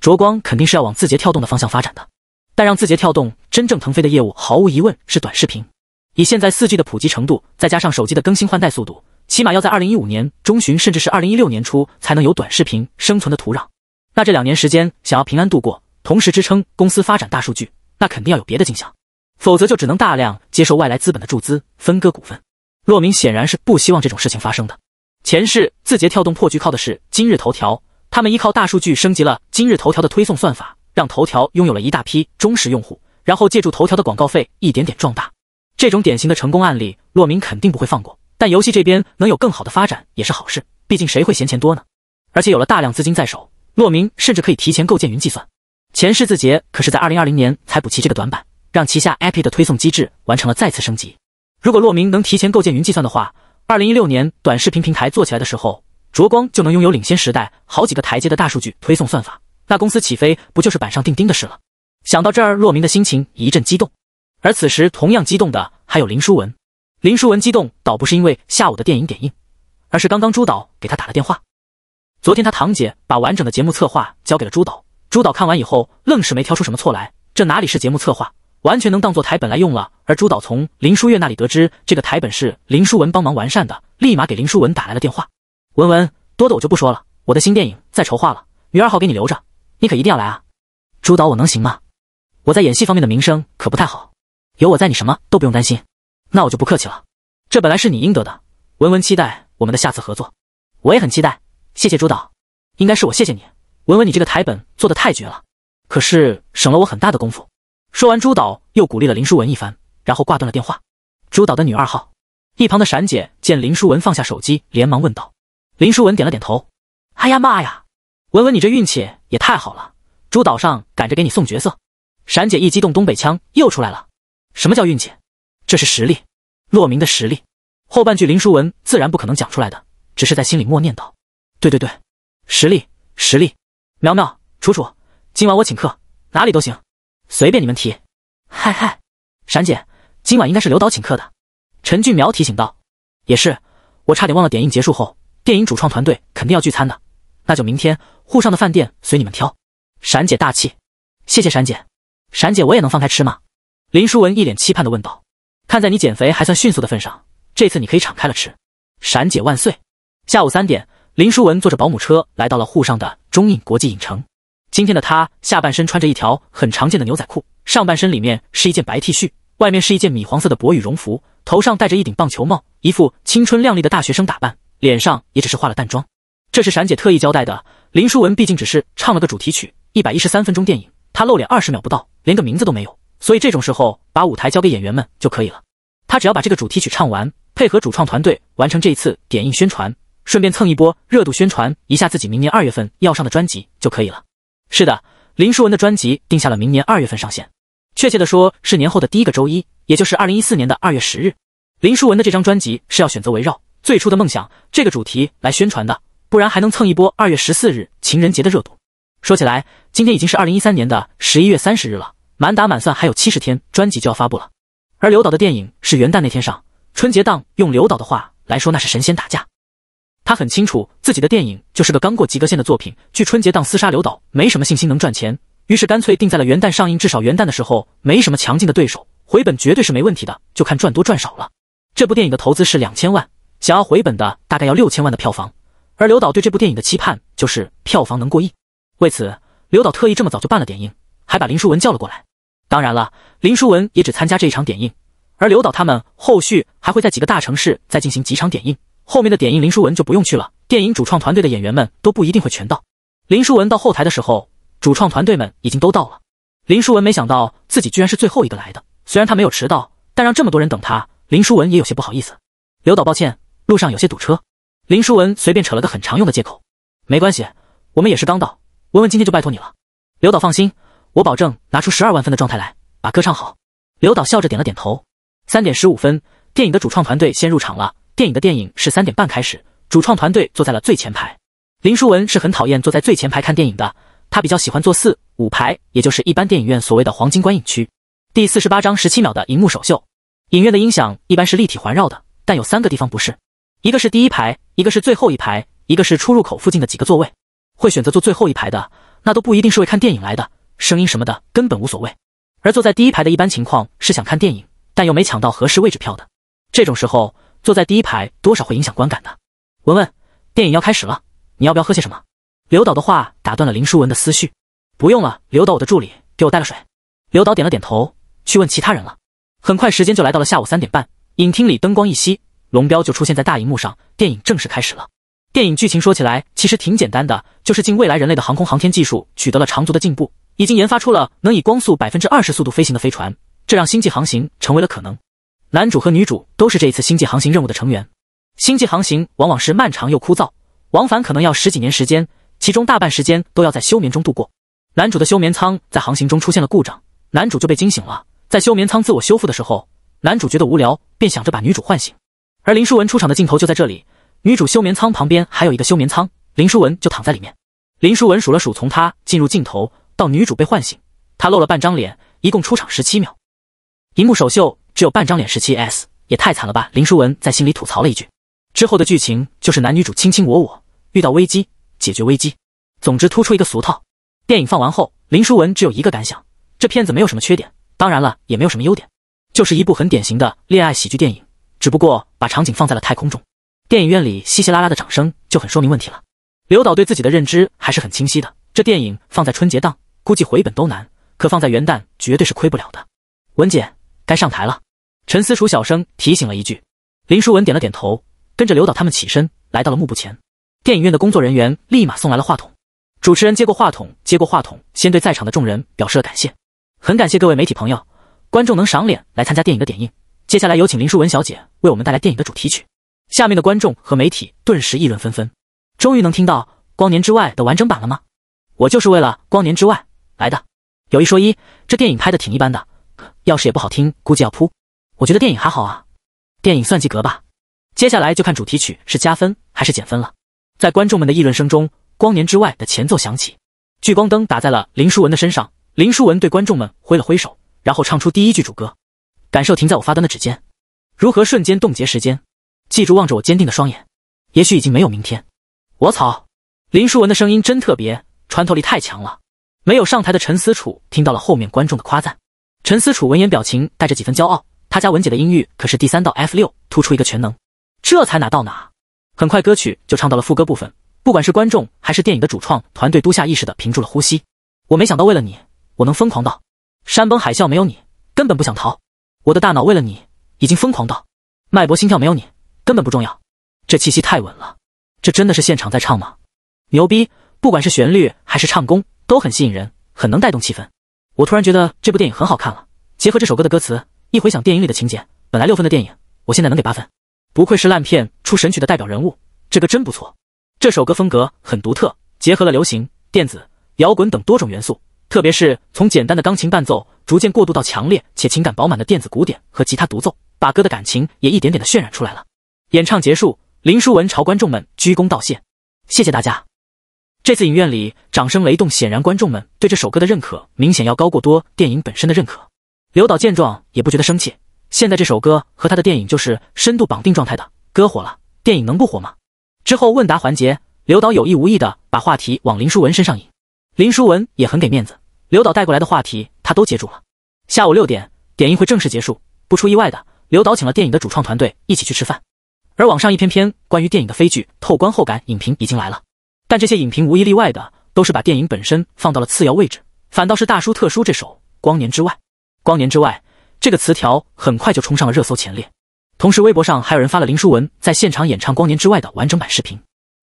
卓光肯定是要往字节跳动的方向发展的，但让字节跳动真正腾飞的业务，毫无疑问是短视频。以现在四 G 的普及程度，再加上手机的更新换代速度，起码要在二零一五年中旬，甚至是二零一六年初才能有短视频生存的土壤。那这两年时间想要平安度过，同时支撑公司发展大数据，那肯定要有别的进项，否则就只能大量接受外来资本的注资，分割股份。骆明显然是不希望这种事情发生的。前世字节跳动破局靠的是今日头条，他们依靠大数据升级了今日头条的推送算法，让头条拥有了一大批忠实用户，然后借助头条的广告费一点点壮大。这种典型的成功案例，骆明肯定不会放过。但游戏这边能有更好的发展也是好事，毕竟谁会嫌钱多呢？而且有了大量资金在手，洛明甚至可以提前构建云计算。前世字节可是在二零二零年才补齐这个短板，让旗下 App 的推送机制完成了再次升级。如果洛明能提前构建云计算的话，二零一六年短视频平台做起来的时候，卓光就能拥有领先时代好几个台阶的大数据推送算法，那公司起飞不就是板上钉钉的事了？想到这儿，骆明的心情一阵激动。而此时同样激动的还有林书文。林书文激动，倒不是因为下午的电影点映，而是刚刚朱导给他打了电话。昨天他堂姐把完整的节目策划交给了朱导，朱导看完以后，愣是没挑出什么错来。这哪里是节目策划，完全能当做台本来用了。而朱导从林书月那里得知这个台本是林书文帮忙完善的，立马给林书文打来了电话：“文文，多的我就不说了，我的新电影在筹划了，女二号给你留着，你可一定要来啊！”朱导，我能行吗？我在演戏方面的名声可不太好，有我在，你什么都不用担心。那我就不客气了，这本来是你应得的。文文，期待我们的下次合作，我也很期待。谢谢朱导，应该是我谢谢你，文文，你这个台本做的太绝了，可是省了我很大的功夫。说完，朱导又鼓励了林淑文一番，然后挂断了电话。朱导的女二号，一旁的闪姐见林淑文放下手机，连忙问道。林淑文点了点头。哎呀妈呀，文文你这运气也太好了，朱导上赶着给你送角色。闪姐一激动，东北腔又出来了。什么叫运气？这是实力，洛明的实力。后半句林书文自然不可能讲出来的，只是在心里默念道：“对对对，实力实力。”苗苗、楚楚，今晚我请客，哪里都行，随便你们提。嗨嗨，闪姐，今晚应该是刘导请客的。陈俊苗提醒道：“也是，我差点忘了，点映结束后，电影主创团队肯定要聚餐的，那就明天沪上的饭店随你们挑。”闪姐大气，谢谢闪姐。闪姐，我也能放开吃吗？林书文一脸期盼的问道。看在你减肥还算迅速的份上，这次你可以敞开了吃。闪姐万岁！下午三点，林书文坐着保姆车来到了沪上的中影国际影城。今天的她下半身穿着一条很常见的牛仔裤，上半身里面是一件白 T 恤，外面是一件米黄色的薄羽绒服，头上戴着一顶棒球帽，一副青春靓丽的大学生打扮，脸上也只是化了淡妆。这是闪姐特意交代的。林书文毕竟只是唱了个主题曲，一百一十三分钟电影，她露脸二十秒不到，连个名字都没有。所以这种时候，把舞台交给演员们就可以了。他只要把这个主题曲唱完，配合主创团队完成这一次点映宣传，顺便蹭一波热度，宣传一下自己明年二月份要上的专辑就可以了。是的，林书文的专辑定下了明年二月份上线，确切的说是年后的第一个周一，也就是二零一四年的二月十日。林书文的这张专辑是要选择围绕最初的梦想这个主题来宣传的，不然还能蹭一波二月十四日情人节的热度。说起来，今天已经是二零一三年的十一月三十日了。满打满算还有七十天，专辑就要发布了，而刘导的电影是元旦那天上春节档。用刘导的话来说，那是神仙打架。他很清楚自己的电影就是个刚过及格线的作品，去春节档厮杀，刘导没什么信心能赚钱，于是干脆定在了元旦上映。至少元旦的时候没什么强劲的对手，回本绝对是没问题的，就看赚多赚少了。这部电影的投资是两千万，想要回本的大概要六千万的票房。而刘导对这部电影的期盼就是票房能过亿。为此，刘导特意这么早就办了点映，还把林书文叫了过来。当然了，林书文也只参加这一场点映，而刘导他们后续还会在几个大城市再进行几场点映。后面的点映林书文就不用去了，电影主创团队的演员们都不一定会全到。林书文到后台的时候，主创团队们已经都到了。林书文没想到自己居然是最后一个来的，虽然他没有迟到，但让这么多人等他，林书文也有些不好意思。刘导，抱歉，路上有些堵车。林书文随便扯了个很常用的借口。没关系，我们也是刚到，文文今天就拜托你了。刘导放心。我保证拿出十二万分的状态来把歌唱好。刘导笑着点了点头。三点十五分，电影的主创团队先入场了。电影的电影是三点半开始，主创团队坐在了最前排。林书文是很讨厌坐在最前排看电影的，他比较喜欢坐四五排，也就是一般电影院所谓的黄金观影区。第四十八章十七秒的银幕首秀，影院的音响一般是立体环绕的，但有三个地方不是：一个是第一排，一个是最后一排，一个是出入口附近的几个座位。会选择坐最后一排的，那都不一定是为看电影来的。声音什么的根本无所谓，而坐在第一排的一般情况是想看电影，但又没抢到合适位置票的。这种时候，坐在第一排多少会影响观感的。文文，电影要开始了，你要不要喝些什么？刘导的话打断了林书文的思绪。不用了，刘导，我的助理给我带了水。刘导点了点头，去问其他人了。很快，时间就来到了下午三点半，影厅里灯光一熄，龙标就出现在大荧幕上，电影正式开始了。电影剧情说起来其实挺简单的，就是近未来人类的航空航天技术取得了长足的进步。已经研发出了能以光速百分之二十速度飞行的飞船，这让星际航行成为了可能。男主和女主都是这一次星际航行任务的成员。星际航行往往是漫长又枯燥，往返可能要十几年时间，其中大半时间都要在休眠中度过。男主的休眠舱在航行中出现了故障，男主就被惊醒了。在休眠舱自我修复的时候，男主觉得无聊，便想着把女主唤醒。而林淑文出场的镜头就在这里，女主休眠舱旁边还有一个休眠舱，林淑文就躺在里面。林淑文数了数，从她进入镜头。到女主被唤醒，她露了半张脸，一共出场十七秒，银幕首秀只有半张脸，十七 s 也太惨了吧！林书文在心里吐槽了一句。之后的剧情就是男女主卿卿我我，遇到危机解决危机，总之突出一个俗套。电影放完后，林书文只有一个感想：这片子没有什么缺点，当然了也没有什么优点，就是一部很典型的恋爱喜剧电影，只不过把场景放在了太空中。电影院里稀稀拉拉的掌声就很说明问题了。刘导对自己的认知还是很清晰的，这电影放在春节档。估计回本都难，可放在元旦绝对是亏不了的。文姐，该上台了。陈思楚小声提醒了一句。林淑文点了点头，跟着刘导他们起身来到了幕布前。电影院的工作人员立马送来了话筒。主持人接过话筒，接过话筒，先对在场的众人表示了感谢，很感谢各位媒体朋友、观众能赏脸来参加电影的点映。接下来有请林淑文小姐为我们带来电影的主题曲。下面的观众和媒体顿时议论纷纷。终于能听到《光年之外》的完整版了吗？我就是为了《光年之外》。来的，有一说一，这电影拍的挺一般的，要是也不好听，估计要扑。我觉得电影还好啊，电影算及格吧。接下来就看主题曲是加分还是减分了。在观众们的议论声中，光年之外的前奏响起，聚光灯打在了林书文的身上。林书文对观众们挥了挥手，然后唱出第一句主歌：感受停在我发端的指尖，如何瞬间冻结时间？记住望着我坚定的双眼，也许已经没有明天。我操！林书文的声音真特别，穿透力太强了。没有上台的陈思楚听到了后面观众的夸赞，陈思楚闻言表情带着几分骄傲。他家文姐的音域可是第三道 F 六，突出一个全能。这才哪到哪？很快歌曲就唱到了副歌部分，不管是观众还是电影的主创团队都下意识的屏住了呼吸。我没想到，为了你，我能疯狂到山崩海啸，没有你根本不想逃。我的大脑为了你已经疯狂到脉搏心跳，没有你根本不重要。这气息太稳了，这真的是现场在唱吗？牛逼！不管是旋律还是唱功。都很吸引人，很能带动气氛。我突然觉得这部电影很好看了，结合这首歌的歌词，一回想电影里的情节，本来六分的电影，我现在能给八分。不愧是烂片出神曲的代表人物，这歌真不错。这首歌风格很独特，结合了流行、电子、摇滚等多种元素，特别是从简单的钢琴伴奏逐渐过渡到强烈且情感饱满的电子鼓点和吉他独奏，把歌的感情也一点点的渲染出来了。演唱结束，林书文朝观众们鞠躬道谢，谢谢大家。这次影院里掌声雷动，显然观众们对这首歌的认可明显要高过多电影本身的认可。刘导见状也不觉得生气，现在这首歌和他的电影就是深度绑定状态的，歌火了，电影能不火吗？之后问答环节，刘导有意无意的把话题往林书文身上引，林书文也很给面子，刘导带过来的话题他都接住了。下午六点，点映会正式结束，不出意外的，刘导请了电影的主创团队一起去吃饭，而网上一篇篇关于电影的飞剧透观后感影评已经来了。但这些影评无一例外的都是把电影本身放到了次要位置，反倒是大叔特殊这首《光年之外》。光年之外这个词条很快就冲上了热搜前列。同时，微博上还有人发了林书文在现场演唱《光年之外》的完整版视频，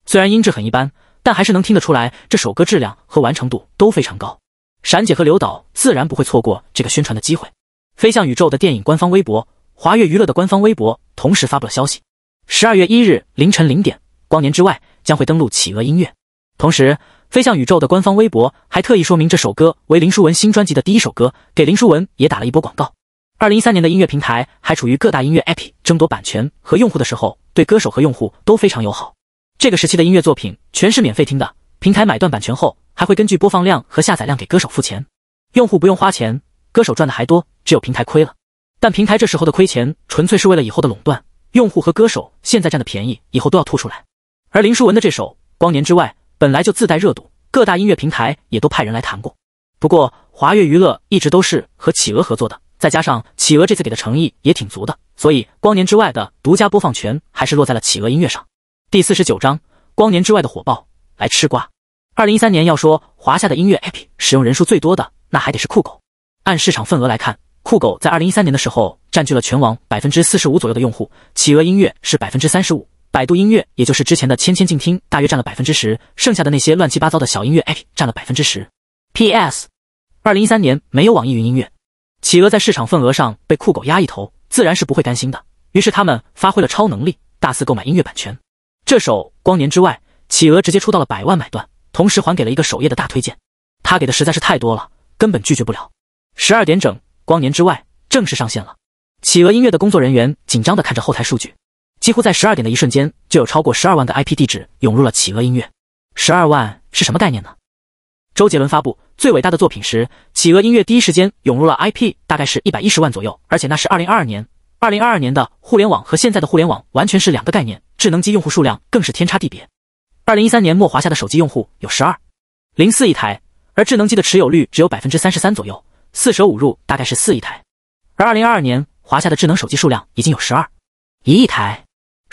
虽然音质很一般，但还是能听得出来这首歌质量和完成度都非常高。闪姐和刘导自然不会错过这个宣传的机会。飞向宇宙的电影官方微博、华越娱乐的官方微博同时发布了消息：十二月一日凌晨零点，《光年之外》。将会登陆企鹅音乐，同时飞向宇宙的官方微博还特意说明这首歌为林书文新专辑的第一首歌，给林书文也打了一波广告。二零一三年的音乐平台还处于各大音乐 APP 争夺版权和用户的时候，对歌手和用户都非常友好。这个时期的音乐作品全是免费听的，平台买断版权后还会根据播放量和下载量给歌手付钱，用户不用花钱，歌手赚的还多，只有平台亏了。但平台这时候的亏钱纯粹是为了以后的垄断，用户和歌手现在占的便宜以后都要吐出来。而林书文的这首《光年之外》本来就自带热度，各大音乐平台也都派人来谈过。不过华乐娱乐一直都是和企鹅合作的，再加上企鹅这次给的诚意也挺足的，所以《光年之外》的独家播放权还是落在了企鹅音乐上。第四十九章《光年之外》的火爆来吃瓜。二零一三年要说华夏的音乐 APP 使用人数最多的，那还得是酷狗。按市场份额来看，酷狗在二零一三年的时候占据了全网百分之四十五左右的用户，企鹅音乐是百分之三十五。百度音乐，也就是之前的千千静听，大约占了百分之十，剩下的那些乱七八糟的小音乐 APP 占了百分之十。P.S. 二零一三年没有网易云音乐，企鹅在市场份额上被酷狗压一头，自然是不会甘心的，于是他们发挥了超能力，大肆购买音乐版权。这首《光年之外》，企鹅直接出到了百万买断，同时还给了一个首页的大推荐，他给的实在是太多了，根本拒绝不了。十二点整，《光年之外》正式上线了。企鹅音乐的工作人员紧张的看着后台数据。几乎在十二点的一瞬间，就有超过十二万个 IP 地址涌入了企鹅音乐。十二万是什么概念呢？周杰伦发布最伟大的作品时，企鹅音乐第一时间涌入了 IP，大概是一百一十万左右。而且那是二零二二年，二零二二年的互联网和现在的互联网完全是两个概念，智能机用户数量更是天差地别。二零一三年末，华夏的手机用户有十二零四亿台，而智能机的持有率只有百分之三十三左右，四舍五入大概是四亿台。而二零二二年，华夏的智能手机数量已经有十二一亿台。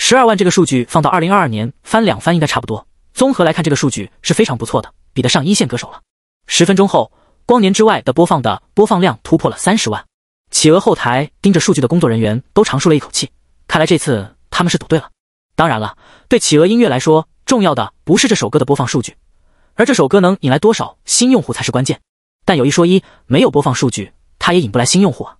十二万这个数据放到二零二二年翻两番应该差不多。综合来看，这个数据是非常不错的，比得上一线歌手了。十分钟后，光年之外的播放的播放量突破了三十万。企鹅后台盯着数据的工作人员都长舒了一口气，看来这次他们是赌对了。当然了，对企鹅音乐来说，重要的不是这首歌的播放数据，而这首歌能引来多少新用户才是关键。但有一说一，没有播放数据，它也引不来新用户啊。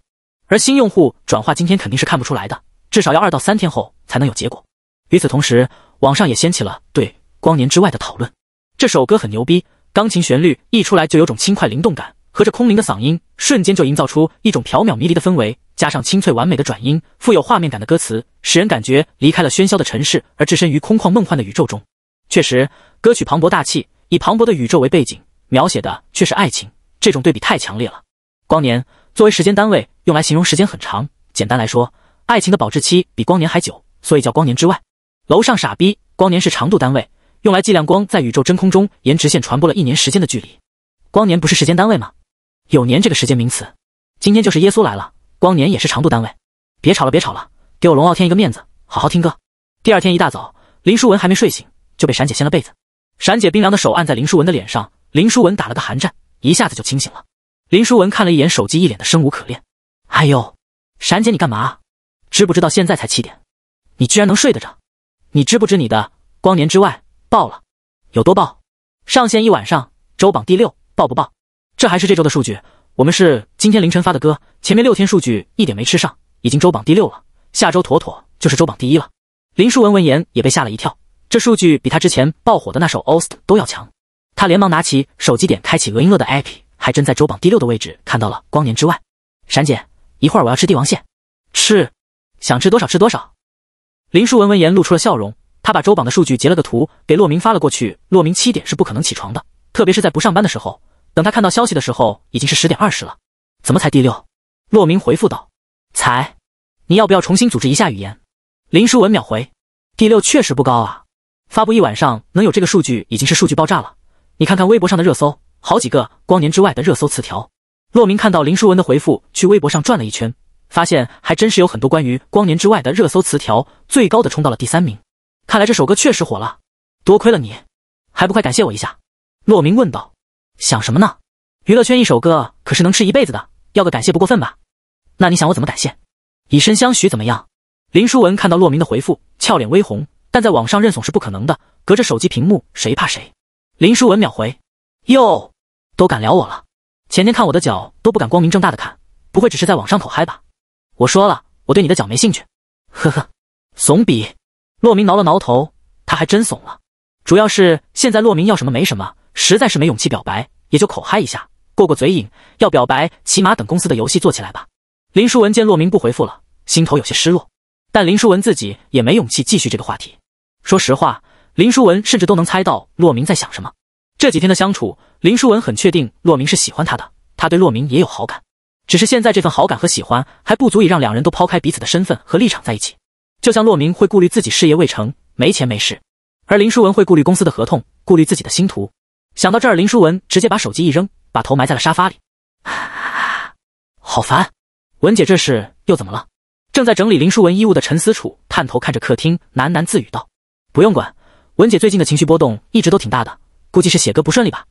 而新用户转化今天肯定是看不出来的，至少要二到三天后。才能有结果。与此同时，网上也掀起了对《光年之外》的讨论。这首歌很牛逼，钢琴旋律一出来就有种轻快灵动感，和着空灵的嗓音，瞬间就营造出一种缥缈迷离的氛围。加上清脆完美的转音，富有画面感的歌词，使人感觉离开了喧嚣的尘世，而置身于空旷梦幻的宇宙中。确实，歌曲磅礴大气，以磅礴的宇宙为背景，描写的却是爱情，这种对比太强烈了。光年作为时间单位，用来形容时间很长。简单来说，爱情的保质期比光年还久。所以叫光年之外。楼上傻逼，光年是长度单位，用来计量光在宇宙真空中沿直线传播了一年时间的距离。光年不是时间单位吗？有年这个时间名词。今天就是耶稣来了，光年也是长度单位。别吵了，别吵了，给我龙傲天一个面子，好好听歌。第二天一大早，林书文还没睡醒，就被闪姐掀了被子。闪姐冰凉的手按在林书文的脸上，林书文打了个寒战，一下子就清醒了。林书文看了一眼手机，一脸的生无可恋。哎呦，闪姐你干嘛？知不知道现在才七点？你居然能睡得着？你知不知你的《光年之外》爆了？有多爆？上线一晚上，周榜第六，爆不爆？这还是这周的数据。我们是今天凌晨发的歌，前面六天数据一点没吃上，已经周榜第六了。下周妥妥就是周榜第一了。林书文闻言也被吓了一跳，这数据比他之前爆火的那首《OST》都要强。他连忙拿起手机点开启鹅音乐的 APP，还真在周榜第六的位置看到了《光年之外》。闪姐，一会儿我要吃帝王蟹，吃，想吃多少吃多少。林淑文闻言露出了笑容，他把周榜的数据截了个图给洛明发了过去。洛明七点是不可能起床的，特别是在不上班的时候。等他看到消息的时候，已经是十点二十了。怎么才第六？洛明回复道。才？你要不要重新组织一下语言？林书文秒回：第六确实不高啊，发布一晚上能有这个数据已经是数据爆炸了。你看看微博上的热搜，好几个光年之外的热搜词条。洛明看到林书文的回复，去微博上转了一圈。发现还真是有很多关于光年之外的热搜词条，最高的冲到了第三名。看来这首歌确实火了，多亏了你，还不快感谢我一下？骆明问道。想什么呢？娱乐圈一首歌可是能吃一辈子的，要个感谢不过分吧？那你想我怎么感谢？以身相许怎么样？林淑文看到骆明的回复，俏脸微红，但在网上认怂是不可能的，隔着手机屏幕，谁怕谁？林淑文秒回：哟，都敢撩我了？前天看我的脚都不敢光明正大的看，不会只是在网上口嗨吧？我说了，我对你的脚没兴趣。呵呵，怂比。骆明挠了挠头，他还真怂了。主要是现在骆明要什么没什么，实在是没勇气表白，也就口嗨一下，过过嘴瘾。要表白，起码等公司的游戏做起来吧。林淑文见骆明不回复了，心头有些失落。但林淑文自己也没勇气继续这个话题。说实话，林淑文甚至都能猜到骆明在想什么。这几天的相处，林淑文很确定骆明是喜欢他的，他对骆明也有好感。只是现在这份好感和喜欢还不足以让两人都抛开彼此的身份和立场在一起。就像骆明会顾虑自己事业未成、没钱没势，而林书文会顾虑公司的合同、顾虑自己的星图。想到这儿，林书文直接把手机一扔，把头埋在了沙发里。啊，好烦！文姐这是又怎么了？正在整理林书文衣物的陈思楚探头看着客厅，喃喃自语道：“不用管，文姐最近的情绪波动一直都挺大的，估计是写歌不顺利吧。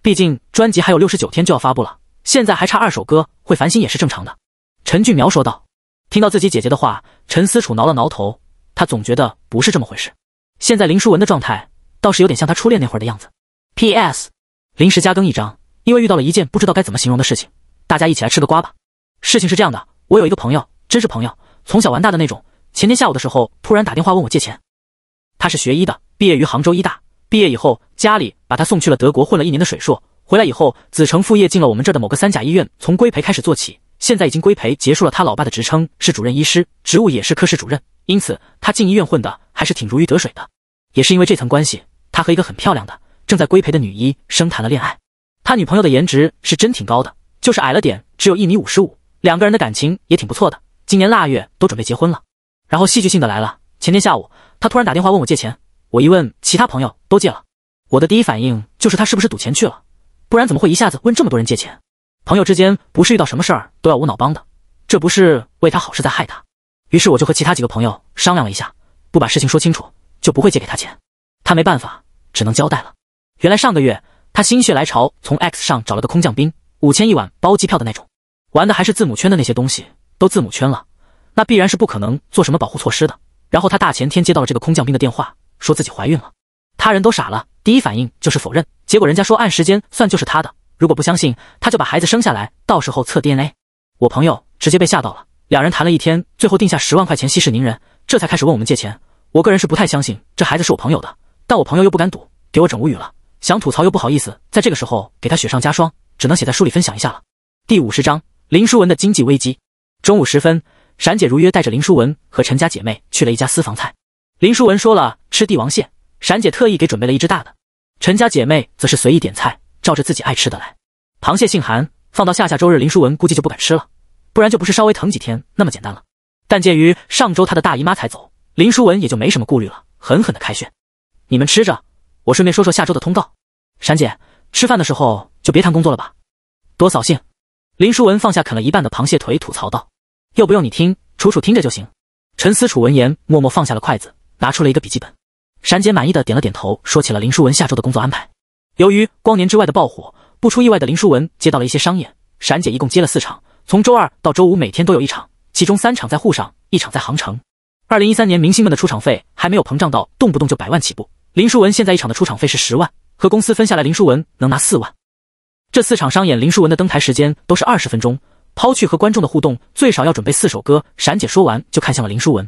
毕竟专辑还有六十九天就要发布了。”现在还差二首歌，会烦心也是正常的。”陈俊苗说道。听到自己姐姐的话，陈思楚挠了挠头，他总觉得不是这么回事。现在林书文的状态倒是有点像他初恋那会儿的样子。P.S. 临时加更一章，因为遇到了一件不知道该怎么形容的事情，大家一起来吃个瓜吧。事情是这样的，我有一个朋友，真是朋友，从小玩大的那种。前天下午的时候，突然打电话问我借钱。他是学医的，毕业于杭州医大，毕业以后家里把他送去了德国混了一年的水硕。回来以后，子承父业进了我们这儿的某个三甲医院，从规培开始做起，现在已经规培结束了。他老爸的职称是主任医师，职务也是科室主任，因此他进医院混的还是挺如鱼得水的。也是因为这层关系，他和一个很漂亮的正在规培的女医生谈了恋爱。他女朋友的颜值是真挺高的，就是矮了点，只有一米五十五。两个人的感情也挺不错的，今年腊月都准备结婚了。然后戏剧性的来了，前天下午他突然打电话问我借钱，我一问其他朋友都借了，我的第一反应就是他是不是赌钱去了。不然怎么会一下子问这么多人借钱？朋友之间不是遇到什么事儿都要无脑帮的，这不是为他好，是在害他。于是我就和其他几个朋友商量了一下，不把事情说清楚就不会借给他钱。他没办法，只能交代了。原来上个月他心血来潮从 X 上找了个空降兵，五千一晚包机票的那种，玩的还是字母圈的那些东西，都字母圈了，那必然是不可能做什么保护措施的。然后他大前天接到了这个空降兵的电话，说自己怀孕了。他人都傻了，第一反应就是否认，结果人家说按时间算就是他的，如果不相信，他就把孩子生下来，到时候测 DNA。我朋友直接被吓到了，两人谈了一天，最后定下十万块钱息事宁人，这才开始问我们借钱。我个人是不太相信这孩子是我朋友的，但我朋友又不敢赌，给我整无语了，想吐槽又不好意思，在这个时候给他雪上加霜，只能写在书里分享一下了。第五十章林淑文的经济危机。中午时分，闪姐如约带着林淑文和陈家姐妹去了一家私房菜，林淑文说了吃帝王蟹。闪姐特意给准备了一只大的，陈家姐妹则是随意点菜，照着自己爱吃的来。螃蟹性寒，放到下下周日，林淑文估计就不敢吃了，不然就不是稍微疼几天那么简单了。但鉴于上周她的大姨妈才走，林淑文也就没什么顾虑了，狠狠的开炫。你们吃着，我顺便说说下周的通告。闪姐，吃饭的时候就别谈工作了吧，多扫兴。林淑文放下啃了一半的螃蟹腿，吐槽道：“又不用你听，楚楚听着就行。”陈思楚闻言，默默放下了筷子，拿出了一个笔记本。闪姐满意的点了点头，说起了林书文下周的工作安排。由于光年之外的爆火，不出意外的林书文接到了一些商演。闪姐一共接了四场，从周二到周五，每天都有一场，其中三场在沪上，一场在杭城。二零一三年，明星们的出场费还没有膨胀到动不动就百万起步。林书文现在一场的出场费是十万，和公司分下来，林书文能拿四万。这四场商演，林书文的登台时间都是二十分钟，抛去和观众的互动，最少要准备四首歌。闪姐说完，就看向了林书文。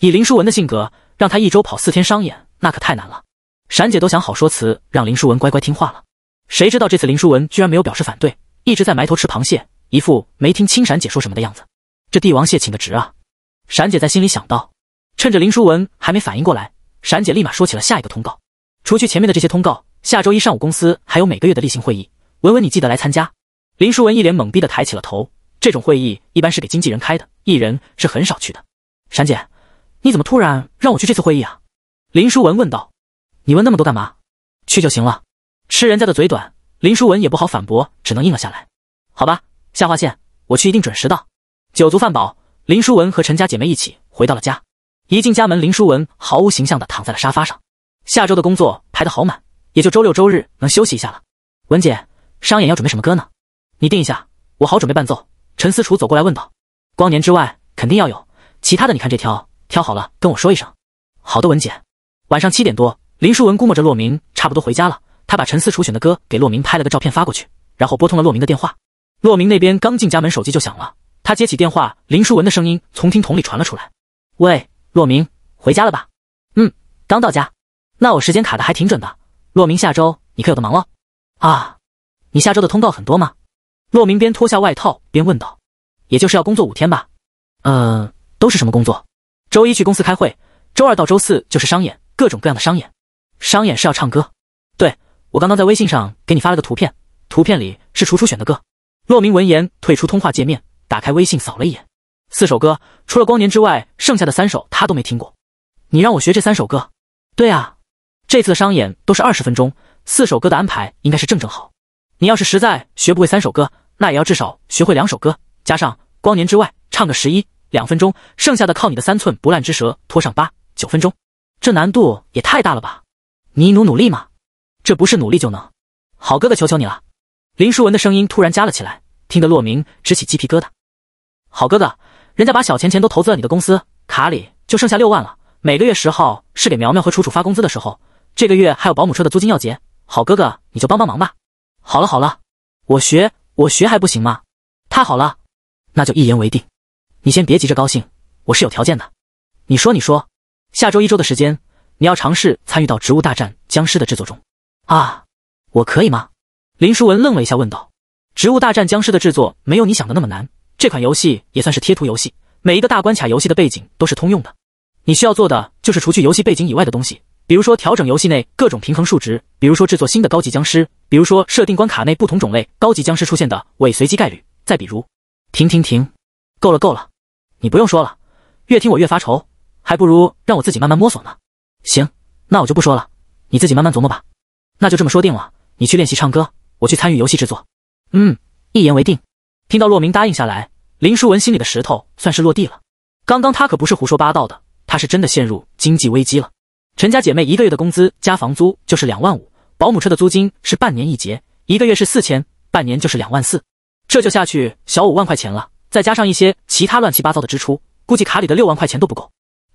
以林书文的性格，让他一周跑四天商演。那可太难了，闪姐都想好说辞让林淑文乖乖听话了，谁知道这次林淑文居然没有表示反对，一直在埋头吃螃蟹，一副没听清闪姐说什么的样子。这帝王蟹请的值啊！闪姐在心里想到。趁着林淑文还没反应过来，闪姐立马说起了下一个通告。除去前面的这些通告，下周一上午公司还有每个月的例行会议，文文你记得来参加。林淑文一脸懵逼的抬起了头，这种会议一般是给经纪人开的，艺人是很少去的。闪姐，你怎么突然让我去这次会议啊？林淑文问道：“你问那么多干嘛？去就行了，吃人家的嘴短。”林淑文也不好反驳，只能应了下来。好吧，下划线，我去，一定准时到。酒足饭饱，林淑文和陈家姐妹一起回到了家。一进家门，林淑文毫无形象地躺在了沙发上。下周的工作排得好满，也就周六周日能休息一下了。文姐，商演要准备什么歌呢？你定一下，我好准备伴奏。陈思楚走过来问道：“光年之外肯定要有，其他的你看这条，挑好了跟我说一声。”好的，文姐。晚上七点多，林淑文估摸着洛明差不多回家了，他把陈思楚选的歌给洛明拍了个照片发过去，然后拨通了洛明的电话。洛明那边刚进家门，手机就响了，他接起电话，林淑文的声音从听筒里传了出来：“喂，洛明，回家了吧？”“嗯，刚到家。”“那我时间卡的还挺准的。”“洛明，下周你可有的忙了。”“啊，你下周的通告很多吗？”洛明边脱下外套边问道：“也就是要工作五天吧？”“嗯，都是什么工作？”“周一去公司开会，周二到周四就是商演。”各种各样的商演，商演是要唱歌。对我刚刚在微信上给你发了个图片，图片里是楚楚选的歌。洛明闻言退出通话界面，打开微信扫了一眼，四首歌除了《光年之外》，剩下的三首他都没听过。你让我学这三首歌？对啊，这次的商演都是二十分钟，四首歌的安排应该是正正好。你要是实在学不会三首歌，那也要至少学会两首歌，加上《光年之外》唱个十一两分钟，剩下的靠你的三寸不烂之舌拖上八九分钟。这难度也太大了吧！你努努力嘛，这不是努力就能。好哥哥，求求你了！林淑文的声音突然加了起来，听得洛明直起鸡皮疙瘩。好哥哥，人家把小钱钱都投资了你的公司，卡里就剩下六万了。每个月十号是给苗苗和楚楚发工资的时候，这个月还有保姆车的租金要结。好哥哥，你就帮帮忙吧。好了好了，我学我学还不行吗？太好了，那就一言为定。你先别急着高兴，我是有条件的。你说你说。下周一周的时间，你要尝试参与到《植物大战僵尸》的制作中啊？我可以吗？林书文愣了一下，问道：“《植物大战僵尸》的制作没有你想的那么难。这款游戏也算是贴图游戏，每一个大关卡游戏的背景都是通用的。你需要做的就是除去游戏背景以外的东西，比如说调整游戏内各种平衡数值，比如说制作新的高级僵尸，比如说设定关卡内不同种类高级僵尸出现的伪随机概率。再比如，停停停，够了够了，你不用说了，越听我越发愁。”还不如让我自己慢慢摸索呢。行，那我就不说了，你自己慢慢琢磨吧。那就这么说定了，你去练习唱歌，我去参与游戏制作。嗯，一言为定。听到洛明答应下来，林书文心里的石头算是落地了。刚刚他可不是胡说八道的，他是真的陷入经济危机了。陈家姐妹一个月的工资加房租就是两万五，保姆车的租金是半年一结，一个月是四千，半年就是两万四，这就下去小五万块钱了。再加上一些其他乱七八糟的支出，估计卡里的六万块钱都不够。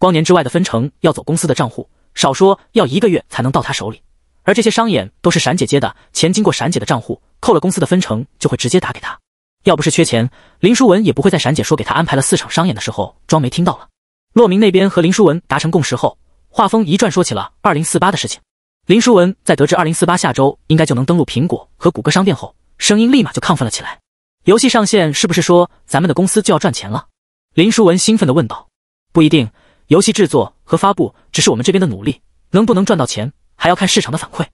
光年之外的分成要走公司的账户，少说要一个月才能到他手里。而这些商演都是闪姐姐的钱，经过闪姐的账户扣了公司的分成，就会直接打给他。要不是缺钱，林淑文也不会在闪姐说给他安排了四场商演的时候装没听到了。骆明那边和林淑文达成共识后，话锋一转，说起了二零四八的事情。林淑文在得知二零四八下周应该就能登陆苹果和谷歌商店后，声音立马就亢奋了起来：“游戏上线是不是说咱们的公司就要赚钱了？”林淑文兴奋地问道：“不一定。”游戏制作和发布只是我们这边的努力，能不能赚到钱还要看市场的反馈。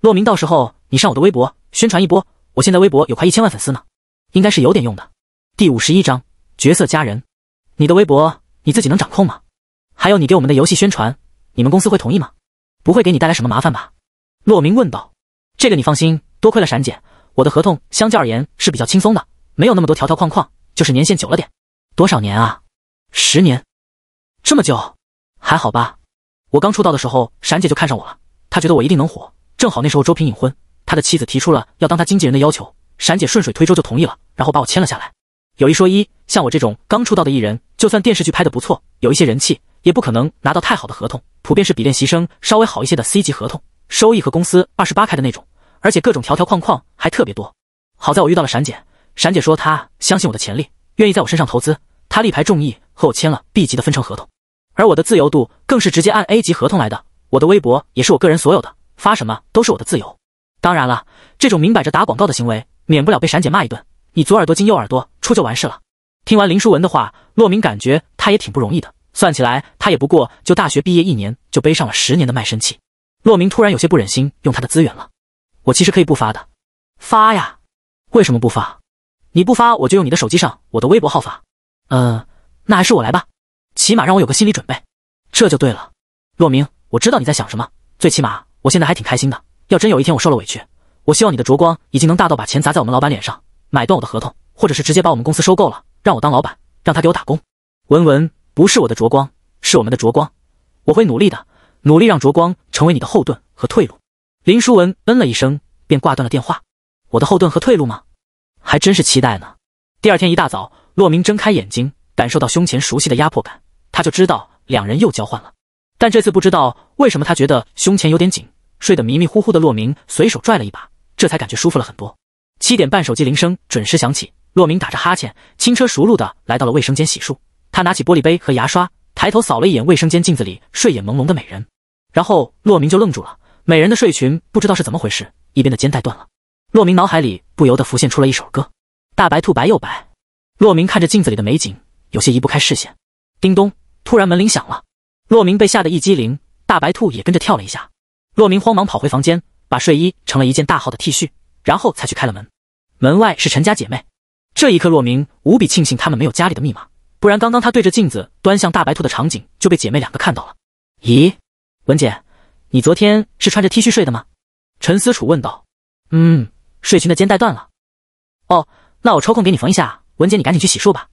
洛明，到时候你上我的微博宣传一波，我现在微博有快一千万粉丝呢，应该是有点用的。第五十一章角色加人，你的微博你自己能掌控吗？还有你给我们的游戏宣传，你们公司会同意吗？不会给你带来什么麻烦吧？洛明问道。这个你放心，多亏了闪姐，我的合同相较而言是比较轻松的，没有那么多条条框框，就是年限久了点。多少年啊？十年。这么久，还好吧？我刚出道的时候，闪姐就看上我了，她觉得我一定能火。正好那时候周平隐婚，他的妻子提出了要当他经纪人的要求，闪姐顺水推舟就同意了，然后把我签了下来。有一说一，像我这种刚出道的艺人，就算电视剧拍的不错，有一些人气，也不可能拿到太好的合同，普遍是比练习生稍微好一些的 C 级合同，收益和公司二十八开的那种，而且各种条条框框还特别多。好在我遇到了闪姐，闪姐说她相信我的潜力，愿意在我身上投资，她力排众议和我签了 B 级的分成合同。而我的自由度更是直接按 A 级合同来的，我的微博也是我个人所有的，发什么都是我的自由。当然了，这种明摆着打广告的行为，免不了被闪姐骂一顿，你左耳朵进右耳朵出就完事了。听完林淑文的话，洛明感觉他也挺不容易的，算起来他也不过就大学毕业一年就背上了十年的卖身契。洛明突然有些不忍心用他的资源了，我其实可以不发的，发呀？为什么不发？你不发我就用你的手机上我的微博号发。呃，那还是我来吧。起码让我有个心理准备，这就对了。洛明，我知道你在想什么。最起码我现在还挺开心的。要真有一天我受了委屈，我希望你的灼光已经能大到把钱砸在我们老板脸上，买断我的合同，或者是直接把我们公司收购了，让我当老板，让他给我打工。文文不是我的灼光，是我们的灼光。我会努力的，努力让灼光成为你的后盾和退路。林淑文嗯了一声，便挂断了电话。我的后盾和退路吗？还真是期待呢。第二天一大早，洛明睁开眼睛，感受到胸前熟悉的压迫感。他就知道两人又交换了，但这次不知道为什么他觉得胸前有点紧，睡得迷迷糊糊的。洛明随手拽了一把，这才感觉舒服了很多。七点半，手机铃声准时响起。洛明打着哈欠，轻车熟路的来到了卫生间洗漱。他拿起玻璃杯和牙刷，抬头扫了一眼卫生间镜子里睡眼朦胧的美人，然后洛明就愣住了。美人的睡裙不知道是怎么回事，一边的肩带断了。洛明脑海里不由得浮现出了一首歌：大白兔白又白。洛明看着镜子里的美景，有些移不开视线。叮咚！突然门铃响了，洛明被吓得一激灵，大白兔也跟着跳了一下。洛明慌忙跑回房间，把睡衣成了一件大号的 T 恤，然后才去开了门。门外是陈家姐妹。这一刻，洛明无比庆幸他们没有家里的密码，不然刚刚他对着镜子端向大白兔的场景就被姐妹两个看到了。咦，文姐，你昨天是穿着 T 恤睡的吗？陈思楚问道。嗯，睡裙的肩带断了。哦，那我抽空给你缝一下。文姐，你赶紧去洗漱吧。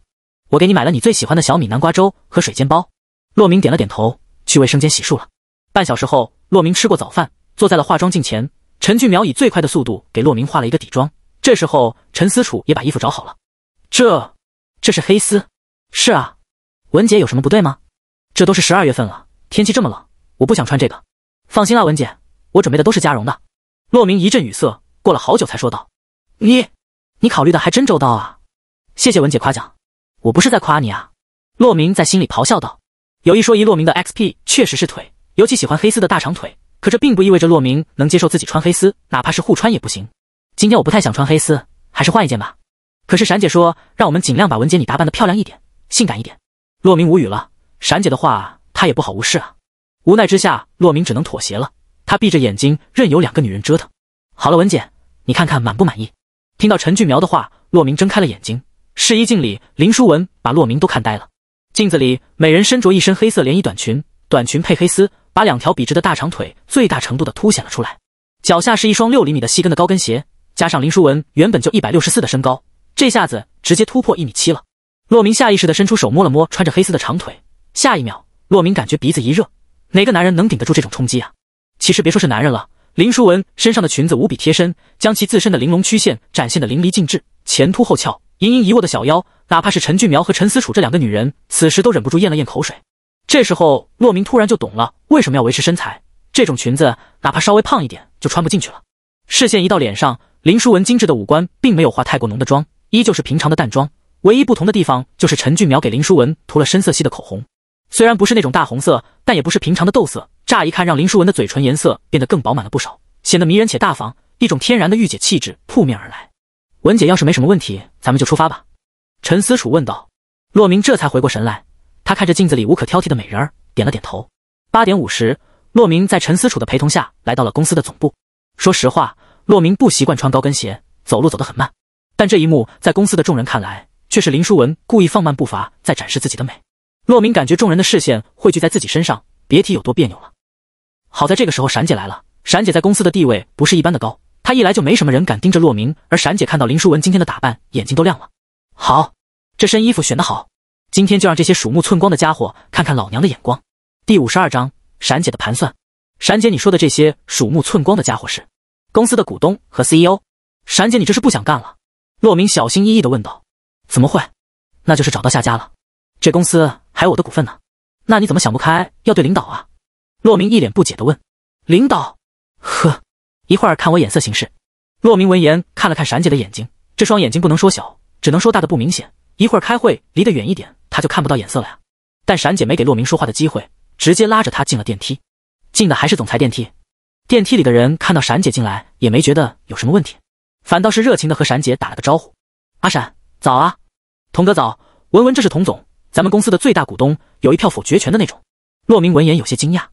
我给你买了你最喜欢的小米南瓜粥和水煎包。洛明点了点头，去卫生间洗漱了。半小时后，洛明吃过早饭，坐在了化妆镜前。陈俊苗以最快的速度给洛明化了一个底妆。这时候，陈思楚也把衣服找好了。这，这是黑丝。是啊，文姐有什么不对吗？这都是十二月份了，天气这么冷，我不想穿这个。放心啦，文姐，我准备的都是加绒的。洛明一阵语塞，过了好久才说道：“你，你考虑的还真周到啊！谢谢文姐夸奖。”我不是在夸你啊，洛明在心里咆哮道。有一说一，洛明的 X P 确实是腿，尤其喜欢黑丝的大长腿。可这并不意味着洛明能接受自己穿黑丝，哪怕是互穿也不行。今天我不太想穿黑丝，还是换一件吧。可是闪姐说，让我们尽量把文姐你打扮的漂亮一点，性感一点。洛明无语了，闪姐的话他也不好无视啊。无奈之下，洛明只能妥协了。他闭着眼睛，任由两个女人折腾。好了，文姐，你看看满不满意？听到陈俊苗的话，洛明睁开了眼睛。试衣镜里，林舒文把洛明都看呆了。镜子里，美人身着一身黑色连衣短裙，短裙配黑丝，把两条笔直的大长腿最大程度的凸显了出来。脚下是一双六厘米的细跟的高跟鞋，加上林舒文原本就一百六十四的身高，这下子直接突破一米七了。洛明下意识的伸出手摸了摸穿着黑丝的长腿，下一秒，洛明感觉鼻子一热，哪个男人能顶得住这种冲击啊？其实别说是男人了，林舒文身上的裙子无比贴身，将其自身的玲珑曲线展现的淋漓尽致，前凸后翘。盈盈一握的小腰，哪怕是陈俊苗和陈思楚这两个女人，此时都忍不住咽了咽口水。这时候，洛明突然就懂了为什么要维持身材。这种裙子，哪怕稍微胖一点就穿不进去了。视线移到脸上，林淑文精致的五官并没有化太过浓的妆，依旧是平常的淡妆。唯一不同的地方就是陈俊苗给林淑文涂了深色系的口红，虽然不是那种大红色，但也不是平常的豆色，乍一看让林淑文的嘴唇颜色变得更饱满了不少，显得迷人且大方，一种天然的御姐气质扑面而来。文姐，要是没什么问题，咱们就出发吧。”陈思楚问道。洛明这才回过神来，他看着镜子里无可挑剔的美人儿，点了点头。八点五十，洛明在陈思楚的陪同下来到了公司的总部。说实话，洛明不习惯穿高跟鞋，走路走得很慢。但这一幕在公司的众人看来，却是林淑文故意放慢步伐，在展示自己的美。洛明感觉众人的视线汇聚在自己身上，别提有多别扭了。好在这个时候，闪姐来了。闪姐在公司的地位不是一般的高。他一来就没什么人敢盯着洛明，而闪姐看到林书文今天的打扮，眼睛都亮了。好，这身衣服选得好，今天就让这些鼠目寸光的家伙看看老娘的眼光。第五十二章，闪姐的盘算。闪姐，你说的这些鼠目寸光的家伙是公司的股东和 CEO。闪姐，你这是不想干了？洛明小心翼翼地问道。怎么会？那就是找到下家了。这公司还有我的股份呢。那你怎么想不开要对领导啊？洛明一脸不解地问。领导？呵。一会儿看我眼色行事。洛明闻言看了看闪姐的眼睛，这双眼睛不能说小，只能说大的不明显。一会儿开会离得远一点，他就看不到眼色了呀。但闪姐没给洛明说话的机会，直接拉着他进了电梯，进的还是总裁电梯。电梯里的人看到闪姐进来，也没觉得有什么问题，反倒是热情的和闪姐打了个招呼：“阿闪，早啊！童哥早，文文，这是童总，咱们公司的最大股东，有一票否决权的那种。”洛明闻言有些惊讶，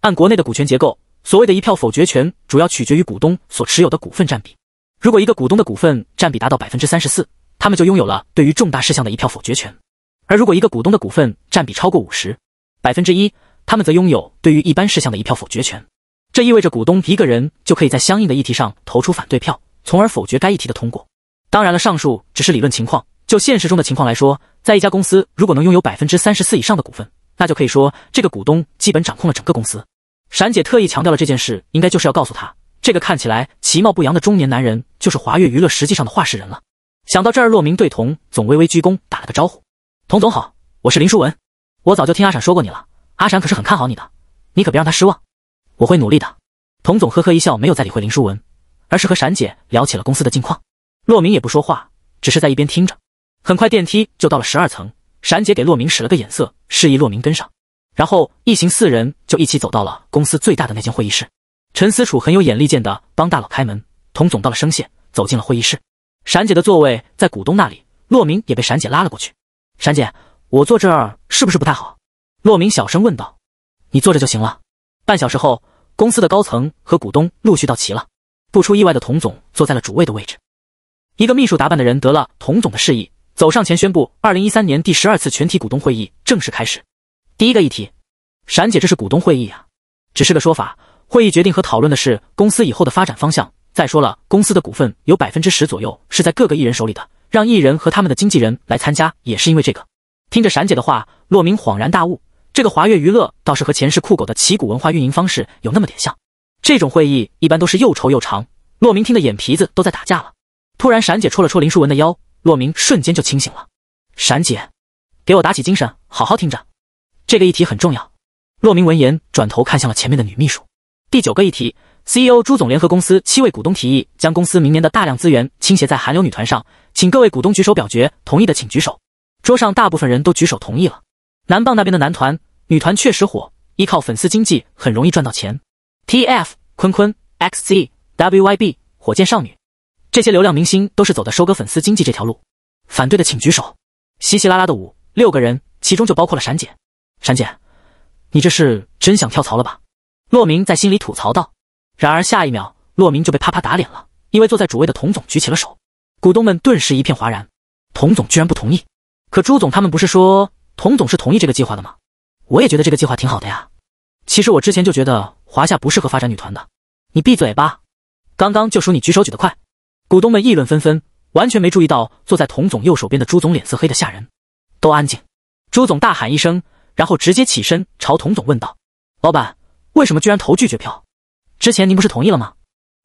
按国内的股权结构。所谓的一票否决权，主要取决于股东所持有的股份占比。如果一个股东的股份占比达到百分之三十四，他们就拥有了对于重大事项的一票否决权；而如果一个股东的股份占比超过五十百分之一，他们则拥有对于一般事项的一票否决权。这意味着股东一个人就可以在相应的议题上投出反对票，从而否决该议题的通过。当然了，上述只是理论情况。就现实中的情况来说，在一家公司如果能拥有百分之三十四以上的股份，那就可以说这个股东基本掌控了整个公司。闪姐特意强调了这件事，应该就是要告诉他，这个看起来其貌不扬的中年男人就是华越娱乐实际上的画事人了。想到这儿，洛明对童总微微鞠躬，打了个招呼：“童总好，我是林淑文。我早就听阿闪说过你了，阿闪可是很看好你的，你可别让他失望。”“我会努力的。”童总呵呵一笑，没有再理会林淑文，而是和闪姐聊起了公司的近况。洛明也不说话，只是在一边听着。很快电梯就到了十二层，闪姐给洛明使了个眼色，示意洛明跟上。然后一行四人就一起走到了公司最大的那间会议室。陈思楚很有眼力见的帮大佬开门。童总到了声线，走进了会议室。闪姐的座位在股东那里，洛明也被闪姐拉了过去。闪姐，我坐这儿是不是不太好？洛明小声问道。你坐着就行了。半小时后，公司的高层和股东陆续到齐了。不出意外的，童总坐在了主位的位置。一个秘书打扮的人得了童总的示意，走上前宣布：二零一三年第十二次全体股东会议正式开始。第一个议题，闪姐，这是股东会议呀，只是个说法。会议决定和讨论的是公司以后的发展方向。再说了，公司的股份有百分之十左右是在各个艺人手里的，让艺人和他们的经纪人来参加也是因为这个。听着闪姐的话，洛明恍然大悟，这个华月娱乐倒是和前世酷狗的旗鼓文化运营方式有那么点像。这种会议一般都是又臭又长，洛明听的眼皮子都在打架了。突然，闪姐戳了戳林书文的腰，洛明瞬间就清醒了。闪姐，给我打起精神，好好听着。这个议题很重要。骆明闻言，转头看向了前面的女秘书。第九个议题，CEO 朱总联合公司七位股东提议，将公司明年的大量资源倾斜在韩流女团上，请各位股东举手表决，同意的请举手。桌上大部分人都举手同意了。南棒那边的男团、女团确实火，依靠粉丝经济很容易赚到钱。TF、坤坤、XZ、WYB、火箭少女，这些流量明星都是走的收割粉丝经济这条路。反对的请举手。稀稀拉拉的五、六个人，其中就包括了闪姐。闪姐，你这是真想跳槽了吧？骆明在心里吐槽道。然而下一秒，骆明就被啪啪打脸了，因为坐在主位的童总举起了手，股东们顿时一片哗然。童总居然不同意？可朱总他们不是说童总是同意这个计划的吗？我也觉得这个计划挺好的呀。其实我之前就觉得华夏不适合发展女团的。你闭嘴吧！刚刚就数你举手举得快。股东们议论纷纷，完全没注意到坐在童总右手边的朱总脸色黑得吓人。都安静！朱总大喊一声。然后直接起身朝童总问道：“老板，为什么居然投拒绝票？之前您不是同意了吗？”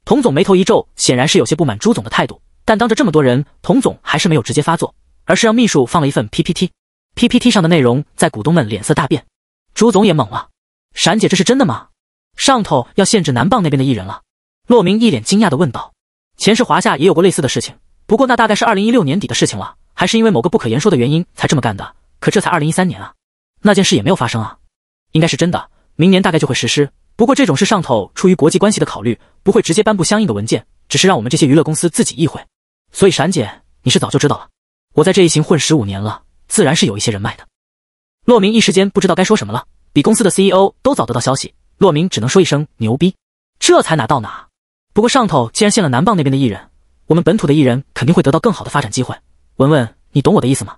童总眉头一皱，显然是有些不满朱总的态度，但当着这么多人，童总还是没有直接发作，而是让秘书放了一份 PPT。PPT 上的内容在股东们脸色大变，朱总也懵了：“闪姐，这是真的吗？上头要限制南棒那边的艺人了？”骆明一脸惊讶地问道：“前世华夏也有过类似的事情，不过那大概是二零一六年底的事情了，还是因为某个不可言说的原因才这么干的。可这才二零一三年啊！”那件事也没有发生啊，应该是真的。明年大概就会实施，不过这种事上头出于国际关系的考虑，不会直接颁布相应的文件，只是让我们这些娱乐公司自己议会。所以闪姐，你是早就知道了。我在这一行混十五年了，自然是有一些人脉的。骆明一时间不知道该说什么了，比公司的 CEO 都早得到消息，骆明只能说一声牛逼，这才哪到哪。不过上头既然限了南棒那边的艺人，我们本土的艺人肯定会得到更好的发展机会。文文，你懂我的意思吗？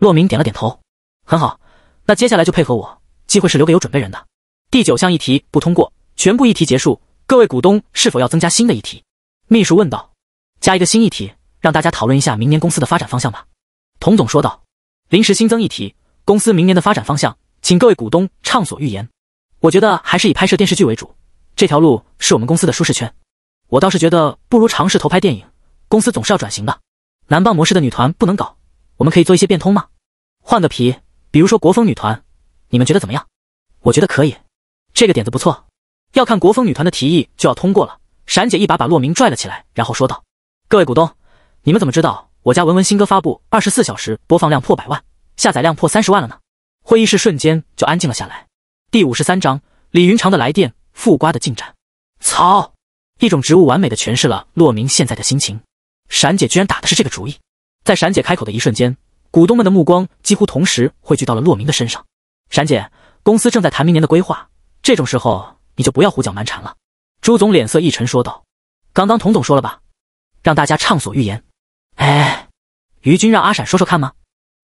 骆明点了点头，很好。那接下来就配合我，机会是留给有准备人的。第九项议题不通过，全部议题结束。各位股东是否要增加新的议题？秘书问道。加一个新议题，让大家讨论一下明年公司的发展方向吧。童总说道。临时新增议题，公司明年的发展方向，请各位股东畅所欲言。我觉得还是以拍摄电视剧为主，这条路是我们公司的舒适圈。我倒是觉得不如尝试投拍电影，公司总是要转型的。男棒模式的女团不能搞，我们可以做一些变通吗？换个皮。比如说国风女团，你们觉得怎么样？我觉得可以，这个点子不错。要看国风女团的提议就要通过了。闪姐一把把洛明拽了起来，然后说道：“各位股东，你们怎么知道我家文文新歌发布二十四小时播放量破百万，下载量破三十万了呢？”会议室瞬间就安静了下来。第五十三章：李云长的来电，富瓜的进展。操！一种植物完美的诠释了洛明现在的心情。闪姐居然打的是这个主意，在闪姐开口的一瞬间。股东们的目光几乎同时汇聚到了洛明的身上。闪姐，公司正在谈明年的规划，这种时候你就不要胡搅蛮缠了。”朱总脸色一沉说道，“刚刚童总说了吧，让大家畅所欲言。”哎，于军让阿闪说说看吗？”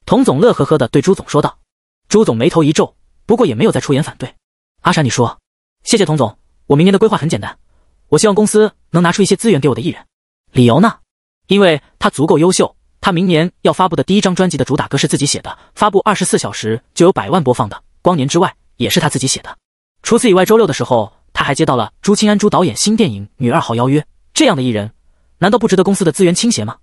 童总乐呵呵的对朱总说道。朱总眉头一皱，不过也没有再出言反对。“阿闪，你说，谢谢童总，我明年的规划很简单，我希望公司能拿出一些资源给我的艺人。理由呢？因为他足够优秀。”他明年要发布的第一张专辑的主打歌是自己写的，发布二十四小时就有百万播放的《光年之外》也是他自己写的。除此以外，周六的时候他还接到了朱清安朱导演新电影女二号邀约。这样的艺人，难道不值得公司的资源倾斜吗？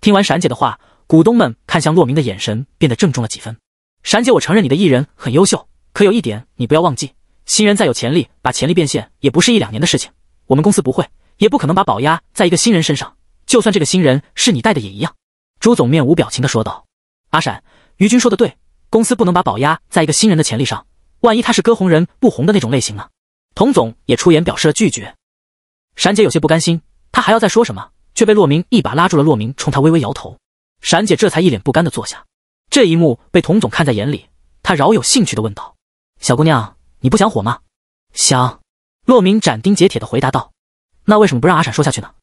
听完闪姐的话，股东们看向洛明的眼神变得郑重了几分。闪姐，我承认你的艺人很优秀，可有一点你不要忘记，新人再有潜力，把潜力变现也不是一两年的事情。我们公司不会，也不可能把宝押在一个新人身上，就算这个新人是你带的也一样。朱总面无表情地说道：“阿闪，于军说的对，公司不能把宝押在一个新人的潜力上，万一他是割红人不红的那种类型呢？”童总也出言表示了拒绝。闪姐有些不甘心，她还要再说什么，却被洛明一把拉住了。洛明冲他微微摇头，闪姐这才一脸不甘地坐下。这一幕被童总看在眼里，他饶有兴趣地问道：“小姑娘，你不想火吗？”“想。”洛明斩钉截铁地回答道。“那为什么不让阿闪说下去呢？”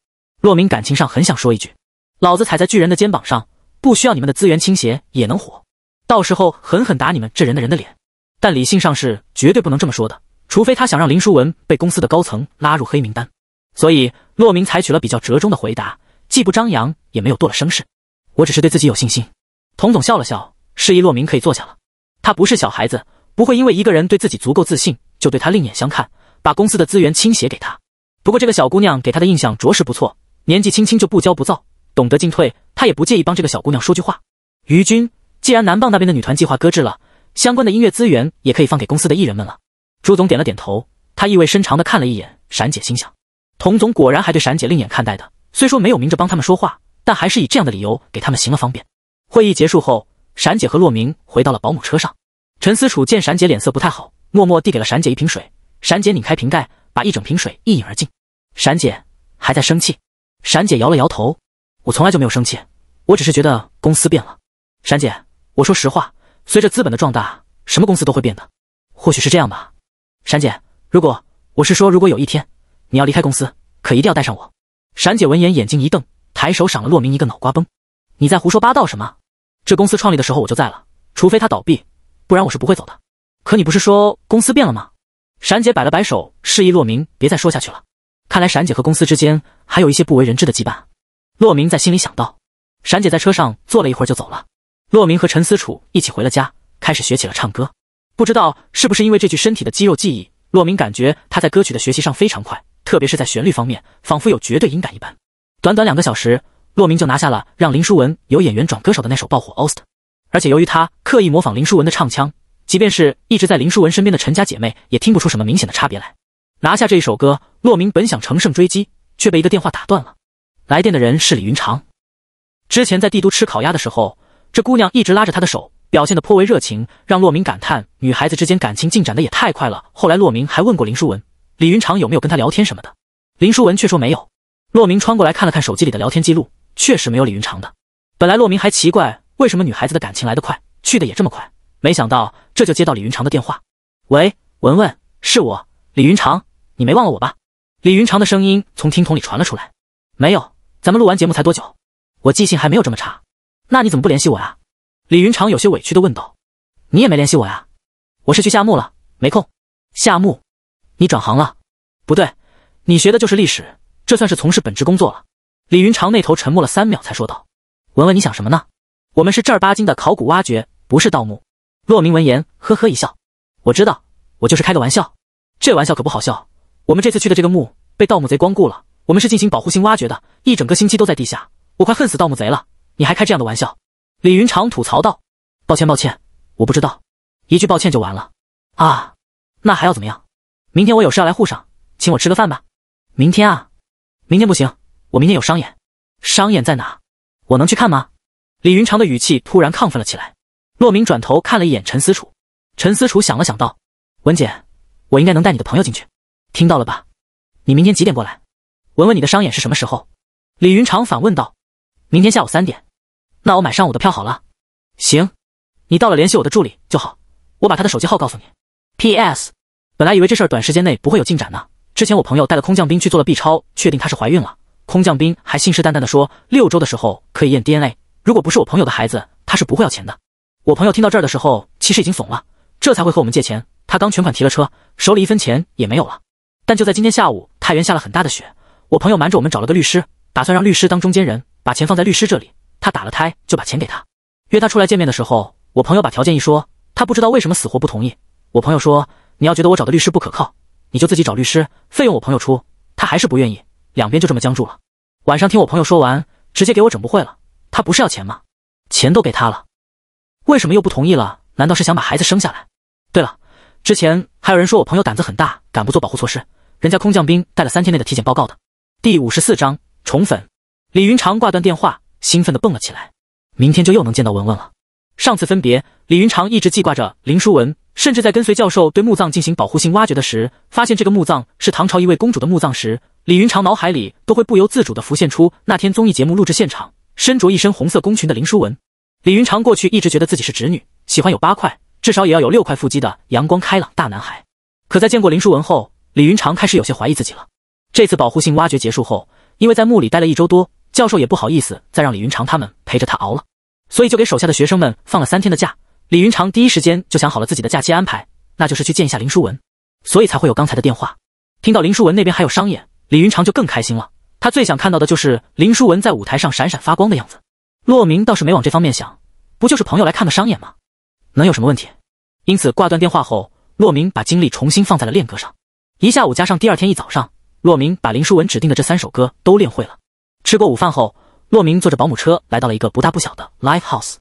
洛明感情上很想说一句。老子踩在巨人的肩膀上，不需要你们的资源倾斜也能火，到时候狠狠打你们这人的人的脸。但理性上是绝对不能这么说的，除非他想让林书文被公司的高层拉入黑名单。所以骆明采取了比较折中的回答，既不张扬，也没有堕了声势。我只是对自己有信心。童总笑了笑，示意骆明可以坐下了。他不是小孩子，不会因为一个人对自己足够自信就对他另眼相看，把公司的资源倾斜给他。不过这个小姑娘给他的印象着实不错，年纪轻轻就不骄不躁。懂得进退，他也不介意帮这个小姑娘说句话。于君，既然南棒那边的女团计划搁置了，相关的音乐资源也可以放给公司的艺人们了。朱总点了点头，他意味深长的看了一眼闪姐，心想，童总果然还对闪姐另眼看待的。虽说没有明着帮他们说话，但还是以这样的理由给他们行了方便。会议结束后，闪姐和洛明回到了保姆车上。陈思楚见闪姐脸色不太好，默默递给了闪姐一瓶水。闪姐拧开瓶盖，把一整瓶水一饮而尽。闪姐还在生气。闪姐摇了摇头。我从来就没有生气，我只是觉得公司变了。闪姐，我说实话，随着资本的壮大，什么公司都会变的。或许是这样吧。闪姐，如果我是说，如果有一天你要离开公司，可一定要带上我。闪姐闻言，眼睛一瞪，抬手赏了洛明一个脑瓜崩。你在胡说八道什么？这公司创立的时候我就在了，除非他倒闭，不然我是不会走的。可你不是说公司变了吗？闪姐摆了摆手，示意洛明别再说下去了。看来闪姐和公司之间还有一些不为人知的羁绊。洛明在心里想到，闪姐在车上坐了一会儿就走了。洛明和陈思楚一起回了家，开始学起了唱歌。不知道是不是因为这具身体的肌肉记忆，洛明感觉他在歌曲的学习上非常快，特别是在旋律方面，仿佛有绝对音感一般。短短两个小时，洛明就拿下了让林书文由演员转歌手的那首爆火 OST。而且由于他刻意模仿林书文的唱腔，即便是一直在林书文身边的陈家姐妹，也听不出什么明显的差别来。拿下这一首歌，洛明本想乘胜追击，却被一个电话打断了。来电的人是李云长。之前在帝都吃烤鸭的时候，这姑娘一直拉着他的手，表现得颇为热情，让洛明感叹女孩子之间感情进展的也太快了。后来洛明还问过林淑文，李云长有没有跟他聊天什么的，林淑文却说没有。洛明穿过来看了看手机里的聊天记录，确实没有李云长的。本来洛明还奇怪为什么女孩子的感情来得快，去的也这么快，没想到这就接到李云长的电话。喂，文文，是我，李云长，你没忘了我吧？李云长的声音从听筒里传了出来，没有。咱们录完节目才多久？我记性还没有这么差。那你怎么不联系我呀？李云长有些委屈的问道。你也没联系我呀？我是去下墓了，没空。下墓？你转行了？不对，你学的就是历史，这算是从事本职工作了。李云长那头沉默了三秒，才说道：“文文，你想什么呢？我们是正儿八经的考古挖掘，不是盗墓。”骆明闻言呵呵一笑：“我知道，我就是开个玩笑。这玩笑可不好笑。我们这次去的这个墓被盗墓贼光顾了。”我们是进行保护性挖掘的，一整个星期都在地下，我快恨死盗墓贼了！你还开这样的玩笑？李云长吐槽道：“抱歉，抱歉，我不知道，一句抱歉就完了啊，那还要怎么样？明天我有事要来沪上，请我吃个饭吧？明天啊，明天不行，我明天有商演，商演在哪？我能去看吗？”李云长的语气突然亢奋了起来。洛明转头看了一眼陈思楚，陈思楚想了想道：“文姐，我应该能带你的朋友进去，听到了吧？你明天几点过来？”闻闻你的商演是什么时候？李云长反问道：“明天下午三点，那我买上午的票好了。”行，你到了联系我的助理就好，我把他的手机号告诉你。P.S. 本来以为这事短时间内不会有进展呢。之前我朋友带了空降兵去做了 B 超，确定她是怀孕了。空降兵还信誓旦旦的说六周的时候可以验 DNA，如果不是我朋友的孩子，他是不会要钱的。我朋友听到这儿的时候，其实已经怂了，这才会和我们借钱。他刚全款提了车，手里一分钱也没有了。但就在今天下午，太原下了很大的雪。我朋友瞒着我们找了个律师，打算让律师当中间人，把钱放在律师这里。他打了胎就把钱给他，约他出来见面的时候，我朋友把条件一说，他不知道为什么死活不同意。我朋友说：“你要觉得我找的律师不可靠，你就自己找律师，费用我朋友出。”他还是不愿意，两边就这么僵住了。晚上听我朋友说完，直接给我整不会了。他不是要钱吗？钱都给他了，为什么又不同意了？难道是想把孩子生下来？对了，之前还有人说我朋友胆子很大，敢不做保护措施，人家空降兵带了三天内的体检报告的。第五十四章宠粉。李云长挂断电话，兴奋地蹦了起来。明天就又能见到文文了。上次分别，李云长一直记挂着林书文，甚至在跟随教授对墓葬进行保护性挖掘的时，发现这个墓葬是唐朝一位公主的墓葬时，李云长脑海里都会不由自主地浮现出那天综艺节目录制现场，身着一身红色宫裙的林书文。李云长过去一直觉得自己是直女，喜欢有八块，至少也要有六块腹肌的阳光开朗大男孩，可在见过林书文后，李云长开始有些怀疑自己了。这次保护性挖掘结束后，因为在墓里待了一周多，教授也不好意思再让李云长他们陪着他熬了，所以就给手下的学生们放了三天的假。李云长第一时间就想好了自己的假期安排，那就是去见一下林淑文，所以才会有刚才的电话。听到林淑文那边还有商演，李云长就更开心了。他最想看到的就是林淑文在舞台上闪闪发光的样子。洛明倒是没往这方面想，不就是朋友来看个商演吗？能有什么问题？因此挂断电话后，洛明把精力重新放在了练歌上，一下午加上第二天一早上。洛明把林书文指定的这三首歌都练会了。吃过午饭后，洛明坐着保姆车来到了一个不大不小的 live house。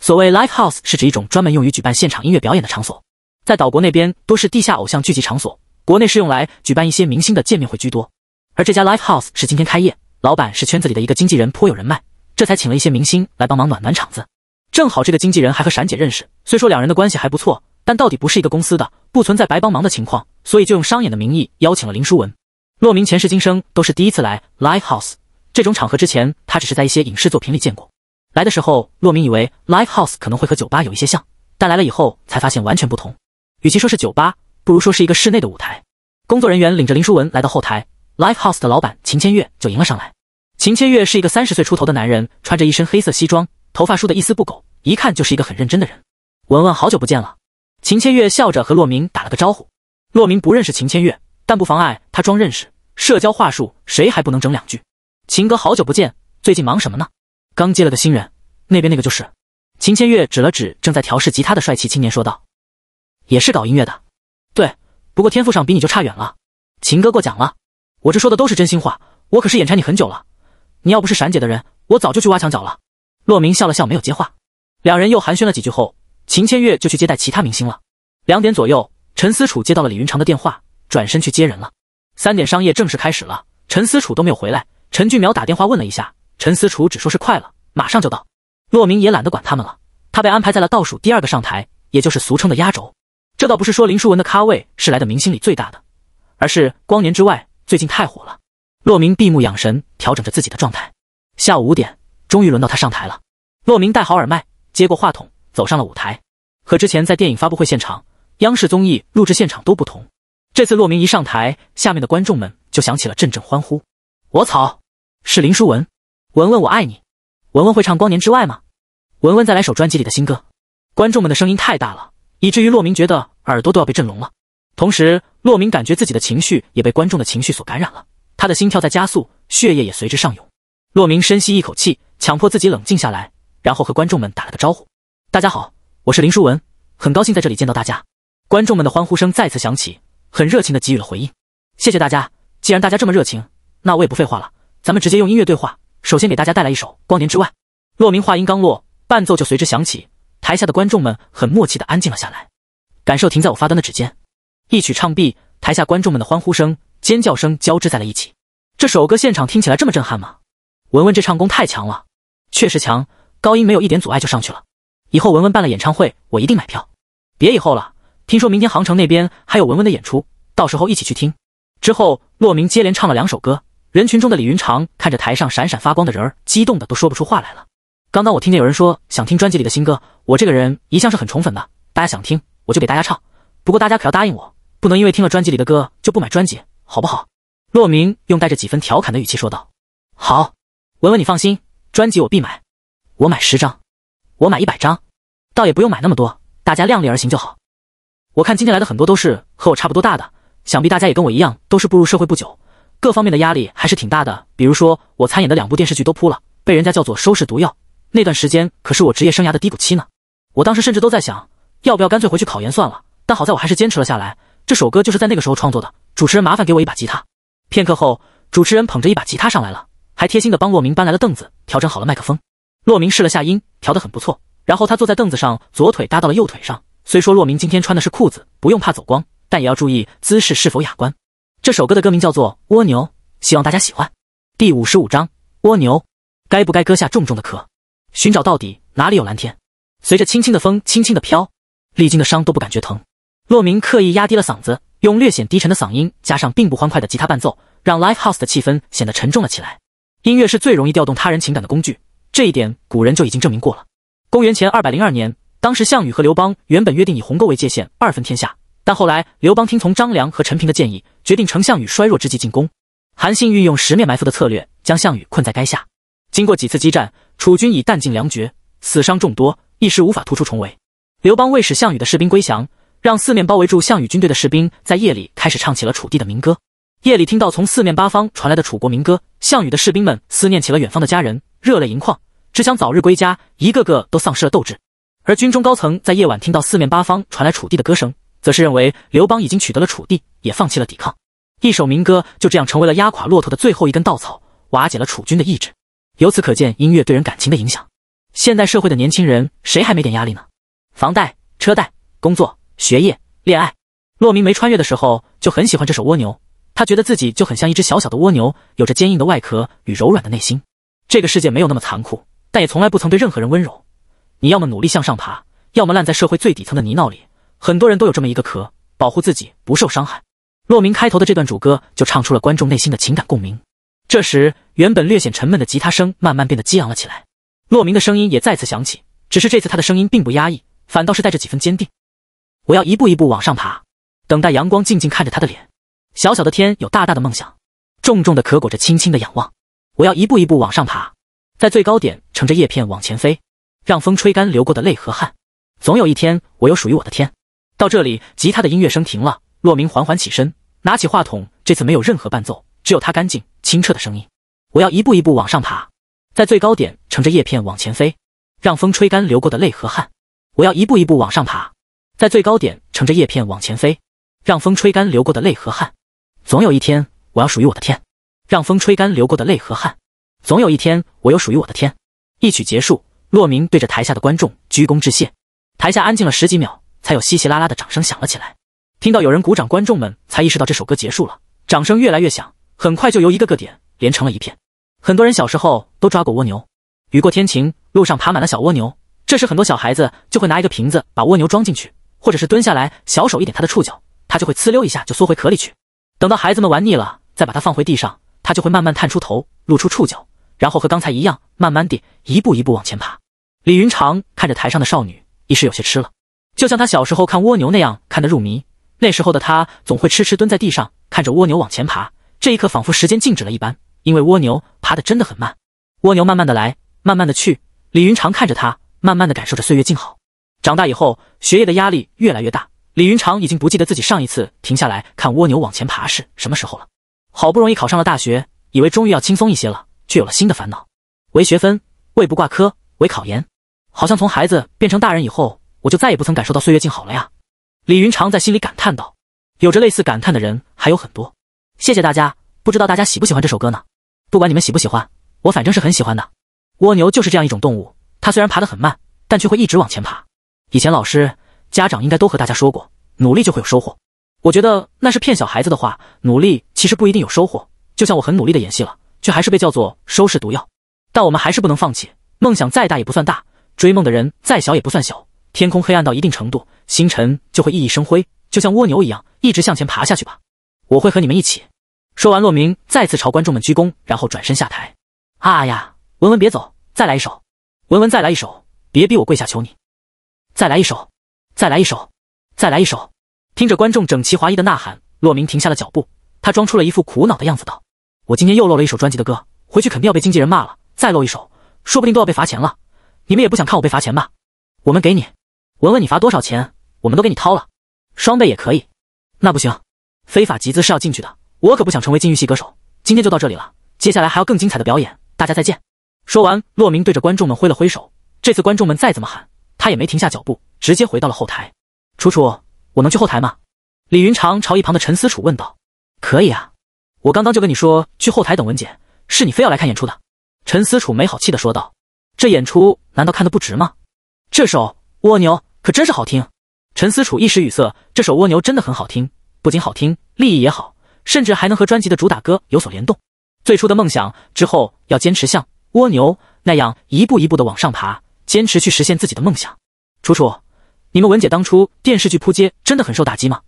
所谓 live house，是指一种专门用于举办现场音乐表演的场所，在岛国那边多是地下偶像聚集场所，国内是用来举办一些明星的见面会居多。而这家 live house 是今天开业，老板是圈子里的一个经纪人，颇有人脉，这才请了一些明星来帮忙暖暖场子。正好这个经纪人还和闪姐认识，虽说两人的关系还不错，但到底不是一个公司的，不存在白帮忙的情况，所以就用商演的名义邀请了林书文。洛明前世今生都是第一次来 l i f e House 这种场合，之前他只是在一些影视作品里见过。来的时候，洛明以为 l i f e House 可能会和酒吧有一些像，但来了以后才发现完全不同。与其说是酒吧，不如说是一个室内的舞台。工作人员领着林书文来到后台 l i f e House 的老板秦千月就迎了上来。秦千月是一个三十岁出头的男人，穿着一身黑色西装，头发梳得一丝不苟，一看就是一个很认真的人。文文，好久不见了。秦千月笑着和洛明打了个招呼。洛明不认识秦千月。但不妨碍他装认识，社交话术谁还不能整两句？秦哥好久不见，最近忙什么呢？刚接了个新人，那边那个就是。秦千月指了指正在调试吉他的帅气青年，说道：“也是搞音乐的，对，不过天赋上比你就差远了。”秦哥过奖了，我这说的都是真心话，我可是眼馋你很久了。你要不是闪姐的人，我早就去挖墙角了。洛明笑了笑，没有接话。两人又寒暄了几句后，秦千月就去接待其他明星了。两点左右，陈思楚接到了李云长的电话。转身去接人了。三点商业正式开始了，陈思楚都没有回来。陈俊苗打电话问了一下，陈思楚只说是快了，马上就到。骆明也懒得管他们了，他被安排在了倒数第二个上台，也就是俗称的压轴。这倒不是说林书文的咖位是来的明星里最大的，而是光年之外最近太火了。骆明闭目养神，调整着自己的状态。下午五点，终于轮到他上台了。骆明戴好耳麦，接过话筒，走上了舞台。和之前在电影发布会现场、央视综艺录制现场都不同。这次洛明一上台，下面的观众们就响起了阵阵欢呼。我操，是林书文，文文我爱你，文文会唱《光年之外》吗？文文再来首专辑里的新歌。观众们的声音太大了，以至于洛明觉得耳朵都要被震聋了。同时，洛明感觉自己的情绪也被观众的情绪所感染了，他的心跳在加速，血液也随之上涌。洛明深吸一口气，强迫自己冷静下来，然后和观众们打了个招呼：“大家好，我是林书文，很高兴在这里见到大家。”观众们的欢呼声再次响起。很热情的给予了回应，谢谢大家。既然大家这么热情，那我也不废话了，咱们直接用音乐对话。首先给大家带来一首《光年之外》。骆明话音刚落，伴奏就随之响起，台下的观众们很默契的安静了下来。感受停在我发端的指尖。一曲唱毕，台下观众们的欢呼声、尖叫声交织在了一起。这首歌现场听起来这么震撼吗？文文这唱功太强了，确实强，高音没有一点阻碍就上去了。以后文文办了演唱会，我一定买票。别以后了。听说明天杭城那边还有文文的演出，到时候一起去听。之后，洛明接连唱了两首歌，人群中的李云长看着台上闪闪发光的人儿，激动的都说不出话来了。刚刚我听见有人说想听专辑里的新歌，我这个人一向是很宠粉的，大家想听我就给大家唱。不过大家可要答应我，不能因为听了专辑里的歌就不买专辑，好不好？洛明用带着几分调侃的语气说道：“好，文文你放心，专辑我必买，我买十张，我买一百张，倒也不用买那么多，大家量力而行就好。”我看今天来的很多都是和我差不多大的，想必大家也跟我一样，都是步入社会不久，各方面的压力还是挺大的。比如说我参演的两部电视剧都扑了，被人家叫做“收视毒药”，那段时间可是我职业生涯的低谷期呢。我当时甚至都在想，要不要干脆回去考研算了。但好在我还是坚持了下来。这首歌就是在那个时候创作的。主持人，麻烦给我一把吉他。片刻后，主持人捧着一把吉他上来了，还贴心的帮洛明搬来了凳子，调整好了麦克风。洛明试了下音，调得很不错。然后他坐在凳子上，左腿搭到了右腿上。虽说洛明今天穿的是裤子，不用怕走光，但也要注意姿势是否雅观。这首歌的歌名叫做《蜗牛》，希望大家喜欢。第五十五章《蜗牛》，该不该割下重重的壳？寻找到底哪里有蓝天？随着轻轻的风，轻轻的飘，历经的伤都不感觉疼。洛明刻意压低了嗓子，用略显低沉的嗓音，加上并不欢快的吉他伴奏，让 Live House 的气氛显得沉重了起来。音乐是最容易调动他人情感的工具，这一点古人就已经证明过了。公元前2百零二年。当时，项羽和刘邦原本约定以鸿沟为界限，二分天下。但后来，刘邦听从张良和陈平的建议，决定乘项羽衰弱之际进攻。韩信运用十面埋伏的策略，将项羽困在垓下。经过几次激战，楚军已弹尽粮绝，死伤众多，一时无法突出重围。刘邦为使项羽的士兵归降，让四面包围住项羽军队的士兵在夜里开始唱起了楚地的民歌。夜里听到从四面八方传来的楚国民歌，项羽的士兵们思念起了远方的家人，热泪盈眶，只想早日归家，一个个都丧失了斗志。而军中高层在夜晚听到四面八方传来楚地的歌声，则是认为刘邦已经取得了楚地，也放弃了抵抗。一首民歌就这样成为了压垮骆驼的最后一根稻草，瓦解了楚军的意志。由此可见，音乐对人感情的影响。现代社会的年轻人，谁还没点压力呢？房贷、车贷、工作、学业、恋爱。骆明没穿越的时候就很喜欢这首《蜗牛》，他觉得自己就很像一只小小的蜗牛，有着坚硬的外壳与柔软的内心。这个世界没有那么残酷，但也从来不曾对任何人温柔。你要么努力向上爬，要么烂在社会最底层的泥淖里。很多人都有这么一个壳，保护自己不受伤害。洛明开头的这段主歌就唱出了观众内心的情感共鸣。这时，原本略显沉闷的吉他声慢慢变得激昂了起来。洛明的声音也再次响起，只是这次他的声音并不压抑，反倒是带着几分坚定。我要一步一步往上爬，等待阳光静静看着他的脸。小小的天有大大的梦想，重重的壳裹着轻轻的仰望。我要一步一步往上爬，在最高点乘着叶片往前飞。让风吹干流过的泪和汗，总有一天我有属于我的天。到这里，吉他的音乐声停了。洛明缓缓起身，拿起话筒。这次没有任何伴奏，只有他干净清澈的声音。我要一步一步往上爬，在最高点乘着叶片往前飞。让风吹干流过的泪和汗。我要一步一步往上爬，在最高点乘着叶片往前飞。让风吹干流过的泪和汗。总有一天我要属于我的天。让风吹干流过的泪和汗。总有一天我有属于我的天。一曲结束。洛明对着台下的观众鞠躬致谢，台下安静了十几秒，才有稀稀拉拉的掌声响了起来。听到有人鼓掌，观众们才意识到这首歌结束了。掌声越来越响，很快就由一个个点连成了一片。很多人小时候都抓过蜗牛，雨过天晴，路上爬满了小蜗牛。这时，很多小孩子就会拿一个瓶子把蜗牛装进去，或者是蹲下来，小手一点它的触角，它就会呲溜一下就缩回壳里去。等到孩子们玩腻了，再把它放回地上，它就会慢慢探出头，露出触角，然后和刚才一样，慢慢地一步一步往前爬。李云长看着台上的少女，一时有些痴了，就像他小时候看蜗牛那样看得入迷。那时候的他总会痴痴蹲在地上，看着蜗牛往前爬。这一刻仿佛时间静止了一般，因为蜗牛爬得真的很慢，蜗牛慢慢的来，慢慢的去。李云长看着他，慢慢的感受着岁月静好。长大以后，学业的压力越来越大，李云长已经不记得自己上一次停下来看蜗牛往前爬是什么时候了。好不容易考上了大学，以为终于要轻松一些了，却有了新的烦恼：为学分，为不挂科，为考研。好像从孩子变成大人以后，我就再也不曾感受到岁月静好了呀。李云长在心里感叹道。有着类似感叹的人还有很多。谢谢大家，不知道大家喜不喜欢这首歌呢？不管你们喜不喜欢，我反正是很喜欢的。蜗牛就是这样一种动物，它虽然爬得很慢，但却会一直往前爬。以前老师、家长应该都和大家说过，努力就会有收获。我觉得那是骗小孩子的话，努力其实不一定有收获。就像我很努力的演戏了，却还是被叫做收视毒药。但我们还是不能放弃，梦想再大也不算大。追梦的人再小也不算小。天空黑暗到一定程度，星辰就会熠熠生辉，就像蜗牛一样，一直向前爬下去吧。我会和你们一起。说完，洛明再次朝观众们鞠躬，然后转身下台。啊呀，文文别走，再来一首。文文再来一首，别逼我跪下求你。再来一首，再来一首，再来一首。听着观众整齐划一的呐喊，洛明停下了脚步。他装出了一副苦恼的样子，道：“我今天又漏了一首专辑的歌，回去肯定要被经纪人骂了。再漏一首，说不定都要被罚钱了。”你们也不想看我被罚钱吧？我们给你文文，你罚多少钱，我们都给你掏了，双倍也可以。那不行，非法集资是要进去的，我可不想成为禁欲系歌手。今天就到这里了，接下来还要更精彩的表演，大家再见。说完，洛明对着观众们挥了挥手。这次观众们再怎么喊，他也没停下脚步，直接回到了后台。楚楚，我能去后台吗？李云长朝一旁的陈思楚问道。可以啊，我刚刚就跟你说去后台等文姐，是你非要来看演出的。陈思楚没好气的说道。这演出难道看的不值吗？这首蜗牛可真是好听。陈思楚一时语塞。这首蜗牛真的很好听，不仅好听，立意也好，甚至还能和专辑的主打歌有所联动。最初的梦想，之后要坚持像蜗牛那样一步一步的往上爬，坚持去实现自己的梦想。楚楚，你们文姐当初电视剧扑街，真的很受打击吗？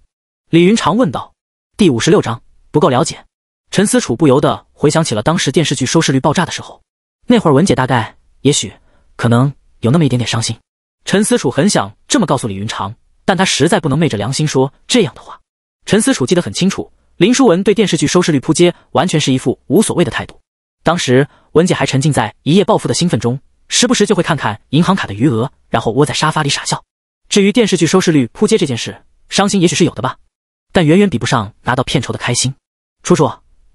李云长问道。第五十六章不够了解。陈思楚不由得回想起了当时电视剧收视率爆炸的时候，那会儿文姐大概。也许，可能有那么一点点伤心。陈思楚很想这么告诉李云长，但他实在不能昧着良心说这样的话。陈思楚记得很清楚，林淑文对电视剧收视率扑街，完全是一副无所谓的态度。当时文姐还沉浸在一夜暴富的兴奋中，时不时就会看看银行卡的余额，然后窝在沙发里傻笑。至于电视剧收视率扑街这件事，伤心也许是有的吧，但远远比不上拿到片酬的开心。楚楚，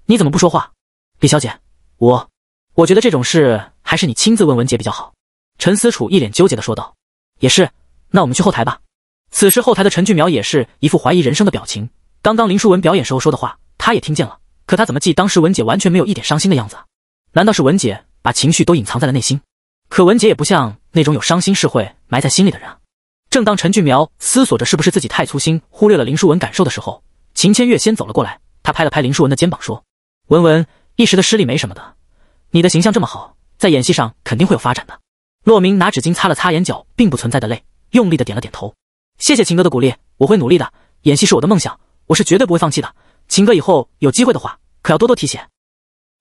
你怎么不说话？李小姐，我。我觉得这种事还是你亲自问文姐比较好。”陈思楚一脸纠结的说道。“也是，那我们去后台吧。”此时后台的陈俊苗也是一副怀疑人生的表情。刚刚林淑文表演时候说的话，他也听见了。可他怎么记，当时文姐完全没有一点伤心的样子啊？难道是文姐把情绪都隐藏在了内心？可文姐也不像那种有伤心事会埋在心里的人。啊。正当陈俊苗思索着是不是自己太粗心，忽略了林淑文感受的时候，秦千月先走了过来，他拍了拍林淑文的肩膀说：“文文，一时的失利没什么的。”你的形象这么好，在演戏上肯定会有发展的。洛明拿纸巾擦了擦眼角并不存在的泪，用力的点了点头。谢谢秦哥的鼓励，我会努力的。演戏是我的梦想，我是绝对不会放弃的。秦哥以后有机会的话，可要多多提携。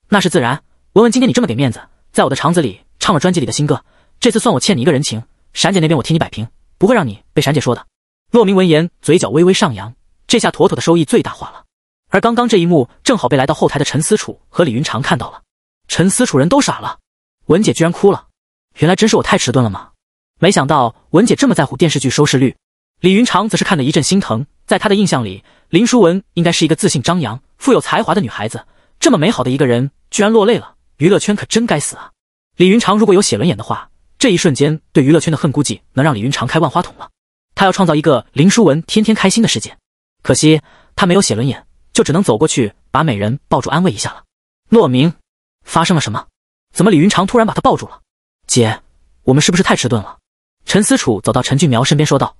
那是自然。文文，今天你这么给面子，在我的场子里唱了专辑里的新歌，这次算我欠你一个人情。闪姐那边我替你摆平，不会让你被闪姐说的。洛明闻言，嘴角微微上扬，这下妥妥的收益最大化了。而刚刚这一幕正好被来到后台的陈思楚和李云长看到了。陈思楚人都傻了，文姐居然哭了，原来真是我太迟钝了吗？没想到文姐这么在乎电视剧收视率。李云长则是看得一阵心疼，在他的印象里，林淑文应该是一个自信张扬、富有才华的女孩子，这么美好的一个人居然落泪了，娱乐圈可真该死啊！李云长如果有写轮眼的话，这一瞬间对娱乐圈的恨估计能让李云长开万花筒了，他要创造一个林淑文天天开心的世界，可惜他没有写轮眼，就只能走过去把美人抱住安慰一下了。洛明。发生了什么？怎么李云长突然把她抱住了？姐，我们是不是太迟钝了？陈思楚走到陈俊苗身边说道。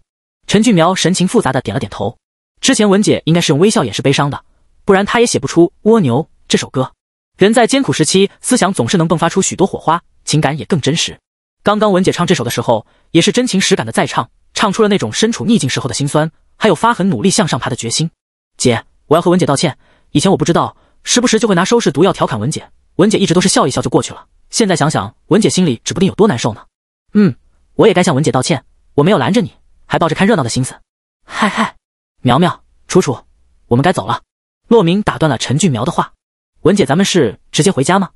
陈俊苗神情复杂的点了点头。之前文姐应该是用微笑掩饰悲伤的，不然她也写不出《蜗牛》这首歌。人在艰苦时期，思想总是能迸发出许多火花，情感也更真实。刚刚文姐唱这首的时候，也是真情实感的在唱，唱出了那种身处逆境时候的心酸，还有发狠努力向上爬的决心。姐，我要和文姐道歉，以前我不知道，时不时就会拿收拾毒药调侃文姐。文姐一直都是笑一笑就过去了，现在想想，文姐心里指不定有多难受呢。嗯，我也该向文姐道歉，我没有拦着你，还抱着看热闹的心思。嗨嗨，苗苗、楚楚，我们该走了。洛明打断了陈俊苗的话。文姐，咱们是直接回家吗？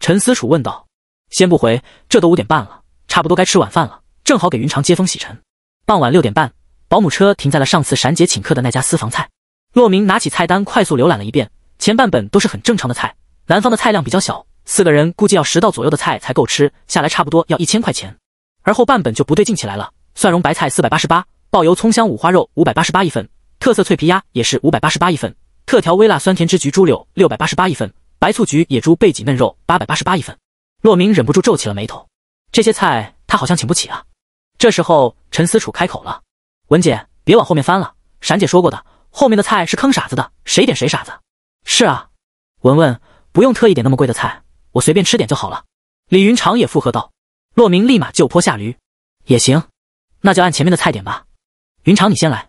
陈思楚问道。先不回，这都五点半了，差不多该吃晚饭了，正好给云长接风洗尘。傍晚六点半，保姆车停在了上次闪姐请客的那家私房菜。洛明拿起菜单，快速浏览了一遍，前半本都是很正常的菜。南方的菜量比较小，四个人估计要十道左右的菜才够吃，下来差不多要一千块钱。而后半本就不对劲起来了，蒜蓉白菜四百八十八，爆油葱香五花肉五百八十八一份，特色脆皮鸭也是五百八十八一份，特调微辣酸甜汁焗猪柳六百八十八一份，白醋焗野猪背脊嫩肉八百八十八一份。洛明忍不住皱起了眉头，这些菜他好像请不起啊。这时候陈思楚开口了：“文姐，别往后面翻了，闪姐说过的，后面的菜是坑傻子的，谁点谁傻子。”“是啊，文文。”不用特意点那么贵的菜，我随便吃点就好了。李云长也附和道。洛明立马就坡下驴，也行，那就按前面的菜点吧。云长，你先来。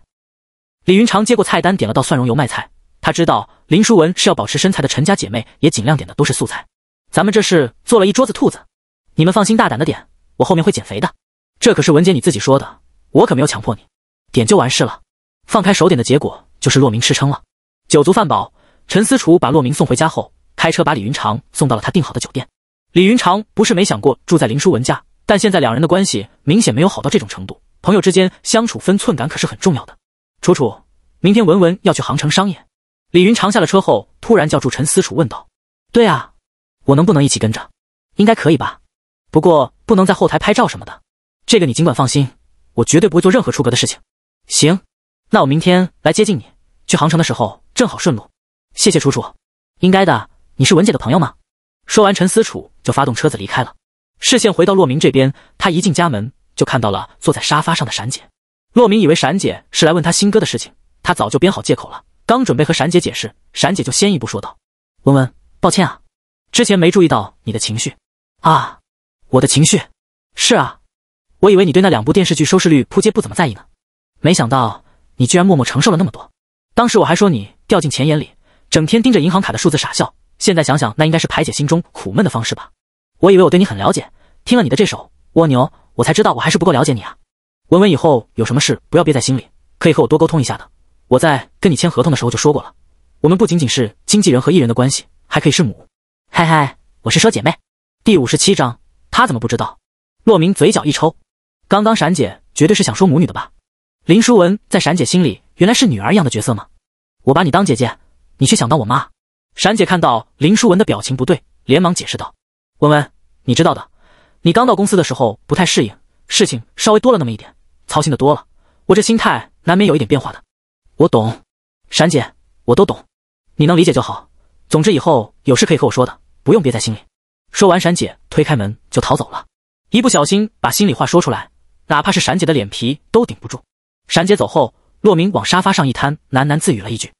李云长接过菜单，点了道蒜蓉油麦菜。他知道林淑文是要保持身材的，陈家姐妹也尽量点的都是素菜。咱们这是做了一桌子兔子，你们放心大胆的点，我后面会减肥的。这可是文姐你自己说的，我可没有强迫你。点就完事了。放开手点的结果就是洛明吃撑了。酒足饭饱，陈思厨把洛明送回家后。开车把李云长送到了他订好的酒店。李云长不是没想过住在林淑文家，但现在两人的关系明显没有好到这种程度。朋友之间相处分寸感可是很重要的。楚楚，明天文文要去杭城商演，李云长下了车后突然叫住陈思楚问道：“对啊，我能不能一起跟着？应该可以吧？不过不能在后台拍照什么的。这个你尽管放心，我绝对不会做任何出格的事情。行，那我明天来接近你。去杭城的时候正好顺路。谢谢楚楚，应该的。”你是文姐的朋友吗？说完，陈思楚就发动车子离开了。视线回到洛明这边，他一进家门就看到了坐在沙发上的闪姐。洛明以为闪姐是来问他新歌的事情，他早就编好借口了。刚准备和闪姐解释，闪姐就先一步说道：“文文，抱歉啊，之前没注意到你的情绪啊，我的情绪。是啊，我以为你对那两部电视剧收视率扑街不怎么在意呢，没想到你居然默默承受了那么多。当时我还说你掉进钱眼里，整天盯着银行卡的数字傻笑。”现在想想，那应该是排解心中苦闷的方式吧。我以为我对你很了解，听了你的这首《蜗牛》，我才知道我还是不够了解你啊。文文，以后有什么事不要憋在心里，可以和我多沟通一下的。我在跟你签合同的时候就说过了，我们不仅仅是经纪人和艺人的关系，还可以是母。嗨嗨，我是说姐妹。第五十七章，他怎么不知道？洛明嘴角一抽，刚刚闪姐绝对是想说母女的吧？林淑文在闪姐心里原来是女儿一样的角色吗？我把你当姐姐，你却想当我妈？闪姐看到林淑文的表情不对，连忙解释道：“文文，你知道的，你刚到公司的时候不太适应，事情稍微多了那么一点，操心的多了，我这心态难免有一点变化的。我懂，闪姐，我都懂，你能理解就好。总之以后有事可以和我说的，不用憋在心里。”说完，闪姐推开门就逃走了。一不小心把心里话说出来，哪怕是闪姐的脸皮都顶不住。闪姐走后，洛明往沙发上一瘫，喃喃自语了一句：“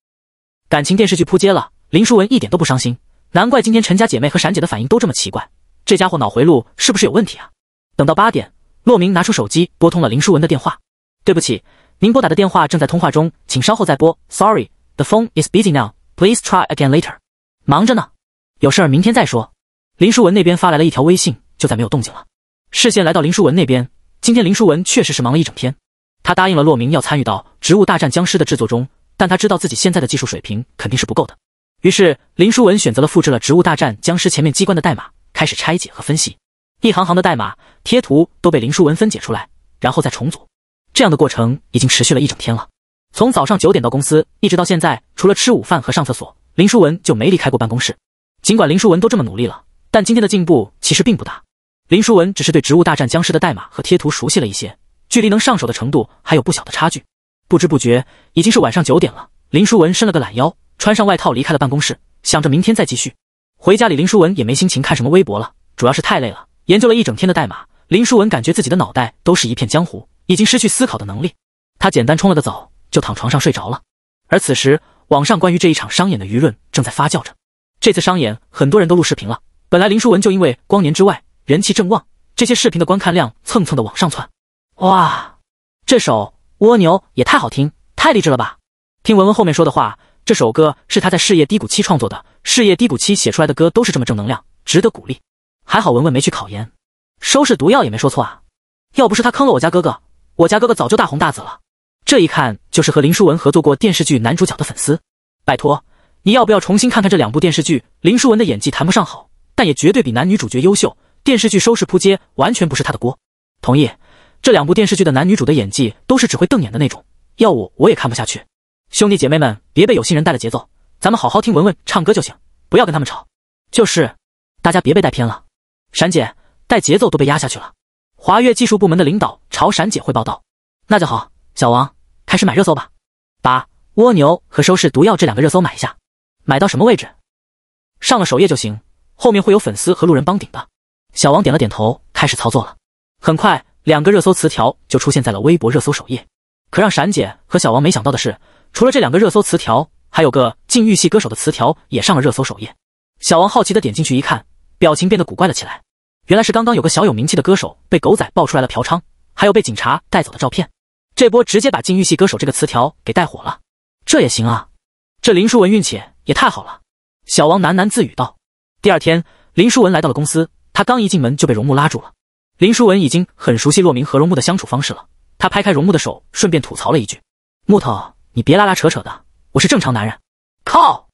感情电视剧扑街了。”林淑文一点都不伤心，难怪今天陈家姐妹和闪姐的反应都这么奇怪，这家伙脑回路是不是有问题啊？等到八点，骆明拿出手机拨通了林淑文的电话。对不起，您拨打的电话正在通话中，请稍后再拨。Sorry, the phone is busy now. Please try again later. 忙着呢，有事儿明天再说。林淑文那边发来了一条微信，就再没有动静了。视线来到林淑文那边，今天林淑文确实是忙了一整天。他答应了骆明要参与到《植物大战僵尸》的制作中，但他知道自己现在的技术水平肯定是不够的。于是林书文选择了复制了《植物大战僵尸》前面机关的代码，开始拆解和分析。一行行的代码、贴图都被林书文分解出来，然后再重组。这样的过程已经持续了一整天了，从早上九点到公司，一直到现在，除了吃午饭和上厕所，林书文就没离开过办公室。尽管林书文都这么努力了，但今天的进步其实并不大。林书文只是对《植物大战僵尸》的代码和贴图熟悉了一些，距离能上手的程度还有不小的差距。不知不觉已经是晚上九点了，林书文伸了个懒腰。穿上外套离开了办公室，想着明天再继续。回家里，林淑文也没心情看什么微博了，主要是太累了，研究了一整天的代码，林淑文感觉自己的脑袋都是一片浆糊，已经失去思考的能力。他简单冲了个澡，就躺床上睡着了。而此时，网上关于这一场商演的舆论正在发酵着。这次商演，很多人都录视频了，本来林淑文就因为《光年之外》人气正旺，这些视频的观看量蹭蹭的往上窜。哇，这首蜗牛也太好听，太励志了吧！听文文后面说的话。这首歌是他在事业低谷期创作的，事业低谷期写出来的歌都是这么正能量，值得鼓励。还好文文没去考研，收拾毒药也没说错啊！要不是他坑了我家哥哥，我家哥哥早就大红大紫了。这一看就是和林书文合作过电视剧男主角的粉丝。拜托，你要不要重新看看这两部电视剧？林书文的演技谈不上好，但也绝对比男女主角优秀。电视剧收视扑街完全不是他的锅。同意，这两部电视剧的男女主的演技都是只会瞪眼的那种，要我我也看不下去。兄弟姐妹们，别被有心人带了节奏，咱们好好听文文唱歌就行，不要跟他们吵。就是，大家别被带偏了。闪姐，带节奏都被压下去了。华越技术部门的领导朝闪姐汇报道：“那就好，小王，开始买热搜吧，把蜗牛和收拾毒药这两个热搜买一下，买到什么位置？上了首页就行，后面会有粉丝和路人帮顶的。”小王点了点头，开始操作了。很快，两个热搜词条就出现在了微博热搜首页。可让闪姐和小王没想到的是。除了这两个热搜词条，还有个禁欲系歌手的词条也上了热搜首页。小王好奇的点进去一看，表情变得古怪了起来。原来是刚刚有个小有名气的歌手被狗仔爆出来了嫖娼，还有被警察带走的照片。这波直接把禁欲系歌手这个词条给带火了。这也行啊，这林书文运气也太好了。小王喃喃自语道。第二天，林书文来到了公司，他刚一进门就被荣木拉住了。林书文已经很熟悉洛明和荣木的相处方式了，他拍开荣木的手，顺便吐槽了一句：“木头。”你别拉拉扯扯的，我是正常男人。靠，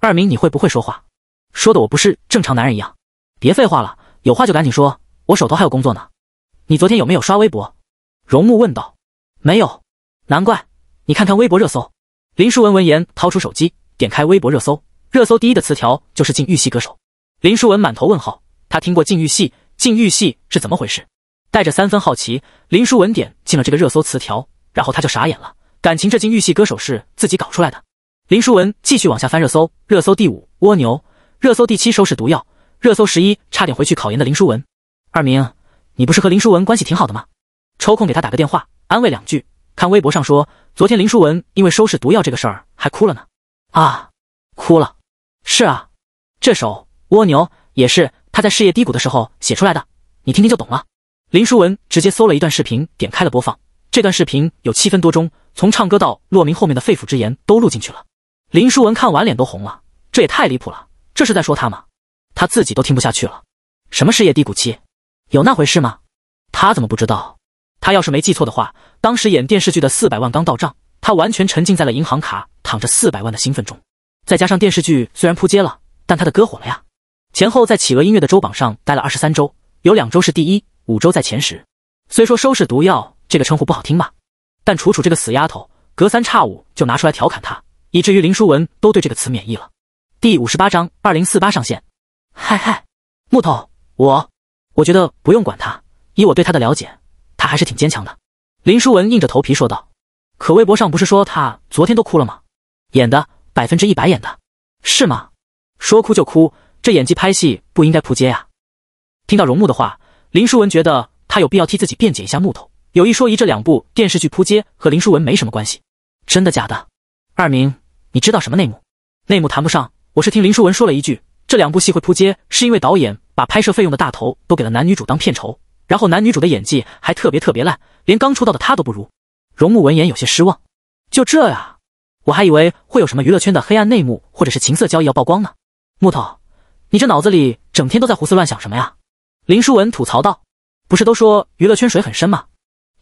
二明你会不会说话？说的我不是正常男人一样。别废话了，有话就赶紧说，我手头还有工作呢。你昨天有没有刷微博？荣木问道。没有，难怪。你看看微博热搜。林书文闻言掏出手机，点开微博热搜，热搜第一的词条就是禁欲系歌手。林书文满头问号，他听过禁欲系，禁欲系是怎么回事？带着三分好奇，林书文点进了这个热搜词条，然后他就傻眼了。感情，这金玉系歌手是自己搞出来的。林书文继续往下翻热搜，热搜第五《蜗牛》，热搜第七收拾毒药，热搜十一差点回去考研的林书文。二明，你不是和林书文关系挺好的吗？抽空给他打个电话，安慰两句。看微博上说，昨天林书文因为收拾毒药这个事儿还哭了呢。啊，哭了。是啊，这首《蜗牛》也是他在事业低谷的时候写出来的，你听听就懂了。林书文直接搜了一段视频，点开了播放。这段视频有七分多钟。从唱歌到洛明后面的肺腑之言都录进去了。林书文看完脸都红了，这也太离谱了！这是在说他吗？他自己都听不下去了。什么事业低谷期，有那回事吗？他怎么不知道？他要是没记错的话，当时演电视剧的四百万刚到账，他完全沉浸在了银行卡躺着四百万的兴奋中。再加上电视剧虽然扑街了，但他的歌火了呀，前后在企鹅音乐的周榜上待了二十三周，有两周是第一，五周在前十。虽说收拾毒药这个称呼不好听吧。但楚楚这个死丫头，隔三差五就拿出来调侃他，以至于林书文都对这个词免疫了。第五十八章二零四八上线。嗨嗨，木头，我我觉得不用管他，以我对他的了解，他还是挺坚强的。林书文硬着头皮说道。可微博上不是说他昨天都哭了吗？演的百分之一百演的是吗？说哭就哭，这演技拍戏不应该扑街呀？听到容木的话，林书文觉得他有必要替自己辩解一下木头。有一说一，这两部电视剧扑街和林书文没什么关系，真的假的？二明，你知道什么内幕？内幕谈不上，我是听林书文说了一句，这两部戏会扑街，是因为导演把拍摄费用的大头都给了男女主当片酬，然后男女主的演技还特别特别烂，连刚出道的他都不如。荣木闻言有些失望，就这呀？我还以为会有什么娱乐圈的黑暗内幕或者是情色交易要曝光呢。木头，你这脑子里整天都在胡思乱想什么呀？林书文吐槽道：“不是都说娱乐圈水很深吗？”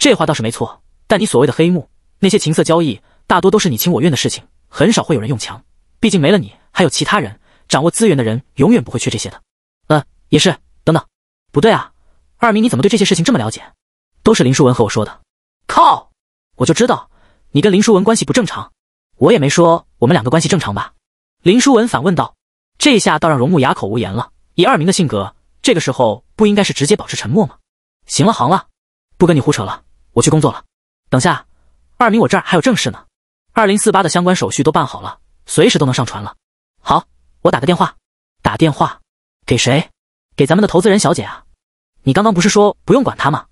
这话倒是没错，但你所谓的黑幕，那些情色交易大多都是你情我愿的事情，很少会有人用强。毕竟没了你，还有其他人掌握资源的人，永远不会缺这些的。嗯，也是。等等，不对啊，二明，你怎么对这些事情这么了解？都是林淑文和我说的。靠，我就知道你跟林淑文关系不正常。我也没说我们两个关系正常吧？林淑文反问道。这一下倒让荣木哑口无言了。以二明的性格，这个时候不应该是直接保持沉默吗？行了行了，不跟你胡扯了。我去工作了，等下，二明，我这儿还有正事呢。二零四八的相关手续都办好了，随时都能上传了。好，我打个电话。打电话给谁？给咱们的投资人小姐啊。你刚刚不是说不用管他吗？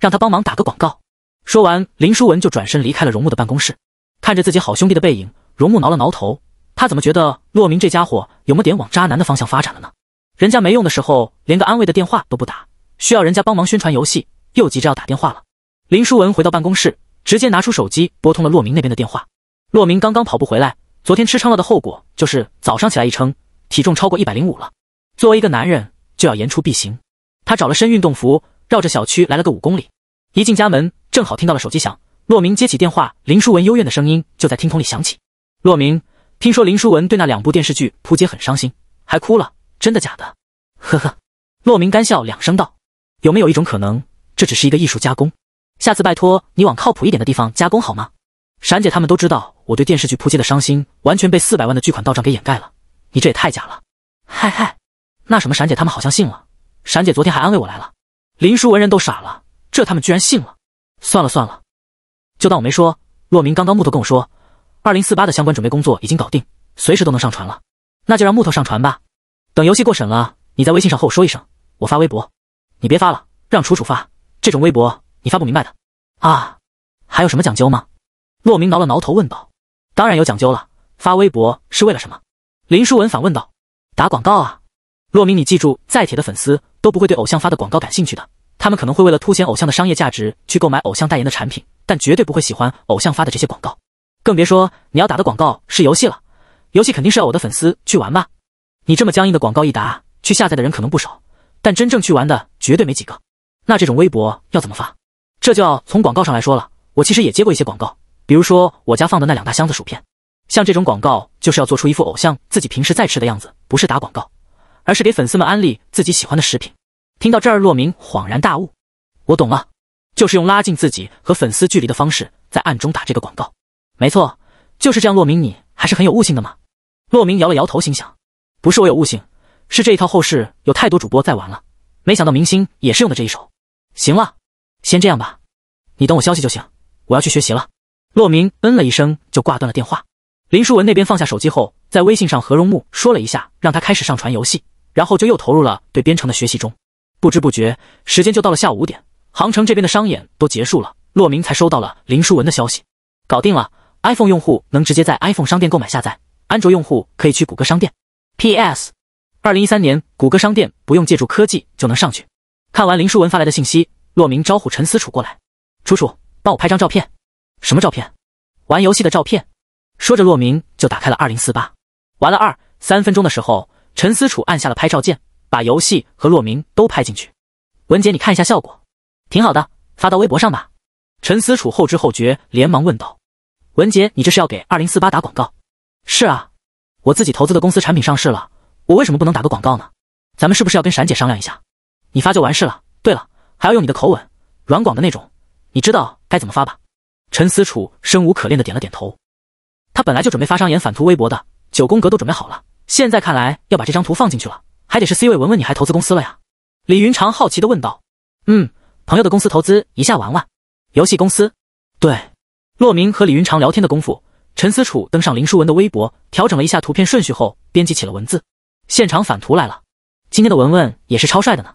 让他帮忙打个广告。说完，林淑文就转身离开了荣木的办公室。看着自己好兄弟的背影，荣木挠了挠头，他怎么觉得洛明这家伙有么点往渣男的方向发展了呢？人家没用的时候连个安慰的电话都不打，需要人家帮忙宣传游戏，又急着要打电话了。林淑文回到办公室，直接拿出手机拨通了洛明那边的电话。洛明刚刚跑步回来，昨天吃撑了的后果就是早上起来一称，体重超过一百零五了。作为一个男人，就要言出必行。他找了身运动服，绕着小区来了个五公里。一进家门，正好听到了手机响。洛明接起电话，林淑文幽怨的声音就在听筒里响起。洛明听说林淑文对那两部电视剧扑街很伤心，还哭了，真的假的？呵呵，洛明干笑两声道：“有没有一种可能，这只是一个艺术加工？”下次拜托你往靠谱一点的地方加工好吗？闪姐他们都知道我对电视剧扑街的伤心，完全被四百万的巨款到账给掩盖了。你这也太假了！嗨嗨，那什么，闪姐他们好像信了。闪姐昨天还安慰我来了。林叔文人都傻了，这他们居然信了。算了算了，就当我没说。洛明刚刚木头跟我说，二零四八的相关准备工作已经搞定，随时都能上传了。那就让木头上传吧。等游戏过审了，你在微信上和我说一声，我发微博。你别发了，让楚楚发这种微博。你发不明白的啊？还有什么讲究吗？洛明挠了挠头问道。当然有讲究了，发微博是为了什么？林书文反问道。打广告啊！洛明，你记住，再铁的粉丝都不会对偶像发的广告感兴趣的，他们可能会为了凸显偶像的商业价值去购买偶像代言的产品，但绝对不会喜欢偶像发的这些广告。更别说你要打的广告是游戏了，游戏肯定是要我的粉丝去玩吧？你这么僵硬的广告一打，去下载的人可能不少，但真正去玩的绝对没几个。那这种微博要怎么发？这就要从广告上来说了。我其实也接过一些广告，比如说我家放的那两大箱子薯片。像这种广告就是要做出一副偶像自己平时在吃的样子，不是打广告，而是给粉丝们安利自己喜欢的食品。听到这儿，洛明恍然大悟，我懂了，就是用拉近自己和粉丝距离的方式，在暗中打这个广告。没错，就是这样。洛明，你还是很有悟性的嘛？洛明摇了摇头，心想：不是我有悟性，是这一套后世有太多主播在玩了。没想到明星也是用的这一手。行了。先这样吧，你等我消息就行。我要去学习了。洛明嗯了一声，就挂断了电话。林书文那边放下手机后，在微信上和荣木说了一下，让他开始上传游戏，然后就又投入了对编程的学习中。不知不觉，时间就到了下午五点。杭城这边的商演都结束了，洛明才收到了林书文的消息。搞定了，iPhone 用户能直接在 iPhone 商店购买下载，安卓用户可以去谷歌商店。PS，二零一三年谷歌商店不用借助科技就能上去。看完林书文发来的信息。洛明招呼陈思楚过来，楚楚，帮我拍张照片。什么照片？玩游戏的照片。说着，洛明就打开了二零四八。玩了二三分钟的时候，陈思楚按下了拍照键，把游戏和洛明都拍进去。文杰，你看一下效果，挺好的，发到微博上吧。陈思楚后知后觉，连忙问道：“文杰，你这是要给二零四八打广告？”“是啊，我自己投资的公司产品上市了，我为什么不能打个广告呢？咱们是不是要跟闪姐商量一下？你发就完事了。对了。”还要用你的口吻，软广的那种，你知道该怎么发吧？陈思楚生无可恋的点了点头。他本来就准备发商演反图微博的，九宫格都准备好了，现在看来要把这张图放进去了，还得是 C 位文文，你还投资公司了呀？李云长好奇的问道。嗯，朋友的公司投资一下玩玩游戏公司。对，洛明和李云长聊天的功夫，陈思楚登上林书文的微博，调整了一下图片顺序后，编辑起了文字。现场反图来了，今天的文文也是超帅的呢，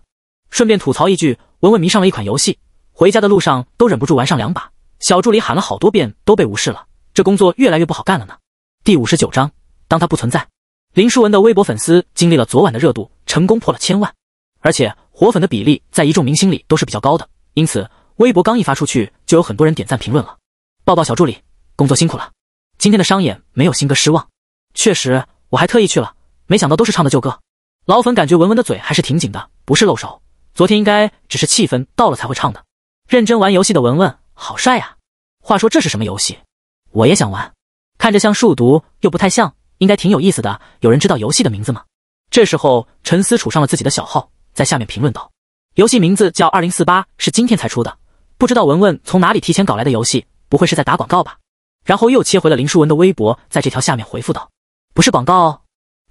顺便吐槽一句。文文迷上了一款游戏，回家的路上都忍不住玩上两把。小助理喊了好多遍，都被无视了。这工作越来越不好干了呢。第五十九章，当他不存在。林书文的微博粉丝经历了昨晚的热度，成功破了千万，而且火粉的比例在一众明星里都是比较高的，因此微博刚一发出去，就有很多人点赞评论了。抱抱小助理，工作辛苦了。今天的商演没有新歌，失望。确实，我还特意去了，没想到都是唱的旧歌。老粉感觉文文的嘴还是挺紧的，不是露手。昨天应该只是气氛到了才会唱的。认真玩游戏的文文好帅呀！话说这是什么游戏？我也想玩，看着像数独又不太像，应该挺有意思的。有人知道游戏的名字吗？这时候陈思楚上了自己的小号，在下面评论道：“游戏名字叫二零四八，是今天才出的。不知道文文从哪里提前搞来的游戏，不会是在打广告吧？”然后又切回了林书文的微博，在这条下面回复道：“不是广告哦，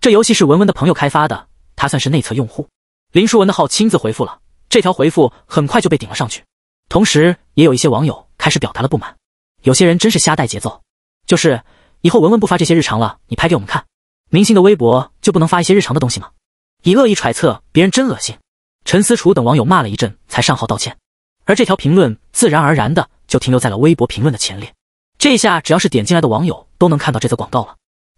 这游戏是文文的朋友开发的，他算是内测用户。”林书文的号亲自回复了这条回复，很快就被顶了上去。同时也有一些网友开始表达了不满，有些人真是瞎带节奏，就是以后文文不发这些日常了，你拍给我们看。明星的微博就不能发一些日常的东西吗？以恶意揣测别人真恶心。陈思楚等网友骂了一阵才上号道歉，而这条评论自然而然的就停留在了微博评论的前列。这下只要是点进来的网友都能看到这则广告了。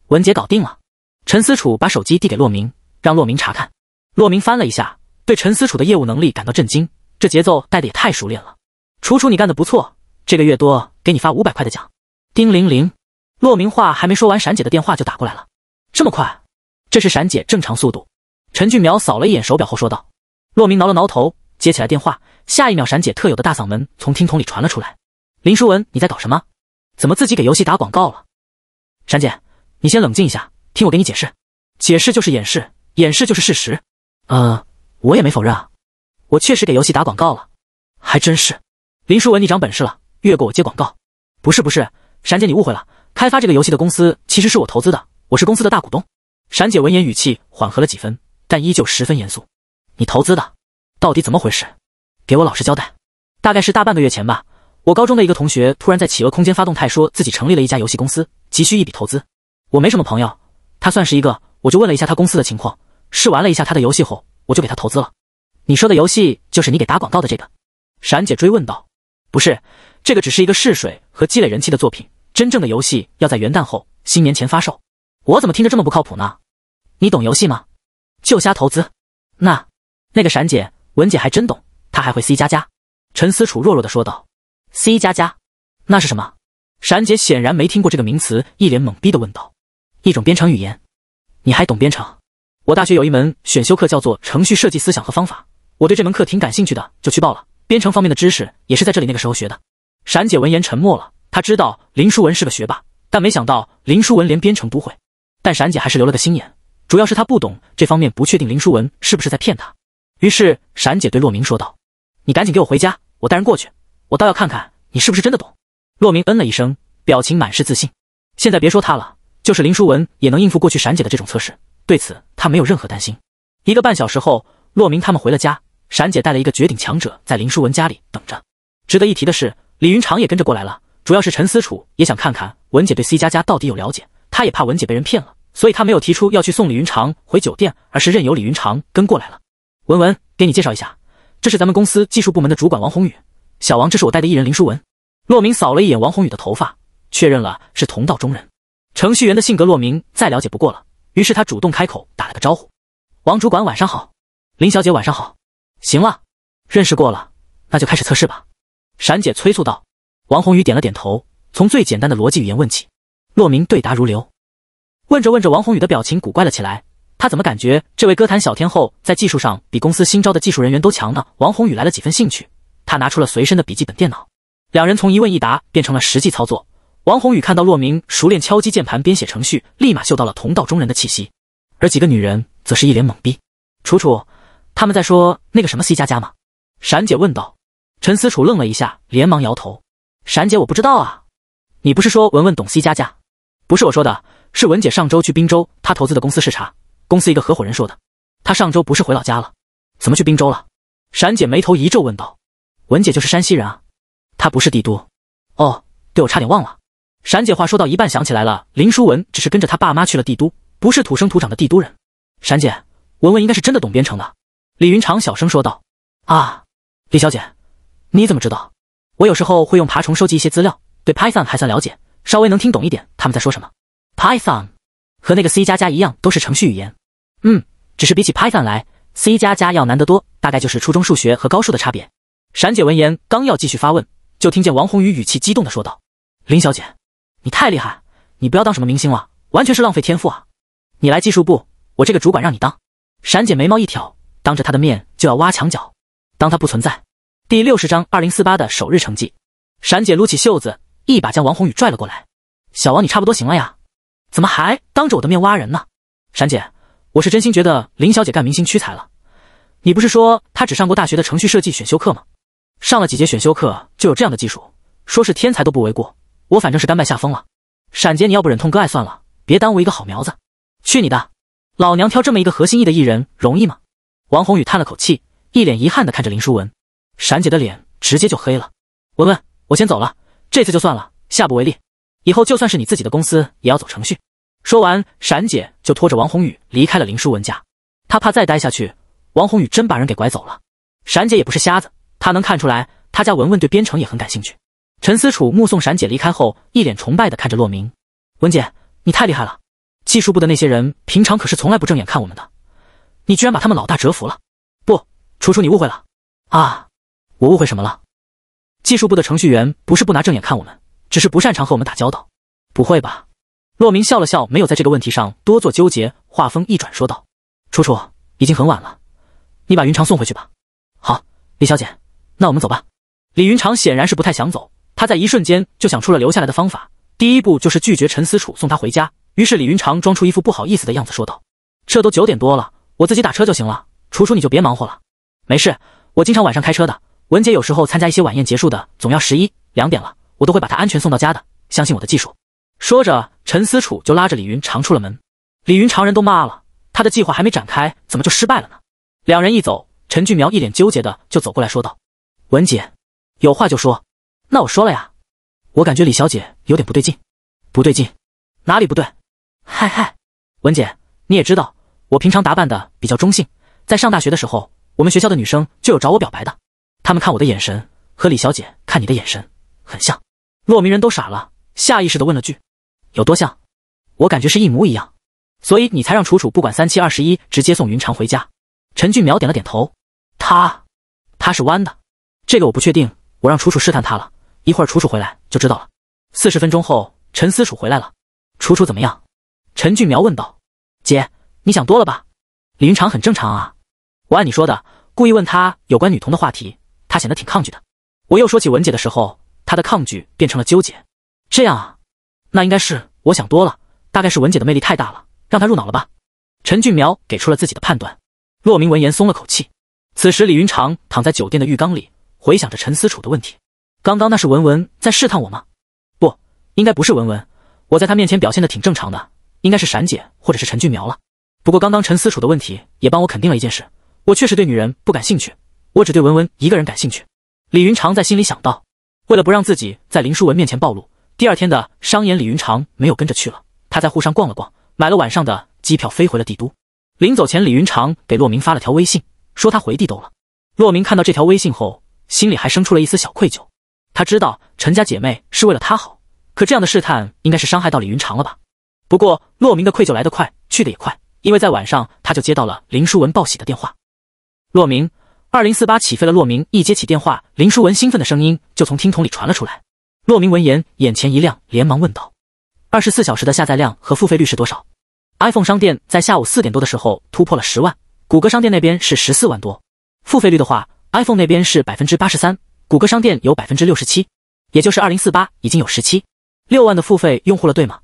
文杰搞定了，陈思楚把手机递给洛明，让洛明查看。洛明翻了一下，对陈思楚的业务能力感到震惊，这节奏带的也太熟练了。楚楚，你干得不错，这个月多给你发五百块的奖。叮铃铃，洛明话还没说完，闪姐的电话就打过来了。这么快？这是闪姐正常速度。陈俊苗扫了一眼手表后说道。洛明挠了挠头，接起来电话。下一秒，闪姐特有的大嗓门从听筒里传了出来：“林舒文，你在搞什么？怎么自己给游戏打广告了？”闪姐，你先冷静一下，听我给你解释。解释就是掩饰，掩饰就是事实。呃，我也没否认啊，我确实给游戏打广告了，还真是。林淑文，你长本事了，越过我接广告。不是不是，闪姐你误会了，开发这个游戏的公司其实是我投资的，我是公司的大股东。闪姐闻言语气缓和了几分，但依旧十分严肃。你投资的，到底怎么回事？给我老实交代。大概是大半个月前吧，我高中的一个同学突然在企鹅空间发动态，说自己成立了一家游戏公司，急需一笔投资。我没什么朋友，他算是一个，我就问了一下他公司的情况。试玩了一下他的游戏后，我就给他投资了。你说的游戏就是你给打广告的这个？闪姐追问道。不是，这个只是一个试水和积累人气的作品，真正的游戏要在元旦后新年前发售。我怎么听着这么不靠谱呢？你懂游戏吗？就瞎投资？那那个闪姐文姐还真懂，她还会 C 加加。陈思楚弱弱的说道。C 加加？那是什么？闪姐显然没听过这个名词，一脸懵逼的问道。一种编程语言。你还懂编程？我大学有一门选修课叫做程序设计思想和方法，我对这门课挺感兴趣的，就去报了。编程方面的知识也是在这里那个时候学的。闪姐闻言沉默了，她知道林书文是个学霸，但没想到林书文连编程都会。但闪姐还是留了个心眼，主要是她不懂这方面，不确定林书文是不是在骗她。于是闪姐对洛明说道：“你赶紧给我回家，我带人过去，我倒要看看你是不是真的懂。”洛明嗯了一声，表情满是自信。现在别说他了，就是林书文也能应付过去。闪姐的这种测试。对此，他没有任何担心。一个半小时后，洛明他们回了家。闪姐带了一个绝顶强者在林书文家里等着。值得一提的是，李云长也跟着过来了。主要是陈思楚也想看看文姐对 C 家家到底有了解，他也怕文姐被人骗了，所以他没有提出要去送李云长回酒店，而是任由李云长跟过来了。文文，给你介绍一下，这是咱们公司技术部门的主管王宏宇，小王，这是我带的艺人林书文。洛明扫了一眼王宏宇的头发，确认了是同道中人。程序员的性格，洛明再了解不过了。于是他主动开口打了个招呼：“王主管晚上好，林小姐晚上好。”“行了，认识过了，那就开始测试吧。”闪姐催促道。王宏宇点了点头，从最简单的逻辑语言问起。骆明对答如流。问着问着，王宏宇的表情古怪了起来。他怎么感觉这位歌坛小天后在技术上比公司新招的技术人员都强呢？王宏宇来了几分兴趣。他拿出了随身的笔记本电脑。两人从一问一答变成了实际操作。王宏宇看到洛明熟练敲击键盘编写程序，立马嗅到了同道中人的气息。而几个女人则是一脸懵逼。楚楚，他们在说那个什么 C 加加吗？闪姐问道。陈思楚愣了一下，连忙摇头。闪姐，我不知道啊。你不是说文文懂 C 加加？不是我说的，是文姐上周去滨州，她投资的公司视察，公司一个合伙人说的。她上周不是回老家了？怎么去滨州了？闪姐眉头一皱问道。文姐就是山西人啊？她不是帝都？哦，对，我差点忘了。闪姐话说到一半，想起来了，林书文只是跟着他爸妈去了帝都，不是土生土长的帝都人。闪姐，文文应该是真的懂编程的。李云长小声说道。啊，李小姐，你怎么知道？我有时候会用爬虫收集一些资料，对 Python 还算了解，稍微能听懂一点他们在说什么。Python 和那个 C 加加一样，都是程序语言。嗯，只是比起 Python 来，C 加加要难得多，大概就是初中数学和高数的差别。闪姐闻言，刚要继续发问，就听见王宏宇语气激动的说道：“林小姐。”你太厉害，你不要当什么明星了，完全是浪费天赋啊！你来技术部，我这个主管让你当。闪姐眉毛一挑，当着他的面就要挖墙角，当他不存在。第六十章二零四八的首日成绩，闪姐撸起袖子，一把将王宏宇拽了过来。小王，你差不多行了呀，怎么还当着我的面挖人呢？闪姐，我是真心觉得林小姐干明星屈才了。你不是说她只上过大学的程序设计选修课吗？上了几节选修课就有这样的技术，说是天才都不为过。我反正是甘拜下风了，闪姐，你要不忍痛割爱算了，别耽误一个好苗子。去你的，老娘挑这么一个合心意的艺人容易吗？王宏宇叹了口气，一脸遗憾的看着林淑文。闪姐的脸直接就黑了。文文，我先走了，这次就算了，下不为例。以后就算是你自己的公司，也要走程序。说完，闪姐就拖着王宏宇离开了林淑文家。她怕再待下去，王宏宇真把人给拐走了。闪姐也不是瞎子，她能看出来，她家文文对编程也很感兴趣。陈思楚目送闪姐离开后，一脸崇拜的看着洛明：“文姐，你太厉害了！技术部的那些人平常可是从来不正眼看我们的，你居然把他们老大折服了。”“不，楚楚，你误会了啊！我误会什么了？技术部的程序员不是不拿正眼看我们，只是不擅长和我们打交道。”“不会吧？”洛明笑了笑，没有在这个问题上多做纠结，话锋一转说道：“楚楚，已经很晚了，你把云长送回去吧。”“好，李小姐，那我们走吧。”李云长显然是不太想走。他在一瞬间就想出了留下来的方法，第一步就是拒绝陈思楚送他回家。于是李云长装出一副不好意思的样子，说道：“这都九点多了，我自己打车就行了。楚楚你就别忙活了，没事，我经常晚上开车的。文姐有时候参加一些晚宴，结束的总要十一两点了，我都会把她安全送到家的，相信我的技术。”说着，陈思楚就拉着李云长出了门。李云长人都骂了，他的计划还没展开，怎么就失败了呢？两人一走，陈俊苗一脸纠结的就走过来说道：“文姐，有话就说。”那我说了呀，我感觉李小姐有点不对劲，不对劲，哪里不对？嗨嗨，文姐，你也知道，我平常打扮的比较中性，在上大学的时候，我们学校的女生就有找我表白的，他们看我的眼神和李小姐看你的眼神很像。骆明人都傻了，下意识的问了句：“有多像？”我感觉是一模一样，所以你才让楚楚不管三七二十一直接送云长回家。陈俊苗点了点头，他，他是弯的，这个我不确定，我让楚楚试探他了。一会儿楚楚回来就知道了。四十分钟后，陈思楚回来了。楚楚怎么样？陈俊苗问道。姐，你想多了吧？李云长很正常啊。我按你说的，故意问他有关女童的话题，他显得挺抗拒的。我又说起文姐的时候，他的抗拒变成了纠结。这样啊，那应该是我想多了，大概是文姐的魅力太大了，让他入脑了吧？陈俊苗给出了自己的判断。骆明闻言松了口气。此时，李云长躺在酒店的浴缸里，回想着陈思楚的问题。刚刚那是文文在试探我吗？不应该不是文文，我在她面前表现的挺正常的，应该是闪姐或者是陈俊苗了。不过刚刚陈思楚的问题也帮我肯定了一件事，我确实对女人不感兴趣，我只对文文一个人感兴趣。李云长在心里想到。为了不让自己在林淑文面前暴露，第二天的商演，李云长没有跟着去了。他在沪上逛了逛，买了晚上的机票飞回了帝都。临走前，李云长给洛明发了条微信，说他回帝都了。洛明看到这条微信后，心里还生出了一丝小愧疚。他知道陈家姐妹是为了他好，可这样的试探应该是伤害到李云长了吧？不过洛明的愧疚来得快，去得也快，因为在晚上他就接到了林书文报喜的电话。洛明，二零四八起飞了。洛明一接起电话，林书文兴奋的声音就从听筒里传了出来。洛明闻言眼前一亮，连忙问道：“二十四小时的下载量和付费率是多少？”iPhone 商店在下午四点多的时候突破了十万，谷歌商店那边是十四万多。付费率的话，iPhone 那边是百分之八十三。谷歌商店有百分之六十七，也就是二零四八已经有十七六万的付费用户了，对吗？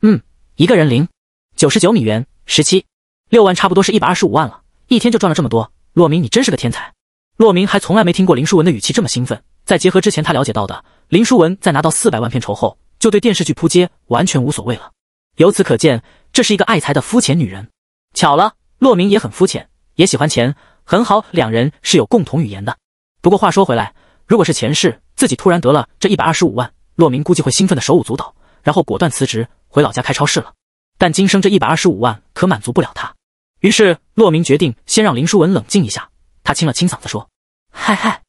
嗯，一个人零九十九元，十七六万差不多是一百二十五万了，一天就赚了这么多。洛明，你真是个天才！洛明还从来没听过林书文的语气这么兴奋。再结合之前他了解到的，林书文在拿到四百万片酬后，就对电视剧扑街完全无所谓了。由此可见，这是一个爱财的肤浅女人。巧了，洛明也很肤浅，也喜欢钱，很好，两人是有共同语言的。不过话说回来。如果是前世，自己突然得了这一百二十五万，洛明估计会兴奋的手舞足蹈，然后果断辞职回老家开超市了。但今生这一百二十五万可满足不了他，于是洛明决定先让林书文冷静一下。他清了清嗓子说：“嗨嗨，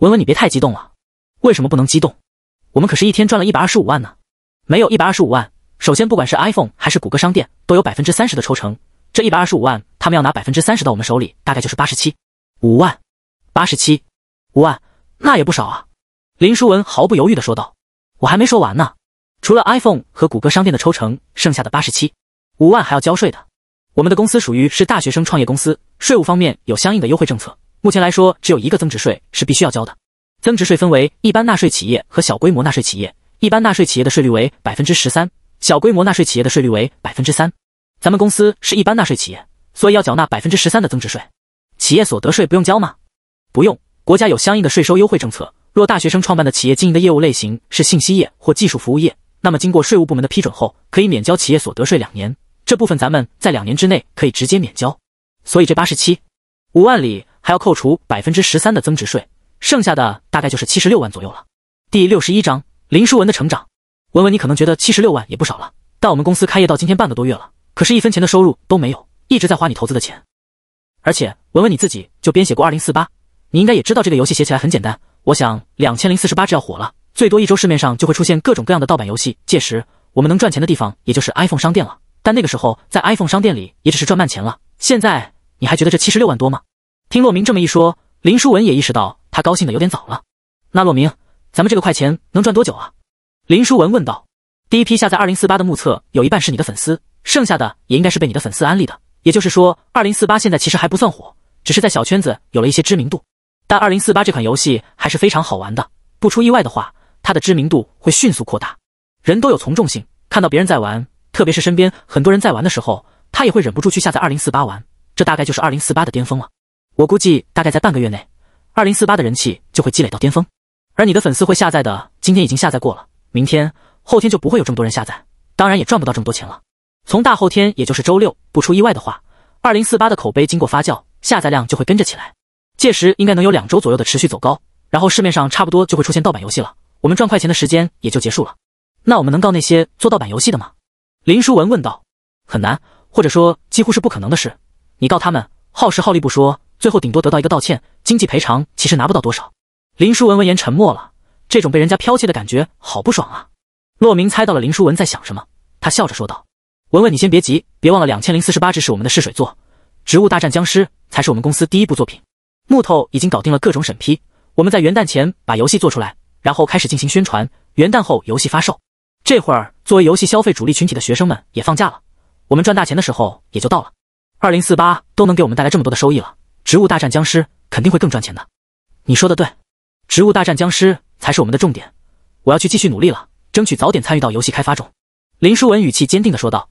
文文你别太激动了。为什么不能激动？我们可是一天赚了一百二十五万呢。没有一百二十五万，首先不管是 iPhone 还是谷歌商店，都有百分之三十的抽成。这一百二十五万他们要拿百分之三十到我们手里，大概就是八十七五万，八十七五万。”那也不少啊，林书文毫不犹豫地说道：“我还没说完呢，除了 iPhone 和谷歌商店的抽成，剩下的八十七五万还要交税的。我们的公司属于是大学生创业公司，税务方面有相应的优惠政策。目前来说，只有一个增值税是必须要交的。增值税分为一般纳税企业和小规模纳税企业，一般纳税企业的税率为百分之十三，小规模纳税企业的税率为百分之三。咱们公司是一般纳税企业，所以要缴纳百分之十三的增值税。企业所得税不用交吗？不用。”国家有相应的税收优惠政策，若大学生创办的企业经营的业务类型是信息业或技术服务业，那么经过税务部门的批准后，可以免交企业所得税两年。这部分咱们在两年之内可以直接免交，所以这八十七五万里还要扣除百分之十三的增值税，剩下的大概就是七十六万左右了。第六十一章，林书文的成长。文文，你可能觉得七十六万也不少了，但我们公司开业到今天半个多月了，可是一分钱的收入都没有，一直在花你投资的钱，而且文文你自己就编写过二零四八。你应该也知道这个游戏写起来很简单。我想，两千零四十八只要火了，最多一周市面上就会出现各种各样的盗版游戏。届时，我们能赚钱的地方也就是 iPhone 商店了。但那个时候，在 iPhone 商店里也只是赚慢钱了。现在，你还觉得这七十六万多吗？听洛明这么一说，林书文也意识到他高兴的有点早了。那洛明，咱们这个快钱能赚多久啊？林书文问道。第一批下载二零四八的目测有一半是你的粉丝，剩下的也应该是被你的粉丝安利的。也就是说，二零四八现在其实还不算火，只是在小圈子有了一些知名度。但二零四八这款游戏还是非常好玩的，不出意外的话，它的知名度会迅速扩大。人都有从众性，看到别人在玩，特别是身边很多人在玩的时候，他也会忍不住去下载二零四八玩。这大概就是二零四八的巅峰了。我估计大概在半个月内，二零四八的人气就会积累到巅峰。而你的粉丝会下载的，今天已经下载过了，明天、后天就不会有这么多人下载，当然也赚不到这么多钱了。从大后天，也就是周六，不出意外的话，二零四八的口碑经过发酵，下载量就会跟着起来。届时应该能有两周左右的持续走高，然后市面上差不多就会出现盗版游戏了，我们赚快钱的时间也就结束了。那我们能告那些做盗版游戏的吗？林书文问道。很难，或者说几乎是不可能的事。你告他们，耗时耗力不说，最后顶多得到一个道歉，经济赔偿其实拿不到多少。林书文闻言沉默了，这种被人家剽窃的感觉好不爽啊。洛明猜到了林书文在想什么，他笑着说道：“文文，你先别急，别忘了两千零四十八只是我们的试水座，《植物大战僵尸才是我们公司第一部作品。”木头已经搞定了各种审批，我们在元旦前把游戏做出来，然后开始进行宣传。元旦后游戏发售，这会儿作为游戏消费主力群体的学生们也放假了，我们赚大钱的时候也就到了。二零四八都能给我们带来这么多的收益了，植物大战僵尸肯定会更赚钱的。你说的对，植物大战僵尸才是我们的重点，我要去继续努力了，争取早点参与到游戏开发中。林书文语气坚定地说道。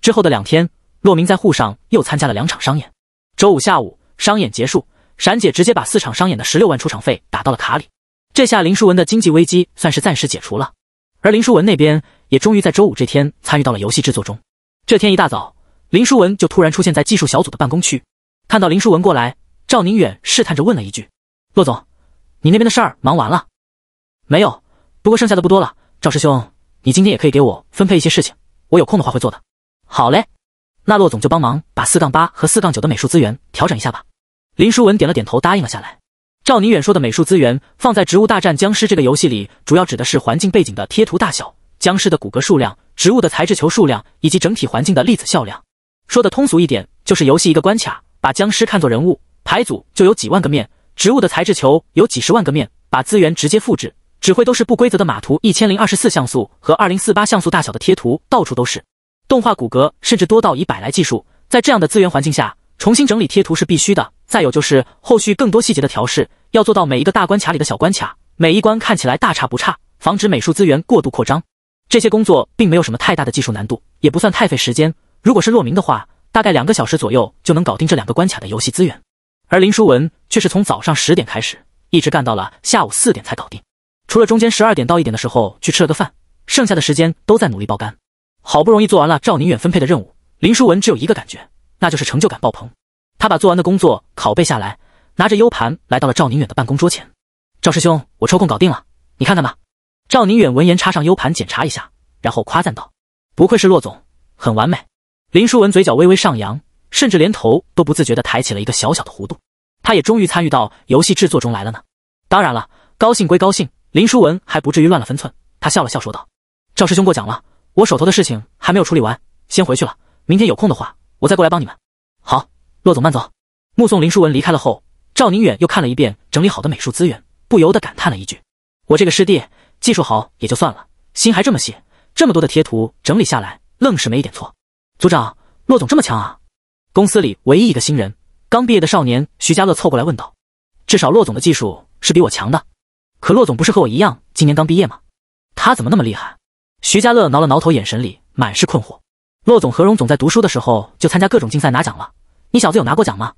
之后的两天，骆明在沪上又参加了两场商演。周五下午，商演结束。闪姐直接把四场商演的十六万出场费打到了卡里，这下林淑文的经济危机算是暂时解除了。而林淑文那边也终于在周五这天参与到了游戏制作中。这天一大早，林淑文就突然出现在技术小组的办公区。看到林淑文过来，赵宁远试探着问了一句：“骆总，你那边的事儿忙完了没有？不过剩下的不多了。赵师兄，你今天也可以给我分配一些事情，我有空的话会做的。”“好嘞，那骆总就帮忙把四杠八和四杠九的美术资源调整一下吧。”林书文点了点头，答应了下来。赵宁远说的美术资源放在《植物大战僵尸》这个游戏里，主要指的是环境背景的贴图大小、僵尸的骨骼数量、植物的材质球数量以及整体环境的粒子效量。说的通俗一点，就是游戏一个关卡，把僵尸看作人物牌组，就有几万个面；植物的材质球有几十万个面。把资源直接复制，只会都是不规则的码图，一千零二十四像素和二零四八像素大小的贴图到处都是。动画骨骼甚至多到以百来计数。在这样的资源环境下，重新整理贴图是必须的。再有就是后续更多细节的调试，要做到每一个大关卡里的小关卡，每一关看起来大差不差，防止美术资源过度扩张。这些工作并没有什么太大的技术难度，也不算太费时间。如果是洛明的话，大概两个小时左右就能搞定这两个关卡的游戏资源。而林书文却是从早上十点开始，一直干到了下午四点才搞定，除了中间十二点到一点的时候去吃了个饭，剩下的时间都在努力爆肝。好不容易做完了赵宁远分配的任务，林书文只有一个感觉，那就是成就感爆棚。他把做完的工作拷贝下来，拿着 U 盘来到了赵宁远的办公桌前。赵师兄，我抽空搞定了，你看看吧。赵宁远闻言插上 U 盘检查一下，然后夸赞道：“不愧是骆总，很完美。”林淑文嘴角微微上扬，甚至连头都不自觉地抬起了一个小小的弧度。他也终于参与到游戏制作中来了呢。当然了，高兴归高兴，林淑文还不至于乱了分寸。他笑了笑说道：“赵师兄过奖了，我手头的事情还没有处理完，先回去了。明天有空的话，我再过来帮你们。”好。骆总慢走，目送林淑文离开了后，赵宁远又看了一遍整理好的美术资源，不由得感叹了一句：“我这个师弟技术好也就算了，心还这么细，这么多的贴图整理下来，愣是没一点错。”组长，骆总这么强啊！公司里唯一一个新人，刚毕业的少年徐家乐凑过来问道：“至少骆总的技术是比我强的，可骆总不是和我一样今年刚毕业吗？他怎么那么厉害？”徐家乐挠了挠头，眼神里满是困惑。骆总和荣总在读书的时候就参加各种竞赛拿奖了。你小子有拿过奖吗？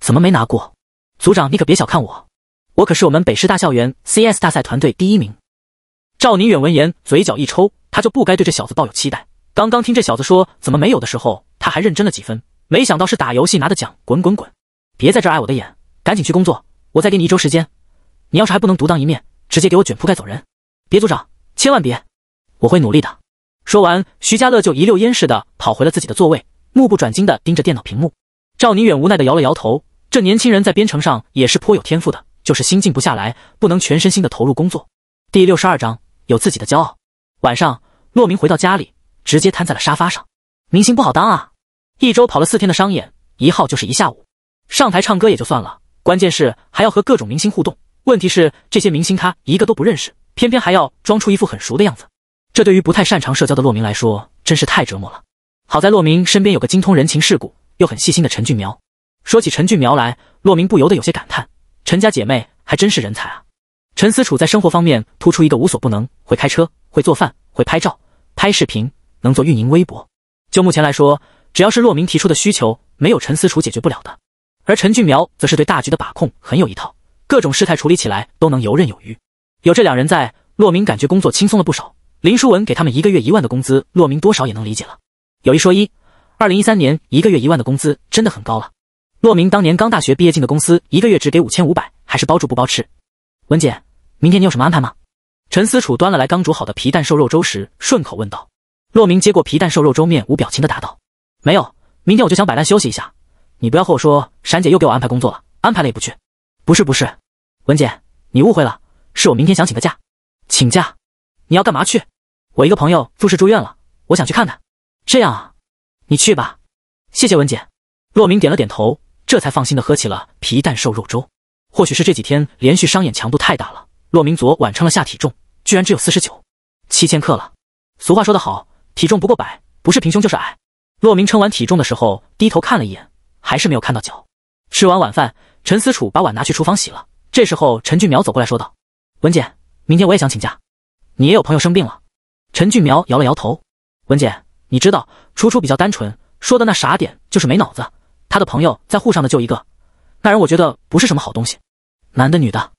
怎么没拿过？组长，你可别小看我，我可是我们北师大校园 C S 大赛团队第一名。赵宁远闻言，嘴角一抽，他就不该对这小子抱有期待。刚刚听这小子说怎么没有的时候，他还认真了几分，没想到是打游戏拿的奖，滚滚滚！别在这碍我的眼，赶紧去工作，我再给你一周时间。你要是还不能独当一面，直接给我卷铺盖走人！别，组长，千万别！我会努力的。说完，徐家乐就一溜烟似的跑回了自己的座位，目不转睛的盯着电脑屏幕。赵宁远无奈的摇了摇头，这年轻人在编程上也是颇有天赋的，就是心静不下来，不能全身心的投入工作。第六十二章有自己的骄傲。晚上，洛明回到家里，直接瘫在了沙发上。明星不好当啊！一周跑了四天的商演，一号就是一下午，上台唱歌也就算了，关键是还要和各种明星互动。问题是这些明星他一个都不认识，偏偏还要装出一副很熟的样子，这对于不太擅长社交的洛明来说，真是太折磨了。好在洛明身边有个精通人情世故。又很细心的陈俊苗，说起陈俊苗来，洛明不由得有些感叹：陈家姐妹还真是人才啊！陈思楚在生活方面突出一个无所不能，会开车，会做饭，会拍照、拍视频，能做运营微博。就目前来说，只要是洛明提出的需求，没有陈思楚解决不了的。而陈俊苗则是对大局的把控很有一套，各种事态处理起来都能游刃有余。有这两人在，洛明感觉工作轻松了不少。林书文给他们一个月一万的工资，洛明多少也能理解了。有一说一。二零一三年一个月一万的工资真的很高了。洛明当年刚大学毕业进的公司，一个月只给五千五百，还是包住不包吃。文姐，明天你有什么安排吗？陈思楚端了来刚煮好的皮蛋瘦肉粥时，顺口问道。洛明接过皮蛋瘦肉粥，面无表情的答道：“没有，明天我就想摆烂休息一下。你不要和我说，闪姐又给我安排工作了，安排了也不去。不是不是，文姐，你误会了，是我明天想请个假。请假？你要干嘛去？我一个朋友复试住院了，我想去看看。这样啊。”你去吧，谢谢文姐。洛明点了点头，这才放心的喝起了皮蛋瘦肉粥。或许是这几天连续商演强度太大了，洛明昨晚称了下体重，居然只有四十九七千克了。俗话说得好，体重不过百，不是平胸就是矮。洛明称完体重的时候，低头看了一眼，还是没有看到脚。吃完晚饭，陈思楚把碗拿去厨房洗了。这时候，陈俊苗走过来说道：“文姐，明天我也想请假，你也有朋友生病了。”陈俊苗摇了摇头：“文姐。”你知道楚楚比较单纯，说的那傻点就是没脑子。她的朋友在沪上的就一个，那人我觉得不是什么好东西。男的、女的，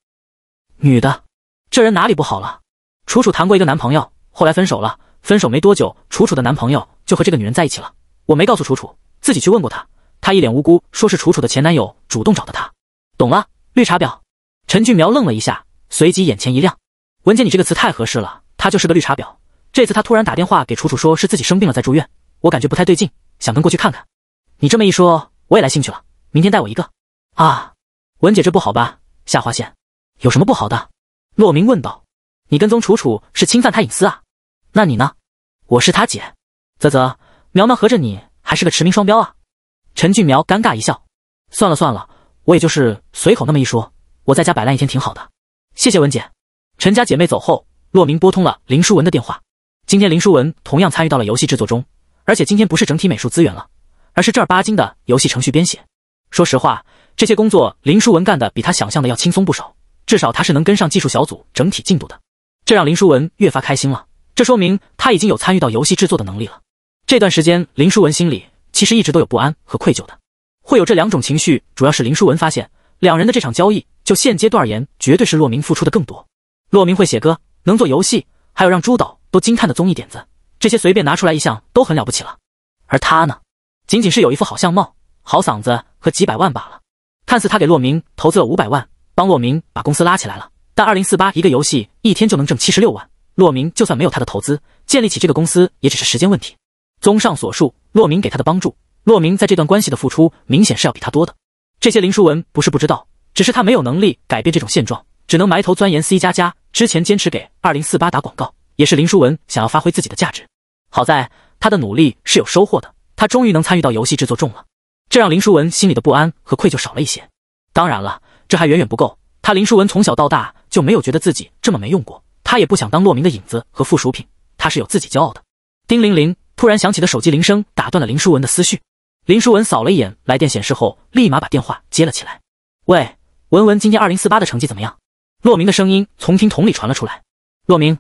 女的，这人哪里不好了？楚楚谈过一个男朋友，后来分手了。分手没多久，楚楚的男朋友就和这个女人在一起了。我没告诉楚楚，自己去问过她，她一脸无辜，说是楚楚的前男友主动找的她。懂了，绿茶婊。陈俊苗愣了一下，随即眼前一亮。文姐，你这个词太合适了，她就是个绿茶婊。这次他突然打电话给楚楚，说是自己生病了，在住院。我感觉不太对劲，想跟过去看看。你这么一说，我也来兴趣了。明天带我一个啊，文姐，这不好吧？下划线有什么不好的？洛明问道。你跟踪楚楚是侵犯她隐私啊？那你呢？我是她姐。啧啧，苗苗，合着你还是个驰名双标啊？陈俊苗尴尬一笑。算了算了，我也就是随口那么一说。我在家摆烂一天挺好的，谢谢文姐。陈家姐妹走后，洛明拨通了林淑文的电话。今天林书文同样参与到了游戏制作中，而且今天不是整体美术资源了，而是正儿八经的游戏程序编写。说实话，这些工作林书文干的比他想象的要轻松不少，至少他是能跟上技术小组整体进度的，这让林书文越发开心了。这说明他已经有参与到游戏制作的能力了。这段时间，林书文心里其实一直都有不安和愧疚的，会有这两种情绪，主要是林书文发现两人的这场交易，就现阶段而言，绝对是洛明付出的更多。洛明会写歌，能做游戏，还有让朱导。都惊叹的综艺点子，这些随便拿出来一项都很了不起了。而他呢，仅仅是有一副好相貌、好嗓子和几百万罢了。看似他给洛明投资了五百万，帮洛明把公司拉起来了，但二零四八一个游戏一天就能挣七十六万，洛明就算没有他的投资，建立起这个公司也只是时间问题。综上所述，洛明给他的帮助，洛明在这段关系的付出明显是要比他多的。这些林书文不是不知道，只是他没有能力改变这种现状，只能埋头钻研 C 加加，之前坚持给二零四八打广告。也是林淑文想要发挥自己的价值。好在他的努力是有收获的，他终于能参与到游戏制作中了，这让林淑文心里的不安和愧疚少了一些。当然了，这还远远不够。他林淑文从小到大就没有觉得自己这么没用过，他也不想当骆明的影子和附属品，他是有自己骄傲的。叮铃铃，突然响起的手机铃声打断了林淑文的思绪。林淑文扫了一眼来电显示后，立马把电话接了起来。“喂，文文，今天二零四八的成绩怎么样？”骆明的声音从听筒里传了出来。骆明。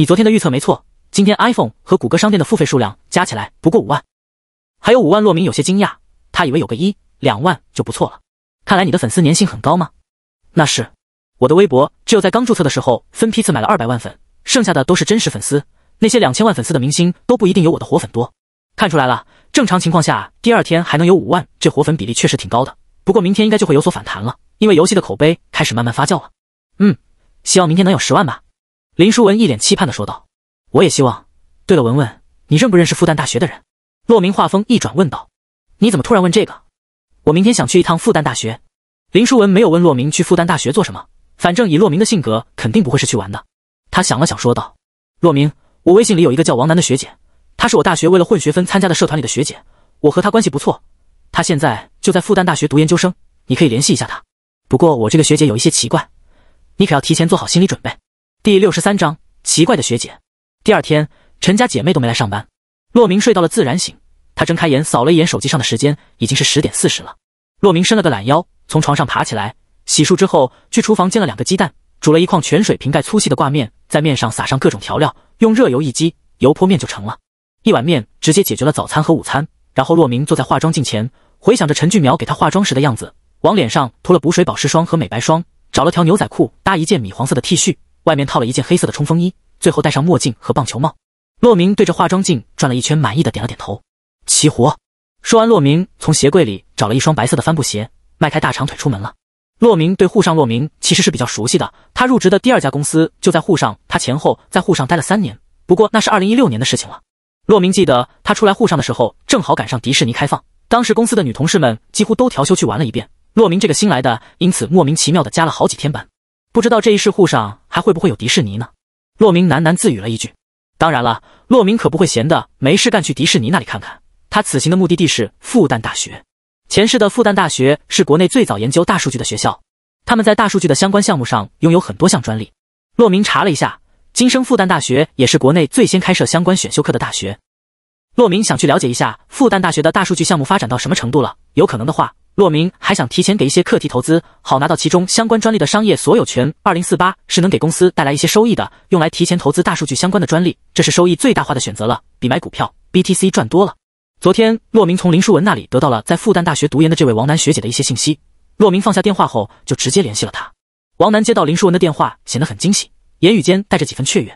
你昨天的预测没错，今天 iPhone 和谷歌商店的付费数量加起来不过五万，还有五万。洛明有些惊讶，他以为有个一两万就不错了。看来你的粉丝粘性很高吗？那是，我的微博只有在刚注册的时候分批次买了二百万粉，剩下的都是真实粉丝。那些两千万粉丝的明星都不一定有我的活粉多。看出来了，正常情况下第二天还能有五万，这活粉比例确实挺高的。不过明天应该就会有所反弹了，因为游戏的口碑开始慢慢发酵了。嗯，希望明天能有十万吧。林书文一脸期盼的说道：“我也希望。”对了，文文，你认不认识复旦大学的人？”洛明话锋一转问道：“你怎么突然问这个？”我明天想去一趟复旦大学。”林书文没有问洛明去复旦大学做什么，反正以洛明的性格，肯定不会是去玩的。他想了想说道：“洛明，我微信里有一个叫王楠的学姐，她是我大学为了混学分参加的社团里的学姐，我和她关系不错。她现在就在复旦大学读研究生，你可以联系一下她。不过我这个学姐有一些奇怪，你可要提前做好心理准备。”第六十三章奇怪的学姐。第二天，陈家姐妹都没来上班。洛明睡到了自然醒，他睁开眼扫了一眼手机上的时间，已经是十点四十了。洛明伸了个懒腰，从床上爬起来，洗漱之后去厨房煎了两个鸡蛋，煮了一筐泉水瓶盖粗细的挂面，在面上撒上各种调料，用热油一激，油泼面就成了。一碗面直接解决了早餐和午餐。然后洛明坐在化妆镜前，回想着陈俊苗给他化妆时的样子，往脸上涂了补水保湿霜和美白霜，找了条牛仔裤搭一件米黄色的 T 恤。外面套了一件黑色的冲锋衣，最后戴上墨镜和棒球帽。洛明对着化妆镜转了一圈，满意的点了点头，齐活。说完，洛明从鞋柜里找了一双白色的帆布鞋，迈开大长腿出门了。洛明对沪上洛明其实是比较熟悉的，他入职的第二家公司就在沪上，他前后在沪上待了三年，不过那是二零一六年的事情了。洛明记得他出来沪上的时候，正好赶上迪士尼开放，当时公司的女同事们几乎都调休去玩了一遍，洛明这个新来的因此莫名其妙的加了好几天班。不知道这一世沪上还会不会有迪士尼呢？骆明喃喃自语了一句。当然了，骆明可不会闲的没事干去迪士尼那里看看。他此行的目的地是复旦大学。前世的复旦大学是国内最早研究大数据的学校，他们在大数据的相关项目上拥有很多项专利。骆明查了一下，今生复旦大学也是国内最先开设相关选修课的大学。骆明想去了解一下复旦大学的大数据项目发展到什么程度了，有可能的话。洛明还想提前给一些课题投资，好拿到其中相关专利的商业所有权。二零四八是能给公司带来一些收益的，用来提前投资大数据相关的专利，这是收益最大化的选择了，比买股票 BTC 赚多了。昨天，洛明从林书文那里得到了在复旦大学读研的这位王楠学姐的一些信息。洛明放下电话后，就直接联系了他。王楠接到林书文的电话，显得很惊喜，言语间带着几分雀跃。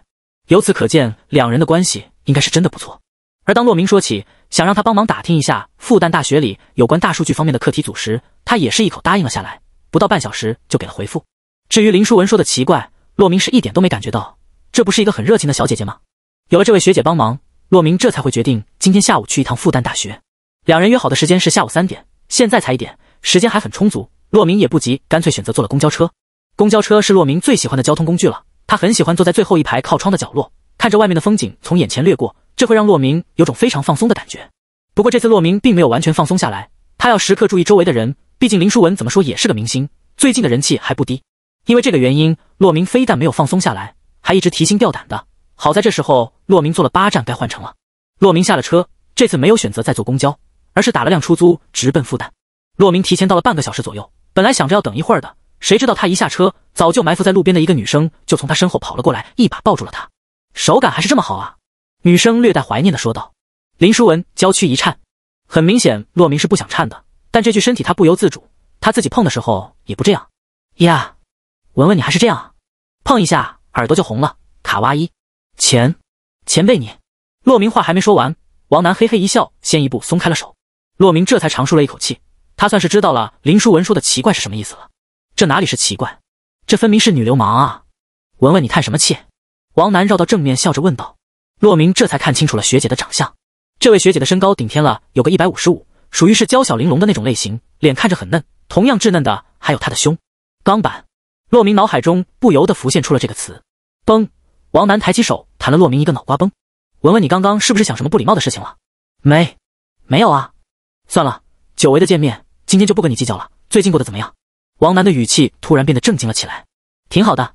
由此可见，两人的关系应该是真的不错。而当洛明说起。想让他帮忙打听一下复旦大学里有关大数据方面的课题组时，他也是一口答应了下来。不到半小时就给了回复。至于林书文说的奇怪，洛明是一点都没感觉到。这不是一个很热情的小姐姐吗？有了这位学姐帮忙，洛明这才会决定今天下午去一趟复旦大学。两人约好的时间是下午三点，现在才一点，时间还很充足。洛明也不急，干脆选择坐了公交车。公交车是洛明最喜欢的交通工具了，他很喜欢坐在最后一排靠窗的角落。看着外面的风景从眼前掠过，这会让洛明有种非常放松的感觉。不过这次洛明并没有完全放松下来，他要时刻注意周围的人，毕竟林书文怎么说也是个明星，最近的人气还不低。因为这个原因，洛明非但没有放松下来，还一直提心吊胆的。好在这时候，洛明坐了八站该换乘了。洛明下了车，这次没有选择再坐公交，而是打了辆出租直奔复旦。洛明提前到了半个小时左右，本来想着要等一会儿的，谁知道他一下车，早就埋伏在路边的一个女生就从他身后跑了过来，一把抱住了他。手感还是这么好啊，女生略带怀念的说道。林舒文娇躯一颤，很明显洛明是不想颤的，但这具身体他不由自主，他自己碰的时候也不这样呀。文文你还是这样啊，碰一下耳朵就红了，卡哇伊。前前辈你，洛明话还没说完，王楠嘿嘿一笑，先一步松开了手。洛明这才长舒了一口气，他算是知道了林舒文说的奇怪是什么意思了。这哪里是奇怪，这分明是女流氓啊。文文你叹什么气？王楠绕到正面，笑着问道：“洛明，这才看清楚了学姐的长相。这位学姐的身高顶天了，有个一百五十五，属于是娇小玲珑的那种类型，脸看着很嫩。同样稚嫩的还有她的胸，钢板。”洛明脑海中不由得浮现出了这个词。崩！王楠抬起手，弹了洛明一个脑瓜崩。文文，你刚刚是不是想什么不礼貌的事情了？没，没有啊。算了，久违的见面，今天就不跟你计较了。最近过得怎么样？王楠的语气突然变得正经了起来。挺好的。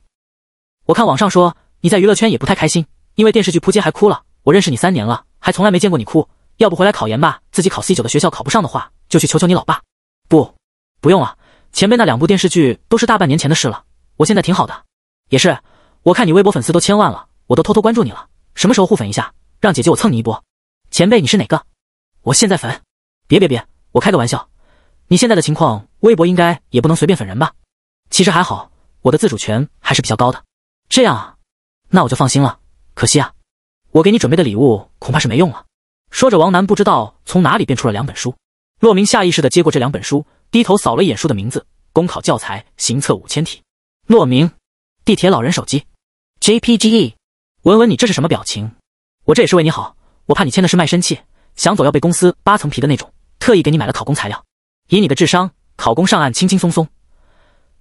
我看网上说。你在娱乐圈也不太开心，因为电视剧扑街还哭了。我认识你三年了，还从来没见过你哭。要不回来考研吧，自己考 C 九的学校考不上的话，就去求求你老爸。不，不用了。前辈，那两部电视剧都是大半年前的事了，我现在挺好的。也是，我看你微博粉丝都千万了，我都偷偷关注你了。什么时候互粉一下，让姐姐我蹭你一波。前辈，你是哪个？我现在粉。别别别，我开个玩笑。你现在的情况，微博应该也不能随便粉人吧？其实还好，我的自主权还是比较高的。这样啊。那我就放心了。可惜啊，我给你准备的礼物恐怕是没用了。说着，王楠不知道从哪里变出了两本书。洛明下意识的接过这两本书，低头扫了一眼书的名字：《公考教材行测五千题》。洛明，地铁老人手机，JPGE。文文，你这是什么表情？我这也是为你好，我怕你签的是卖身契，想走要被公司扒层皮的那种。特意给你买了考公材料，以你的智商，考公上岸轻轻松松。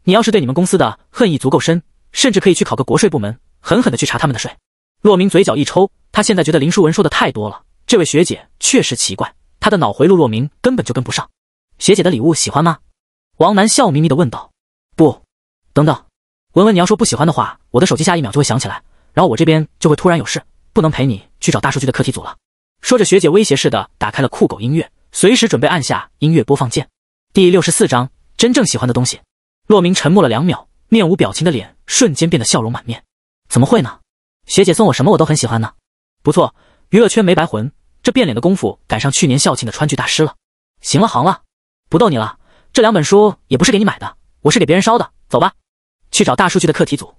你要是对你们公司的恨意足够深，甚至可以去考个国税部门。狠狠的去查他们的税。洛明嘴角一抽，他现在觉得林淑文说的太多了。这位学姐确实奇怪，她的脑回路洛明根本就跟不上。学姐的礼物喜欢吗？王楠笑眯眯的问道。不，等等，文文，你要说不喜欢的话，我的手机下一秒就会响起来，然后我这边就会突然有事，不能陪你去找大数据的课题组了。说着，学姐威胁似的打开了酷狗音乐，随时准备按下音乐播放键。第六十四章，真正喜欢的东西。洛明沉默了两秒，面无表情的脸瞬间变得笑容满面。怎么会呢？学姐送我什么我都很喜欢呢。不错，娱乐圈没白混，这变脸的功夫赶上去年校庆的川剧大师了。行了行了，不逗你了。这两本书也不是给你买的，我是给别人烧的。走吧，去找大数据的课题组。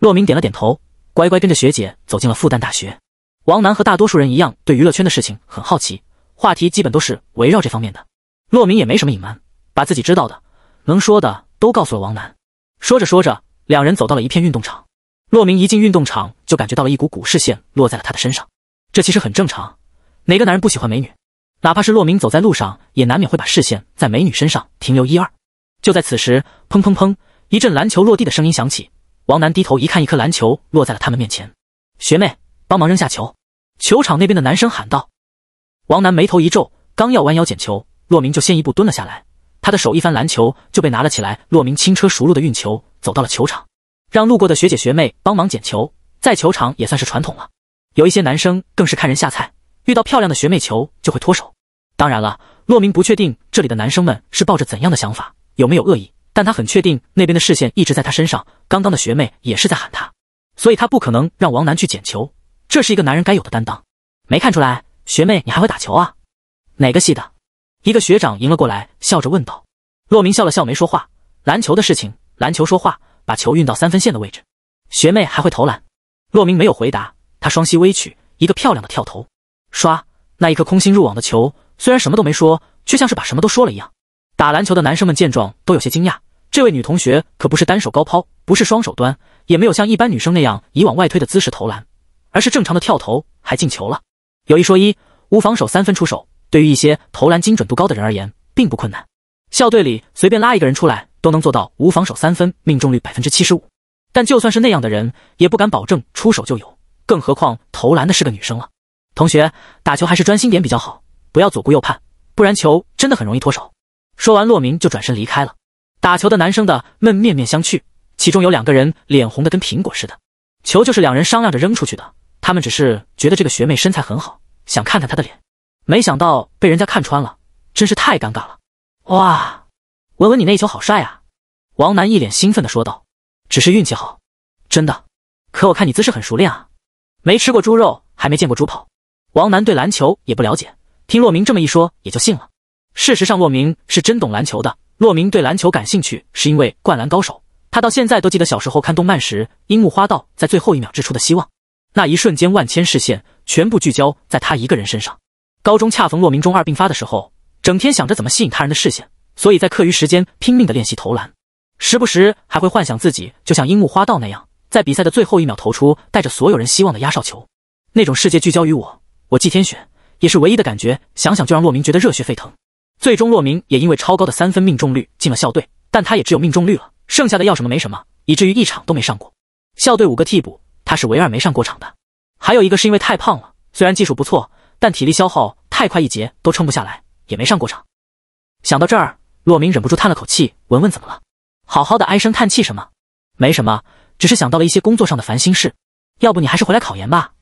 洛明点了点头，乖乖跟着学姐走进了复旦大学。王楠和大多数人一样，对娱乐圈的事情很好奇，话题基本都是围绕这方面的。洛明也没什么隐瞒，把自己知道的、能说的都告诉了王楠。说着说着，两人走到了一片运动场。洛明一进运动场就感觉到了一股股视线落在了他的身上，这其实很正常，哪个男人不喜欢美女？哪怕是洛明走在路上也难免会把视线在美女身上停留一二。就在此时，砰砰砰，一阵篮球落地的声音响起。王楠低头一看，一颗篮球落在了他们面前。学妹，帮忙扔下球！球场那边的男生喊道。王楠眉头一皱，刚要弯腰捡球，洛明就先一步蹲了下来。他的手一翻，篮球就被拿了起来。洛明轻车熟路的运球走到了球场。让路过的学姐学妹帮忙捡球，在球场也算是传统了。有一些男生更是看人下菜，遇到漂亮的学妹球就会脱手。当然了，洛明不确定这里的男生们是抱着怎样的想法，有没有恶意，但他很确定那边的视线一直在他身上。刚刚的学妹也是在喊他，所以他不可能让王楠去捡球，这是一个男人该有的担当。没看出来，学妹你还会打球啊？哪个系的？一个学长迎了过来，笑着问道。洛明笑了笑，没说话。篮球的事情，篮球说话。把球运到三分线的位置，学妹还会投篮。洛明没有回答，他双膝微曲，一个漂亮的跳投，唰！那一颗空心入网的球，虽然什么都没说，却像是把什么都说了一样。打篮球的男生们见状都有些惊讶，这位女同学可不是单手高抛，不是双手端，也没有像一般女生那样以往外推的姿势投篮，而是正常的跳投，还进球了。有一说一，无防守三分出手，对于一些投篮精准度高的人而言，并不困难。校队里随便拉一个人出来。都能做到无防守三分命中率百分之七十五，但就算是那样的人也不敢保证出手就有，更何况投篮的是个女生了。同学打球还是专心点比较好，不要左顾右盼，不然球真的很容易脱手。说完，洛明就转身离开了。打球的男生的们面面相觑，其中有两个人脸红的跟苹果似的。球就是两人商量着扔出去的，他们只是觉得这个学妹身材很好，想看看她的脸，没想到被人家看穿了，真是太尴尬了。哇！文文，你那一球好帅啊！王楠一脸兴奋的说道。只是运气好，真的。可我看你姿势很熟练啊，没吃过猪肉还没见过猪跑。王楠对篮球也不了解，听洛明这么一说也就信了。事实上，洛明是真懂篮球的。洛明对篮球感兴趣是因为灌篮高手，他到现在都记得小时候看动漫时，樱木花道在最后一秒掷出的希望，那一瞬间万千视线全部聚焦在他一个人身上。高中恰逢洛明中二病发的时候，整天想着怎么吸引他人的视线。所以在课余时间拼命的练习投篮，时不时还会幻想自己就像樱木花道那样，在比赛的最后一秒投出带着所有人希望的压哨球，那种世界聚焦于我，我季天选也是唯一的感觉，想想就让洛明觉得热血沸腾。最终，洛明也因为超高的三分命中率进了校队，但他也只有命中率了，剩下的要什么没什么，以至于一场都没上过校队五个替补，他是唯二没上过场的。还有一个是因为太胖了，虽然技术不错，但体力消耗太快，一节都撑不下来，也没上过场。想到这儿。洛明忍不住叹了口气：“文文怎么了？好好的，唉声叹气什么？没什么，只是想到了一些工作上的烦心事。要不你还是回来考研吧，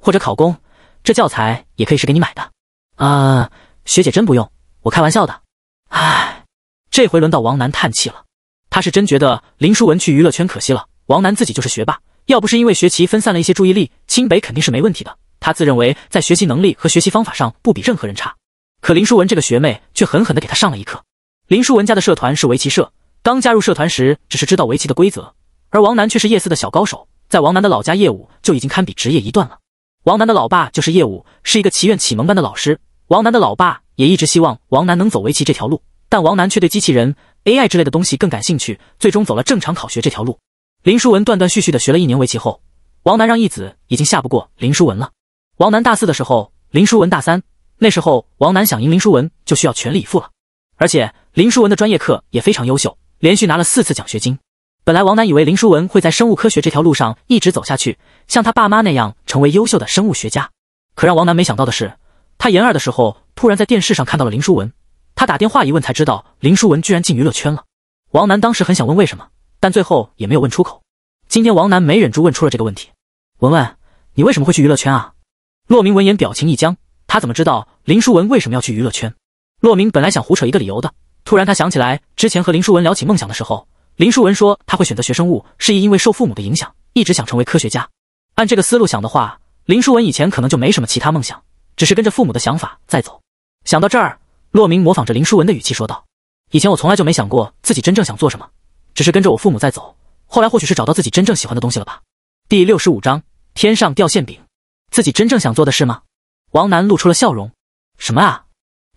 或者考公，这教材也可以是给你买的。啊，学姐真不用，我开玩笑的。唉，这回轮到王楠叹气了。他是真觉得林书文去娱乐圈可惜了。王楠自己就是学霸，要不是因为学习分散了一些注意力，清北肯定是没问题的。他自认为在学习能力和学习方法上不比任何人差，可林书文这个学妹却狠狠地给他上了一课。”林书文家的社团是围棋社。刚加入社团时，只是知道围棋的规则，而王楠却是夜四的小高手。在王楠的老家，业务就已经堪比职业一段了。王楠的老爸就是叶武，是一个棋院启蒙班的老师。王楠的老爸也一直希望王楠能走围棋这条路，但王楠却对机器人 AI 之类的东西更感兴趣，最终走了正常考学这条路。林书文断断续续的学了一年围棋后，王楠让义子已经下不过林书文了。王楠大四的时候，林书文大三，那时候王楠想赢林书文，就需要全力以赴了。而且林书文的专业课也非常优秀，连续拿了四次奖学金。本来王楠以为林书文会在生物科学这条路上一直走下去，像他爸妈那样成为优秀的生物学家。可让王楠没想到的是，他研二的时候突然在电视上看到了林书文，他打电话一问才知道，林书文居然进娱乐圈了。王楠当时很想问为什么，但最后也没有问出口。今天王楠没忍住问出了这个问题：“文文，你为什么会去娱乐圈啊？”骆明闻言表情一僵，他怎么知道林书文为什么要去娱乐圈？洛明本来想胡扯一个理由的，突然他想起来之前和林书文聊起梦想的时候，林书文说他会选择学生物，是因为受父母的影响，一直想成为科学家。按这个思路想的话，林书文以前可能就没什么其他梦想，只是跟着父母的想法在走。想到这儿，洛明模仿着林书文的语气说道：“以前我从来就没想过自己真正想做什么，只是跟着我父母在走。后来或许是找到自己真正喜欢的东西了吧。”第六十五章，天上掉馅饼，自己真正想做的事吗？王楠露出了笑容：“什么啊？”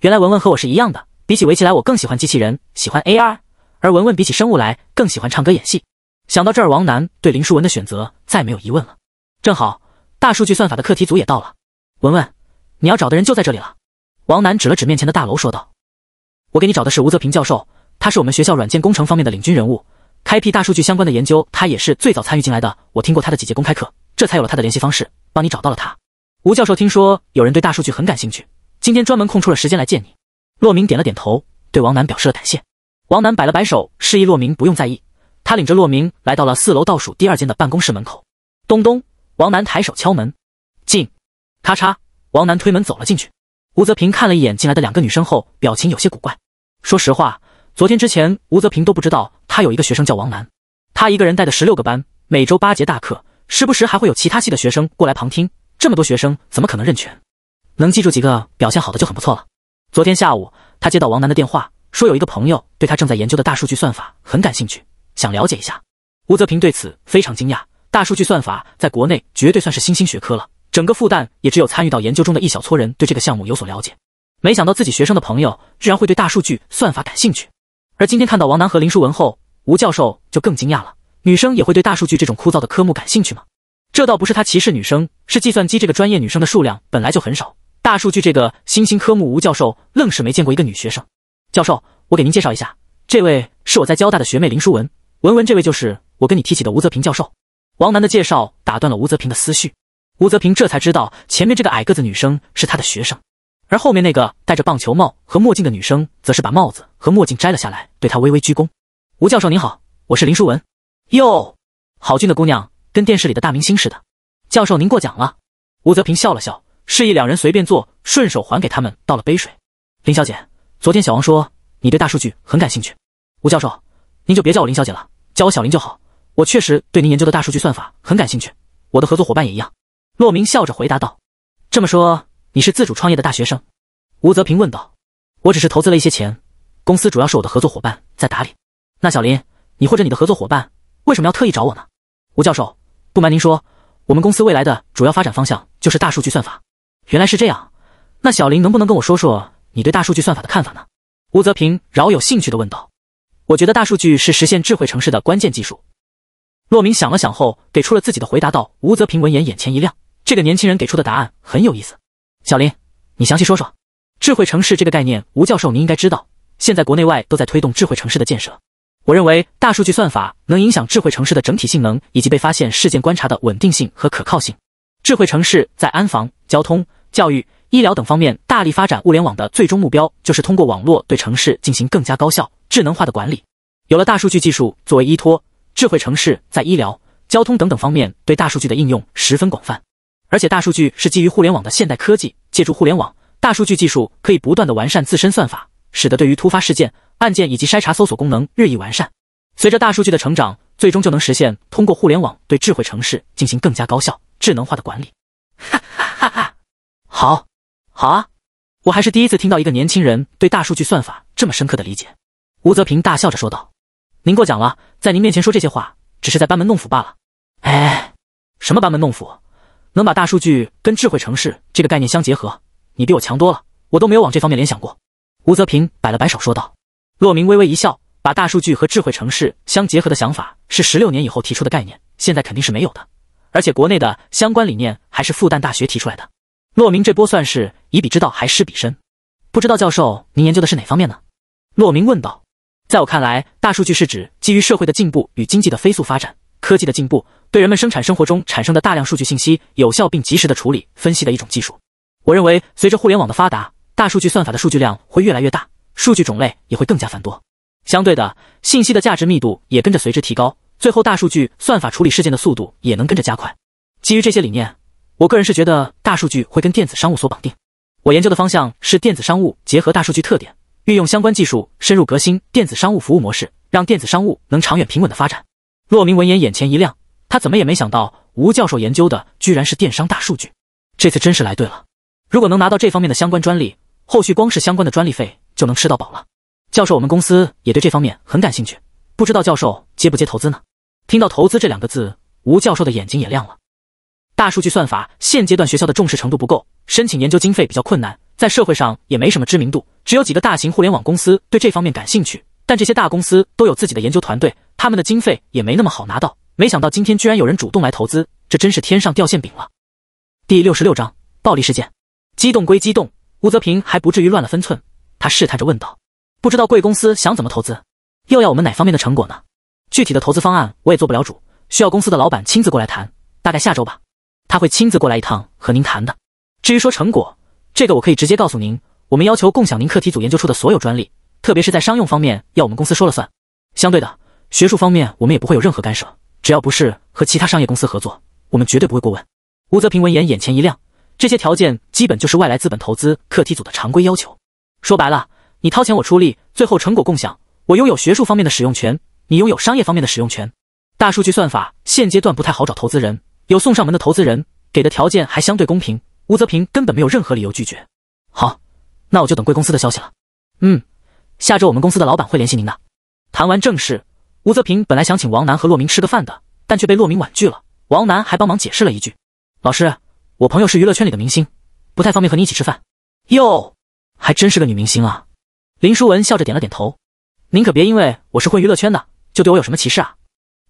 原来文文和我是一样的，比起围棋来，我更喜欢机器人，喜欢 AR；而文文比起生物来，更喜欢唱歌、演戏。想到这儿，王楠对林淑文的选择再没有疑问了。正好，大数据算法的课题组也到了。文文，你要找的人就在这里了。王楠指了指面前的大楼，说道：“我给你找的是吴泽平教授，他是我们学校软件工程方面的领军人物，开辟大数据相关的研究，他也是最早参与进来的。我听过他的几节公开课，这才有了他的联系方式，帮你找到了他。吴教授听说有人对大数据很感兴趣。”今天专门空出了时间来见你，洛明点了点头，对王楠表示了感谢。王楠摆了摆手，示意洛明不用在意。他领着洛明来到了四楼倒数第二间的办公室门口。咚咚，王楠抬手敲门。进，咔嚓，王楠推门走了进去。吴泽平看了一眼进来的两个女生后，表情有些古怪。说实话，昨天之前，吴泽平都不知道他有一个学生叫王楠。他一个人带的十六个班，每周八节大课，时不时还会有其他系的学生过来旁听。这么多学生，怎么可能认全？能记住几个表现好的就很不错了。昨天下午，他接到王楠的电话，说有一个朋友对他正在研究的大数据算法很感兴趣，想了解一下。吴泽平对此非常惊讶，大数据算法在国内绝对算是新兴学科了，整个复旦也只有参与到研究中的一小撮人对这个项目有所了解。没想到自己学生的朋友居然会对大数据算法感兴趣。而今天看到王楠和林书文后，吴教授就更惊讶了：女生也会对大数据这种枯燥的科目感兴趣吗？这倒不是他歧视女生，是计算机这个专业女生的数量本来就很少。大数据这个新兴科目，吴教授愣是没见过一个女学生。教授，我给您介绍一下，这位是我在交大的学妹林淑文。文文，这位就是我跟你提起的吴泽平教授。王楠的介绍打断了吴泽平的思绪，吴泽平这才知道前面这个矮个子女生是他的学生，而后面那个戴着棒球帽和墨镜的女生，则是把帽子和墨镜摘了下来，对他微微鞠躬。吴教授您好，我是林淑文。哟，好俊的姑娘，跟电视里的大明星似的。教授您过奖了。吴泽平笑了笑。示意两人随便坐，顺手还给他们倒了杯水。林小姐，昨天小王说你对大数据很感兴趣。吴教授，您就别叫我林小姐了，叫我小林就好。我确实对您研究的大数据算法很感兴趣，我的合作伙伴也一样。骆明笑着回答道：“这么说，你是自主创业的大学生？”吴泽平问道：“我只是投资了一些钱，公司主要是我的合作伙伴在打理。那小林，你或者你的合作伙伴为什么要特意找我呢？”吴教授，不瞒您说，我们公司未来的主要发展方向就是大数据算法。原来是这样，那小林能不能跟我说说你对大数据算法的看法呢？吴泽平饶有兴趣地问道。我觉得大数据是实现智慧城市的关键技术。洛明想了想后，给出了自己的回答道。吴泽平闻言眼前一亮，这个年轻人给出的答案很有意思。小林，你详细说说。智慧城市这个概念，吴教授您应该知道，现在国内外都在推动智慧城市的建设。我认为大数据算法能影响智慧城市的整体性能，以及被发现事件观察的稳定性和可靠性。智慧城市在安防。交通、教育、医疗等方面大力发展物联网的最终目标，就是通过网络对城市进行更加高效、智能化的管理。有了大数据技术作为依托，智慧城市在医疗、交通等等方面对大数据的应用十分广泛。而且，大数据是基于互联网的现代科技，借助互联网，大数据技术可以不断的完善自身算法，使得对于突发事件、案件以及筛查搜索功能日益完善。随着大数据的成长，最终就能实现通过互联网对智慧城市进行更加高效、智能化的管理。好，好啊！我还是第一次听到一个年轻人对大数据算法这么深刻的理解。吴泽平大笑着说道：“您过奖了，在您面前说这些话，只是在班门弄斧罢了。”哎，什么班门弄斧？能把大数据跟智慧城市这个概念相结合，你比我强多了，我都没有往这方面联想过。”吴泽平摆了摆手说道。洛明微微一笑，把大数据和智慧城市相结合的想法是十六年以后提出的概念，现在肯定是没有的。而且国内的相关理念还是复旦大学提出来的。洛明这波算是以彼之道还施彼身，不知道教授您研究的是哪方面呢？洛明问道。在我看来，大数据是指基于社会的进步与经济的飞速发展、科技的进步，对人们生产生活中产生的大量数据信息有效并及时的处理分析的一种技术。我认为，随着互联网的发达，大数据算法的数据量会越来越大，数据种类也会更加繁多，相对的，信息的价值密度也跟着随之提高，最后大数据算法处理事件的速度也能跟着加快。基于这些理念。我个人是觉得大数据会跟电子商务所绑定。我研究的方向是电子商务结合大数据特点，运用相关技术深入革新电子商务服务模式，让电子商务能长远平稳的发展。骆明闻言眼前一亮，他怎么也没想到吴教授研究的居然是电商大数据，这次真是来对了。如果能拿到这方面的相关专利，后续光是相关的专利费就能吃到饱了。教授，我们公司也对这方面很感兴趣，不知道教授接不接投资呢？听到投资这两个字，吴教授的眼睛也亮了。大数据算法现阶段学校的重视程度不够，申请研究经费比较困难，在社会上也没什么知名度，只有几个大型互联网公司对这方面感兴趣。但这些大公司都有自己的研究团队，他们的经费也没那么好拿到。没想到今天居然有人主动来投资，这真是天上掉馅饼了。第六十六章暴力事件，激动归激动，吴泽平还不至于乱了分寸。他试探着问道：“不知道贵公司想怎么投资？又要我们哪方面的成果呢？具体的投资方案我也做不了主，需要公司的老板亲自过来谈，大概下周吧。”他会亲自过来一趟和您谈的。至于说成果，这个我可以直接告诉您，我们要求共享您课题组研究出的所有专利，特别是在商用方面，要我们公司说了算。相对的，学术方面我们也不会有任何干涉，只要不是和其他商业公司合作，我们绝对不会过问。吴泽平闻言眼前一亮，这些条件基本就是外来资本投资课题组的常规要求。说白了，你掏钱我出力，最后成果共享，我拥有学术方面的使用权，你拥有商业方面的使用权。大数据算法现阶段不太好找投资人。有送上门的投资人给的条件还相对公平，吴泽平根本没有任何理由拒绝。好，那我就等贵公司的消息了。嗯，下周我们公司的老板会联系您的。谈完正事，吴泽平本来想请王楠和骆明吃个饭的，但却被骆明婉拒了。王楠还帮忙解释了一句：“老师，我朋友是娱乐圈里的明星，不太方便和你一起吃饭。”哟，还真是个女明星啊！林书文笑着点了点头：“您可别因为我是混娱乐圈的，就对我有什么歧视啊！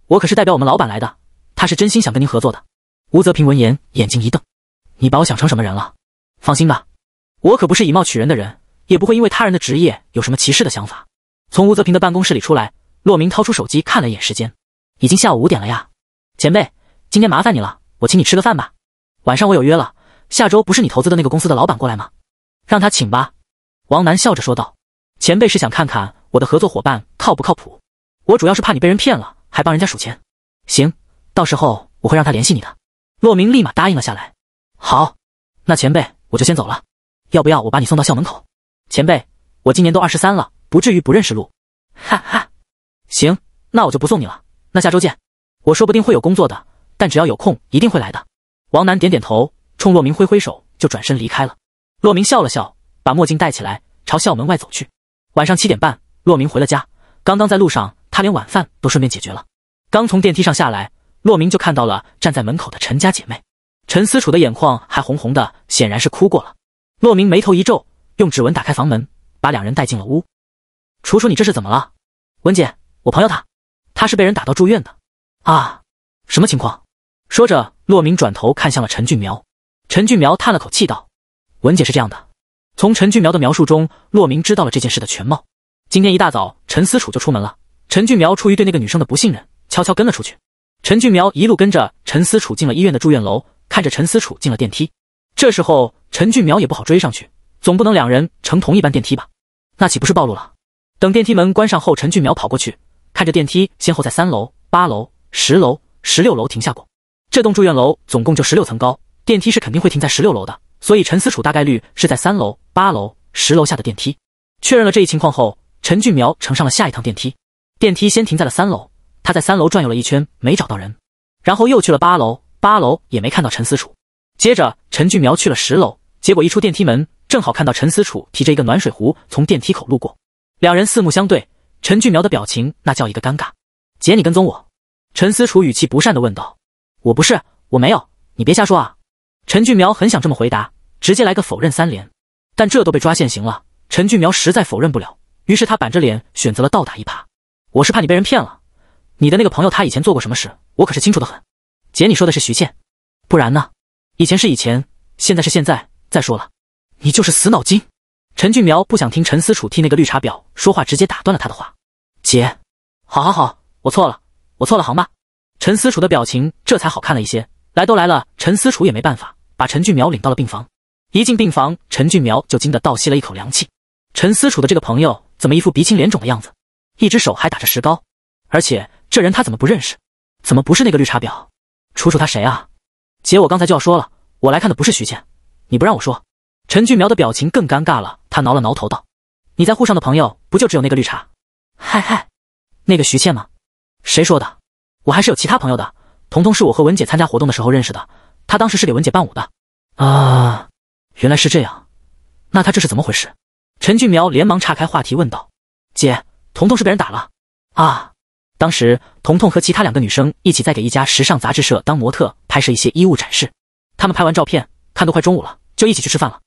我可是代表我们老板来的，他是真心想跟您合作的。”吴泽平闻言，眼睛一瞪：“你把我想成什么人了？放心吧，我可不是以貌取人的人，也不会因为他人的职业有什么歧视的想法。”从吴泽平的办公室里出来，洛明掏出手机看了一眼时间，已经下午五点了呀。前辈，今天麻烦你了，我请你吃个饭吧。晚上我有约了，下周不是你投资的那个公司的老板过来吗？让他请吧。王楠笑着说道：“前辈是想看看我的合作伙伴靠不靠谱？我主要是怕你被人骗了，还帮人家数钱。”行，到时候我会让他联系你的。洛明立马答应了下来。好，那前辈我就先走了。要不要我把你送到校门口？前辈，我今年都二十三了，不至于不认识路。哈哈，行，那我就不送你了。那下周见。我说不定会有工作的，但只要有空一定会来的。王楠点点头，冲洛明挥挥手，就转身离开了。洛明笑了笑，把墨镜戴起来，朝校门外走去。晚上七点半，洛明回了家。刚刚在路上，他连晚饭都顺便解决了。刚从电梯上下来。洛明就看到了站在门口的陈家姐妹，陈思楚的眼眶还红红的，显然是哭过了。洛明眉头一皱，用指纹打开房门，把两人带进了屋。楚楚，你这是怎么了？文姐，我朋友他，他是被人打到住院的。啊，什么情况？说着，洛明转头看向了陈俊苗。陈俊苗叹了口气道：“文姐是这样的。从陈俊苗的描述中，洛明知道了这件事的全貌。今天一大早，陈思楚就出门了。陈俊苗出于对那个女生的不信任，悄悄跟了出去。”陈俊苗一路跟着陈思楚进了医院的住院楼，看着陈思楚进了电梯。这时候，陈俊苗也不好追上去，总不能两人乘同一班电梯吧？那岂不是暴露了？等电梯门关上后，陈俊苗跑过去，看着电梯先后在三楼、八楼、十楼、十六楼停下过。这栋住院楼总共就十六层高，电梯是肯定会停在十六楼的，所以陈思楚大概率是在三楼、八楼、十楼下的电梯。确认了这一情况后，陈俊苗乘上了下一趟电梯，电梯先停在了三楼。他在三楼转悠了一圈，没找到人，然后又去了八楼，八楼也没看到陈思楚。接着，陈俊苗去了十楼，结果一出电梯门，正好看到陈思楚提着一个暖水壶从电梯口路过，两人四目相对，陈俊苗的表情那叫一个尴尬。姐，你跟踪我？陈思楚语气不善地问道。我不是，我没有，你别瞎说啊！陈俊苗很想这么回答，直接来个否认三连，但这都被抓现行了，陈俊苗实在否认不了，于是他板着脸选择了倒打一耙。我是怕你被人骗了。你的那个朋友他以前做过什么事，我可是清楚的很。姐，你说的是徐倩，不然呢？以前是以前，现在是现在。再说了，你就是死脑筋。陈俊苗不想听陈思楚替那个绿茶婊说话，直接打断了他的话。姐，好好好，我错了，我错了，行吧。陈思楚的表情这才好看了一些。来都来了，陈思楚也没办法，把陈俊苗领到了病房。一进病房，陈俊苗就惊得倒吸了一口凉气。陈思楚的这个朋友怎么一副鼻青脸肿的样子，一只手还打着石膏，而且。这人他怎么不认识？怎么不是那个绿茶婊？楚楚他谁啊？姐，我刚才就要说了，我来看的不是徐倩，你不让我说。陈俊苗的表情更尴尬了，他挠了挠头道：“你在沪上的朋友不就只有那个绿茶？嗨嗨，那个徐倩吗？谁说的？我还是有其他朋友的。彤彤是我和文姐参加活动的时候认识的，她当时是给文姐伴舞的。啊，原来是这样，那他这是怎么回事？”陈俊苗连忙岔开话题问道：“姐，彤彤是被人打了啊？”当时，童童和其他两个女生一起在给一家时尚杂志社当模特，拍摄一些衣物展示。他们拍完照片，看都快中午了，就一起去吃饭了。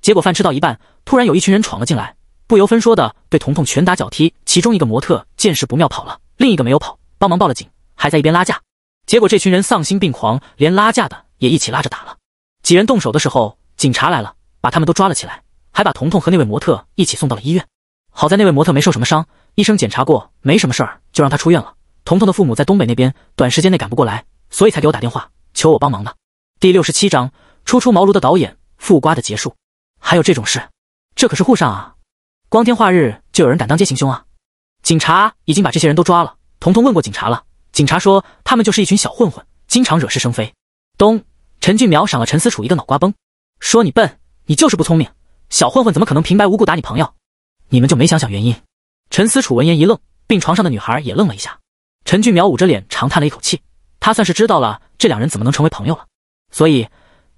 结果饭吃到一半，突然有一群人闯了进来，不由分说的对彤彤拳打脚踢。其中一个模特见势不妙跑了，另一个没有跑，帮忙报了警，还在一边拉架。结果这群人丧心病狂，连拉架的也一起拉着打了。几人动手的时候，警察来了，把他们都抓了起来，还把彤彤和那位模特一起送到了医院。好在那位模特没受什么伤。医生检查过，没什么事儿，就让他出院了。彤彤的父母在东北那边，短时间内赶不过来，所以才给我打电话求我帮忙的。第六十七章：初出茅庐的导演。富瓜的结束，还有这种事？这可是沪上啊！光天化日就有人敢当街行凶啊！警察已经把这些人都抓了。彤彤问过警察了，警察说他们就是一群小混混，经常惹是生非。东陈俊苗赏了陈思楚一个脑瓜崩，说你笨，你就是不聪明。小混混怎么可能平白无故打你朋友？你们就没想想原因？陈思楚闻言一愣，病床上的女孩也愣了一下。陈俊苗捂着脸长叹了一口气，他算是知道了这两人怎么能成为朋友了。所以，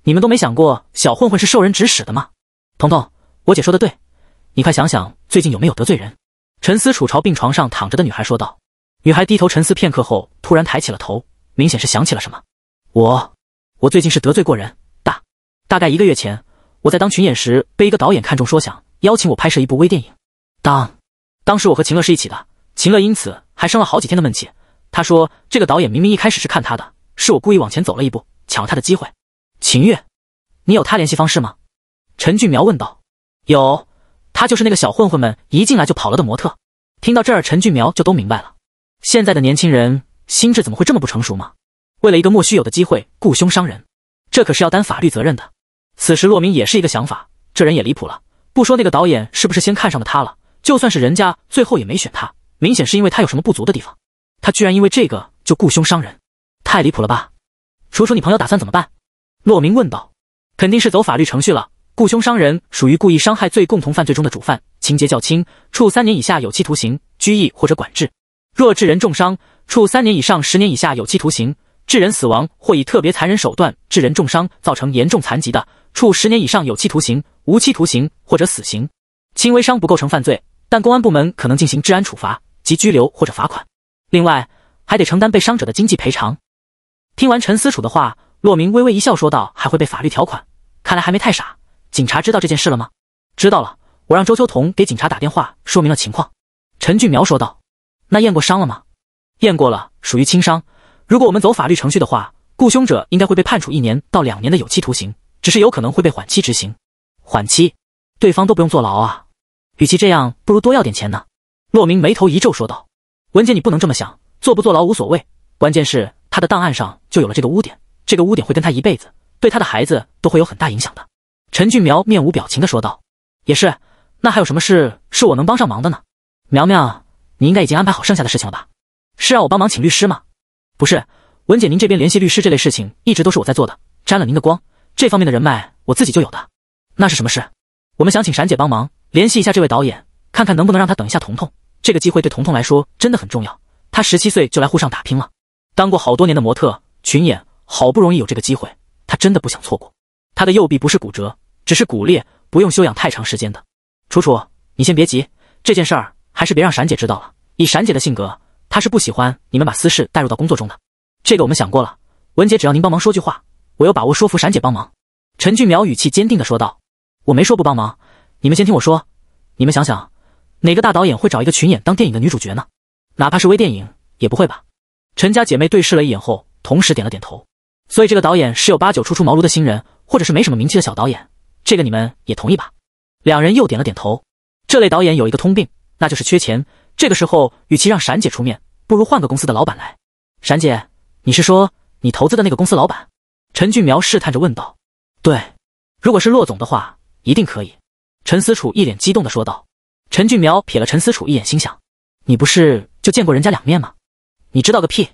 你们都没想过小混混是受人指使的吗？彤彤，我姐说的对，你快想想最近有没有得罪人。陈思楚朝病床上躺着的女孩说道。女孩低头沉思片刻后，突然抬起了头，明显是想起了什么。我，我最近是得罪过人大，大概一个月前，我在当群演时被一个导演看中，说想邀请我拍摄一部微电影。当。当时我和秦乐是一起的，秦乐因此还生了好几天的闷气。他说：“这个导演明明一开始是看他的，是我故意往前走了一步，抢了他的机会。”秦月，你有他联系方式吗？”陈俊苗问道。“有，他就是那个小混混们一进来就跑了的模特。”听到这儿，陈俊苗就都明白了：现在的年轻人心智怎么会这么不成熟吗？为了一个莫须有的机会，雇凶伤人，这可是要担法律责任的。此时，洛明也是一个想法：这人也离谱了，不说那个导演是不是先看上了他了。就算是人家最后也没选他，明显是因为他有什么不足的地方。他居然因为这个就雇凶伤人，太离谱了吧？楚楚，你朋友打算怎么办？骆明问道。肯定是走法律程序了。雇凶伤人属于故意伤害罪，共同犯罪中的主犯，情节较轻，处三年以下有期徒刑、拘役或者管制；若致人重伤，处三年以上十年以下有期徒刑；致人死亡或以特别残忍手段致人重伤造成严重残疾的，处十年以上有期徒刑、无期徒刑或者死刑。轻微伤不构成犯罪。但公安部门可能进行治安处罚及拘留或者罚款，另外还得承担被伤者的经济赔偿。听完陈思楚的话，骆明微微一笑说道：“还会被法律条款，看来还没太傻。”警察知道这件事了吗？知道了，我让周秋彤给警察打电话说明了情况。陈俊苗说道：“那验过伤了吗？”验过了，属于轻伤。如果我们走法律程序的话，雇凶者应该会被判处一年到两年的有期徒刑，只是有可能会被缓期执行。缓期，对方都不用坐牢啊。与其这样，不如多要点钱呢。洛明眉头一皱，说道：“文姐，你不能这么想。坐不坐牢无所谓，关键是他的档案上就有了这个污点，这个污点会跟他一辈子，对他的孩子都会有很大影响的。”陈俊苗面无表情的说道：“也是。那还有什么事是我能帮上忙的呢？苗苗，你应该已经安排好剩下的事情了吧？是让我帮忙请律师吗？不是，文姐，您这边联系律师这类事情一直都是我在做的，沾了您的光，这方面的人脉我自己就有的。那是什么事？我们想请闪姐帮忙。”联系一下这位导演，看看能不能让他等一下。彤彤。这个机会对彤彤来说真的很重要。他十七岁就来沪上打拼了，当过好多年的模特、群演，好不容易有这个机会，他真的不想错过。他的右臂不是骨折，只是骨裂，不用休养太长时间的。楚楚，你先别急，这件事儿还是别让闪姐知道了。以闪姐的性格，她是不喜欢你们把私事带入到工作中的。这个我们想过了，文姐，只要您帮忙说句话，我有把握说服闪姐帮忙。陈俊苗语气 坚定地说道：“我没说不帮忙。”你们先听我说，你们想想，哪个大导演会找一个群演当电影的女主角呢？哪怕是微电影也不会吧？陈家姐妹对视了一眼后，同时点了点头。所以这个导演十有八九初出茅庐的新人，或者是没什么名气的小导演。这个你们也同意吧？两人又点了点头。这类导演有一个通病，那就是缺钱。这个时候，与其让闪姐出面，不如换个公司的老板来。闪姐，你是说你投资的那个公司老板？陈俊苗试探着问道。对，如果是骆总的话，一定可以。陈思楚一脸激动地说道：“陈俊苗瞥了陈思楚一眼，心想，你不是就见过人家两面吗？你知道个屁！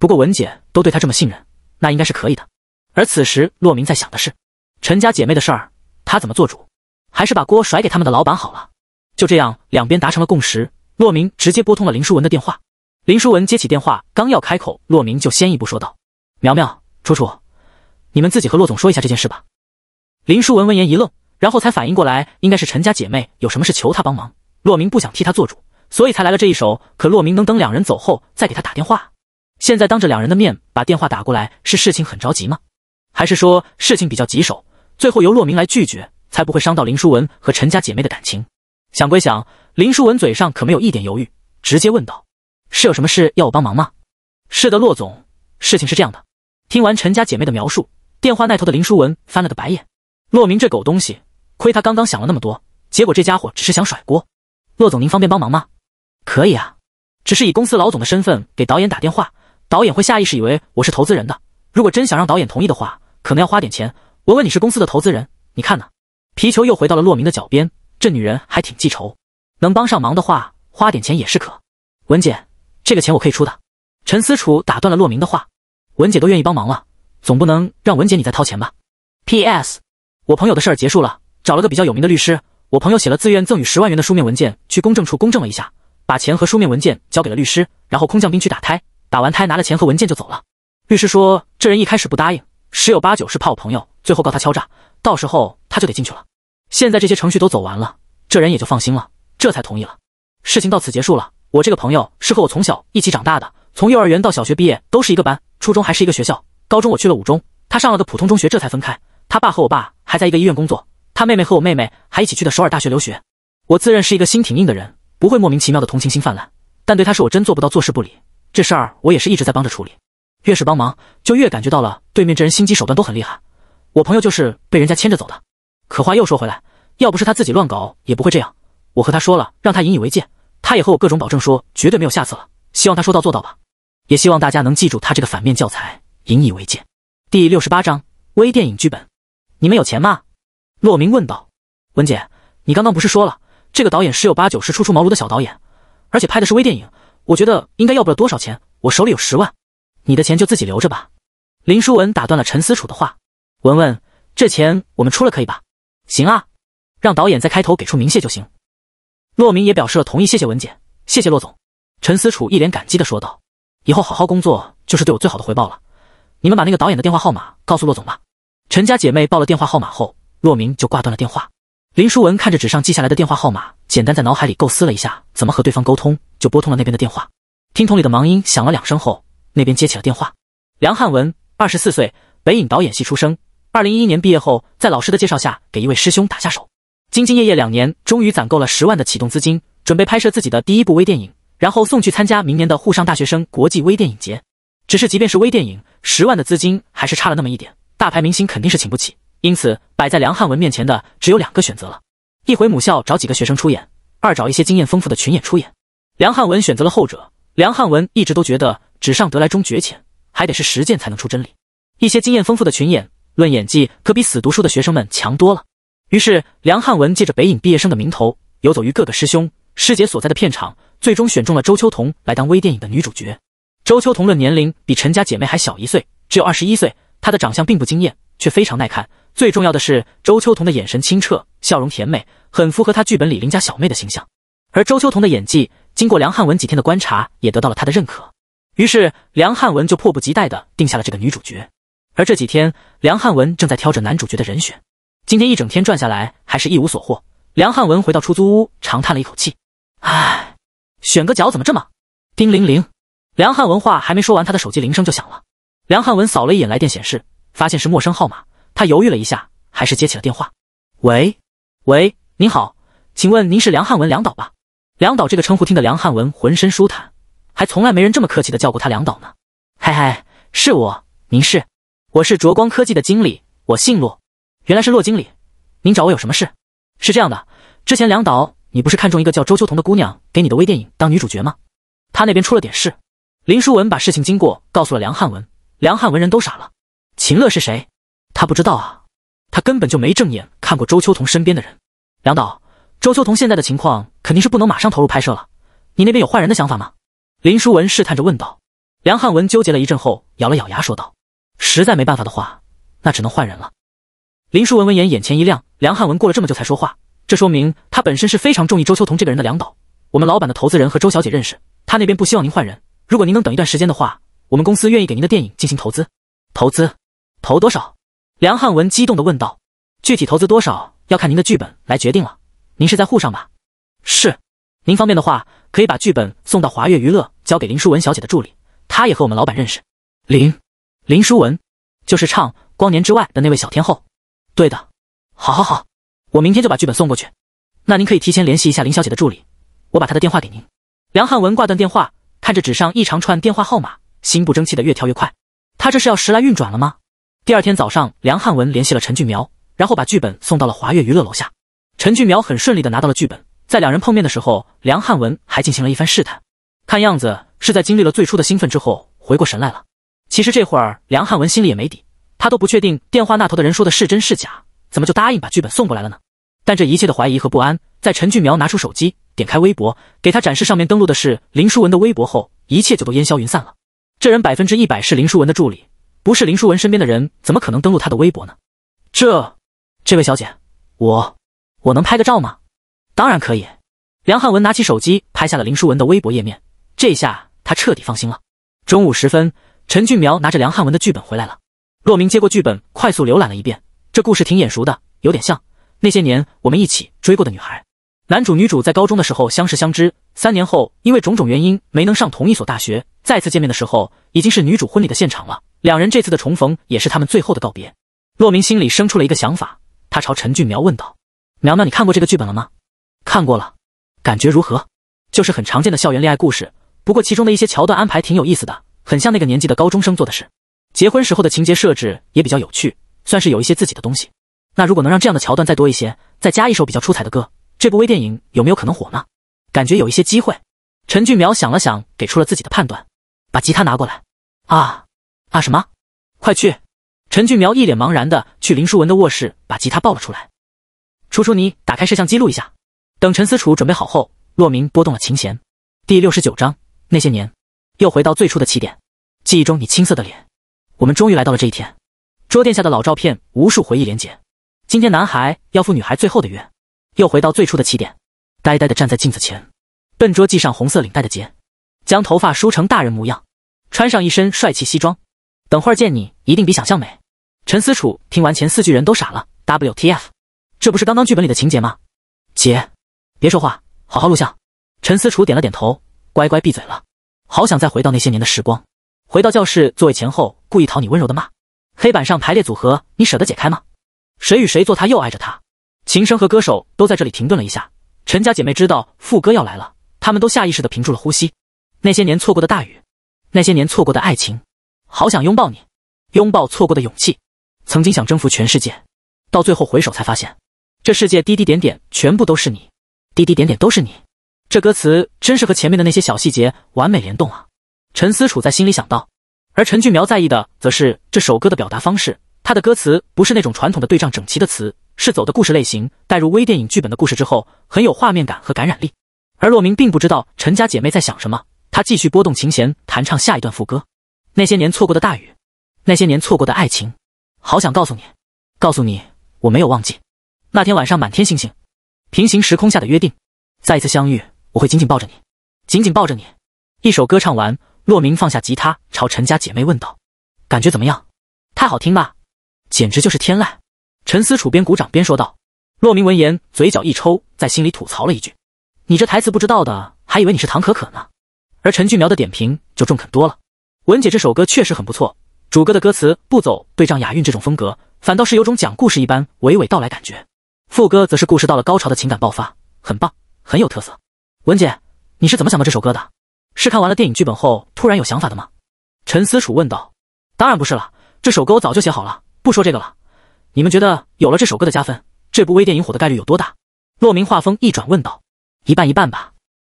不过文姐都对他这么信任，那应该是可以的。”而此时，洛明在想的是，陈家姐妹的事儿，他怎么做主？还是把锅甩给他们的老板好了。就这样，两边达成了共识。洛明直接拨通了林淑文的电话。林淑文接起电话，刚要开口，洛明就先一步说道：“苗苗、楚楚，你们自己和骆总说一下这件事吧。”林淑文闻言一愣。然后才反应过来，应该是陈家姐妹有什么事求他帮忙。洛明不想替他做主，所以才来了这一手。可洛明能等两人走后再给他打电话，现在当着两人的面把电话打过来，是事情很着急吗？还是说事情比较棘手，最后由洛明来拒绝，才不会伤到林淑文和陈家姐妹的感情？想归想，林淑文嘴上可没有一点犹豫，直接问道：“是有什么事要我帮忙吗？”“是的，骆总，事情是这样的。”听完陈家姐妹的描述，电话那头的林淑文翻了个白眼：“洛明这狗东西！”亏他刚刚想了那么多，结果这家伙只是想甩锅。骆总，您方便帮忙吗？可以啊，只是以公司老总的身份给导演打电话，导演会下意识以为我是投资人的。如果真想让导演同意的话，可能要花点钱。文文，你是公司的投资人，你看呢？皮球又回到了骆明的脚边，这女人还挺记仇。能帮上忙的话，花点钱也是可。文姐，这个钱我可以出的。陈思楚打断了骆明的话，文姐都愿意帮忙了，总不能让文姐你再掏钱吧？P.S. 我朋友的事儿结束了。找了个比较有名的律师，我朋友写了自愿赠与十万元的书面文件，去公证处公证了一下，把钱和书面文件交给了律师，然后空降兵去打胎，打完胎拿了钱和文件就走了。律师说，这人一开始不答应，十有八九是怕我朋友最后告他敲诈，到时候他就得进去了。现在这些程序都走完了，这人也就放心了，这才同意了。事情到此结束了。我这个朋友是和我从小一起长大的，从幼儿园到小学毕业都是一个班，初中还是一个学校，高中我去了五中，他上了个普通中学，这才分开。他爸和我爸还在一个医院工作。他妹妹和我妹妹还一起去的首尔大学留学。我自认是一个心挺硬的人，不会莫名其妙的同情心泛滥，但对他是我真做不到坐视不理。这事儿我也是一直在帮着处理，越是帮忙，就越感觉到了对面这人心机手段都很厉害。我朋友就是被人家牵着走的。可话又说回来，要不是他自己乱搞，也不会这样。我和他说了，让他引以为戒，他也和我各种保证说绝对没有下次了。希望他说到做到吧，也希望大家能记住他这个反面教材，引以为戒。第六十八章微电影剧本，你们有钱吗？洛明问道：“文姐，你刚刚不是说了，这个导演十有八九是初出茅庐的小导演，而且拍的是微电影，我觉得应该要不了多少钱。我手里有十万，你的钱就自己留着吧。”林淑文打断了陈思楚的话：“文文，这钱我们出了，可以吧？”“行啊，让导演在开头给出明谢就行。”洛明也表示了同意：“谢谢文姐，谢谢洛总。”陈思楚一脸感激的说道：“以后好好工作，就是对我最好的回报了。”你们把那个导演的电话号码告诉洛总吧。”陈家姐妹报了电话号码后。洛明就挂断了电话。林书文看着纸上记下来的电话号码，简单在脑海里构思了一下怎么和对方沟通，就拨通了那边的电话。听筒里的忙音响了两声后，那边接起了电话。梁汉文，二十四岁，北影导演系出生。二零一一年毕业后，在老师的介绍下给一位师兄打下手，兢兢业业两年，终于攒够了十万的启动资金，准备拍摄自己的第一部微电影，然后送去参加明年的沪上大学生国际微电影节。只是即便是微电影，十万的资金还是差了那么一点，大牌明星肯定是请不起。因此，摆在梁汉文面前的只有两个选择：了一回母校找几个学生出演；二找一些经验丰富的群演出演。梁汉文选择了后者。梁汉文一直都觉得纸上得来终觉浅，还得是实践才能出真理。一些经验丰富的群演，论演技可比死读书的学生们强多了。于是，梁汉文借着北影毕业生的名头，游走于各个师兄师姐所在的片场，最终选中了周秋彤来当微电影的女主角。周秋彤论年龄比陈家姐妹还小一岁，只有二十一岁。她的长相并不惊艳，却非常耐看。最重要的是，周秋彤的眼神清澈，笑容甜美，很符合她剧本里邻家小妹的形象。而周秋彤的演技，经过梁汉文几天的观察，也得到了他的认可。于是，梁汉文就迫不及待地定下了这个女主角。而这几天，梁汉文正在挑着男主角的人选。今天一整天转下来，还是一无所获。梁汉文回到出租屋，长叹了一口气：“唉，选个角怎么这么……”叮铃铃，梁汉文话还没说完，他的手机铃声就响了。梁汉文扫了一眼来电显示，发现是陌生号码。他犹豫了一下，还是接起了电话。喂，喂，您好，请问您是梁汉文梁导吧？梁导这个称呼听得梁汉文浑身舒坦，还从来没人这么客气的叫过他梁导呢。嘿嘿，是我，您是？我是卓光科技的经理，我姓洛。原来是洛经理，您找我有什么事？是这样的，之前梁导，你不是看中一个叫周秋彤的姑娘给你的微电影当女主角吗？她那边出了点事。林淑文把事情经过告诉了梁汉文，梁汉文人都傻了。秦乐是谁？他不知道啊，他根本就没正眼看过周秋彤身边的人。梁导，周秋彤现在的情况肯定是不能马上投入拍摄了。你那边有换人的想法吗？林淑文试探着问道。梁汉文纠结了一阵后，咬了咬牙说道：“实在没办法的话，那只能换人了。”林淑文闻言眼前一亮。梁汉文过了这么久才说话，这说明他本身是非常中意周秋彤这个人的。梁导，我们老板的投资人和周小姐认识，他那边不希望您换人。如果您能等一段时间的话，我们公司愿意给您的电影进行投资。投资？投多少？梁汉文激动地问道：“具体投资多少，要看您的剧本来决定了。您是在沪上吧？是，您方便的话，可以把剧本送到华悦娱乐，交给林淑文小姐的助理，她也和我们老板认识。林，林淑文，就是唱《光年之外》的那位小天后。对的，好，好，好，我明天就把剧本送过去。那您可以提前联系一下林小姐的助理，我把她的电话给您。”梁汉文挂断电话，看着纸上一长串电话号码，心不争气的越跳越快。他这是要时来运转了吗？第二天早上，梁汉文联系了陈俊苗，然后把剧本送到了华悦娱乐楼下。陈俊苗很顺利的拿到了剧本。在两人碰面的时候，梁汉文还进行了一番试探，看样子是在经历了最初的兴奋之后回过神来了。其实这会儿梁汉文心里也没底，他都不确定电话那头的人说的是真是假，怎么就答应把剧本送过来了呢？但这一切的怀疑和不安，在陈俊苗拿出手机点开微博，给他展示上面登录的是林书文的微博后，一切就都烟消云散了。这人百分之一百是林书文的助理。不是林书文身边的人，怎么可能登录她的微博呢？这，这位小姐，我，我能拍个照吗？当然可以。梁汉文拿起手机拍下了林书文的微博页面，这一下他彻底放心了。中午时分，陈俊苗拿着梁汉文的剧本回来了。洛明接过剧本，快速浏览了一遍，这故事挺眼熟的，有点像那些年我们一起追过的女孩。男主女主在高中的时候相识相知，三年后因为种种原因没能上同一所大学，再次见面的时候已经是女主婚礼的现场了。两人这次的重逢也是他们最后的告别。洛明心里生出了一个想法，他朝陈俊苗问道：“苗苗，你看过这个剧本了吗？看过了，感觉如何？就是很常见的校园恋爱故事，不过其中的一些桥段安排挺有意思的，很像那个年纪的高中生做的事。结婚时候的情节设置也比较有趣，算是有一些自己的东西。那如果能让这样的桥段再多一些，再加一首比较出彩的歌，这部微电影有没有可能火呢？感觉有一些机会。”陈俊苗想了想，给出了自己的判断：“把吉他拿过来。”啊。啊什么？快去！陈俊苗一脸茫然的去林淑文的卧室，把吉他抱了出来。楚楚，你打开摄像机录一下。等陈思楚准备好后，洛明拨动了琴弦。第六十九章：那些年，又回到最初的起点。记忆中你青涩的脸，我们终于来到了这一天。桌垫下的老照片，无数回忆连结。今天男孩要赴女孩最后的约，又回到最初的起点。呆呆的站在镜子前，笨拙系上红色领带的结，将头发梳成大人模样，穿上一身帅气西装。等会儿见你一定比想象美。陈思楚听完前四句人都傻了，WTF，这不是刚刚剧本里的情节吗？姐，别说话，好好录像。陈思楚点了点头，乖乖闭嘴了。好想再回到那些年的时光，回到教室座位前后，故意讨你温柔的骂。黑板上排列组合，你舍得解开吗？谁与谁坐，他又挨着他。琴声和歌手都在这里停顿了一下。陈家姐妹知道副歌要来了，她们都下意识的屏住了呼吸。那些年错过的大雨，那些年错过的爱情。好想拥抱你，拥抱错过的勇气。曾经想征服全世界，到最后回首才发现，这世界滴滴点点全部都是你，滴滴点点都是你。这歌词真是和前面的那些小细节完美联动啊！陈思楚在心里想到。而陈俊苗在意的则是这首歌的表达方式，他的歌词不是那种传统的对仗整齐的词，是走的故事类型，带入微电影剧本的故事之后，很有画面感和感染力。而洛明并不知道陈家姐妹在想什么，他继续拨动琴弦，弹唱下一段副歌。那些年错过的大雨，那些年错过的爱情，好想告诉你，告诉你我没有忘记。那天晚上满天星星，平行时空下的约定，再一次相遇，我会紧紧抱着你，紧紧抱着你。一首歌唱完，洛明放下吉他，朝陈家姐妹问道：“感觉怎么样？太好听吧，简直就是天籁。”陈思楚边鼓掌边说道。洛明闻言，嘴角一抽，在心里吐槽了一句：“你这台词，不知道的还以为你是唐可可呢。”而陈俊苗的点评就中肯多了。文姐这首歌确实很不错，主歌的歌词不走对仗雅韵这种风格，反倒是有种讲故事一般娓娓道来感觉。副歌则是故事到了高潮的情感爆发，很棒，很有特色。文姐，你是怎么想到这首歌的？是看完了电影剧本后突然有想法的吗？陈思楚问道。当然不是了，这首歌我早就写好了。不说这个了，你们觉得有了这首歌的加分，这部微电影火的概率有多大？洛明画风一转问道。一半一半吧，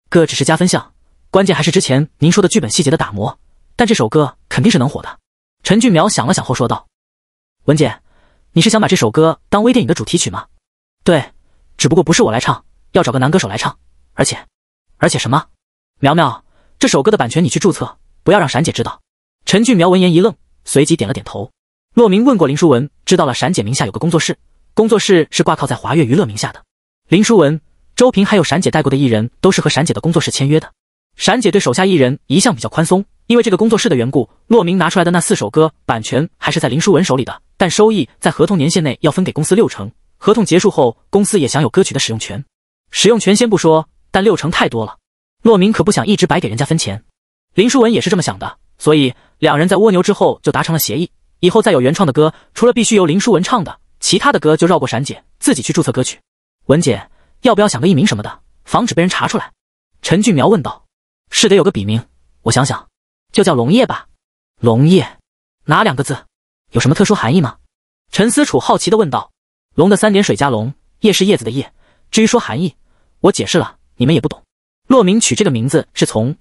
歌只是加分项，关键还是之前您说的剧本细节的打磨。但这首歌肯定是能火的。陈俊苗想了想后说道：“文姐，你是想把这首歌当微电影的主题曲吗？对，只不过不是我来唱，要找个男歌手来唱。而且，而且什么？苗苗，这首歌的版权你去注册，不要让闪姐知道。”陈俊苗闻言一愣，随即点了点头。洛明问过林书文，知道了闪姐名下有个工作室，工作室是挂靠在华越娱乐名下的。林书文、周平还有闪姐带过的艺人都是和闪姐的工作室签约的。闪姐对手下艺人一向比较宽松。因为这个工作室的缘故，洛明拿出来的那四首歌版权还是在林书文手里的，但收益在合同年限内要分给公司六成，合同结束后公司也享有歌曲的使用权。使用权先不说，但六成太多了，洛明可不想一直白给人家分钱。林书文也是这么想的，所以两人在蜗牛之后就达成了协议，以后再有原创的歌，除了必须由林书文唱的，其他的歌就绕过闪姐，自己去注册歌曲。文姐，要不要想个艺名什么的，防止被人查出来？陈俊苗问道。是得有个笔名，我想想。就叫龙叶吧，龙叶，哪两个字有什么特殊含义吗？陈思楚好奇地问道。龙的三点水加龙，叶是叶子的叶。至于说含义，我解释了，你们也不懂。骆明取这个名字是从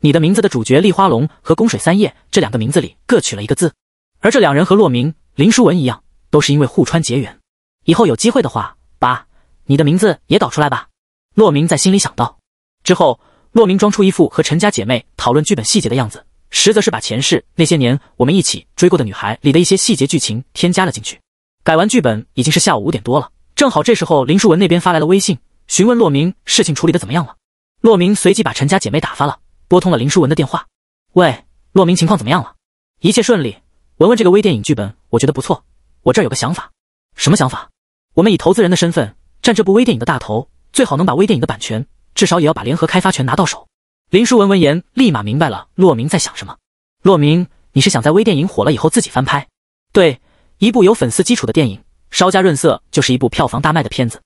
你的名字的主角丽花龙和宫水三叶这两个名字里各取了一个字。而这两人和骆明、林淑文一样，都是因为互穿结缘。以后有机会的话，把你的名字也导出来吧。骆明在心里想到。之后，骆明装出一副和陈家姐妹讨论剧本细节的样子。实则是把前世那些年我们一起追过的女孩里的一些细节剧情添加了进去。改完剧本已经是下午五点多了，正好这时候林淑文那边发来了微信，询问洛明事情处理的怎么样了。洛明随即把陈家姐妹打发了，拨通了林淑文的电话：“喂，洛明，情况怎么样了？一切顺利。文文这个微电影剧本我觉得不错，我这儿有个想法。什么想法？我们以投资人的身份占这部微电影的大头，最好能把微电影的版权，至少也要把联合开发权拿到手。”林书文闻言，立马明白了洛明在想什么。洛明，你是想在微电影火了以后自己翻拍？对，一部有粉丝基础的电影，稍加润色就是一部票房大卖的片子。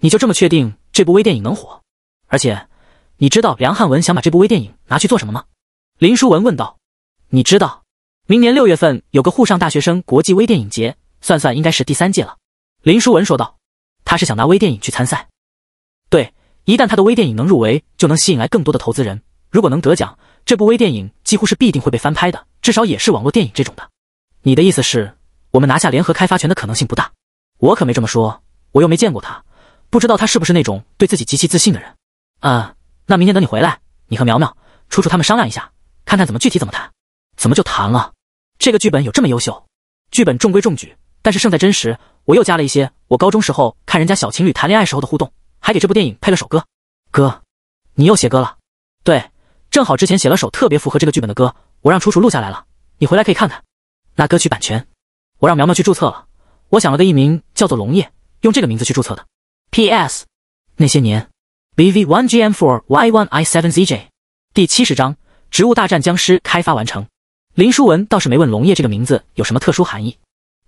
你就这么确定这部微电影能火？而且，你知道梁汉文想把这部微电影拿去做什么吗？林书文问道。你知道，明年六月份有个沪上大学生国际微电影节，算算应该是第三届了。林书文说道。他是想拿微电影去参赛。对，一旦他的微电影能入围，就能吸引来更多的投资人。如果能得奖，这部微电影几乎是必定会被翻拍的，至少也是网络电影这种的。你的意思是，我们拿下联合开发权的可能性不大？我可没这么说，我又没见过他，不知道他是不是那种对自己极其自信的人。啊，那明天等你回来，你和苗苗、楚楚他们商量一下，看看怎么具体怎么谈。怎么就谈了？这个剧本有这么优秀？剧本中规中矩，但是胜在真实。我又加了一些我高中时候看人家小情侣谈恋爱时候的互动，还给这部电影配了首歌。哥，你又写歌了？正好之前写了首特别符合这个剧本的歌，我让楚楚录下来了。你回来可以看看。那歌曲版权，我让苗苗去注册了。我想了个艺名，叫做龙叶，用这个名字去注册的。P.S. 那些年。BV1GM4Y1I7ZJ 第七十章《植物大战僵尸》开发完成。林书文倒是没问龙叶这个名字有什么特殊含义，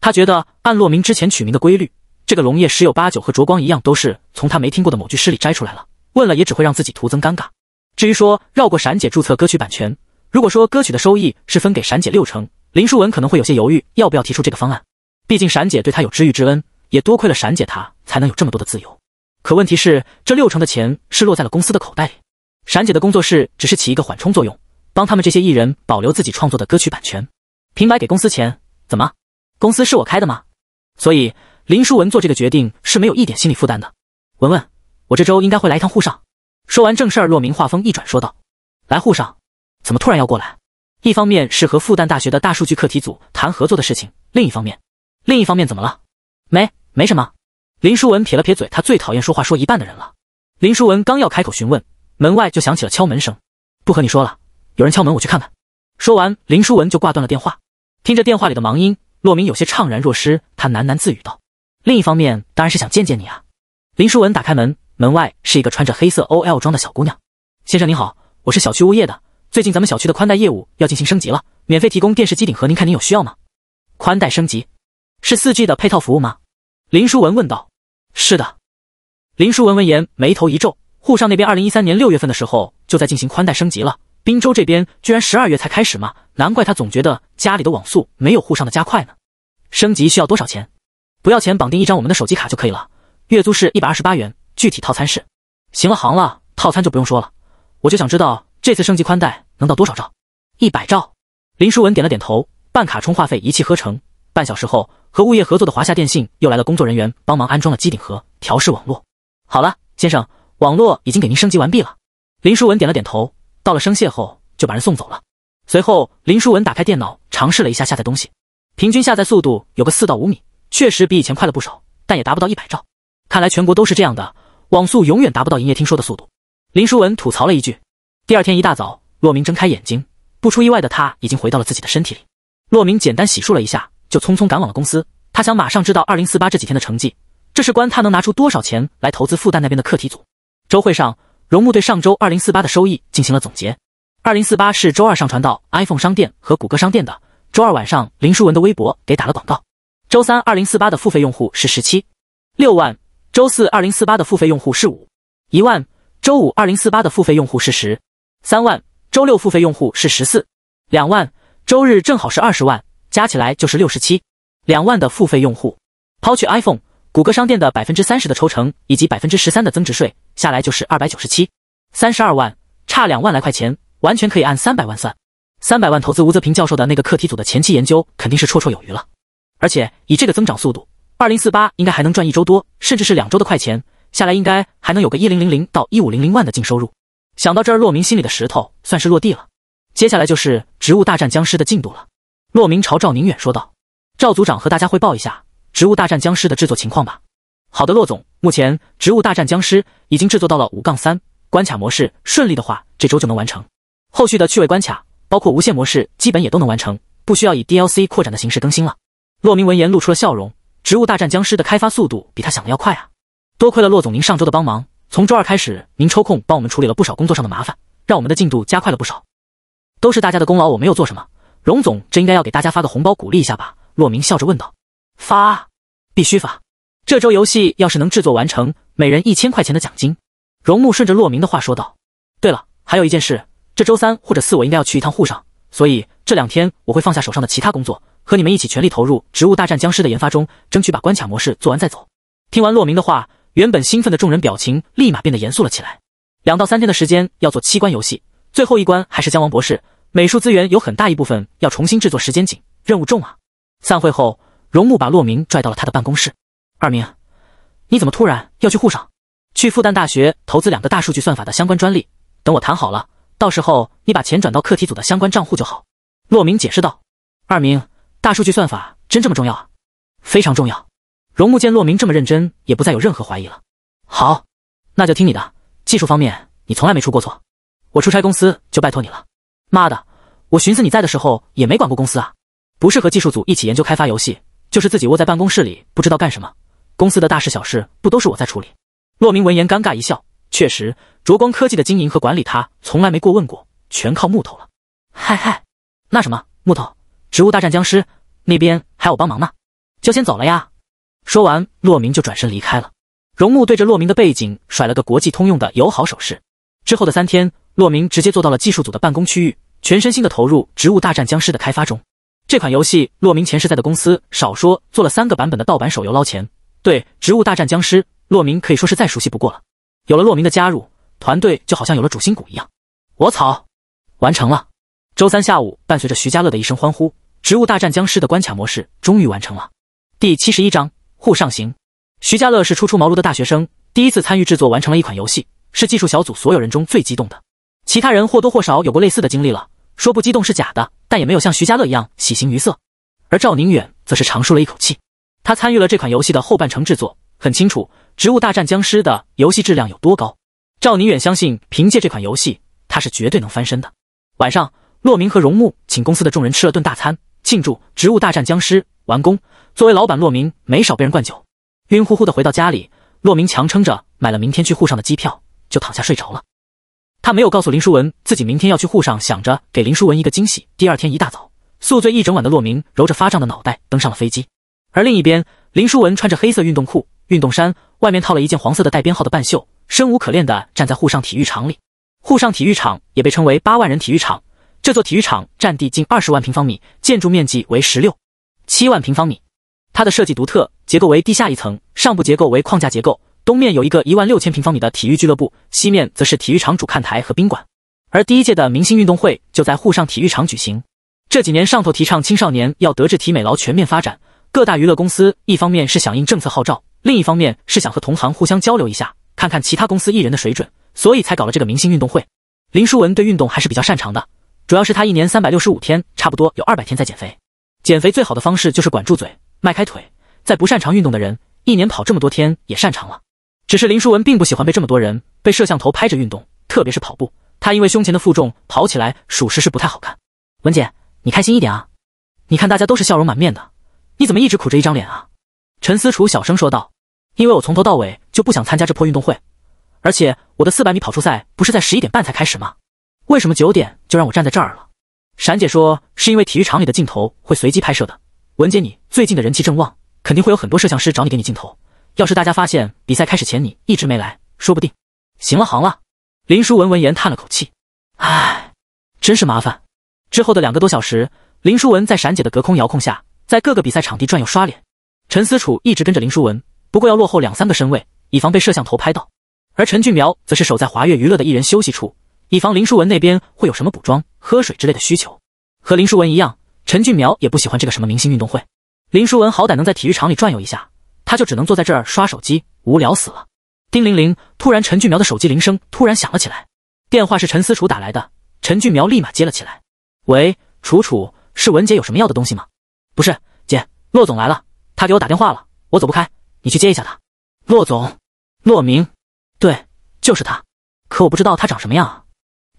他觉得按洛明之前取名的规律，这个龙叶十有八九和卓光一样，都是从他没听过的某句诗里摘出来了。问了也只会让自己徒增尴尬。至于说绕过闪姐注册歌曲版权，如果说歌曲的收益是分给闪姐六成，林书文可能会有些犹豫，要不要提出这个方案？毕竟闪姐对他有知遇之恩，也多亏了闪姐，他才能有这么多的自由。可问题是，这六成的钱是落在了公司的口袋里，闪姐的工作室只是起一个缓冲作用，帮他们这些艺人保留自己创作的歌曲版权，平白给公司钱，怎么？公司是我开的吗？所以林书文做这个决定是没有一点心理负担的。文文，我这周应该会来一趟沪上。说完正事儿，洛明话锋一转，说道：“来沪上，怎么突然要过来？一方面是和复旦大学的大数据课题组谈合作的事情，另一方面……另一方面怎么了？没，没什么。”林淑文撇了撇嘴，他最讨厌说话说一半的人了。林淑文刚要开口询问，门外就响起了敲门声。不和你说了，有人敲门，我去看看。说完，林淑文就挂断了电话。听着电话里的忙音，洛明有些怅然若失，他喃喃自语道：“另一方面当然是想见见你啊。”林淑文打开门。门外是一个穿着黑色 OL 装的小姑娘。先生您好，我是小区物业的。最近咱们小区的宽带业务要进行升级了，免费提供电视机顶盒，您看您有需要吗？宽带升级是 4G 的配套服务吗？林淑文问道。是的。林淑文闻言眉头一皱，沪上那边二零一三年六月份的时候就在进行宽带升级了，滨州这边居然十二月才开始吗？难怪他总觉得家里的网速没有沪上的加快呢。升级需要多少钱？不要钱，绑定一张我们的手机卡就可以了，月租是一百二十八元。具体套餐是，行了行了，套餐就不用说了，我就想知道这次升级宽带能到多少兆？一百兆。林淑文点了点头，办卡充话费一气呵成。半小时后，和物业合作的华夏电信又来了工作人员帮忙安装了机顶盒，调试网络。好了，先生，网络已经给您升级完毕了。林淑文点了点头，到了声谢后就把人送走了。随后，林淑文打开电脑尝试了一下下载东西，平均下载速度有个四到五米，确实比以前快了不少，但也达不到一百兆。看来全国都是这样的。网速永远达不到营业厅说的速度，林书文吐槽了一句。第二天一大早，骆明睁开眼睛，不出意外的他已经回到了自己的身体里。骆明简单洗漱了一下，就匆匆赶往了公司。他想马上知道二零四八这几天的成绩，这是关他能拿出多少钱来投资复旦那边的课题组。周会上，荣木对上周二零四八的收益进行了总结。二零四八是周二上传到 iPhone 商店和谷歌商店的。周二晚上，林书文的微博给打了广告。周三，二零四八的付费用户是十七六万。周四二零四八的付费用户是五一万，周五二零四八的付费用户是十三万，周六付费用户是十四两万，周日正好是二十万，加起来就是六十七两万的付费用户，抛去 iPhone、谷歌商店的百分之三十的抽成以及百分之十三的增值税，下来就是二百九十七三十二万，差两万来块钱，完全可以按三百万算，三百万投资吴泽平教授的那个课题组的前期研究肯定是绰绰有余了，而且以这个增长速度。二零四八应该还能赚一周多，甚至是两周的快钱下来，应该还能有个一零零零到一五零零万的净收入。想到这儿，洛明心里的石头算是落地了。接下来就是《植物大战僵尸》的进度了。洛明朝赵宁远说道：“赵组长，和大家汇报一下《植物大战僵尸》的制作情况吧。”“好的，洛总，目前《植物大战僵尸》已经制作到了五杠三关卡模式，顺利的话，这周就能完成。后续的趣味关卡，包括无限模式，基本也都能完成，不需要以 DLC 扩展的形式更新了。”洛明闻言露出了笑容。《植物大战僵尸》的开发速度比他想的要快啊！多亏了骆总您上周的帮忙，从周二开始您抽空帮我们处理了不少工作上的麻烦，让我们的进度加快了不少，都是大家的功劳，我没有做什么。荣总，这应该要给大家发个红包鼓励一下吧？骆明笑着问道。发，必须发！这周游戏要是能制作完成，每人一千块钱的奖金。荣木顺着骆明的话说道。对了，还有一件事，这周三或者四我应该要去一趟沪上，所以这两天我会放下手上的其他工作。和你们一起全力投入《植物大战僵尸》的研发中，争取把关卡模式做完再走。听完洛明的话，原本兴奋的众人表情立马变得严肃了起来。两到三天的时间要做七关游戏，最后一关还是僵王博士。美术资源有很大一部分要重新制作，时间紧，任务重啊！散会后，荣木把洛明拽到了他的办公室：“二明，你怎么突然要去沪上？去复旦大学投资两个大数据算法的相关专利。等我谈好了，到时候你把钱转到课题组的相关账户就好。”洛明解释道：“二明。”大数据算法真这么重要啊？非常重要。荣木见洛明这么认真，也不再有任何怀疑了。好，那就听你的。技术方面你从来没出过错，我出差公司就拜托你了。妈的，我寻思你在的时候也没管过公司啊，不是和技术组一起研究开发游戏，就是自己窝在办公室里不知道干什么。公司的大事小事不都是我在处理？洛明闻言尴尬一笑，确实，卓光科技的经营和管理他从来没过问过，全靠木头了。嗨嗨，那什么木头？植物大战僵尸那边还有帮忙呢，就先走了呀。说完，洛明就转身离开了。荣木对着洛明的背景甩了个国际通用的友好手势。之后的三天，洛明直接坐到了技术组的办公区域，全身心的投入《植物大战僵尸》的开发中。这款游戏，洛明前世在的公司少说做了三个版本的盗版手游捞钱。对《植物大战僵尸》，洛明可以说是再熟悉不过了。有了洛明的加入，团队就好像有了主心骨一样。我操，完成了！周三下午，伴随着徐家乐的一声欢呼。植物大战僵尸的关卡模式终于完成了。第七十一章，沪上行。徐家乐是初出茅庐的大学生，第一次参与制作，完成了一款游戏，是技术小组所有人中最激动的。其他人或多或少有过类似的经历，了说不激动是假的，但也没有像徐家乐一样喜形于色。而赵宁远则是长舒了一口气，他参与了这款游戏的后半程制作，很清楚植物大战僵尸的游戏质量有多高。赵宁远相信，凭借这款游戏，他是绝对能翻身的。晚上，洛明和荣木请公司的众人吃了顿大餐。庆祝《植物大战僵尸》完工。作为老板，骆明没少被人灌酒，晕乎乎的回到家里。骆明强撑着买了明天去沪上的机票，就躺下睡着了。他没有告诉林淑文自己明天要去沪上，想着给林淑文一个惊喜。第二天一大早，宿醉一整晚的骆明揉着发胀的脑袋登上了飞机。而另一边，林淑文穿着黑色运动裤、运动衫，外面套了一件黄色的带编号的半袖，生无可恋的站在沪上体育场里。沪上体育场也被称为八万人体育场。这座体育场占地近二十万平方米，建筑面积为十六七万平方米。它的设计独特，结构为地下一层，上部结构为框架结构。东面有一个一万六千平方米的体育俱乐部，西面则是体育场主看台和宾馆。而第一届的明星运动会就在沪上体育场举行。这几年上头提倡青少年要德智体美劳全面发展，各大娱乐公司一方面是响应政策号召，另一方面是想和同行互相交流一下，看看其他公司艺人的水准，所以才搞了这个明星运动会。林书文对运动还是比较擅长的。主要是他一年三百六十五天，差不多有二百天在减肥。减肥最好的方式就是管住嘴，迈开腿。再不擅长运动的人，一年跑这么多天也擅长了。只是林书文并不喜欢被这么多人、被摄像头拍着运动，特别是跑步。他因为胸前的负重，跑起来属实是不太好看。文姐，你开心一点啊！你看大家都是笑容满面的，你怎么一直苦着一张脸啊？陈思楚小声说道：“因为我从头到尾就不想参加这破运动会，而且我的四百米跑出赛不是在十一点半才开始吗？”为什么九点就让我站在这儿了？闪姐说，是因为体育场里的镜头会随机拍摄的。文姐，你最近的人气正旺，肯定会有很多摄像师找你给你镜头。要是大家发现比赛开始前你一直没来，说不定……行了，行了。林书文闻言叹了口气：“唉，真是麻烦。”之后的两个多小时，林书文在闪姐的隔空遥控下，在各个比赛场地转悠刷脸。陈思楚一直跟着林书文，不过要落后两三个身位，以防被摄像头拍到。而陈俊苗则是守在华越娱乐的艺人休息处。以防林淑文那边会有什么补妆、喝水之类的需求。和林淑文一样，陈俊苗也不喜欢这个什么明星运动会。林淑文好歹能在体育场里转悠一下，他就只能坐在这儿刷手机，无聊死了。叮铃铃！突然，陈俊苗的手机铃声突然响了起来。电话是陈思楚打来的，陈俊苗立马接了起来：“喂，楚楚，是文杰，有什么要的东西吗？”“不是，姐，骆总来了，他给我打电话了，我走不开，你去接一下他。”“骆总，骆明，对，就是他。可我不知道他长什么样啊。”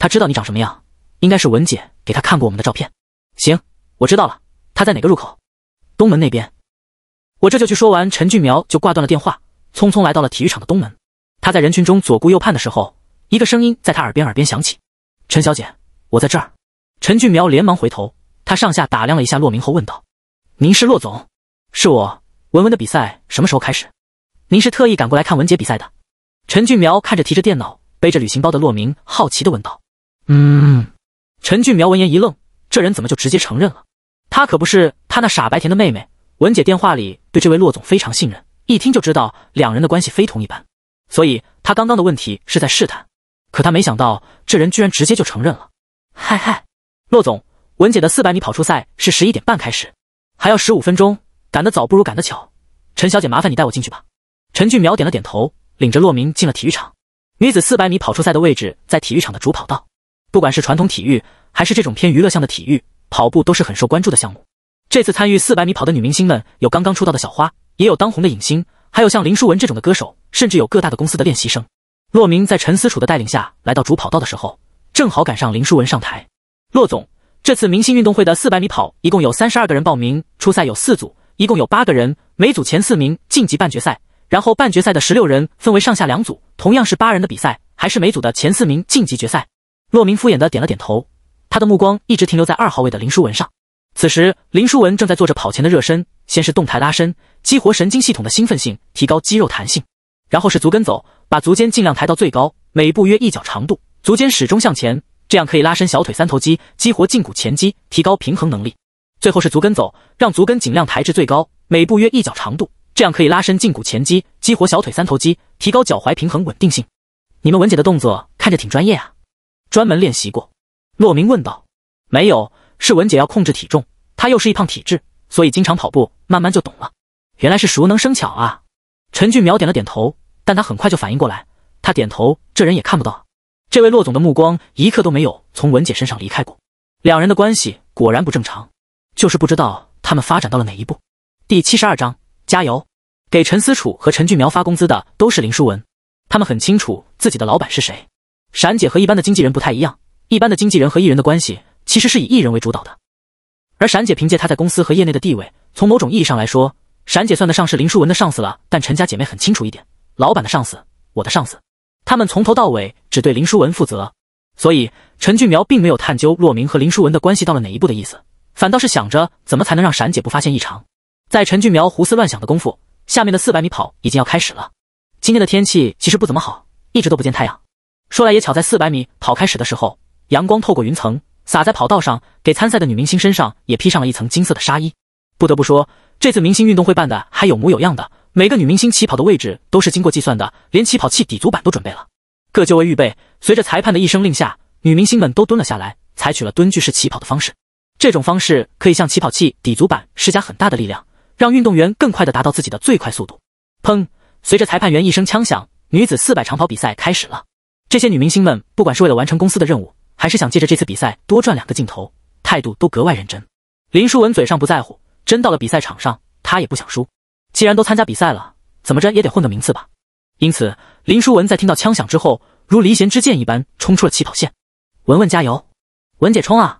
他知道你长什么样，应该是文姐给他看过我们的照片。行，我知道了。他在哪个入口？东门那边。我这就去。说完，陈俊苗就挂断了电话，匆匆来到了体育场的东门。他在人群中左顾右盼的时候，一个声音在他耳边耳边响起：“陈小姐，我在这儿。”陈俊苗连忙回头，他上下打量了一下骆明后问道：“您是骆总？是我文文的比赛什么时候开始？您是特意赶过来看文姐比赛的？”陈俊苗看着提着电脑、背着旅行包的骆明，好奇地问道。嗯，陈俊苗闻言一愣，这人怎么就直接承认了？他可不是他那傻白甜的妹妹文姐，电话里对这位骆总非常信任，一听就知道两人的关系非同一般，所以他刚刚的问题是在试探。可他没想到这人居然直接就承认了。嗨嗨，骆总，文姐的四百米跑出赛是十一点半开始，还要十五分钟，赶得早不如赶得巧。陈小姐，麻烦你带我进去吧。陈俊苗点了点头，领着骆明进了体育场。女子四百米跑出赛的位置在体育场的主跑道。不管是传统体育，还是这种偏娱乐向的体育，跑步都是很受关注的项目。这次参与四百米跑的女明星们，有刚刚出道的小花，也有当红的影星，还有像林书文这种的歌手，甚至有各大的公司的练习生。骆明在陈思楚的带领下来到主跑道的时候，正好赶上林书文上台。骆总，这次明星运动会的四百米跑一共有三十二个人报名，初赛有四组，一共有八个人，每组前四名晋级半决赛。然后半决赛的十六人分为上下两组，同样是八人的比赛，还是每组的前四名晋级决赛。洛明敷衍的点了点头，他的目光一直停留在二号位的林书文上。此时，林书文正在做着跑前的热身，先是动态拉伸，激活神经系统的兴奋性，提高肌肉弹性；然后是足跟走，把足尖尽量抬到最高，每步约一脚长度，足尖始终向前，这样可以拉伸小腿三头肌，激活胫骨前肌，提高平衡能力；最后是足跟走，让足跟尽量抬至最高，每步约一脚长度，这样可以拉伸胫骨前肌，激活小腿三头肌，提高脚踝平衡稳定性。你们文姐的动作看着挺专业啊。专门练习过，骆明问道：“没有，是文姐要控制体重，她又是一胖体质，所以经常跑步，慢慢就懂了。原来是熟能生巧啊。”陈俊苗点了点头，但他很快就反应过来，他点头，这人也看不到。这位骆总的目光一刻都没有从文姐身上离开过，两人的关系果然不正常，就是不知道他们发展到了哪一步。第七十二章，加油！给陈思楚和陈俊苗发工资的都是林书文，他们很清楚自己的老板是谁。闪姐和一般的经纪人不太一样，一般的经纪人和艺人的关系其实是以艺人为主导的，而闪姐凭借她在公司和业内的地位，从某种意义上来说，闪姐算得上是林书文的上司了。但陈家姐妹很清楚一点，老板的上司，我的上司，他们从头到尾只对林书文负责，所以陈俊苗并没有探究洛明和林书文的关系到了哪一步的意思，反倒是想着怎么才能让闪姐不发现异常。在陈俊苗胡思乱想的功夫，下面的四百米跑已经要开始了。今天的天气其实不怎么好，一直都不见太阳。说来也巧，在四百米跑开始的时候，阳光透过云层洒在跑道上，给参赛的女明星身上也披上了一层金色的纱衣。不得不说，这次明星运动会办的还有模有样的。每个女明星起跑的位置都是经过计算的，连起跑器底足板都准备了。各就位，预备！随着裁判的一声令下，女明星们都蹲了下来，采取了蹲踞式起跑的方式。这种方式可以向起跑器底足板施加很大的力量，让运动员更快地达到自己的最快速度。砰！随着裁判员一声枪响，女子四百长跑比赛开始了。这些女明星们，不管是为了完成公司的任务，还是想借着这次比赛多赚两个镜头，态度都格外认真。林书文嘴上不在乎，真到了比赛场上，她也不想输。既然都参加比赛了，怎么着也得混个名次吧。因此，林书文在听到枪响之后，如离弦之箭一般冲出了起跑线。文文加油，文姐冲啊！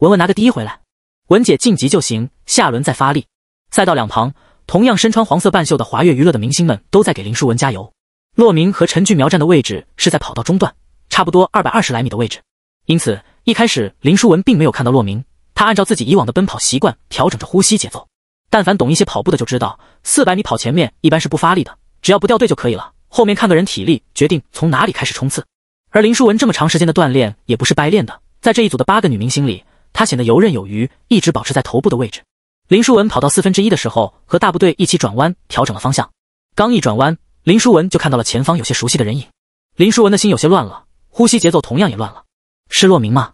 文文拿个第一回来，文姐晋级就行，下轮再发力。赛道两旁，同样身穿黄色半袖的华越娱乐的明星们都在给林书文加油。洛明和陈俊苗站的位置是在跑道中段，差不多二百二十来米的位置。因此一开始，林书文并没有看到洛明。他按照自己以往的奔跑习惯调整着呼吸节奏。但凡懂一些跑步的就知道，四百米跑前面一般是不发力的，只要不掉队就可以了。后面看个人体力决定从哪里开始冲刺。而林书文这么长时间的锻炼也不是白练的，在这一组的八个女明星里，她显得游刃有余，一直保持在头部的位置。林书文跑到四分之一的时候，和大部队一起转弯，调整了方向。刚一转弯。林舒文就看到了前方有些熟悉的人影，林舒文的心有些乱了，呼吸节奏同样也乱了。是洛明吗？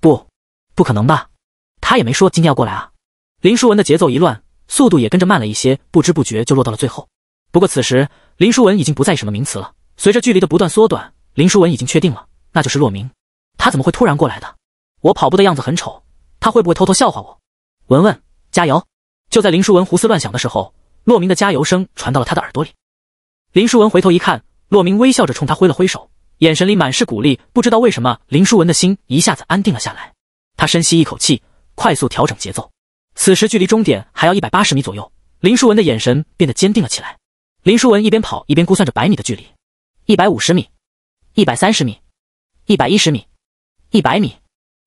不，不可能吧，他也没说今天要过来啊。林舒文的节奏一乱，速度也跟着慢了一些，不知不觉就落到了最后。不过此时林舒文已经不在意什么名词了。随着距离的不断缩短，林舒文已经确定了，那就是洛明。他怎么会突然过来的？我跑步的样子很丑，他会不会偷偷笑话我？文文，加油！就在林书文胡思乱想的时候，洛明的加油声传到了他的耳朵里。林书文回头一看，洛明微笑着冲他挥了挥手，眼神里满是鼓励。不知道为什么，林书文的心一下子安定了下来。他深吸一口气，快速调整节奏。此时距离终点还要一百八十米左右，林书文的眼神变得坚定了起来。林书文一边跑一边估算着百米的距离：一百五十米，一百三十米，一百一十米，一百米。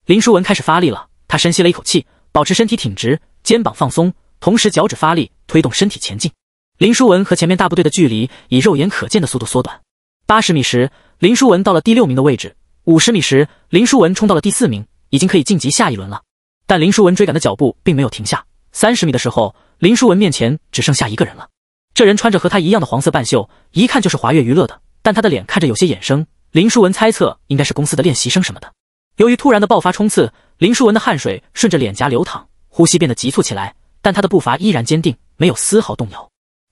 林书文开始发力了。他深吸了一口气，保持身体挺直，肩膀放松，同时脚趾发力推动身体前进。林书文和前面大部队的距离以肉眼可见的速度缩短，八十米时，林书文到了第六名的位置；五十米时，林书文冲到了第四名，已经可以晋级下一轮了。但林书文追赶的脚步并没有停下。三十米的时候，林书文面前只剩下一个人了。这人穿着和他一样的黄色半袖，一看就是华越娱乐的，但他的脸看着有些眼生。林书文猜测应该是公司的练习生什么的。由于突然的爆发冲刺，林书文的汗水顺着脸颊流淌，呼吸变得急促起来，但他的步伐依然坚定，没有丝毫动摇。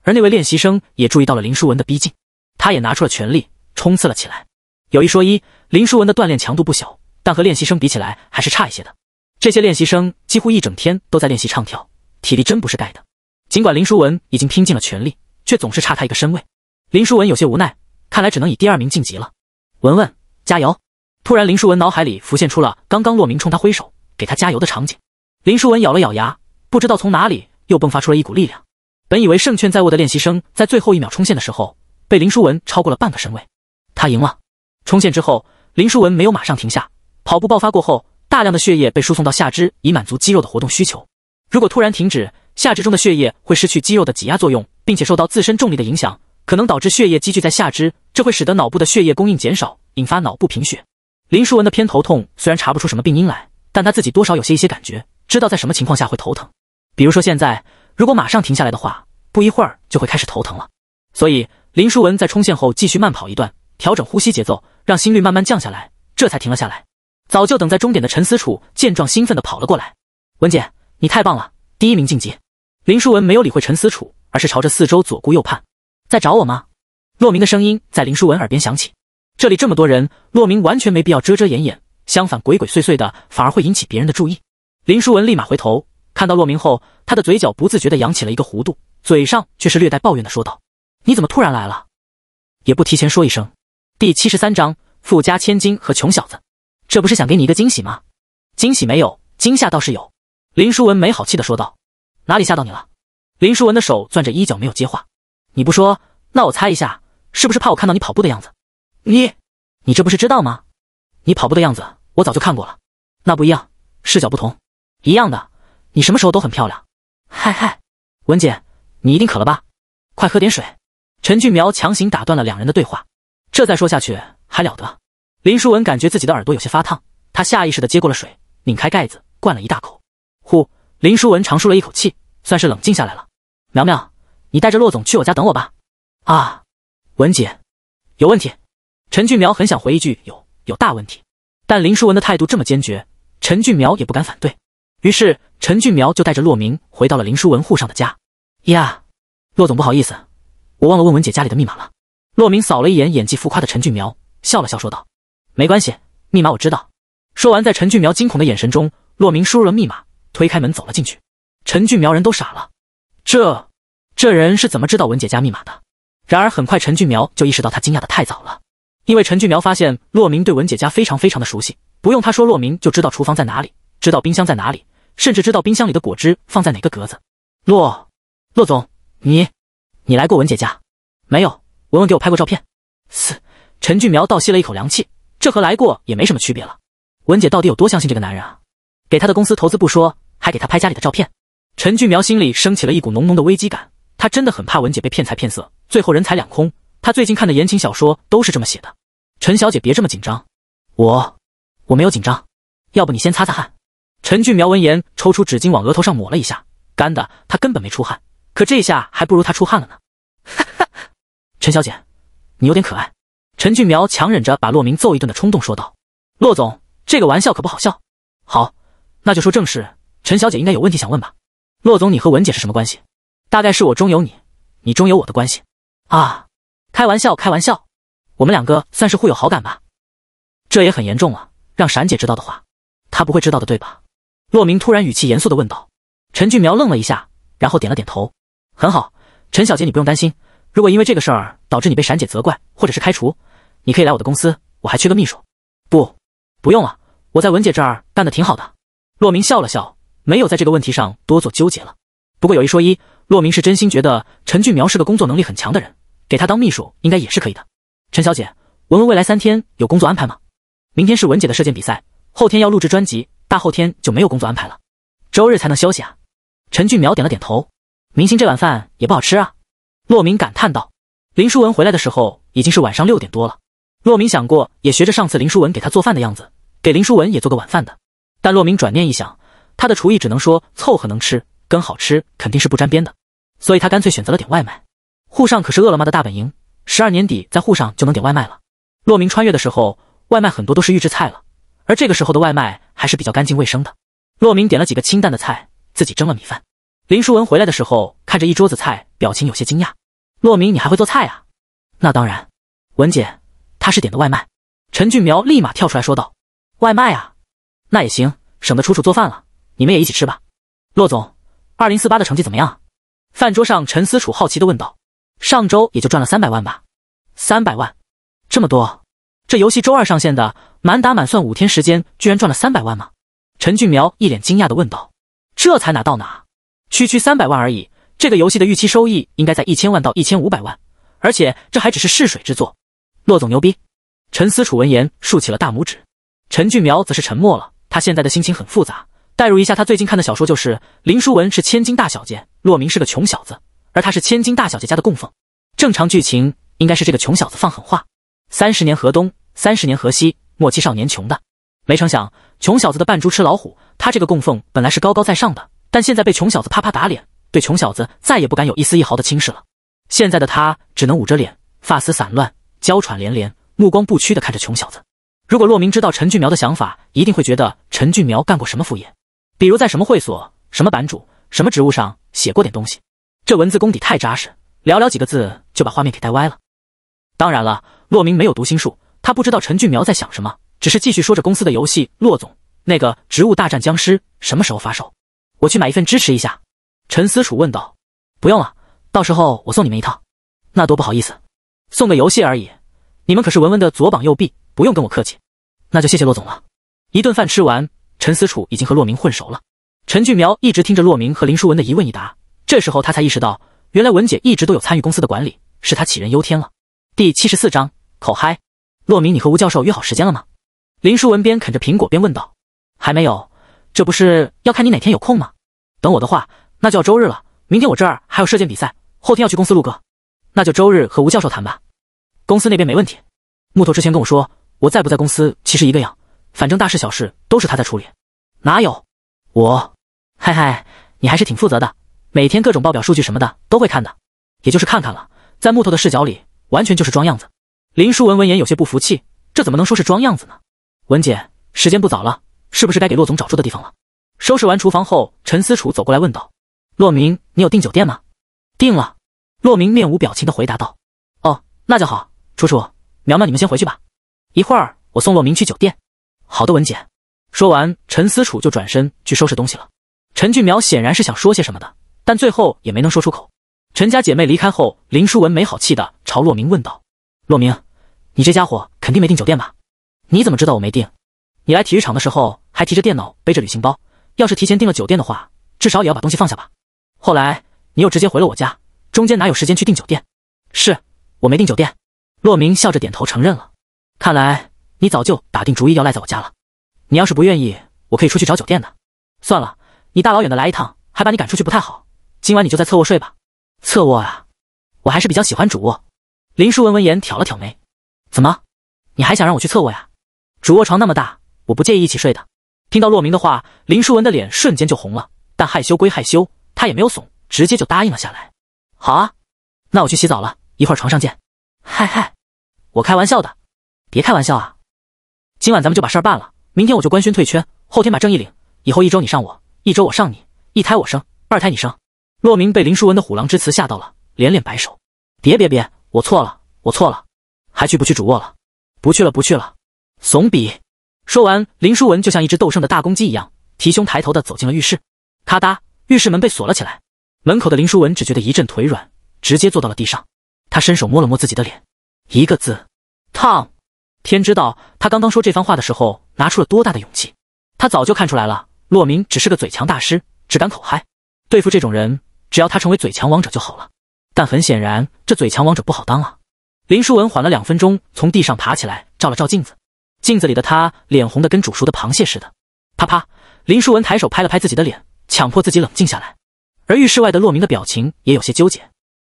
而那位练习生也注意到了林书文的逼近，他也拿出了全力冲刺了起来。有一说一，林书文的锻炼强度不小，但和练习生比起来还是差一些的。这些练习生几乎一整天都在练习唱跳，体力真不是盖的。尽管林书文已经拼尽了全力，却总是差他一个身位。林书文有些无奈，看来只能以第二名晋级了。文文，加油！突然，林书文脑海里浮现出了刚刚洛明冲他挥手给他加油的场景。林书文咬了咬牙，不知道从哪里又迸发出了一股力量。本以为胜券在握的练习生，在最后一秒冲线的时候，被林书文超过了半个身位。他赢了。冲线之后，林书文没有马上停下，跑步爆发过后，大量的血液被输送到下肢，以满足肌肉的活动需求。如果突然停止，下肢中的血液会失去肌肉的挤压作用，并且受到自身重力的影响，可能导致血液积聚在下肢，这会使得脑部的血液供应减少，引发脑部贫血。林书文的偏头痛虽然查不出什么病因来，但他自己多少有些一些感觉，知道在什么情况下会头疼，比如说现在。如果马上停下来的话，不一会儿就会开始头疼了。所以林舒文在冲线后继续慢跑一段，调整呼吸节奏，让心率慢慢降下来，这才停了下来。早就等在终点的陈思楚见状，兴奋地跑了过来：“文姐，你太棒了，第一名晋级！”林舒文没有理会陈思楚，而是朝着四周左顾右盼：“在找我吗？”洛明的声音在林舒文耳边响起。这里这么多人，洛明完全没必要遮遮掩掩，相反，鬼鬼祟祟的反而会引起别人的注意。林舒文立马回头。看到洛明后，他的嘴角不自觉的扬起了一个弧度，嘴上却是略带抱怨的说道：“你怎么突然来了，也不提前说一声。”第七十三章富家千金和穷小子，这不是想给你一个惊喜吗？惊喜没有，惊吓倒是有。林淑文没好气的说道：“哪里吓到你了？”林淑文的手攥着衣角，没有接话。你不说，那我猜一下，是不是怕我看到你跑步的样子？你，你这不是知道吗？你跑步的样子我早就看过了，那不一样，视角不同，一样的。你什么时候都很漂亮，嗨嗨，文姐，你一定渴了吧，快喝点水。陈俊苗强行打断了两人的对话，这再说下去还了得。林淑文感觉自己的耳朵有些发烫，他下意识的接过了水，拧开盖子灌了一大口，呼，林淑文长舒了一口气，算是冷静下来了。苗苗，你带着骆总去我家等我吧。啊，文姐，有问题。陈俊苗很想回一句有，有大问题，但林淑文的态度这么坚决，陈俊苗也不敢反对。于是陈俊苗就带着洛明回到了林书文户上的家。呀，洛总不好意思，我忘了问文姐家里的密码了。洛明扫了一眼演技浮夸的陈俊苗，笑了笑说道：“没关系，密码我知道。”说完，在陈俊苗惊恐的眼神中，洛明输入了密码，推开门走了进去。陈俊苗人都傻了，这这人是怎么知道文姐家密码的？然而很快，陈俊苗就意识到他惊讶的太早了，因为陈俊苗发现洛明对文姐家非常非常的熟悉，不用他说，洛明就知道厨房在哪里。知道冰箱在哪里，甚至知道冰箱里的果汁放在哪个格子。洛洛总，你你来过文姐家没有？文文给我拍过照片。嘶！陈俊苗倒吸了一口凉气，这和来过也没什么区别了。文姐到底有多相信这个男人啊？给他的公司投资不说，还给他拍家里的照片。陈俊苗心里升起了一股浓浓的危机感，他真的很怕文姐被骗财骗色，最后人财两空。他最近看的言情小说都是这么写的。陈小姐别这么紧张，我我没有紧张，要不你先擦擦汗。陈俊苗闻言，抽出纸巾往额头上抹了一下，干的，他根本没出汗。可这下还不如他出汗了呢。哈哈，陈小姐，你有点可爱。陈俊苗强忍着把洛明揍一顿的冲动说道：“洛总，这个玩笑可不好笑。”好，那就说正事。陈小姐应该有问题想问吧？洛总，你和文姐是什么关系？大概是我中有你，你中有我的关系啊。开玩笑，开玩笑，我们两个算是互有好感吧。这也很严重了，让闪姐知道的话，她不会知道的，对吧？洛明突然语气严肃地问道：“陈俊苗愣了一下，然后点了点头。很好，陈小姐，你不用担心。如果因为这个事儿导致你被闪姐责怪或者是开除，你可以来我的公司，我还缺个秘书。不，不用了，我在文姐这儿干得挺好的。”洛明笑了笑，没有在这个问题上多做纠结了。不过有一说一，洛明是真心觉得陈俊苗是个工作能力很强的人，给他当秘书应该也是可以的。陈小姐，文文未来三天有工作安排吗？明天是文姐的射箭比赛，后天要录制专辑。大后天就没有工作安排了，周日才能休息啊。陈俊苗点了点头。明星这碗饭也不好吃啊，洛明感叹道。林淑文回来的时候已经是晚上六点多了。洛明想过也学着上次林淑文给他做饭的样子，给林淑文也做个晚饭的。但洛明转念一想，他的厨艺只能说凑合能吃，跟好吃肯定是不沾边的，所以他干脆选择了点外卖。沪上可是饿了么的大本营，十二年底在沪上就能点外卖了。洛明穿越的时候，外卖很多都是预制菜了。而这个时候的外卖还是比较干净卫生的。洛明点了几个清淡的菜，自己蒸了米饭。林淑文回来的时候，看着一桌子菜，表情有些惊讶：“洛明，你还会做菜啊？”“那当然，文姐，他是点的外卖。”陈俊苗立马跳出来说道：“外卖啊，那也行，省得楚楚做饭了。你们也一起吃吧。”“洛总，二零四八的成绩怎么样？”饭桌上，陈思楚好奇地问道：“上周也就赚了三百万吧？”“三百万，这么多？这游戏周二上线的。”满打满算五天时间，居然赚了三百万吗？陈俊苗一脸惊讶地问道：“这才哪到哪？区区三百万而已。这个游戏的预期收益应该在一千万到一千五百万，而且这还只是试水之作。”洛总牛逼！陈思楚闻言竖起了大拇指。陈俊苗则是沉默了，他现在的心情很复杂。代入一下，他最近看的小说就是：林书文是千金大小姐，洛明是个穷小子，而他是千金大小姐家的供奉。正常剧情应该是这个穷小子放狠话：“三十年河东，三十年河西。”莫欺少年穷的，没成想，穷小子的扮猪吃老虎。他这个供奉本来是高高在上的，但现在被穷小子啪啪打脸，对穷小子再也不敢有一丝一毫的轻视了。现在的他只能捂着脸，发丝散乱，娇喘连连，目光不屈的看着穷小子。如果洛明知道陈俊苗的想法，一定会觉得陈俊苗干过什么副业，比如在什么会所、什么版主、什么职务上写过点东西。这文字功底太扎实，寥寥几个字就把画面给带歪了。当然了，洛明没有读心术。他不知道陈俊苗在想什么，只是继续说着公司的游戏。骆总，那个《植物大战僵尸》什么时候发售？我去买一份支持一下。陈思楚问道：“不用了，到时候我送你们一套，那多不好意思。送个游戏而已，你们可是文文的左膀右臂，不用跟我客气。”那就谢谢骆总了。一顿饭吃完，陈思楚已经和骆明混熟了。陈俊苗一直听着骆明和林淑文的一问一答，这时候他才意识到，原来文姐一直都有参与公司的管理，是他杞人忧天了。第七十四章口嗨。洛明，你和吴教授约好时间了吗？林书文边啃着苹果边问道。还没有，这不是要看你哪天有空吗？等我的话，那就要周日了。明天我这儿还有射箭比赛，后天要去公司录歌，那就周日和吴教授谈吧。公司那边没问题。木头之前跟我说，我在不在公司其实一个样，反正大事小事都是他在处理。哪有我？嗨嗨，你还是挺负责的，每天各种报表、数据什么的都会看的，也就是看看了。在木头的视角里，完全就是装样子。林淑文闻言有些不服气，这怎么能说是装样子呢？文姐，时间不早了，是不是该给骆总找住的地方了？收拾完厨房后，陈思楚走过来问道：“骆明，你有订酒店吗？”“订了。”骆明面无表情的回答道。“哦，那就好。楚楚、苗苗，你们先回去吧，一会儿我送骆明去酒店。”“好的，文姐。”说完，陈思楚就转身去收拾东西了。陈俊苗显然是想说些什么的，但最后也没能说出口。陈家姐妹离开后，林淑文没好气的朝洛明问道：“洛明。”你这家伙肯定没订酒店吧？你怎么知道我没订？你来体育场的时候还提着电脑，背着旅行包，要是提前订了酒店的话，至少也要把东西放下吧？后来你又直接回了我家，中间哪有时间去订酒店？是我没订酒店。洛明笑着点头承认了。看来你早就打定主意要赖在我家了。你要是不愿意，我可以出去找酒店的。算了，你大老远的来一趟，还把你赶出去不太好。今晚你就在侧卧睡吧。侧卧啊？我还是比较喜欢主卧。林淑闻闻言挑了挑眉。怎么，你还想让我去侧卧呀？主卧床那么大，我不介意一起睡的。听到洛明的话，林淑文的脸瞬间就红了，但害羞归害羞，他也没有怂，直接就答应了下来。好啊，那我去洗澡了，一会儿床上见。嗨嗨，我开玩笑的，别开玩笑啊！今晚咱们就把事儿办了，明天我就官宣退圈，后天把证一领，以后一周你上我，一周我上你，一胎我生，二胎你生。洛明被林淑文的虎狼之词吓到了，连连摆手：别别别，我错了，我错了。还去不去主卧了？不去了，不去了，怂逼！说完，林淑文就像一只斗胜的大公鸡一样，提胸抬头的走进了浴室。咔嗒，浴室门被锁了起来。门口的林淑文只觉得一阵腿软，直接坐到了地上。他伸手摸了摸自己的脸，一个字，烫。天知道他刚刚说这番话的时候拿出了多大的勇气。他早就看出来了，洛明只是个嘴强大师，只敢口嗨。对付这种人，只要他成为嘴强王者就好了。但很显然，这嘴强王者不好当啊。林淑文缓了两分钟，从地上爬起来，照了照镜子，镜子里的她脸红的跟煮熟的螃蟹似的。啪啪，林淑文抬手拍了拍自己的脸，强迫自己冷静下来。而浴室外的洛明的表情也有些纠结。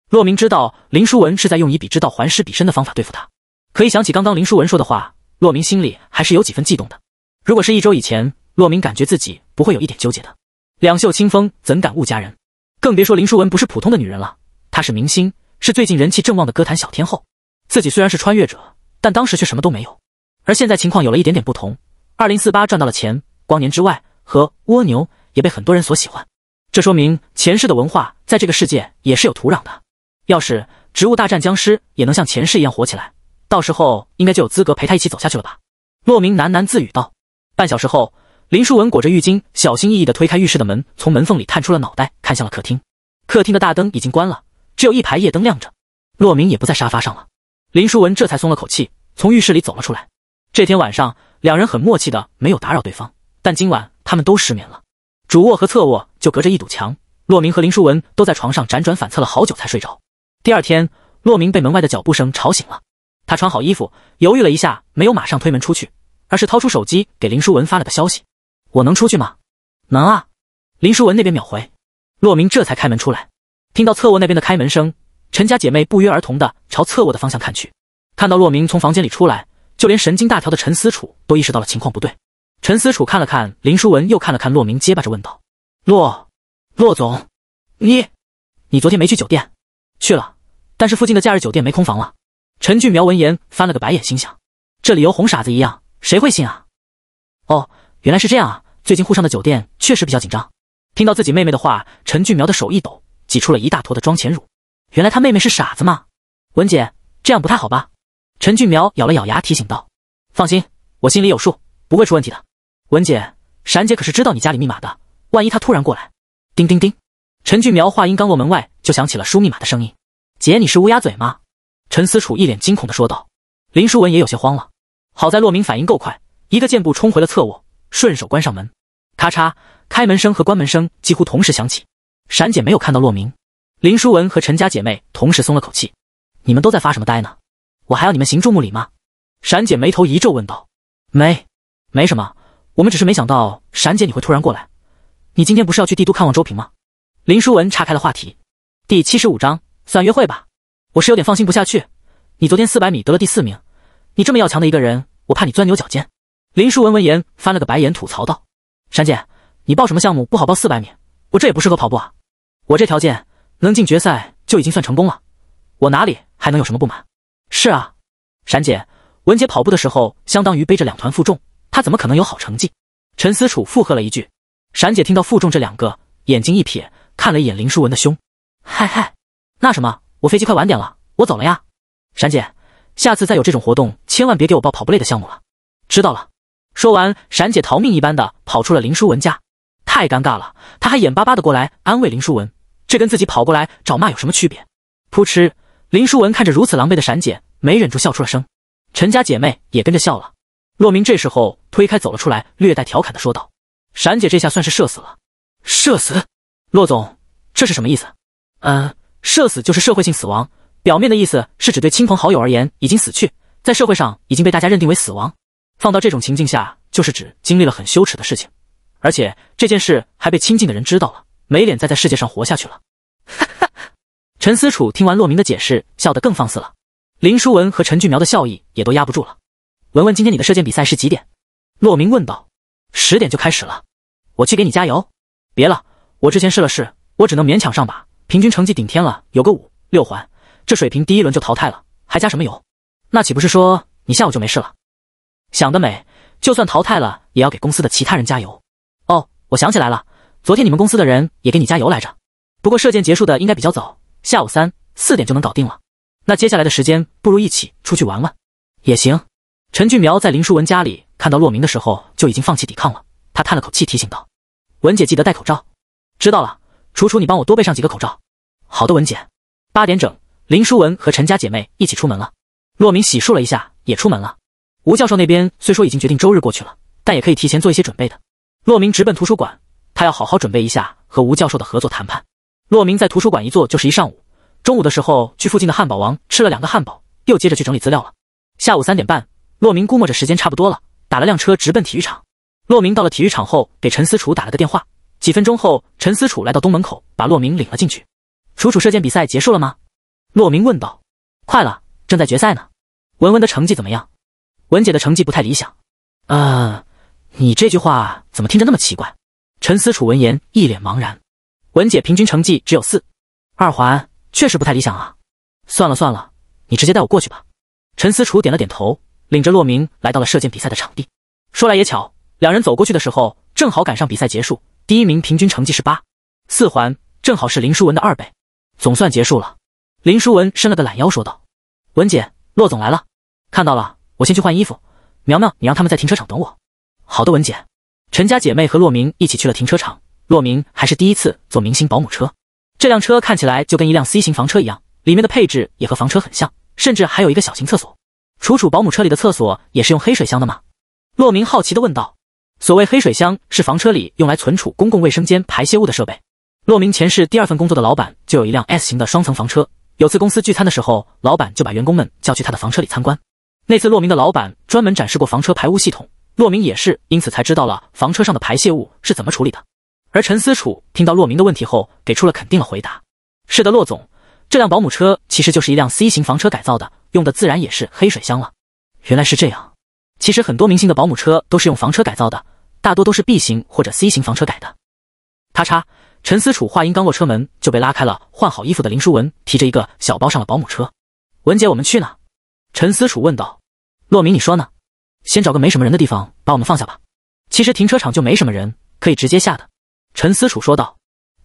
洛明知道林淑文是在用以彼之道还施彼身的方法对付他，可一想起刚刚林淑文说的话，洛明心里还是有几分悸动的。如果是一周以前，洛明感觉自己不会有一点纠结的。两袖清风怎敢误佳人？更别说林淑文不是普通的女人了，她是明星，是最近人气正旺的歌坛小天后。自己虽然是穿越者，但当时却什么都没有，而现在情况有了一点点不同。二零四八赚到了钱，光年之外和蜗牛也被很多人所喜欢，这说明前世的文化在这个世界也是有土壤的。要是植物大战僵尸也能像前世一样火起来，到时候应该就有资格陪他一起走下去了吧？洛明喃喃自语道。半小时后，林淑文裹着浴巾，小心翼翼的推开浴室的门，从门缝里探出了脑袋，看向了客厅。客厅的大灯已经关了，只有一排夜灯亮着。洛明也不在沙发上了。林淑文这才松了口气，从浴室里走了出来。这天晚上，两人很默契的没有打扰对方，但今晚他们都失眠了。主卧和侧卧就隔着一堵墙，洛明和林淑文都在床上辗转反侧了好久才睡着。第二天，洛明被门外的脚步声吵醒了，他穿好衣服，犹豫了一下，没有马上推门出去，而是掏出手机给林淑文发了个消息：“我能出去吗？”“能啊。”林淑文那边秒回，洛明这才开门出来，听到侧卧那边的开门声。陈家姐妹不约而同的朝侧卧的方向看去，看到洛明从房间里出来，就连神经大条的陈思楚都意识到了情况不对。陈思楚看了看林舒文，又看了看洛明，结巴着问道：“洛，洛总，你，你昨天没去酒店？去了，但是附近的假日酒店没空房了。”陈俊苗闻言翻了个白眼，心想：这理由红傻子一样，谁会信啊？哦，原来是这样啊，最近沪上的酒店确实比较紧张。听到自己妹妹的话，陈俊苗的手一抖，挤出了一大坨的妆前乳。原来他妹妹是傻子吗？文姐，这样不太好吧？陈俊苗咬了咬牙，提醒道：“放心，我心里有数，不会出问题的。”文姐，闪姐可是知道你家里密码的，万一她突然过来……叮叮叮！陈俊苗话音刚落，门外就响起了输密码的声音。“姐，你是乌鸦嘴吗？”陈思楚一脸惊恐地说道。林淑文也有些慌了。好在洛明反应够快，一个箭步冲回了侧卧，顺手关上门。咔嚓，开门声和关门声几乎同时响起。闪姐没有看到洛明。林淑文和陈家姐妹同时松了口气：“你们都在发什么呆呢？我还要你们行注目礼吗？”闪姐眉头一皱问道：“没，没什么，我们只是没想到闪姐你会突然过来。你今天不是要去帝都看望周平吗？”林淑文岔开了话题。第七十五章算约会吧。我是有点放心不下去。你昨天四百米得了第四名，你这么要强的一个人，我怕你钻牛角尖。林淑文闻言翻了个白眼，吐槽道：“闪姐，你报什么项目不好报四百米？我这也不适合跑步啊，我这条件……”能进决赛就已经算成功了，我哪里还能有什么不满？是啊，闪姐，文姐跑步的时候相当于背着两团负重，她怎么可能有好成绩？陈思楚附和了一句。闪姐听到“负重”这两个，眼睛一瞥，看了一眼林淑文的胸，嗨嗨，那什么，我飞机快晚点了，我走了呀。闪姐，下次再有这种活动，千万别给我报跑步类的项目了。知道了。说完，闪姐逃命一般的跑出了林淑文家。太尴尬了，她还眼巴巴的过来安慰林淑文。这跟自己跑过来找骂有什么区别？扑哧，林淑文看着如此狼狈的闪姐，没忍住笑出了声。陈家姐妹也跟着笑了。洛明这时候推开走了出来，略带调侃的说道：“闪姐这下算是社死了，社死，洛总这是什么意思？”“嗯，社死就是社会性死亡，表面的意思是指对亲朋好友而言已经死去，在社会上已经被大家认定为死亡。放到这种情境下，就是指经历了很羞耻的事情，而且这件事还被亲近的人知道了。”没脸再在世界上活下去了，哈哈！陈思楚听完洛明的解释，笑得更放肆了。林书文和陈俊苗的笑意也都压不住了。文文，今天你的射箭比赛是几点？洛明问道。十点就开始了，我去给你加油。别了，我之前试了试，我只能勉强上把，平均成绩顶天了，有个五六环，这水平第一轮就淘汰了，还加什么油？那岂不是说你下午就没事了？想得美，就算淘汰了，也要给公司的其他人加油。哦，我想起来了。昨天你们公司的人也给你加油来着，不过射箭结束的应该比较早，下午三四点就能搞定了。那接下来的时间不如一起出去玩玩，也行。陈俊苗在林淑文家里看到洛明的时候就已经放弃抵抗了，他叹了口气提醒道：“文姐记得戴口罩。”“知道了，楚楚，你帮我多备上几个口罩。”“好的，文姐。”八点整，林淑文和陈家姐妹一起出门了。洛明洗漱了一下也出门了。吴教授那边虽说已经决定周日过去了，但也可以提前做一些准备的。洛明直奔图书馆。他要好好准备一下和吴教授的合作谈判。洛明在图书馆一坐就是一上午，中午的时候去附近的汉堡王吃了两个汉堡，又接着去整理资料了。下午三点半，洛明估摸着时间差不多了，打了辆车直奔体育场。洛明到了体育场后，给陈思楚打了个电话。几分钟后，陈思楚来到东门口，把洛明领了进去。楚楚射箭比赛结束了吗？洛明问道。快了，正在决赛呢。文文的成绩怎么样？文姐的成绩不太理想。啊，你这句话怎么听着那么奇怪？陈思楚闻言一脸茫然，文姐平均成绩只有四二环，确实不太理想啊。算了算了，你直接带我过去吧。陈思楚点了点头，领着洛明来到了射箭比赛的场地。说来也巧，两人走过去的时候，正好赶上比赛结束。第一名平均成绩是八四环，正好是林书文的二倍。总算结束了，林书文伸了个懒腰说道：“文姐，洛总来了，看到了，我先去换衣服。苗苗，你让他们在停车场等我。”“好的，文姐。”陈家姐妹和洛明一起去了停车场，洛明还是第一次坐明星保姆车，这辆车看起来就跟一辆 C 型房车一样，里面的配置也和房车很像，甚至还有一个小型厕所。楚楚，保姆车里的厕所也是用黑水箱的吗？洛明好奇地问道。所谓黑水箱是房车里用来存储公共卫生间排泄物的设备。洛明前世第二份工作的老板就有一辆 S 型的双层房车，有次公司聚餐的时候，老板就把员工们叫去他的房车里参观，那次洛明的老板专门展示过房车排污系统。洛明也是因此才知道了房车上的排泄物是怎么处理的，而陈思楚听到洛明的问题后，给出了肯定的回答：“是的，洛总，这辆保姆车其实就是一辆 C 型房车改造的，用的自然也是黑水箱了。”原来是这样，其实很多明星的保姆车都是用房车改造的，大多都是 B 型或者 C 型房车改的。咔嚓，陈思楚话音刚落，车门就被拉开了，换好衣服的林淑文提着一个小包上了保姆车。“文姐，我们去哪？”陈思楚问道。“洛明，你说呢？”先找个没什么人的地方把我们放下吧。其实停车场就没什么人，可以直接下的。陈思楚说道：“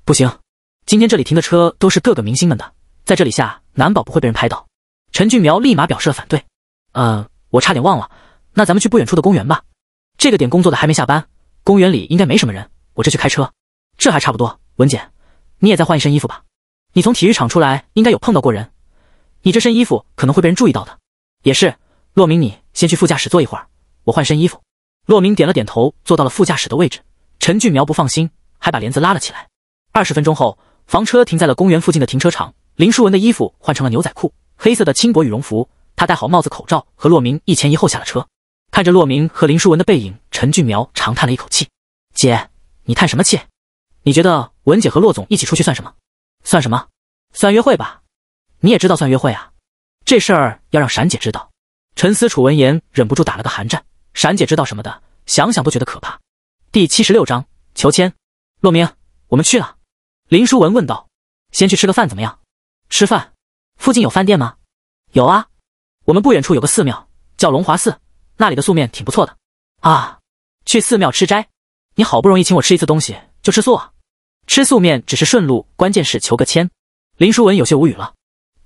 不行，今天这里停的车都是各个明星们的，在这里下难保不会被人拍到。”陈俊苗立马表示了反对。呃，我差点忘了，那咱们去不远处的公园吧。这个点工作的还没下班，公园里应该没什么人。我这去开车，这还差不多。文姐，你也再换一身衣服吧。你从体育场出来应该有碰到过人，你这身衣服可能会被人注意到的。也是，洛明你。先去副驾驶坐一会儿，我换身衣服。洛明点了点头，坐到了副驾驶的位置。陈俊苗不放心，还把帘子拉了起来。二十分钟后，房车停在了公园附近的停车场。林淑文的衣服换成了牛仔裤，黑色的轻薄羽绒服。她戴好帽子、口罩，和洛明一前一后下了车。看着洛明和林淑文的背影，陈俊苗长叹了一口气：“姐，你叹什么气？你觉得文姐和骆总一起出去算什么？算什么？算约会吧？你也知道算约会啊？这事儿要让闪姐知道。”陈思楚闻言忍不住打了个寒战，闪姐知道什么的，想想都觉得可怕。第七十六章求签。洛明，我们去了。林淑文问道：“先去吃个饭怎么样？”“吃饭？附近有饭店吗？”“有啊，我们不远处有个寺庙，叫龙华寺，那里的素面挺不错的。”“啊，去寺庙吃斋？你好不容易请我吃一次东西，就吃素啊？”“吃素面只是顺路，关键是求个签。”林淑文有些无语了：“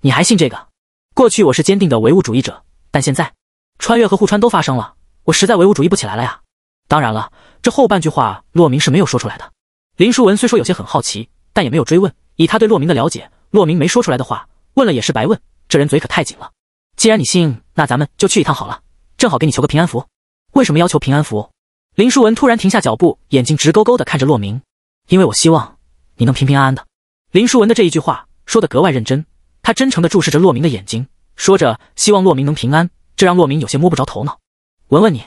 你还信这个？过去我是坚定的唯物主义者。”但现在，穿越和互穿都发生了，我实在唯物主义不起来了呀！当然了，这后半句话洛明是没有说出来的。林淑文虽说有些很好奇，但也没有追问。以他对洛明的了解，洛明没说出来的话，问了也是白问，这人嘴可太紧了。既然你信，那咱们就去一趟好了，正好给你求个平安符。为什么要求平安符？林淑文突然停下脚步，眼睛直勾勾的看着洛明。因为我希望你能平平安安的。林淑文的这一句话说的格外认真，他真诚的注视着洛明的眼睛。说着，希望洛明能平安，这让洛明有些摸不着头脑。文文你，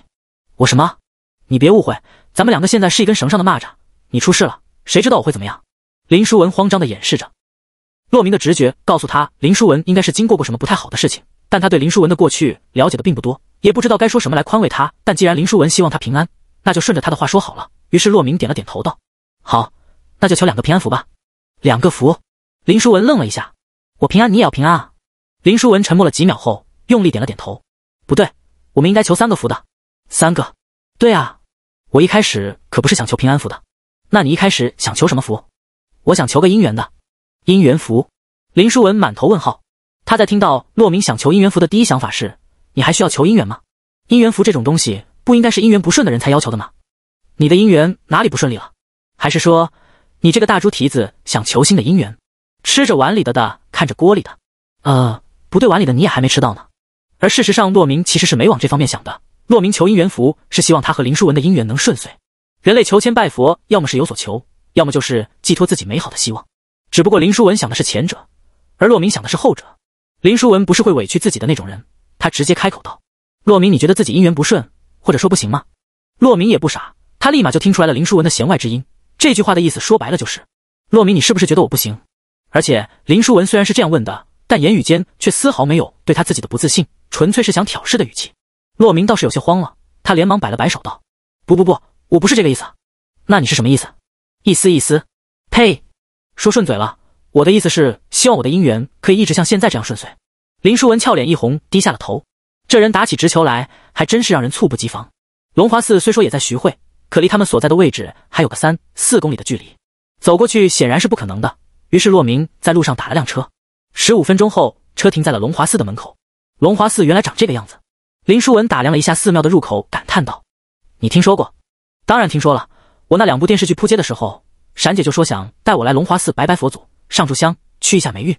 我什么？你别误会，咱们两个现在是一根绳上的蚂蚱，你出事了，谁知道我会怎么样？林淑文慌张的掩饰着。洛明的直觉告诉他，林淑文应该是经过过什么不太好的事情，但他对林淑文的过去了解的并不多，也不知道该说什么来宽慰他。但既然林淑文希望他平安，那就顺着他的话说好了。于是洛明点了点头，道：“好，那就求两个平安符吧。”两个符？林淑文愣了一下：“我平安，你也要平安啊？”林书文沉默了几秒后，用力点了点头。不对，我们应该求三个福的，三个。对啊，我一开始可不是想求平安福的。那你一开始想求什么福？我想求个姻缘的姻缘福。林书文满头问号。他在听到洛明想求姻缘福的第一想法是：你还需要求姻缘吗？姻缘福这种东西，不应该是姻缘不顺的人才要求的吗？你的姻缘哪里不顺利了？还是说，你这个大猪蹄子想求新的姻缘？吃着碗里的，的看着锅里的，啊。不对，碗里的你也还没吃到呢。而事实上，洛明其实是没往这方面想的。洛明求姻缘符，是希望他和林淑文的姻缘能顺遂。人类求签拜佛，要么是有所求，要么就是寄托自己美好的希望。只不过林淑文想的是前者，而洛明想的是后者。林淑文不是会委屈自己的那种人，他直接开口道：“洛明，你觉得自己姻缘不顺，或者说不行吗？”洛明也不傻，他立马就听出来了林淑文的弦外之音。这句话的意思说白了就是：“洛明，你是不是觉得我不行？”而且林淑文虽然是这样问的。但言语间却丝毫没有对他自己的不自信，纯粹是想挑事的语气。洛明倒是有些慌了，他连忙摆了摆手道：“不不不，我不是这个意思。那你是什么意思？意思意思？呸，说顺嘴了。我的意思是希望我的姻缘可以一直像现在这样顺遂。”林淑文俏脸一红，低下了头。这人打起直球来，还真是让人猝不及防。龙华寺虽说也在徐汇，可离他们所在的位置还有个三四公里的距离，走过去显然是不可能的。于是洛明在路上打了辆车。十五分钟后，车停在了龙华寺的门口。龙华寺原来长这个样子。林淑文打量了一下寺庙的入口，感叹道：“你听说过？当然听说了。我那两部电视剧铺街的时候，闪姐就说想带我来龙华寺拜拜佛祖，上柱香，去一下霉运。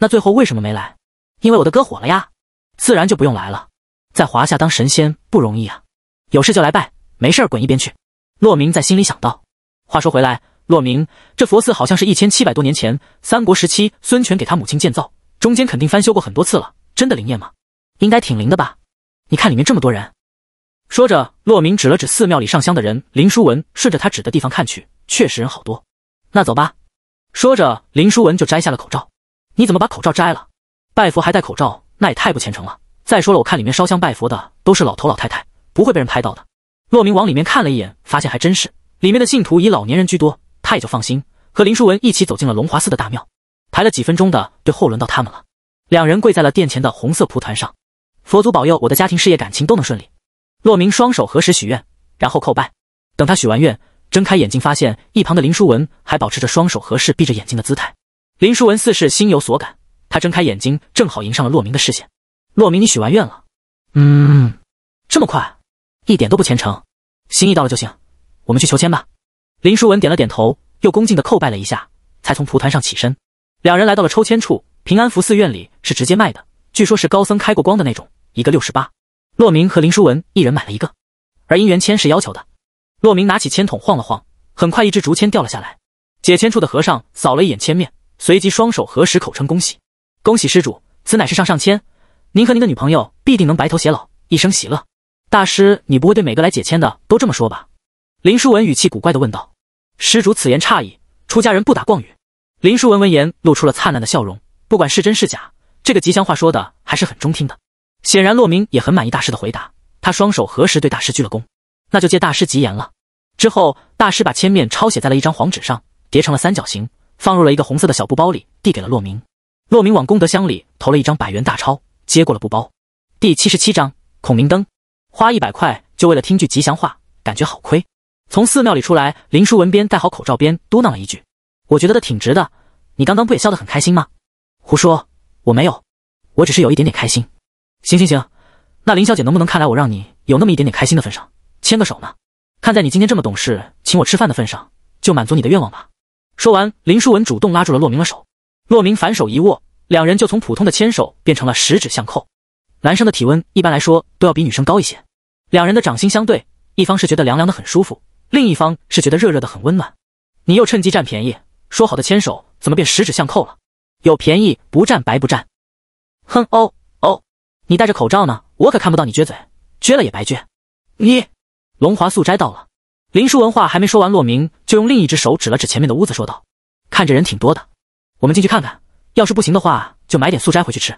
那最后为什么没来？因为我的哥火了呀，自然就不用来了。在华夏当神仙不容易啊，有事就来拜，没事滚一边去。”洛明在心里想到。话说回来。洛明，这佛寺好像是一千七百多年前三国时期孙权给他母亲建造，中间肯定翻修过很多次了。真的灵验吗？应该挺灵的吧？你看里面这么多人。说着，洛明指了指寺庙里上香的人。林书文顺着他指的地方看去，确实人好多。那走吧。说着，林书文就摘下了口罩。你怎么把口罩摘了？拜佛还戴口罩，那也太不虔诚了。再说了，我看里面烧香拜佛的都是老头老太太，不会被人拍到的。洛明往里面看了一眼，发现还真是，里面的信徒以老年人居多。他也就放心，和林淑文一起走进了龙华寺的大庙，排了几分钟的队后轮到他们了。两人跪在了殿前的红色蒲团上，佛祖保佑我的家庭、事业、感情都能顺利。洛明双手合十许愿，然后叩拜。等他许完愿，睁开眼睛，发现一旁的林淑文还保持着双手合十、闭着眼睛的姿态。林淑文似是心有所感，他睁开眼睛，正好迎上了洛明的视线。洛明，你许完愿了？嗯，这么快，一点都不虔诚。心意到了就行，我们去求签吧。林淑文点了点头，又恭敬地叩拜了一下，才从蒲团上起身。两人来到了抽签处。平安福寺院里是直接卖的，据说是高僧开过光的那种，一个六十八。明和林淑文一人买了一个，而姻缘签是要求的。洛明拿起签筒晃了晃，很快一支竹签掉了下来。解签处的和尚扫了一眼签面，随即双手合十，口称恭喜，恭喜施主，此乃是上上签，您和您的女朋友必定能白头偕老，一生喜乐。大师，你不会对每个来解签的都这么说吧？林书文语气古怪地问道：“施主此言差矣，出家人不打诳语。”林书文闻言露出了灿烂的笑容。不管是真是假，这个吉祥话说的还是很中听的。显然，洛明也很满意大师的回答。他双手合十，对大师鞠了躬：“那就借大师吉言了。”之后，大师把千面抄写在了一张黄纸上，叠成了三角形，放入了一个红色的小布包里，递给了洛明。洛明往功德箱里投了一张百元大钞，接过了布包。第七十七章：孔明灯。花一百块就为了听句吉祥话，感觉好亏。从寺庙里出来，林淑文边戴好口罩边嘟囔了一句：“我觉得的挺值的。你刚刚不也笑得很开心吗？”“胡说，我没有，我只是有一点点开心。”“行行行，那林小姐能不能看来我让你有那么一点点开心的份上，牵个手呢？看在你今天这么懂事，请我吃饭的份上，就满足你的愿望吧。”说完，林淑文主动拉住了洛明的手，洛明反手一握，两人就从普通的牵手变成了十指相扣。男生的体温一般来说都要比女生高一些，两人的掌心相对，一方是觉得凉凉的，很舒服。另一方是觉得热热的很温暖，你又趁机占便宜，说好的牵手怎么变十指相扣了？有便宜不占白不占，哼哦哦，你戴着口罩呢，我可看不到你撅嘴，撅了也白撅。你龙华素斋到了，林淑文话还没说完，洛明就用另一只手指了指前面的屋子，说道：“看着人挺多的，我们进去看看。要是不行的话，就买点素斋回去吃。”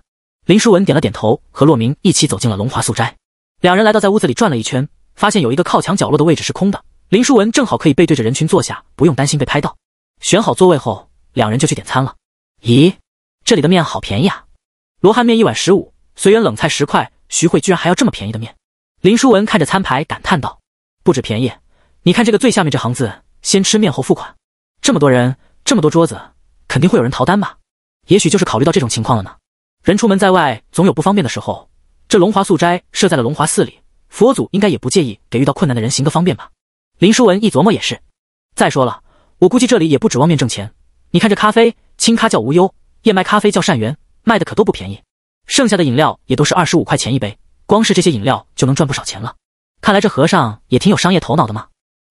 林淑文点了点头，和洛明一起走进了龙华素斋。两人来到在屋子里转了一圈，发现有一个靠墙角落的位置是空的。林淑文正好可以背对着人群坐下，不用担心被拍到。选好座位后，两人就去点餐了。咦，这里的面好便宜啊！罗汉面一碗十五，随缘冷菜十块。徐慧居然还要这么便宜的面。林淑文看着餐牌感叹道：“不止便宜，你看这个最下面这行字，先吃面后付款。这么多人，这么多桌子，肯定会有人逃单吧？也许就是考虑到这种情况了呢。人出门在外，总有不方便的时候。这龙华素斋设在了龙华寺里，佛祖应该也不介意给遇到困难的人行个方便吧。”林淑文一琢磨也是，再说了，我估计这里也不指望面挣钱。你看这咖啡，清咖叫无忧，燕麦咖啡叫善缘，卖的可都不便宜。剩下的饮料也都是二十五块钱一杯，光是这些饮料就能赚不少钱了。看来这和尚也挺有商业头脑的嘛，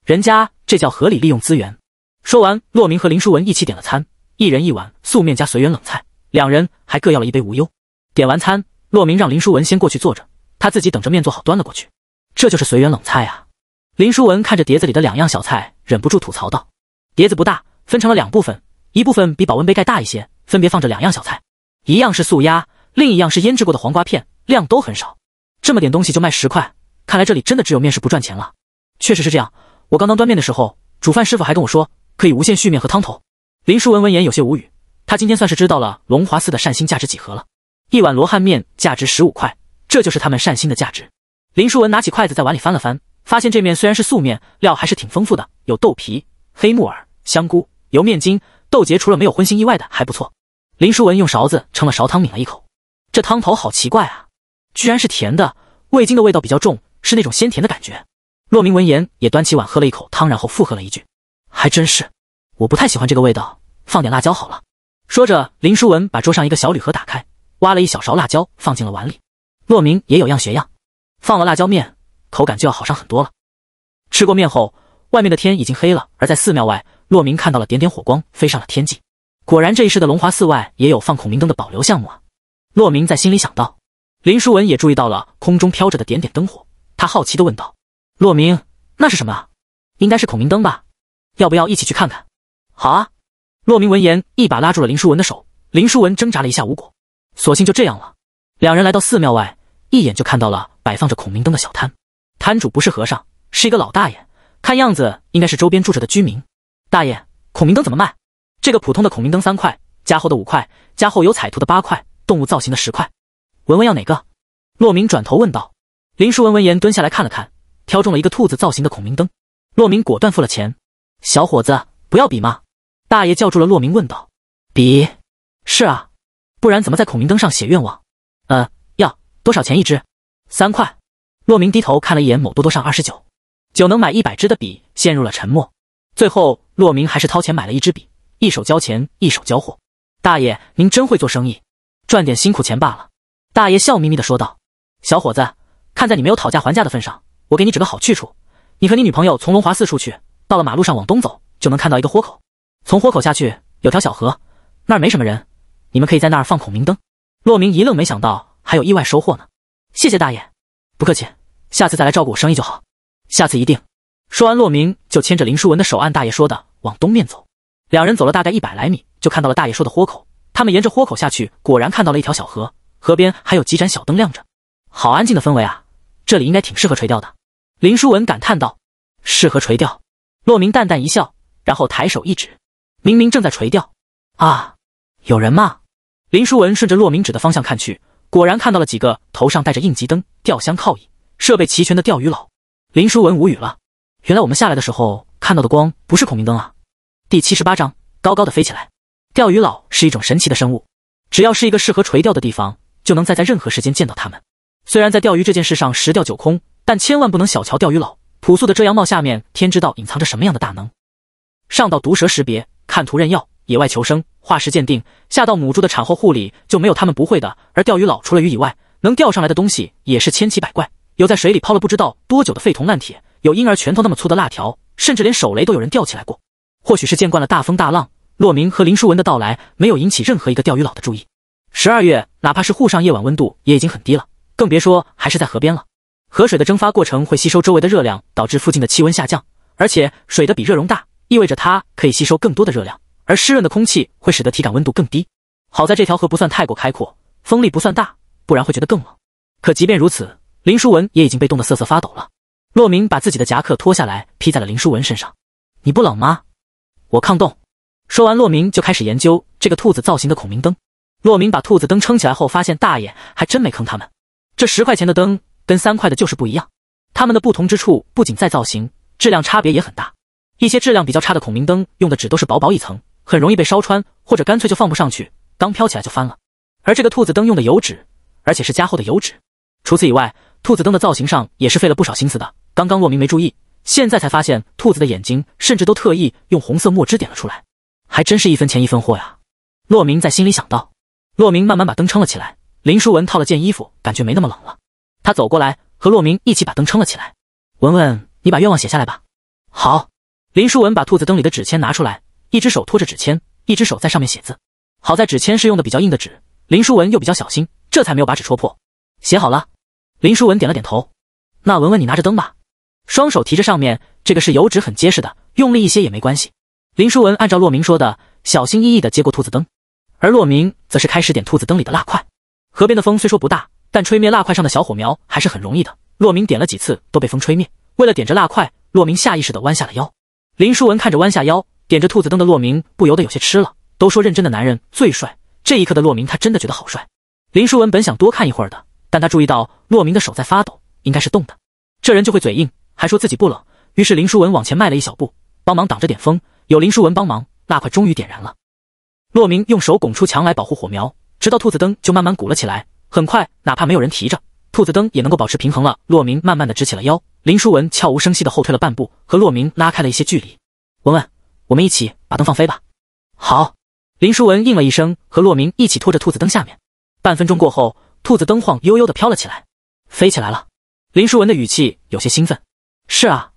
人家这叫合理利用资源。说完，洛明和林淑文一起点了餐，一人一碗素面加随缘冷菜，两人还各要了一杯无忧。点完餐，洛明让林淑文先过去坐着，他自己等着面做好端了过去。这就是随缘冷菜啊。林淑文看着碟子里的两样小菜，忍不住吐槽道：“碟子不大，分成了两部分，一部分比保温杯盖大一些，分别放着两样小菜，一样是素鸭，另一样是腌制过的黄瓜片，量都很少。这么点东西就卖十块，看来这里真的只有面食不赚钱了。”“确实是这样，我刚刚端面的时候，煮饭师傅还跟我说可以无限续面和汤头。”林淑文闻言有些无语，他今天算是知道了龙华寺的善心价值几何了。一碗罗汉面价值十五块，这就是他们善心的价值。林淑文拿起筷子在碗里翻了翻。发现这面虽然是素面，料还是挺丰富的，有豆皮、黑木耳、香菇、油面筋、豆结除了没有荤腥意外的，还不错。林淑文用勺子盛了勺汤，抿了一口，这汤头好奇怪啊，居然是甜的，味精的味道比较重，是那种鲜甜的感觉。骆明闻言也端起碗喝了一口汤，然后附和了一句：“还真是，我不太喜欢这个味道，放点辣椒好了。”说着，林淑文把桌上一个小铝盒打开，挖了一小勺辣椒放进了碗里。骆明也有样学样，放了辣椒面。口感就要好上很多了。吃过面后，外面的天已经黑了。而在寺庙外，洛明看到了点点火光飞上了天际。果然，这一世的龙华寺外也有放孔明灯的保留项目啊！洛明在心里想到。林淑文也注意到了空中飘着的点点灯火，他好奇的问道：“洛明，那是什么啊？应该是孔明灯吧？要不要一起去看看？”“好啊！”洛明闻言，一把拉住了林淑文的手。林淑文挣扎了一下无果，索性就这样了。两人来到寺庙外，一眼就看到了摆放着孔明灯的小摊。摊主不是和尚，是一个老大爷，看样子应该是周边住着的居民。大爷，孔明灯怎么卖？这个普通的孔明灯三块，加厚的五块，加厚有彩图的八块，动物造型的十块。文文要哪个？洛明转头问道。林叔文闻言蹲下来看了看，挑中了一个兔子造型的孔明灯。洛明果断付了钱。小伙子，不要比吗？大爷叫住了洛明问道。比是啊，不然怎么在孔明灯上写愿望？呃，要多少钱一只？三块。洛明低头看了一眼某多多上二十九九能买一百支的笔，陷入了沉默。最后，洛明还是掏钱买了一支笔，一手交钱一手交货。大爷，您真会做生意，赚点辛苦钱罢了。大爷笑眯眯的说道：“小伙子，看在你没有讨价还价的份上，我给你指个好去处。你和你女朋友从龙华寺出去，到了马路上往东走，就能看到一个豁口。从豁口下去有条小河，那儿没什么人，你们可以在那儿放孔明灯。”洛明一愣，没想到还有意外收获呢。谢谢大爷，不客气。下次再来照顾我生意就好，下次一定。说完，洛明就牵着林书文的手，按大爷说的往东面走。两人走了大概一百来米，就看到了大爷说的豁口。他们沿着豁口下去，果然看到了一条小河，河边还有几盏小灯亮着，好安静的氛围啊！这里应该挺适合垂钓的，林书文感叹道。适合垂钓，洛明淡淡一笑，然后抬手一指，明明正在垂钓啊，有人吗？林书文顺着洛明指的方向看去，果然看到了几个头上戴着应急灯、吊箱、靠椅。设备齐全的钓鱼佬，林书文无语了。原来我们下来的时候看到的光不是孔明灯啊！第七十八章，高高的飞起来。钓鱼佬是一种神奇的生物，只要是一个适合垂钓的地方，就能在在任何时间见到他们。虽然在钓鱼这件事上十钓九空，但千万不能小瞧钓鱼佬。朴素的遮阳帽下面，天知道隐藏着什么样的大能。上到毒蛇识别、看图认药、野外求生、化石鉴定，下到母猪的产后护理，就没有他们不会的。而钓鱼佬除了鱼以外，能钓上来的东西也是千奇百怪。有在水里泡了不知道多久的废铜烂铁，有婴儿拳头那么粗的辣条，甚至连手雷都有人吊起来过。或许是见惯了大风大浪，骆明和林淑文的到来没有引起任何一个钓鱼佬的注意。十二月，哪怕是沪上夜晚温度也已经很低了，更别说还是在河边了。河水的蒸发过程会吸收周围的热量，导致附近的气温下降，而且水的比热容大，意味着它可以吸收更多的热量。而湿润的空气会使得体感温度更低。好在这条河不算太过开阔，风力不算大，不然会觉得更冷。可即便如此。林淑文也已经被冻得瑟瑟发抖了。洛明把自己的夹克脱下来披在了林淑文身上。你不冷吗？我抗冻。说完，洛明就开始研究这个兔子造型的孔明灯。洛明把兔子灯撑起来后，发现大爷还真没坑他们。这十块钱的灯跟三块的就是不一样。他们的不同之处不仅在造型，质量差别也很大。一些质量比较差的孔明灯用的纸都是薄薄一层，很容易被烧穿，或者干脆就放不上去，刚飘起来就翻了。而这个兔子灯用的油纸，而且是加厚的油纸。除此以外，兔子灯的造型上也是费了不少心思的。刚刚洛明没注意，现在才发现，兔子的眼睛甚至都特意用红色墨汁点了出来，还真是一分钱一分货呀。洛明在心里想到。洛明慢慢把灯撑了起来。林淑文套了件衣服，感觉没那么冷了。他走过来，和洛明一起把灯撑了起来。文文，你把愿望写下来吧。好。林淑文把兔子灯里的纸签拿出来，一只手托着纸签，一只手在上面写字。好在纸签是用的比较硬的纸，林淑文又比较小心，这才没有把纸戳破。写好了。林书文点了点头，那文文你拿着灯吧，双手提着上面这个是油纸，很结实的，用力一些也没关系。林书文按照洛明说的，小心翼翼的接过兔子灯，而洛明则是开始点兔子灯里的蜡块。河边的风虽说不大，但吹灭蜡块上的小火苗还是很容易的。洛明点了几次都被风吹灭，为了点着蜡块，洛明下意识的弯下了腰。林书文看着弯下腰点着兔子灯的洛明，不由得有些吃了。都说认真的男人最帅，这一刻的洛明他真的觉得好帅。林书文本想多看一会儿的。但他注意到洛明的手在发抖，应该是冻的。这人就会嘴硬，还说自己不冷。于是林淑文往前迈了一小步，帮忙挡着点风。有林淑文帮忙，那块终于点燃了。洛明用手拱出墙来保护火苗，直到兔子灯就慢慢鼓了起来。很快，哪怕没有人提着，兔子灯也能够保持平衡了。洛明慢慢的直起了腰，林淑文悄无声息的后退了半步，和洛明拉开了一些距离。文文，我们一起把灯放飞吧。好，林淑文应了一声，和洛明一起拖着兔子灯下面。半分钟过后。兔子灯晃悠悠的飘了起来，飞起来了。林淑文的语气有些兴奋。是啊，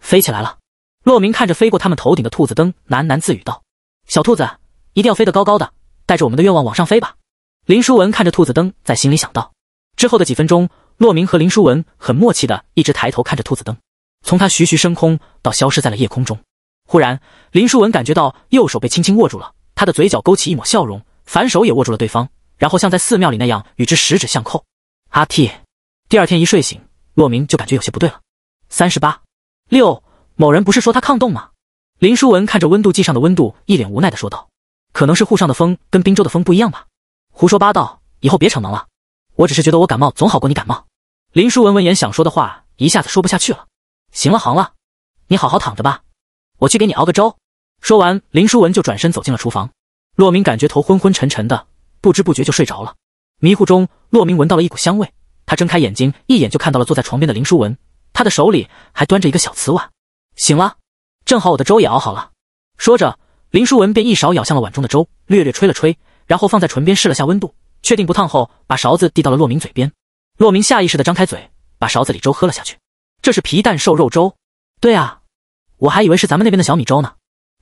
飞起来了。洛明看着飞过他们头顶的兔子灯，喃喃自语道：“小兔子，一定要飞得高高的，带着我们的愿望往上飞吧。”林淑文看着兔子灯，在心里想到。之后的几分钟，洛明和林淑文很默契的一直抬头看着兔子灯，从它徐徐升空到消失在了夜空中。忽然，林淑文感觉到右手被轻轻握住了，他的嘴角勾起一抹笑容，反手也握住了对方。然后像在寺庙里那样与之十指相扣。阿嚏！第二天一睡醒，洛明就感觉有些不对了。三十八六，某人不是说他抗冻吗？林淑文看着温度计上的温度，一脸无奈的说道：“可能是沪上的风跟滨州的风不一样吧。”胡说八道，以后别逞能了。我只是觉得我感冒总好过你感冒。林淑文闻言想说的话一下子说不下去了。行了行了，你好好躺着吧，我去给你熬个粥。说完，林淑文就转身走进了厨房。洛明感觉头昏昏沉沉的。不知不觉就睡着了，迷糊中，洛明闻到了一股香味。他睁开眼睛，一眼就看到了坐在床边的林淑文，他的手里还端着一个小瓷碗。醒了，正好我的粥也熬好了。说着，林淑文便一勺舀向了碗中的粥，略略吹了吹，然后放在唇边试了下温度，确定不烫后，把勺子递到了洛明嘴边。洛明下意识的张开嘴，把勺子里粥喝了下去。这是皮蛋瘦肉粥。对啊，我还以为是咱们那边的小米粥呢。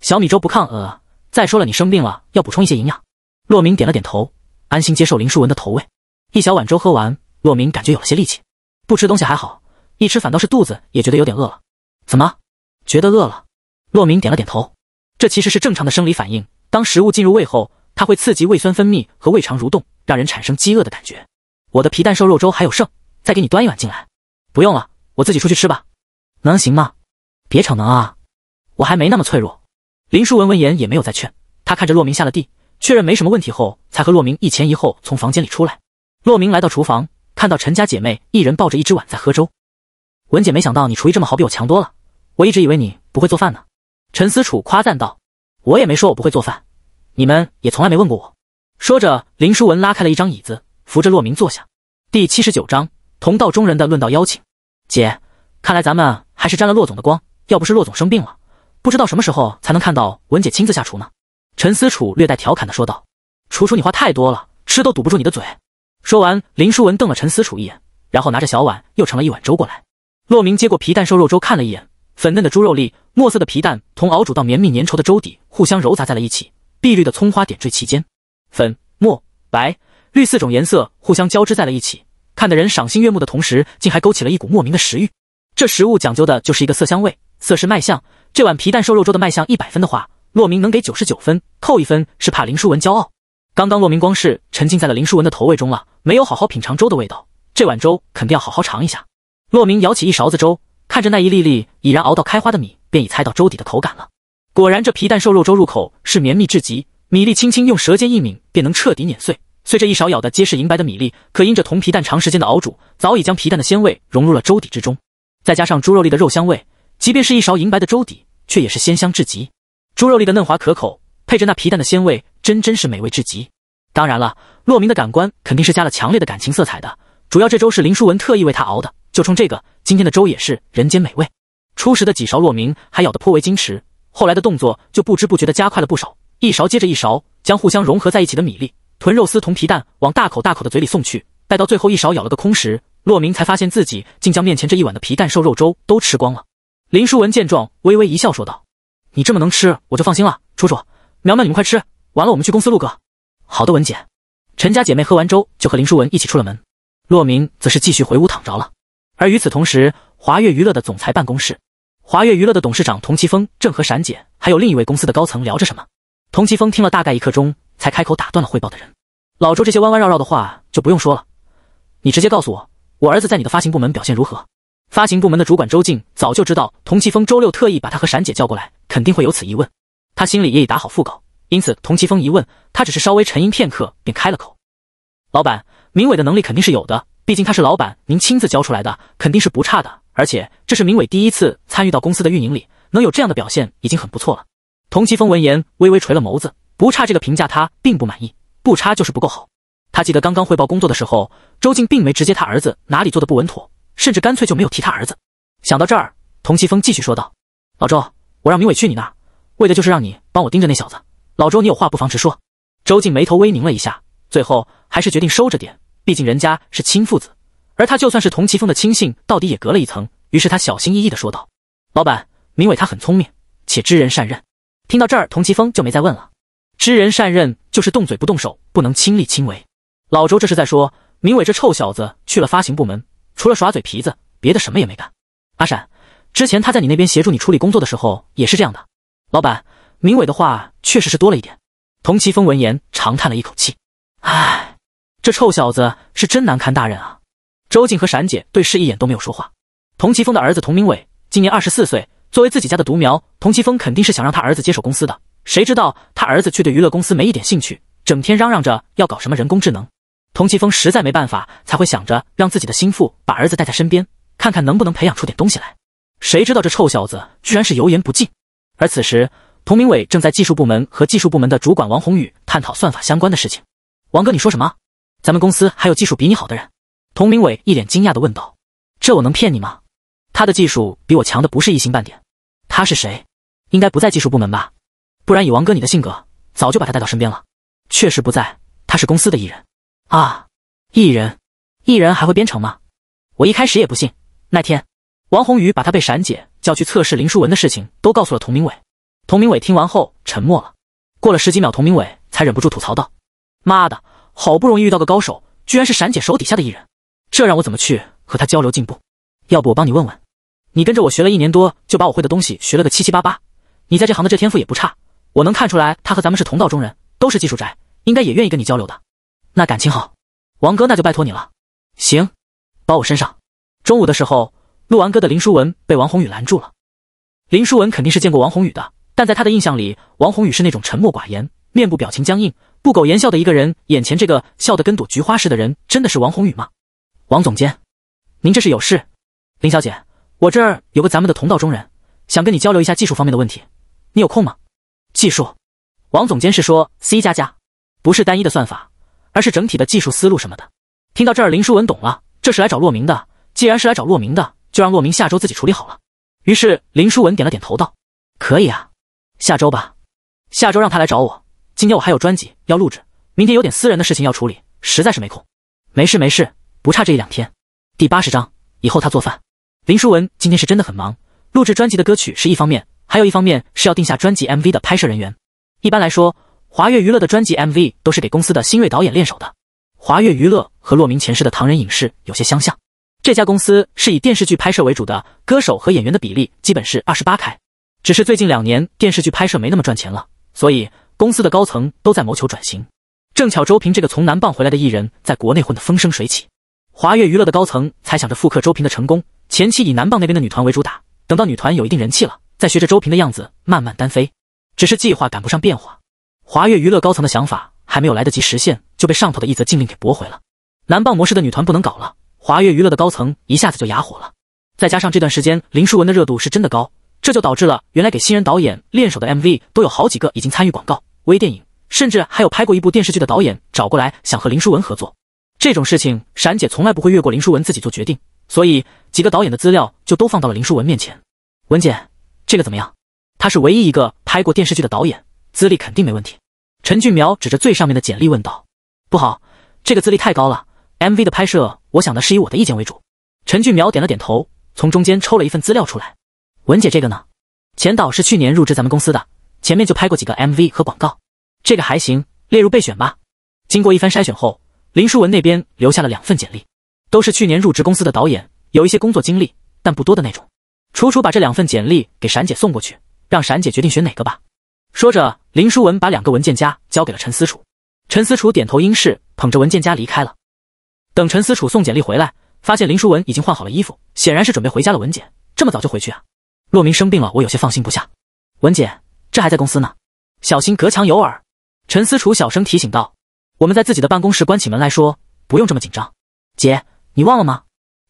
小米粥不抗饿，再说了，你生病了要补充一些营养。洛明点了点头。安心接受林淑文的投喂，一小碗粥喝完，洛明感觉有了些力气。不吃东西还好，一吃反倒是肚子也觉得有点饿了。怎么觉得饿了？洛明点了点头。这其实是正常的生理反应，当食物进入胃后，它会刺激胃酸分泌和胃肠蠕动，让人产生饥饿的感觉。我的皮蛋瘦肉粥还有剩，再给你端一碗进来。不用了，我自己出去吃吧。能行吗？别逞能啊，我还没那么脆弱。林淑文闻言也没有再劝，他看着洛明下了地。确认没什么问题后，才和洛明一前一后从房间里出来。洛明来到厨房，看到陈家姐妹一人抱着一只碗在喝粥。文姐，没想到你厨艺这么好，比我强多了。我一直以为你不会做饭呢。陈思楚夸赞道：“我也没说我不会做饭，你们也从来没问过我。”说着，林书文拉开了一张椅子，扶着洛明坐下。第七十九章同道中人的论道邀请。姐，看来咱们还是沾了洛总的光。要不是洛总生病了，不知道什么时候才能看到文姐亲自下厨呢。陈思楚略带调侃的说道：“楚楚，你话太多了，吃都堵不住你的嘴。”说完，林舒文瞪了陈思楚一眼，然后拿着小碗又盛了一碗粥过来。洛明接过皮蛋瘦肉粥，看了一眼，粉嫩的猪肉粒、墨色的皮蛋同熬煮到绵密粘稠的粥底互相揉杂在了一起，碧绿的葱花点缀其间，粉、墨、白、绿四种颜色互相交织在了一起，看得人赏心悦目的同时，竟还勾起了一股莫名的食欲。这食物讲究的就是一个色香味，色是卖相，这碗皮蛋瘦肉粥的卖相一百分的话。洛明能给九十九分，扣一分是怕林淑文骄傲。刚刚洛明光是沉浸在了林淑文的投喂中了，没有好好品尝粥的味道。这碗粥肯定要好好尝一下。洛明舀起一勺子粥，看着那一粒粒已然熬到开花的米，便已猜到粥底的口感了。果然，这皮蛋瘦肉粥入口是绵密至极，米粒轻轻用舌尖一抿便能彻底碾碎。随着一勺舀的皆是银白的米粒，可因着同皮蛋长时间的熬煮，早已将皮蛋的鲜味融入了粥底之中，再加上猪肉粒的肉香味，即便是一勺银白的粥底，却也是鲜香至极。猪肉粒的嫩滑可口，配着那皮蛋的鲜味，真真是美味至极。当然了，洛明的感官肯定是加了强烈的感情色彩的。主要这粥是林淑文特意为他熬的，就冲这个，今天的粥也是人间美味。初时的几勺洛明还咬得颇为矜持，后来的动作就不知不觉地加快了不少，一勺接着一勺，将互相融合在一起的米粒、豚肉丝同皮蛋往大口大口的嘴里送去。待到最后一勺咬了个空时，洛明才发现自己竟将面前这一碗的皮蛋瘦肉粥都吃光了。林淑文见状，微微一笑，说道。你这么能吃，我就放心了。楚楚、苗苗，你们快吃完了，我们去公司录歌。好的，文姐。陈家姐妹喝完粥，就和林淑文一起出了门。洛明则是继续回屋躺着了。而与此同时，华越娱乐的总裁办公室，华越娱乐的董事长童其峰正和闪姐还有另一位公司的高层聊着什么。童其峰听了大概一刻钟，才开口打断了汇报的人：“老周，这些弯弯绕绕的话就不用说了，你直接告诉我，我儿子在你的发行部门表现如何？”发行部门的主管周静早就知道童其峰周六特意把他和闪姐叫过来。肯定会有此疑问，他心里也已打好腹稿，因此童齐峰一问，他只是稍微沉吟片刻便开了口。老板，明伟的能力肯定是有的，毕竟他是老板您亲自教出来的，肯定是不差的。而且这是明伟第一次参与到公司的运营里，能有这样的表现已经很不错了。童齐峰闻言微微垂了眸子，不差这个评价他并不满意，不差就是不够好。他记得刚刚汇报工作的时候，周静并没直接他儿子哪里做的不稳妥，甚至干脆就没有提他儿子。想到这儿，童齐峰继续说道：“老周。”我让明伟去你那儿，为的就是让你帮我盯着那小子。老周，你有话不妨直说。周静眉头微拧了一下，最后还是决定收着点，毕竟人家是亲父子，而他就算是童其峰的亲信，到底也隔了一层。于是他小心翼翼的说道：“老板，明伟他很聪明，且知人善任。”听到这儿，童其峰就没再问了。知人善任就是动嘴不动手，不能亲力亲为。老周这是在说，明伟这臭小子去了发行部门，除了耍嘴皮子，别的什么也没干。阿闪。之前他在你那边协助你处理工作的时候也是这样的，老板，明伟的话确实是多了一点。童其峰闻言长叹了一口气，唉，这臭小子是真难堪大人啊。周静和闪姐对视一眼都没有说话。童其峰的儿子童明伟今年二十四岁，作为自己家的独苗，童其峰肯定是想让他儿子接手公司的，谁知道他儿子却对娱乐公司没一点兴趣，整天嚷嚷着要搞什么人工智能。童其峰实在没办法，才会想着让自己的心腹把儿子带在身边，看看能不能培养出点东西来。谁知道这臭小子居然是油盐不进。而此时，童明伟正在技术部门和技术部门的主管王宏宇探讨算法相关的事情。王哥，你说什么？咱们公司还有技术比你好的人？童明伟一脸惊讶的问道：“这我能骗你吗？他的技术比我强的不是一星半点。他是谁？应该不在技术部门吧？不然以王哥你的性格，早就把他带到身边了。确实不在，他是公司的艺人。啊，艺人，艺人还会编程吗？我一开始也不信。那天。”王宏宇把他被闪姐叫去测试林淑文的事情都告诉了童明伟，童明伟听完后沉默了。过了十几秒，童明伟才忍不住吐槽道：“妈的，好不容易遇到个高手，居然是闪姐手底下的艺人，这让我怎么去和他交流进步？要不我帮你问问？你跟着我学了一年多，就把我会的东西学了个七七八八，你在这行的这天赋也不差，我能看出来他和咱们是同道中人，都是技术宅，应该也愿意跟你交流的。那感情好，王哥，那就拜托你了。行，包我身上。中午的时候。”录完歌的林淑文被王宏宇拦住了。林淑文肯定是见过王宏宇的，但在他的印象里，王宏宇是那种沉默寡言、面部表情僵硬、不苟言笑的一个人。眼前这个笑得跟朵菊花似的人，真的是王宏宇吗？王总监，您这是有事？林小姐，我这儿有个咱们的同道中人，想跟你交流一下技术方面的问题，你有空吗？技术？王总监是说 C 加加，不是单一的算法，而是整体的技术思路什么的。听到这儿，林淑文懂了，这是来找洛明的。既然是来找洛明的。就让洛明下周自己处理好了。于是林书文点了点头，道：“可以啊，下周吧。下周让他来找我。今天我还有专辑要录制，明天有点私人的事情要处理，实在是没空。没事没事，不差这一两天。”第八十章以后他做饭。林书文今天是真的很忙，录制专辑的歌曲是一方面，还有一方面是要定下专辑 MV 的拍摄人员。一般来说，华乐娱乐的专辑 MV 都是给公司的新锐导演练手的。华乐娱乐和洛明前世的唐人影视有些相像。这家公司是以电视剧拍摄为主的，歌手和演员的比例基本是二十八开。只是最近两年电视剧拍摄没那么赚钱了，所以公司的高层都在谋求转型。正巧周平这个从南棒回来的艺人，在国内混得风生水起，华悦娱乐的高层才想着复刻周平的成功。前期以南棒那边的女团为主打，等到女团有一定人气了，再学着周平的样子慢慢单飞。只是计划赶不上变化，华悦娱乐高层的想法还没有来得及实现，就被上头的一则禁令给驳回了。南棒模式的女团不能搞了。华越娱乐的高层一下子就哑火了，再加上这段时间林书文的热度是真的高，这就导致了原来给新人导演练手的 MV 都有好几个已经参与广告、微电影，甚至还有拍过一部电视剧的导演找过来想和林书文合作。这种事情闪姐从来不会越过林书文自己做决定，所以几个导演的资料就都放到了林书文面前。文姐，这个怎么样？他是唯一一个拍过电视剧的导演，资历肯定没问题。陈俊苗指着最上面的简历问道：“不好，这个资历太高了，MV 的拍摄。”我想的是以我的意见为主。陈俊苗点了点头，从中间抽了一份资料出来。文姐，这个呢？钱导是去年入职咱们公司的，前面就拍过几个 MV 和广告，这个还行，列入备选吧。经过一番筛选后，林淑文那边留下了两份简历，都是去年入职公司的导演，有一些工作经历，但不多的那种。楚楚把这两份简历给闪姐送过去，让闪姐决定选哪个吧。说着，林淑文把两个文件夹交给了陈思楚。陈思楚点头应是，捧着文件夹离开了。等陈思楚送简历回来，发现林淑文已经换好了衣服，显然是准备回家了。文姐这么早就回去啊？洛明生病了，我有些放心不下。文姐，这还在公司呢，小心隔墙有耳。陈思楚小声提醒道：“我们在自己的办公室关起门来说，不用这么紧张。姐，你忘了吗？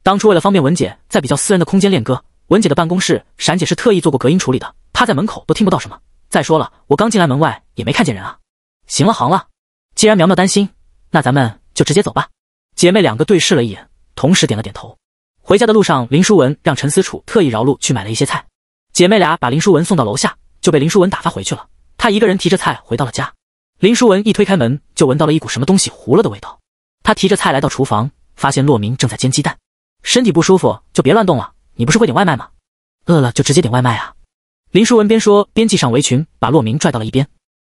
当初为了方便文姐在比较私人的空间练歌，文姐的办公室闪姐是特意做过隔音处理的，趴在门口都听不到什么。再说了，我刚进来，门外也没看见人啊。行了行了，既然苗苗担心，那咱们就直接走吧。”姐妹两个对视了一眼，同时点了点头。回家的路上，林书文让陈思楚特意绕路去买了一些菜。姐妹俩把林书文送到楼下，就被林书文打发回去了。她一个人提着菜回到了家。林书文一推开门，就闻到了一股什么东西糊了的味道。她提着菜来到厨房，发现洛明正在煎鸡蛋。身体不舒服就别乱动了。你不是会点外卖吗？饿了就直接点外卖啊。林书文边说边系上围裙，把洛明拽到了一边。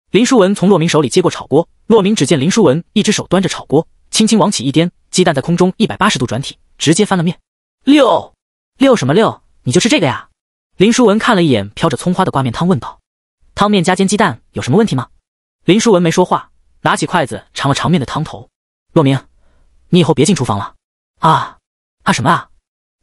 林书文从洛明手里接过炒锅，洛明只见林书文一只手端着炒锅，轻轻往起一颠。鸡蛋在空中一百八十度转体，直接翻了面。六六什么六？你就是这个呀？林淑文看了一眼飘着葱花的挂面汤，问道：“汤面加煎鸡蛋有什么问题吗？”林淑文没说话，拿起筷子尝了尝面的汤头。洛明，你以后别进厨房了。啊啊什么啊？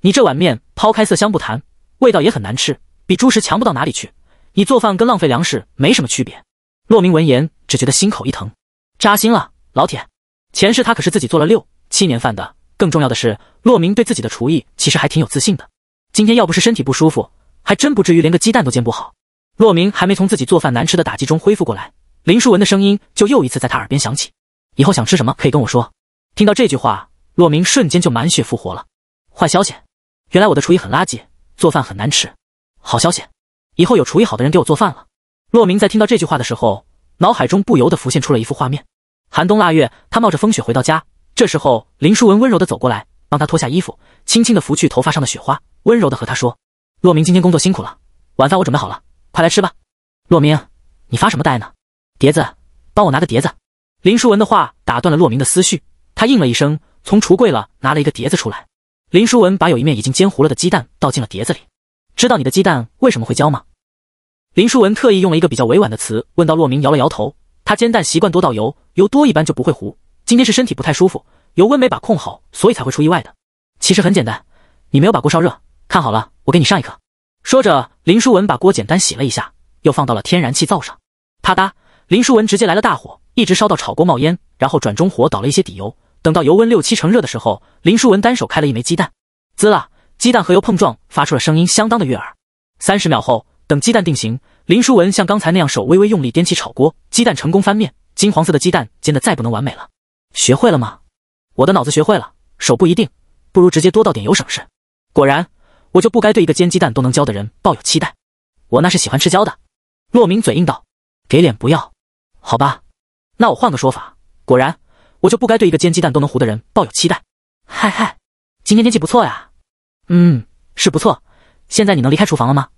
你这碗面抛开色香不谈，味道也很难吃，比猪食强不到哪里去。你做饭跟浪费粮食没什么区别。洛明闻言只觉得心口一疼，扎心了。老铁，前世他可是自己做了六。七年犯的，更重要的是，洛明对自己的厨艺其实还挺有自信的。今天要不是身体不舒服，还真不至于连个鸡蛋都煎不好。洛明还没从自己做饭难吃的打击中恢复过来，林淑文的声音就又一次在他耳边响起：“以后想吃什么可以跟我说。”听到这句话，洛明瞬间就满血复活了。坏消息，原来我的厨艺很垃圾，做饭很难吃；好消息，以后有厨艺好的人给我做饭了。洛明在听到这句话的时候，脑海中不由得浮现出了一幅画面：寒冬腊月，他冒着风雪回到家。这时候，林淑文温柔的走过来，帮他脱下衣服，轻轻的拂去头发上的雪花，温柔的和他说：“洛明，今天工作辛苦了，晚饭我准备好了，快来吃吧。”洛明，你发什么呆呢？碟子，帮我拿个碟子。林淑文的话打断了洛明的思绪，他应了一声，从橱柜了拿了一个碟子出来。林淑文把有一面已经煎糊了的鸡蛋倒进了碟子里。知道你的鸡蛋为什么会焦吗？林淑文特意用了一个比较委婉的词问到。洛明摇了摇头，他煎蛋习惯多倒油，油多一般就不会糊。今天是身体不太舒服，油温没把控好，所以才会出意外的。其实很简单，你没有把锅烧热。看好了，我给你上一课。说着，林淑文把锅简单洗了一下，又放到了天然气灶上。啪嗒，林淑文直接来了大火，一直烧到炒锅冒烟，然后转中火倒了一些底油。等到油温六七成热的时候，林淑文单手开了一枚鸡蛋，滋啦，鸡蛋和油碰撞发出了声音，相当的悦耳。三十秒后，等鸡蛋定型，林淑文像刚才那样手微微用力颠起炒锅，鸡蛋成功翻面，金黄色的鸡蛋煎得再不能完美了。学会了吗？我的脑子学会了，手不一定。不如直接多倒点油省事。果然，我就不该对一个煎鸡蛋都能焦的人抱有期待。我那是喜欢吃焦的。洛明嘴硬道：“给脸不要，好吧？那我换个说法。果然，我就不该对一个煎鸡蛋都能糊的人抱有期待。”嗨嗨，今天天气不错呀。嗯，是不错。现在你能离开厨房了吗？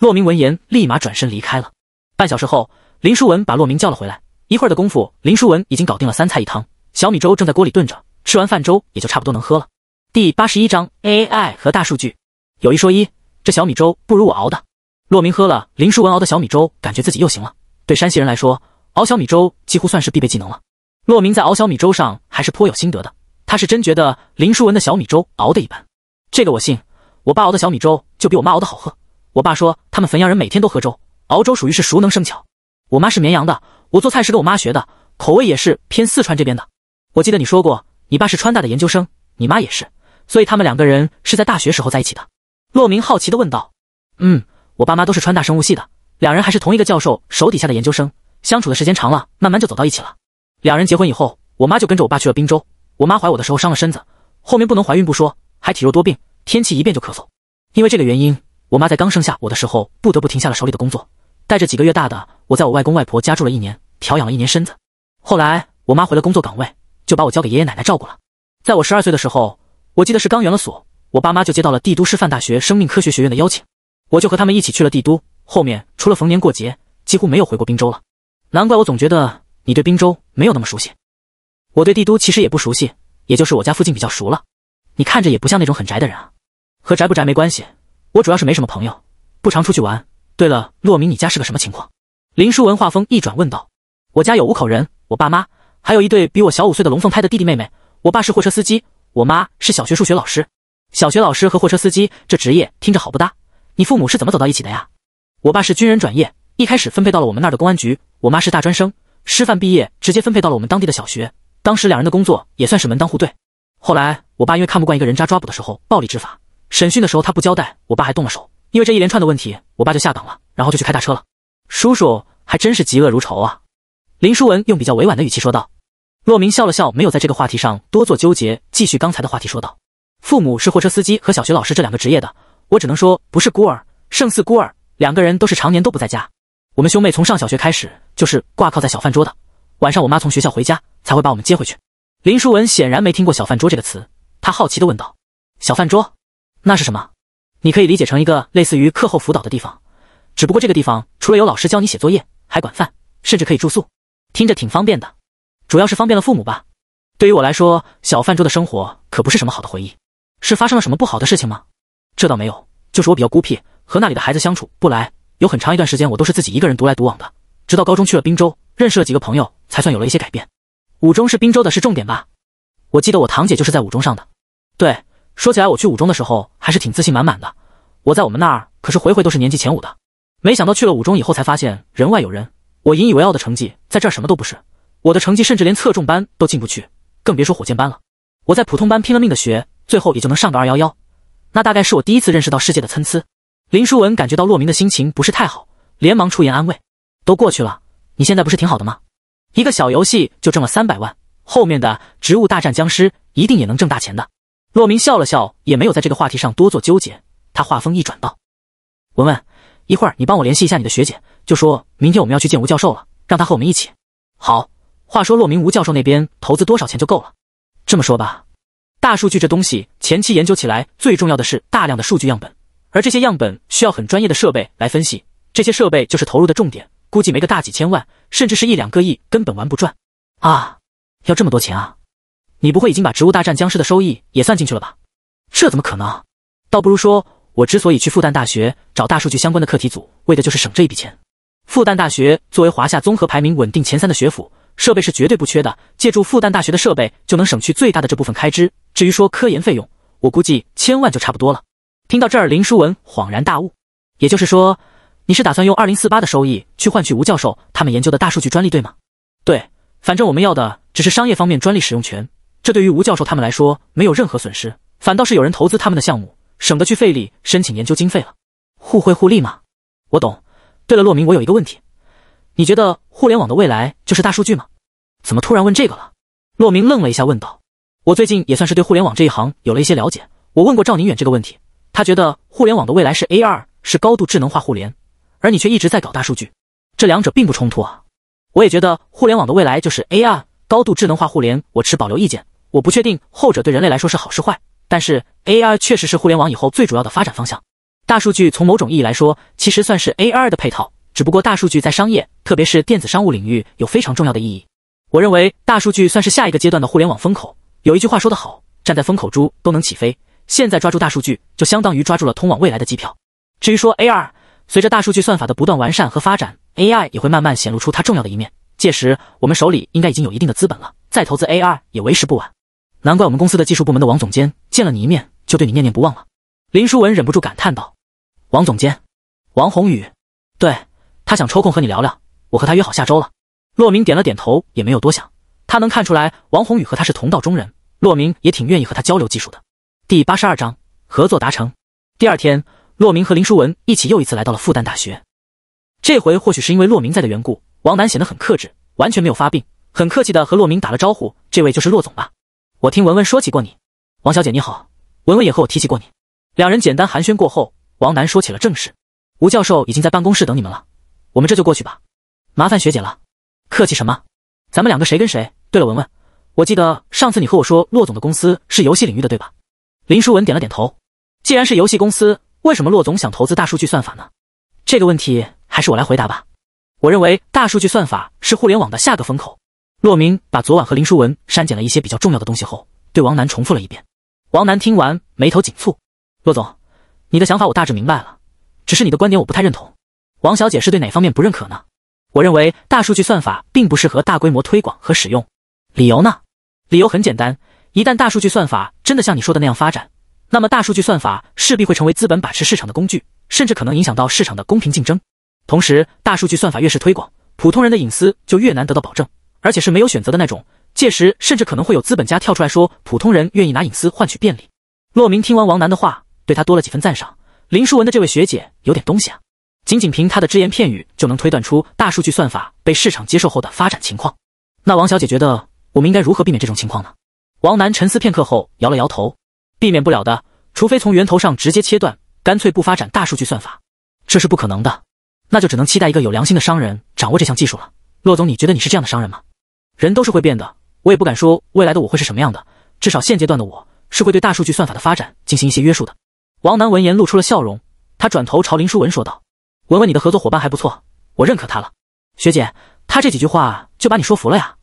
洛明闻言立马转身离开了。半小时后，林淑文把洛明叫了回来。一会儿的功夫，林淑文已经搞定了三菜一汤。小米粥正在锅里炖着，吃完饭粥也就差不多能喝了。第八十一章 A I 和大数据。有一说一，这小米粥不如我熬的。洛明喝了林书文熬的小米粥，感觉自己又行了。对山西人来说，熬小米粥几乎算是必备技能了。洛明在熬小米粥上还是颇有心得的，他是真觉得林书文的小米粥熬的一般。这个我信，我爸熬的小米粥就比我妈熬的好喝。我爸说他们汾阳人每天都喝粥，熬粥属于是熟能生巧。我妈是绵阳的，我做菜是跟我妈学的，口味也是偏四川这边的。我记得你说过，你爸是川大的研究生，你妈也是，所以他们两个人是在大学时候在一起的。洛明好奇的问道：“嗯，我爸妈都是川大生物系的，两人还是同一个教授手底下的研究生，相处的时间长了，慢慢就走到一起了。两人结婚以后，我妈就跟着我爸去了滨州。我妈怀我的时候伤了身子，后面不能怀孕不说，还体弱多病，天气一变就咳嗽。因为这个原因，我妈在刚生下我的时候不得不停下了手里的工作，带着几个月大的我在我外公外婆家住了一年，调养了一年身子。后来我妈回了工作岗位。”就把我交给爷爷奶奶照顾了。在我十二岁的时候，我记得是刚圆了锁，我爸妈就接到了帝都师范大学生命科学学院的邀请，我就和他们一起去了帝都。后面除了逢年过节，几乎没有回过滨州了。难怪我总觉得你对滨州没有那么熟悉。我对帝都其实也不熟悉，也就是我家附近比较熟了。你看着也不像那种很宅的人啊，和宅不宅没关系，我主要是没什么朋友，不常出去玩。对了，洛明，你家是个什么情况？林淑文话锋一转问道：“我家有五口人，我爸妈。”还有一对比我小五岁的龙凤胎的弟弟妹妹，我爸是货车司机，我妈是小学数学老师。小学老师和货车司机这职业听着好不搭。你父母是怎么走到一起的呀？我爸是军人转业，一开始分配到了我们那儿的公安局。我妈是大专生，师范毕业，直接分配到了我们当地的小学。当时两人的工作也算是门当户对。后来我爸因为看不惯一个人渣抓捕的时候暴力执法，审讯的时候他不交代，我爸还动了手。因为这一连串的问题，我爸就下岗了，然后就去开大车了。叔叔还真是嫉恶如仇啊！林淑文用比较委婉的语气说道。洛明笑了笑，没有在这个话题上多做纠结，继续刚才的话题说道：“父母是货车司机和小学老师这两个职业的，我只能说不是孤儿，胜似孤儿。两个人都是常年都不在家，我们兄妹从上小学开始就是挂靠在小饭桌的。晚上我妈从学校回家才会把我们接回去。”林淑文显然没听过“小饭桌”这个词，他好奇的问道：“小饭桌，那是什么？你可以理解成一个类似于课后辅导的地方，只不过这个地方除了有老师教你写作业，还管饭，甚至可以住宿。听着挺方便的。”主要是方便了父母吧。对于我来说，小饭桌的生活可不是什么好的回忆。是发生了什么不好的事情吗？这倒没有，就是我比较孤僻，和那里的孩子相处不来。有很长一段时间，我都是自己一个人独来独往的。直到高中去了滨州，认识了几个朋友，才算有了一些改变。五中是滨州的是重点吧？我记得我堂姐就是在五中上的。对，说起来，我去五中的时候还是挺自信满满的。我在我们那儿可是回回都是年级前五的。没想到去了五中以后，才发现人外有人。我引以为傲的成绩，在这儿什么都不是。我的成绩甚至连侧重班都进不去，更别说火箭班了。我在普通班拼了命的学，最后也就能上个二幺幺。那大概是我第一次认识到世界的参差。林淑文感觉到洛明的心情不是太好，连忙出言安慰：“都过去了，你现在不是挺好的吗？一个小游戏就挣了三百万，后面的植物大战僵尸一定也能挣大钱的。”洛明笑了笑，也没有在这个话题上多做纠结。他话锋一转道：“文文，一会儿你帮我联系一下你的学姐，就说明天我们要去见吴教授了，让他和我们一起。”好。话说，骆明吴教授那边投资多少钱就够了？这么说吧，大数据这东西前期研究起来最重要的是大量的数据样本，而这些样本需要很专业的设备来分析，这些设备就是投入的重点，估计没个大几千万，甚至是一两个亿，根本玩不转啊！要这么多钱啊？你不会已经把《植物大战僵尸》的收益也算进去了吧？这怎么可能？倒不如说，我之所以去复旦大学找大数据相关的课题组，为的就是省这一笔钱。复旦大学作为华夏综合排名稳定前三的学府。设备是绝对不缺的，借助复旦大学的设备就能省去最大的这部分开支。至于说科研费用，我估计千万就差不多了。听到这儿，林书文恍然大悟，也就是说，你是打算用二零四八的收益去换取吴教授他们研究的大数据专利，对吗？对，反正我们要的只是商业方面专利使用权，这对于吴教授他们来说没有任何损失，反倒是有人投资他们的项目，省得去费力申请研究经费了，互惠互利嘛。我懂。对了，洛明，我有一个问题。你觉得互联网的未来就是大数据吗？怎么突然问这个了？洛明愣了一下，问道：“我最近也算是对互联网这一行有了一些了解。我问过赵宁远这个问题，他觉得互联网的未来是 A R，是高度智能化互联，而你却一直在搞大数据，这两者并不冲突啊。我也觉得互联网的未来就是 A R，高度智能化互联，我持保留意见。我不确定后者对人类来说是好是坏，但是 A R 确实是互联网以后最主要的发展方向。大数据从某种意义来说，其实算是 A R 的配套。”只不过大数据在商业，特别是电子商务领域有非常重要的意义。我认为大数据算是下一个阶段的互联网风口。有一句话说得好，站在风口猪都能起飞。现在抓住大数据，就相当于抓住了通往未来的机票。至于说 A R，随着大数据算法的不断完善和发展，A I 也会慢慢显露出它重要的一面。届时我们手里应该已经有一定的资本了，再投资 A R 也为时不晚。难怪我们公司的技术部门的王总监见了你一面就对你念念不忘了。林书文忍不住感叹道：“王总监，王宏宇，对。”他想抽空和你聊聊，我和他约好下周了。洛明点了点头，也没有多想。他能看出来王宏宇和他是同道中人，洛明也挺愿意和他交流技术的。第八十二章合作达成。第二天，洛明和林淑文一起又一次来到了复旦大学。这回或许是因为洛明在的缘故，王楠显得很克制，完全没有发病，很客气的和洛明打了招呼：“这位就是洛总吧？我听文文说起过你，王小姐你好。”文文也和我提起过你。两人简单寒暄过后，王楠说起了正事：“吴教授已经在办公室等你们了。”我们这就过去吧，麻烦学姐了，客气什么？咱们两个谁跟谁？对了，文文，我记得上次你和我说，骆总的公司是游戏领域的，对吧？林书文点了点头。既然是游戏公司，为什么骆总想投资大数据算法呢？这个问题还是我来回答吧。我认为大数据算法是互联网的下个风口。骆明把昨晚和林书文删减了一些比较重要的东西后，对王楠重复了一遍。王楠听完，眉头紧蹙。骆总，你的想法我大致明白了，只是你的观点我不太认同。王小姐是对哪方面不认可呢？我认为大数据算法并不适合大规模推广和使用。理由呢？理由很简单，一旦大数据算法真的像你说的那样发展，那么大数据算法势必会成为资本把持市场的工具，甚至可能影响到市场的公平竞争。同时，大数据算法越是推广，普通人的隐私就越难得到保证，而且是没有选择的那种。届时，甚至可能会有资本家跳出来说，普通人愿意拿隐私换取便利。骆明听完王楠的话，对他多了几分赞赏。林淑文的这位学姐有点东西啊。仅仅凭他的只言片语就能推断出大数据算法被市场接受后的发展情况，那王小姐觉得我们应该如何避免这种情况呢？王楠沉思片刻后摇了摇头，避免不了的，除非从源头上直接切断，干脆不发展大数据算法，这是不可能的。那就只能期待一个有良心的商人掌握这项技术了。骆总，你觉得你是这样的商人吗？人都是会变的，我也不敢说未来的我会是什么样的，至少现阶段的我是会对大数据算法的发展进行一些约束的。王楠闻言露出了笑容，他转头朝林书文说道。文文，你的合作伙伴还不错，我认可他了。学姐，他这几句话就把你说服了呀？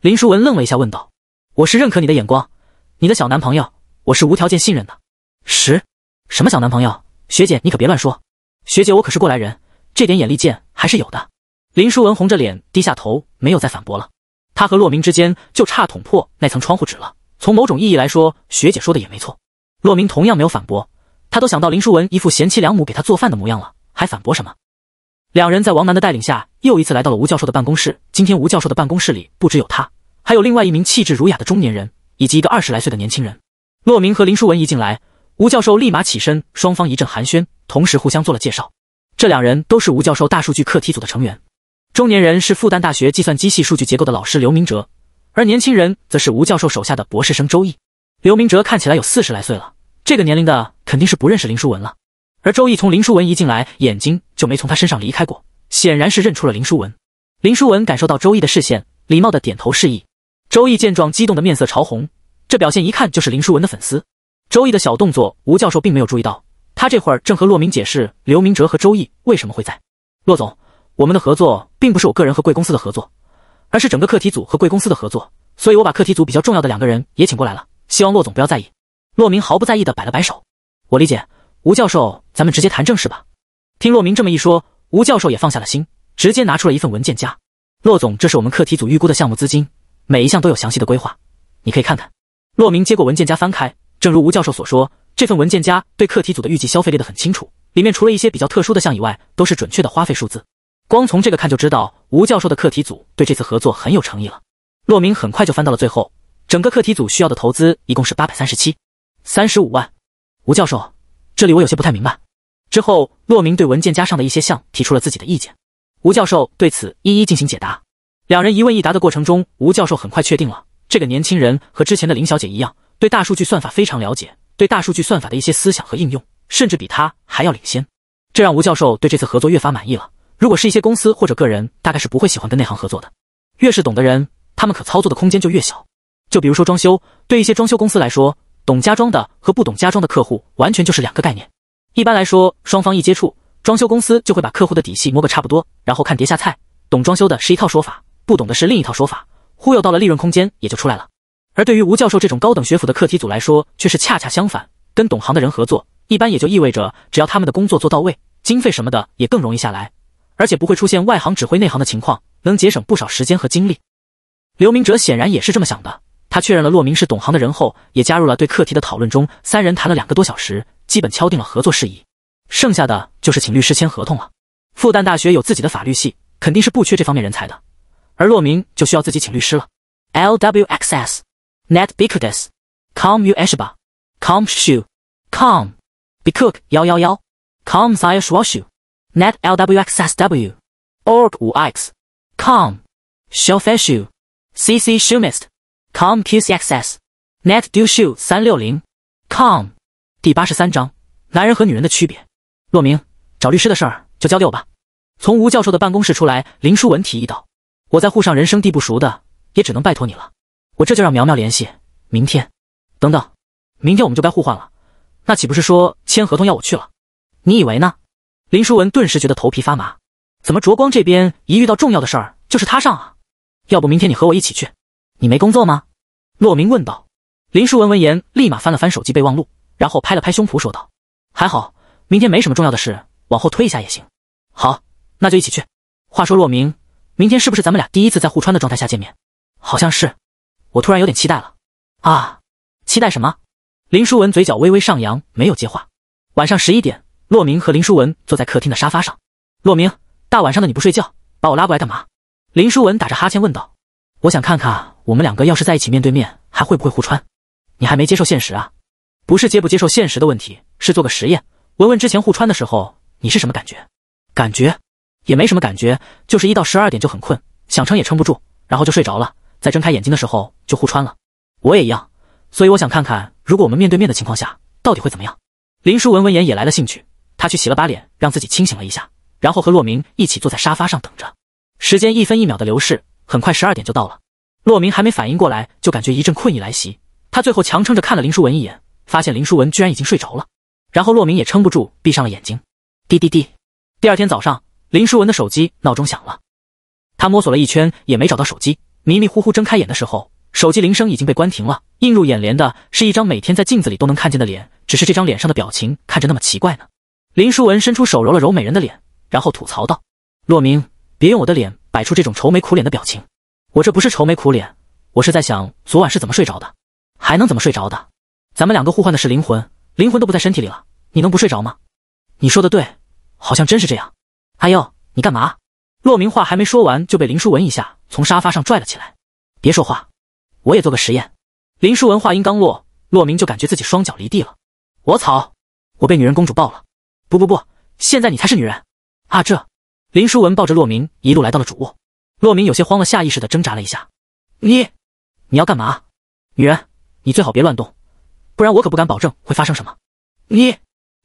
林书文愣了一下，问道：“我是认可你的眼光，你的小男朋友，我是无条件信任的。”十什么小男朋友，学姐你可别乱说。学姐我可是过来人，这点眼力见还是有的。林书文红着脸低下头，没有再反驳了。他和洛明之间就差捅破那层窗户纸了。从某种意义来说，学姐说的也没错。洛明同样没有反驳，他都想到林书文一副贤妻良母给他做饭的模样了。还反驳什么？两人在王楠的带领下，又一次来到了吴教授的办公室。今天吴教授的办公室里不只有他，还有另外一名气质儒雅的中年人，以及一个二十来岁的年轻人。骆明和林书文一进来，吴教授立马起身，双方一阵寒暄，同时互相做了介绍。这两人都是吴教授大数据课题组的成员。中年人是复旦大学计算机系数据结构的老师刘明哲，而年轻人则是吴教授手下的博士生周毅。刘明哲看起来有四十来岁了，这个年龄的肯定是不认识林书文了。而周毅从林淑文一进来，眼睛就没从他身上离开过，显然是认出了林淑文。林淑文感受到周毅的视线，礼貌的点头示意。周毅见状，激动的面色潮红，这表现一看就是林淑文的粉丝。周毅的小动作，吴教授并没有注意到，他这会儿正和洛明解释刘明哲和周毅为什么会在。洛总，我们的合作并不是我个人和贵公司的合作，而是整个课题组和贵公司的合作，所以我把课题组比较重要的两个人也请过来了，希望洛总不要在意。洛明毫不在意的摆了摆手，我理解。吴教授，咱们直接谈正事吧。听骆明这么一说，吴教授也放下了心，直接拿出了一份文件夹。骆总，这是我们课题组预估的项目资金，每一项都有详细的规划，你可以看看。骆明接过文件夹，翻开，正如吴教授所说，这份文件夹对课题组的预计消费列得很清楚，里面除了一些比较特殊的项以外，都是准确的花费数字。光从这个看就知道，吴教授的课题组对这次合作很有诚意了。骆明很快就翻到了最后，整个课题组需要的投资一共是八百三十七三十五万。吴教授。这里我有些不太明白。之后，骆明对文件夹上的一些项提出了自己的意见，吴教授对此一一进行解答。两人一问一答的过程中，吴教授很快确定了这个年轻人和之前的林小姐一样，对大数据算法非常了解，对大数据算法的一些思想和应用，甚至比他还要领先。这让吴教授对这次合作越发满意了。如果是一些公司或者个人，大概是不会喜欢跟内行合作的。越是懂的人，他们可操作的空间就越小。就比如说装修，对一些装修公司来说。懂家装的和不懂家装的客户完全就是两个概念。一般来说，双方一接触，装修公司就会把客户的底细摸个差不多，然后看碟下菜。懂装修的是一套说法，不懂的是另一套说法，忽悠到了利润空间也就出来了。而对于吴教授这种高等学府的课题组来说，却是恰恰相反，跟懂行的人合作，一般也就意味着只要他们的工作做到位，经费什么的也更容易下来，而且不会出现外行指挥内行的情况，能节省不少时间和精力。刘明哲显然也是这么想的。他确认了骆明是懂行的人后，也加入了对课题的讨论中。三人谈了两个多小时，基本敲定了合作事宜，剩下的就是请律师签合同了。复旦大学有自己的法律系，肯定是不缺这方面人才的，而骆明就需要自己请律师了。lwxs.net.bikades.com.ua .com.shu.com.bikook 幺幺幺 c o m s i a e s h u n e t l w x s w o r g 五 x.com.shelf.shu.cc.shumist c o m q c x s n e t d u s h u 三六零 .com 第八十三章男人和女人的区别。洛明，找律师的事儿就交给我吧。从吴教授的办公室出来，林书文提议道：“我在沪上人生地不熟的，也只能拜托你了。我这就让苗苗联系。明天，等等，明天我们就该互换了，那岂不是说签合同要我去了？你以为呢？”林书文顿时觉得头皮发麻，怎么卓光这边一遇到重要的事儿就是他上啊？要不明天你和我一起去？你没工作吗？洛明问道。林淑文闻言，立马翻了翻手机备忘录，然后拍了拍胸脯说道：“还好，明天没什么重要的事，往后推一下也行。”“好，那就一起去。”“话说，洛明，明天是不是咱们俩第一次在互穿的状态下见面？”“好像是。”“我突然有点期待了。”“啊，期待什么？”林淑文嘴角微微上扬，没有接话。晚上十一点，洛明和林淑文坐在客厅的沙发上。“洛明，大晚上的你不睡觉，把我拉过来干嘛？”林淑文打着哈欠问道。我想看看我们两个要是在一起面对面，还会不会互穿？你还没接受现实啊？不是接不接受现实的问题，是做个实验。闻闻之前互穿的时候，你是什么感觉？感觉也没什么感觉，就是一到十二点就很困，想撑也撑不住，然后就睡着了。再睁开眼睛的时候就互穿了。我也一样，所以我想看看，如果我们面对面的情况下，到底会怎么样？林叔闻言也来了兴趣，他去洗了把脸，让自己清醒了一下，然后和洛明一起坐在沙发上等着。时间一分一秒的流逝。很快十二点就到了，洛明还没反应过来，就感觉一阵困意来袭。他最后强撑着看了林书文一眼，发现林书文居然已经睡着了。然后洛明也撑不住，闭上了眼睛。滴滴滴，第二天早上，林书文的手机闹钟响了，他摸索了一圈也没找到手机，迷迷糊糊睁开眼的时候，手机铃声已经被关停了。映入眼帘的是一张每天在镜子里都能看见的脸，只是这张脸上的表情看着那么奇怪呢。林书文伸出手揉了揉美人的脸，然后吐槽道：“洛明，别用我的脸。”摆出这种愁眉苦脸的表情，我这不是愁眉苦脸，我是在想昨晚是怎么睡着的，还能怎么睡着的？咱们两个互换的是灵魂，灵魂都不在身体里了，你能不睡着吗？你说的对，好像真是这样。哎呦，你干嘛？洛明话还没说完，就被林淑文一下从沙发上拽了起来。别说话，我也做个实验。林淑文话音刚落，洛明就感觉自己双脚离地了。我操！我被女人公主抱了。不不不，现在你才是女人。啊这！林舒文抱着洛明一路来到了主卧，洛明有些慌了，下意识的挣扎了一下。你，你要干嘛？女人，你最好别乱动，不然我可不敢保证会发生什么。你，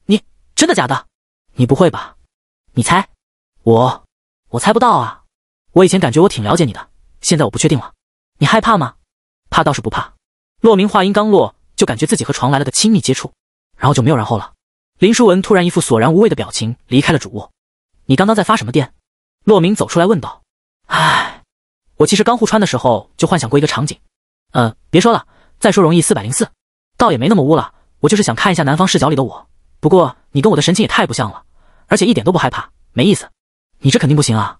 你真的假的？你不会吧？你猜？我，我猜不到啊。我以前感觉我挺了解你的，现在我不确定了。你害怕吗？怕倒是不怕。洛明话音刚落，就感觉自己和床来了个亲密接触，然后就没有然后了。林舒文突然一副索然无味的表情离开了主卧。你刚刚在发什么癫？”洛明走出来问道。唉，我其实刚互穿的时候就幻想过一个场景。呃，别说了，再说容易四百零四，倒也没那么污了。我就是想看一下南方视角里的我。不过你跟我的神情也太不像了，而且一点都不害怕，没意思。你这肯定不行啊！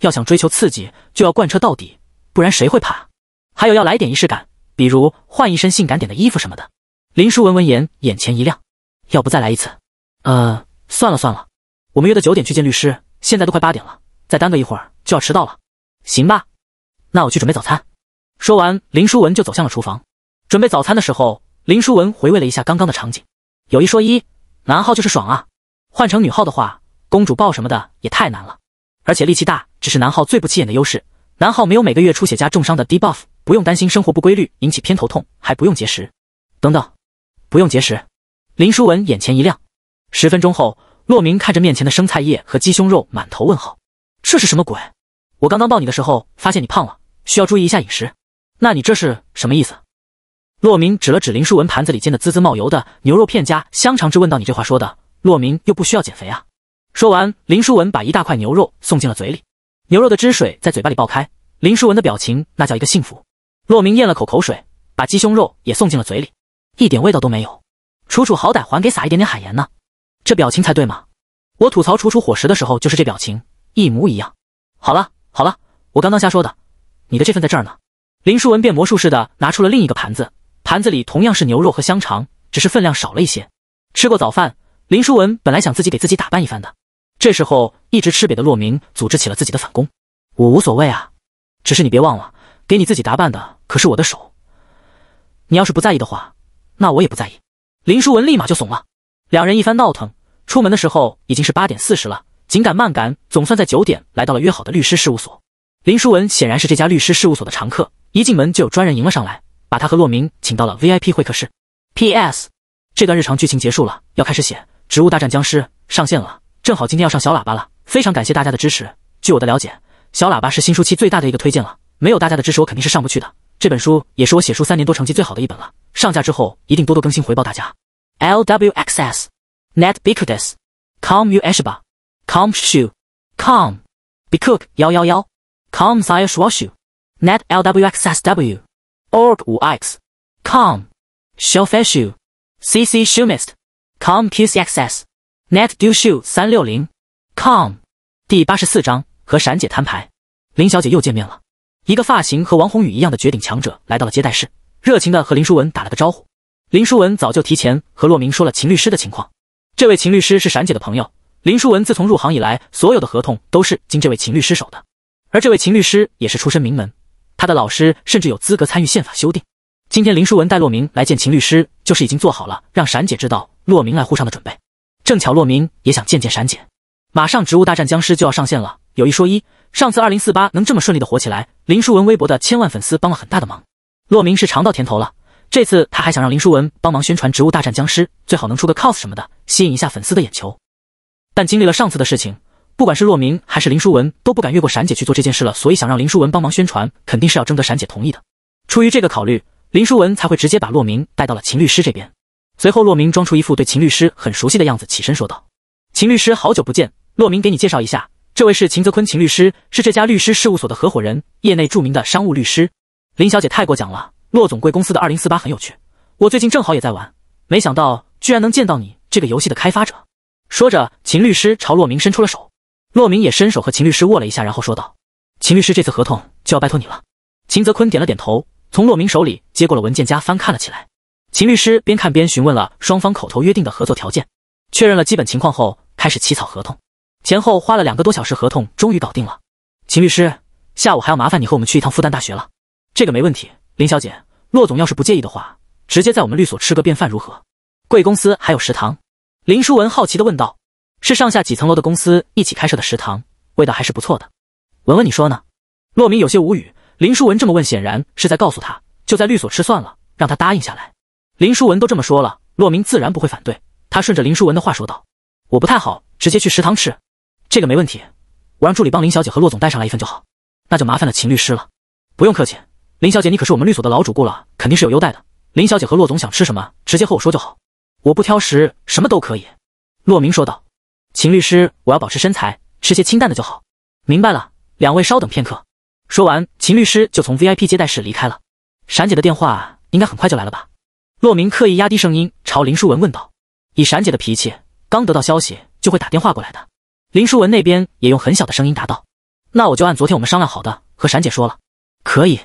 要想追求刺激，就要贯彻到底，不然谁会怕？还有要来点仪式感，比如换一身性感点的衣服什么的。林叔闻闻言眼前一亮，要不再来一次？呃，算了算了。我们约的九点去见律师，现在都快八点了，再耽搁一会儿就要迟到了。行吧，那我去准备早餐。说完，林淑文就走向了厨房，准备早餐的时候，林淑文回味了一下刚刚的场景。有一说一，男号就是爽啊！换成女号的话，公主抱什么的也太难了，而且力气大只是男号最不起眼的优势。男号没有每个月出血加重伤的 debuff，不用担心生活不规律引起偏头痛，还不用节食。等等，不用节食。林淑文眼前一亮。十分钟后。洛明看着面前的生菜叶和鸡胸肉，满头问号，这是什么鬼？我刚刚抱你的时候发现你胖了，需要注意一下饮食。那你这是什么意思？洛明指了指林淑文盘子里煎的滋滋冒油的牛肉片加香肠汁，问道：“你这话说的，洛明又不需要减肥啊？”说完，林淑文把一大块牛肉送进了嘴里，牛肉的汁水在嘴巴里爆开，林淑文的表情那叫一个幸福。洛明咽了口口水，把鸡胸肉也送进了嘴里，一点味道都没有。楚楚好歹还给撒一点点海盐呢。这表情才对嘛！我吐槽楚楚伙食的时候就是这表情，一模一样。好了好了，我刚刚瞎说的。你的这份在这儿呢。林淑文变魔术似的拿出了另一个盘子，盘子里同样是牛肉和香肠，只是分量少了一些。吃过早饭，林淑文本来想自己给自己打扮一番的。这时候，一直吃瘪的洛明组织起了自己的反攻。我无所谓啊，只是你别忘了，给你自己打扮的可是我的手。你要是不在意的话，那我也不在意。林淑文立马就怂了。两人一番闹腾，出门的时候已经是八点四十了，紧赶慢赶，总算在九点来到了约好的律师事务所。林书文显然是这家律师事务所的常客，一进门就有专人迎了上来，把他和洛明请到了 VIP 会客室。P.S. 这段日常剧情结束了，要开始写《植物大战僵尸》上线了，正好今天要上小喇叭了，非常感谢大家的支持。据我的了解，小喇叭是新书期最大的一个推荐了，没有大家的支持我肯定是上不去的。这本书也是我写书三年多成绩最好的一本了，上架之后一定多多更新回报大家。l w x s n e t b i k u d a s c o m u s h c o m s h u c o m b i o u k 幺幺幺 c o m s i s h u s h u n e t l w x s w o r g 五 x c o m s h o f e s h u c c s h u m i s t c o m q c x s n e t d u s h u 三六零 .com 第八十四章和闪姐摊牌，林小姐又见面了，一个发型和王宏宇一样的绝顶强者来到了接待室，热情的和林书文打了个招呼。林书文早就提前和洛明说了秦律师的情况。这位秦律师是闪姐的朋友。林书文自从入行以来，所有的合同都是经这位秦律师手的。而这位秦律师也是出身名门，他的老师甚至有资格参与宪法修订。今天林书文带洛明来见秦律师，就是已经做好了让闪姐知道洛明来沪上的准备。正巧洛明也想见见闪姐。马上《植物大战僵尸》就要上线了，有一说一，上次二零四八能这么顺利的火起来，林书文微博的千万粉丝帮了很大的忙。洛明是尝到甜头了。这次他还想让林书文帮忙宣传《植物大战僵尸》，最好能出个 cos 什么的，吸引一下粉丝的眼球。但经历了上次的事情，不管是洛明还是林书文都不敢越过闪姐去做这件事了。所以想让林书文帮忙宣传，肯定是要征得闪姐同意的。出于这个考虑，林书文才会直接把洛明带到了秦律师这边。随后，洛明装出一副对秦律师很熟悉的样子，起身说道：“秦律师，好久不见。洛明给你介绍一下，这位是秦泽坤，秦律师是这家律师事务所的合伙人，业内著名的商务律师。林小姐太过奖了。”洛总，贵公司的二零四八很有趣，我最近正好也在玩，没想到居然能见到你这个游戏的开发者。说着，秦律师朝洛明伸出了手，洛明也伸手和秦律师握了一下，然后说道：“秦律师，这次合同就要拜托你了。”秦泽坤点了点头，从洛明手里接过了文件夹，翻看了起来。秦律师边看边询问了双方口头约定的合作条件，确认了基本情况后，开始起草合同，前后花了两个多小时，合同终于搞定了。秦律师下午还要麻烦你和我们去一趟复旦大学了，这个没问题，林小姐。骆总要是不介意的话，直接在我们律所吃个便饭如何？贵公司还有食堂？林书文好奇地问道。是上下几层楼的公司一起开设的食堂，味道还是不错的。文文，你说呢？骆明有些无语。林书文这么问，显然是在告诉他，就在律所吃算了，让他答应下来。林书文都这么说了，骆明自然不会反对。他顺着林书文的话说道：“我不太好，直接去食堂吃，这个没问题，我让助理帮林小姐和骆总带上来一份就好。”那就麻烦了，秦律师了。不用客气。林小姐，你可是我们律所的老主顾了，肯定是有优待的。林小姐和骆总想吃什么，直接和我说就好。我不挑食，什么都可以。骆明说道。秦律师，我要保持身材，吃些清淡的就好。明白了，两位稍等片刻。说完，秦律师就从 VIP 接待室离开了。闪姐的电话应该很快就来了吧？骆明刻意压低声音朝林淑文问道。以闪姐的脾气，刚得到消息就会打电话过来的。林淑文那边也用很小的声音答道。那我就按昨天我们商量好的和闪姐说了。可以。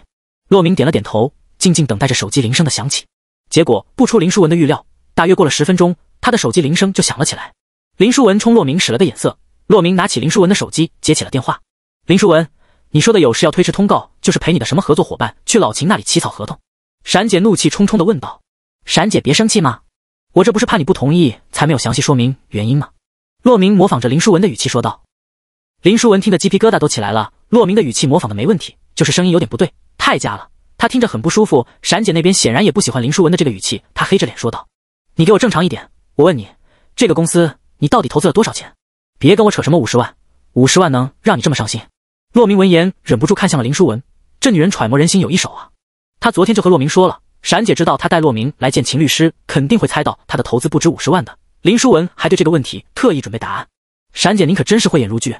洛明点了点头，静静等待着手机铃声的响起。结果不出林书文的预料，大约过了十分钟，他的手机铃声就响了起来。林书文冲洛明使了个眼色，洛明拿起林书文的手机接起了电话。林书文，你说的有事要推迟通告，就是陪你的什么合作伙伴去老秦那里起草合同？闪姐怒气冲冲地问道。闪姐别生气嘛，我这不是怕你不同意才没有详细说明原因吗？洛明模仿着林书文的语气说道。林书文听得鸡皮疙瘩都起来了，洛明的语气模仿的没问题，就是声音有点不对。太假了，他听着很不舒服。闪姐那边显然也不喜欢林淑文的这个语气，她黑着脸说道：“你给我正常一点，我问你，这个公司你到底投资了多少钱？别跟我扯什么五十万，五十万能让你这么伤心？”洛明闻言忍不住看向了林淑文，这女人揣摩人心有一手啊。他昨天就和洛明说了，闪姐知道他带洛明来见秦律师，肯定会猜到他的投资不止五十万的。林淑文还对这个问题特意准备答案。闪姐您可真是慧眼如炬，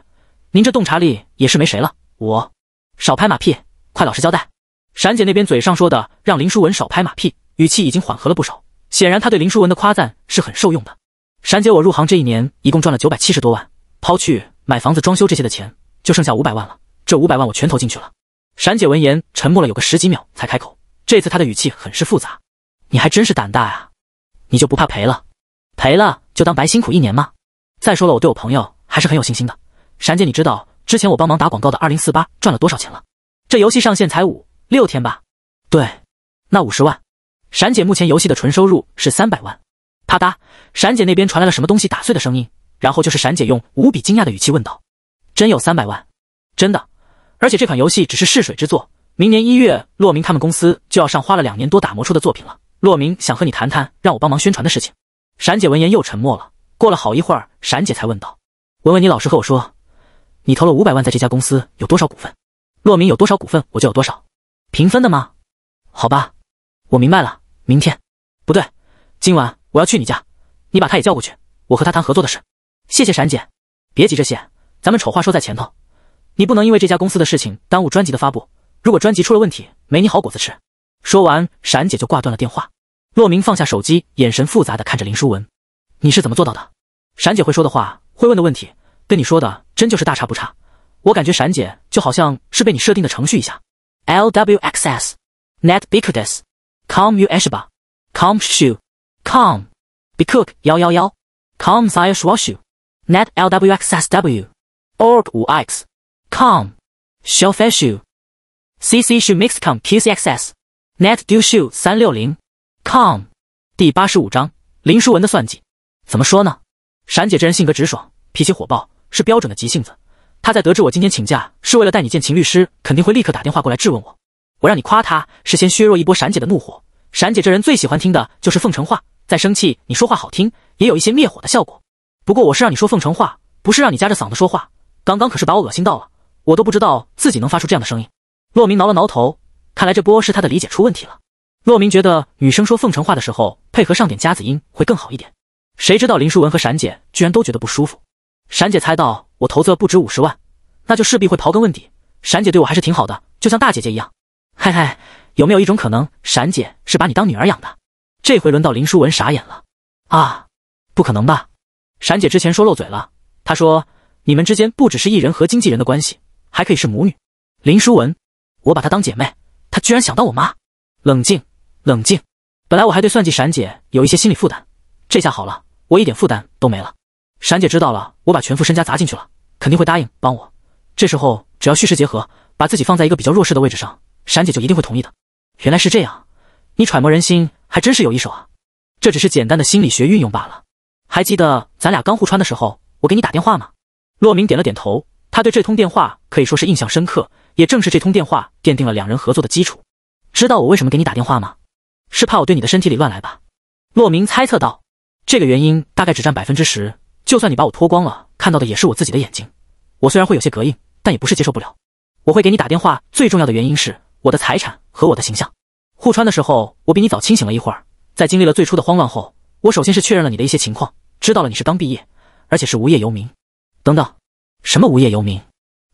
您这洞察力也是没谁了。我少拍马屁。快老实交代！闪姐那边嘴上说的让林淑文少拍马屁，语气已经缓和了不少。显然，她对林淑文的夸赞是很受用的。闪姐，我入行这一年，一共赚了九百七十多万，抛去买房子、装修这些的钱，就剩下五百万了。这五百万我全投进去了。闪姐闻言沉默了，有个十几秒才开口。这次她的语气很是复杂。你还真是胆大呀！你就不怕赔了？赔了就当白辛苦一年吗？再说了，我对我朋友还是很有信心的。闪姐，你知道之前我帮忙打广告的二零四八赚了多少钱了？这游戏上线才五六天吧？对，那五十万，闪姐目前游戏的纯收入是三百万。啪嗒，闪姐那边传来了什么东西打碎的声音，然后就是闪姐用无比惊讶的语气问道：“真有三百万？真的？而且这款游戏只是试水之作，明年一月，洛明他们公司就要上花了两年多打磨出的作品了。洛明想和你谈谈让我帮忙宣传的事情。”闪姐闻言又沉默了。过了好一会儿，闪姐才问道：“文文，你老实和我说，你投了五百万在这家公司有多少股份？”洛明有多少股份，我就有多少，平分的吗？好吧，我明白了。明天，不对，今晚我要去你家，你把他也叫过去，我和他谈合作的事。谢谢闪姐，别急这些，咱们丑话说在前头，你不能因为这家公司的事情耽误专辑的发布。如果专辑出了问题，没你好果子吃。说完，闪姐就挂断了电话。洛明放下手机，眼神复杂的看着林书文，你是怎么做到的？闪姐会说的话，会问的问题，跟你说的真就是大差不差。我感觉闪姐就好像是被你设定的程序一下。lwxs.net.bikus.com.us 吧 c o m s h u c o m b i k o k 幺幺幺 .com.sai.shu.net.lwxsw.org 五 x c o m s h a l f e s h u c c s h u m i x c o m q c x S n e t d u o u 三六零 .com 第八十五章林书文的算计。怎么说呢？闪姐这人性格直爽，脾气火爆，是标准的急性子。他在得知我今天请假是为了带你见秦律师，肯定会立刻打电话过来质问我。我让你夸他，是先削弱一波闪姐的怒火。闪姐这人最喜欢听的就是奉承话，在生气你说话好听，也有一些灭火的效果。不过我是让你说奉承话，不是让你夹着嗓子说话。刚刚可是把我恶心到了，我都不知道自己能发出这样的声音。洛明挠了挠头，看来这波是他的理解出问题了。洛明觉得女生说奉承话的时候，配合上点夹子音会更好一点。谁知道林淑文和闪姐居然都觉得不舒服。闪姐猜到我投资了不止五十万，那就势必会刨根问底。闪姐对我还是挺好的，就像大姐姐一样。嘿嘿，有没有一种可能，闪姐是把你当女儿养的？这回轮到林淑文傻眼了啊！不可能吧？闪姐之前说漏嘴了，她说你们之间不只是艺人和经纪人的关系，还可以是母女。林淑文，我把她当姐妹，她居然想当我妈？冷静，冷静。本来我还对算计闪姐有一些心理负担，这下好了，我一点负担都没了。闪姐知道了，我把全副身家砸进去了，肯定会答应帮我。这时候只要虚实结合，把自己放在一个比较弱势的位置上，闪姐就一定会同意的。原来是这样，你揣摩人心还真是有一手啊！这只是简单的心理学运用罢了。还记得咱俩刚互穿的时候，我给你打电话吗？洛明点了点头，他对这通电话可以说是印象深刻。也正是这通电话奠定了两人合作的基础。知道我为什么给你打电话吗？是怕我对你的身体里乱来吧？洛明猜测道。这个原因大概只占百分之十。就算你把我脱光了，看到的也是我自己的眼睛。我虽然会有些膈应，但也不是接受不了。我会给你打电话，最重要的原因是我的财产和我的形象。互穿的时候，我比你早清醒了一会儿。在经历了最初的慌乱后，我首先是确认了你的一些情况，知道了你是刚毕业，而且是无业游民。等等，什么无业游民？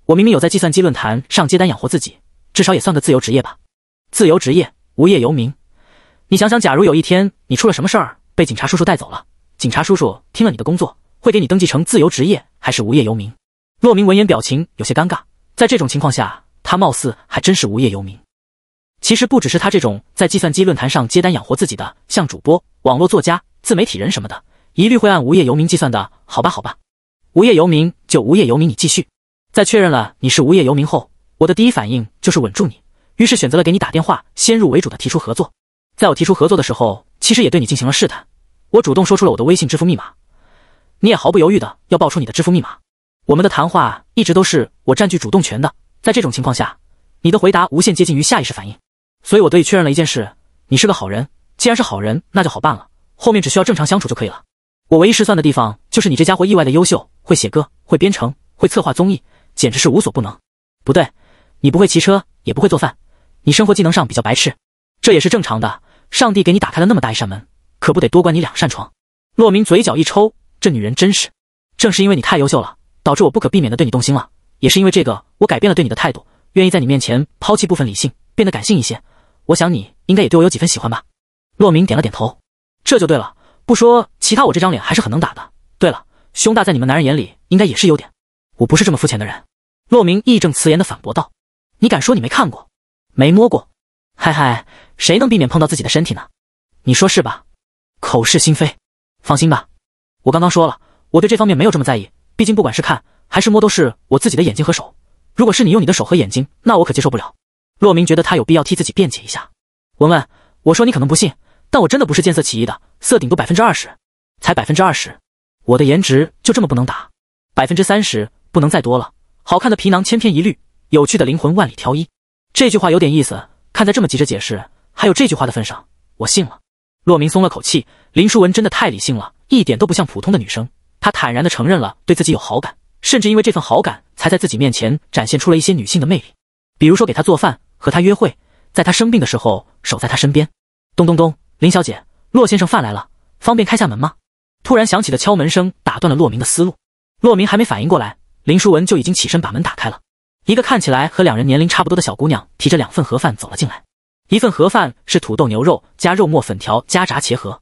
我明明有在计算机论坛上接单养活自己，至少也算个自由职业吧。自由职业，无业游民。你想想，假如有一天你出了什么事儿，被警察叔叔带走了，警察叔叔听了你的工作。会给你登记成自由职业还是无业游民？洛明闻言表情有些尴尬，在这种情况下，他貌似还真是无业游民。其实不只是他这种在计算机论坛上接单养活自己的，像主播、网络作家、自媒体人什么的，一律会按无业游民计算的。好吧，好吧，无业游民就无业游民，你继续。在确认了你是无业游民后，我的第一反应就是稳住你，于是选择了给你打电话，先入为主的提出合作。在我提出合作的时候，其实也对你进行了试探，我主动说出了我的微信支付密码。你也毫不犹豫的要报出你的支付密码。我们的谈话一直都是我占据主动权的，在这种情况下，你的回答无限接近于下意识反应，所以我得以确认了一件事：你是个好人。既然是好人，那就好办了，后面只需要正常相处就可以了。我唯一失算的地方就是你这家伙意外的优秀，会写歌，会编程，会策划综艺，简直是无所不能。不对，你不会骑车，也不会做饭，你生活技能上比较白痴，这也是正常的。上帝给你打开了那么大一扇门，可不得多关你两扇窗。洛明嘴角一抽。这女人真是，正是因为你太优秀了，导致我不可避免的对你动心了。也是因为这个，我改变了对你的态度，愿意在你面前抛弃部分理性，变得感性一些。我想你应该也对我有几分喜欢吧。洛明点了点头，这就对了。不说其他，我这张脸还是很能打的。对了，胸大在你们男人眼里应该也是优点。我不是这么肤浅的人。洛明义正词严的反驳道：“你敢说你没看过，没摸过？嗨嗨，谁能避免碰到自己的身体呢？你说是吧？口是心非。放心吧。”我刚刚说了，我对这方面没有这么在意。毕竟不管是看还是摸，都是我自己的眼睛和手。如果是你用你的手和眼睛，那我可接受不了。洛明觉得他有必要替自己辩解一下。文文，我说你可能不信，但我真的不是见色起意的。色顶多百分之二十，才百分之二十。我的颜值就这么不能打，百分之三十不能再多了。好看的皮囊千篇一律，有趣的灵魂万里挑一。这句话有点意思。看在这么急着解释，还有这句话的份上，我信了。洛明松了口气，林淑文真的太理性了。一点都不像普通的女生，她坦然地承认了对自己有好感，甚至因为这份好感才在自己面前展现出了一些女性的魅力，比如说给她做饭，和她约会，在她生病的时候守在她身边。咚咚咚，林小姐，骆先生饭来了，方便开下门吗？突然响起的敲门声打断了骆明的思路，骆明还没反应过来，林淑文就已经起身把门打开了。一个看起来和两人年龄差不多的小姑娘提着两份盒饭走了进来，一份盒饭是土豆牛肉加肉末粉条加炸茄盒。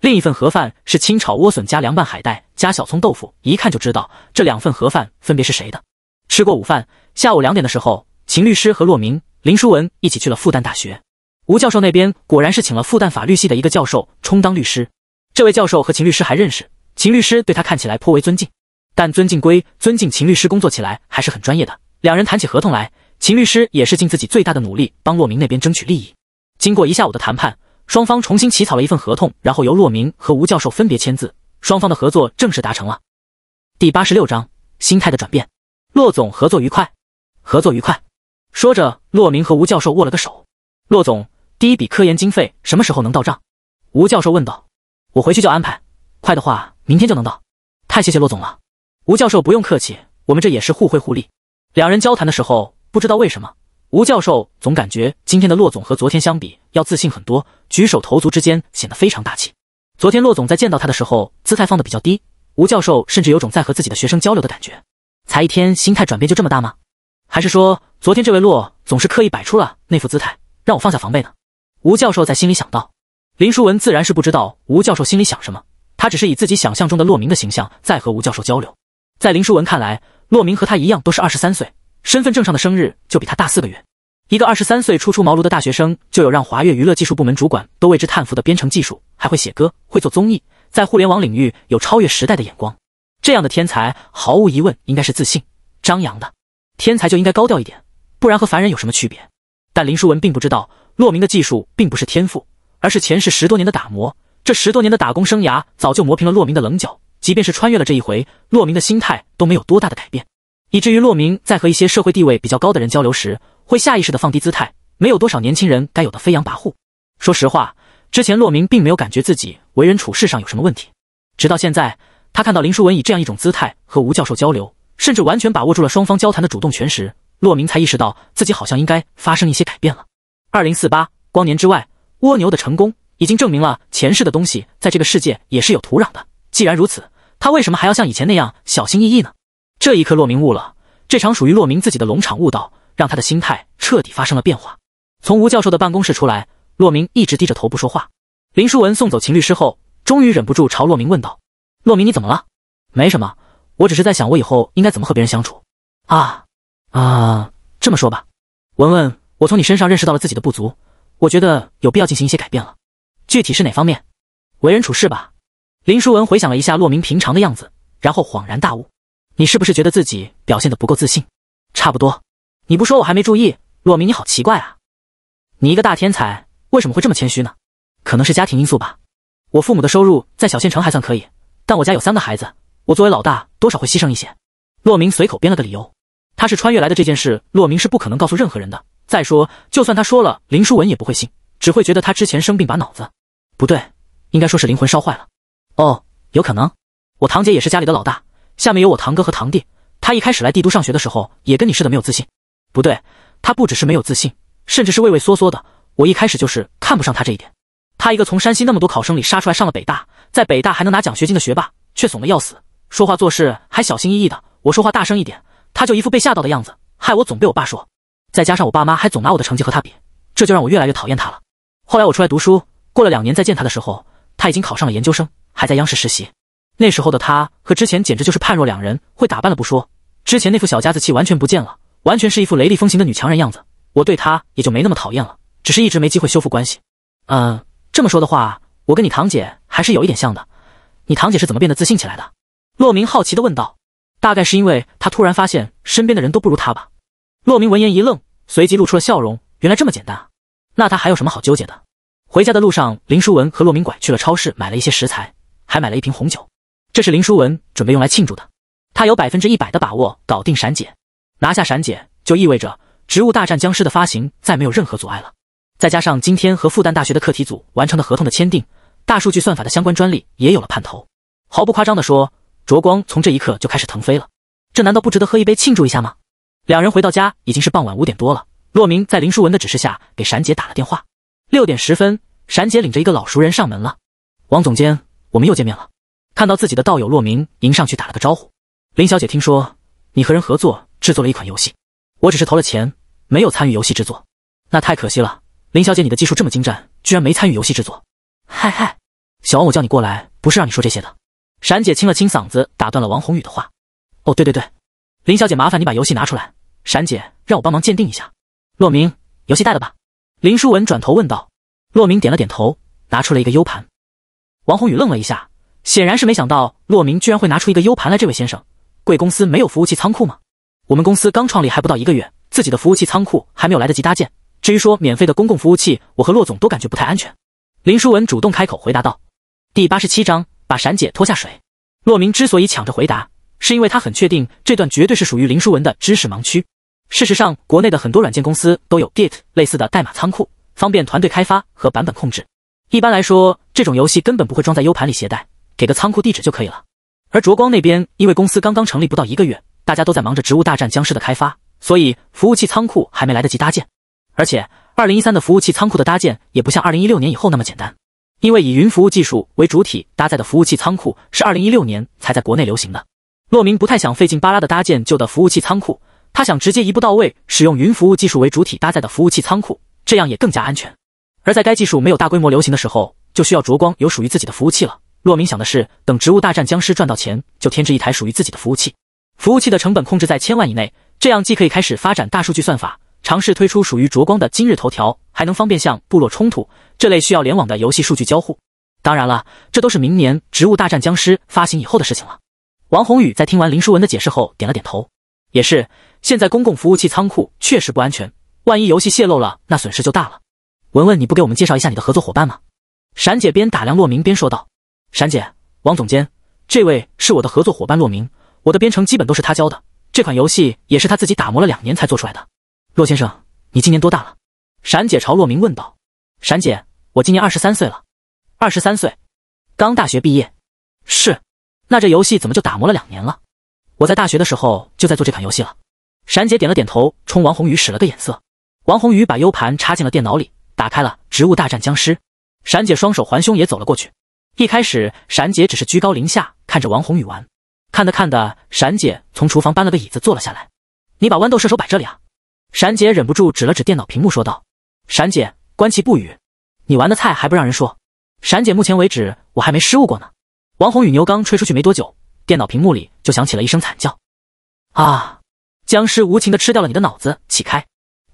另一份盒饭是清炒莴笋加凉拌海带加小葱豆腐，一看就知道这两份盒饭分别是谁的。吃过午饭，下午两点的时候，秦律师和洛明、林书文一起去了复旦大学。吴教授那边果然是请了复旦法律系的一个教授充当律师。这位教授和秦律师还认识，秦律师对他看起来颇为尊敬，但尊敬归尊敬，秦律师工作起来还是很专业的。两人谈起合同来，秦律师也是尽自己最大的努力帮洛明那边争取利益。经过一下午的谈判。双方重新起草了一份合同，然后由骆明和吴教授分别签字，双方的合作正式达成了。第八十六章心态的转变。骆总，合作愉快，合作愉快。说着，骆明和吴教授握了个手。骆总，第一笔科研经费什么时候能到账？吴教授问道。我回去就安排，快的话明天就能到。太谢谢骆总了。吴教授不用客气，我们这也是互惠互利。两人交谈的时候，不知道为什么。吴教授总感觉今天的骆总和昨天相比要自信很多，举手投足之间显得非常大气。昨天骆总在见到他的时候，姿态放得比较低，吴教授甚至有种在和自己的学生交流的感觉。才一天，心态转变就这么大吗？还是说昨天这位骆总是刻意摆出了那副姿态，让我放下防备呢？吴教授在心里想到。林书文自然是不知道吴教授心里想什么，他只是以自己想象中的骆明的形象在和吴教授交流。在林书文看来，骆明和他一样都是二十三岁。身份证上的生日就比他大四个月，一个二十三岁初出茅庐的大学生就有让华越娱乐技术部门主管都为之叹服的编程技术，还会写歌，会做综艺，在互联网领域有超越时代的眼光。这样的天才毫无疑问应该是自信张扬的，天才就应该高调一点，不然和凡人有什么区别？但林书文并不知道，洛明的技术并不是天赋，而是前世十多年的打磨。这十多年的打工生涯早就磨平了洛明的棱角，即便是穿越了这一回，洛明的心态都没有多大的改变。以至于洛明在和一些社会地位比较高的人交流时，会下意识的放低姿态，没有多少年轻人该有的飞扬跋扈。说实话，之前洛明并没有感觉自己为人处事上有什么问题，直到现在，他看到林书文以这样一种姿态和吴教授交流，甚至完全把握住了双方交谈的主动权时，洛明才意识到自己好像应该发生一些改变了。二零四八光年之外，蜗牛的成功已经证明了前世的东西在这个世界也是有土壤的。既然如此，他为什么还要像以前那样小心翼翼呢？这一刻，洛明悟了，这场属于洛明自己的农场悟道，让他的心态彻底发生了变化。从吴教授的办公室出来，洛明一直低着头不说话。林书文送走秦律师后，终于忍不住朝洛明问道：“洛明，你怎么了？”“没什么，我只是在想，我以后应该怎么和别人相处。”“啊啊，这么说吧，文文，我从你身上认识到了自己的不足，我觉得有必要进行一些改变了。具体是哪方面？”“为人处事吧。”林书文回想了一下洛明平常的样子，然后恍然大悟。你是不是觉得自己表现的不够自信？差不多，你不说我还没注意。洛明，你好奇怪啊！你一个大天才，为什么会这么谦虚呢？可能是家庭因素吧。我父母的收入在小县城还算可以，但我家有三个孩子，我作为老大，多少会牺牲一些。洛明随口编了个理由。他是穿越来的这件事，洛明是不可能告诉任何人的。再说，就算他说了，林舒文也不会信，只会觉得他之前生病把脑子……不对，应该说是灵魂烧坏了。哦，有可能。我堂姐也是家里的老大。下面有我堂哥和堂弟，他一开始来帝都上学的时候，也跟你似的没有自信。不对，他不只是没有自信，甚至是畏畏缩缩的。我一开始就是看不上他这一点。他一个从山西那么多考生里杀出来上了北大，在北大还能拿奖学金的学霸，却怂得要死，说话做事还小心翼翼的。我说话大声一点，他就一副被吓到的样子，害我总被我爸说。再加上我爸妈还总拿我的成绩和他比，这就让我越来越讨厌他了。后来我出来读书，过了两年再见他的时候，他已经考上了研究生，还在央视实习。那时候的她和之前简直就是判若两人，会打扮了不说，之前那副小家子气完全不见了，完全是一副雷厉风行的女强人样子。我对她也就没那么讨厌了，只是一直没机会修复关系。嗯，这么说的话，我跟你堂姐还是有一点像的。你堂姐是怎么变得自信起来的？洛明好奇的问道。大概是因为她突然发现身边的人都不如她吧。洛明闻言一愣，随即露出了笑容。原来这么简单啊，那她还有什么好纠结的？回家的路上，林书文和洛明拐去了超市，买了一些食材，还买了一瓶红酒。这是林淑文准备用来庆祝的，他有百分之一百的把握搞定闪姐，拿下闪姐就意味着《植物大战僵尸》的发行再没有任何阻碍了。再加上今天和复旦大学的课题组完成的合同的签订，大数据算法的相关专利也有了盼头。毫不夸张地说，卓光从这一刻就开始腾飞了。这难道不值得喝一杯庆祝一下吗？两人回到家已经是傍晚五点多了。洛明在林淑文的指示下给闪姐打了电话。六点十分，闪姐领着一个老熟人上门了。王总监，我们又见面了。看到自己的道友洛明迎上去打了个招呼，林小姐听说你和人合作制作了一款游戏，我只是投了钱，没有参与游戏制作，那太可惜了。林小姐你的技术这么精湛，居然没参与游戏制作，嗨嗨，小王我叫你过来不是让你说这些的。闪姐清了清嗓子打断了王宏宇的话。哦对对对，林小姐麻烦你把游戏拿出来，闪姐让我帮忙鉴定一下。洛明，游戏带了吧？林淑文转头问道。洛明点了点头，拿出了一个 U 盘。王宏宇愣了一下。显然是没想到洛明居然会拿出一个 U 盘来。这位先生，贵公司没有服务器仓库吗？我们公司刚创立还不到一个月，自己的服务器仓库还没有来得及搭建。至于说免费的公共服务器，我和洛总都感觉不太安全。林书文主动开口回答道。第八十七章把闪姐拖下水。洛明之所以抢着回答，是因为他很确定这段绝对是属于林书文的知识盲区。事实上，国内的很多软件公司都有 Git 类似的代码仓库，方便团队开发和版本控制。一般来说，这种游戏根本不会装在 U 盘里携带。给个仓库地址就可以了。而卓光那边因为公司刚刚成立不到一个月，大家都在忙着《植物大战僵尸》的开发，所以服务器仓库还没来得及搭建。而且，二零一三的服务器仓库的搭建也不像二零一六年以后那么简单，因为以云服务技术为主体搭载的服务器仓库是二零一六年才在国内流行的。骆明不太想费劲巴拉的搭建旧的服务器仓库，他想直接一步到位使用云服务技术为主体搭载的服务器仓库，这样也更加安全。而在该技术没有大规模流行的时候，就需要卓光有属于自己的服务器了。洛明想的是，等《植物大战僵尸》赚到钱，就添置一台属于自己的服务器。服务器的成本控制在千万以内，这样既可以开始发展大数据算法，尝试推出属于卓光的今日头条，还能方便向《部落冲突》这类需要联网的游戏数据交互。当然了，这都是明年《植物大战僵尸》发行以后的事情了。王宏宇在听完林书文的解释后，点了点头。也是，现在公共服务器仓库确实不安全，万一游戏泄露了，那损失就大了。文文，你不给我们介绍一下你的合作伙伴吗？闪姐边打量洛明边说道。闪姐，王总监，这位是我的合作伙伴洛明，我的编程基本都是他教的。这款游戏也是他自己打磨了两年才做出来的。洛先生，你今年多大了？闪姐朝洛明问道。闪姐，我今年二十三岁了。二十三岁，刚大学毕业。是，那这游戏怎么就打磨了两年了？我在大学的时候就在做这款游戏了。闪姐点了点头，冲王宏宇使了个眼色。王宏宇把 U 盘插进了电脑里，打开了《植物大战僵尸》。闪姐双手环胸也走了过去。一开始，闪姐只是居高临下看着王宏宇玩，看的看的，闪姐从厨房搬了个椅子坐了下来。你把豌豆射手摆这里啊！闪姐忍不住指了指电脑屏幕说道。闪姐观棋不语，你玩的菜还不让人说？闪姐目前为止我还没失误过呢。王宏宇牛刚吹出去没多久，电脑屏幕里就响起了一声惨叫。啊！僵尸无情的吃掉了你的脑子，起开，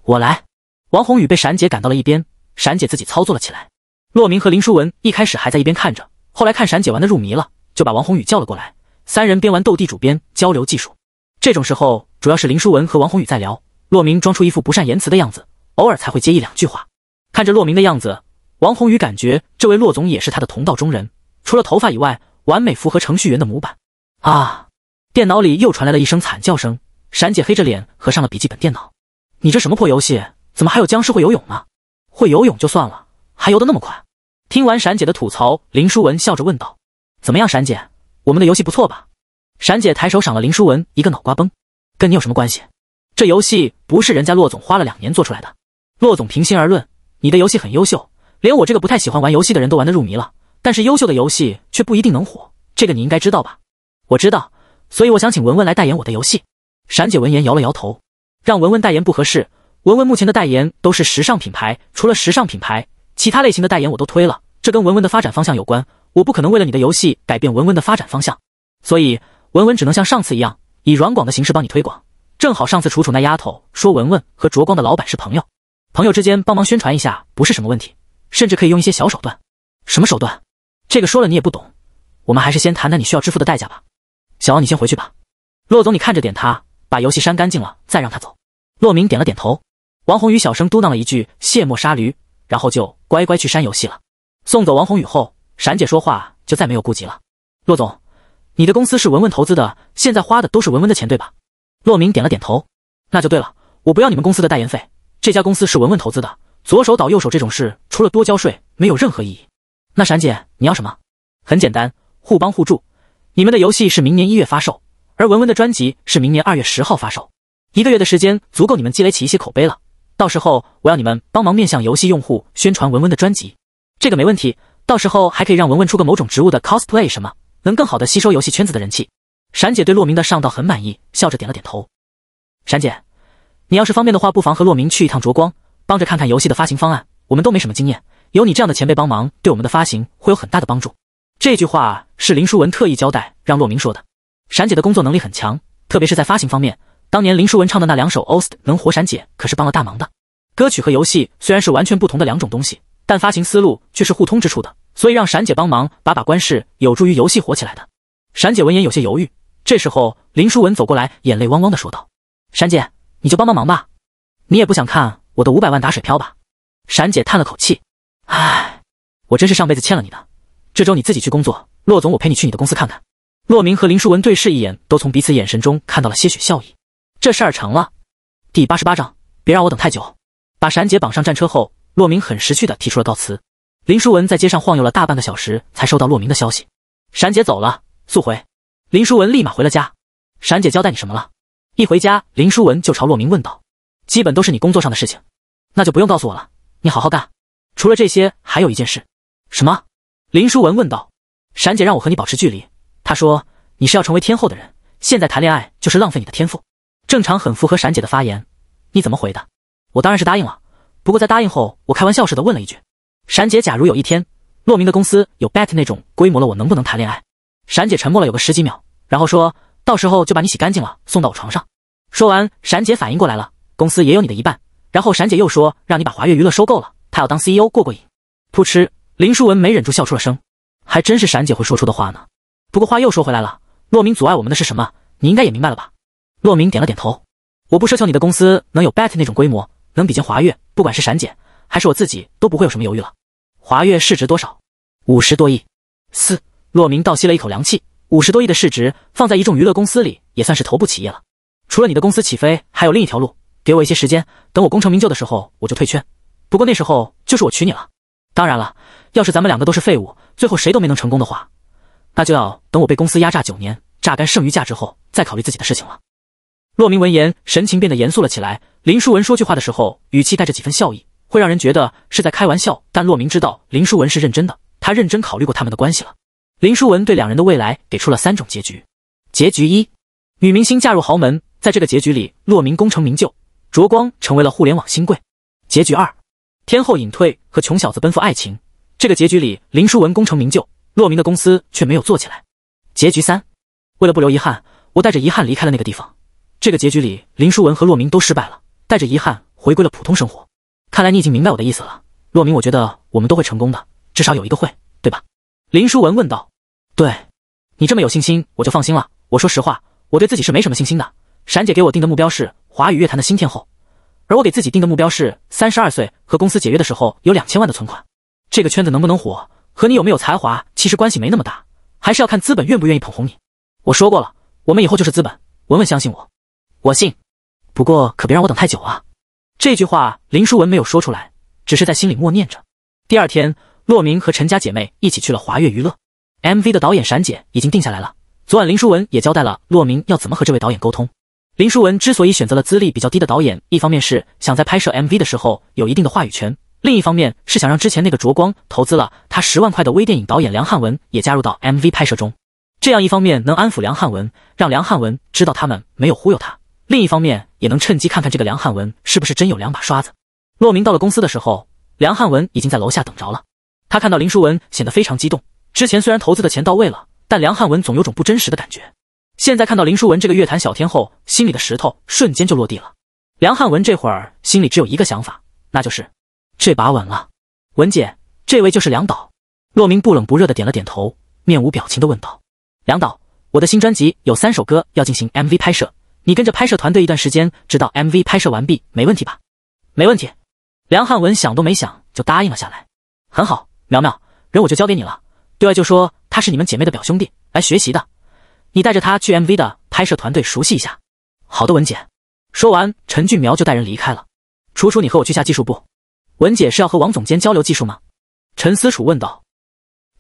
我来。王宏宇被闪姐赶到了一边，闪姐自己操作了起来。洛明和林淑文一开始还在一边看着。后来看闪姐玩的入迷了，就把王宏宇叫了过来。三人边玩斗地主边交流技术。这种时候主要是林书文和王宏宇在聊，洛明装出一副不善言辞的样子，偶尔才会接一两句话。看着洛明的样子，王宏宇感觉这位洛总也是他的同道中人，除了头发以外，完美符合程序员的模板。啊！电脑里又传来了一声惨叫声，闪姐黑着脸合上了笔记本电脑。你这什么破游戏？怎么还有僵尸会游泳呢？会游泳就算了，还游得那么快！听完闪姐的吐槽，林淑文笑着问道：“怎么样，闪姐，我们的游戏不错吧？”闪姐抬手赏了林淑文一个脑瓜崩，“跟你有什么关系？这游戏不是人家骆总花了两年做出来的。骆总平心而论，你的游戏很优秀，连我这个不太喜欢玩游戏的人都玩得入迷了。但是优秀的游戏却不一定能火，这个你应该知道吧？”我知道，所以我想请文文来代言我的游戏。闪姐闻言摇了摇头：“让文文代言不合适，文文目前的代言都是时尚品牌，除了时尚品牌，其他类型的代言我都推了。”这跟文文的发展方向有关，我不可能为了你的游戏改变文文的发展方向，所以文文只能像上次一样，以软广的形式帮你推广。正好上次楚楚那丫头说文文和卓光的老板是朋友，朋友之间帮忙宣传一下不是什么问题，甚至可以用一些小手段。什么手段？这个说了你也不懂，我们还是先谈谈你需要支付的代价吧。小王，你先回去吧。骆总，你看着点他，把游戏删干净了再让他走。骆明点了点头，王宏宇小声嘟囔了一句“卸磨杀驴”，然后就乖乖去删游戏了。送走王宏宇后，闪姐说话就再没有顾及了。骆总，你的公司是文文投资的，现在花的都是文文的钱，对吧？骆明点了点头。那就对了，我不要你们公司的代言费。这家公司是文文投资的，左手倒右手这种事，除了多交税，没有任何意义。那闪姐，你要什么？很简单，互帮互助。你们的游戏是明年一月发售，而文文的专辑是明年二月十号发售，一个月的时间足够你们积累起一些口碑了。到时候我要你们帮忙面向游戏用户宣传文文的专辑。这个没问题，到时候还可以让文文出个某种植物的 cosplay 什么，能更好的吸收游戏圈子的人气。闪姐对洛明的上道很满意，笑着点了点头。闪姐，你要是方便的话，不妨和洛明去一趟卓光，帮着看看游戏的发行方案。我们都没什么经验，有你这样的前辈帮忙，对我们的发行会有很大的帮助。这句话是林书文特意交代让洛明说的。闪姐的工作能力很强，特别是在发行方面，当年林书文唱的那两首 OST 能火，闪姐可是帮了大忙的。歌曲和游戏虽然是完全不同的两种东西。但发行思路却是互通之处的，所以让闪姐帮忙把把关是有助于游戏火起来的。闪姐闻言有些犹豫，这时候林淑文走过来，眼泪汪汪的说道：“闪姐，你就帮帮忙吧，你也不想看我的五百万打水漂吧？”闪姐叹了口气：“唉，我真是上辈子欠了你的。这周你自己去工作，骆总，我陪你去你的公司看看。”骆明和林淑文对视一眼，都从彼此眼神中看到了些许笑意。这事儿成了。第八十八章，别让我等太久。把闪姐绑上战车后。洛明很识趣的提出了告辞。林淑文在街上晃悠了大半个小时，才收到洛明的消息。闪姐走了，速回。林淑文立马回了家。闪姐交代你什么了？一回家，林淑文就朝洛明问道：“基本都是你工作上的事情，那就不用告诉我了。你好好干。除了这些，还有一件事。”“什么？”林淑文问道。“闪姐让我和你保持距离。她说你是要成为天后的人，现在谈恋爱就是浪费你的天赋。”正常很符合闪姐的发言。你怎么回的？我当然是答应了。不过在答应后，我开玩笑似的问了一句：“闪姐，假如有一天，洛明的公司有 BAT 那种规模了，我能不能谈恋爱？”闪姐沉默了，有个十几秒，然后说：“到时候就把你洗干净了，送到我床上。”说完，闪姐反应过来了，公司也有你的一半。然后闪姐又说：“让你把华月娱乐收购了，她要当 CEO 过过瘾。”扑哧，林淑文没忍住笑出了声，还真是闪姐会说出的话呢。不过话又说回来了，洛明阻碍我们的是什么？你应该也明白了吧？洛明点了点头：“我不奢求你的公司能有 BAT 那种规模，能比肩华月，不管是闪姐还是我自己都不会有什么犹豫了。华越市值多少？五十多亿。四，洛明倒吸了一口凉气。五十多亿的市值放在一众娱乐公司里也算是头部企业了。除了你的公司起飞，还有另一条路。给我一些时间，等我功成名就的时候，我就退圈。不过那时候就是我娶你了。当然了，要是咱们两个都是废物，最后谁都没能成功的话，那就要等我被公司压榨九年，榨干剩余价值后再考虑自己的事情了。洛明闻言，神情变得严肃了起来。林书文说句话的时候，语气带着几分笑意，会让人觉得是在开玩笑。但洛明知道林书文是认真的，他认真考虑过他们的关系了。林书文对两人的未来给出了三种结局：结局一，女明星嫁入豪门，在这个结局里，洛明功成名就，卓光成为了互联网新贵；结局二，天后隐退，和穷小子奔赴爱情，这个结局里，林书文功成名就，洛明的公司却没有做起来；结局三，为了不留遗憾，我带着遗憾离开了那个地方。这个结局里，林淑文和洛明都失败了，带着遗憾回归了普通生活。看来你已经明白我的意思了，洛明，我觉得我们都会成功的，至少有一个会，对吧？林淑文问道。对你这么有信心，我就放心了。我说实话，我对自己是没什么信心的。闪姐给我定的目标是华语乐坛的新天后，而我给自己定的目标是三十二岁和公司解约的时候有两千万的存款。这个圈子能不能火，和你有没有才华其实关系没那么大，还是要看资本愿不愿意捧红你。我说过了，我们以后就是资本。文文，相信我。我信，不过可别让我等太久啊！这句话林淑文没有说出来，只是在心里默念着。第二天，洛明和陈家姐妹一起去了华悦娱乐，MV 的导演闪姐已经定下来了。昨晚林淑文也交代了洛明要怎么和这位导演沟通。林淑文之所以选择了资历比较低的导演，一方面是想在拍摄 MV 的时候有一定的话语权，另一方面是想让之前那个卓光投资了他十万块的微电影导演梁汉文也加入到 MV 拍摄中，这样一方面能安抚梁汉文，让梁汉文知道他们没有忽悠他。另一方面，也能趁机看看这个梁汉文是不是真有两把刷子。骆明到了公司的时候，梁汉文已经在楼下等着了。他看到林书文，显得非常激动。之前虽然投资的钱到位了，但梁汉文总有种不真实的感觉。现在看到林书文这个乐坛小天后，心里的石头瞬间就落地了。梁汉文这会儿心里只有一个想法，那就是这把稳了。文姐，这位就是梁导。骆明不冷不热的点了点头，面无表情的问道：“梁导，我的新专辑有三首歌要进行 MV 拍摄。”你跟着拍摄团队一段时间，直到 MV 拍摄完毕，没问题吧？没问题。梁汉文想都没想就答应了下来。很好，苗苗，人我就交给你了。对外就说他是你们姐妹的表兄弟来学习的。你带着他去 MV 的拍摄团队熟悉一下。好的，文姐。说完，陈俊苗就带人离开了。楚楚，你和我去下技术部。文姐是要和王总监交流技术吗？陈思楚问道。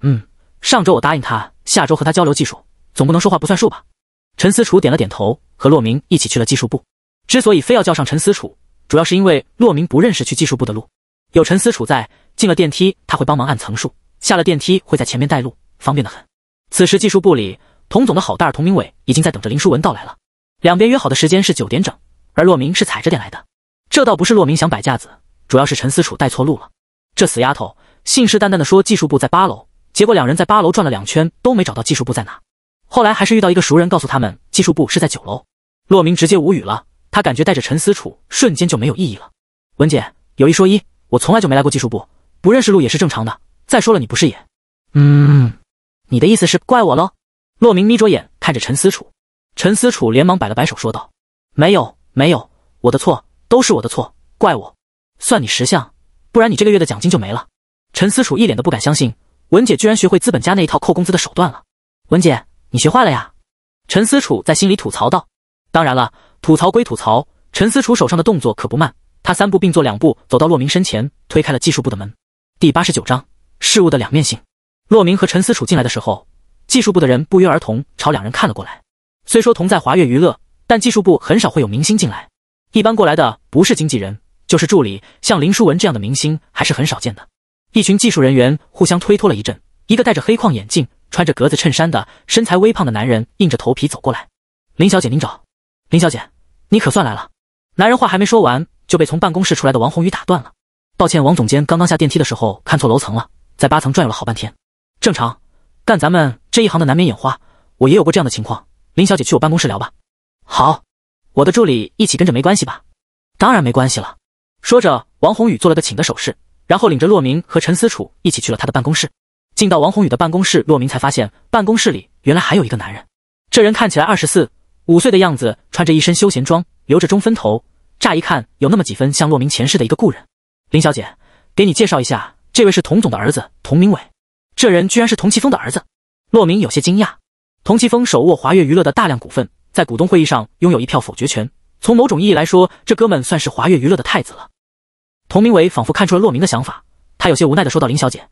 嗯，上周我答应他，下周和他交流技术，总不能说话不算数吧？陈思楚点了点头，和洛明一起去了技术部。之所以非要叫上陈思楚，主要是因为洛明不认识去技术部的路，有陈思楚在，进了电梯他会帮忙按层数，下了电梯会在前面带路，方便的很。此时技术部里，童总的好大儿童明伟已经在等着林淑文到来了。两边约好的时间是九点整，而洛明是踩着点来的。这倒不是洛明想摆架子，主要是陈思楚带错路了。这死丫头信誓旦旦的说技术部在八楼，结果两人在八楼转了两圈都没找到技术部在哪。后来还是遇到一个熟人，告诉他们技术部是在九楼。洛明直接无语了，他感觉带着陈思楚瞬间就没有意义了。文姐有一说一，我从来就没来过技术部，不认识路也是正常的。再说了，你不是也……嗯，你的意思是怪我喽？洛明眯着眼看着陈思楚，陈思楚连忙摆了摆手，说道：“没有，没有，我的错，都是我的错，怪我。算你识相，不然你这个月的奖金就没了。”陈思楚一脸的不敢相信，文姐居然学会资本家那一套扣工资的手段了。文姐。你学坏了呀，陈思楚在心里吐槽道。当然了，吐槽归吐槽，陈思楚手上的动作可不慢。他三步并作两步走到洛明身前，推开了技术部的门。第八十九章事物的两面性。洛明和陈思楚进来的时候，技术部的人不约而同朝两人看了过来。虽说同在华越娱乐，但技术部很少会有明星进来，一般过来的不是经纪人就是助理，像林书文这样的明星还是很少见的。一群技术人员互相推脱了一阵，一个戴着黑框眼镜。穿着格子衬衫的身材微胖的男人硬着头皮走过来。“林小姐，您找？”“林小姐，你可算来了。”男人话还没说完，就被从办公室出来的王宏宇打断了。“抱歉，王总监，刚刚下电梯的时候看错楼层了，在八层转悠了好半天。正常，干咱们这一行的难免眼花，我也有过这样的情况。”“林小姐，去我办公室聊吧。”“好，我的助理一起跟着没关系吧？”“当然没关系了。”说着，王宏宇做了个请的手势，然后领着洛明和陈思楚一起去了他的办公室。进到王宏宇的办公室，洛明才发现办公室里原来还有一个男人。这人看起来二十四五岁的样子，穿着一身休闲装，留着中分头，乍一看有那么几分像洛明前世的一个故人。林小姐，给你介绍一下，这位是童总的儿子童明伟。这人居然是童其峰的儿子，洛明有些惊讶。童其峰手握华越娱乐的大量股份，在股东会议上拥有一票否决权，从某种意义来说，这哥们算是华越娱乐的太子了。童明伟仿佛看出了洛明的想法，他有些无奈的说道：“林小姐。”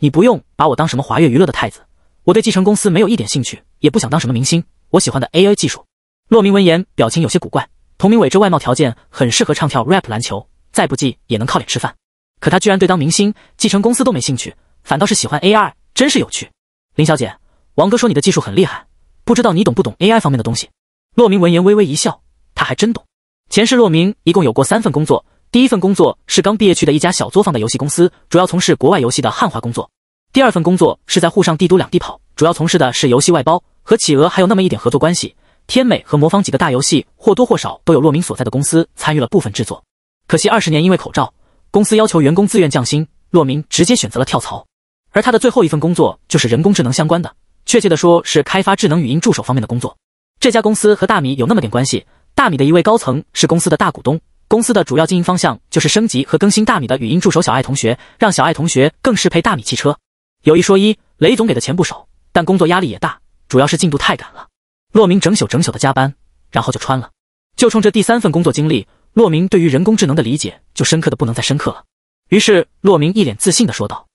你不用把我当什么华越娱乐的太子，我对继承公司没有一点兴趣，也不想当什么明星。我喜欢的 AI 技术。骆明闻言，表情有些古怪。童明伟这外貌条件很适合唱跳 rap 篮球，再不济也能靠脸吃饭。可他居然对当明星、继承公司都没兴趣，反倒是喜欢 AI，真是有趣。林小姐，王哥说你的技术很厉害，不知道你懂不懂 AI 方面的东西？骆明闻言微微一笑，他还真懂。前世骆明一共有过三份工作。第一份工作是刚毕业去的一家小作坊的游戏公司，主要从事国外游戏的汉化工作。第二份工作是在沪上、帝都两地跑，主要从事的是游戏外包，和企鹅还有那么一点合作关系。天美和魔方几个大游戏或多或少都有洛明所在的公司参与了部分制作。可惜二十年因为口罩，公司要求员工自愿降薪，洛明直接选择了跳槽。而他的最后一份工作就是人工智能相关的，确切的说是开发智能语音助手方面的工作。这家公司和大米有那么点关系，大米的一位高层是公司的大股东。公司的主要经营方向就是升级和更新大米的语音助手小爱同学，让小爱同学更适配大米汽车。有一说一，雷总给的钱不少，但工作压力也大，主要是进度太赶了。洛明整宿整宿的加班，然后就穿了。就冲这第三份工作经历，洛明对于人工智能的理解就深刻的不能再深刻了。于是洛明一脸自信的说道：“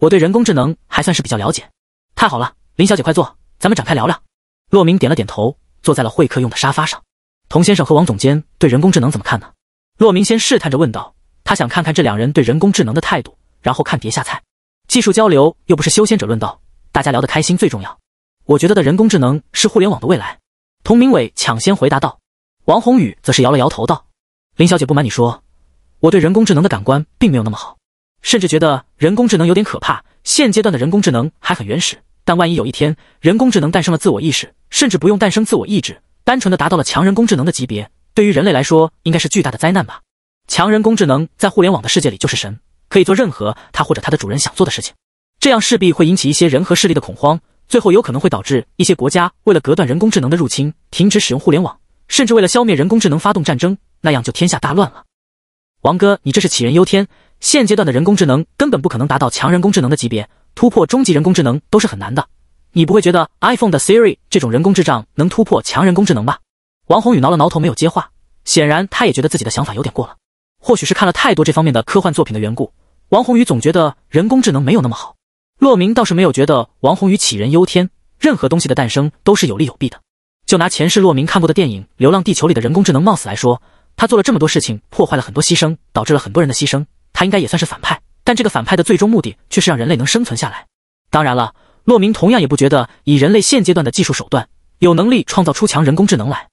我对人工智能还算是比较了解。”太好了，林小姐快坐，咱们展开聊聊。洛明点了点头，坐在了会客用的沙发上。童先生和王总监对人工智能怎么看呢？洛明先试探着问道：“他想看看这两人对人工智能的态度，然后看碟下菜。技术交流又不是修仙者论道，大家聊得开心最重要。”“我觉得的人工智能是互联网的未来。”童明伟抢先回答道。王宏宇则是摇了摇头道：“林小姐不瞒你说，我对人工智能的感官并没有那么好，甚至觉得人工智能有点可怕。现阶段的人工智能还很原始，但万一有一天人工智能诞生了自我意识，甚至不用诞生自我意志，单纯的达到了强人工智能的级别。”对于人类来说，应该是巨大的灾难吧？强人工智能在互联网的世界里就是神，可以做任何他或者他的主人想做的事情，这样势必会引起一些人和势力的恐慌，最后有可能会导致一些国家为了隔断人工智能的入侵，停止使用互联网，甚至为了消灭人工智能发动战争，那样就天下大乱了。王哥，你这是杞人忧天。现阶段的人工智能根本不可能达到强人工智能的级别，突破终极人工智能都是很难的。你不会觉得 iPhone 的 Siri 这种人工智障能突破强人工智能吧？王宏宇挠了挠头，没有接话。显然，他也觉得自己的想法有点过了。或许是看了太多这方面的科幻作品的缘故，王宏宇总觉得人工智能没有那么好。骆明倒是没有觉得王宏宇杞人忧天。任何东西的诞生都是有利有弊的。就拿前世骆明看过的电影《流浪地球》里的人工智能 s 似来说，他做了这么多事情，破坏了很多牺牲，导致了很多人的牺牲。他应该也算是反派，但这个反派的最终目的却是让人类能生存下来。当然了，骆明同样也不觉得以人类现阶段的技术手段有能力创造出强人工智能来。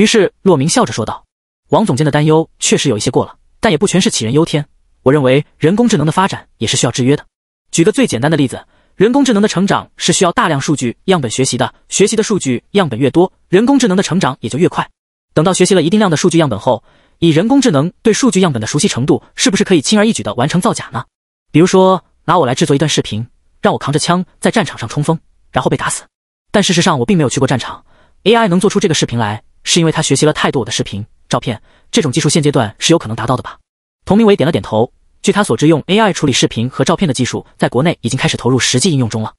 于是，洛明笑着说道：“王总监的担忧确实有一些过了，但也不全是杞人忧天。我认为，人工智能的发展也是需要制约的。举个最简单的例子，人工智能的成长是需要大量数据样本学习的。学习的数据样本越多，人工智能的成长也就越快。等到学习了一定量的数据样本后，以人工智能对数据样本的熟悉程度，是不是可以轻而易举的完成造假呢？比如说，拿我来制作一段视频，让我扛着枪在战场上冲锋，然后被打死。但事实上，我并没有去过战场。AI 能做出这个视频来。”是因为他学习了太多我的视频、照片，这种技术现阶段是有可能达到的吧？童明伟点了点头。据他所知，用 AI 处理视频和照片的技术，在国内已经开始投入实际应用中了。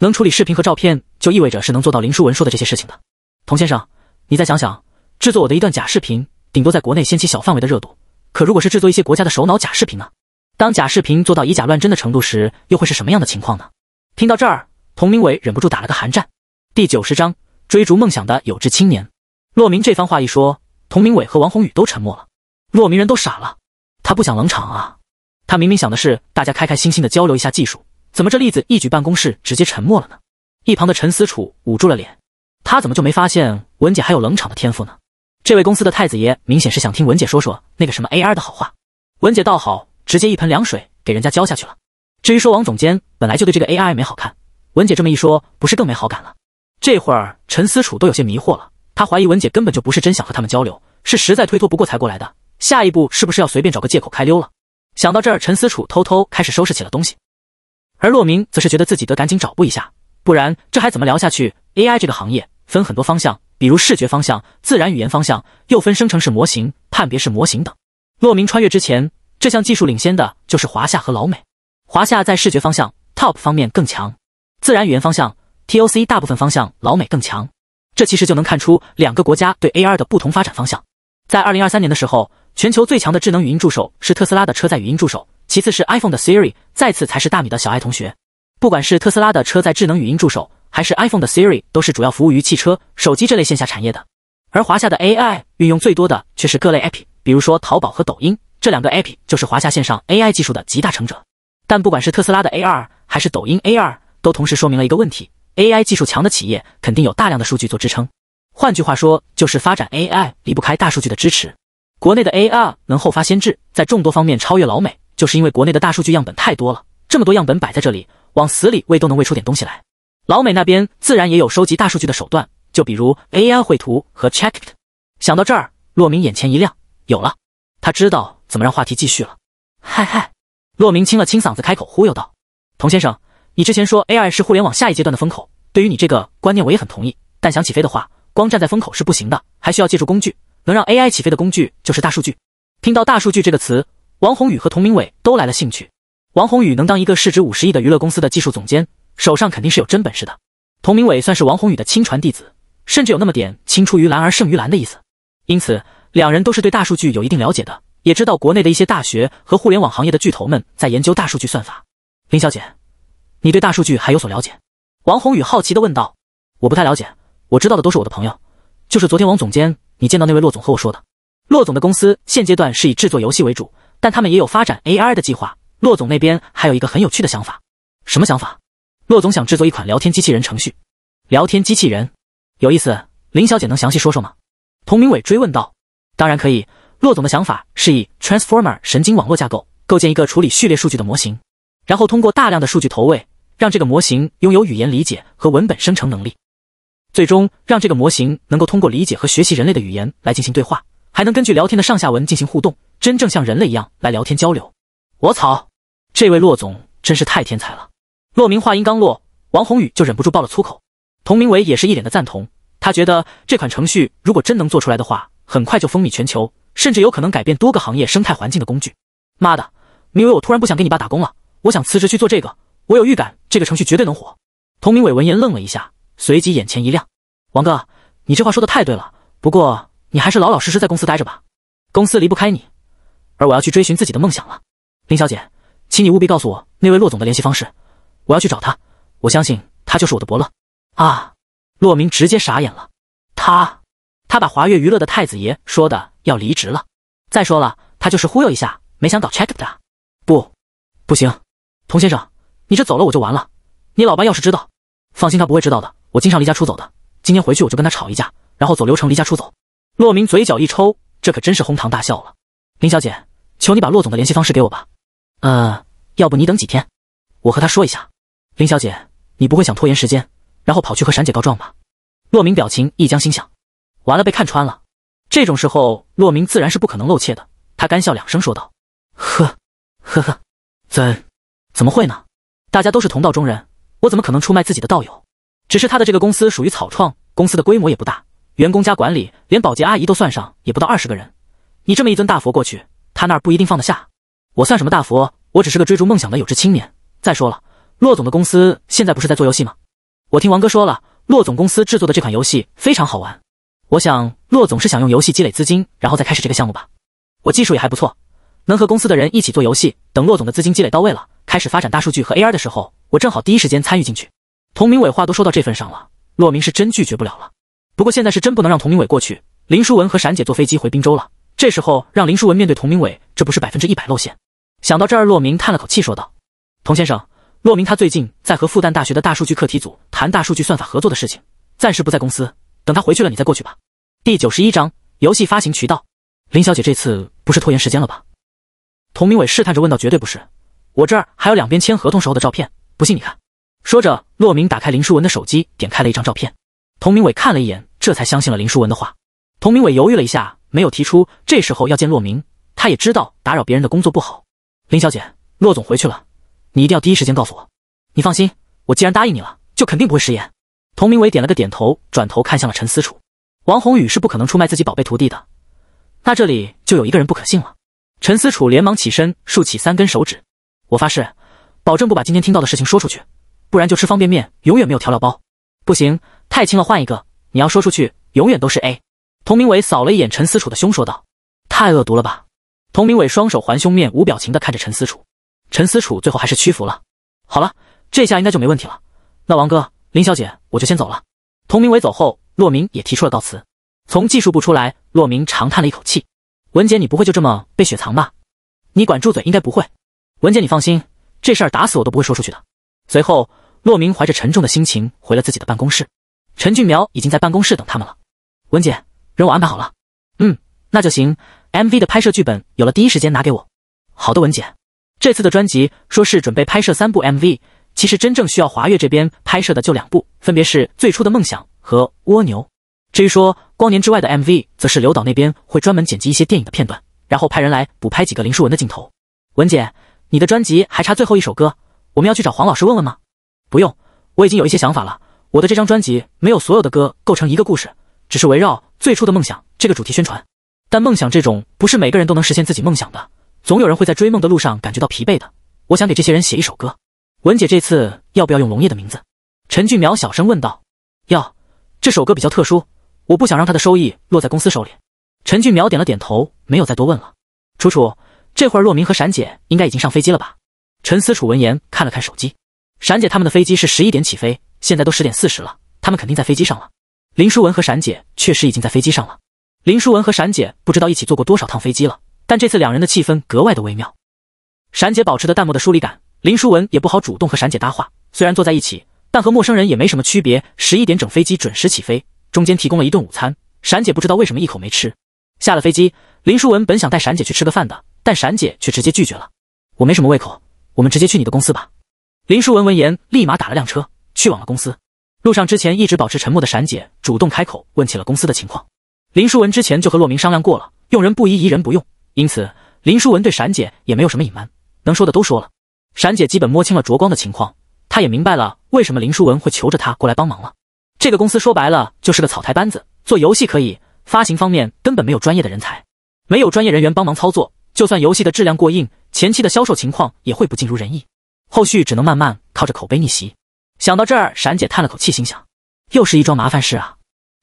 能处理视频和照片，就意味着是能做到林书文说的这些事情的。童先生，你再想想，制作我的一段假视频，顶多在国内掀起小范围的热度。可如果是制作一些国家的首脑假视频呢？当假视频做到以假乱真的程度时，又会是什么样的情况呢？听到这儿，童明伟忍不住打了个寒战。第九十章：追逐梦想的有志青年。洛明这番话一说，佟明伟和王宏宇都沉默了。洛明人都傻了，他不想冷场啊！他明明想的是大家开开心心的交流一下技术，怎么这例子一举，办公室直接沉默了呢？一旁的陈思楚捂住了脸，他怎么就没发现文姐还有冷场的天赋呢？这位公司的太子爷明显是想听文姐说说那个什么 A I 的好话，文姐倒好，直接一盆凉水给人家浇下去了。至于说王总监本来就对这个 A I 没好看，文姐这么一说，不是更没好感了？这会儿陈思楚都有些迷惑了。他怀疑文姐根本就不是真想和他们交流，是实在推脱不过才过来的。下一步是不是要随便找个借口开溜了？想到这儿，陈思楚偷偷开始收拾起了东西，而洛明则是觉得自己得赶紧找补一下，不然这还怎么聊下去？AI 这个行业分很多方向，比如视觉方向、自然语言方向，又分生成式模型、判别式模型等。洛明穿越之前，这项技术领先的就是华夏和老美。华夏在视觉方向 Top 方面更强，自然语言方向 T O C 大部分方向老美更强。这其实就能看出两个国家对 A R 的不同发展方向。在二零二三年的时候，全球最强的智能语音助手是特斯拉的车载语音助手，其次是 iPhone 的 Siri，再次才是大米的小爱同学。不管是特斯拉的车载智能语音助手，还是 iPhone 的 Siri，都是主要服务于汽车、手机这类线下产业的。而华夏的 A I 运用最多的却是各类 App，比如说淘宝和抖音这两个 App 就是华夏线上 A I 技术的集大成者。但不管是特斯拉的 A R，还是抖音 A R，都同时说明了一个问题。AI 技术强的企业肯定有大量的数据做支撑，换句话说，就是发展 AI 离不开大数据的支持。国内的 AI 能后发先至，在众多方面超越老美，就是因为国内的大数据样本太多了。这么多样本摆在这里，往死里喂都能喂出点东西来。老美那边自然也有收集大数据的手段，就比如 AI 绘图和 c h e c k i t 想到这儿，洛明眼前一亮，有了，他知道怎么让话题继续了。嗨嗨，洛明清了清嗓子，开口忽悠道：“童先生。”你之前说 AI 是互联网下一阶段的风口，对于你这个观念我也很同意。但想起飞的话，光站在风口是不行的，还需要借助工具。能让 AI 起飞的工具就是大数据。听到大数据这个词，王宏宇和童明伟都来了兴趣。王宏宇能当一个市值五十亿的娱乐公司的技术总监，手上肯定是有真本事的。童明伟算是王宏宇的亲传弟子，甚至有那么点青出于蓝而胜于蓝的意思。因此，两人都是对大数据有一定了解的，也知道国内的一些大学和互联网行业的巨头们在研究大数据算法。林小姐。你对大数据还有所了解？王宏宇好奇地问道。我不太了解，我知道的都是我的朋友，就是昨天王总监你见到那位骆总和我说的。骆总的公司现阶段是以制作游戏为主，但他们也有发展 AI 的计划。骆总那边还有一个很有趣的想法，什么想法？骆总想制作一款聊天机器人程序。聊天机器人？有意思。林小姐能详细说说吗？童明伟追问道。当然可以。骆总的想法是以 Transformer 神经网络架构构建一个处理序列数据的模型，然后通过大量的数据投喂。让这个模型拥有语言理解和文本生成能力，最终让这个模型能够通过理解和学习人类的语言来进行对话，还能根据聊天的上下文进行互动，真正像人类一样来聊天交流。我操！这位骆总真是太天才了。骆明话音刚落，王宏宇就忍不住爆了粗口。童明伟也是一脸的赞同，他觉得这款程序如果真能做出来的话，很快就风靡全球，甚至有可能改变多个行业生态环境的工具。妈的，明伟，我突然不想给你爸打工了，我想辞职去做这个。我有预感。这个程序绝对能火。童明伟闻言愣了一下，随即眼前一亮：“王哥，你这话说的太对了。不过你还是老老实实在公司待着吧，公司离不开你。而我要去追寻自己的梦想了。”林小姐，请你务必告诉我那位骆总的联系方式，我要去找他。我相信他就是我的伯乐。啊！骆明直接傻眼了，他他把华越娱乐的太子爷说的要离职了。再说了，他就是忽悠一下，没想搞 check 的。不，不行，童先生。你这走了我就完了，你老爸要是知道，放心他不会知道的。我经常离家出走的，今天回去我就跟他吵一架，然后走流程离家出走。洛明嘴角一抽，这可真是哄堂大笑了。林小姐，求你把洛总的联系方式给我吧。呃，要不你等几天，我和他说一下。林小姐，你不会想拖延时间，然后跑去和闪姐告状吧？洛明表情一僵，心想，完了被看穿了。这种时候，洛明自然是不可能露怯的。他干笑两声说道：“ 呵，呵呵，怎怎么会呢？”大家都是同道中人，我怎么可能出卖自己的道友？只是他的这个公司属于草创，公司的规模也不大，员工加管理，连保洁阿姨都算上，也不到二十个人。你这么一尊大佛过去，他那儿不一定放得下。我算什么大佛？我只是个追逐梦想的有志青年。再说了，骆总的公司现在不是在做游戏吗？我听王哥说了，骆总公司制作的这款游戏非常好玩。我想，骆总是想用游戏积累资金，然后再开始这个项目吧。我技术也还不错，能和公司的人一起做游戏。等骆总的资金积累到位了。开始发展大数据和 A r 的时候，我正好第一时间参与进去。童明伟话都说到这份上了，洛明是真拒绝不了了。不过现在是真不能让童明伟过去，林淑文和闪姐坐飞机回滨州了。这时候让林淑文面对童明伟，这不是百分之一百露馅。想到这儿，洛明叹了口气说道：“童先生，洛明他最近在和复旦大学的大数据课题组谈大数据算法合作的事情，暂时不在公司。等他回去了，你再过去吧。”第九十一章游戏发行渠道。林小姐这次不是拖延时间了吧？童明伟试探着问道：“绝对不是。”我这儿还有两边签合同时候的照片，不信你看。说着，洛明打开林书文的手机，点开了一张照片。童明伟看了一眼，这才相信了林书文的话。童明伟犹豫了一下，没有提出这时候要见洛明，他也知道打扰别人的工作不好。林小姐，骆总回去了，你一定要第一时间告诉我。你放心，我既然答应你了，就肯定不会食言。童明伟点了个点头，转头看向了陈思楚。王宏宇是不可能出卖自己宝贝徒弟的，那这里就有一个人不可信了。陈思楚连忙起身，竖起三根手指。我发誓，保证不把今天听到的事情说出去，不然就吃方便面，永远没有调料包。不行，太轻了，换一个。你要说出去，永远都是 A。童明伟扫了一眼陈思楚的胸，说道：“太恶毒了吧？”童明伟双手环胸，面无表情的看着陈思楚。陈思楚最后还是屈服了。好了，这下应该就没问题了。那王哥，林小姐，我就先走了。童明伟走后，骆明也提出了告辞。从技术部出来，骆明长叹了一口气：“文姐，你不会就这么被雪藏吧？你管住嘴，应该不会。”文姐，你放心，这事儿打死我都不会说出去的。随后，洛明怀着沉重的心情回了自己的办公室。陈俊苗已经在办公室等他们了。文姐，人我安排好了。嗯，那就行。MV 的拍摄剧本有了，第一时间拿给我。好的，文姐。这次的专辑说是准备拍摄三部 MV，其实真正需要华月这边拍摄的就两部，分别是《最初的梦想》和《蜗牛》。至于说《光年之外》的 MV，则是刘导那边会专门剪辑一些电影的片段，然后派人来补拍几个林书文的镜头。文姐。你的专辑还差最后一首歌，我们要去找黄老师问问吗？不用，我已经有一些想法了。我的这张专辑没有所有的歌构成一个故事，只是围绕最初的梦想这个主题宣传。但梦想这种不是每个人都能实现自己梦想的，总有人会在追梦的路上感觉到疲惫的。我想给这些人写一首歌。文姐这次要不要用龙叶的名字？陈俊苗小声问道。要，这首歌比较特殊，我不想让他的收益落在公司手里。陈俊苗点了点头，没有再多问了。楚楚。这会儿洛明和闪姐应该已经上飞机了吧？陈思楚闻言看了看手机，闪姐他们的飞机是十一点起飞，现在都十点四十了，他们肯定在飞机上了。林淑文和闪姐确实已经在飞机上了。林淑文和闪姐不知道一起坐过多少趟飞机了，但这次两人的气氛格外的微妙。闪姐保持的淡漠的疏离感，林淑文也不好主动和闪姐搭话。虽然坐在一起，但和陌生人也没什么区别。十一点整，飞机准时起飞，中间提供了一顿午餐，闪姐不知道为什么一口没吃。下了飞机，林淑文本想带闪姐去吃个饭的。但闪姐却直接拒绝了，我没什么胃口，我们直接去你的公司吧。林淑文闻言，立马打了辆车去往了公司。路上，之前一直保持沉默的闪姐主动开口问起了公司的情况。林淑文之前就和洛明商量过了，用人不疑，疑人不用，因此林淑文对闪姐也没有什么隐瞒，能说的都说了。闪姐基本摸清了卓光的情况，她也明白了为什么林淑文会求着她过来帮忙了。这个公司说白了就是个草台班子，做游戏可以，发行方面根本没有专业的人才，没有专业人员帮忙操作。就算游戏的质量过硬，前期的销售情况也会不尽如人意，后续只能慢慢靠着口碑逆袭。想到这儿，闪姐叹了口气，心想：又是一桩麻烦事啊！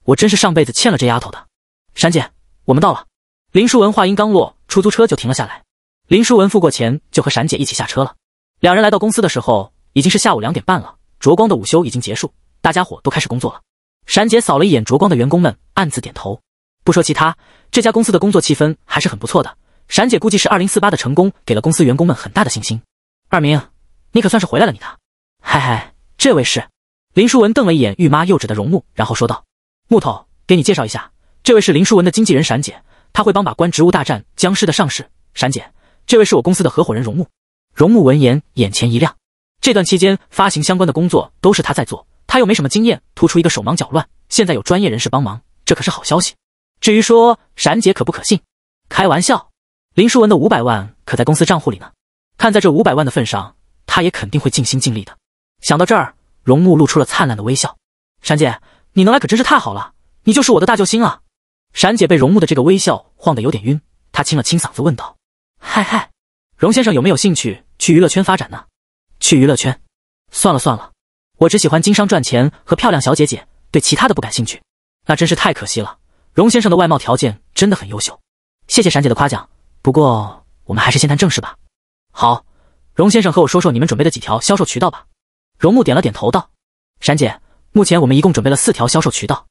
我真是上辈子欠了这丫头的。闪姐，我们到了。林淑文话音刚落，出租车就停了下来。林淑文付过钱，就和闪姐一起下车了。两人来到公司的时候，已经是下午两点半了。卓光的午休已经结束，大家伙都开始工作了。闪姐扫了一眼卓光的员工们，暗自点头。不说其他，这家公司的工作气氛还是很不错的。闪姐估计是二零四八的成功，给了公司员工们很大的信心。二明，你可算是回来了，你的。嗨嗨，这位是林淑文，瞪了一眼欲妈又稚的荣木，然后说道：“木头，给你介绍一下，这位是林淑文的经纪人闪姐，他会帮把关《植物大战僵尸》的上市。闪姐，这位是我公司的合伙人荣木。”荣木闻言眼前一亮，这段期间发行相关的工作都是他在做，他又没什么经验，突出一个手忙脚乱。现在有专业人士帮忙，这可是好消息。至于说闪姐可不可信，开玩笑。林淑文的五百万可在公司账户里呢，看在这五百万的份上，他也肯定会尽心尽力的。想到这儿，荣木露出了灿烂的微笑。闪姐，你能来可真是太好了，你就是我的大救星啊！闪姐被荣木的这个微笑晃得有点晕，她清了清嗓子问道：“嗨嗨，荣先生有没有兴趣去娱乐圈发展呢？去娱乐圈？算了算了，我只喜欢经商赚钱和漂亮小姐姐，对其他的不感兴趣。那真是太可惜了，荣先生的外貌条件真的很优秀，谢谢闪姐的夸奖。”不过，我们还是先谈正事吧。好，荣先生和我说说你们准备的几条销售渠道吧。荣木点了点头，道：“闪姐，目前我们一共准备了四条销售渠道。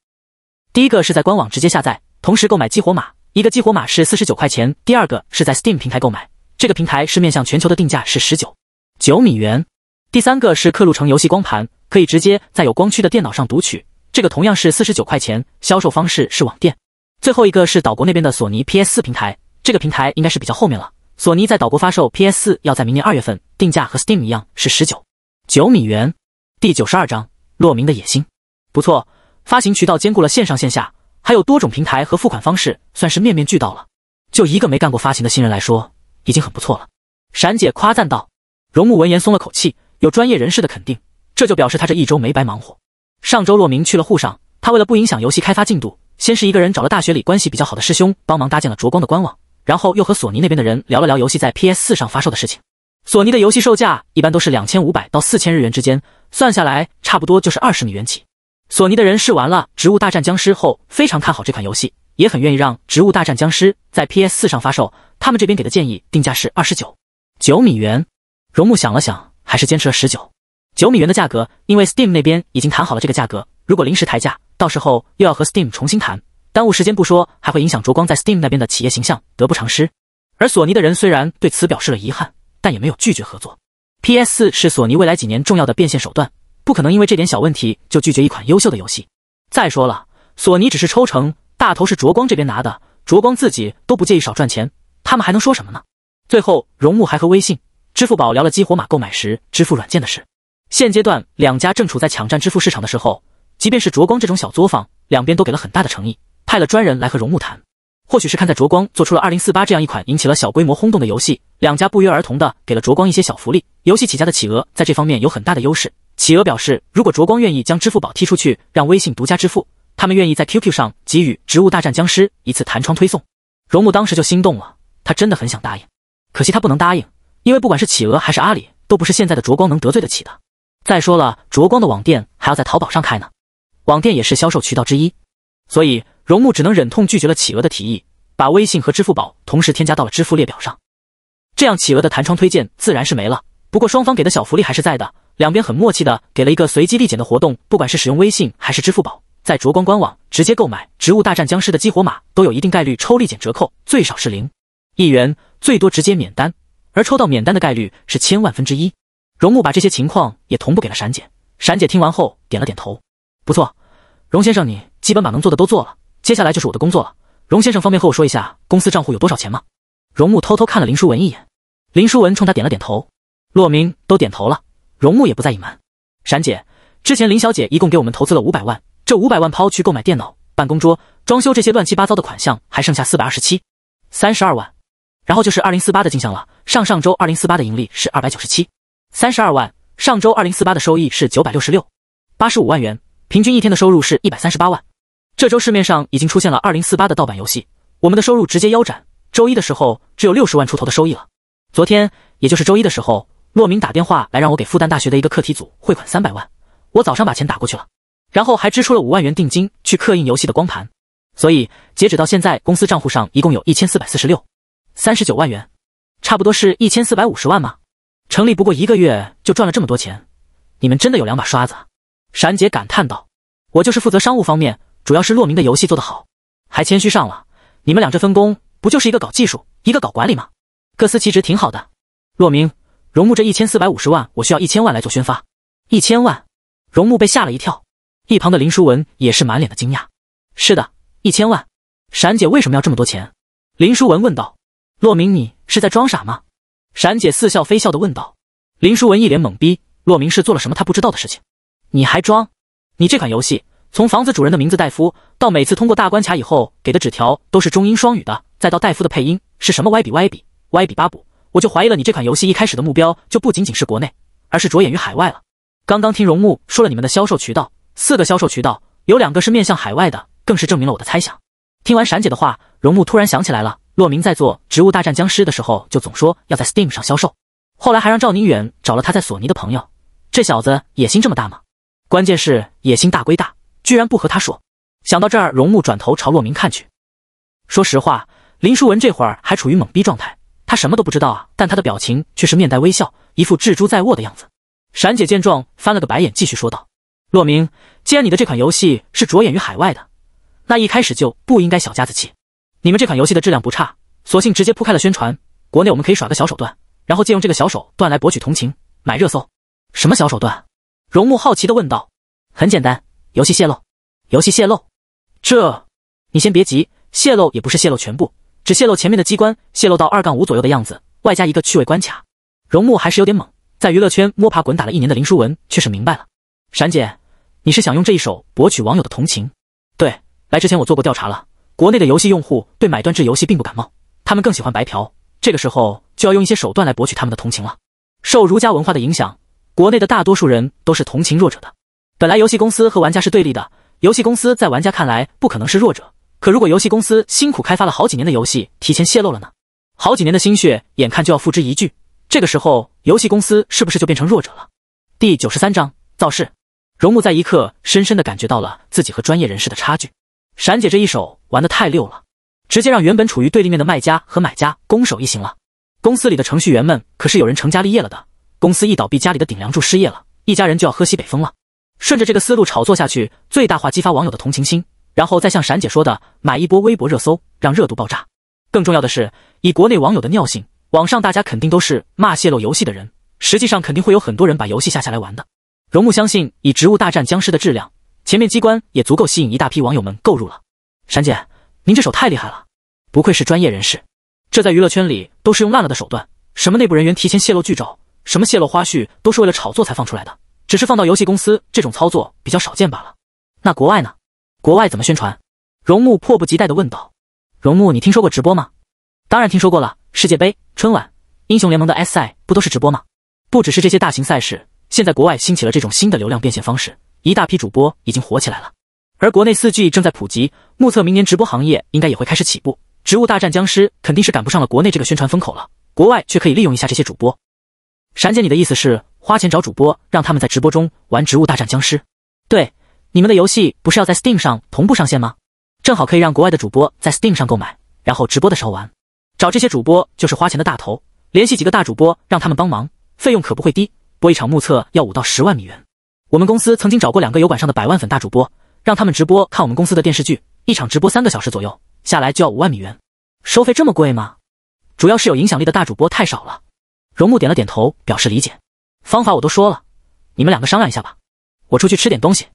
第一个是在官网直接下载，同时购买激活码，一个激活码是四十九块钱。第二个是在 Steam 平台购买，这个平台是面向全球的，定价是十九九米元。第三个是刻录成游戏光盘，可以直接在有光驱的电脑上读取，这个同样是四十九块钱，销售方式是网店。最后一个是岛国那边的索尼 PS4 平台。”这个平台应该是比较后面了。索尼在岛国发售 PS 四要在明年二月份，定价和 Steam 一样是十九九米元。第九十二章：洛明的野心。不错，发行渠道兼顾了线上线下，还有多种平台和付款方式，算是面面俱到了。就一个没干过发行的新人来说，已经很不错了。闪姐夸赞道。荣木闻言松了口气，有专业人士的肯定，这就表示他这一周没白忙活。上周洛明去了沪上，他为了不影响游戏开发进度，先是一个人找了大学里关系比较好的师兄帮忙搭建了卓光的官网。然后又和索尼那边的人聊了聊游戏在 PS 四上发售的事情。索尼的游戏售价一般都是两千五百到四千日元之间，算下来差不多就是二十美元起。索尼的人试完了《植物大战僵尸》后，非常看好这款游戏，也很愿意让《植物大战僵尸》在 PS 四上发售。他们这边给的建议定价是二十九九米元。荣木想了想，还是坚持了十九九米元的价格，因为 Steam 那边已经谈好了这个价格，如果临时抬价，到时候又要和 Steam 重新谈。耽误时间不说，还会影响卓光在 Steam 那边的企业形象，得不偿失。而索尼的人虽然对此表示了遗憾，但也没有拒绝合作。PS4 是索尼未来几年重要的变现手段，不可能因为这点小问题就拒绝一款优秀的游戏。再说了，索尼只是抽成，大头是卓光这边拿的，卓光自己都不介意少赚钱，他们还能说什么呢？最后，荣木还和微信、支付宝聊了激活码购买时支付软件的事。现阶段两家正处在抢占支付市场的时候，即便是卓光这种小作坊，两边都给了很大的诚意。派了专人来和荣木谈，或许是看在卓光做出了二零四八这样一款引起了小规模轰动的游戏，两家不约而同的给了卓光一些小福利。游戏起家的企鹅在这方面有很大的优势。企鹅表示，如果卓光愿意将支付宝踢出去，让微信独家支付，他们愿意在 QQ 上给予《植物大战僵尸》一次弹窗推送。荣木当时就心动了，他真的很想答应，可惜他不能答应，因为不管是企鹅还是阿里，都不是现在的卓光能得罪得起的。再说了，卓光的网店还要在淘宝上开呢，网店也是销售渠道之一，所以。荣木只能忍痛拒绝了企鹅的提议，把微信和支付宝同时添加到了支付列表上。这样，企鹅的弹窗推荐自然是没了。不过，双方给的小福利还是在的。两边很默契的给了一个随机立减的活动，不管是使用微信还是支付宝，在卓光官网直接购买《植物大战僵尸》的激活码，都有一定概率抽立减折扣，最少是零一元，最多直接免单。而抽到免单的概率是千万分之一。荣木把这些情况也同步给了闪姐，闪姐听完后点了点头：“不错，荣先生，你基本把能做的都做了。”接下来就是我的工作了，荣先生方便和我说一下公司账户有多少钱吗？荣木偷偷看了林书文一眼，林书文冲他点了点头，洛明都点头了，荣木也不再隐瞒。闪姐，之前林小姐一共给我们投资了五百万，这五百万抛去购买电脑、办公桌、装修这些乱七八糟的款项，还剩下四百二十七，三十二万。然后就是二零四八的进项了，上上周二零四八的盈利是二百九十七，三十二万，上周二零四八的收益是九百六十六，八十五万元，平均一天的收入是一百三十八万。这周市面上已经出现了二零四八的盗版游戏，我们的收入直接腰斩。周一的时候只有六十万出头的收益了。昨天，也就是周一的时候，洛明打电话来让我给复旦大学的一个课题组汇款三百万。我早上把钱打过去了，然后还支出了五万元定金去刻印游戏的光盘。所以截止到现在，公司账户上一共有一千四百四十六三十九万元，差不多是一千四百五十万吗？成立不过一个月就赚了这么多钱，你们真的有两把刷子啊！闪姐感叹道：“我就是负责商务方面。”主要是洛明的游戏做得好，还谦虚上了。你们俩这分工不就是一个搞技术，一个搞管理吗？各司其职挺好的。洛明，荣木这一千四百五十万，我需要一千万来做宣发。一千万，荣木被吓了一跳，一旁的林淑文也是满脸的惊讶。是的，一千万，闪姐为什么要这么多钱？林淑文问道。洛明，你是在装傻吗？闪姐似笑非笑的问道。林淑文一脸懵逼，洛明是做了什么他不知道的事情？你还装？你这款游戏。从房子主人的名字戴夫到每次通过大关卡以后给的纸条都是中英双语的，再到戴夫的配音是什么歪比歪比歪比巴卜，我就怀疑了。你这款游戏一开始的目标就不仅仅是国内，而是着眼于海外了。刚刚听荣木说了你们的销售渠道，四个销售渠道有两个是面向海外的，更是证明了我的猜想。听完闪姐的话，荣木突然想起来了，洛明在做《植物大战僵尸》的时候就总说要在 Steam 上销售，后来还让赵宁远找了他在索尼的朋友，这小子野心这么大吗？关键是野心大归大。居然不和他说。想到这儿，荣木转头朝洛明看去。说实话，林书文这会儿还处于懵逼状态，他什么都不知道啊。但他的表情却是面带微笑，一副智珠在握的样子。闪姐见状，翻了个白眼，继续说道：“洛明，既然你的这款游戏是着眼于海外的，那一开始就不应该小家子气。你们这款游戏的质量不差，索性直接铺开了宣传。国内我们可以耍个小手段，然后借用这个小手段来博取同情，买热搜。”“什么小手段？”荣木好奇地问道。“很简单。”游戏泄露，游戏泄露，这你先别急，泄露也不是泄露全部，只泄露前面的机关，泄露到二杠五左右的样子，外加一个趣味关卡。荣木还是有点懵，在娱乐圈摸爬滚打了一年的林书文却是明白了。闪姐，你是想用这一手博取网友的同情？对，来之前我做过调查了，国内的游戏用户对买断制游戏并不感冒，他们更喜欢白嫖。这个时候就要用一些手段来博取他们的同情了。受儒家文化的影响，国内的大多数人都是同情弱者的。本来游戏公司和玩家是对立的，游戏公司在玩家看来不可能是弱者。可如果游戏公司辛苦开发了好几年的游戏提前泄露了呢？好几年的心血眼看就要付之一炬，这个时候游戏公司是不是就变成弱者了？第九十三章造势，荣木在一刻深深的感觉到了自己和专业人士的差距。闪姐这一手玩的太溜了，直接让原本处于对立面的卖家和买家攻守一行了。公司里的程序员们可是有人成家立业了的，公司一倒闭，家里的顶梁柱失业了，一家人就要喝西北风了。顺着这个思路炒作下去，最大化激发网友的同情心，然后再像闪姐说的，买一波微博热搜，让热度爆炸。更重要的是，以国内网友的尿性，网上大家肯定都是骂泄露游戏的人，实际上肯定会有很多人把游戏下下来玩的。荣木相信，以《植物大战僵尸》的质量，前面机关也足够吸引一大批网友们购入了。闪姐，您这手太厉害了，不愧是专业人士。这在娱乐圈里都是用烂了的手段，什么内部人员提前泄露剧照，什么泄露花絮，都是为了炒作才放出来的。只是放到游戏公司这种操作比较少见罢了。那国外呢？国外怎么宣传？荣木迫不及待的问道。荣木，你听说过直播吗？当然听说过了，世界杯、春晚、英雄联盟的 S 赛不都是直播吗？不只是这些大型赛事，现在国外兴起了这种新的流量变现方式，一大批主播已经火起来了。而国内四 G 正在普及，目测明年直播行业应该也会开始起步。植物大战僵尸肯定是赶不上了国内这个宣传风口了，国外却可以利用一下这些主播。闪姐，你的意思是？花钱找主播，让他们在直播中玩《植物大战僵尸》。对，你们的游戏不是要在 Steam 上同步上线吗？正好可以让国外的主播在 Steam 上购买，然后直播的时候玩。找这些主播就是花钱的大头，联系几个大主播让他们帮忙，费用可不会低。播一场目测要五到十万美元。我们公司曾经找过两个油管上的百万粉大主播，让他们直播看我们公司的电视剧，一场直播三个小时左右，下来就要五万美元。收费这么贵吗？主要是有影响力的大主播太少了。荣木点了点头，表示理解。方法我都说了，你们两个商量一下吧。我出去吃点东西。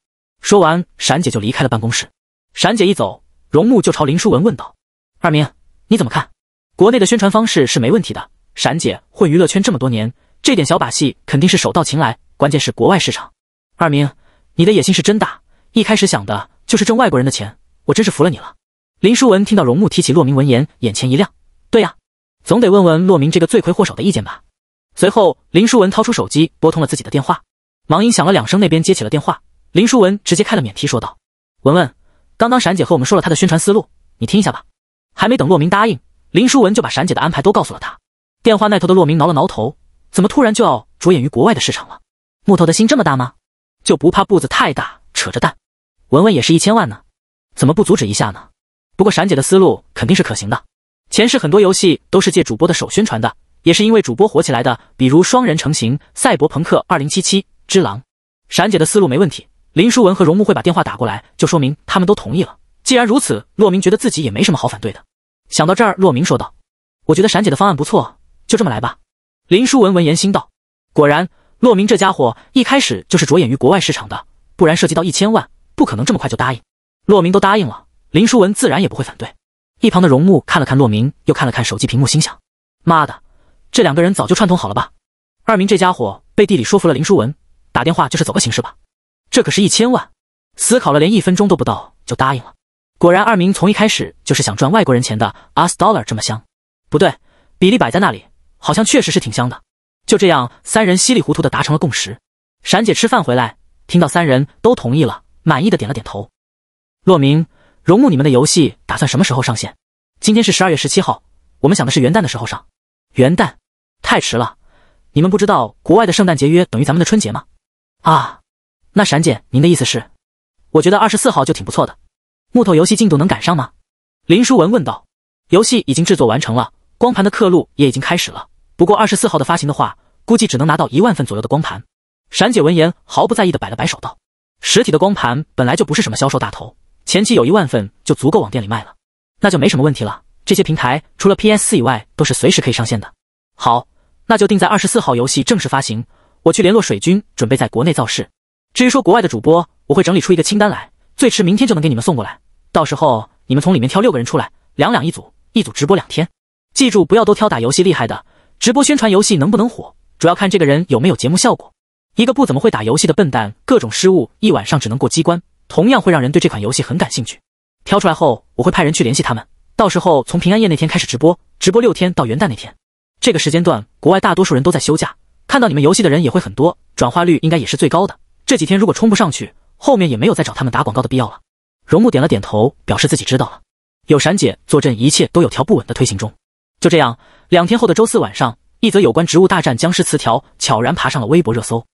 说完，闪姐就离开了办公室。闪姐一走，荣木就朝林书文问道：“二明，你怎么看？国内的宣传方式是没问题的。闪姐混娱乐圈这么多年，这点小把戏肯定是手到擒来。关键是国外市场。二明，你的野心是真大，一开始想的就是挣外国人的钱，我真是服了你了。”林书文听到荣木提起洛明，闻言眼前一亮：“对呀，总得问问洛明这个罪魁祸首的意见吧。”随后，林淑文掏出手机，拨通了自己的电话，忙音响了两声，那边接起了电话。林淑文直接开了免提，说道：“文文，刚刚闪姐和我们说了她的宣传思路，你听一下吧。”还没等洛明答应，林淑文就把闪姐的安排都告诉了他。电话那头的洛明挠了挠头：“怎么突然就要着眼于国外的市场了？木头的心这么大吗？就不怕步子太大，扯着蛋？”文文也是一千万呢，怎么不阻止一下呢？不过闪姐的思路肯定是可行的。前世很多游戏都是借主播的手宣传的。也是因为主播火起来的，比如双人成行、赛博朋克二零七七、之狼。闪姐的思路没问题，林书文和荣木会把电话打过来，就说明他们都同意了。既然如此，洛明觉得自己也没什么好反对的。想到这儿，洛明说道：“我觉得闪姐的方案不错，就这么来吧。”林书文闻言心道：果然，洛明这家伙一开始就是着眼于国外市场的，不然涉及到一千万，不可能这么快就答应。洛明都答应了，林书文自然也不会反对。一旁的荣木看了看洛明，又看了看手机屏幕，心想：妈的！这两个人早就串通好了吧？二明这家伙背地里说服了林淑文，打电话就是走个形式吧。这可是一千万，思考了连一分钟都不到就答应了。果然，二明从一开始就是想赚外国人钱的。US Dollar 这么香？不对，比例摆在那里，好像确实是挺香的。就这样，三人稀里糊涂的达成了共识。闪姐吃饭回来，听到三人都同意了，满意的点了点头。洛明、荣木，你们的游戏打算什么时候上线？今天是十二月十七号，我们想的是元旦的时候上。元旦。太迟了，你们不知道国外的圣诞节约等于咱们的春节吗？啊，那闪姐，您的意思是？我觉得二十四号就挺不错的。木头游戏进度能赶上吗？林书文问道。游戏已经制作完成了，光盘的刻录也已经开始了。不过二十四号的发行的话，估计只能拿到一万份左右的光盘。闪姐闻言毫不在意的摆了摆手道：“实体的光盘本来就不是什么销售大头，前期有一万份就足够往店里卖了，那就没什么问题了。这些平台除了 PS 四以外，都是随时可以上线的。”好。那就定在二十四号，游戏正式发行，我去联络水军，准备在国内造势。至于说国外的主播，我会整理出一个清单来，最迟明天就能给你们送过来。到时候你们从里面挑六个人出来，两两一组，一组直播两天。记住，不要都挑打游戏厉害的，直播宣传游戏能不能火，主要看这个人有没有节目效果。一个不怎么会打游戏的笨蛋，各种失误，一晚上只能过机关，同样会让人对这款游戏很感兴趣。挑出来后，我会派人去联系他们，到时候从平安夜那天开始直播，直播六天到元旦那天。这个时间段，国外大多数人都在休假，看到你们游戏的人也会很多，转化率应该也是最高的。这几天如果冲不上去，后面也没有再找他们打广告的必要了。荣木点了点头，表示自己知道了。有闪姐坐镇，一切都有条不紊的推行中。就这样，两天后的周四晚上，一则有关《植物大战僵尸》词条悄然爬上了微博热搜。